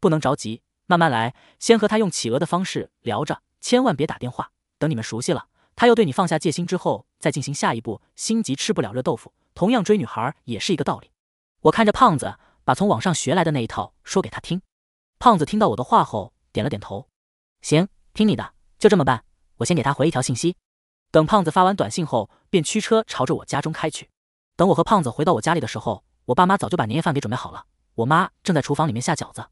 不能着急，慢慢来，先和他用企鹅的方式聊着，千万别打电话。等你们熟悉了，他又对你放下戒心之后，再进行下一步。心急吃不了热豆腐，同样追女孩也是一个道理。”我看着胖子。把从网上学来的那一套说给他听。胖子听到我的话后点了点头：“行，听你的，就这么办。”我先给他回一条信息。等胖子发完短信后，便驱车朝着我家中开去。等我和胖子回到我家里的时候，我爸妈早就把年夜饭给准备好了。我妈正在厨房里面下饺子，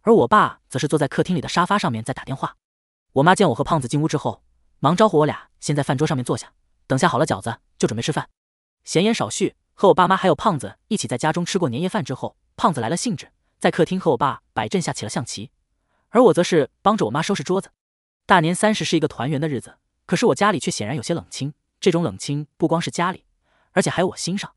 而我爸则是坐在客厅里的沙发上面在打电话。我妈见我和胖子进屋之后，忙招呼我俩先在饭桌上面坐下，等下好了饺子就准备吃饭。闲言少叙，和我爸妈还有胖子一起在家中吃过年夜饭之后。胖子来了兴致，在客厅和我爸摆阵下起了象棋，而我则是帮着我妈收拾桌子。大年三十是一个团圆的日子，可是我家里却显然有些冷清。这种冷清不光是家里，而且还有我心上。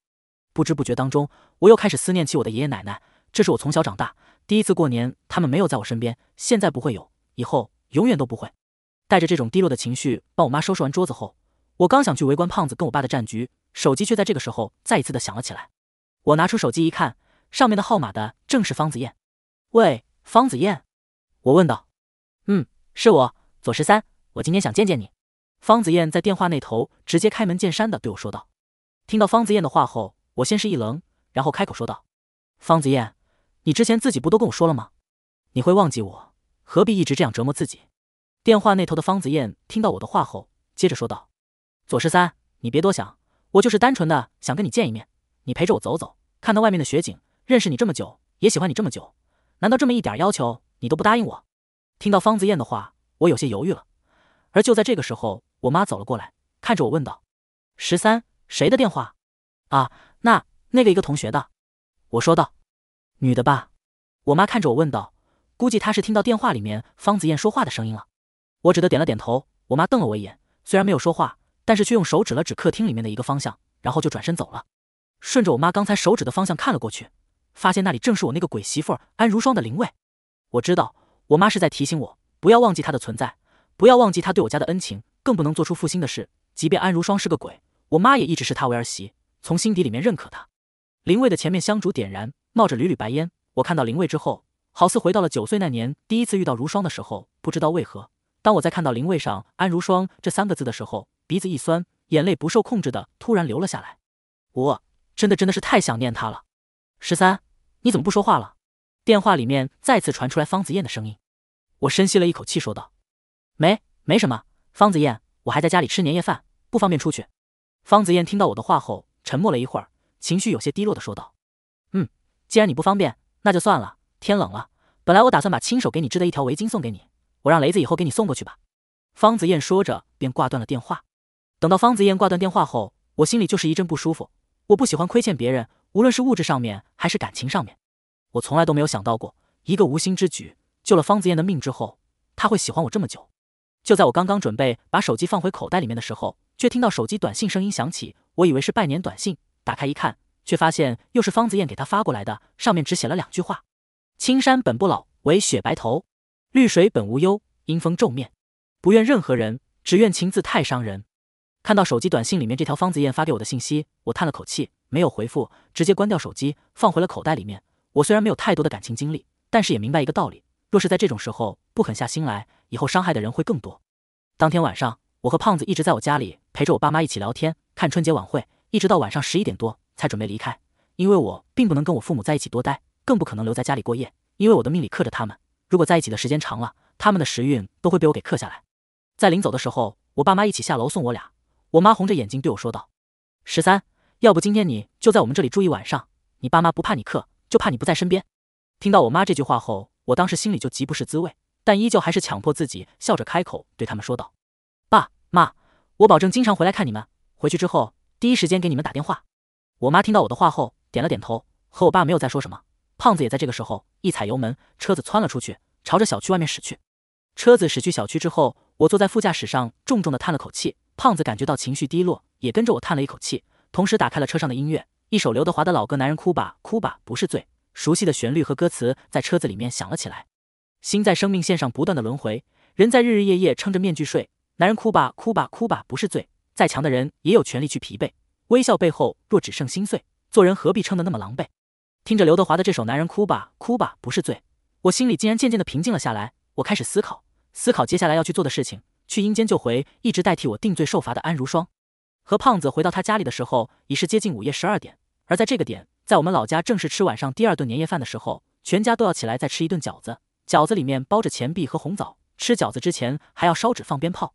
不知不觉当中，我又开始思念起我的爷爷奶奶。这是我从小长大第一次过年，他们没有在我身边，现在不会有，以后永远都不会。带着这种低落的情绪，帮我妈收拾完桌子后，我刚想去围观胖子跟我爸的战局，手机却在这个时候再一次的响了起来。我拿出手机一看。上面的号码的正是方子燕，喂，方子燕，我问道。嗯，是我，左十三。我今天想见见你。方子燕在电话那头直接开门见山的对我说道。听到方子燕的话后，我先是一愣，然后开口说道：“方子燕，你之前自己不都跟我说了吗？你会忘记我，何必一直这样折磨自己？”电话那头的方子燕听到我的话后，接着说道：“左十三，你别多想，我就是单纯的想跟你见一面，你陪着我走走，看到外面的雪景。”认识你这么久，也喜欢你这么久，难道这么一点要求你都不答应我？听到方子燕的话，我有些犹豫了。而就在这个时候，我妈走了过来，看着我问道：“十三，谁的电话？”啊，那那个一个同学的，我说道：“女的吧？”我妈看着我问道：“估计她是听到电话里面方子燕说话的声音了。”我只得点了点头。我妈瞪了我一眼，虽然没有说话，但是却用手指了指客厅里面的一个方向，然后就转身走了。顺着我妈刚才手指的方向看了过去。发现那里正是我那个鬼媳妇安如霜的灵位，我知道我妈是在提醒我，不要忘记她的存在，不要忘记她对我家的恩情，更不能做出负心的事。即便安如霜是个鬼，我妈也一直视她为儿媳，从心底里面认可她。灵位的前面香烛点燃，冒着缕缕白烟。我看到灵位之后，好似回到了九岁那年第一次遇到如霜的时候。不知道为何，当我在看到灵位上“安如霜”这三个字的时候，鼻子一酸，眼泪不受控制的突然流了下来。我真的真的是太想念她了，十三。你怎么不说话了？电话里面再次传出来方子燕的声音。我深吸了一口气，说道：“没，没什么。”方子燕，我还在家里吃年夜饭，不方便出去。方子燕听到我的话后，沉默了一会儿，情绪有些低落的说道：“嗯，既然你不方便，那就算了。天冷了，本来我打算把亲手给你织的一条围巾送给你，我让雷子以后给你送过去吧。”方子燕说着便挂断了电话。等到方子燕挂断电话后，我心里就是一阵不舒服。我不喜欢亏欠别人。无论是物质上面还是感情上面，我从来都没有想到过，一个无心之举救了方子燕的命之后，他会喜欢我这么久。就在我刚刚准备把手机放回口袋里面的时候，却听到手机短信声音响起。我以为是拜年短信，打开一看，却发现又是方子燕给他发过来的，上面只写了两句话：“青山本不老，为雪白头；绿水本无忧，因风皱面。不怨任何人，只怨情字太伤人。”看到手机短信里面这条方子燕发给我的信息，我叹了口气，没有回复，直接关掉手机，放回了口袋里面。我虽然没有太多的感情经历，但是也明白一个道理：若是在这种时候不狠下心来，以后伤害的人会更多。当天晚上，我和胖子一直在我家里陪着我爸妈一起聊天，看春节晚会，一直到晚上十一点多才准备离开。因为我并不能跟我父母在一起多待，更不可能留在家里过夜，因为我的命里刻着他们。如果在一起的时间长了，他们的时运都会被我给刻下来。在临走的时候，我爸妈一起下楼送我俩。我妈红着眼睛对我说道：“十三，要不今天你就在我们这里住一晚上。你爸妈不怕你克，就怕你不在身边。”听到我妈这句话后，我当时心里就极不是滋味，但依旧还是强迫自己笑着开口对他们说道：“爸妈，我保证经常回来看你们。回去之后，第一时间给你们打电话。”我妈听到我的话后点了点头，和我爸没有再说什么。胖子也在这个时候一踩油门，车子窜了出去，朝着小区外面驶去。车子驶去小区之后，我坐在副驾驶上，重重的叹了口气。胖子感觉到情绪低落，也跟着我叹了一口气，同时打开了车上的音乐，一首刘德华的老歌《男人哭吧哭吧不是罪》，熟悉的旋律和歌词在车子里面响了起来。心在生命线上不断的轮回，人在日日夜夜撑着面具睡。男人哭吧哭吧哭吧不是罪，再强的人也有权利去疲惫。微笑背后若只剩心碎，做人何必撑得那么狼狈？听着刘德华的这首《男人哭吧哭吧不是罪》，我心里竟然渐渐的平静了下来。我开始思考，思考接下来要去做的事情。去阴间救回一直代替我定罪受罚的安如霜和胖子，回到他家里的时候已是接近午夜十二点。而在这个点，在我们老家正式吃晚上第二顿年夜饭的时候，全家都要起来再吃一顿饺子，饺子里面包着钱币和红枣。吃饺子之前还要烧纸放鞭炮。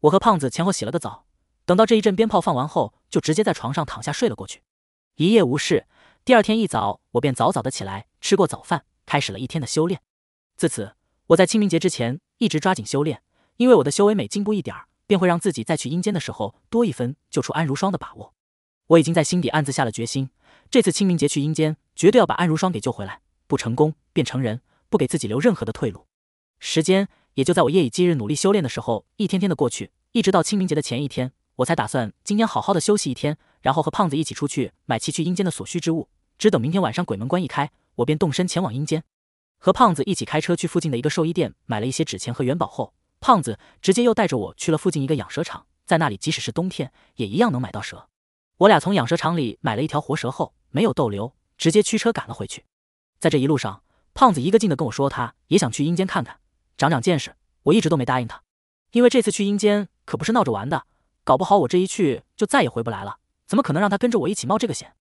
我和胖子前后洗了个澡，等到这一阵鞭炮放完后，就直接在床上躺下睡了过去。一夜无事，第二天一早，我便早早的起来，吃过早饭，开始了一天的修炼。自此，我在清明节之前一直抓紧修炼。因为我的修为每进步一点儿，便会让自己再去阴间的时候多一分救出安如霜的把握。我已经在心底暗自下了决心，这次清明节去阴间，绝对要把安如霜给救回来。不成功，变成人，不给自己留任何的退路。时间也就在我夜以继日努力修炼的时候，一天天的过去，一直到清明节的前一天，我才打算今天好好的休息一天，然后和胖子一起出去买齐去阴间的所需之物。只等明天晚上鬼门关一开，我便动身前往阴间。和胖子一起开车去附近的一个寿衣店买了一些纸钱和元宝后。胖子直接又带着我去了附近一个养蛇场，在那里，即使是冬天也一样能买到蛇。我俩从养蛇场里买了一条活蛇后，没有逗留，直接驱车赶了回去。在这一路上，胖子一个劲的跟我说他也想去阴间看看，长长见识。我一直都没答应他，因为这次去阴间可不是闹着玩的，搞不好我这一去就再也回不来了，怎么可能让他跟着我一起冒这个险？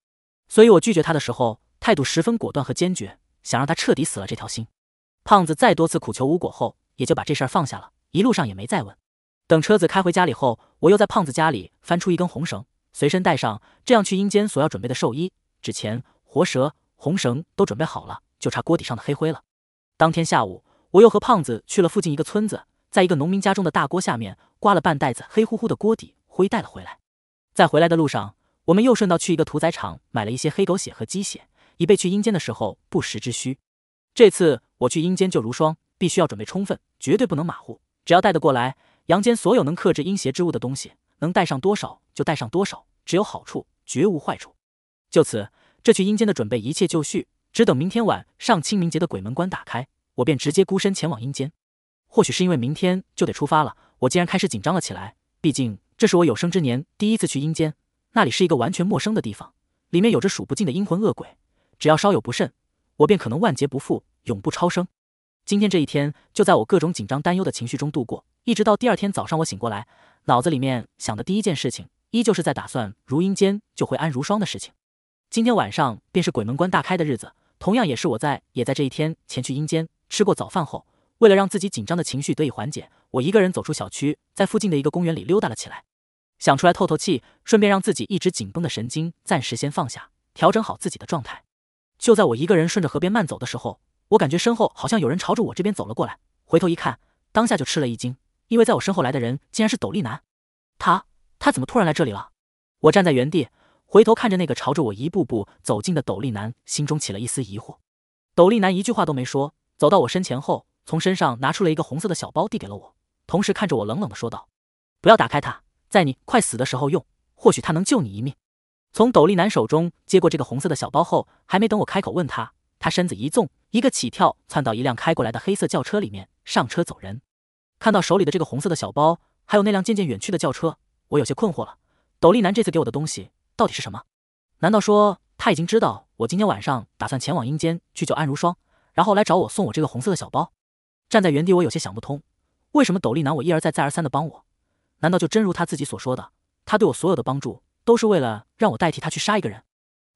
所以我拒绝他的时候态度十分果断和坚决，想让他彻底死了这条心。胖子再多次苦求无果后，也就把这事儿放下了。一路上也没再问。等车子开回家里后，我又在胖子家里翻出一根红绳，随身带上。这样去阴间所要准备的寿衣、纸钱、活蛇、红绳都准备好了，就差锅底上的黑灰了。当天下午，我又和胖子去了附近一个村子，在一个农民家中的大锅下面刮了半袋子黑乎乎的锅底灰带了回来。在回来的路上，我们又顺道去一个屠宰场买了一些黑狗血和鸡血，以备去阴间的时候不时之需。这次我去阴间救如霜，必须要准备充分，绝对不能马虎。只要带得过来，阳间所有能克制阴邪之物的东西，能带上多少就带上多少，只有好处，绝无坏处。就此，这去阴间的准备一切就绪，只等明天晚上清明节的鬼门关打开，我便直接孤身前往阴间。或许是因为明天就得出发了，我竟然开始紧张了起来。毕竟这是我有生之年第一次去阴间，那里是一个完全陌生的地方，里面有着数不尽的阴魂恶鬼，只要稍有不慎，我便可能万劫不复，永不超生。今天这一天就在我各种紧张担忧的情绪中度过，一直到第二天早上我醒过来，脑子里面想的第一件事情依旧是在打算如阴间就会安如霜的事情。今天晚上便是鬼门关大开的日子，同样也是我在也在这一天前去阴间。吃过早饭后，为了让自己紧张的情绪得以缓解，我一个人走出小区，在附近的一个公园里溜达了起来，想出来透透气，顺便让自己一直紧绷的神经暂时先放下，调整好自己的状态。就在我一个人顺着河边慢走的时候。我感觉身后好像有人朝着我这边走了过来，回头一看，当下就吃了一惊，因为在我身后来的人竟然是斗笠男。他他怎么突然来这里了？我站在原地，回头看着那个朝着我一步步走近的斗笠男，心中起了一丝疑惑。斗笠男一句话都没说，走到我身前后，从身上拿出了一个红色的小包，递给了我，同时看着我冷冷的说道：“不要打开它，在你快死的时候用，或许它能救你一命。”从斗笠男手中接过这个红色的小包后，还没等我开口问他，他身子一纵。一个起跳，窜到一辆开过来的黑色轿车里面，上车走人。看到手里的这个红色的小包，还有那辆渐渐远去的轿车，我有些困惑了。斗笠男这次给我的东西到底是什么？难道说他已经知道我今天晚上打算前往阴间去救安如霜，然后来找我送我这个红色的小包？站在原地，我有些想不通，为什么斗笠男我一而再再而三的帮我？难道就真如他自己所说的，他对我所有的帮助都是为了让我代替他去杀一个人？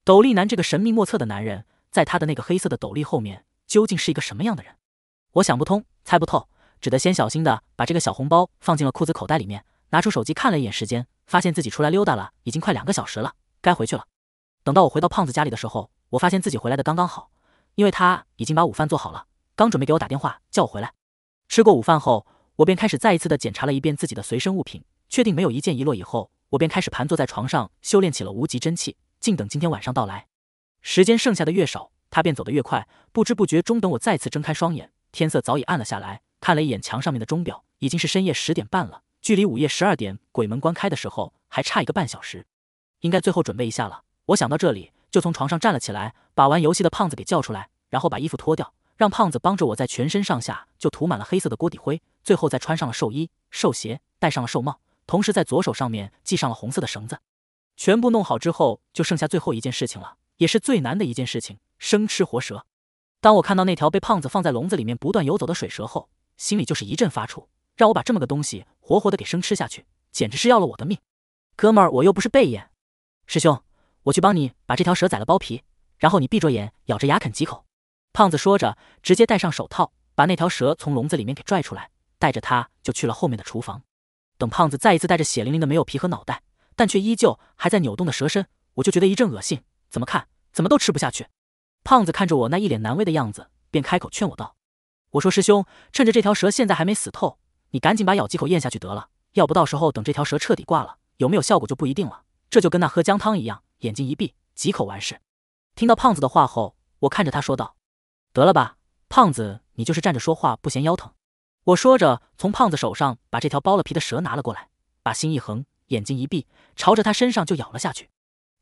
斗笠男这个神秘莫测的男人，在他的那个黑色的斗笠后面。究竟是一个什么样的人？我想不通，猜不透，只得先小心的把这个小红包放进了裤子口袋里面，拿出手机看了一眼时间，发现自己出来溜达了，已经快两个小时了，该回去了。等到我回到胖子家里的时候，我发现自己回来的刚刚好，因为他已经把午饭做好了，刚准备给我打电话叫我回来。吃过午饭后，我便开始再一次的检查了一遍自己的随身物品，确定没有一件遗落以后，我便开始盘坐在床上修炼起了无极真气，静等今天晚上到来。时间剩下的越少。他便走得越快，不知不觉中，等我再次睁开双眼，天色早已暗了下来。看了一眼墙上面的钟表，已经是深夜十点半了，距离午夜十二点鬼门关开的时候还差一个半小时，应该最后准备一下了。我想到这里，就从床上站了起来，把玩游戏的胖子给叫出来，然后把衣服脱掉，让胖子帮着我在全身上下就涂满了黑色的锅底灰，最后再穿上了寿衣、寿鞋，戴上了寿帽，同时在左手上面系上了红色的绳子。全部弄好之后，就剩下最后一件事情了，也是最难的一件事情。生吃活蛇！当我看到那条被胖子放在笼子里面不断游走的水蛇后，心里就是一阵发怵。让我把这么个东西活活的给生吃下去，简直是要了我的命！哥们儿，我又不是贝爷。师兄，我去帮你把这条蛇宰了剥皮，然后你闭着眼，咬着牙啃几口。胖子说着，直接戴上手套，把那条蛇从笼子里面给拽出来，带着他就去了后面的厨房。等胖子再一次带着血淋淋的没有皮和脑袋，但却依旧还在扭动的蛇身，我就觉得一阵恶心，怎么看怎么都吃不下去。胖子看着我那一脸难为的样子，便开口劝我道：“我说师兄，趁着这条蛇现在还没死透，你赶紧把咬几口咽下去得了，要不到时候等这条蛇彻底挂了，有没有效果就不一定了。这就跟那喝姜汤一样，眼睛一闭，几口完事。”听到胖子的话后，我看着他说道：“得了吧，胖子，你就是站着说话不嫌腰疼。”我说着，从胖子手上把这条剥了皮的蛇拿了过来，把心一横，眼睛一闭，朝着他身上就咬了下去。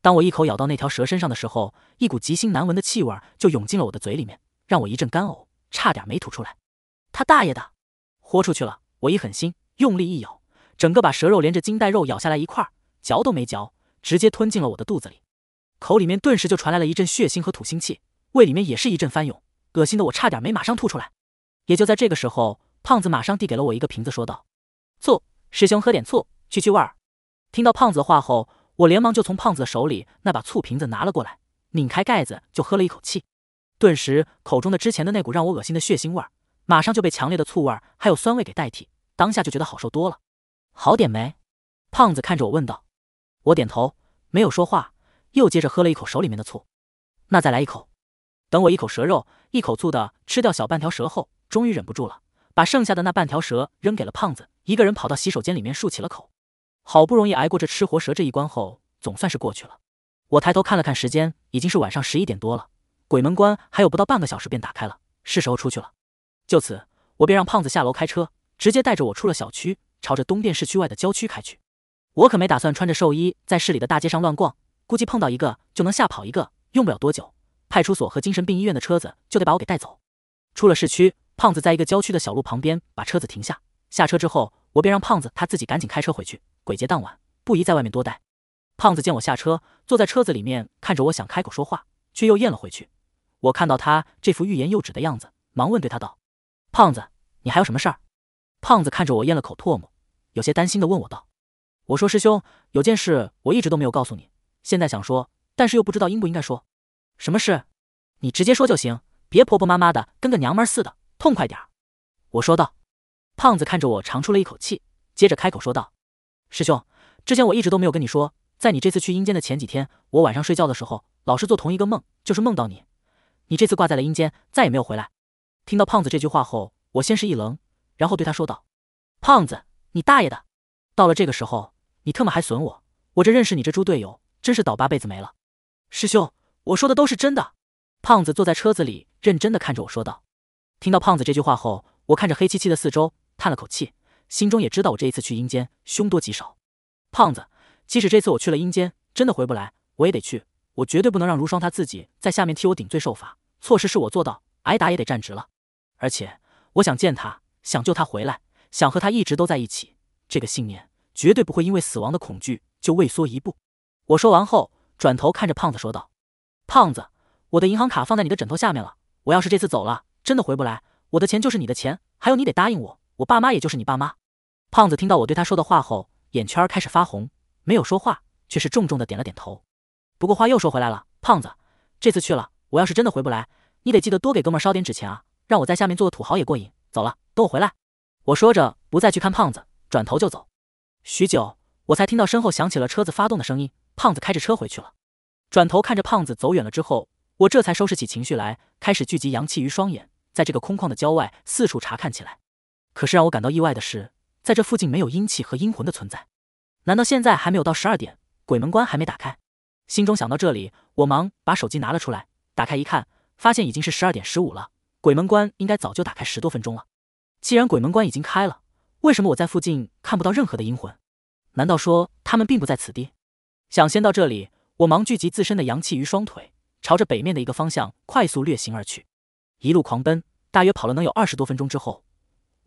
当我一口咬到那条蛇身上的时候，一股极腥难闻的气味就涌进了我的嘴里面，让我一阵干呕，差点没吐出来。他大爷的，豁出去了！我一狠心，用力一咬，整个把蛇肉连着筋带肉咬下来一块，嚼都没嚼，直接吞进了我的肚子里。口里面顿时就传来了一阵血腥和土腥气，胃里面也是一阵翻涌，恶心的我差点没马上吐出来。也就在这个时候，胖子马上递给了我一个瓶子，说道：“醋，师兄喝点醋，去去味儿。”听到胖子的话后。我连忙就从胖子的手里那把醋瓶子拿了过来，拧开盖子就喝了一口气，顿时口中的之前的那股让我恶心的血腥味儿，马上就被强烈的醋味儿还有酸味给代替，当下就觉得好受多了。好点没？胖子看着我问道。我点头，没有说话，又接着喝了一口手里面的醋。那再来一口。等我一口蛇肉一口醋的吃掉小半条蛇后，终于忍不住了，把剩下的那半条蛇扔给了胖子，一个人跑到洗手间里面漱起了口。好不容易挨过这吃活蛇这一关后，总算是过去了。我抬头看了看时间，已经是晚上十一点多了。鬼门关还有不到半个小时便打开了，是时候出去了。就此，我便让胖子下楼开车，直接带着我出了小区，朝着东店市区外的郊区开去。我可没打算穿着寿衣在市里的大街上乱逛，估计碰到一个就能吓跑一个。用不了多久，派出所和精神病医院的车子就得把我给带走。出了市区，胖子在一个郊区的小路旁边把车子停下。下车之后，我便让胖子他自己赶紧开车回去。鬼节当晚不宜在外面多待。胖子见我下车，坐在车子里面看着我，想开口说话，却又咽了回去。我看到他这副欲言又止的样子，忙问对他道：“胖子，你还有什么事儿？”胖子看着我，咽了口唾沫，有些担心的问我道：“我说师兄，有件事我一直都没有告诉你，现在想说，但是又不知道应不应该说。什么事？你直接说就行，别婆婆妈妈的，跟个娘们儿似的，痛快点儿。”我说道。胖子看着我，长出了一口气，接着开口说道。师兄，之前我一直都没有跟你说，在你这次去阴间的前几天，我晚上睡觉的时候老是做同一个梦，就是梦到你。你这次挂在了阴间，再也没有回来。听到胖子这句话后，我先是一愣，然后对他说道：“胖子，你大爷的！到了这个时候，你特么还损我！我这认识你这猪队友，真是倒八辈子霉了。”师兄，我说的都是真的。胖子坐在车子里，认真的看着我说道。听到胖子这句话后，我看着黑漆漆的四周，叹了口气。心中也知道我这一次去阴间凶多吉少，胖子，即使这次我去了阴间真的回不来，我也得去。我绝对不能让如霜她自己在下面替我顶罪受罚，错事是我做到，挨打也得站直了。而且我想见他，想救他回来，想和他一直都在一起，这个信念绝对不会因为死亡的恐惧就畏缩一步。我说完后，转头看着胖子说道：“胖子，我的银行卡放在你的枕头下面了。我要是这次走了，真的回不来，我的钱就是你的钱。还有，你得答应我。”我爸妈也就是你爸妈，胖子听到我对他说的话后，眼圈开始发红，没有说话，却是重重的点了点头。不过话又说回来了，胖子，这次去了，我要是真的回不来，你得记得多给哥们烧点纸钱啊，让我在下面做个土豪也过瘾。走了，等我回来。我说着，不再去看胖子，转头就走。许久，我才听到身后响起了车子发动的声音，胖子开着车回去了。转头看着胖子走远了之后，我这才收拾起情绪来，开始聚集阳气于双眼，在这个空旷的郊外四处查看起来。可是让我感到意外的是，在这附近没有阴气和阴魂的存在。难道现在还没有到十二点，鬼门关还没打开？心中想到这里，我忙把手机拿了出来，打开一看，发现已经是十二点十五了。鬼门关应该早就打开十多分钟了。既然鬼门关已经开了，为什么我在附近看不到任何的阴魂？难道说他们并不在此地？想先到这里，我忙聚集自身的阳气于双腿，朝着北面的一个方向快速掠行而去。一路狂奔，大约跑了能有二十多分钟之后。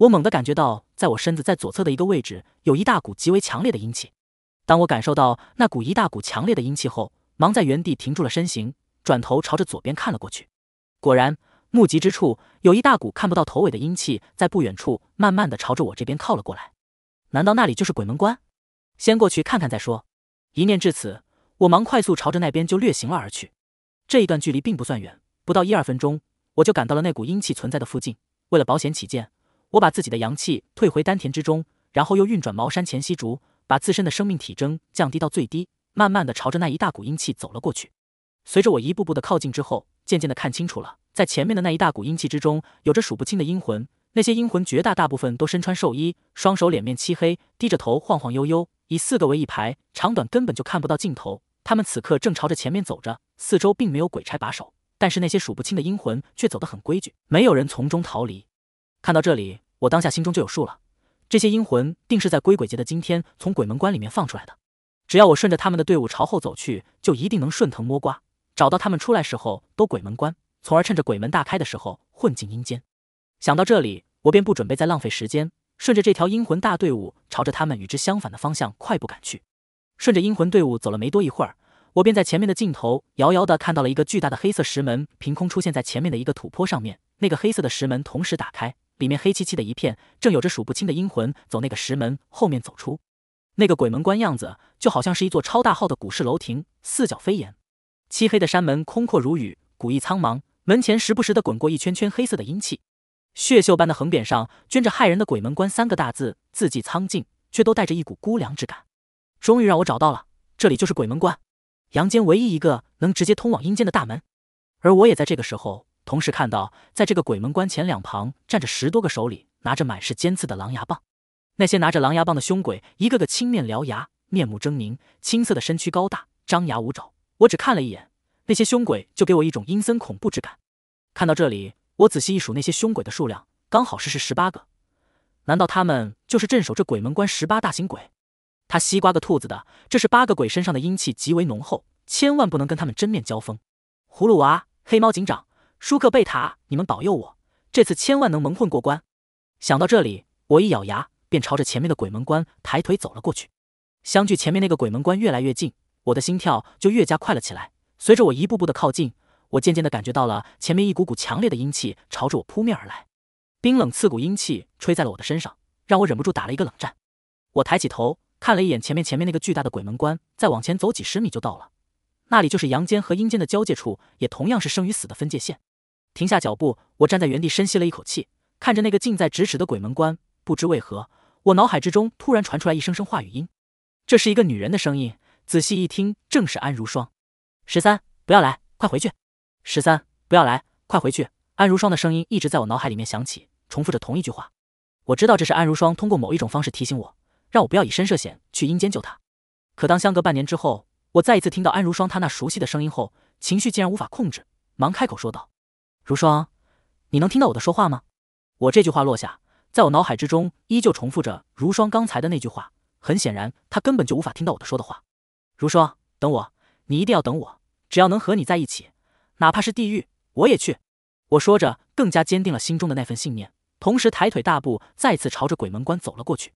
我猛地感觉到，在我身子在左侧的一个位置，有一大股极为强烈的阴气。当我感受到那股一大股强烈的阴气后，忙在原地停住了身形，转头朝着左边看了过去。果然，目及之处，有一大股看不到头尾的阴气在不远处慢慢的朝着我这边靠了过来。难道那里就是鬼门关？先过去看看再说。一念至此，我忙快速朝着那边就掠行了而去。这一段距离并不算远，不到一二分钟，我就赶到了那股阴气存在的附近。为了保险起见。我把自己的阳气退回丹田之中，然后又运转茅山前溪烛，把自身的生命体征降低到最低，慢慢的朝着那一大股阴气走了过去。随着我一步步的靠近之后，渐渐的看清楚了，在前面的那一大股阴气之中，有着数不清的阴魂。那些阴魂绝大大部分都身穿寿衣，双手脸面漆黑，低着头晃晃悠悠，以四个为一排，长短根本就看不到尽头。他们此刻正朝着前面走着，四周并没有鬼差把守，但是那些数不清的阴魂却走得很规矩，没有人从中逃离。看到这里，我当下心中就有数了。这些阴魂定是在鬼鬼节的今天从鬼门关里面放出来的。只要我顺着他们的队伍朝后走去，就一定能顺藤摸瓜，找到他们出来时候都鬼门关，从而趁着鬼门大开的时候混进阴间。想到这里，我便不准备再浪费时间，顺着这条阴魂大队伍朝着他们与之相反的方向快步赶去。顺着阴魂队伍走了没多一会儿，我便在前面的尽头遥遥的看到了一个巨大的黑色石门凭空出现在前面的一个土坡上面，那个黑色的石门同时打开。里面黑漆漆的一片，正有着数不清的阴魂走那个石门后面走出。那个鬼门关样子就好像是一座超大号的古式楼亭，四角飞檐，漆黑的山门空阔如宇，古意苍茫。门前时不时的滚过一圈圈黑色的阴气，血锈般的横匾上镌着骇人的“鬼门关”三个大字，字迹苍劲，却都带着一股孤凉之感。终于让我找到了，这里就是鬼门关，阳间唯一一个能直接通往阴间的大门。而我也在这个时候。同时看到，在这个鬼门关前两旁站着十多个手里拿着满是尖刺的狼牙棒。那些拿着狼牙棒的凶鬼，一个个青面獠牙，面目狰狞，青色的身躯高大，张牙舞爪。我只看了一眼，那些凶鬼就给我一种阴森恐怖之感。看到这里，我仔细一数，那些凶鬼的数量刚好是是十八个。难道他们就是镇守这鬼门关十八大型鬼？他西瓜个兔子的，这是八个鬼身上的阴气极为浓厚，千万不能跟他们真面交锋。葫芦娃，黑猫警长。舒克贝塔，你们保佑我，这次千万能蒙混过关。想到这里，我一咬牙，便朝着前面的鬼门关抬腿走了过去。相距前面那个鬼门关越来越近，我的心跳就越加快了起来。随着我一步步的靠近，我渐渐的感觉到了前面一股股强烈的阴气朝着我扑面而来，冰冷刺骨阴气吹在了我的身上，让我忍不住打了一个冷战。我抬起头，看了一眼前面，前面那个巨大的鬼门关，再往前走几十米就到了，那里就是阳间和阴间的交界处，也同样是生与死的分界线。停下脚步，我站在原地深吸了一口气，看着那个近在咫尺的鬼门关。不知为何，我脑海之中突然传出来一声声话语音，这是一个女人的声音。仔细一听，正是安如霜。十三，不要来，快回去！十三，不要来，快回去！安如霜的声音一直在我脑海里面响起，重复着同一句话。我知道这是安如霜通过某一种方式提醒我，让我不要以身涉险去阴间救她。可当相隔半年之后，我再一次听到安如霜她那熟悉的声音后，情绪竟然无法控制，忙开口说道。如霜，你能听到我的说话吗？我这句话落下，在我脑海之中依旧重复着如霜刚才的那句话。很显然，他根本就无法听到我的说的话。如霜，等我，你一定要等我！只要能和你在一起，哪怕是地狱，我也去！我说着，更加坚定了心中的那份信念，同时抬腿大步再次朝着鬼门关走了过去。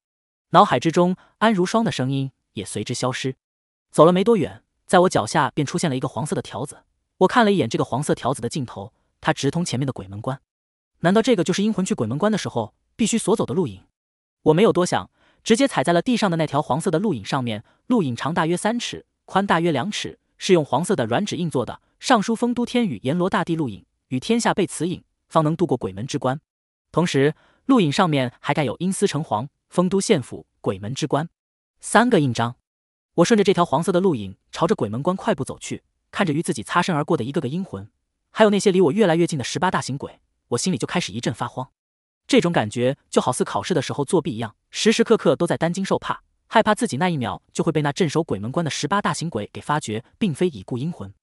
脑海之中，安如霜的声音也随之消失。走了没多远，在我脚下便出现了一个黄色的条子。我看了一眼这个黄色条子的尽头。它直通前面的鬼门关，难道这个就是阴魂去鬼门关的时候必须所走的路引？我没有多想，直接踩在了地上的那条黄色的路引上面。路引长大约三尺，宽大约两尺，是用黄色的软纸印做的，上书“丰都天宇阎罗大帝路引，与天下被此引，方能渡过鬼门之关”。同时，路引上面还盖有“阴司城隍”、“丰都县府”、“鬼门之关”三个印章。我顺着这条黄色的路引，朝着鬼门关快步走去，看着与自己擦身而过的一个个阴魂。还有那些离我越来越近的十八大型鬼，我心里就开始一阵发慌，这种感觉就好似考试的时候作弊一样，时时刻刻都在担惊受怕，害怕自己那一秒就会被那镇守鬼门关的十八大型鬼给发觉，并非已故阴魂。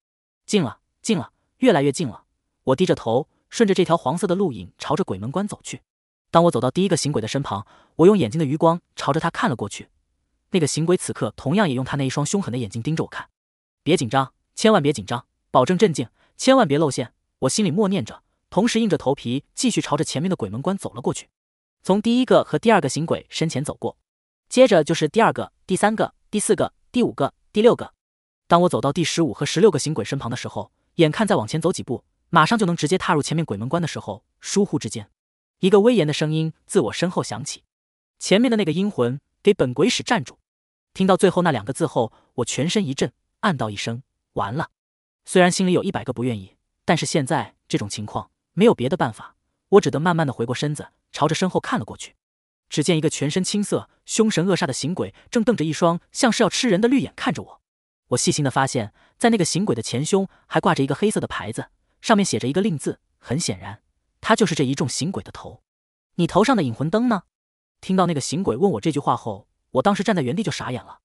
近了，近了，越来越近了。我低着头，顺着这条黄色的路影朝着鬼门关走去。当我走到第一个行鬼的身旁，我用眼睛的余光朝着他看了过去。那个行鬼此刻同样也用他那一双凶狠的眼睛盯着我看。别紧张，千万别紧张，保证镇静。千万别露馅！我心里默念着，同时硬着头皮继续朝着前面的鬼门关走了过去。从第一个和第二个行鬼身前走过，接着就是第二个、第三个、第四个、第五个、第六个。当我走到第十五和十六个行鬼身旁的时候，眼看再往前走几步，马上就能直接踏入前面鬼门关的时候，疏忽之间，一个威严的声音自我身后响起：“前面的那个阴魂，给本鬼使站住！”听到最后那两个字后，我全身一震，暗道一声：“完了。”虽然心里有一百个不愿意，但是现在这种情况没有别的办法，我只得慢慢的回过身子，朝着身后看了过去。只见一个全身青色、凶神恶煞的行鬼，正瞪着一双像是要吃人的绿眼看着我。我细心的发现，在那个行鬼的前胸还挂着一个黑色的牌子，上面写着一个令字。很显然，他就是这一众行鬼的头。你头上的引魂灯呢？听到那个行鬼问我这句话后，我当时站在原地就傻眼了。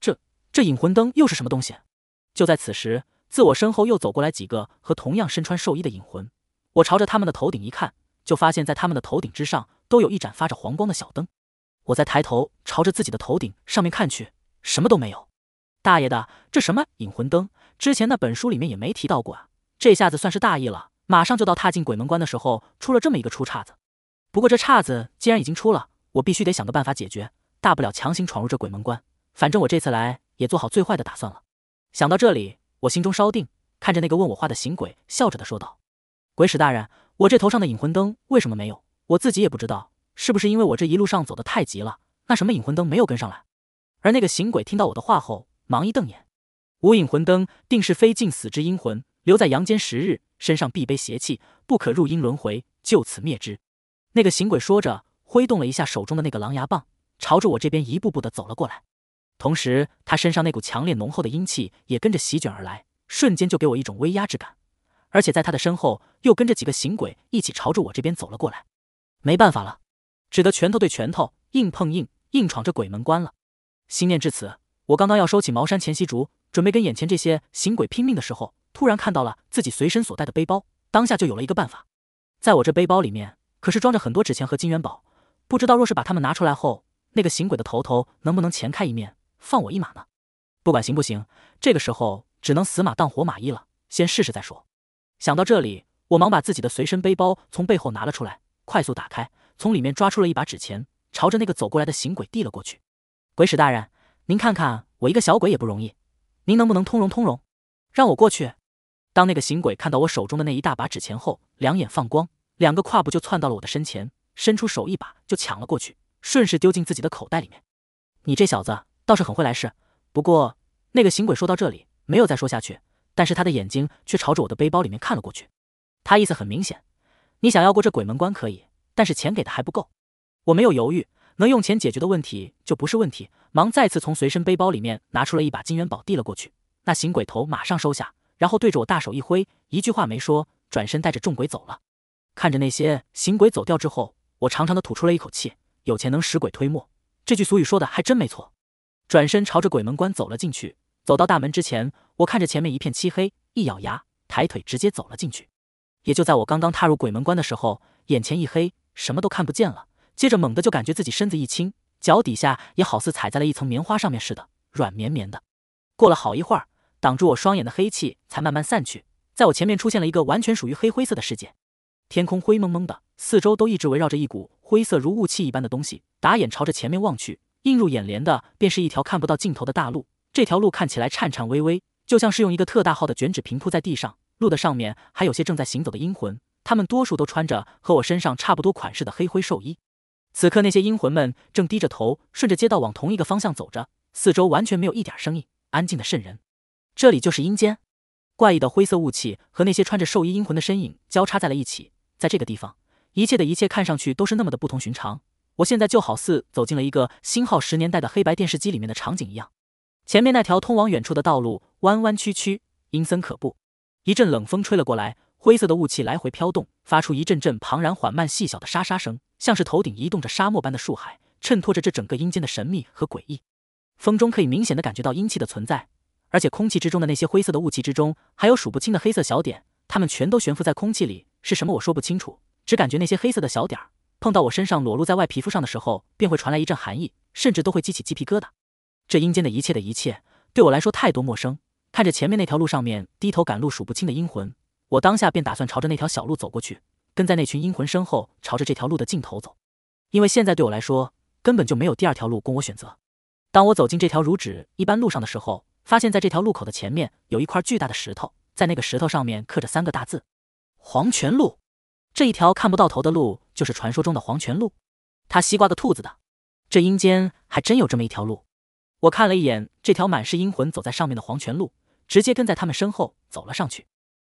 这这引魂灯又是什么东西？就在此时。自我身后又走过来几个和同样身穿寿衣的引魂，我朝着他们的头顶一看，就发现，在他们的头顶之上都有一盏发着黄光的小灯。我再抬头朝着自己的头顶上面看去，什么都没有。大爷的，这什么引魂灯？之前那本书里面也没提到过啊！这下子算是大意了，马上就到踏进鬼门关的时候，出了这么一个出岔子。不过这岔子既然已经出了，我必须得想个办法解决，大不了强行闯入这鬼门关。反正我这次来也做好最坏的打算了。想到这里。我心中稍定，看着那个问我话的行鬼，笑着的说道：“鬼使大人，我这头上的引魂灯为什么没有？我自己也不知道，是不是因为我这一路上走得太急了？那什么引魂灯没有跟上来？”而那个行鬼听到我的话后，忙一瞪眼：“无引魂灯，定是非尽死之阴魂，留在阳间十日，身上必背邪气，不可入阴轮回，就此灭之。”那个行鬼说着，挥动了一下手中的那个狼牙棒，朝着我这边一步步的走了过来。同时，他身上那股强烈浓厚的阴气也跟着席卷而来，瞬间就给我一种威压之感。而且在他的身后，又跟着几个行鬼一起朝着我这边走了过来。没办法了，只得拳头对拳头，硬碰硬，硬闯这鬼门关了。心念至此，我刚刚要收起茅山前夕竹，准备跟眼前这些行鬼拼命的时候，突然看到了自己随身所带的背包，当下就有了一个办法。在我这背包里面可是装着很多纸钱和金元宝，不知道若是把它们拿出来后，那个行鬼的头头能不能前开一面？放我一马呢？不管行不行，这个时候只能死马当活马医了，先试试再说。想到这里，我忙把自己的随身背包从背后拿了出来，快速打开，从里面抓出了一把纸钱，朝着那个走过来的行鬼递了过去。“鬼使大人，您看看我一个小鬼也不容易，您能不能通融通融，让我过去？”当那个行鬼看到我手中的那一大把纸钱后，两眼放光，两个跨步就窜到了我的身前，伸出手一把就抢了过去，顺势丢进自己的口袋里面。“你这小子！”倒是很会来事，不过那个行鬼说到这里没有再说下去，但是他的眼睛却朝着我的背包里面看了过去。他意思很明显，你想要过这鬼门关可以，但是钱给的还不够。我没有犹豫，能用钱解决的问题就不是问题，忙再次从随身背包里面拿出了一把金元宝递了过去。那行鬼头马上收下，然后对着我大手一挥，一句话没说，转身带着众鬼走了。看着那些行鬼走掉之后，我长长的吐出了一口气。有钱能使鬼推磨，这句俗语说的还真没错。转身朝着鬼门关走了进去，走到大门之前，我看着前面一片漆黑，一咬牙，抬腿直接走了进去。也就在我刚刚踏入鬼门关的时候，眼前一黑，什么都看不见了。接着猛地就感觉自己身子一轻，脚底下也好似踩在了一层棉花上面似的，软绵绵的。过了好一会儿，挡住我双眼的黑气才慢慢散去，在我前面出现了一个完全属于黑灰色的世界，天空灰蒙蒙的，四周都一直围绕着一股灰色如雾气一般的东西。打眼朝着前面望去。映入眼帘的便是一条看不到尽头的大路，这条路看起来颤颤巍巍，就像是用一个特大号的卷纸平铺在地上。路的上面还有些正在行走的阴魂，他们多数都穿着和我身上差不多款式的黑灰寿衣。此刻，那些阴魂们正低着头，顺着街道往同一个方向走着，四周完全没有一点声音，安静的渗人。这里就是阴间，怪异的灰色雾气和那些穿着寿衣阴魂的身影交叉在了一起，在这个地方，一切的一切看上去都是那么的不同寻常。我现在就好似走进了一个星号十年代的黑白电视机里面的场景一样，前面那条通往远处的道路弯弯曲曲，阴森可怖。一阵冷风吹了过来，灰色的雾气来回飘动，发出一阵阵庞然缓慢细小的沙沙声，像是头顶移动着沙漠般的树海，衬托着这整个阴间的神秘和诡异。风中可以明显的感觉到阴气的存在，而且空气之中的那些灰色的雾气之中，还有数不清的黑色小点，它们全都悬浮在空气里，是什么我说不清楚，只感觉那些黑色的小点儿。碰到我身上裸露在外皮肤上的时候，便会传来一阵寒意，甚至都会激起鸡皮疙瘩。这阴间的一切的一切，对我来说太多陌生。看着前面那条路上面低头赶路数不清的阴魂，我当下便打算朝着那条小路走过去，跟在那群阴魂身后，朝着这条路的尽头走。因为现在对我来说，根本就没有第二条路供我选择。当我走进这条如纸一般路上的时候，发现在这条路口的前面有一块巨大的石头，在那个石头上面刻着三个大字：黄泉路。这一条看不到头的路。就是传说中的黄泉路，他西瓜的兔子的，这阴间还真有这么一条路。我看了一眼这条满是阴魂走在上面的黄泉路，直接跟在他们身后走了上去。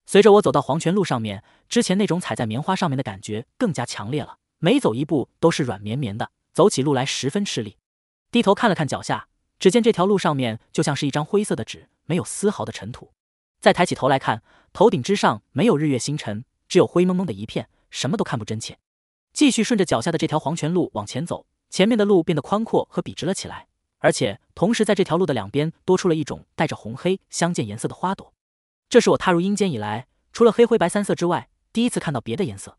随着我走到黄泉路上面，之前那种踩在棉花上面的感觉更加强烈了，每走一步都是软绵绵的，走起路来十分吃力。低头看了看脚下，只见这条路上面就像是一张灰色的纸，没有丝毫的尘土。再抬起头来看，头顶之上没有日月星辰，只有灰蒙蒙的一片，什么都看不真切。继续顺着脚下的这条黄泉路往前走，前面的路变得宽阔和笔直了起来，而且同时在这条路的两边多出了一种带着红黑相间颜色的花朵。这是我踏入阴间以来，除了黑灰白三色之外，第一次看到别的颜色。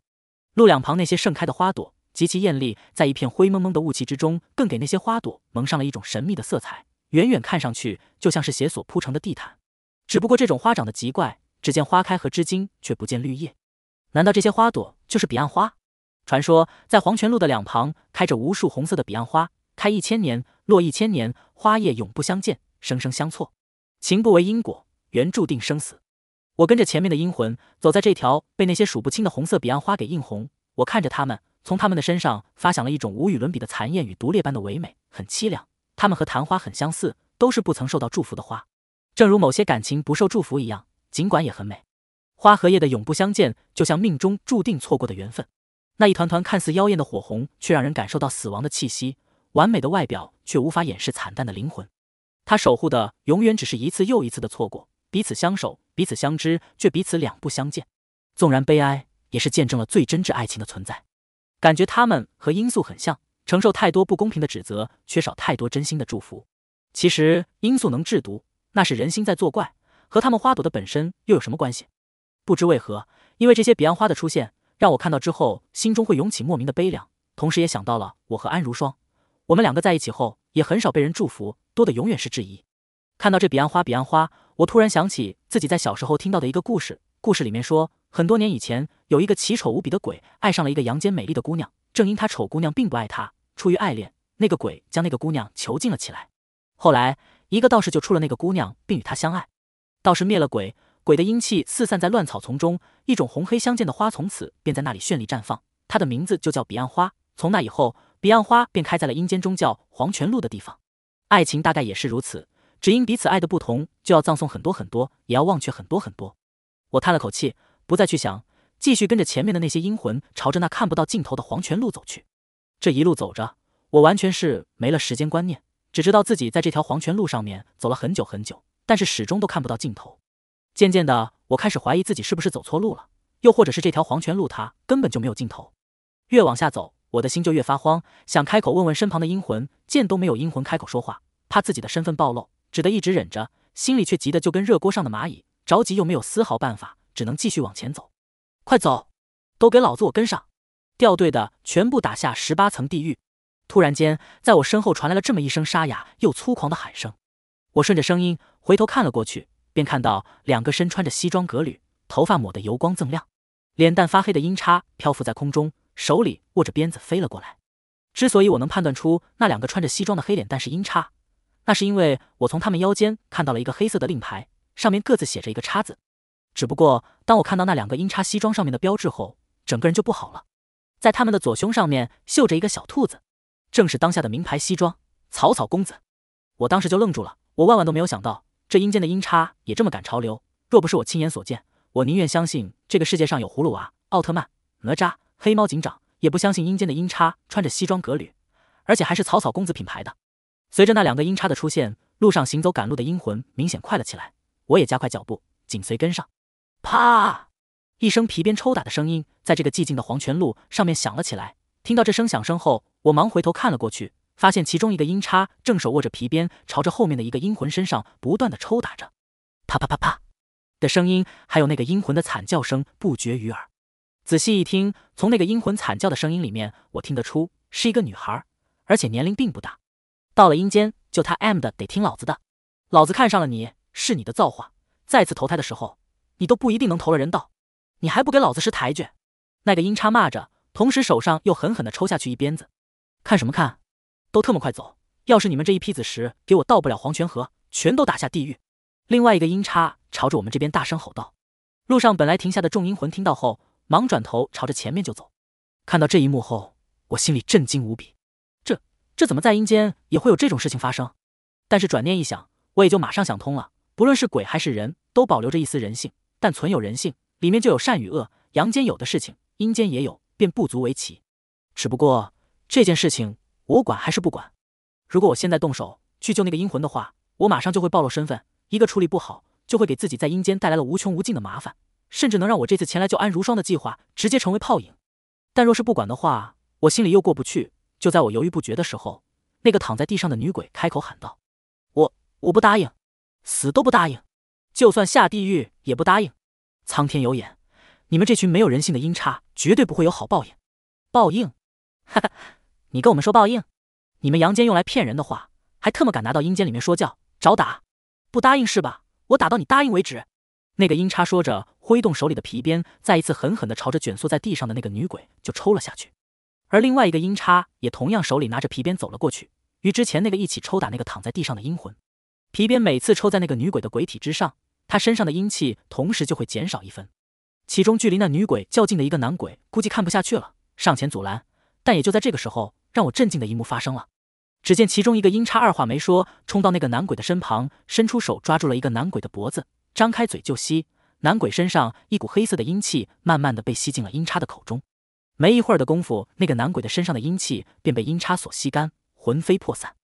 路两旁那些盛开的花朵极其艳丽，在一片灰蒙蒙的雾气之中，更给那些花朵蒙上了一种神秘的色彩。远远看上去，就像是血所铺成的地毯。只不过这种花长得极怪，只见花开和枝茎，却不见绿叶。难道这些花朵就是彼岸花？传说在黄泉路的两旁开着无数红色的彼岸花，开一千年，落一千年，花叶永不相见，生生相错，情不为因果，缘注定生死。我跟着前面的阴魂，走在这条被那些数不清的红色彼岸花给映红。我看着他们，从他们的身上发响了一种无与伦比的残艳与毒烈般的唯美，很凄凉。他们和昙花很相似，都是不曾受到祝福的花，正如某些感情不受祝福一样，尽管也很美。花和叶的永不相见，就像命中注定错过的缘分。那一团团看似妖艳的火红，却让人感受到死亡的气息。完美的外表却无法掩饰惨淡的灵魂。他守护的永远只是一次又一次的错过，彼此相守，彼此相知，却彼此两不相见。纵然悲哀，也是见证了最真挚爱情的存在。感觉他们和罂粟很像，承受太多不公平的指责，缺少太多真心的祝福。其实罂粟能制毒，那是人心在作怪，和他们花朵的本身又有什么关系？不知为何，因为这些彼岸花的出现。让我看到之后，心中会涌起莫名的悲凉，同时也想到了我和安如霜。我们两个在一起后，也很少被人祝福，多的永远是质疑。看到这彼岸花，彼岸花，我突然想起自己在小时候听到的一个故事。故事里面说，很多年以前，有一个奇丑无比的鬼爱上了一个阳间美丽的姑娘。正因她丑，姑娘并不爱他。出于爱恋，那个鬼将那个姑娘囚禁了起来。后来，一个道士救出了那个姑娘，并与她相爱。道士灭了鬼。鬼的阴气四散在乱草丛中，一种红黑相间的花从此便在那里绚丽绽放。它的名字就叫彼岸花。从那以后，彼岸花便开在了阴间中叫黄泉路的地方。爱情大概也是如此，只因彼此爱的不同，就要葬送很多很多，也要忘却很多很多。我叹了口气，不再去想，继续跟着前面的那些阴魂，朝着那看不到尽头的黄泉路走去。这一路走着，我完全是没了时间观念，只知道自己在这条黄泉路上面走了很久很久，但是始终都看不到尽头。渐渐的，我开始怀疑自己是不是走错路了，又或者是这条黄泉路它根本就没有尽头。越往下走，我的心就越发慌，想开口问问身旁的阴魂，见都没有阴魂开口说话，怕自己的身份暴露，只得一直忍着，心里却急得就跟热锅上的蚂蚁，着急又没有丝毫办法，只能继续往前走。快走，都给老子我跟上，掉队的全部打下十八层地狱！突然间，在我身后传来了这么一声沙哑又粗狂的喊声，我顺着声音回头看了过去。便看到两个身穿着西装革履、头发抹得油光锃亮、脸蛋发黑的阴叉漂浮在空中，手里握着鞭子飞了过来。之所以我能判断出那两个穿着西装的黑脸蛋是阴叉，那是因为我从他们腰间看到了一个黑色的令牌，上面各自写着一个叉字。只不过当我看到那两个阴叉西装上面的标志后，整个人就不好了。在他们的左胸上面绣着一个小兔子，正是当下的名牌西装草草公子。我当时就愣住了，我万万都没有想到。这阴间的阴差也这么赶潮流？若不是我亲眼所见，我宁愿相信这个世界上有葫芦娃、奥特曼、哪吒、黑猫警长，也不相信阴间的阴差穿着西装革履，而且还是草草公子品牌的。随着那两个阴差的出现，路上行走赶路的阴魂明显快了起来，我也加快脚步紧随跟上。啪！一声皮鞭抽打的声音在这个寂静的黄泉路上面响了起来。听到这声响声后，我忙回头看了过去。发现其中一个阴差正手握着皮鞭，朝着后面的一个阴魂身上不断的抽打着，啪啪啪啪的声音，还有那个阴魂的惨叫声不绝于耳。仔细一听，从那个阴魂惨叫的声音里面，我听得出是一个女孩，而且年龄并不大。到了阴间，就他 M 的得听老子的，老子看上了你，是你的造化。再次投胎的时候，你都不一定能投了人道，你还不给老子施抬举？那个阴差骂着，同时手上又狠狠的抽下去一鞭子。看什么看？都特么快走！要是你们这一批子时给我到不了黄泉河，全都打下地狱！另外一个阴差朝着我们这边大声吼道。路上本来停下的众阴魂听到后，忙转头朝着前面就走。看到这一幕后，我心里震惊无比。这这怎么在阴间也会有这种事情发生？但是转念一想，我也就马上想通了。不论是鬼还是人，都保留着一丝人性，但存有人性里面就有善与恶。阳间有的事情，阴间也有，便不足为奇。只不过这件事情。我管还是不管？如果我现在动手去救那个阴魂的话，我马上就会暴露身份。一个处理不好，就会给自己在阴间带来了无穷无尽的麻烦，甚至能让我这次前来救安如霜的计划直接成为泡影。但若是不管的话，我心里又过不去。就在我犹豫不决的时候，那个躺在地上的女鬼开口喊道：“我我不答应，死都不答应，就算下地狱也不答应。苍天有眼，你们这群没有人性的阴差绝对不会有好报应，报应！哈哈。”你跟我们说报应，你们阳间用来骗人的话，还特么敢拿到阴间里面说教，找打！不答应是吧？我打到你答应为止！那个阴差说着，挥动手里的皮鞭，再一次狠狠地朝着卷缩在地上的那个女鬼就抽了下去。而另外一个阴差也同样手里拿着皮鞭走了过去，与之前那个一起抽打那个躺在地上的阴魂。皮鞭每次抽在那个女鬼的鬼体之上，她身上的阴气同时就会减少一分。其中距离那女鬼较近的一个男鬼估计看不下去了，上前阻拦，但也就在这个时候。让我震惊的一幕发生了，只见其中一个阴差二话没说，冲到那个男鬼的身旁，伸出手抓住了一个男鬼的脖子，张开嘴就吸。男鬼身上一股黑色的阴气，慢慢的被吸进了阴差的口中。没一会儿的功夫，那个男鬼的身上的阴气便被阴差所吸干，魂飞魄散。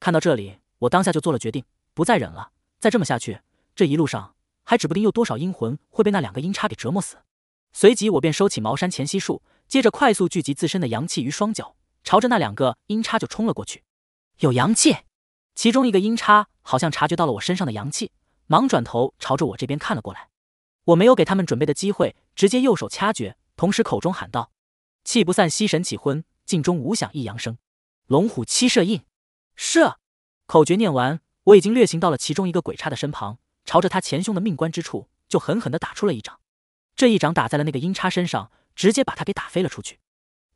看到这里，我当下就做了决定，不再忍了。再这么下去，这一路上还指不定又多少阴魂会被那两个阴差给折磨死。随即我便收起茅山前息术，接着快速聚集自身的阳气于双脚。朝着那两个阴差就冲了过去，有阳气，其中一个阴差好像察觉到了我身上的阳气，忙转头朝着我这边看了过来。我没有给他们准备的机会，直接右手掐诀，同时口中喊道：“气不散，息神起昏，镜中无响一阳生，龙虎七射印。”射口诀念完，我已经略行到了其中一个鬼差的身旁，朝着他前胸的命关之处就狠狠地打出了一掌。这一掌打在了那个阴差身上，直接把他给打飞了出去。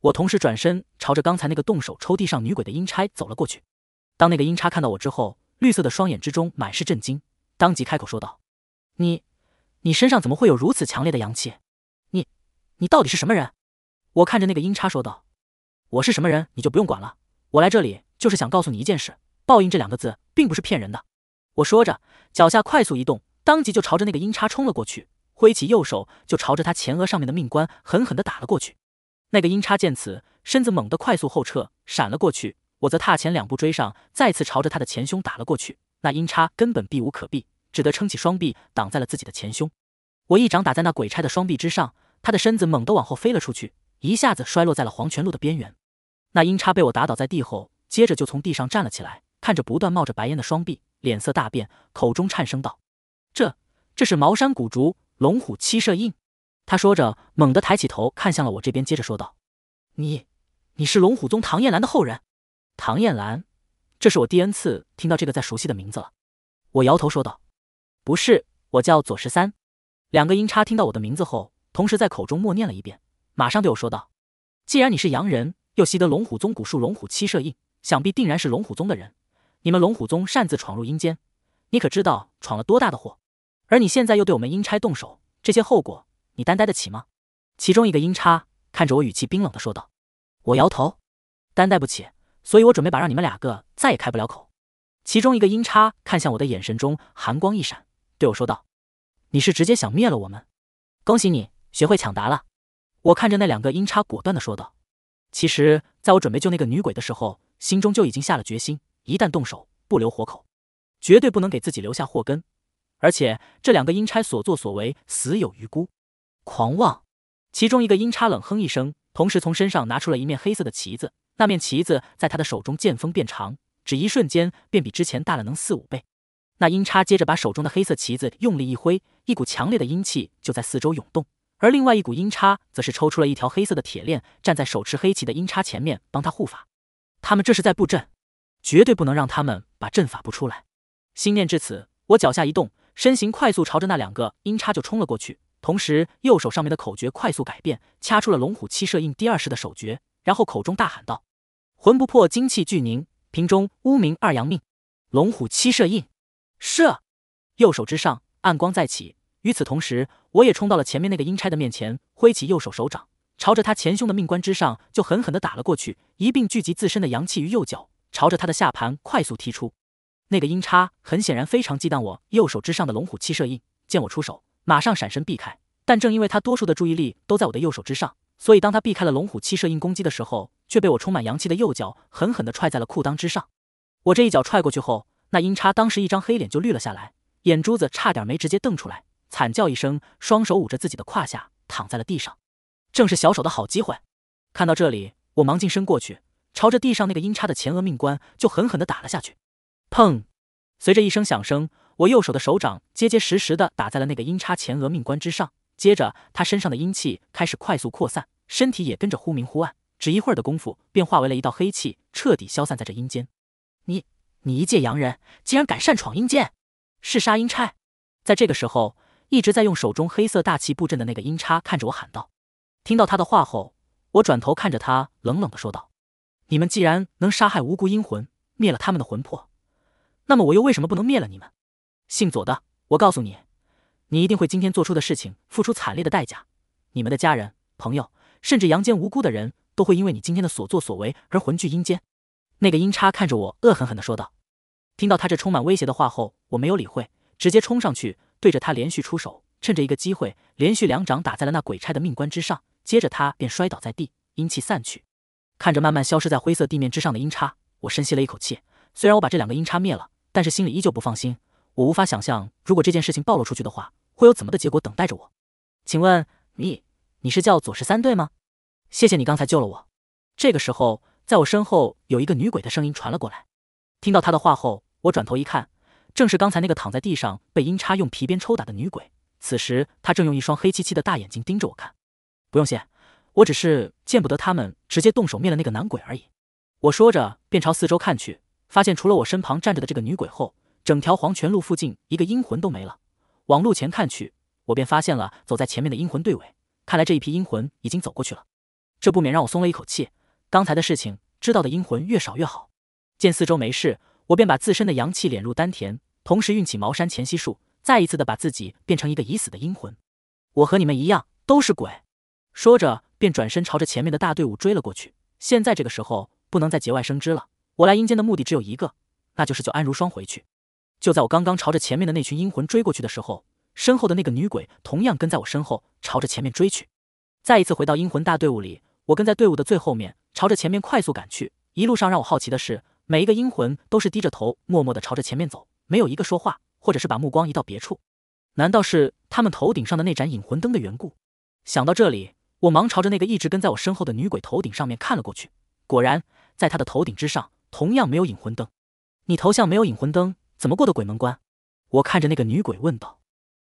我同时转身朝着刚才那个动手抽地上女鬼的阴差走了过去。当那个阴差看到我之后，绿色的双眼之中满是震惊，当即开口说道：“你，你身上怎么会有如此强烈的阳气？你，你到底是什么人？”我看着那个阴差说道：“我是什么人你就不用管了。我来这里就是想告诉你一件事：报应这两个字并不是骗人的。”我说着，脚下快速移动，当即就朝着那个阴差冲了过去，挥起右手就朝着他前额上面的命官狠狠地打了过去。那个阴差见此，身子猛地快速后撤，闪了过去。我则踏前两步追上，再次朝着他的前胸打了过去。那阴差根本避无可避，只得撑起双臂挡在了自己的前胸。我一掌打在那鬼差的双臂之上，他的身子猛地往后飞了出去，一下子摔落在了黄泉路的边缘。那阴差被我打倒在地后，接着就从地上站了起来，看着不断冒着白烟的双臂，脸色大变，口中颤声道：“这，这是茅山古竹龙虎七射印。”他说着，猛地抬起头看向了我这边，接着说道：“你，你是龙虎宗唐艳兰的后人？唐艳兰，这是我第 n 次听到这个再熟悉的名字了。”我摇头说道：“不是，我叫左十三。”两个阴差听到我的名字后，同时在口中默念了一遍，马上对我说道：“既然你是洋人，又习得龙虎宗古术龙虎七射印，想必定然是龙虎宗的人。你们龙虎宗擅自闯入阴间，你可知道闯了多大的祸？而你现在又对我们阴差动手，这些后果……”你担待得起吗？其中一个阴差看着我，语气冰冷的说道。我摇头，担待不起，所以我准备把让你们两个再也开不了口。其中一个阴差看向我的眼神中寒光一闪，对我说道：“你是直接想灭了我们？”恭喜你学会抢答了。我看着那两个阴差，果断的说道：“其实在我准备救那个女鬼的时候，心中就已经下了决心，一旦动手不留活口，绝对不能给自己留下祸根。而且这两个阴差所作所为，死有余辜。”狂妄！其中一个阴差冷哼一声，同时从身上拿出了一面黑色的旗子。那面旗子在他的手中见锋变长，只一瞬间便比之前大了能四五倍。那阴差接着把手中的黑色旗子用力一挥，一股强烈的阴气就在四周涌动。而另外一股阴差则是抽出了一条黑色的铁链，站在手持黑旗的阴差前面帮他护法。他们这是在布阵，绝对不能让他们把阵法布出来。心念至此，我脚下一动，身形快速朝着那两个阴差就冲了过去。同时，右手上面的口诀快速改变，掐出了龙虎七射印第二式的手诀，然后口中大喊道：“魂不破，精气聚凝，瓶中乌名二阳命，龙虎七射印。”射。右手之上暗光再起，与此同时，我也冲到了前面那个阴差的面前，挥起右手手掌，朝着他前胸的命关之上就狠狠地打了过去，一并聚集自身的阳气于右脚，朝着他的下盘快速踢出。那个阴差很显然非常忌惮我右手之上的龙虎七射印，见我出手。马上闪身避开，但正因为他多数的注意力都在我的右手之上，所以当他避开了龙虎七射印攻击的时候，却被我充满阳气的右脚狠狠地踹在了裤裆之上。我这一脚踹过去后，那阴差当时一张黑脸就绿了下来，眼珠子差点没直接瞪出来，惨叫一声，双手捂着自己的胯下躺在了地上。正是小手的好机会。看到这里，我忙近身过去，朝着地上那个阴差的前额命关就狠狠地打了下去。砰！随着一声响声。我右手的手掌结结实实的打在了那个阴差前额命关之上，接着他身上的阴气开始快速扩散，身体也跟着忽明忽暗，只一会儿的功夫，便化为了一道黑气，彻底消散在这阴间。你你一介洋人，竟然敢擅闯阴间，是杀阴差？在这个时候，一直在用手中黑色大气布阵的那个阴差看着我喊道。听到他的话后，我转头看着他，冷冷的说道：“你们既然能杀害无辜阴魂，灭了他们的魂魄，那么我又为什么不能灭了你们？”姓左的，我告诉你，你一定会今天做出的事情付出惨烈的代价。你们的家人、朋友，甚至阳间无辜的人都会因为你今天的所作所为而魂聚阴间。那个阴差看着我，恶狠狠地说道。听到他这充满威胁的话后，我没有理会，直接冲上去，对着他连续出手。趁着一个机会，连续两掌打在了那鬼差的命关之上。接着他便摔倒在地，阴气散去。看着慢慢消失在灰色地面之上的阴差，我深吸了一口气。虽然我把这两个阴差灭了，但是心里依旧不放心。我无法想象，如果这件事情暴露出去的话，会有怎么的结果等待着我？请问你，你是叫左十三对吗？谢谢你刚才救了我。这个时候，在我身后有一个女鬼的声音传了过来。听到她的话后，我转头一看，正是刚才那个躺在地上被阴差用皮鞭抽打的女鬼。此时，她正用一双黑漆漆的大眼睛盯着我看。不用谢，我只是见不得他们直接动手灭了那个男鬼而已。我说着，便朝四周看去，发现除了我身旁站着的这个女鬼后。整条黄泉路附近一个阴魂都没了。往路前看去，我便发现了走在前面的阴魂队尾。看来这一批阴魂已经走过去了，这不免让我松了一口气。刚才的事情，知道的阴魂越少越好。见四周没事，我便把自身的阳气敛入丹田，同时运起茅山前夕术，再一次的把自己变成一个已死的阴魂。我和你们一样，都是鬼。说着，便转身朝着前面的大队伍追了过去。现在这个时候，不能再节外生枝了。我来阴间的目的只有一个，那就是救安如霜回去。就在我刚刚朝着前面的那群阴魂追过去的时候，身后的那个女鬼同样跟在我身后，朝着前面追去。再一次回到阴魂大队伍里，我跟在队伍的最后面，朝着前面快速赶去。一路上让我好奇的是，每一个阴魂都是低着头，默默的朝着前面走，没有一个说话，或者是把目光移到别处。难道是他们头顶上的那盏引魂灯的缘故？想到这里，我忙朝着那个一直跟在我身后的女鬼头顶上面看了过去。果然，在她的头顶之上，同样没有引魂灯。你头像没有引魂灯。怎么过的鬼门关？我看着那个女鬼问道。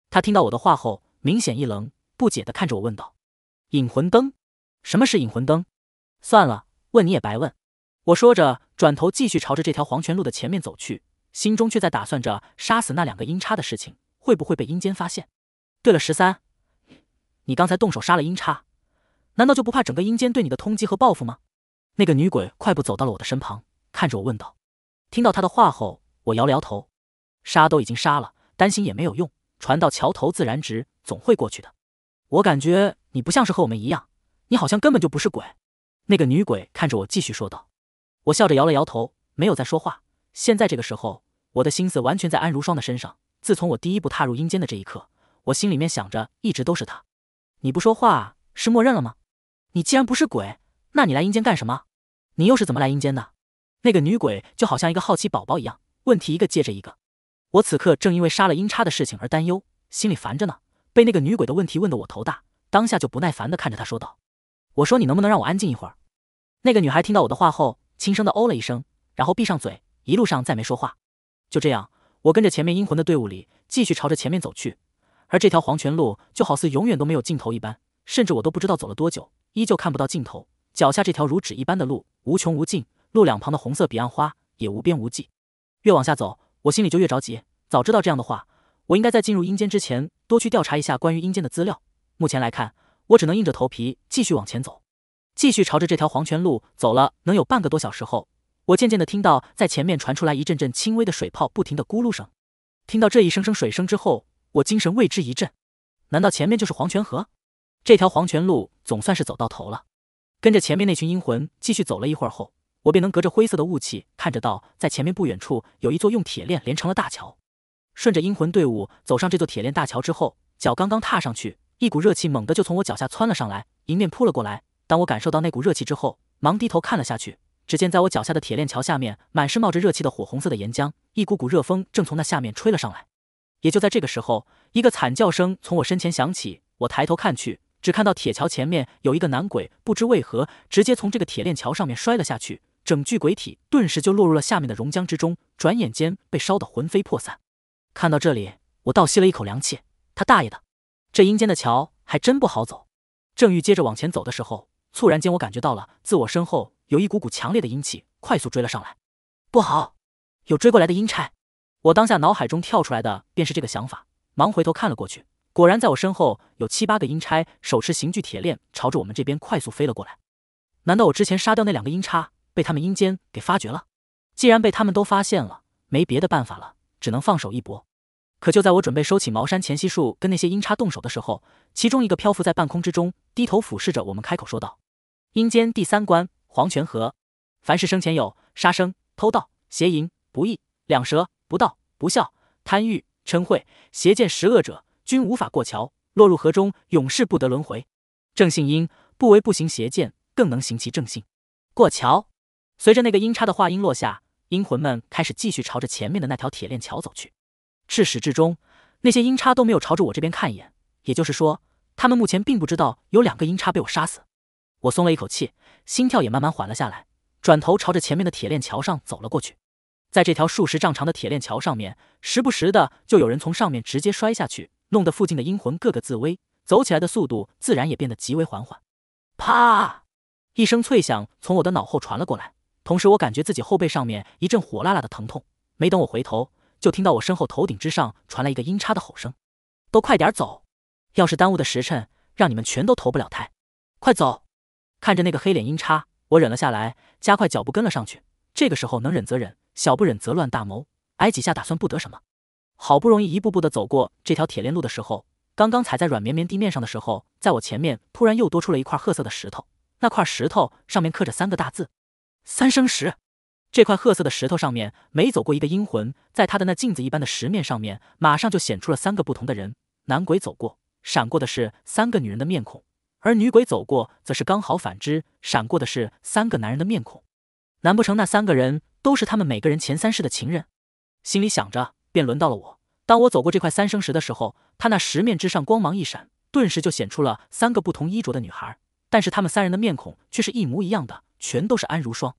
她听到我的话后，明显一愣，不解地看着我问道：“引魂灯，什么是引魂灯？”算了，问你也白问。我说着，转头继续朝着这条黄泉路的前面走去，心中却在打算着杀死那两个阴差的事情会不会被阴间发现。对了，十三，你刚才动手杀了阴差，难道就不怕整个阴间对你的通缉和报复吗？那个女鬼快步走到了我的身旁，看着我问道。听到她的话后。我摇了摇头，杀都已经杀了，担心也没有用。船到桥头自然直，总会过去的。我感觉你不像是和我们一样，你好像根本就不是鬼。那个女鬼看着我，继续说道。我笑着摇了摇头，没有再说话。现在这个时候，我的心思完全在安如霜的身上。自从我第一步踏入阴间的这一刻，我心里面想着一直都是她。你不说话是默认了吗？你既然不是鬼，那你来阴间干什么？你又是怎么来阴间的？那个女鬼就好像一个好奇宝宝一样。问题一个接着一个，我此刻正因为杀了阴差的事情而担忧，心里烦着呢，被那个女鬼的问题问得我头大，当下就不耐烦地看着她说道：“我说你能不能让我安静一会儿？”那个女孩听到我的话后，轻声地哦了一声，然后闭上嘴，一路上再没说话。就这样，我跟着前面阴魂的队伍里，继续朝着前面走去，而这条黄泉路就好似永远都没有尽头一般，甚至我都不知道走了多久，依旧看不到尽头。脚下这条如纸一般的路无穷无尽，路两旁的红色彼岸花也无边无际。越往下走，我心里就越着急。早知道这样的话，我应该在进入阴间之前多去调查一下关于阴间的资料。目前来看，我只能硬着头皮继续往前走，继续朝着这条黄泉路走了，能有半个多小时后，我渐渐的听到在前面传出来一阵阵轻微的水泡不停的咕噜声。听到这一声声水声之后，我精神为之一振，难道前面就是黄泉河？这条黄泉路总算是走到头了。跟着前面那群阴魂继续走了一会儿后。我便能隔着灰色的雾气看着到，在前面不远处有一座用铁链连成了大桥。顺着阴魂队伍走上这座铁链大桥之后，脚刚刚踏上去，一股热气猛地就从我脚下窜了上来，迎面扑了过来。当我感受到那股热气之后，忙低头看了下去，只见在我脚下的铁链桥下面满是冒着热气的火红色的岩浆，一股股热风正从那下面吹了上来。也就在这个时候，一个惨叫声从我身前响起，我抬头看去，只看到铁桥前面有一个男鬼，不知为何直接从这个铁链桥上面摔了下去。整具鬼体顿时就落入了下面的熔浆之中，转眼间被烧得魂飞魄散。看到这里，我倒吸了一口凉气。他大爷的，这阴间的桥还真不好走。正欲接着往前走的时候，猝然间我感觉到了自我身后有一股股强烈的阴气快速追了上来。不好，有追过来的阴差！我当下脑海中跳出来的便是这个想法，忙回头看了过去，果然在我身后有七八个阴差手持刑具铁链朝着我们这边快速飞了过来。难道我之前杀掉那两个阴差？被他们阴间给发觉了，既然被他们都发现了，没别的办法了，只能放手一搏。可就在我准备收起茅山前夕术跟那些阴差动手的时候，其中一个漂浮在半空之中，低头俯视着我们，开口说道：“阴间第三关黄泉河，凡是生前有杀生、偷盗、邪淫、不义，两舌、不道、不孝、贪欲、嗔恚、邪见十恶者，均无法过桥，落入河中，永世不得轮回。正信因不为不行邪见，更能行其正信，过桥。”随着那个音叉的话音落下，阴魂们开始继续朝着前面的那条铁链桥走去。至始至终，那些阴叉都没有朝着我这边看一眼，也就是说，他们目前并不知道有两个阴叉被我杀死。我松了一口气，心跳也慢慢缓了下来，转头朝着前面的铁链桥上走了过去。在这条数十丈长的铁链桥上面，时不时的就有人从上面直接摔下去，弄得附近的阴魂个个自危，走起来的速度自然也变得极为缓缓。啪！一声脆响从我的脑后传了过来。同时，我感觉自己后背上面一阵火辣辣的疼痛。没等我回头，就听到我身后头顶之上传来一个阴差的吼声：“都快点走，要是耽误的时辰，让你们全都投不了胎，快走！”看着那个黑脸阴差，我忍了下来，加快脚步跟了上去。这个时候能忍则忍，小不忍则乱大谋，挨几下打算不得什么。好不容易一步步的走过这条铁链路的时候，刚刚踩在软绵绵地面上的时候，在我前面突然又多出了一块褐色的石头，那块石头上面刻着三个大字。三生石，这块褐色的石头上面，每走过一个阴魂，在他的那镜子一般的石面上面，马上就显出了三个不同的人。男鬼走过，闪过的是三个女人的面孔；而女鬼走过，则是刚好反之，闪过的是三个男人的面孔。难不成那三个人都是他们每个人前三世的情人？心里想着，便轮到了我。当我走过这块三生石的时候，他那石面之上光芒一闪，顿时就显出了三个不同衣着的女孩，但是他们三人的面孔却是一模一样的。全都是安如霜。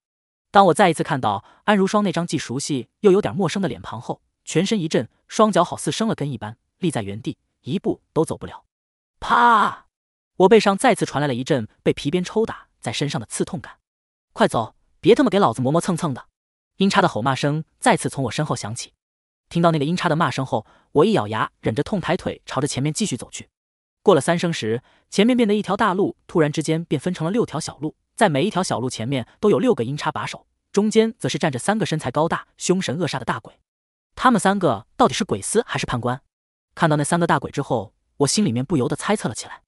当我再一次看到安如霜那张既熟悉又有点陌生的脸庞后，全身一震，双脚好似生了根一般立在原地，一步都走不了。啪！我背上再次传来了一阵被皮鞭抽打在身上的刺痛感。快走，别他妈给老子磨磨蹭蹭的！阴差的吼骂声再次从我身后响起。听到那个阴差的骂声后，我一咬牙，忍着痛抬腿朝着前面继续走去。过了三生时，前面变得一条大路，突然之间便分成了六条小路。在每一条小路前面都有六个阴差把守，中间则是站着三个身材高大、凶神恶煞的大鬼。他们三个到底是鬼司还是判官？看到那三个大鬼之后，我心里面不由得猜测了起来。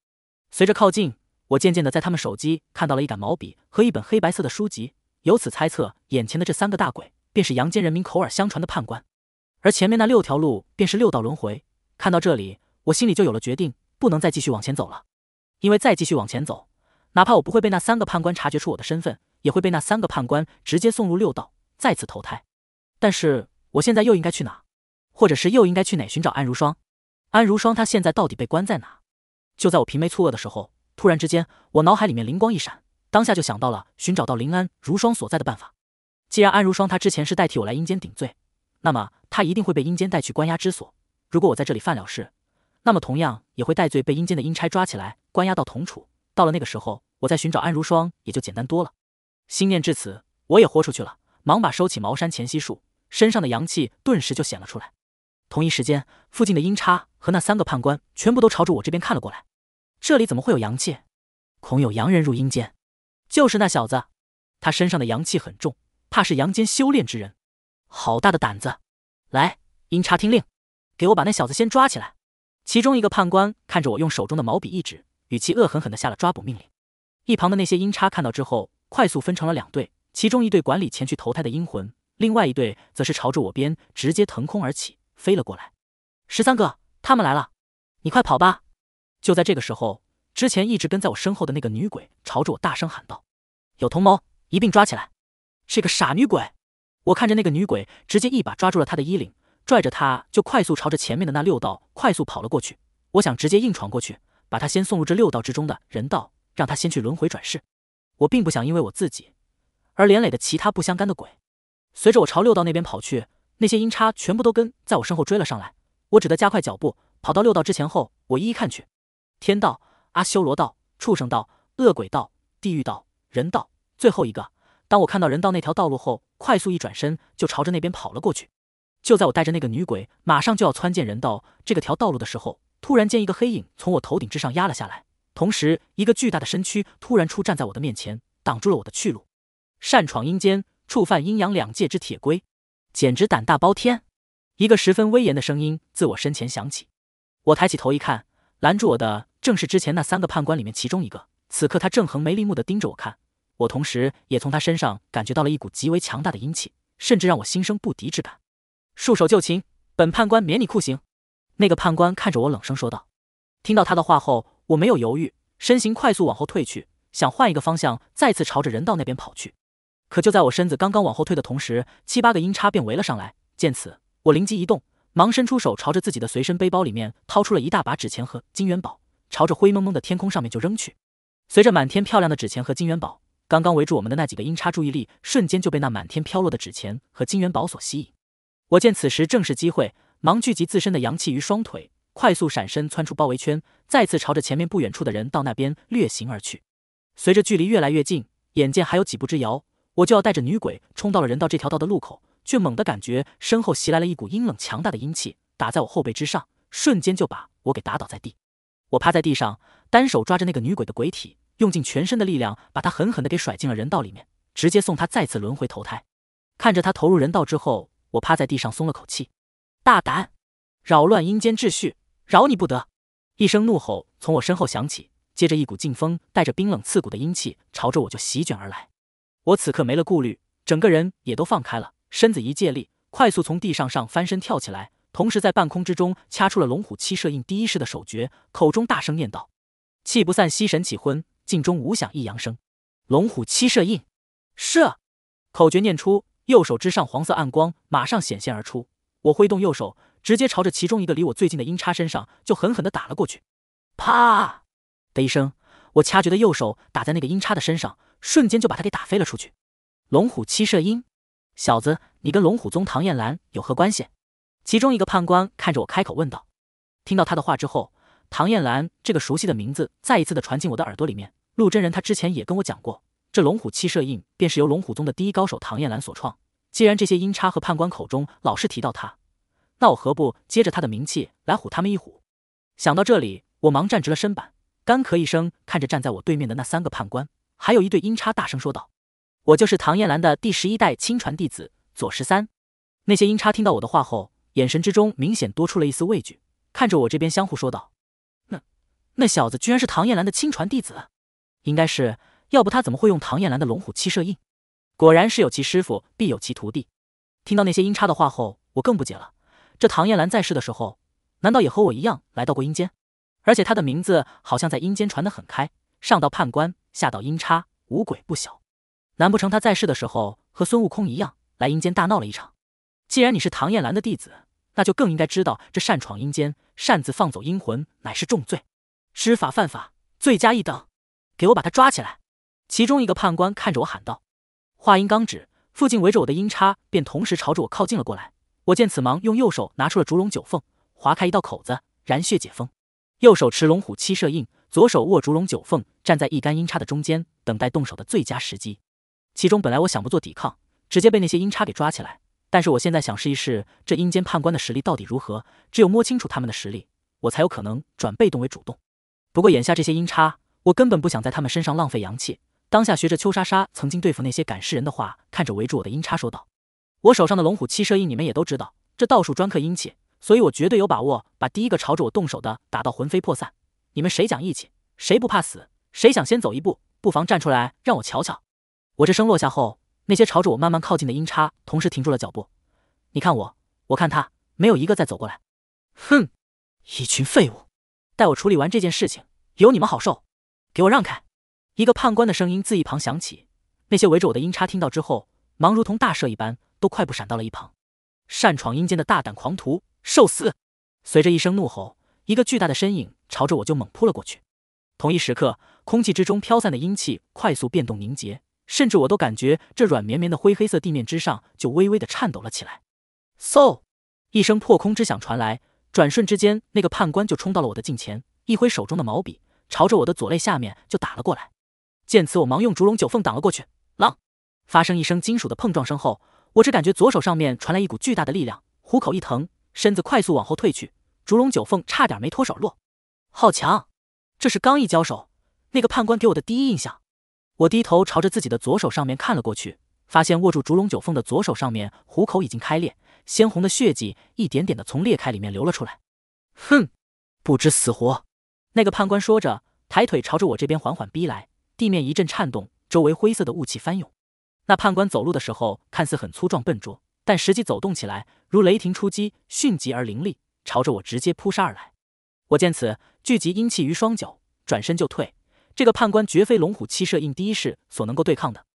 随着靠近，我渐渐的在他们手机看到了一杆毛笔和一本黑白色的书籍，由此猜测，眼前的这三个大鬼便是阳间人民口耳相传的判官，而前面那六条路便是六道轮回。看到这里，我心里就有了决定，不能再继续往前走了，因为再继续往前走。哪怕我不会被那三个判官察觉出我的身份，也会被那三个判官直接送入六道，再次投胎。但是我现在又应该去哪？或者是又应该去哪寻找安如霜？安如霜她现在到底被关在哪？就在我平眉蹙额的时候，突然之间，我脑海里面灵光一闪，当下就想到了寻找到林安如霜所在的办法。既然安如霜她之前是代替我来阴间顶罪，那么她一定会被阴间带去关押之所。如果我在这里犯了事，那么同样也会带罪被阴间的阴差抓起来，关押到同处。到了那个时候，我再寻找安如霜也就简单多了。心念至此，我也豁出去了，忙把收起茅山前息术，身上的阳气顿时就显了出来。同一时间，附近的阴差和那三个判官全部都朝着我这边看了过来。这里怎么会有阳气？恐有阳人入阴间。就是那小子，他身上的阳气很重，怕是阳间修炼之人。好大的胆子！来，阴差听令，给我把那小子先抓起来。其中一个判官看着我，用手中的毛笔一指。语气恶狠狠地下了抓捕命令，一旁的那些阴差看到之后，快速分成了两队，其中一队管理前去投胎的阴魂，另外一队则是朝着我边直接腾空而起，飞了过来。十三哥，他们来了，你快跑吧！就在这个时候，之前一直跟在我身后的那个女鬼朝着我大声喊道：“有同谋，一并抓起来！”这个傻女鬼！我看着那个女鬼，直接一把抓住了她的衣领，拽着她就快速朝着前面的那六道快速跑了过去。我想直接硬闯过去。把他先送入这六道之中的人道，让他先去轮回转世。我并不想因为我自己而连累的其他不相干的鬼。随着我朝六道那边跑去，那些阴差全部都跟在我身后追了上来。我只得加快脚步，跑到六道之前后，我一一看去：天道、阿修罗道、畜生道、恶鬼道、地狱道、人道。最后一个，当我看到人道那条道路后，快速一转身就朝着那边跑了过去。就在我带着那个女鬼马上就要窜进人道这个条道路的时候，突然间，一个黑影从我头顶之上压了下来，同时一个巨大的身躯突然出站在我的面前，挡住了我的去路。擅闯阴间，触犯阴阳两界之铁规，简直胆大包天！一个十分威严的声音自我身前响起。我抬起头一看，拦住我的正是之前那三个判官里面其中一个。此刻他正横眉立目的盯着我看。我同时也从他身上感觉到了一股极为强大的阴气，甚至让我心生不敌之感。束手就擒，本判官免你酷刑。那个判官看着我，冷声说道。听到他的话后，我没有犹豫，身形快速往后退去，想换一个方向，再次朝着人道那边跑去。可就在我身子刚刚往后退的同时，七八个阴差便围了上来。见此，我灵机一动，忙伸出手，朝着自己的随身背包里面掏出了一大把纸钱和金元宝，朝着灰蒙蒙的天空上面就扔去。随着满天漂亮的纸钱和金元宝，刚刚围住我们的那几个阴差注意力瞬间就被那满天飘落的纸钱和金元宝所吸引。我见此时正是机会。忙聚集自身的阳气于双腿，快速闪身窜出包围圈，再次朝着前面不远处的人道那边掠行而去。随着距离越来越近，眼见还有几步之遥，我就要带着女鬼冲到了人道这条道的路口，却猛地感觉身后袭来了一股阴冷强大的阴气，打在我后背之上，瞬间就把我给打倒在地。我趴在地上，单手抓着那个女鬼的鬼体，用尽全身的力量把她狠狠地给甩进了人道里面，直接送她再次轮回投胎。看着她投入人道之后，我趴在地上松了口气。大胆，扰乱阴间秩序，饶你不得！一声怒吼从我身后响起，接着一股劲风带着冰冷刺骨的阴气朝着我就席卷而来。我此刻没了顾虑，整个人也都放开了，身子一借力，快速从地上上翻身跳起来，同时在半空之中掐出了龙虎七射印第一式的手诀，口中大声念道：“气不散，息神起昏，镜中无响一阳生。龙虎七射印，射。”口诀念出，右手之上黄色暗光马上显现而出。我挥动右手，直接朝着其中一个离我最近的阴叉身上就狠狠的打了过去，啪的一声，我掐诀的右手打在那个阴叉的身上，瞬间就把他给打飞了出去。龙虎七射音，小子，你跟龙虎宗唐燕兰有何关系？其中一个判官看着我开口问道。听到他的话之后，唐燕兰这个熟悉的名字再一次的传进我的耳朵里面。陆真人他之前也跟我讲过，这龙虎七射印便是由龙虎宗的第一高手唐燕兰所创。既然这些阴差和判官口中老是提到他，那我何不接着他的名气来唬他们一唬？想到这里，我忙站直了身板，干咳一声，看着站在我对面的那三个判官，还有一对阴差，大声说道：“我就是唐艳兰的第十一代亲传弟子左十三。”那些阴差听到我的话后，眼神之中明显多出了一丝畏惧，看着我这边相互说道：“那那小子居然是唐艳兰的亲传弟子，应该是，要不他怎么会用唐艳兰的龙虎七射印？”果然是有其师傅必有其徒弟。听到那些阴差的话后，我更不解了。这唐艳兰在世的时候，难道也和我一样来到过阴间？而且她的名字好像在阴间传得很开，上到判官，下到阴差，无鬼不晓。难不成她在世的时候和孙悟空一样来阴间大闹了一场？既然你是唐艳兰的弟子，那就更应该知道，这擅闯阴间、擅自放走阴魂乃是重罪，知法犯法，罪加一等。给我把他抓起来！其中一个判官看着我喊道。话音刚止，附近围着我的阴叉便同时朝着我靠近了过来。我见此忙用右手拿出了烛龙九凤，划开一道口子，燃血解封。右手持龙虎七射印，左手握烛龙九凤，站在一杆阴叉的中间，等待动手的最佳时机。其中本来我想不做抵抗，直接被那些阴叉给抓起来，但是我现在想试一试这阴间判官的实力到底如何。只有摸清楚他们的实力，我才有可能转被动为主动。不过眼下这些阴差，我根本不想在他们身上浪费阳气。当下学着邱莎莎曾经对付那些赶尸人的话，看着围住我的阴叉说道：“我手上的龙虎七射印，你们也都知道，这道术专克阴气，所以我绝对有把握把第一个朝着我动手的打到魂飞魄散。你们谁讲义气，谁不怕死，谁想先走一步，不妨站出来让我瞧瞧。”我这声落下后，那些朝着我慢慢靠近的阴叉同时停住了脚步。你看我，我看他，没有一个再走过来。哼，一群废物！待我处理完这件事情，有你们好受。给我让开！一个判官的声音自一旁响起，那些围着我的阴差听到之后，忙如同大蛇一般，都快步闪到了一旁。擅闯阴间的大胆狂徒，受死！随着一声怒吼，一个巨大的身影朝着我就猛扑了过去。同一时刻，空气之中飘散的阴气快速变动凝结，甚至我都感觉这软绵绵的灰黑色地面之上就微微的颤抖了起来。嗖！一声破空之响传来，转瞬之间，那个判官就冲到了我的近前，一挥手中的毛笔，朝着我的左肋下面就打了过来。见此，我忙用竹龙九凤挡了过去。浪，发生一声金属的碰撞声后，我只感觉左手上面传来一股巨大的力量，虎口一疼，身子快速往后退去，竹龙九凤差点没脱手落。好强！这是刚一交手，那个判官给我的第一印象。我低头朝着自己的左手上面看了过去，发现握住竹龙九凤的左手上面虎口已经开裂，鲜红的血迹一点点的从裂开里面流了出来。哼，不知死活！那个判官说着，抬腿朝着我这边缓缓逼来。地面一阵颤动，周围灰色的雾气翻涌。那判官走路的时候看似很粗壮笨拙，但实际走动起来如雷霆出击，迅疾而凌厉，朝着我直接扑杀而来。我见此，聚集阴气于双脚，转身就退。这个判官绝非龙虎七射印第一式所能够对抗的。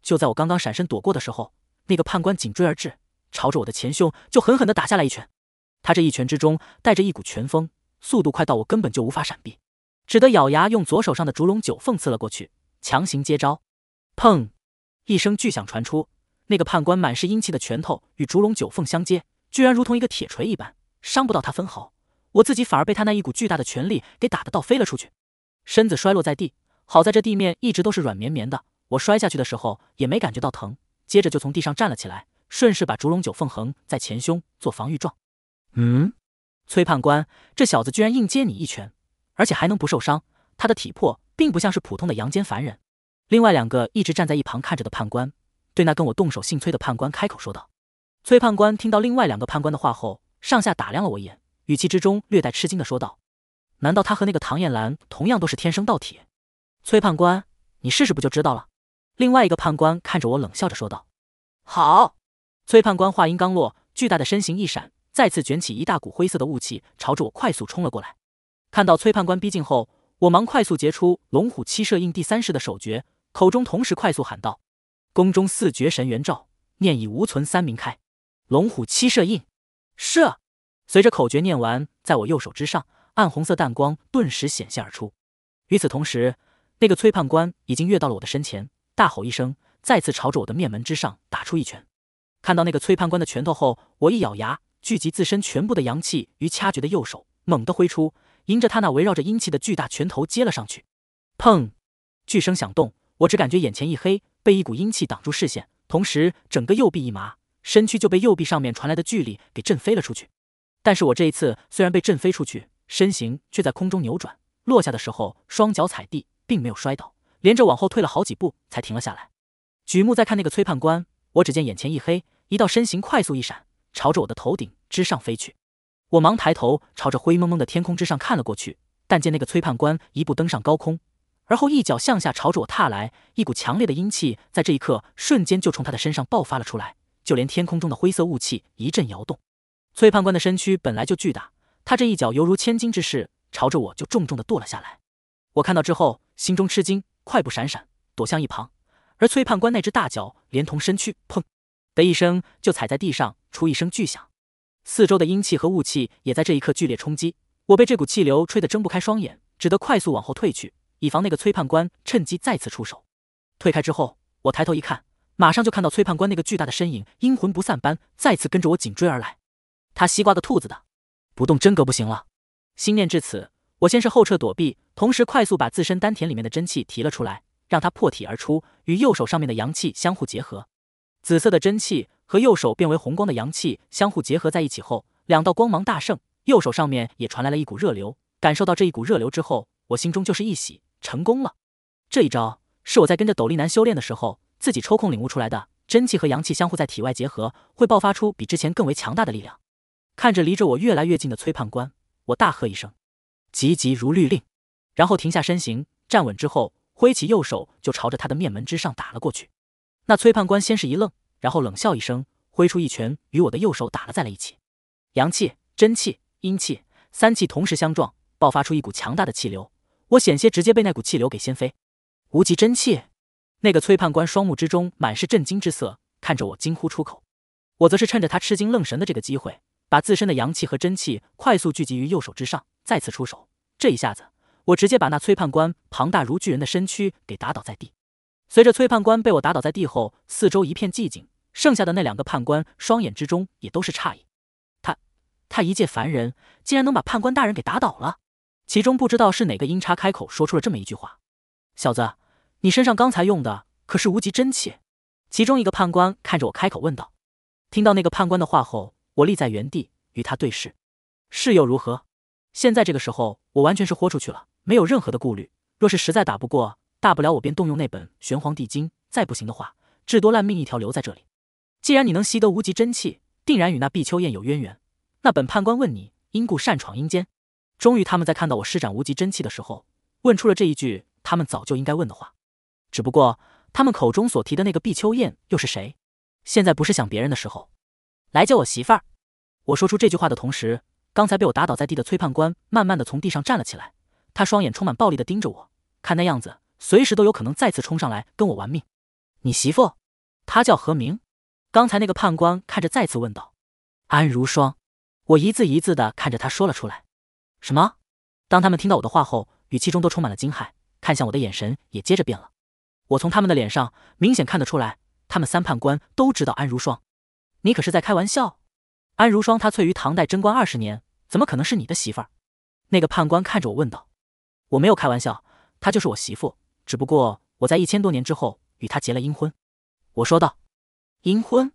就在我刚刚闪身躲过的时候，那个判官紧追而至，朝着我的前胸就狠狠地打下来一拳。他这一拳之中带着一股拳风，速度快到我根本就无法闪避。只得咬牙用左手上的竹龙九凤刺了过去，强行接招。砰！一声巨响传出，那个判官满是阴气的拳头与竹龙九凤相接，居然如同一个铁锤一般，伤不到他分毫。我自己反而被他那一股巨大的拳力给打得倒飞了出去，身子摔落在地。好在这地面一直都是软绵绵的，我摔下去的时候也没感觉到疼。接着就从地上站了起来，顺势把竹龙九凤横在前胸做防御状。嗯，崔判官，这小子居然硬接你一拳！而且还能不受伤，他的体魄并不像是普通的阳间凡人。另外两个一直站在一旁看着的判官，对那跟我动手姓崔的判官开口说道。崔判官听到另外两个判官的话后，上下打量了我一眼，语气之中略带吃惊的说道：“难道他和那个唐艳兰同样都是天生道体？”崔判官，你试试不就知道了？另外一个判官看着我冷笑着说道：“好。”崔判官话音刚落，巨大的身形一闪，再次卷起一大股灰色的雾气，朝着我快速冲了过来。看到崔判官逼近后，我忙快速结出龙虎七射印第三式的手诀，口中同时快速喊道：“宫中四绝神元照，念已无存三明开，龙虎七射印，射。”随着口诀念完，在我右手之上，暗红色弹光顿时显现而出。与此同时，那个崔判官已经跃到了我的身前，大吼一声，再次朝着我的面门之上打出一拳。看到那个崔判官的拳头后，我一咬牙，聚集自身全部的阳气于掐诀的右手，猛地挥出。迎着他那围绕着阴气的巨大拳头接了上去，砰！巨声响动，我只感觉眼前一黑，被一股阴气挡住视线，同时整个右臂一麻，身躯就被右臂上面传来的巨力给震飞了出去。但是我这一次虽然被震飞出去，身形却在空中扭转，落下的时候双脚踩地，并没有摔倒，连着往后退了好几步才停了下来。举目再看那个崔判官，我只见眼前一黑，一道身形快速一闪，朝着我的头顶之上飞去。我忙抬头朝着灰蒙蒙的天空之上看了过去，但见那个崔判官一步登上高空，而后一脚向下朝着我踏来，一股强烈的阴气在这一刻瞬间就从他的身上爆发了出来，就连天空中的灰色雾气一阵摇动。崔判官的身躯本来就巨大，他这一脚犹如千斤之势，朝着我就重重的跺了下来。我看到之后心中吃惊，快步闪闪躲向一旁，而崔判官那只大脚连同身躯，砰的一声就踩在地上，出一声巨响。四周的阴气和雾气也在这一刻剧烈冲击，我被这股气流吹得睁不开双眼，只得快速往后退去，以防那个崔判官趁机再次出手。退开之后，我抬头一看，马上就看到崔判官那个巨大的身影，阴魂不散般再次跟着我紧追而来。他西瓜的兔子的，不动真格不行了。心念至此，我先是后撤躲避，同时快速把自身丹田里面的真气提了出来，让它破体而出，与右手上面的阳气相互结合。紫色的真气。和右手变为红光的阳气相互结合在一起后，两道光芒大盛，右手上面也传来了一股热流。感受到这一股热流之后，我心中就是一喜，成功了。这一招是我在跟着斗笠男修炼的时候，自己抽空领悟出来的。真气和阳气相互在体外结合，会爆发出比之前更为强大的力量。看着离着我越来越近的崔判官，我大喝一声：“急急如律令！”然后停下身形，站稳之后，挥起右手就朝着他的面门之上打了过去。那崔判官先是一愣。然后冷笑一声，挥出一拳，与我的右手打了在了一起。阳气、真气、阴气三气同时相撞，爆发出一股强大的气流。我险些直接被那股气流给掀飞。无极真气！那个崔判官双目之中满是震惊之色，看着我惊呼出口。我则是趁着他吃惊愣神的这个机会，把自身的阳气和真气快速聚集于右手之上，再次出手。这一下子，我直接把那崔判官庞大如巨人的身躯给打倒在地。随着崔判官被我打倒在地后，四周一片寂静。剩下的那两个判官双眼之中也都是诧异，他他一介凡人竟然能把判官大人给打倒了。其中不知道是哪个阴差开口说出了这么一句话：“小子，你身上刚才用的可是无极真气？”其中一个判官看着我开口问道。听到那个判官的话后，我立在原地与他对视。是又如何？现在这个时候，我完全是豁出去了，没有任何的顾虑。若是实在打不过，大不了我便动用那本玄黄帝经。再不行的话，至多烂命一条，留在这里。既然你能习得无极真气，定然与那碧秋燕有渊源。那本判官问你，因故擅闯阴间。终于，他们在看到我施展无极真气的时候，问出了这一句他们早就应该问的话。只不过，他们口中所提的那个碧秋燕又是谁？现在不是想别人的时候，来叫我媳妇儿。我说出这句话的同时，刚才被我打倒在地的崔判官慢慢的从地上站了起来，他双眼充满暴力的盯着我，看那样子，随时都有可能再次冲上来跟我玩命。你媳妇？她叫何明。刚才那个判官看着，再次问道：“安如霜。”我一字一字的看着他说了出来。什么？当他们听到我的话后，语气中都充满了惊骇，看向我的眼神也接着变了。我从他们的脸上明显看得出来，他们三判官都知道安如霜。你可是在开玩笑？安如霜她翠于唐代贞观二十年，怎么可能是你的媳妇儿？那个判官看着我问道：“我没有开玩笑，她就是我媳妇，只不过我在一千多年之后与她结了阴婚。”我说道。阴婚，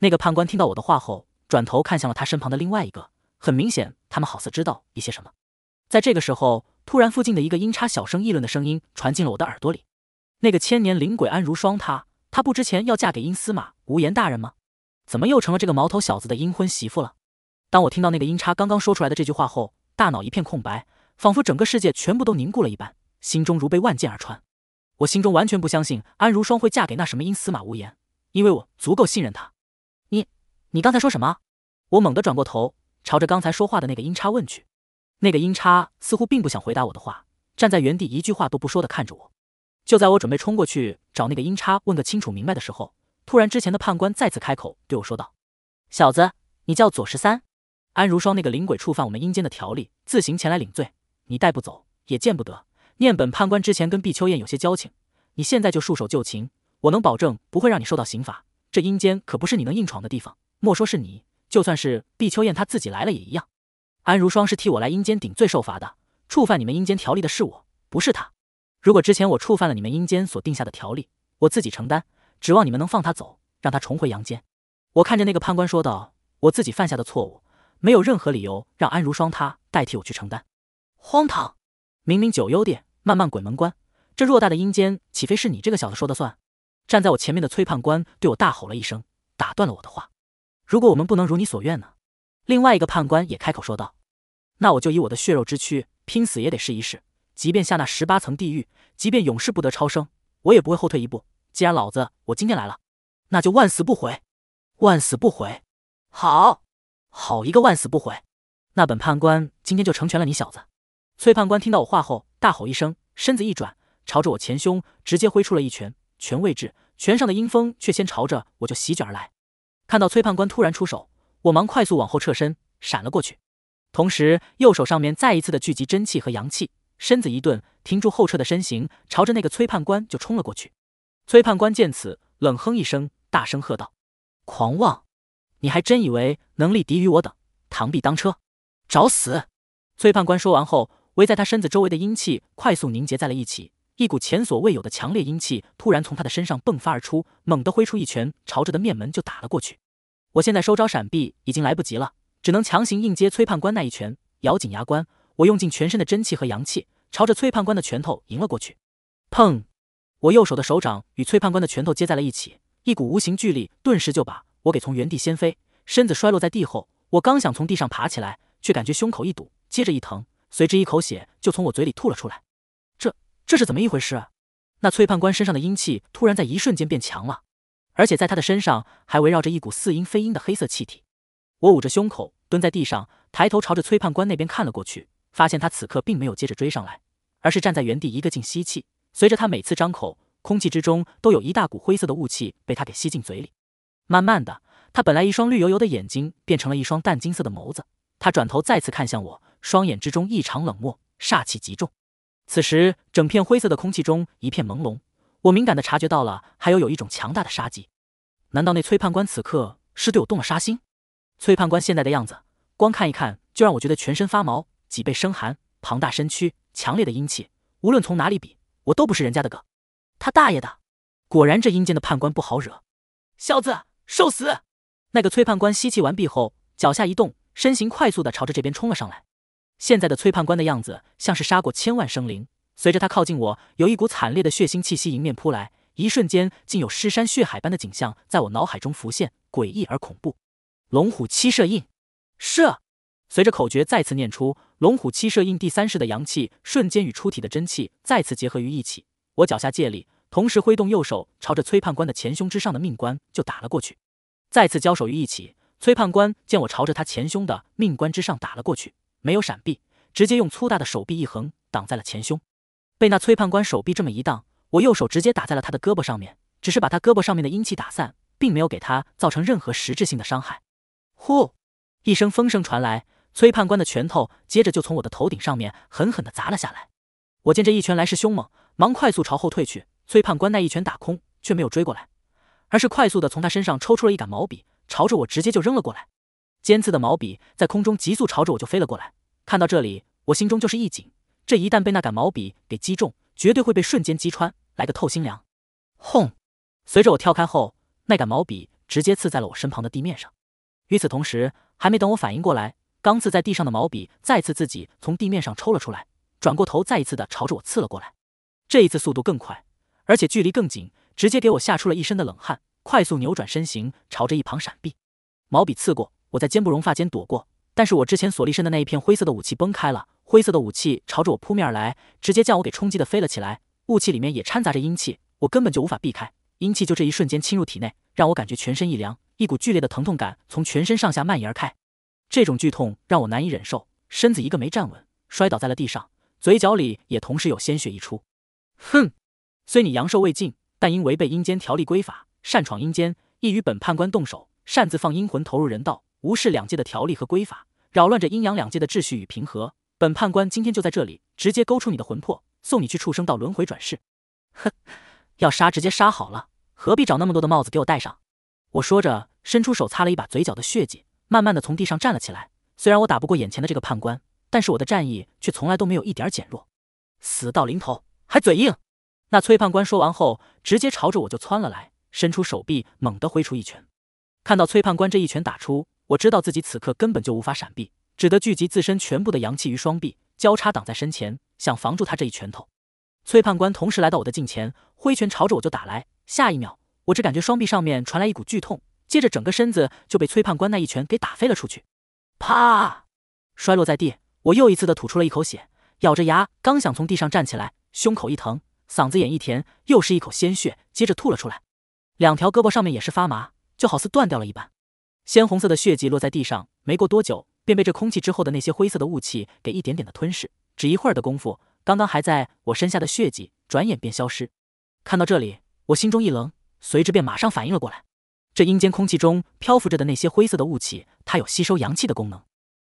那个判官听到我的话后，转头看向了他身旁的另外一个，很明显，他们好似知道一些什么。在这个时候，突然附近的一个阴差小声议论的声音传进了我的耳朵里。那个千年灵鬼安如霜，他他不之前要嫁给阴司马无言大人吗？怎么又成了这个毛头小子的阴婚媳妇了？当我听到那个阴差刚刚说出来的这句话后，大脑一片空白，仿佛整个世界全部都凝固了一般，心中如被万箭而穿。我心中完全不相信安如霜会嫁给那什么阴司马无言。因为我足够信任他，你，你刚才说什么？我猛地转过头，朝着刚才说话的那个阴差问去。那个阴差似乎并不想回答我的话，站在原地一句话都不说的看着我。就在我准备冲过去找那个阴差问个清楚明白的时候，突然之前的判官再次开口对我说道：“小子，你叫左十三，安如霜那个灵鬼触犯我们阴间的条例，自行前来领罪，你带不走也见不得。念本判官之前跟毕秋燕有些交情，你现在就束手就擒。”我能保证不会让你受到刑罚，这阴间可不是你能硬闯的地方。莫说是你，就算是毕秋燕她自己来了也一样。安如霜是替我来阴间顶罪受罚的，触犯你们阴间条例的是我，不是他。如果之前我触犯了你们阴间所定下的条例，我自己承担。指望你们能放他走，让他重回阳间？我看着那个判官说道：“我自己犯下的错误，没有任何理由让安如霜她代替我去承担。”荒唐！明明九幽殿、漫漫鬼门关，这偌大的阴间，岂非是你这个小子说的算？站在我前面的崔判官对我大吼了一声，打断了我的话。如果我们不能如你所愿呢？另外一个判官也开口说道：“那我就以我的血肉之躯，拼死也得试一试。即便下那十八层地狱，即便永世不得超生，我也不会后退一步。既然老子我今天来了，那就万死不悔，万死不悔。好，好一个万死不悔。那本判官今天就成全了你小子。”崔判官听到我话后，大吼一声，身子一转，朝着我前胸直接挥出了一拳。拳位置，拳上的阴风却先朝着我就席卷而来。看到崔判官突然出手，我忙快速往后撤身，闪了过去。同时，右手上面再一次的聚集真气和阳气，身子一顿，停住后撤的身形，朝着那个崔判官就冲了过去。崔判官见此，冷哼一声，大声喝道：“狂妄！你还真以为能力敌于我等？螳臂当车，找死！”崔判官说完后，围在他身子周围的阴气快速凝结在了一起。一股前所未有的强烈阴气突然从他的身上迸发而出，猛地挥出一拳，朝着的面门就打了过去。我现在收招闪避已经来不及了，只能强行硬接崔判官那一拳。咬紧牙关，我用尽全身的真气和阳气，朝着崔判官的拳头迎了过去。砰！我右手的手掌与崔判官的拳头接在了一起，一股无形巨力顿时就把我给从原地掀飞，身子摔落在地后，我刚想从地上爬起来，却感觉胸口一堵，接着一疼，随之一口血就从我嘴里吐了出来。这是怎么一回事？那崔判官身上的阴气突然在一瞬间变强了，而且在他的身上还围绕着一股似阴非阴的黑色气体。我捂着胸口蹲在地上，抬头朝着崔判官那边看了过去，发现他此刻并没有接着追上来，而是站在原地一个劲吸气。随着他每次张口，空气之中都有一大股灰色的雾气被他给吸进嘴里。慢慢的，他本来一双绿油油的眼睛变成了一双淡金色的眸子。他转头再次看向我，双眼之中异常冷漠，煞气极重。此时，整片灰色的空气中一片朦胧，我敏感的察觉到了，还有有一种强大的杀机。难道那崔判官此刻是对我动了杀心？崔判官现在的样子，光看一看就让我觉得全身发毛，脊背生寒。庞大身躯，强烈的阴气，无论从哪里比，我都不是人家的个。他大爷的！果然这阴间的判官不好惹。小子，受死！那个崔判官吸气完毕后，脚下一动，身形快速的朝着这边冲了上来。现在的崔判官的样子，像是杀过千万生灵。随着他靠近我，有一股惨烈的血腥气息迎面扑来，一瞬间，竟有尸山血海般的景象在我脑海中浮现，诡异而恐怖。龙虎七射印，射！随着口诀再次念出，龙虎七射印第三式的阳气瞬间与出体的真气再次结合于一起。我脚下借力，同时挥动右手，朝着崔判官的前胸之上的命官就打了过去。再次交手于一起，崔判官见我朝着他前胸的命官之上打了过去。没有闪避，直接用粗大的手臂一横挡在了前胸。被那崔判官手臂这么一荡，我右手直接打在了他的胳膊上面，只是把他胳膊上面的阴气打散，并没有给他造成任何实质性的伤害。呼，一声风声传来，崔判官的拳头接着就从我的头顶上面狠狠地砸了下来。我见这一拳来势凶猛，忙快速朝后退去。崔判官那一拳打空，却没有追过来，而是快速地从他身上抽出了一杆毛笔，朝着我直接就扔了过来。尖刺的毛笔在空中急速朝着我就飞了过来，看到这里，我心中就是一紧。这一旦被那杆毛笔给击中，绝对会被瞬间击穿，来个透心凉。轰！随着我跳开后，那杆毛笔直接刺在了我身旁的地面上。与此同时，还没等我反应过来，刚刺在地上的毛笔再次自己从地面上抽了出来，转过头再一次的朝着我刺了过来。这一次速度更快，而且距离更近，直接给我吓出了一身的冷汗。快速扭转身形，朝着一旁闪避。毛笔刺过。我在肩部绒发间躲过，但是我之前所立身的那一片灰色的武器崩开了，灰色的武器朝着我扑面而来，直接将我给冲击的飞了起来。雾气里面也掺杂着阴气，我根本就无法避开，阴气就这一瞬间侵入体内，让我感觉全身一凉，一股剧烈的疼痛感从全身上下蔓延而开。这种剧痛让我难以忍受，身子一个没站稳，摔倒在了地上，嘴角里也同时有鲜血溢出。哼，虽你阳寿未尽，但因违背阴间条例规法，擅闯阴间，亦与本判官动手，擅自放阴魂投入人道。无视两界的条例和规法，扰乱着阴阳两界的秩序与平和。本判官今天就在这里，直接勾出你的魂魄，送你去畜生道轮回转世。哼，要杀直接杀好了，何必找那么多的帽子给我戴上？我说着，伸出手擦了一把嘴角的血迹，慢慢的从地上站了起来。虽然我打不过眼前的这个判官，但是我的战意却从来都没有一点减弱。死到临头还嘴硬？那崔判官说完后，直接朝着我就窜了来，伸出手臂，猛地挥出一拳。看到崔判官这一拳打出。我知道自己此刻根本就无法闪避，只得聚集自身全部的阳气于双臂，交叉挡在身前，想防住他这一拳头。崔判官同时来到我的近前，挥拳朝着我就打来。下一秒，我只感觉双臂上面传来一股剧痛，接着整个身子就被崔判官那一拳给打飞了出去，啪，摔落在地。我又一次的吐出了一口血，咬着牙刚想从地上站起来，胸口一疼，嗓子眼一甜，又是一口鲜血接着吐了出来。两条胳膊上面也是发麻，就好似断掉了一般。鲜红色的血迹落在地上，没过多久便被这空气之后的那些灰色的雾气给一点点的吞噬。只一会儿的功夫，刚刚还在我身下的血迹，转眼便消失。看到这里，我心中一冷，随之便马上反应了过来。这阴间空气中漂浮着的那些灰色的雾气，它有吸收阳气的功能。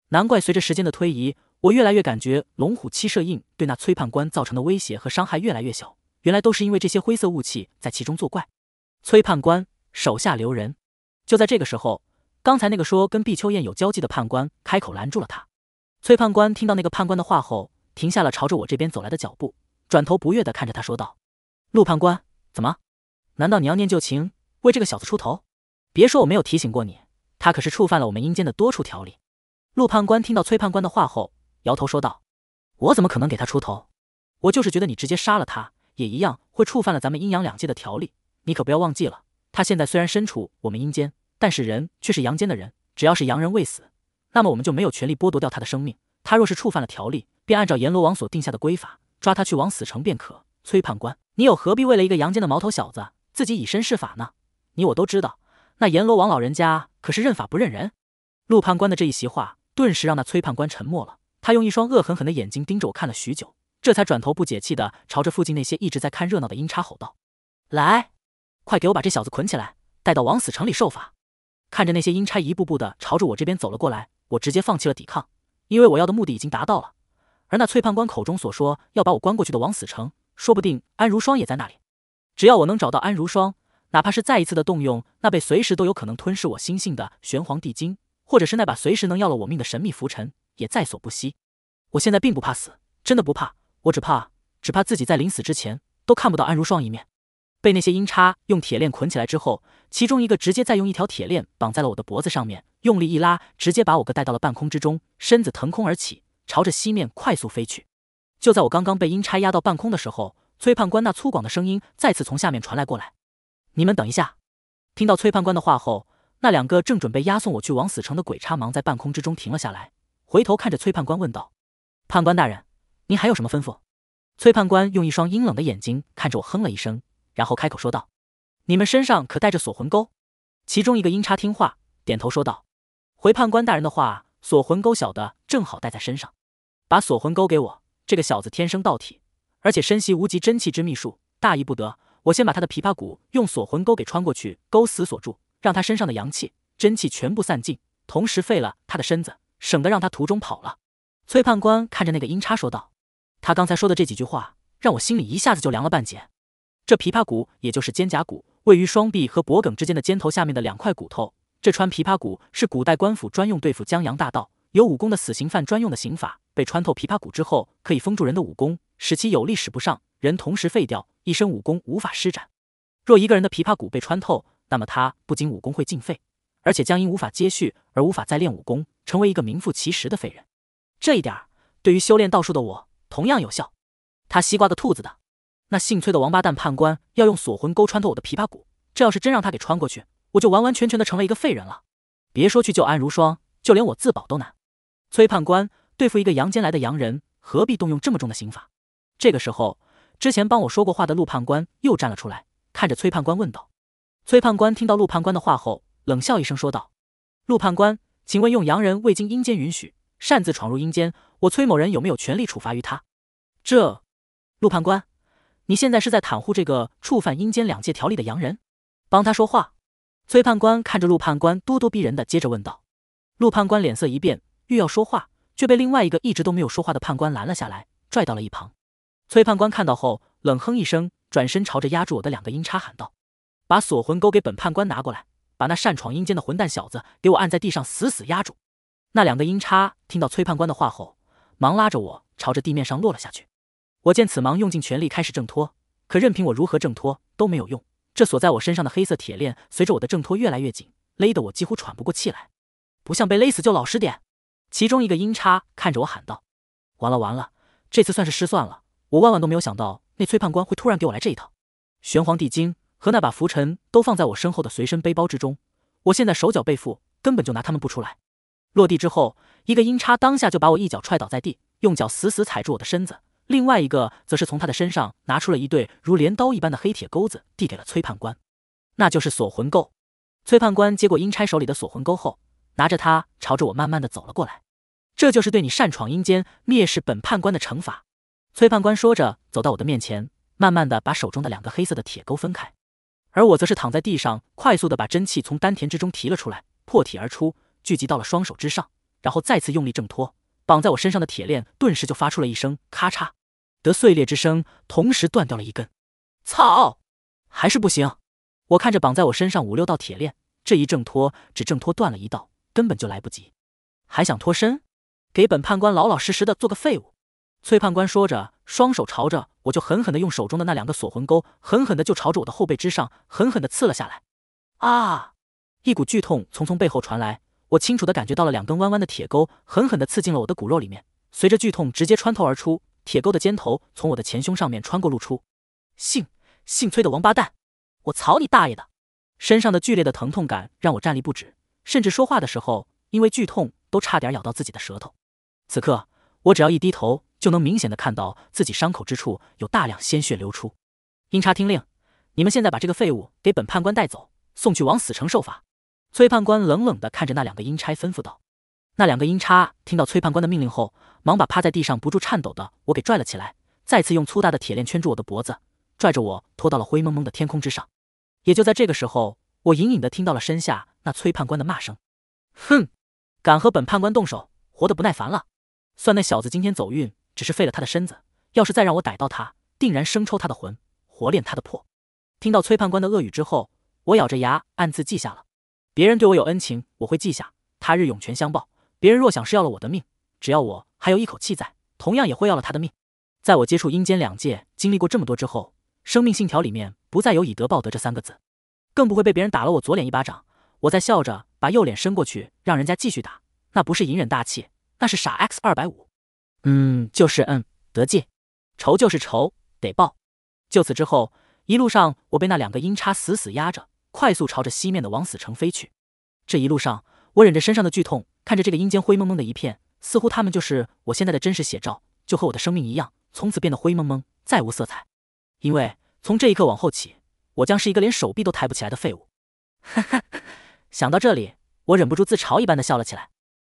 难怪随着时间的推移，我越来越感觉龙虎七射印对那崔判官造成的威胁和伤害越来越小。原来都是因为这些灰色雾气在其中作怪。崔判官，手下留人！就在这个时候。刚才那个说跟毕秋燕有交际的判官开口拦住了他。崔判官听到那个判官的话后，停下了朝着我这边走来的脚步，转头不悦的看着他说道：“陆判官，怎么？难道你要念旧情，为这个小子出头？别说我没有提醒过你，他可是触犯了我们阴间的多处条例。”陆判官听到崔判官的话后，摇头说道：“我怎么可能给他出头？我就是觉得你直接杀了他，也一样会触犯了咱们阴阳两界的条例。你可不要忘记了，他现在虽然身处我们阴间。”但是人却是阳间的人，只要是阳人未死，那么我们就没有权利剥夺掉他的生命。他若是触犯了条例，便按照阎罗王所定下的规法，抓他去往死城便可。崔判官，你又何必为了一个阳间的毛头小子，自己以身试法呢？你我都知道，那阎罗王老人家可是认法不认人。陆判官的这一席话，顿时让那崔判官沉默了。他用一双恶狠狠的眼睛盯着我看了许久，这才转头不解气地朝着附近那些一直在看热闹的阴差吼道：“来，快给我把这小子捆起来，带到往死城里受罚。”看着那些阴差一步步的朝着我这边走了过来，我直接放弃了抵抗，因为我要的目的已经达到了。而那崔判官口中所说要把我关过去的枉死城，说不定安如霜也在那里。只要我能找到安如霜，哪怕是再一次的动用那被随时都有可能吞噬我心性的玄黄帝金，或者是那把随时能要了我命的神秘拂尘，也在所不惜。我现在并不怕死，真的不怕，我只怕，只怕自己在临死之前都看不到安如霜一面。被那些阴差用铁链捆起来之后，其中一个直接再用一条铁链绑在了我的脖子上面，用力一拉，直接把我哥带到了半空之中，身子腾空而起，朝着西面快速飞去。就在我刚刚被阴差压到半空的时候，崔判官那粗犷的声音再次从下面传来过来：“你们等一下。”听到崔判官的话后，那两个正准备押送我去枉死城的鬼差忙在半空之中停了下来，回头看着崔判官问道：“判官大人，您还有什么吩咐？”崔判官用一双阴冷的眼睛看着我，哼了一声。然后开口说道：“你们身上可带着锁魂钩？”其中一个阴差听话，点头说道：“回判官大人的话，锁魂钩小的正好带在身上。”把锁魂钩给我，这个小子天生道体，而且身习无极真气之秘术，大意不得。我先把他的琵琶骨用锁魂钩给穿过去，钩死锁住，让他身上的阳气、真气全部散尽，同时废了他的身子，省得让他途中跑了。崔判官看着那个阴差说道：“他刚才说的这几句话，让我心里一下子就凉了半截。”这琵琶骨也就是肩胛骨，位于双臂和脖梗之间的肩头下面的两块骨头。这穿琵琶骨是古代官府专用对付江洋大盗有武功的死刑犯专用的刑法。被穿透琵琶骨之后，可以封住人的武功，使其有力使不上，人同时废掉一身武功，无法施展。若一个人的琵琶骨被穿透，那么他不仅武功会尽废，而且将因无法接续而无法再练武功，成为一个名副其实的废人。这一点对于修炼道术的我同样有效。他西瓜的兔子的。那姓崔的王八蛋判官要用锁魂钩穿透我的琵琶骨，这要是真让他给穿过去，我就完完全全的成了一个废人了。别说去救安如霜，就连我自保都难。崔判官对付一个阳间来的洋人，何必动用这么重的刑法？这个时候，之前帮我说过话的陆判官又站了出来，看着崔判官问道：“崔判官，听到陆判官的话后，冷笑一声说道：‘陆判官，请问用洋人未经阴间允许擅自闯入阴间，我崔某人有没有权利处罚于他？’这，陆判官。”你现在是在袒护这个触犯阴间两界条例的洋人，帮他说话？崔判官看着陆判官，咄咄逼人的接着问道。陆判官脸色一变，欲要说话，却被另外一个一直都没有说话的判官拦了下来，拽到了一旁。崔判官看到后，冷哼一声，转身朝着压住我的两个阴差喊道：“把锁魂钩给本判官拿过来，把那擅闯阴间的混蛋小子给我按在地上死死压住！”那两个阴差听到崔判官的话后，忙拉着我朝着地面上落了下去。我见此忙用尽全力开始挣脱，可任凭我如何挣脱都没有用。这锁在我身上的黑色铁链，随着我的挣脱越来越紧，勒得我几乎喘不过气来。不像被勒死，就老实点！其中一个阴差看着我喊道：“完了完了，这次算是失算了。我万万都没有想到那崔判官会突然给我来这一套。”玄黄帝经和那把拂尘都放在我身后的随身背包之中，我现在手脚被缚，根本就拿他们不出来。落地之后，一个阴差当下就把我一脚踹倒在地，用脚死死踩住我的身子。另外一个则是从他的身上拿出了一对如镰刀一般的黑铁钩子，递给了崔判官，那就是锁魂钩。崔判官接过阴差手里的锁魂钩后，拿着它朝着我慢慢的走了过来。这就是对你擅闯阴间、蔑视本判官的惩罚。崔判官说着，走到我的面前，慢慢的把手中的两个黑色的铁钩分开。而我则是躺在地上，快速的把真气从丹田之中提了出来，破体而出，聚集到了双手之上，然后再次用力挣脱绑在我身上的铁链，顿时就发出了一声咔嚓。得碎裂之声，同时断掉了一根。操！还是不行。我看着绑在我身上五六道铁链，这一挣脱只挣脱断了一道，根本就来不及。还想脱身？给本判官老老实实的做个废物。崔判官说着，双手朝着我就狠狠的用手中的那两个锁魂钩，狠狠的就朝着我的后背之上狠狠的刺了下来。啊！一股剧痛从从背后传来，我清楚的感觉到了两根弯弯的铁钩狠狠的刺进了我的骨肉里面，随着剧痛直接穿透而出。铁钩的尖头从我的前胸上面穿过，露出。姓姓崔的王八蛋，我操你大爷的！身上的剧烈的疼痛感让我站立不止，甚至说话的时候因为剧痛都差点咬到自己的舌头。此刻我只要一低头，就能明显的看到自己伤口之处有大量鲜血流出。阴差听令，你们现在把这个废物给本判官带走，送去往死城受罚。崔判官冷冷的看着那两个阴差，吩咐道。那两个阴差听到崔判官的命令后，忙把趴在地上不住颤抖的我给拽了起来，再次用粗大的铁链圈住我的脖子，拽着我拖到了灰蒙蒙的天空之上。也就在这个时候，我隐隐的听到了身下那崔判官的骂声：“哼，敢和本判官动手，活得不耐烦了！算那小子今天走运，只是废了他的身子。要是再让我逮到他，定然生抽他的魂，活练他的魄。”听到崔判官的恶语之后，我咬着牙暗自记下了：别人对我有恩情，我会记下，他日涌泉相报。别人若想是要了我的命，只要我还有一口气在，同样也会要了他的命。在我接触阴间两界经历过这么多之后，生命信条里面不再有以德报德这三个字，更不会被别人打了我左脸一巴掌，我再笑着把右脸伸过去让人家继续打，那不是隐忍大气，那是傻 x 二百五。嗯，就是嗯，得戒，仇就是仇，得报。就此之后，一路上我被那两个阴差死死压着，快速朝着西面的王死城飞去。这一路上，我忍着身上的剧痛。看着这个阴间灰蒙蒙的一片，似乎他们就是我现在的真实写照，就和我的生命一样，从此变得灰蒙蒙，再无色彩。因为从这一刻往后起，我将是一个连手臂都抬不起来的废物。哈哈，想到这里，我忍不住自嘲一般的笑了起来。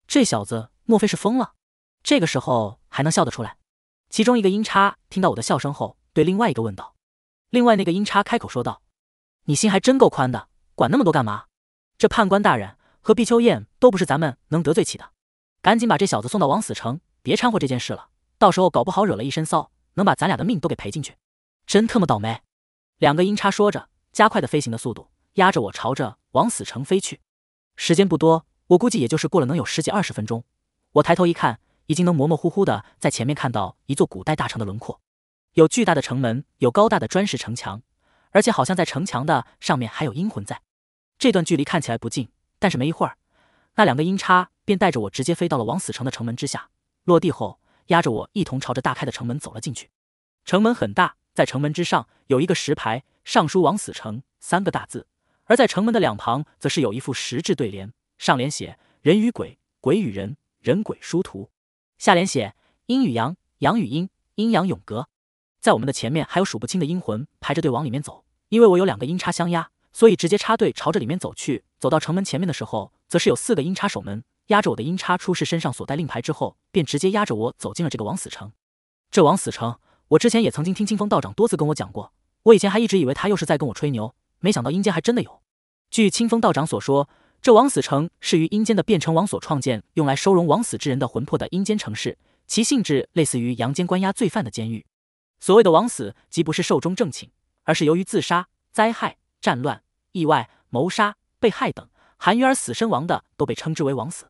这小子莫非是疯了？这个时候还能笑得出来？其中一个阴差听到我的笑声后，对另外一个问道：“另外那个阴差开口说道，你心还真够宽的，管那么多干嘛？这判官大人。”和毕秋燕都不是咱们能得罪起的，赶紧把这小子送到枉死城，别掺和这件事了。到时候搞不好惹了一身骚，能把咱俩的命都给赔进去，真特么倒霉！两个阴差说着，加快的飞行的速度，压着我朝着枉死城飞去。时间不多，我估计也就是过了能有十几二十分钟。我抬头一看，已经能模模糊糊的在前面看到一座古代大城的轮廓，有巨大的城门，有高大的砖石城墙，而且好像在城墙的上面还有阴魂在。这段距离看起来不近。但是没一会儿，那两个阴叉便带着我直接飞到了枉死城的城门之下，落地后压着我一同朝着大开的城门走了进去。城门很大，在城门之上有一个石牌，上书“枉死城”三个大字；而在城门的两旁，则是有一副石质对联，上联写“人与鬼，鬼与人，人鬼殊途”，下联写“阴与阳，阳与阴，阴阳永隔”。在我们的前面还有数不清的阴魂排着队往里面走，因为我有两个阴叉相压。所以直接插队朝着里面走去。走到城门前面的时候，则是有四个阴差守门，压着我的阴差出示身上所带令牌之后，便直接压着我走进了这个枉死城。这枉死城，我之前也曾经听清风道长多次跟我讲过。我以前还一直以为他又是在跟我吹牛，没想到阴间还真的有。据清风道长所说，这枉死城是于阴间的变成王所创建，用来收容枉死之人的魂魄的阴间城市，其性质类似于阳间关押罪犯的监狱。所谓的枉死，即不是寿终正寝，而是由于自杀、灾害、战乱。意外、谋杀、被害等含冤而死身亡的，都被称之为枉死。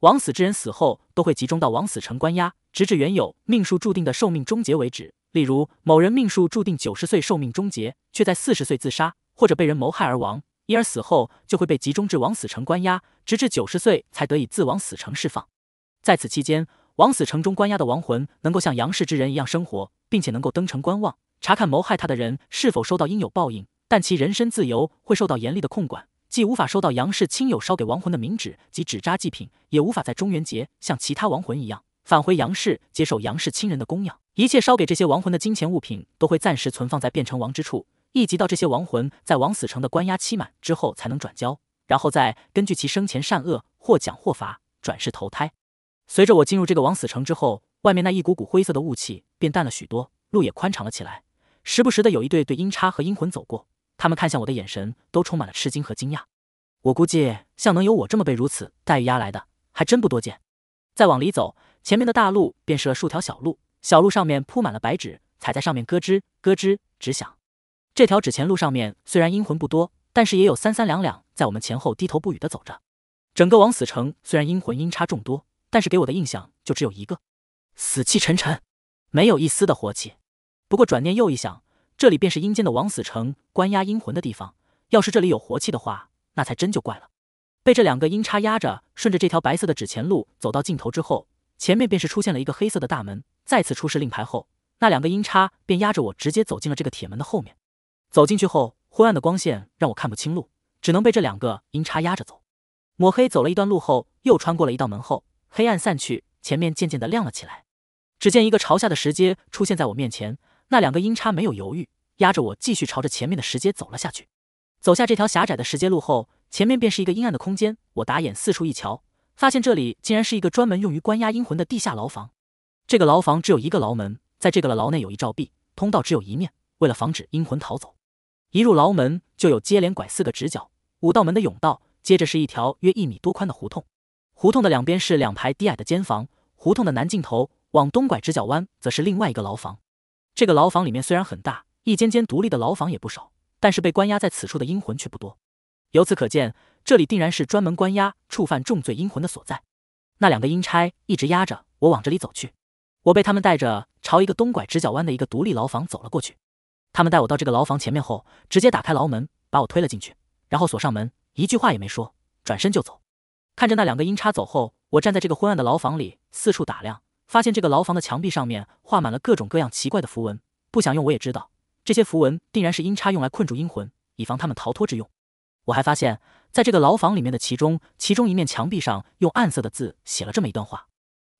枉死之人死后都会集中到枉死城关押，直至原有命数注定的寿命终结为止。例如，某人命数注定九十岁寿命终结，却在四十岁自杀，或者被人谋害而亡，因而死后就会被集中至枉死城关押，直至九十岁才得以自枉死城释放。在此期间，枉死城中关押的亡魂能够像阳世之人一样生活，并且能够登城观望，查看谋害他的人是否收到应有报应。但其人身自由会受到严厉的控管，既无法收到杨氏亲友烧给亡魂的冥纸及纸扎祭品，也无法在中元节像其他亡魂一样返回杨氏接受杨氏亲人的供养。一切烧给这些亡魂的金钱物品都会暂时存放在变成王之处，一直到这些亡魂在王死城的关押期满之后才能转交，然后再根据其生前善恶获奖或罚，转世投胎。随着我进入这个王死城之后，外面那一股股灰色的雾气变淡了许多，路也宽敞了起来，时不时的有一对对阴差和阴魂走过。他们看向我的眼神都充满了吃惊和惊讶，我估计像能有我这么被如此待遇压来的还真不多见。再往里走，前面的大路便是了数条小路，小路上面铺满了白纸，踩在上面咯吱咯吱直响。这条纸钱路上面虽然阴魂不多，但是也有三三两两在我们前后低头不语的走着。整个枉死城虽然阴魂阴差众多，但是给我的印象就只有一个：死气沉沉，没有一丝的活气。不过转念又一想。这里便是阴间的枉死城，关押阴魂的地方。要是这里有活气的话，那才真就怪了。被这两个阴差压着，顺着这条白色的纸钱路走到尽头之后，前面便是出现了一个黑色的大门。再次出示令牌后，那两个阴差便压着我直接走进了这个铁门的后面。走进去后，昏暗的光线让我看不清路，只能被这两个阴差压着走。抹黑走了一段路后，又穿过了一道门后，黑暗散去，前面渐渐的亮了起来。只见一个朝下的石阶出现在我面前。那两个阴差没有犹豫，压着我继续朝着前面的石阶走了下去。走下这条狭窄的石阶路后，前面便是一个阴暗的空间。我打眼四处一瞧，发现这里竟然是一个专门用于关押阴魂的地下牢房。这个牢房只有一个牢门，在这个牢内有一罩壁通道，只有一面，为了防止阴魂逃走。一入牢门，就有接连拐四个直角、五道门的甬道，接着是一条约一米多宽的胡同。胡同的两边是两排低矮的间房。胡同的南尽头往东拐直角弯，则是另外一个牢房。这个牢房里面虽然很大，一间间独立的牢房也不少，但是被关押在此处的阴魂却不多。由此可见，这里定然是专门关押触犯重罪阴魂的所在。那两个阴差一直压着我往这里走去，我被他们带着朝一个东拐直角弯的一个独立牢房走了过去。他们带我到这个牢房前面后，直接打开牢门，把我推了进去，然后锁上门，一句话也没说，转身就走。看着那两个阴差走后，我站在这个昏暗的牢房里四处打量。发现这个牢房的墙壁上面画满了各种各样奇怪的符文，不想用我也知道，这些符文定然是阴差用来困住阴魂，以防他们逃脱之用。我还发现，在这个牢房里面的其中其中一面墙壁上，用暗色的字写了这么一段话：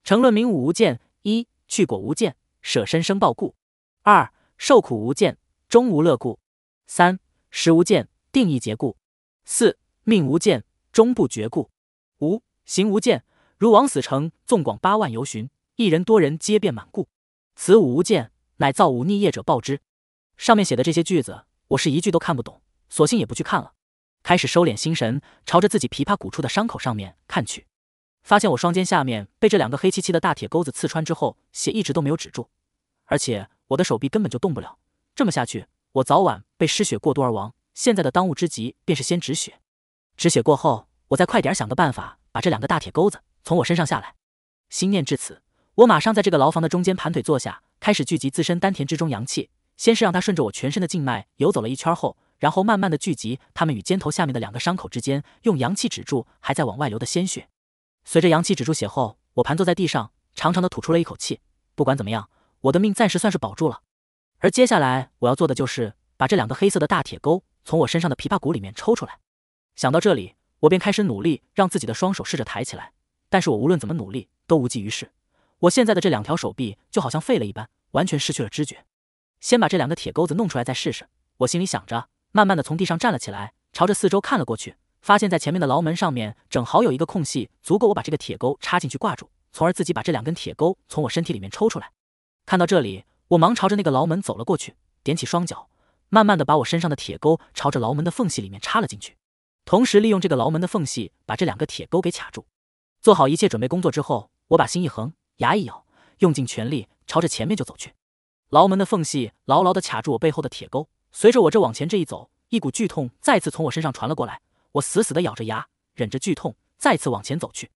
成论明武无见一，去果无见舍身生报故；二，受苦无见终无乐故；三，食无见定义结故；四，命无见终不绝故；五，行无见如往死城，纵广八万由旬。一人多人皆变满故，此武无间，乃造武逆业者报之。上面写的这些句子，我是一句都看不懂，索性也不去看了。开始收敛心神，朝着自己琵琶骨处的伤口上面看去，发现我双肩下面被这两个黑漆漆的大铁钩子刺穿之后，血一直都没有止住，而且我的手臂根本就动不了。这么下去，我早晚被失血过多而亡。现在的当务之急便是先止血，止血过后，我再快点想个办法把这两个大铁钩子从我身上下来。心念至此。我马上在这个牢房的中间盘腿坐下，开始聚集自身丹田之中阳气，先是让它顺着我全身的静脉游走了一圈后，然后慢慢的聚集它们与肩头下面的两个伤口之间，用阳气止住还在往外流的鲜血。随着阳气止住血后，我盘坐在地上，长长的吐出了一口气。不管怎么样，我的命暂时算是保住了。而接下来我要做的就是把这两个黑色的大铁钩从我身上的琵琶骨里面抽出来。想到这里，我便开始努力让自己的双手试着抬起来，但是我无论怎么努力都无济于事。我现在的这两条手臂就好像废了一般，完全失去了知觉。先把这两个铁钩子弄出来再试试，我心里想着，慢慢的从地上站了起来，朝着四周看了过去，发现在前面的牢门上面正好有一个空隙，足够我把这个铁钩插进去挂住，从而自己把这两根铁钩从我身体里面抽出来。看到这里，我忙朝着那个牢门走了过去，踮起双脚，慢慢的把我身上的铁钩朝着牢门的缝隙里面插了进去，同时利用这个牢门的缝隙把这两个铁钩给卡住。做好一切准备工作之后，我把心一横。牙一咬，用尽全力朝着前面就走去。牢门的缝隙牢牢地卡住我背后的铁钩。随着我这往前这一走，一股剧痛再次从我身上传了过来。我死死地咬着牙，忍着剧痛，再次往前走去。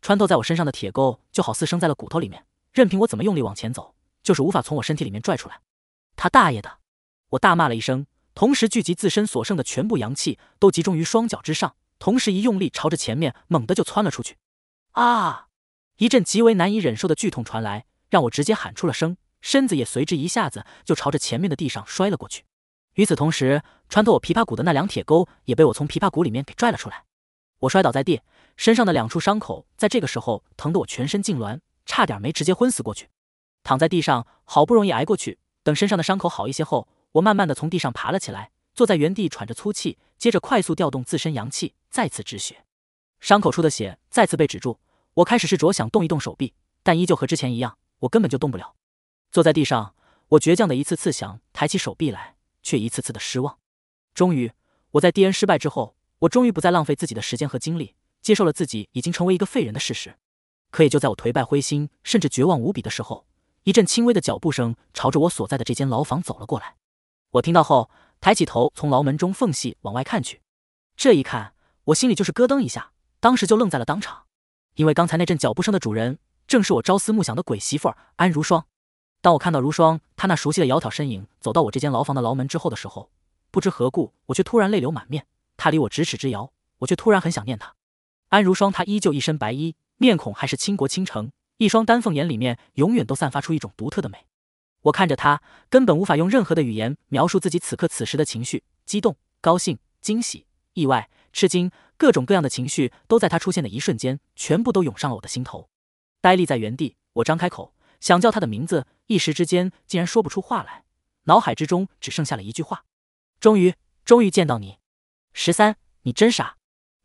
穿透在我身上的铁钩就好似生在了骨头里面，任凭我怎么用力往前走，就是无法从我身体里面拽出来。他大爷的！我大骂了一声，同时聚集自身所剩的全部阳气，都集中于双脚之上，同时一用力朝着前面猛地就窜了出去。啊！一阵极为难以忍受的剧痛传来，让我直接喊出了声，身子也随之一下子就朝着前面的地上摔了过去。与此同时，穿透我琵琶骨的那两铁钩也被我从琵琶骨里面给拽了出来。我摔倒在地，身上的两处伤口在这个时候疼得我全身痉挛，差点没直接昏死过去。躺在地上，好不容易挨过去。等身上的伤口好一些后，我慢慢的从地上爬了起来，坐在原地喘着粗气，接着快速调动自身阳气，再次止血。伤口处的血再次被止住。我开始试着想动一动手臂，但依旧和之前一样，我根本就动不了。坐在地上，我倔强的一次次想抬起手臂来，却一次次的失望。终于，我在第 n 失败之后，我终于不再浪费自己的时间和精力，接受了自己已经成为一个废人的事实。可也就在我颓败、灰心，甚至绝望无比的时候，一阵轻微的脚步声朝着我所在的这间牢房走了过来。我听到后，抬起头，从牢门中缝隙往外看去。这一看，我心里就是咯噔一下，当时就愣在了当场。因为刚才那阵脚步声的主人，正是我朝思暮想的鬼媳妇儿安如霜。当我看到如霜，她那熟悉的窈窕身影走到我这间牢房的牢门之后的时候，不知何故，我却突然泪流满面。她离我咫尺之遥，我却突然很想念她。安如霜，她依旧一身白衣，面孔还是倾国倾城，一双丹凤眼里面永远都散发出一种独特的美。我看着她，根本无法用任何的语言描述自己此刻此时的情绪：激动、高兴、惊喜、意外、吃惊。各种各样的情绪都在他出现的一瞬间全部都涌上了我的心头，呆立在原地，我张开口想叫他的名字，一时之间竟然说不出话来，脑海之中只剩下了一句话：终于，终于见到你，十三，你真傻，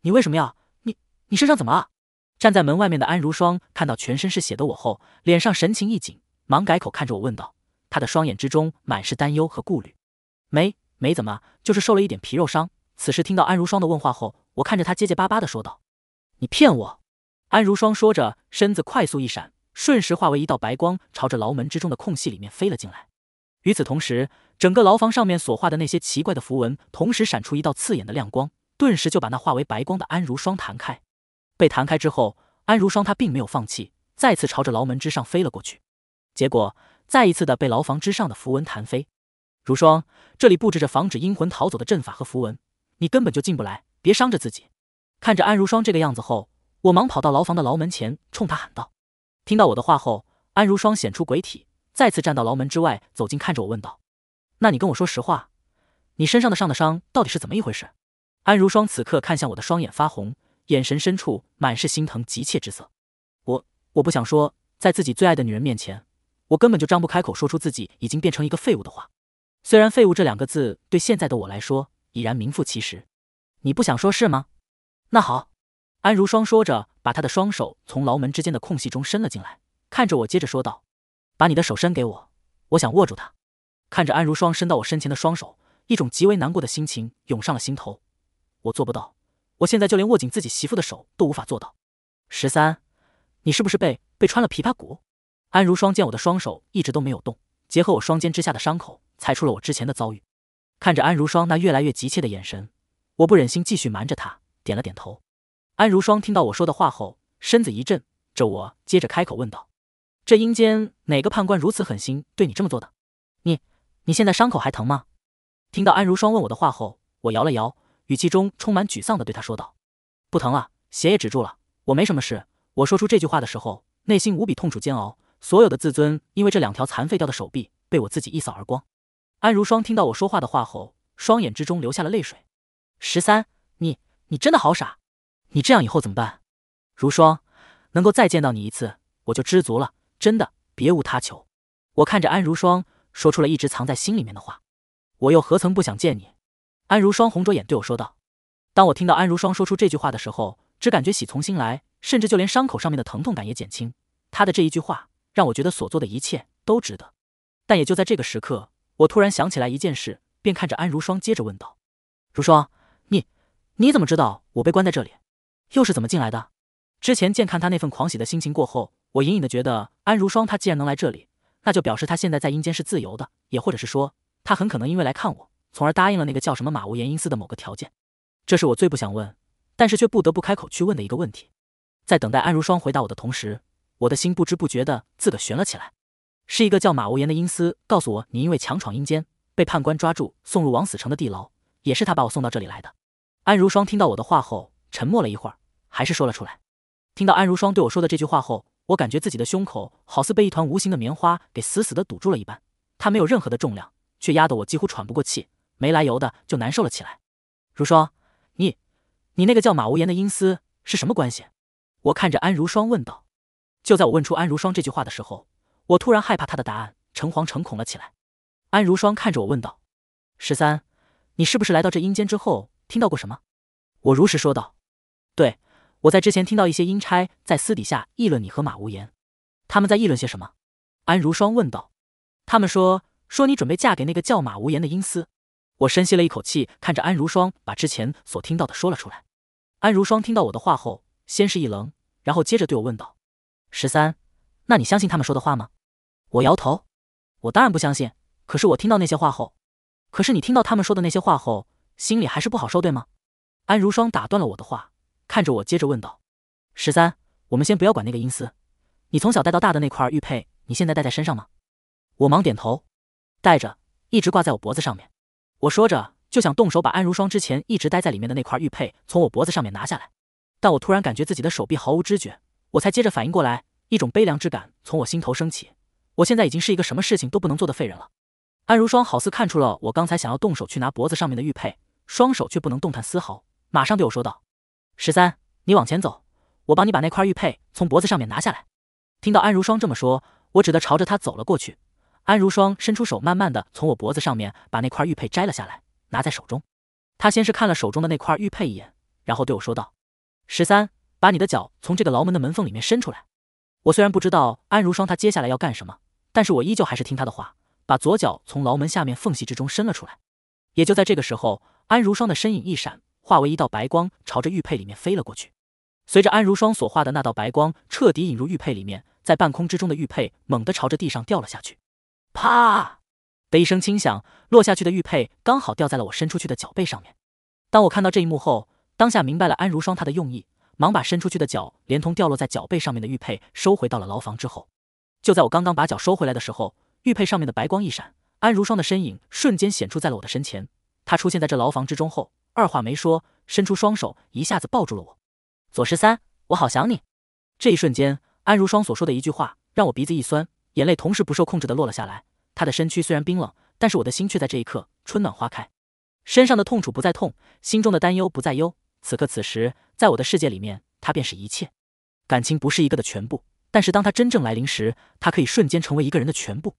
你为什么要？你你身上怎么了？站在门外面的安如霜看到全身是血的我后，脸上神情一紧，忙改口看着我问道，他的双眼之中满是担忧和顾虑。没没怎么，就是受了一点皮肉伤。此时听到安如霜的问话后。我看着他结结巴巴的说道：“你骗我！”安如霜说着，身子快速一闪，瞬时化为一道白光，朝着牢门之中的空隙里面飞了进来。与此同时，整个牢房上面所画的那些奇怪的符文，同时闪出一道刺眼的亮光，顿时就把那化为白光的安如霜弹开。被弹开之后，安如霜他并没有放弃，再次朝着牢门之上飞了过去，结果再一次的被牢房之上的符文弹飞。如霜，这里布置着防止阴魂逃走的阵法和符文，你根本就进不来。别伤着自己。看着安如霜这个样子后，我忙跑到牢房的牢门前，冲他喊道：“听到我的话后，安如霜显出鬼体，再次站到牢门之外，走近看着我问道：‘那你跟我说实话，你身上的上的伤到底是怎么一回事？’安如霜此刻看向我的双眼发红，眼神深处满是心疼、急切之色。我我不想说，在自己最爱的女人面前，我根本就张不开口说出自己已经变成一个废物的话。虽然废物这两个字对现在的我来说已然名副其实。”你不想说是吗？那好，安如霜说着，把她的双手从牢门之间的空隙中伸了进来，看着我，接着说道：“把你的手伸给我，我想握住它。”看着安如霜伸到我身前的双手，一种极为难过的心情涌上了心头。我做不到，我现在就连握紧自己媳妇的手都无法做到。十三，你是不是被被穿了琵琶骨？安如霜见我的双手一直都没有动，结合我双肩之下的伤口，猜出了我之前的遭遇。看着安如霜那越来越急切的眼神。我不忍心继续瞒着他，点了点头。安如霜听到我说的话后，身子一震，这我接着开口问道：“这阴间哪个判官如此狠心对你这么做的？你，你现在伤口还疼吗？”听到安如霜问我的话后，我摇了摇，语气中充满沮丧的对他说道：“不疼了，血也止住了，我没什么事。”我说出这句话的时候，内心无比痛楚煎熬，所有的自尊因为这两条残废掉的手臂被我自己一扫而光。安如霜听到我说话的话后，双眼之中流下了泪水。十三，你你真的好傻，你这样以后怎么办？如霜，能够再见到你一次，我就知足了，真的别无他求。我看着安如霜，说出了一直藏在心里面的话。我又何曾不想见你？安如霜红着眼对我说道。当我听到安如霜说出这句话的时候，只感觉喜从心来，甚至就连伤口上面的疼痛感也减轻。她的这一句话让我觉得所做的一切都值得。但也就在这个时刻，我突然想起来一件事，便看着安如霜，接着问道：如霜。你你怎么知道我被关在这里，又是怎么进来的？之前见看他那份狂喜的心情过后，我隐隐的觉得安如霜他既然能来这里，那就表示他现在在阴间是自由的，也或者是说他很可能因为来看我，从而答应了那个叫什么马无言阴司的某个条件。这是我最不想问，但是却不得不开口去问的一个问题。在等待安如霜回答我的同时，我的心不知不觉的自个悬了起来。是一个叫马无言的阴司告诉我，你因为强闯阴间，被判官抓住送入枉死城的地牢，也是他把我送到这里来的。安如霜听到我的话后，沉默了一会儿，还是说了出来。听到安如霜对我说的这句话后，我感觉自己的胸口好似被一团无形的棉花给死死的堵住了一般，它没有任何的重量，却压得我几乎喘不过气，没来由的就难受了起来。如霜，你，你那个叫马无言的阴司是什么关系？我看着安如霜问道。就在我问出安如霜这句话的时候，我突然害怕他的答案，诚惶诚恐了起来。安如霜看着我问道：“十三，你是不是来到这阴间之后？”听到过什么？我如实说道。对，我在之前听到一些阴差在私底下议论你和马无言。他们在议论些什么？安如霜问道。他们说说你准备嫁给那个叫马无言的阴司。我深吸了一口气，看着安如霜把之前所听到的说了出来。安如霜听到我的话后，先是一愣，然后接着对我问道：“十三，那你相信他们说的话吗？”我摇头。我当然不相信。可是我听到那些话后，可是你听到他们说的那些话后。心里还是不好受，对吗？安如霜打断了我的话，看着我，接着问道：“十三，我们先不要管那个阴司，你从小带到大的那块玉佩，你现在戴在身上吗？”我忙点头，带着，一直挂在我脖子上面。我说着就想动手把安如霜之前一直待在里面的那块玉佩从我脖子上面拿下来，但我突然感觉自己的手臂毫无知觉，我才接着反应过来，一种悲凉之感从我心头升起，我现在已经是一个什么事情都不能做的废人了。安如霜好似看出了我刚才想要动手去拿脖子上面的玉佩。双手却不能动弹丝毫，马上对我说道：“十三，你往前走，我帮你把那块玉佩从脖子上面拿下来。”听到安如霜这么说，我只得朝着他走了过去。安如霜伸出手，慢慢的从我脖子上面把那块玉佩摘了下来，拿在手中。他先是看了手中的那块玉佩一眼，然后对我说道：“十三，把你的脚从这个牢门的门缝里面伸出来。”我虽然不知道安如霜他接下来要干什么，但是我依旧还是听他的话，把左脚从牢门下面缝隙之中伸了出来。也就在这个时候。安如霜的身影一闪，化为一道白光，朝着玉佩里面飞了过去。随着安如霜所化的那道白光彻底引入玉佩里面，在半空之中的玉佩猛地朝着地上掉了下去。啪的一声轻响，落下去的玉佩刚好掉在了我伸出去的脚背上面。当我看到这一幕后，当下明白了安如霜她的用意，忙把伸出去的脚连同掉落在脚背上面的玉佩收回到了牢房之后。就在我刚刚把脚收回来的时候，玉佩上面的白光一闪，安如霜的身影瞬间显出在了我的身前。他出现在这牢房之中后，二话没说，伸出双手一下子抱住了我。左十三，我好想你。这一瞬间，安如霜所说的一句话让我鼻子一酸，眼泪同时不受控制的落了下来。他的身躯虽然冰冷，但是我的心却在这一刻春暖花开，身上的痛楚不再痛，心中的担忧不再忧。此刻此时，在我的世界里面，他便是一切。感情不是一个的全部，但是当他真正来临时，他可以瞬间成为一个人的全部。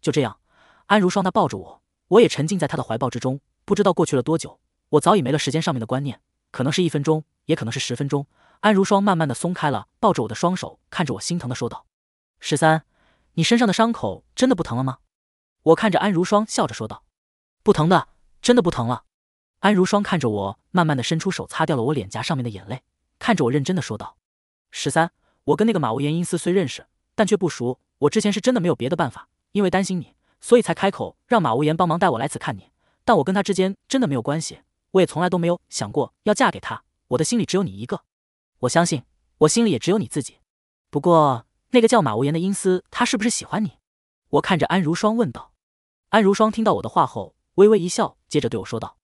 就这样，安如霜他抱着我，我也沉浸在他的怀抱之中。不知道过去了多久，我早已没了时间上面的观念，可能是一分钟，也可能是十分钟。安如霜慢慢的松开了抱着我的双手，看着我心疼的说道：“十三，你身上的伤口真的不疼了吗？”我看着安如霜笑着说道：“不疼的，真的不疼了。”安如霜看着我，慢慢的伸出手擦掉了我脸颊上面的眼泪，看着我认真的说道：“十三，我跟那个马无言阴司虽认识，但却不熟。我之前是真的没有别的办法，因为担心你，所以才开口让马无言帮忙带我来此看你。”但我跟他之间真的没有关系，我也从来都没有想过要嫁给他。我的心里只有你一个，我相信我心里也只有你自己。不过那个叫马无言的阴司，他是不是喜欢你？我看着安如霜问道。安如霜听到我的话后，微微一笑，接着对我说道：“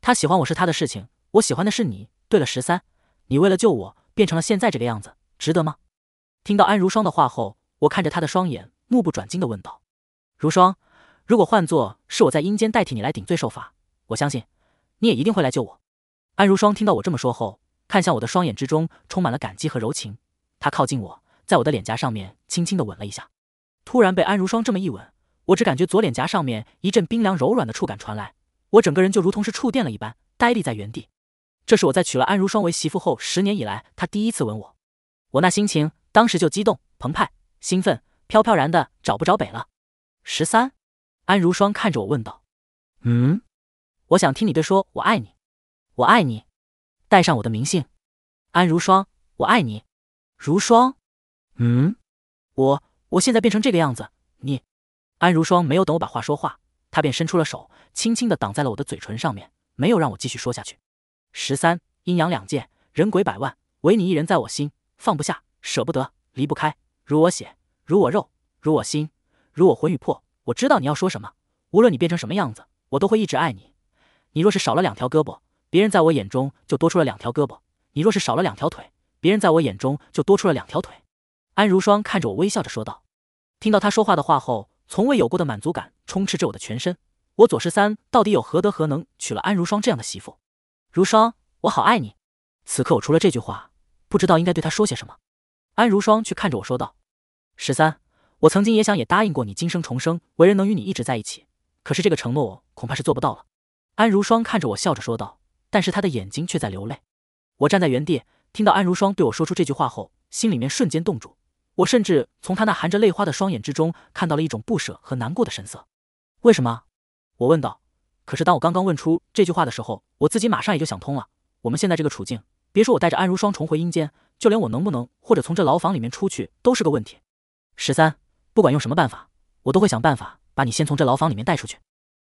他喜欢我是他的事情，我喜欢的是你。”对了，十三，你为了救我变成了现在这个样子，值得吗？听到安如霜的话后，我看着他的双眼，目不转睛的问道：“如霜。”如果换作是我在阴间代替你来顶罪受罚，我相信你也一定会来救我。安如霜听到我这么说后，看向我的双眼之中充满了感激和柔情。她靠近我，在我的脸颊上面轻轻的吻了一下。突然被安如霜这么一吻，我只感觉左脸颊上面一阵冰凉柔软的触感传来，我整个人就如同是触电了一般，呆立在原地。这是我在娶了安如霜为媳妇后十年以来，她第一次吻我，我那心情当时就激动澎湃、兴奋、飘飘然的找不着北了。十三。安如霜看着我问道：“嗯，我想听你对说‘我爱你’，我爱你，带上我的名姓，安如霜，我爱你，如霜。”“嗯，我我现在变成这个样子，你……”安如霜没有等我把话说话，她便伸出了手，轻轻的挡在了我的嘴唇上面，没有让我继续说下去。十三阴阳两界，人鬼百万，唯你一人在我心，放不下，舍不得，离不开，如我血，如我肉，如我心，如我魂与魄。我知道你要说什么，无论你变成什么样子，我都会一直爱你。你若是少了两条胳膊，别人在我眼中就多出了两条胳膊；你若是少了两条腿，别人在我眼中就多出了两条腿。安如霜看着我，微笑着说道。听到他说话的话后，从未有过的满足感充斥着我的全身。我左十三到底有何德何能，娶了安如霜这样的媳妇？如霜，我好爱你。此刻我除了这句话，不知道应该对他说些什么。安如霜却看着我说道：“十三。”我曾经也想，也答应过你，今生重生，为人能与你一直在一起。可是这个承诺，恐怕是做不到了。安如霜看着我，笑着说道，但是她的眼睛却在流泪。我站在原地，听到安如霜对我说出这句话后，心里面瞬间冻住。我甚至从她那含着泪花的双眼之中，看到了一种不舍和难过的神色。为什么？我问道。可是当我刚刚问出这句话的时候，我自己马上也就想通了。我们现在这个处境，别说我带着安如霜重回阴间，就连我能不能或者从这牢房里面出去，都是个问题。十三。不管用什么办法，我都会想办法把你先从这牢房里面带出去。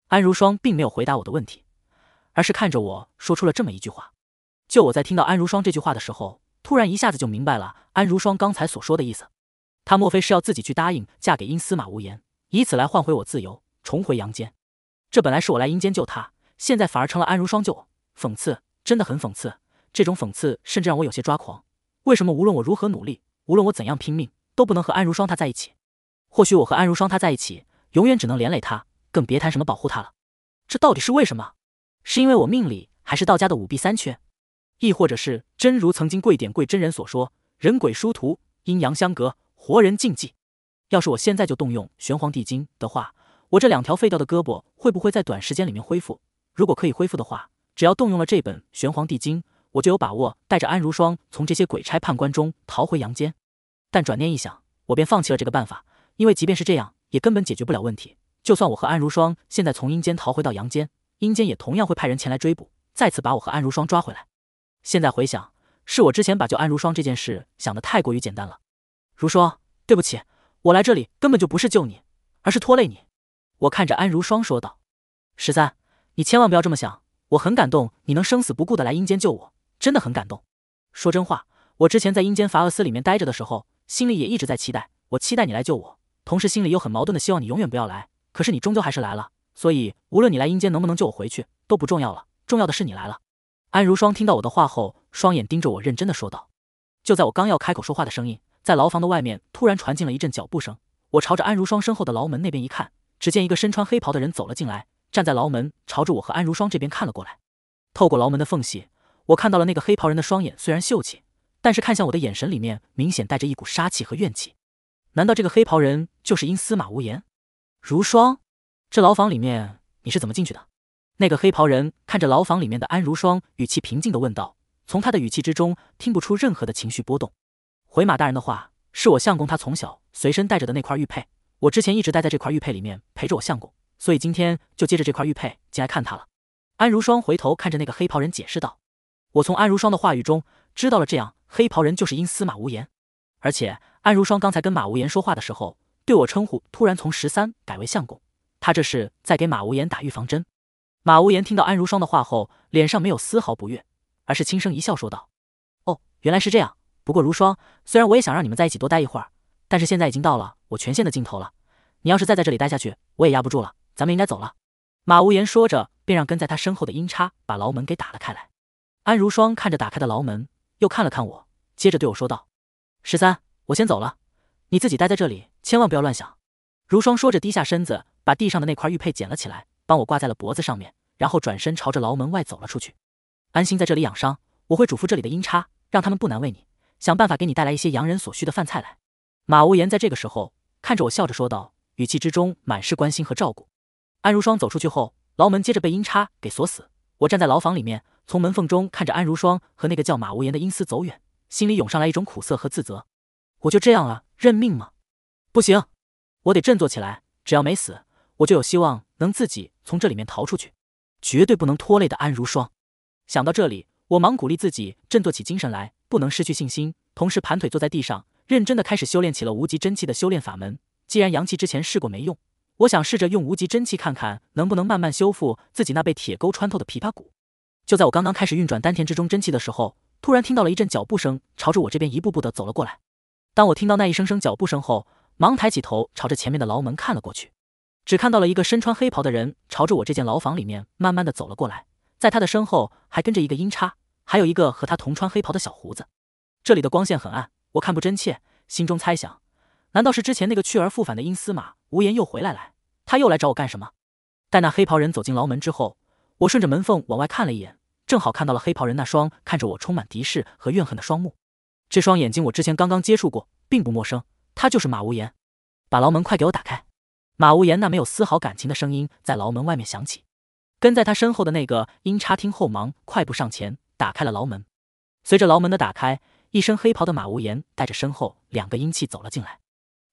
安如霜并没有回答我的问题，而是看着我说出了这么一句话。就我在听到安如霜这句话的时候，突然一下子就明白了安如霜刚才所说的意思。他莫非是要自己去答应嫁给阴司马无言，以此来换回我自由，重回阳间？这本来是我来阴间救他，现在反而成了安如霜救我，讽刺，真的很讽刺。这种讽刺甚至让我有些抓狂。为什么无论我如何努力，无论我怎样拼命，都不能和安如霜他在一起？或许我和安如霜她在一起，永远只能连累她，更别谈什么保护她了。这到底是为什么？是因为我命里还是道家的五弊三缺？亦或者是真如曾经贵点贵真人所说，人鬼殊途，阴阳相隔，活人禁忌。要是我现在就动用玄黄地经的话，我这两条废掉的胳膊会不会在短时间里面恢复？如果可以恢复的话，只要动用了这本玄黄地经，我就有把握带着安如霜从这些鬼差判官中逃回阳间。但转念一想，我便放弃了这个办法。因为即便是这样，也根本解决不了问题。就算我和安如霜现在从阴间逃回到阳间，阴间也同样会派人前来追捕，再次把我和安如霜抓回来。现在回想，是我之前把救安如霜这件事想得太过于简单了。如霜，对不起，我来这里根本就不是救你，而是拖累你。我看着安如霜说道：“十三，你千万不要这么想，我很感动你能生死不顾的来阴间救我，真的很感动。说真话，我之前在阴间罚恶斯里面待着的时候，心里也一直在期待，我期待你来救我。”同时心里又很矛盾的希望你永远不要来，可是你终究还是来了，所以无论你来阴间能不能救我回去都不重要了，重要的是你来了。安如霜听到我的话后，双眼盯着我，认真的说道。就在我刚要开口说话的声音，在牢房的外面突然传进了一阵脚步声。我朝着安如霜身后的牢门那边一看，只见一个身穿黑袍的人走了进来，站在牢门，朝着我和安如霜这边看了过来。透过牢门的缝隙，我看到了那个黑袍人的双眼虽然秀气，但是看向我的眼神里面明显带着一股杀气和怨气。难道这个黑袍人就是因司马无言？如霜，这牢房里面你是怎么进去的？那个黑袍人看着牢房里面的安如霜，语气平静的问道。从他的语气之中听不出任何的情绪波动。回马大人的话，是我相公他从小随身带着的那块玉佩，我之前一直待在这块玉佩里面陪着我相公，所以今天就接着这块玉佩进来看他了。安如霜回头看着那个黑袍人解释道：“我从安如霜的话语中知道了，这样黑袍人就是因司马无言。”而且安如霜刚才跟马无言说话的时候，对我称呼突然从十三改为相公，他这是在给马无言打预防针。马无言听到安如霜的话后，脸上没有丝毫不悦，而是轻声一笑，说道：“哦，原来是这样。不过如霜，虽然我也想让你们在一起多待一会儿，但是现在已经到了我权限的尽头了。你要是再在这里待下去，我也压不住了。咱们应该走了。”马无言说着，便让跟在他身后的阴叉把牢门给打了开来。安如霜看着打开的牢门，又看了看我，接着对我说道。十三，我先走了，你自己待在这里，千万不要乱想。如霜说着，低下身子，把地上的那块玉佩捡了起来，帮我挂在了脖子上面，然后转身朝着牢门外走了出去。安心在这里养伤，我会嘱咐这里的阴差，让他们不难为你，想办法给你带来一些洋人所需的饭菜来。马无言在这个时候看着我，笑着说道，语气之中满是关心和照顾。安如霜走出去后，牢门接着被阴差给锁死。我站在牢房里面，从门缝中看着安如霜和那个叫马无言的阴司走远。心里涌上来一种苦涩和自责，我就这样了，认命吗？不行，我得振作起来。只要没死，我就有希望能自己从这里面逃出去，绝对不能拖累的安如霜。想到这里，我忙鼓励自己，振作起精神来，不能失去信心。同时，盘腿坐在地上，认真的开始修炼起了无极真气的修炼法门。既然阳气之前试过没用，我想试着用无极真气看看能不能慢慢修复自己那被铁钩穿透的琵琶骨。就在我刚刚开始运转丹田之中真气的时候。突然听到了一阵脚步声，朝着我这边一步步的走了过来。当我听到那一声声脚步声后，忙抬起头朝着前面的牢门看了过去，只看到了一个身穿黑袍的人朝着我这间牢房里面慢慢的走了过来，在他的身后还跟着一个阴差，还有一个和他同穿黑袍的小胡子。这里的光线很暗，我看不真切，心中猜想，难道是之前那个去而复返的阴司马无言又回来来？他又来找我干什么？待那黑袍人走进牢门之后，我顺着门缝往外看了一眼。正好看到了黑袍人那双看着我充满敌视和怨恨的双目，这双眼睛我之前刚刚接触过，并不陌生。他就是马无言，把牢门快给我打开！马无言那没有丝毫感情的声音在牢门外面响起。跟在他身后的那个阴差听后忙快步上前，打开了牢门。随着牢门的打开，一身黑袍的马无言带着身后两个阴气走了进来。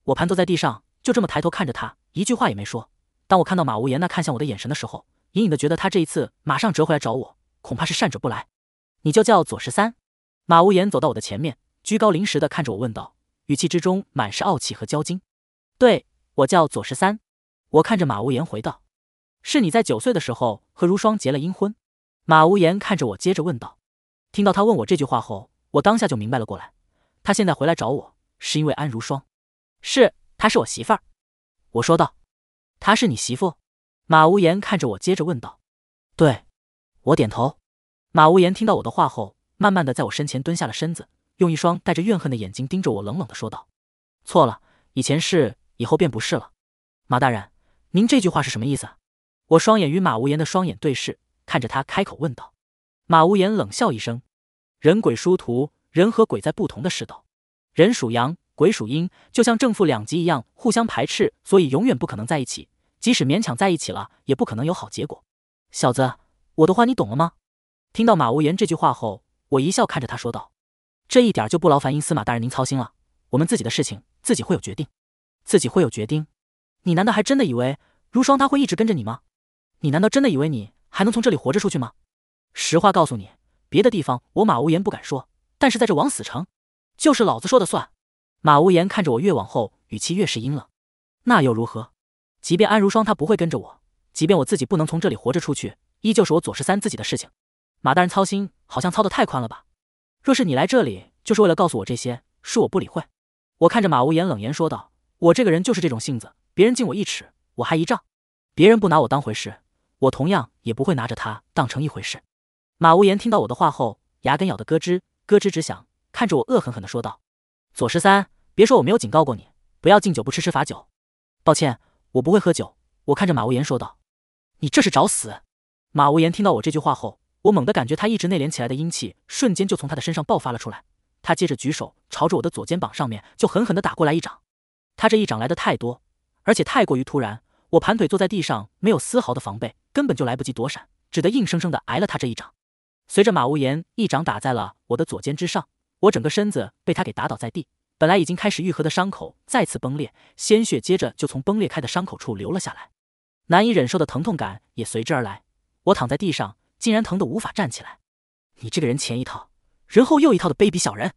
我盘坐在地上，就这么抬头看着他，一句话也没说。当我看到马无言那看向我的眼神的时候，隐隐的觉得他这一次马上折回来找我。恐怕是善者不来，你就叫左十三。马无言走到我的前面，居高临时的看着我问道，语气之中满是傲气和骄矜。对我叫左十三，我看着马无言回道。是你在九岁的时候和如霜结了阴婚。马无言看着我，接着问道。听到他问我这句话后，我当下就明白了过来。他现在回来找我，是因为安如霜。是，她是我媳妇儿。我说道。她是你媳妇？马无言看着我，接着问道。对。我点头，马无言听到我的话后，慢慢的在我身前蹲下了身子，用一双带着怨恨的眼睛盯着我，冷冷的说道：“错了，以前是，以后便不是了。”马大人，您这句话是什么意思？我双眼与马无言的双眼对视，看着他开口问道。马无言冷笑一声：“人鬼殊途，人和鬼在不同的世道，人属阳，鬼属阴，就像正负两极一样，互相排斥，所以永远不可能在一起。即使勉强在一起了，也不可能有好结果。”小子。我的话你懂了吗？听到马无言这句话后，我一笑看着他说道：“这一点就不劳烦因司马大人您操心了，我们自己的事情自己会有决定，自己会有决定。你难道还真的以为如霜她会一直跟着你吗？你难道真的以为你还能从这里活着出去吗？实话告诉你，别的地方我马无言不敢说，但是在这枉死城，就是老子说的算。”马无言看着我越往后，语气越是阴冷。那又如何？即便安如霜她不会跟着我，即便我自己不能从这里活着出去。依旧是我左十三自己的事情，马大人操心，好像操的太宽了吧？若是你来这里就是为了告诉我这些，恕我不理会。我看着马无言，冷言说道：“我这个人就是这种性子，别人敬我一尺，我还一丈；别人不拿我当回事，我同样也不会拿着他当成一回事。”马无言听到我的话后，牙根咬的咯吱咯吱直响，看着我恶狠狠的说道：“左十三，别说我没有警告过你，不要敬酒不吃吃罚酒。抱歉，我不会喝酒。”我看着马无言说道：“你这是找死。”马无言听到我这句话后，我猛地感觉他一直内敛起来的阴气瞬间就从他的身上爆发了出来。他接着举手朝着我的左肩膀上面就狠狠地打过来一掌。他这一掌来的太多，而且太过于突然。我盘腿坐在地上，没有丝毫的防备，根本就来不及躲闪，只得硬生生地挨了他这一掌。随着马无言一掌打在了我的左肩之上，我整个身子被他给打倒在地。本来已经开始愈合的伤口再次崩裂，鲜血接着就从崩裂开的伤口处流了下来，难以忍受的疼痛感也随之而来。我躺在地上，竟然疼得无法站起来。你这个人前一套，人后又一套的卑鄙小人！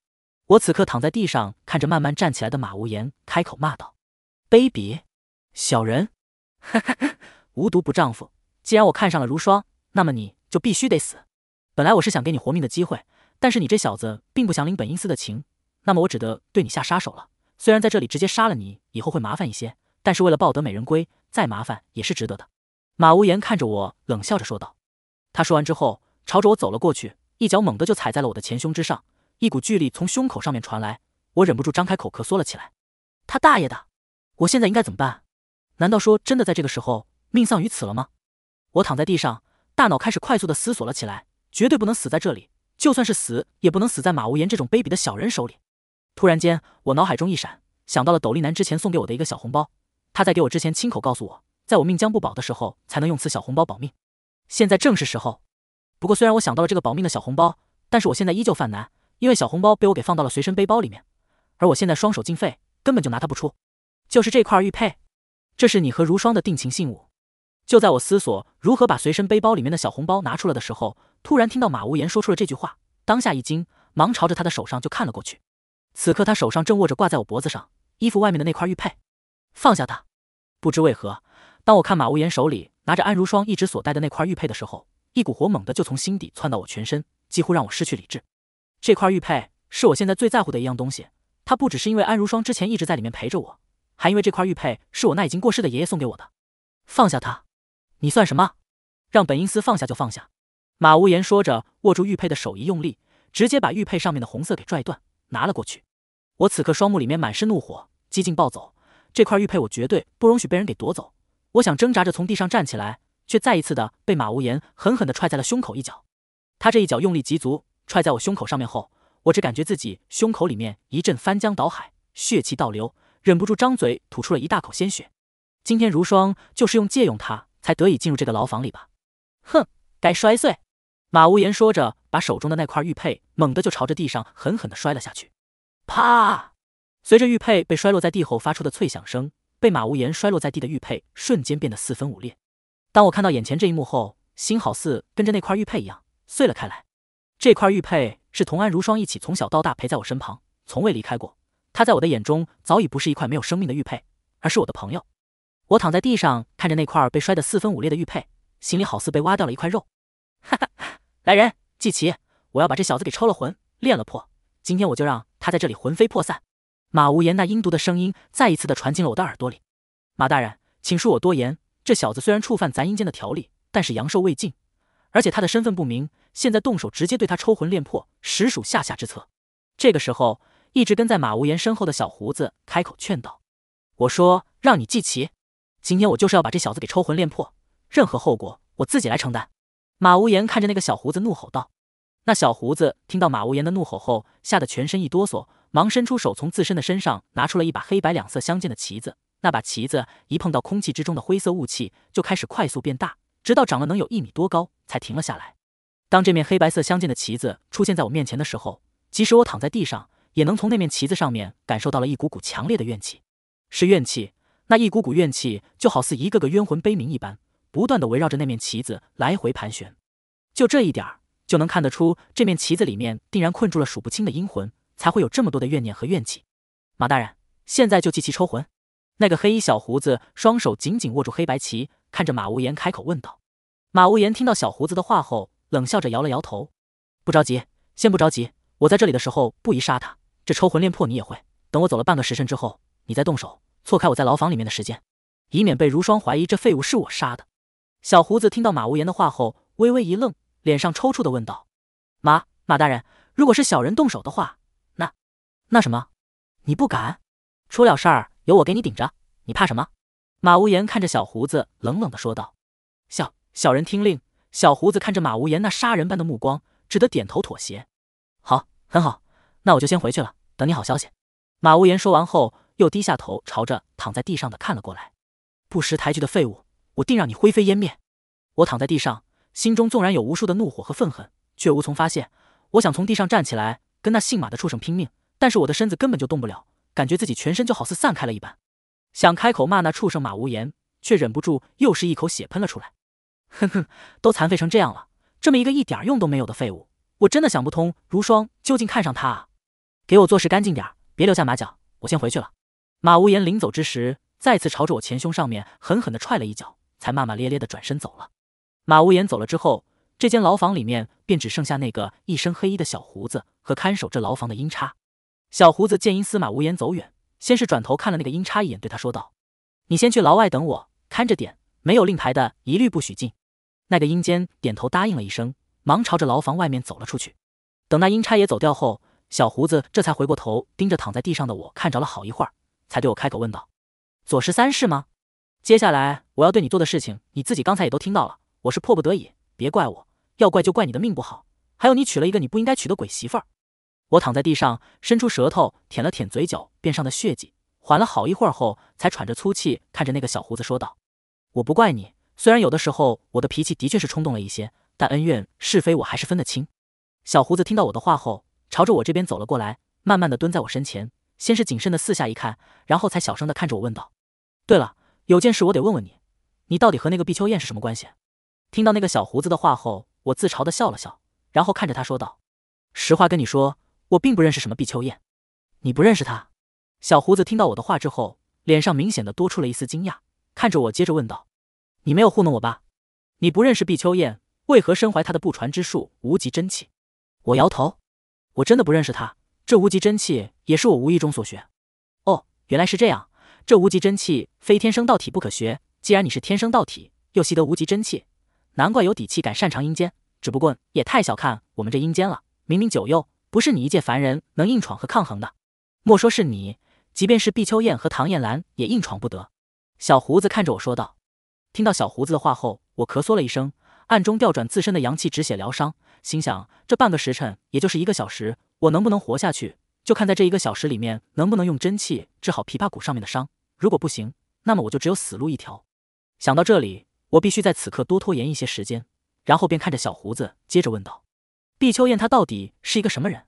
我此刻躺在地上，看着慢慢站起来的马无言，开口骂道：“卑鄙小人！哈哈，无毒不丈夫。既然我看上了如霜，那么你就必须得死。本来我是想给你活命的机会，但是你这小子并不想领本阴司的情，那么我只得对你下杀手了。虽然在这里直接杀了你以后会麻烦一些，但是为了抱得美人归，再麻烦也是值得的。”马无言看着我，冷笑着说道。他说完之后，朝着我走了过去，一脚猛地就踩在了我的前胸之上，一股巨力从胸口上面传来，我忍不住张开口咳嗽了起来。他大爷的！我现在应该怎么办？难道说真的在这个时候命丧于此了吗？我躺在地上，大脑开始快速的思索了起来，绝对不能死在这里，就算是死，也不能死在马无言这种卑鄙的小人手里。突然间，我脑海中一闪，想到了斗笠男之前送给我的一个小红包，他在给我之前亲口告诉我。在我命将不保的时候，才能用此小红包保命，现在正是时候。不过虽然我想到了这个保命的小红包，但是我现在依旧犯难，因为小红包被我给放到了随身背包里面，而我现在双手尽废，根本就拿它不出。就是这块玉佩，这是你和如霜的定情信物。就在我思索如何把随身背包里面的小红包拿出来的时候，突然听到马无言说出了这句话，当下一惊，忙朝着他的手上就看了过去。此刻他手上正握着挂在我脖子上衣服外面的那块玉佩，放下它。不知为何。当我看马无言手里拿着安如霜一直所戴的那块玉佩的时候，一股火猛地就从心底窜到我全身，几乎让我失去理智。这块玉佩是我现在最在乎的一样东西，它不只是因为安如霜之前一直在里面陪着我，还因为这块玉佩是我那已经过世的爷爷送给我的。放下它，你算什么？让本因斯放下就放下。马无言说着，握住玉佩的手一用力，直接把玉佩上面的红色给拽断，拿了过去。我此刻双目里面满是怒火，几近暴走。这块玉佩我绝对不容许被人给夺走。我想挣扎着从地上站起来，却再一次的被马无言狠狠的踹在了胸口一脚。他这一脚用力极足，踹在我胸口上面后，我只感觉自己胸口里面一阵翻江倒海，血气倒流，忍不住张嘴吐出了一大口鲜血。今天如霜就是用借用他才得以进入这个牢房里吧？哼，该摔碎！马无言说着，把手中的那块玉佩猛地就朝着地上狠狠的摔了下去。啪！随着玉佩被摔落在地后发出的脆响声。被马无言摔落在地的玉佩瞬间变得四分五裂。当我看到眼前这一幕后，心好似跟着那块玉佩一样碎了开来。这块玉佩是同安如霜一起从小到大陪在我身旁，从未离开过。它在我的眼中早已不是一块没有生命的玉佩，而是我的朋友。我躺在地上看着那块被摔得四分五裂的玉佩，心里好似被挖掉了一块肉。哈哈，来人，季奇，我要把这小子给抽了魂，炼了魄。今天我就让他在这里魂飞魄散。马无言那阴毒的声音再一次的传进了我的耳朵里。马大人，请恕我多言。这小子虽然触犯咱阴间的条例，但是阳寿未尽，而且他的身份不明。现在动手直接对他抽魂炼魄，实属下下之策。这个时候，一直跟在马无言身后的小胡子开口劝道：“我说，让你记齐。今天我就是要把这小子给抽魂炼魄，任何后果我自己来承担。”马无言看着那个小胡子怒吼道：“那小胡子听到马无言的怒吼后，吓得全身一哆嗦。”忙伸出手，从自身的身上拿出了一把黑白两色相间的旗子。那把旗子一碰到空气之中的灰色雾气，就开始快速变大，直到长了能有一米多高，才停了下来。当这面黑白色相间的旗子出现在我面前的时候，即使我躺在地上，也能从那面旗子上面感受到了一股股强烈的怨气。是怨气，那一股股怨气就好似一个个冤魂悲鸣一般，不断的围绕着那面旗子来回盘旋。就这一点儿，就能看得出这面旗子里面定然困住了数不清的阴魂。才会有这么多的怨念和怨气，马大人，现在就祭旗抽魂。那个黑衣小胡子双手紧紧握住黑白旗，看着马无言开口问道。马无言听到小胡子的话后，冷笑着摇了摇头：“不着急，先不着急。我在这里的时候不宜杀他，这抽魂炼魄你也会。等我走了半个时辰之后，你再动手，错开我在牢房里面的时间，以免被如霜怀疑这废物是我杀的。”小胡子听到马无言的话后，微微一愣，脸上抽搐的问道：“马马大人，如果是小人动手的话？”那什么，你不敢？出了事儿有我给你顶着，你怕什么？马无言看着小胡子冷冷的说道：“小小人听令。”小胡子看着马无言那杀人般的目光，只得点头妥协。“好，很好，那我就先回去了，等你好消息。”马无言说完后，又低下头朝着躺在地上的看了过来。“不识抬举的废物，我定让你灰飞烟灭！”我躺在地上，心中纵然有无数的怒火和愤恨，却无从发泄。我想从地上站起来，跟那姓马的畜生拼命。但是我的身子根本就动不了，感觉自己全身就好似散开了一般，想开口骂那畜生马无言，却忍不住又是一口血喷了出来。哼哼，都残废成这样了，这么一个一点用都没有的废物，我真的想不通，如霜究竟看上他啊！给我做事干净点，别留下马脚，我先回去了。马无言临走之时，再次朝着我前胸上面狠狠地踹了一脚，才骂骂咧咧的转身走了。马无言走了之后，这间牢房里面便只剩下那个一身黑衣的小胡子和看守这牢房的阴差。小胡子见因司马无言走远，先是转头看了那个阴差一眼，对他说道：“你先去牢外等我，看着点，没有令牌的一律不许进。”那个阴间点头答应了一声，忙朝着牢房外面走了出去。等那阴差也走掉后，小胡子这才回过头，盯着躺在地上的我，看着了好一会儿，才对我开口问道：“左十三是吗？接下来我要对你做的事情，你自己刚才也都听到了。我是迫不得已，别怪我，要怪就怪你的命不好，还有你娶了一个你不应该娶的鬼媳妇儿。”我躺在地上，伸出舌头舔了舔嘴角边上的血迹，缓了好一会儿后，才喘着粗气看着那个小胡子说道：“我不怪你，虽然有的时候我的脾气的确是冲动了一些，但恩怨是非我还是分得清。”小胡子听到我的话后，朝着我这边走了过来，慢慢的蹲在我身前，先是谨慎的四下一看，然后才小声的看着我问道：“对了，有件事我得问问你，你到底和那个毕秋燕是什么关系？”听到那个小胡子的话后，我自嘲的笑了笑，然后看着他说道：“实话跟你说。”我并不认识什么毕秋燕，你不认识他？小胡子听到我的话之后，脸上明显的多出了一丝惊讶，看着我，接着问道：“你没有糊弄我吧？你不认识毕秋燕，为何身怀她的不传之术无极真气？”我摇头：“我真的不认识她，这无极真气也是我无意中所学。”哦，原来是这样。这无极真气非天生道体不可学，既然你是天生道体，又习得无极真气，难怪有底气敢擅长阴间。只不过也太小看我们这阴间了，明明九幽。不是你一介凡人能硬闯和抗衡的，莫说是你，即便是毕秋燕和唐艳兰也硬闯不得。小胡子看着我说道。听到小胡子的话后，我咳嗽了一声，暗中调转自身的阳气止血疗伤，心想这半个时辰，也就是一个小时，我能不能活下去，就看在这一个小时里面能不能用真气治好琵琶骨上面的伤。如果不行，那么我就只有死路一条。想到这里，我必须在此刻多拖延一些时间，然后便看着小胡子，接着问道。毕秋燕，她到底是一个什么人？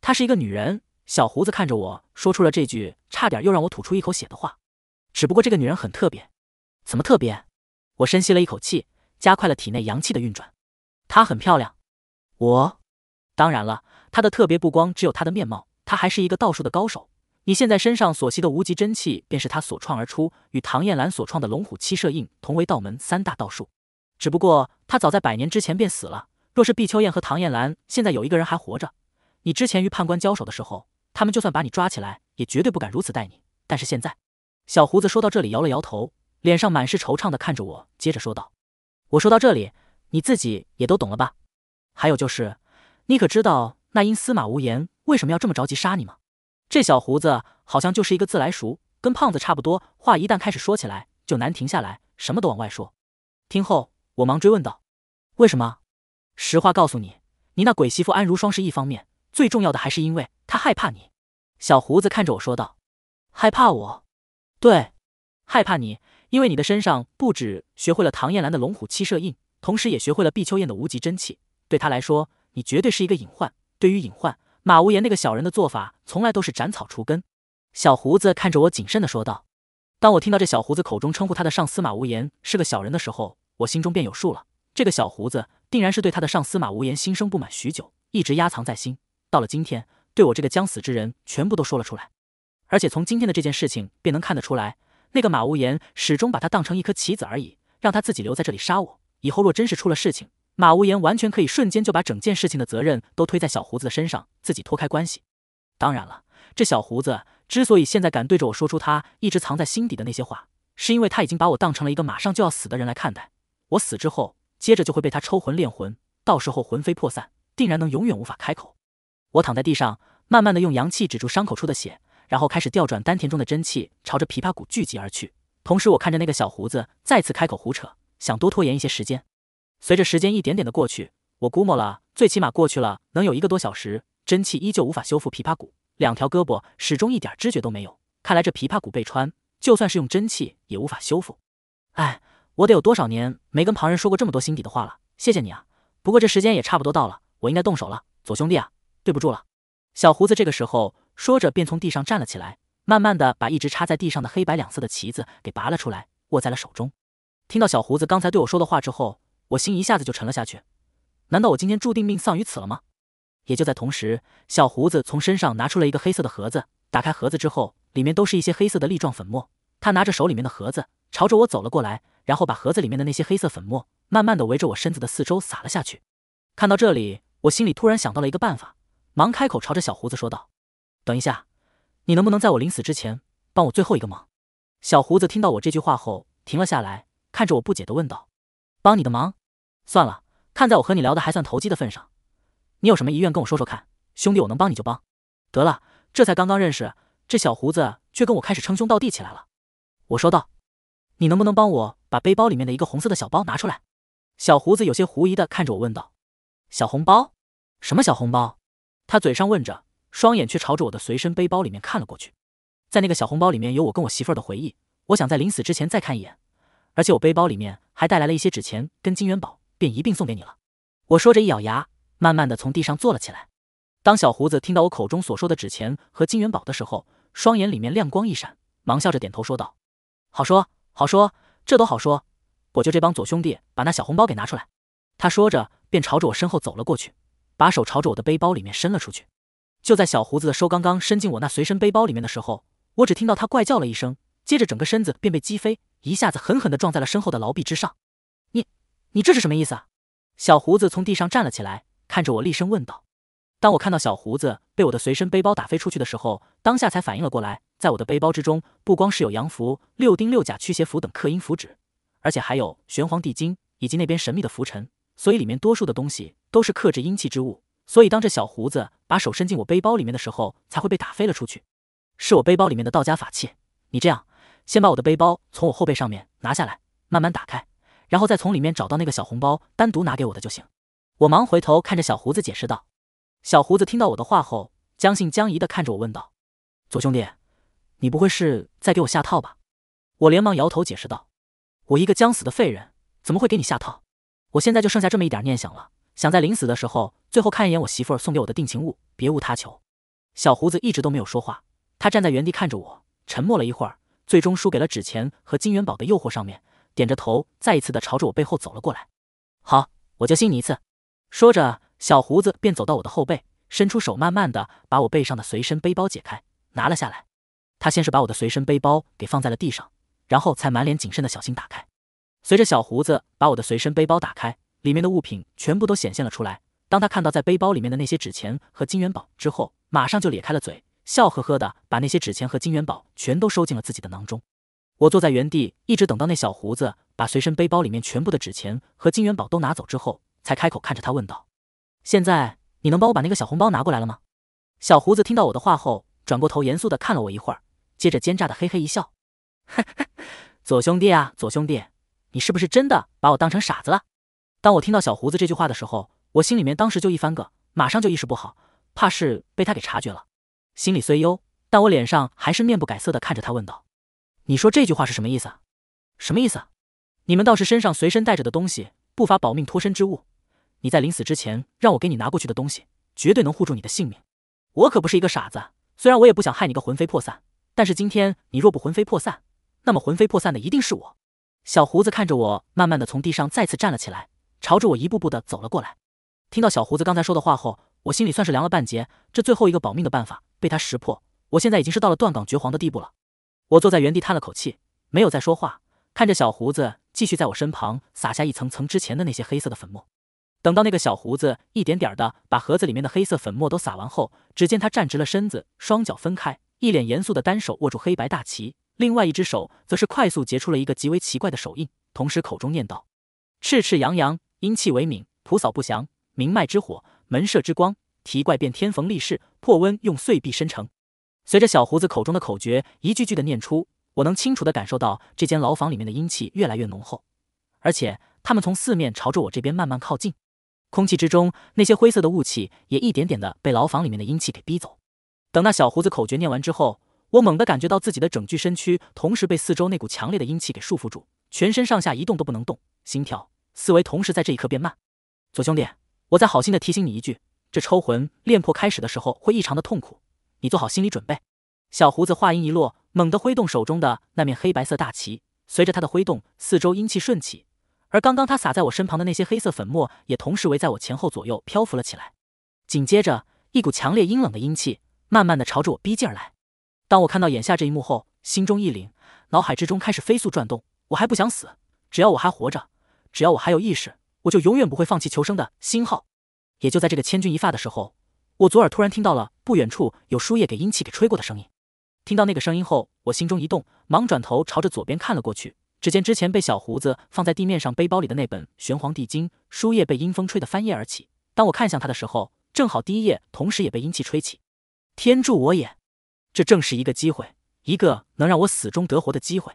她是一个女人。小胡子看着我说出了这句差点又让我吐出一口血的话。只不过这个女人很特别。怎么特别？我深吸了一口气，加快了体内阳气的运转。她很漂亮。我，当然了，她的特别不光只有她的面貌，她还是一个道术的高手。你现在身上所吸的无极真气，便是她所创而出，与唐艳兰所创的龙虎七射印同为道门三大道术。只不过她早在百年之前便死了。若是毕秋燕和唐艳兰现在有一个人还活着，你之前与判官交手的时候，他们就算把你抓起来，也绝对不敢如此待你。但是现在，小胡子说到这里，摇了摇头，脸上满是惆怅的看着我，接着说道：“我说到这里，你自己也都懂了吧？还有就是，你可知道那英司马无言为什么要这么着急杀你吗？”这小胡子好像就是一个自来熟，跟胖子差不多，话一旦开始说起来就难停下来，什么都往外说。听后，我忙追问道：“为什么？”实话告诉你，你那鬼媳妇安如霜是一方面，最重要的还是因为她害怕你。小胡子看着我说道：“害怕我？对，害怕你，因为你的身上不止学会了唐艳兰的龙虎七射印，同时也学会了毕秋燕的无极真气。对他来说，你绝对是一个隐患。对于隐患，马无言那个小人的做法从来都是斩草除根。”小胡子看着我，谨慎的说道：“当我听到这小胡子口中称呼他的上司马无言是个小人的时候，我心中便有数了。”这个小胡子定然是对他的上司马无言心生不满许久，一直压藏在心，到了今天，对我这个将死之人，全部都说了出来。而且从今天的这件事情便能看得出来，那个马无言始终把他当成一颗棋子而已，让他自己留在这里杀我。以后若真是出了事情，马无言完全可以瞬间就把整件事情的责任都推在小胡子的身上，自己脱开关系。当然了，这小胡子之所以现在敢对着我说出他一直藏在心底的那些话，是因为他已经把我当成了一个马上就要死的人来看待。我死之后。接着就会被他抽魂炼魂，到时候魂飞魄散，定然能永远无法开口。我躺在地上，慢慢的用阳气止住伤口处的血，然后开始调转丹田中的真气，朝着琵琶骨聚集而去。同时，我看着那个小胡子再次开口胡扯，想多拖延一些时间。随着时间一点点的过去，我估摸了，最起码过去了能有一个多小时，真气依旧无法修复琵琶骨，两条胳膊始终一点知觉都没有。看来这琵琶骨被穿，就算是用真气也无法修复。哎。我得有多少年没跟旁人说过这么多心底的话了？谢谢你啊！不过这时间也差不多到了，我应该动手了。左兄弟啊，对不住了。小胡子这个时候说着，便从地上站了起来，慢慢的把一直插在地上的黑白两色的旗子给拔了出来，握在了手中。听到小胡子刚才对我说的话之后，我心一下子就沉了下去。难道我今天注定命丧于此了吗？也就在同时，小胡子从身上拿出了一个黑色的盒子，打开盒子之后，里面都是一些黑色的粒状粉末。他拿着手里面的盒子，朝着我走了过来。然后把盒子里面的那些黑色粉末慢慢的围着我身子的四周撒了下去。看到这里，我心里突然想到了一个办法，忙开口朝着小胡子说道：“等一下，你能不能在我临死之前帮我最后一个忙？”小胡子听到我这句话后停了下来，看着我不解的问道：“帮你的忙？算了，看在我和你聊的还算投机的份上，你有什么遗愿跟我说说看，兄弟我能帮你就帮。得了，这才刚刚认识，这小胡子却跟我开始称兄道弟起来了。”我说道。你能不能帮我把背包里面的一个红色的小包拿出来？小胡子有些狐疑的看着我问道：“小红包？什么小红包？”他嘴上问着，双眼却朝着我的随身背包里面看了过去。在那个小红包里面有我跟我媳妇儿的回忆，我想在临死之前再看一眼。而且我背包里面还带来了一些纸钱跟金元宝，便一并送给你了。我说着，一咬牙，慢慢的从地上坐了起来。当小胡子听到我口中所说的纸钱和金元宝的时候，双眼里面亮光一闪，忙笑着点头说道：“好说。”好说，这都好说，我就这帮左兄弟把那小红包给拿出来。他说着，便朝着我身后走了过去，把手朝着我的背包里面伸了出去。就在小胡子的手刚刚伸进我那随身背包里面的时候，我只听到他怪叫了一声，接着整个身子便被击飞，一下子狠狠地撞在了身后的牢壁之上。你，你这是什么意思？啊？小胡子从地上站了起来，看着我厉声问道。当我看到小胡子被我的随身背包打飞出去的时候，当下才反应了过来。在我的背包之中，不光是有阳符、六丁六甲驱邪符等克阴符纸，而且还有玄黄地经以及那边神秘的浮尘，所以里面多数的东西都是克制阴气之物。所以当这小胡子把手伸进我背包里面的时候，才会被打飞了出去。是我背包里面的道家法器。你这样，先把我的背包从我后背上面拿下来，慢慢打开，然后再从里面找到那个小红包，单独拿给我的就行。我忙回头看着小胡子解释道。小胡子听到我的话后，将信将疑的看着我问道：“左兄弟。”你不会是在给我下套吧？我连忙摇头解释道：“我一个将死的废人，怎么会给你下套？我现在就剩下这么一点念想了，想在临死的时候最后看一眼我媳妇儿送给我的定情物，别无他求。”小胡子一直都没有说话，他站在原地看着我，沉默了一会儿，最终输给了纸钱和金元宝的诱惑。上面点着头，再一次的朝着我背后走了过来。好，我就信你一次。说着，小胡子便走到我的后背，伸出手，慢慢的把我背上的随身背包解开，拿了下来。他先是把我的随身背包给放在了地上，然后才满脸谨慎的小心打开。随着小胡子把我的随身背包打开，里面的物品全部都显现了出来。当他看到在背包里面的那些纸钱和金元宝之后，马上就咧开了嘴，笑呵呵的把那些纸钱和金元宝全都收进了自己的囊中。我坐在原地，一直等到那小胡子把随身背包里面全部的纸钱和金元宝都拿走之后，才开口看着他问道：“现在你能帮我把那个小红包拿过来了吗？”小胡子听到我的话后，转过头严肃的看了我一会儿。接着奸诈的嘿嘿一笑，哈哈，左兄弟啊，左兄弟，你是不是真的把我当成傻子了？当我听到小胡子这句话的时候，我心里面当时就一翻个，马上就意识不好，怕是被他给察觉了。心里虽忧，但我脸上还是面不改色的看着他问道：“你说这句话是什么意思？什么意思？你们倒是身上随身带着的东西不乏保命脱身之物，你在临死之前让我给你拿过去的东西，绝对能护住你的性命。我可不是一个傻子，虽然我也不想害你个魂飞魄散。”但是今天你若不魂飞魄散，那么魂飞魄散的一定是我。小胡子看着我，慢慢的从地上再次站了起来，朝着我一步步的走了过来。听到小胡子刚才说的话后，我心里算是凉了半截。这最后一个保命的办法被他识破，我现在已经是到了断岗绝黄的地步了。我坐在原地叹了口气，没有再说话，看着小胡子继续在我身旁撒下一层层之前的那些黑色的粉末。等到那个小胡子一点点的把盒子里面的黑色粉末都撒完后，只见他站直了身子，双脚分开。一脸严肃的单手握住黑白大旗，另外一只手则是快速结出了一个极为奇怪的手印，同时口中念道：“赤赤阳阳，阴气为敏，普扫不祥，明脉之火，门射之光，提怪变天，逢力士，破温用碎壁深成。”随着小胡子口中的口诀一句句的念出，我能清楚的感受到这间牢房里面的阴气越来越浓厚，而且他们从四面朝着我这边慢慢靠近，空气之中那些灰色的雾气也一点点的被牢房里面的阴气给逼走。等那小胡子口诀念完之后，我猛地感觉到自己的整具身躯同时被四周那股强烈的阴气给束缚住，全身上下一动都不能动，心跳、思维同时在这一刻变慢。左兄弟，我再好心的提醒你一句，这抽魂炼魄开始的时候会异常的痛苦，你做好心理准备。小胡子话音一落，猛地挥动手中的那面黑白色大旗，随着他的挥动，四周阴气顺起，而刚刚他撒在我身旁的那些黑色粉末也同时围在我前后左右漂浮了起来。紧接着，一股强烈阴冷的阴气。慢慢的朝着我逼近而来，当我看到眼下这一幕后，心中一凛，脑海之中开始飞速转动。我还不想死，只要我还活着，只要我还有意识，我就永远不会放弃求生的。心。号。也就在这个千钧一发的时候，我左耳突然听到了不远处有树叶给阴气给吹过的声音。听到那个声音后，我心中一动，忙转头朝着左边看了过去。只见之前被小胡子放在地面上背包里的那本《玄黄帝经》，书页被阴风吹得翻页而起。当我看向它的时候，正好第一页同时也被阴气吹起。天助我也！这正是一个机会，一个能让我死中得活的机会。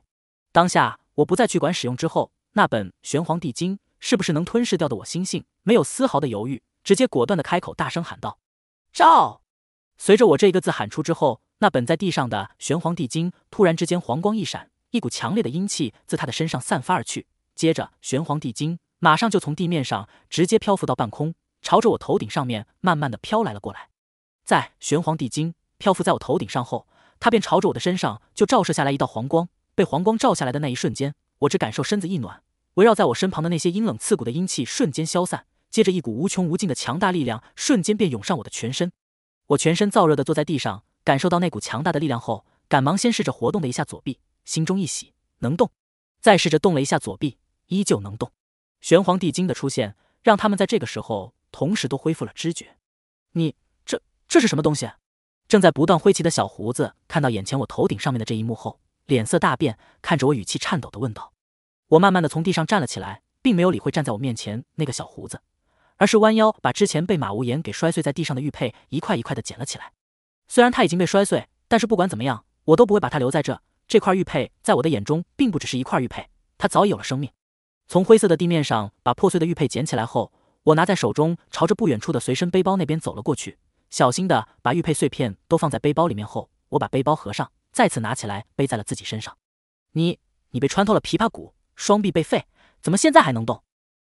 当下，我不再去管使用之后那本玄黄帝经是不是能吞噬掉的，我心性没有丝毫的犹豫，直接果断的开口，大声喊道：“赵！”随着我这一个字喊出之后，那本在地上的玄黄帝经突然之间黄光一闪，一股强烈的阴气自他的身上散发而去，接着玄黄帝经马上就从地面上直接漂浮到半空，朝着我头顶上面慢慢的飘来了过来。在玄黄帝经》漂浮在我头顶上后，它便朝着我的身上就照射下来一道黄光。被黄光照下来的那一瞬间，我只感受身子一暖，围绕在我身旁的那些阴冷刺骨的阴气瞬间消散。接着，一股无穷无尽的强大力量瞬间便涌上我的全身。我全身燥热的坐在地上，感受到那股强大的力量后，赶忙先试着活动了一下左臂，心中一喜，能动。再试着动了一下左臂，依旧能动。玄黄帝经的出现，让他们在这个时候同时都恢复了知觉。你。这是什么东西？正在不断挥旗的小胡子看到眼前我头顶上面的这一幕后，脸色大变，看着我，语气颤抖的问道。我慢慢的从地上站了起来，并没有理会站在我面前那个小胡子，而是弯腰把之前被马无言给摔碎在地上的玉佩一块一块的捡了起来。虽然它已经被摔碎，但是不管怎么样，我都不会把它留在这。这块玉佩在我的眼中，并不只是一块玉佩，它早已有了生命。从灰色的地面上把破碎的玉佩捡起来后，我拿在手中，朝着不远处的随身背包那边走了过去。小心的把玉佩碎片都放在背包里面后，我把背包合上，再次拿起来背在了自己身上。你，你被穿透了琵琶骨，双臂被废，怎么现在还能动？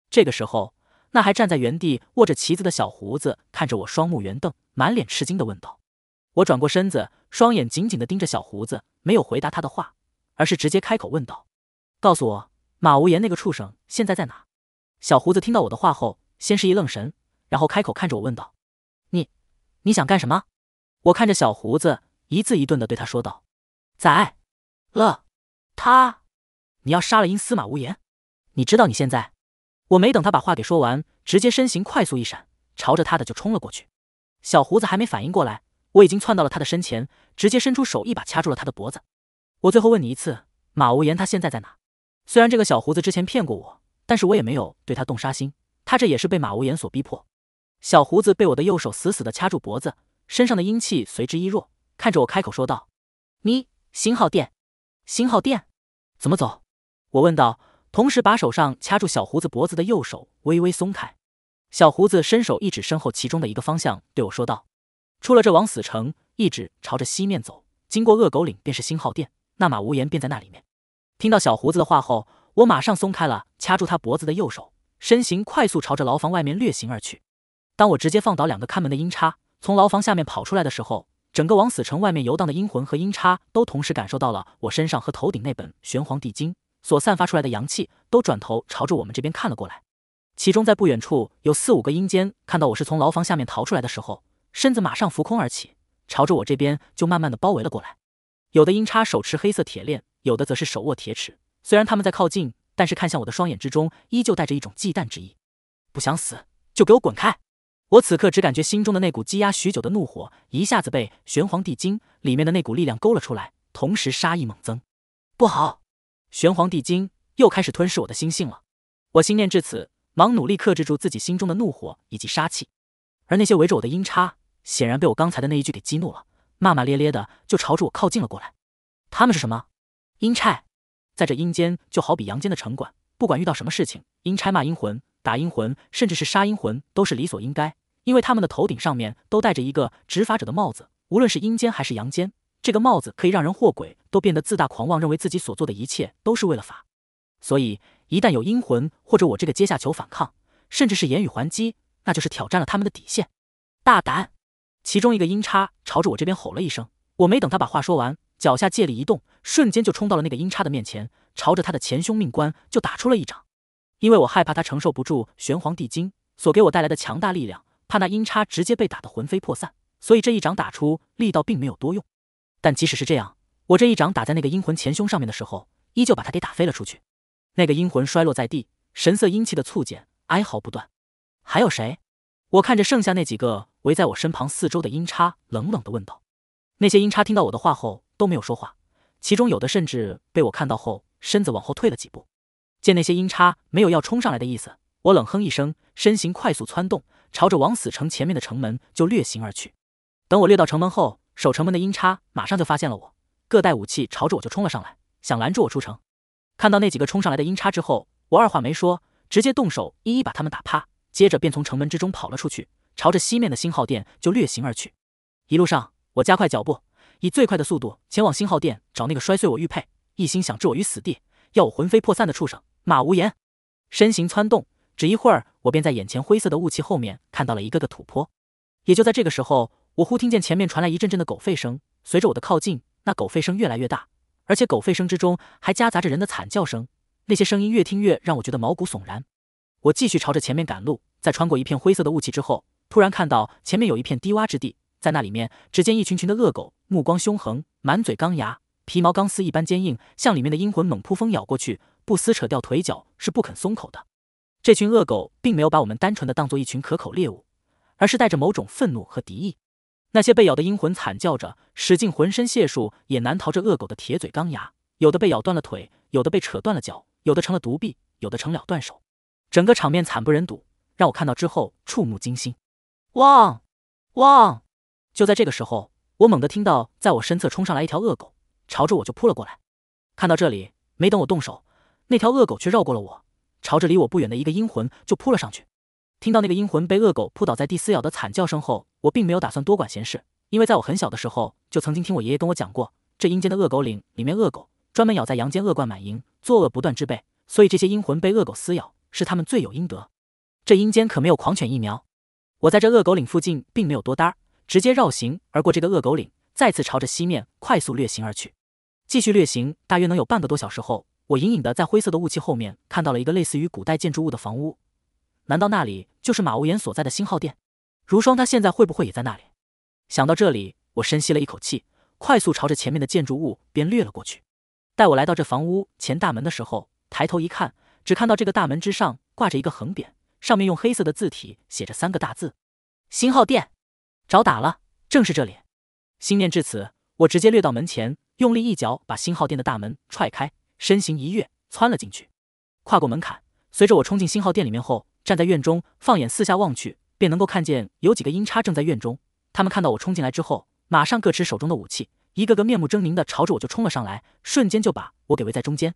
这个时候，那还站在原地握着旗子的小胡子看着我，双目圆瞪，满脸吃惊的问道。我转过身子，双眼紧紧的盯着小胡子，没有回答他的话，而是直接开口问道：“告诉我，马无言那个畜生现在在哪？”小胡子听到我的话后，先是一愣神，然后开口看着我问道。你想干什么？我看着小胡子，一字一顿的对他说道：“崽，了他，你要杀了阴司马无言？你知道你现在？”我没等他把话给说完，直接身形快速一闪，朝着他的就冲了过去。小胡子还没反应过来，我已经窜到了他的身前，直接伸出手一把掐住了他的脖子。我最后问你一次，马无言他现在在哪？虽然这个小胡子之前骗过我，但是我也没有对他动杀心，他这也是被马无言所逼迫。小胡子被我的右手死死地掐住脖子，身上的阴气随之一弱，看着我开口说道：“你星号殿，星号殿，怎么走？”我问道，同时把手上掐住小胡子脖子的右手微微松开。小胡子伸手一指身后其中的一个方向，对我说道：“出了这往死城，一指朝着西面走，经过恶狗岭便是星号殿，那马无言便在那里面。”听到小胡子的话后，我马上松开了掐住他脖子的右手，身形快速朝着牢房外面掠行而去。当我直接放倒两个看门的阴差，从牢房下面跑出来的时候，整个王死城外面游荡的阴魂和阴差都同时感受到了我身上和头顶那本玄黄帝经所散发出来的阳气，都转头朝着我们这边看了过来。其中在不远处有四五个阴间看到我是从牢房下面逃出来的时候，身子马上浮空而起，朝着我这边就慢慢的包围了过来。有的阴差手持黑色铁链，有的则是手握铁尺。虽然他们在靠近，但是看向我的双眼之中依旧带着一种忌惮之意。不想死就给我滚开！我此刻只感觉心中的那股积压许久的怒火一下子被玄黄地经》里面的那股力量勾了出来，同时杀意猛增。不好，玄黄地经》又开始吞噬我的心性了。我心念至此，忙努力克制住自己心中的怒火以及杀气。而那些围着我的阴差显然被我刚才的那一句给激怒了，骂骂咧咧的就朝着我靠近了过来。他们是什么？阴差，在这阴间就好比阳间的城管，不管遇到什么事情，阴差骂阴魂、打阴魂，甚至是杀阴魂，都是理所应该。因为他们的头顶上面都戴着一个执法者的帽子，无论是阴间还是阳间，这个帽子可以让人或鬼都变得自大狂妄，认为自己所做的一切都是为了法。所以，一旦有阴魂或者我这个阶下囚反抗，甚至是言语还击，那就是挑战了他们的底线。大胆！其中一个阴差朝着我这边吼了一声。我没等他把话说完，脚下借力一动，瞬间就冲到了那个阴差的面前，朝着他的前胸命关就打出了一掌。因为我害怕他承受不住玄黄地精所给我带来的强大力量。怕那阴差直接被打得魂飞魄散，所以这一掌打出力道并没有多用。但即使是这样，我这一掌打在那个阴魂前胸上面的时候，依旧把他给打飞了出去。那个阴魂摔落在地，神色阴气的蹙减，哀嚎不断。还有谁？我看着剩下那几个围在我身旁四周的阴差，冷冷的问道。那些阴差听到我的话后都没有说话，其中有的甚至被我看到后身子往后退了几步。见那些阴差没有要冲上来的意思，我冷哼一声，身形快速窜动。朝着王死城前面的城门就掠行而去。等我掠到城门后，守城门的阴差马上就发现了我，各带武器朝着我就冲了上来，想拦住我出城。看到那几个冲上来的阴差之后，我二话没说，直接动手，一一把他们打趴，接着便从城门之中跑了出去，朝着西面的新号殿就掠行而去。一路上，我加快脚步，以最快的速度前往新号殿，找那个摔碎我玉佩、一心想置我于死地、要我魂飞魄散的畜生马无言。身形窜动。只一会儿，我便在眼前灰色的雾气后面看到了一个个土坡。也就在这个时候，我忽听见前面传来一阵阵的狗吠声。随着我的靠近，那狗吠声越来越大，而且狗吠声之中还夹杂着人的惨叫声。那些声音越听越让我觉得毛骨悚然。我继续朝着前面赶路，在穿过一片灰色的雾气之后，突然看到前面有一片低洼之地。在那里面，只见一群群的恶狗，目光凶横，满嘴钢牙，皮毛钢丝一般坚硬，向里面的阴魂猛扑风咬过去，不撕扯掉腿脚是不肯松口的。这群恶狗并没有把我们单纯的当做一群可口猎物，而是带着某种愤怒和敌意。那些被咬的阴魂惨叫着，使尽浑身解数也难逃这恶狗的铁嘴钢牙。有的被咬断了腿，有的被扯断了脚，有的成了独臂，有的成了断手。整个场面惨不忍睹，让我看到之后触目惊心。汪！汪！就在这个时候，我猛地听到在我身侧冲上来一条恶狗，朝着我就扑了过来。看到这里，没等我动手，那条恶狗却绕过了我。朝着离我不远的一个阴魂就扑了上去。听到那个阴魂被恶狗扑倒在地撕咬的惨叫声后，我并没有打算多管闲事，因为在我很小的时候就曾经听我爷爷跟我讲过，这阴间的恶狗岭里面恶狗专门咬在阳间恶贯满盈、作恶不断之辈，所以这些阴魂被恶狗撕咬是他们罪有应得。这阴间可没有狂犬疫苗，我在这恶狗岭附近并没有多呆，直接绕行而过这个恶狗岭，再次朝着西面快速掠行而去。继续掠行，大约能有半个多小时后。我隐隐的在灰色的雾气后面看到了一个类似于古代建筑物的房屋，难道那里就是马无言所在的新号店？如霜她现在会不会也在那里？想到这里，我深吸了一口气，快速朝着前面的建筑物便掠了过去。待我来到这房屋前大门的时候，抬头一看，只看到这个大门之上挂着一个横匾，上面用黑色的字体写着三个大字：新号店。找打了，正是这里。心念至此，我直接掠到门前，用力一脚把新号店的大门踹开。身形一跃，窜了进去，跨过门槛。随着我冲进星号殿里面后，站在院中，放眼四下望去，便能够看见有几个阴差正在院中。他们看到我冲进来之后，马上各持手中的武器，一个个面目狰狞的朝着我就冲了上来，瞬间就把我给围在中间。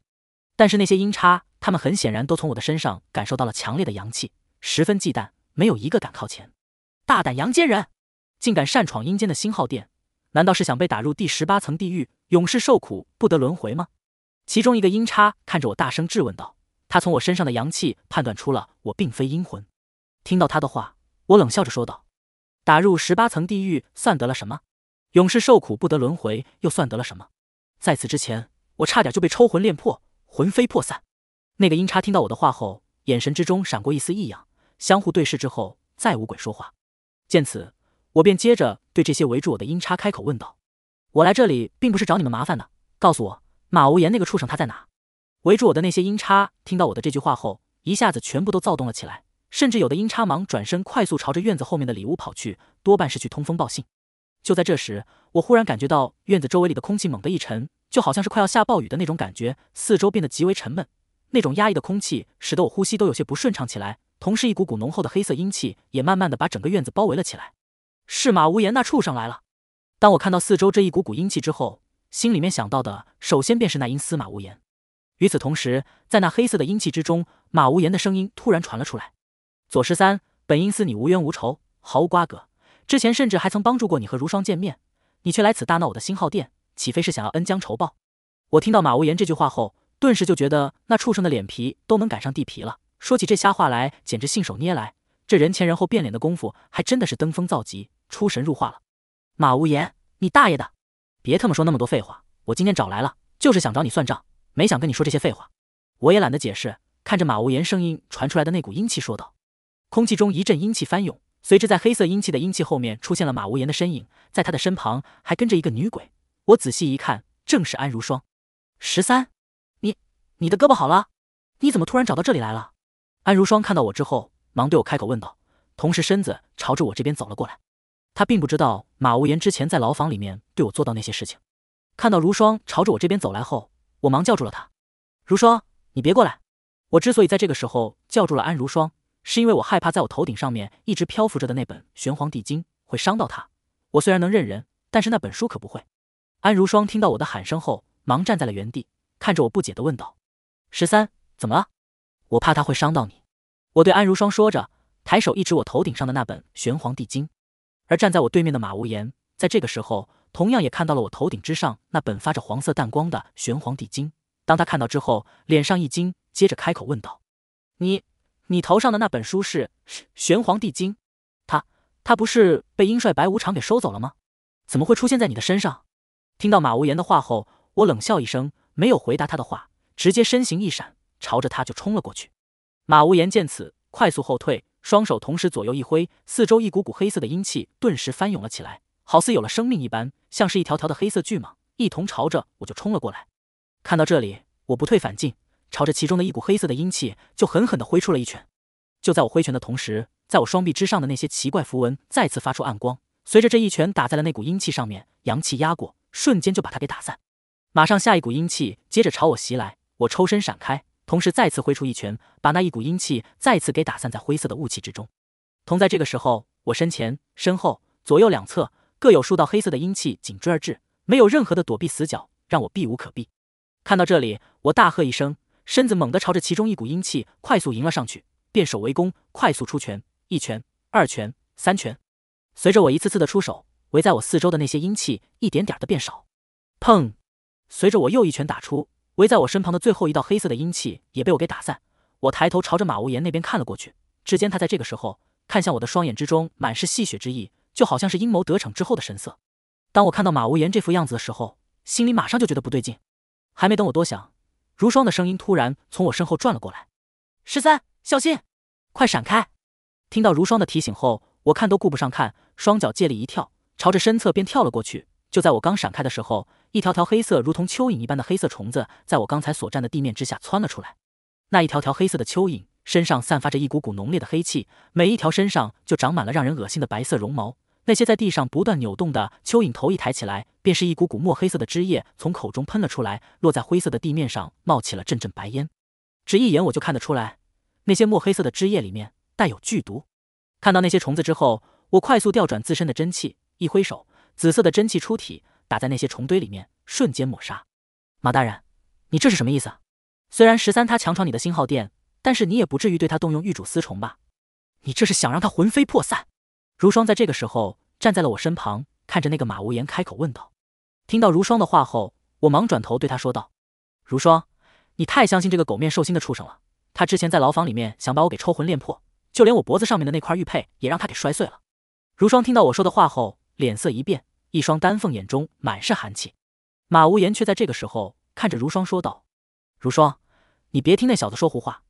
但是那些阴差，他们很显然都从我的身上感受到了强烈的阳气，十分忌惮，没有一个敢靠前。大胆阳间人，竟敢擅闯阴间的星号殿，难道是想被打入第十八层地狱，永世受苦，不得轮回吗？其中一个阴差看着我，大声质问道：“他从我身上的阳气判断出了我并非阴魂。”听到他的话，我冷笑着说道：“打入十八层地狱算得了什么？永世受苦不得轮回又算得了什么？在此之前，我差点就被抽魂炼魄，魂飞魄散。”那个阴差听到我的话后，眼神之中闪过一丝异样，相互对视之后，再无鬼说话。见此，我便接着对这些围住我的阴差开口问道：“我来这里并不是找你们麻烦的，告诉我。”马无言那个畜生他在哪？围住我的那些阴叉听到我的这句话后，一下子全部都躁动了起来，甚至有的阴叉忙转身快速朝着院子后面的里屋跑去，多半是去通风报信。就在这时，我忽然感觉到院子周围里的空气猛地一沉，就好像是快要下暴雨的那种感觉，四周变得极为沉闷，那种压抑的空气使得我呼吸都有些不顺畅起来，同时一股股浓厚的黑色阴气也慢慢的把整个院子包围了起来。是马无言那畜生来了！当我看到四周这一股股阴气之后。心里面想到的，首先便是那阴司马无言。与此同时，在那黑色的阴气之中，马无言的声音突然传了出来：“左十三，本英司你无冤无仇，毫无瓜葛，之前甚至还曾帮助过你和如霜见面，你却来此大闹我的星号殿，岂非是想要恩将仇报？”我听到马无言这句话后，顿时就觉得那畜生的脸皮都能赶上地皮了，说起这瞎话来简直信手拈来，这人前人后变脸的功夫还真的是登峰造极，出神入化了。马无言，你大爷的！别他妈说那么多废话，我今天找来了，就是想找你算账，没想跟你说这些废话，我也懒得解释。看着马无言声音传出来的那股阴气说道，空气中一阵阴气翻涌，随之在黑色阴气的阴气后面出现了马无言的身影，在他的身旁还跟着一个女鬼，我仔细一看，正是安如霜。十三，你，你的胳膊好了？你怎么突然找到这里来了？安如霜看到我之后，忙对我开口问道，同时身子朝着我这边走了过来。他并不知道马无言之前在牢房里面对我做到那些事情。看到如霜朝着我这边走来后，我忙叫住了他：“如霜，你别过来！”我之所以在这个时候叫住了安如霜，是因为我害怕在我头顶上面一直漂浮着的那本玄黄帝经会伤到他。我虽然能认人，但是那本书可不会。安如霜听到我的喊声后，忙站在了原地，看着我不解的问道：“十三，怎么了？我怕他会伤到你。”我对安如霜说着，抬手一指我头顶上的那本玄黄帝经。而站在我对面的马无言，在这个时候同样也看到了我头顶之上那本发着黄色淡光的玄黄帝经。当他看到之后，脸上一惊，接着开口问道：“你，你头上的那本书是玄黄帝经？他，他不是被阴帅白无常给收走了吗？怎么会出现在你的身上？”听到马无言的话后，我冷笑一声，没有回答他的话，直接身形一闪，朝着他就冲了过去。马无言见此，快速后退。双手同时左右一挥，四周一股股黑色的阴气顿时翻涌了起来，好似有了生命一般，像是一条条的黑色巨蟒，一同朝着我就冲了过来。看到这里，我不退反进，朝着其中的一股黑色的阴气就狠狠地挥出了一拳。就在我挥拳的同时，在我双臂之上的那些奇怪符文再次发出暗光，随着这一拳打在了那股阴气上面，阳气压过，瞬间就把它给打散。马上下一股阴气接着朝我袭来，我抽身闪开。同时再次挥出一拳，把那一股阴气再次给打散在灰色的雾气之中。同在这个时候，我身前、身后、左右两侧各有数道黑色的阴气紧追而至，没有任何的躲避死角，让我避无可避。看到这里，我大喝一声，身子猛地朝着其中一股阴气快速迎了上去，变守为攻，快速出拳，一拳、二拳、三拳。随着我一次次的出手，围在我四周的那些阴气一点点的变少。砰！随着我又一拳打出。围在我身旁的最后一道黑色的阴气也被我给打散。我抬头朝着马无言那边看了过去，只见他在这个时候看向我的双眼之中满是戏谑之意，就好像是阴谋得逞之后的神色。当我看到马无言这副样子的时候，心里马上就觉得不对劲。还没等我多想，如霜的声音突然从我身后转了过来：“十三，小心，快闪开！”听到如霜的提醒后，我看都顾不上看，双脚借力一跳，朝着身侧便跳了过去。就在我刚闪开的时候，一条条黑色，如同蚯蚓一般的黑色虫子，在我刚才所站的地面之下窜了出来。那一条条黑色的蚯蚓，身上散发着一股股浓烈的黑气，每一条身上就长满了让人恶心的白色绒毛。那些在地上不断扭动的蚯蚓，头一抬起来，便是一股股墨黑色的汁液从口中喷了出来，落在灰色的地面上，冒起了阵阵白烟。只一眼，我就看得出来，那些墨黑色的汁液里面带有剧毒。看到那些虫子之后，我快速调转自身的真气，一挥手，紫色的真气出体。打在那些虫堆里面，瞬间抹杀。马大人，你这是什么意思？虽然十三他强闯你的星号殿，但是你也不至于对他动用御主丝虫吧？你这是想让他魂飞魄散？如霜在这个时候站在了我身旁，看着那个马无言开口问道。听到如霜的话后，我忙转头对他说道：“如霜，你太相信这个狗面兽心的畜生了。他之前在牢房里面想把我给抽魂炼魄，就连我脖子上面的那块玉佩也让他给摔碎了。”如霜听到我说的话后，脸色一变。一双丹凤眼中满是寒气，马无言却在这个时候看着如霜说道：“如霜，你别听那小子说胡话。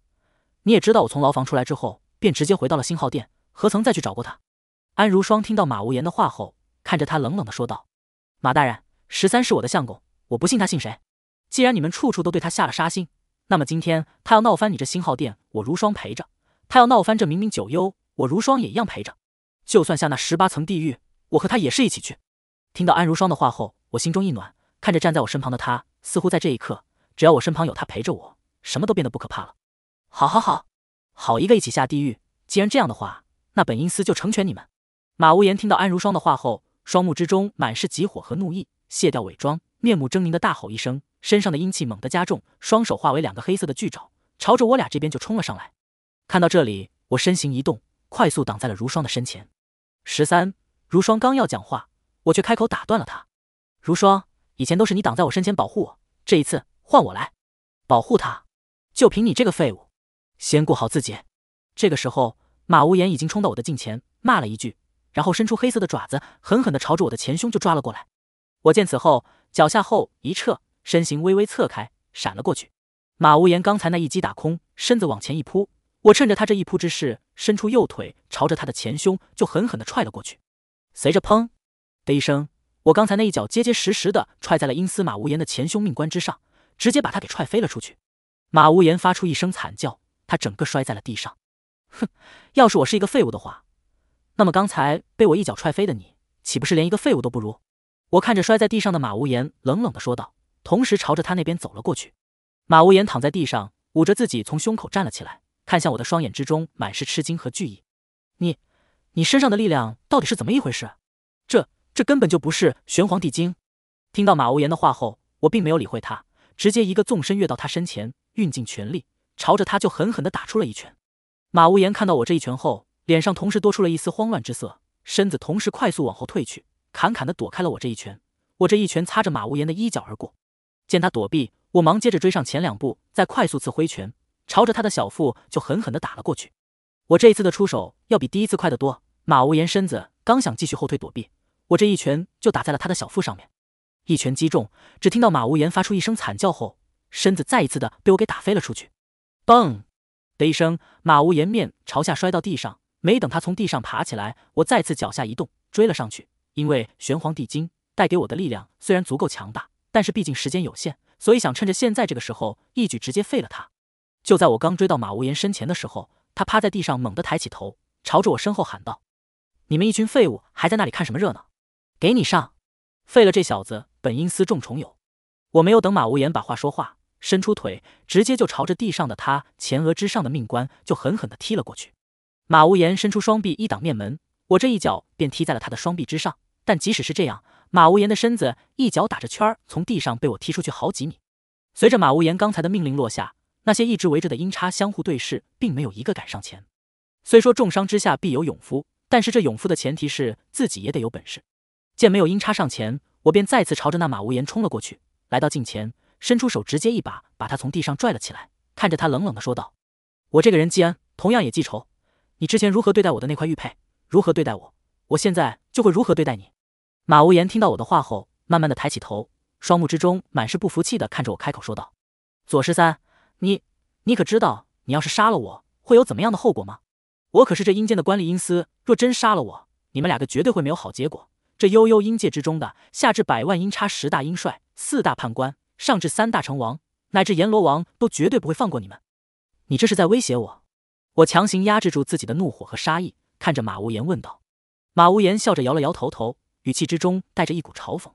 你也知道我从牢房出来之后，便直接回到了星号店，何曾再去找过他？”安如霜听到马无言的话后，看着他冷冷的说道：“马大人，十三是我的相公，我不信他信谁。既然你们处处都对他下了杀心，那么今天他要闹翻你这星号店，我如霜陪着；他要闹翻这冥冥九幽，我如霜也一样陪着。就算下那十八层地狱，我和他也是一起去。”听到安如霜的话后，我心中一暖，看着站在我身旁的他，似乎在这一刻，只要我身旁有他陪着我，什么都变得不可怕了。好，好，好，好一个一起下地狱！既然这样的话，那本阴司就成全你们。马无言听到安如霜的话后，双目之中满是急火和怒意，卸掉伪装，面目狰狞的大吼一声，身上的阴气猛地加重，双手化为两个黑色的巨爪，朝着我俩这边就冲了上来。看到这里，我身形一动，快速挡在了如霜的身前。十三，如霜刚要讲话。我却开口打断了他：“如霜，以前都是你挡在我身前保护我，这一次换我来保护他。就凭你这个废物，先顾好自己。”这个时候，马无言已经冲到我的近前，骂了一句，然后伸出黑色的爪子，狠狠的朝着我的前胸就抓了过来。我见此后，脚下后一撤，身形微微侧开，闪了过去。马无言刚才那一击打空，身子往前一扑，我趁着他这一扑之势，伸出右腿，朝着他的前胸就狠狠的踹了过去。随着砰！的一声，我刚才那一脚结结实实的踹在了阴司马无言的前胸命关之上，直接把他给踹飞了出去。马无言发出一声惨叫，他整个摔在了地上。哼，要是我是一个废物的话，那么刚才被我一脚踹飞的你，岂不是连一个废物都不如？我看着摔在地上的马无言，冷冷的说道，同时朝着他那边走了过去。马无言躺在地上，捂着自己从胸口站了起来，看向我的双眼之中满是吃惊和惧意。你，你身上的力量到底是怎么一回事？这根本就不是玄黄帝经。听到马无言的话后，我并没有理会他，直接一个纵身跃到他身前，运尽全力，朝着他就狠狠地打出了一拳。马无言看到我这一拳后，脸上同时多出了一丝慌乱之色，身子同时快速往后退去，砍砍地躲开了我这一拳。我这一拳擦着马无言的衣角而过，见他躲避，我忙接着追上前两步，再快速次挥拳，朝着他的小腹就狠狠地打了过去。我这一次的出手要比第一次快得多，马无言身子刚想继续后退躲避。我这一拳就打在了他的小腹上面，一拳击中，只听到马无言发出一声惨叫后，身子再一次的被我给打飞了出去，嘣的一声，马无言面朝下摔到地上。没等他从地上爬起来，我再次脚下移动，追了上去。因为玄黄帝经带给我的力量虽然足够强大，但是毕竟时间有限，所以想趁着现在这个时候一举直接废了他。就在我刚追到马无言身前的时候，他趴在地上猛地抬起头，朝着我身后喊道：“你们一群废物，还在那里看什么热闹？”给你上！废了这小子！本因私重重有。我没有等马无言把话说话，伸出腿直接就朝着地上的他前额之上的命官就狠狠的踢了过去。马无言伸出双臂一挡面门，我这一脚便踢在了他的双臂之上。但即使是这样，马无言的身子一脚打着圈儿，从地上被我踢出去好几米。随着马无言刚才的命令落下，那些一直围着的阴差相互对视，并没有一个敢上前。虽说重伤之下必有勇夫，但是这勇夫的前提是自己也得有本事。见没有音叉上前，我便再次朝着那马无言冲了过去。来到近前，伸出手，直接一把把他从地上拽了起来，看着他冷冷的说道：“我这个人既安，同样也记仇。你之前如何对待我的那块玉佩，如何对待我，我现在就会如何对待你。”马无言听到我的话后，慢慢的抬起头，双目之中满是不服气的看着我，开口说道：“左十三，你你可知道，你要是杀了我，会有怎么样的后果吗？我可是这阴间的官吏阴司，若真杀了我，你们两个绝对会没有好结果。”这悠悠阴界之中的，下至百万阴差、十大阴帅、四大判官，上至三大成王，乃至阎罗王，都绝对不会放过你们。你这是在威胁我？我强行压制住自己的怒火和杀意，看着马无言问道。马无言笑着摇了摇头，头语气之中带着一股嘲讽：“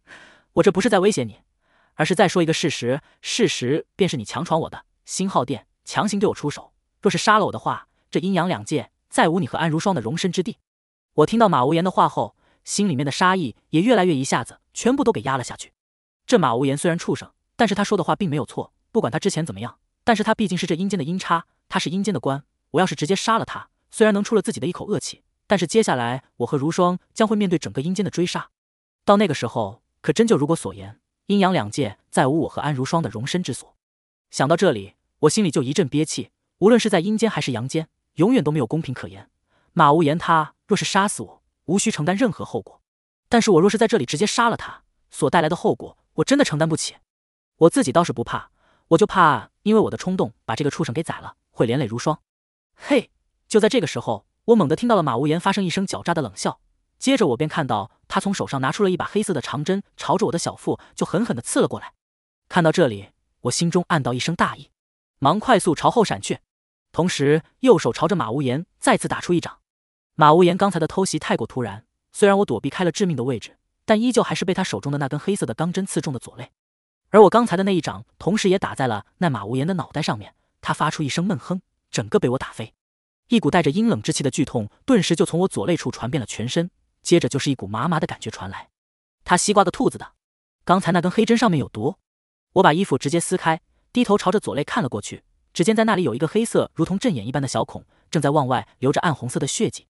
<laughs> 我这不是在威胁你，而是再说一个事实。事实便是你强闯我的星号殿，强行对我出手。若是杀了我的话，这阴阳两界再无你和安如霜的容身之地。”我听到马无言的话后，心里面的杀意也越来越，一下子全部都给压了下去。这马无言虽然畜生，但是他说的话并没有错。不管他之前怎么样，但是他毕竟是这阴间的阴差，他是阴间的官。我要是直接杀了他，虽然能出了自己的一口恶气，但是接下来我和如霜将会面对整个阴间的追杀。到那个时候，可真就如果所言，阴阳两界再无我和安如霜的容身之所。想到这里，我心里就一阵憋气。无论是在阴间还是阳间，永远都没有公平可言。马无言，他若是杀死我，无需承担任何后果；但是我若是在这里直接杀了他，所带来的后果，我真的承担不起。我自己倒是不怕，我就怕因为我的冲动把这个畜生给宰了，会连累如霜。嘿，就在这个时候，我猛地听到了马无言发生一声狡诈的冷笑，接着我便看到他从手上拿出了一把黑色的长针，朝着我的小腹就狠狠地刺了过来。看到这里，我心中暗道一声大意，忙快速朝后闪去，同时右手朝着马无言再次打出一掌。马无言刚才的偷袭太过突然，虽然我躲避开了致命的位置，但依旧还是被他手中的那根黑色的钢针刺中的左肋。而我刚才的那一掌，同时也打在了那马无言的脑袋上面。他发出一声闷哼，整个被我打飞。一股带着阴冷之气的剧痛顿时就从我左肋处传遍了全身，接着就是一股麻麻的感觉传来。他西瓜个兔子的，刚才那根黑针上面有毒。我把衣服直接撕开，低头朝着左肋看了过去，只见在那里有一个黑色如同针眼一般的小孔，正在往外流着暗红色的血迹。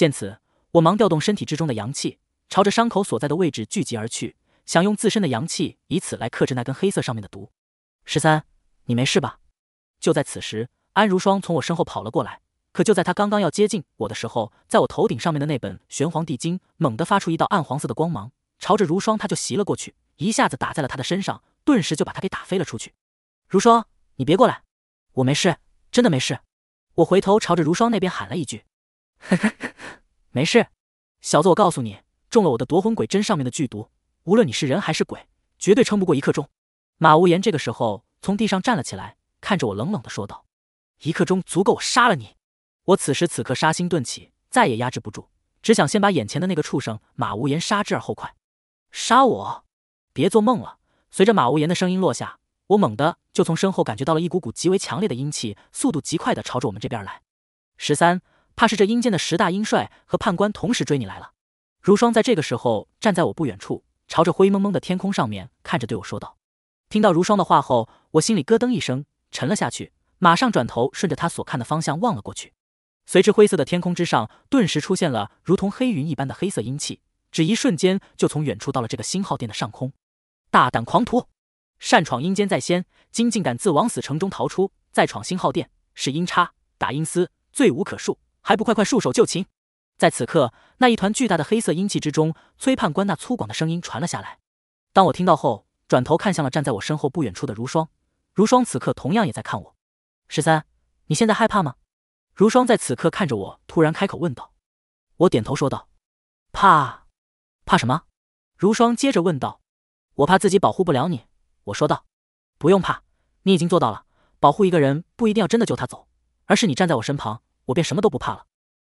见此，我忙调动身体之中的阳气，朝着伤口所在的位置聚集而去，想用自身的阳气以此来克制那根黑色上面的毒。十三，你没事吧？就在此时，安如霜从我身后跑了过来。可就在他刚刚要接近我的时候，在我头顶上面的那本玄黄帝经猛地发出一道暗黄色的光芒，朝着如霜他就袭了过去，一下子打在了他的身上，顿时就把他给打飞了出去。如霜，你别过来，我没事，真的没事。我回头朝着如霜那边喊了一句。呵呵呵没事，小子，我告诉你，中了我的夺魂鬼针上面的剧毒，无论你是人还是鬼，绝对撑不过一刻钟。马无言这个时候从地上站了起来，看着我冷冷的说道：“一刻钟足够我杀了你。”我此时此刻杀心顿起，再也压制不住，只想先把眼前的那个畜生马无言杀之而后快。杀我？别做梦了！随着马无言的声音落下，我猛地就从身后感觉到了一股股极为强烈的阴气，速度极快的朝着我们这边来。十三。怕是这阴间的十大阴帅和判官同时追你来了。如霜在这个时候站在我不远处，朝着灰蒙蒙的天空上面看着，对我说道：“听到如霜的话后，我心里咯噔一声，沉了下去，马上转头顺着他所看的方向望了过去。随之，灰色的天空之上顿时出现了如同黑云一般的黑色阴气，只一瞬间就从远处到了这个星号殿的上空。大胆狂徒，擅闯阴间在先，今竟敢自枉死城中逃出，再闯星号殿，是阴差打阴司，罪无可恕。”还不快快束手就擒！在此刻，那一团巨大的黑色阴气之中，崔判官那粗犷的声音传了下来。当我听到后，转头看向了站在我身后不远处的如霜。如霜此刻同样也在看我。十三，你现在害怕吗？如霜在此刻看着我，突然开口问道。我点头说道：“怕，怕什么？”如霜接着问道。我怕自己保护不了你，我说道。不用怕，你已经做到了。保护一个人不一定要真的救他走，而是你站在我身旁。我便什么都不怕了。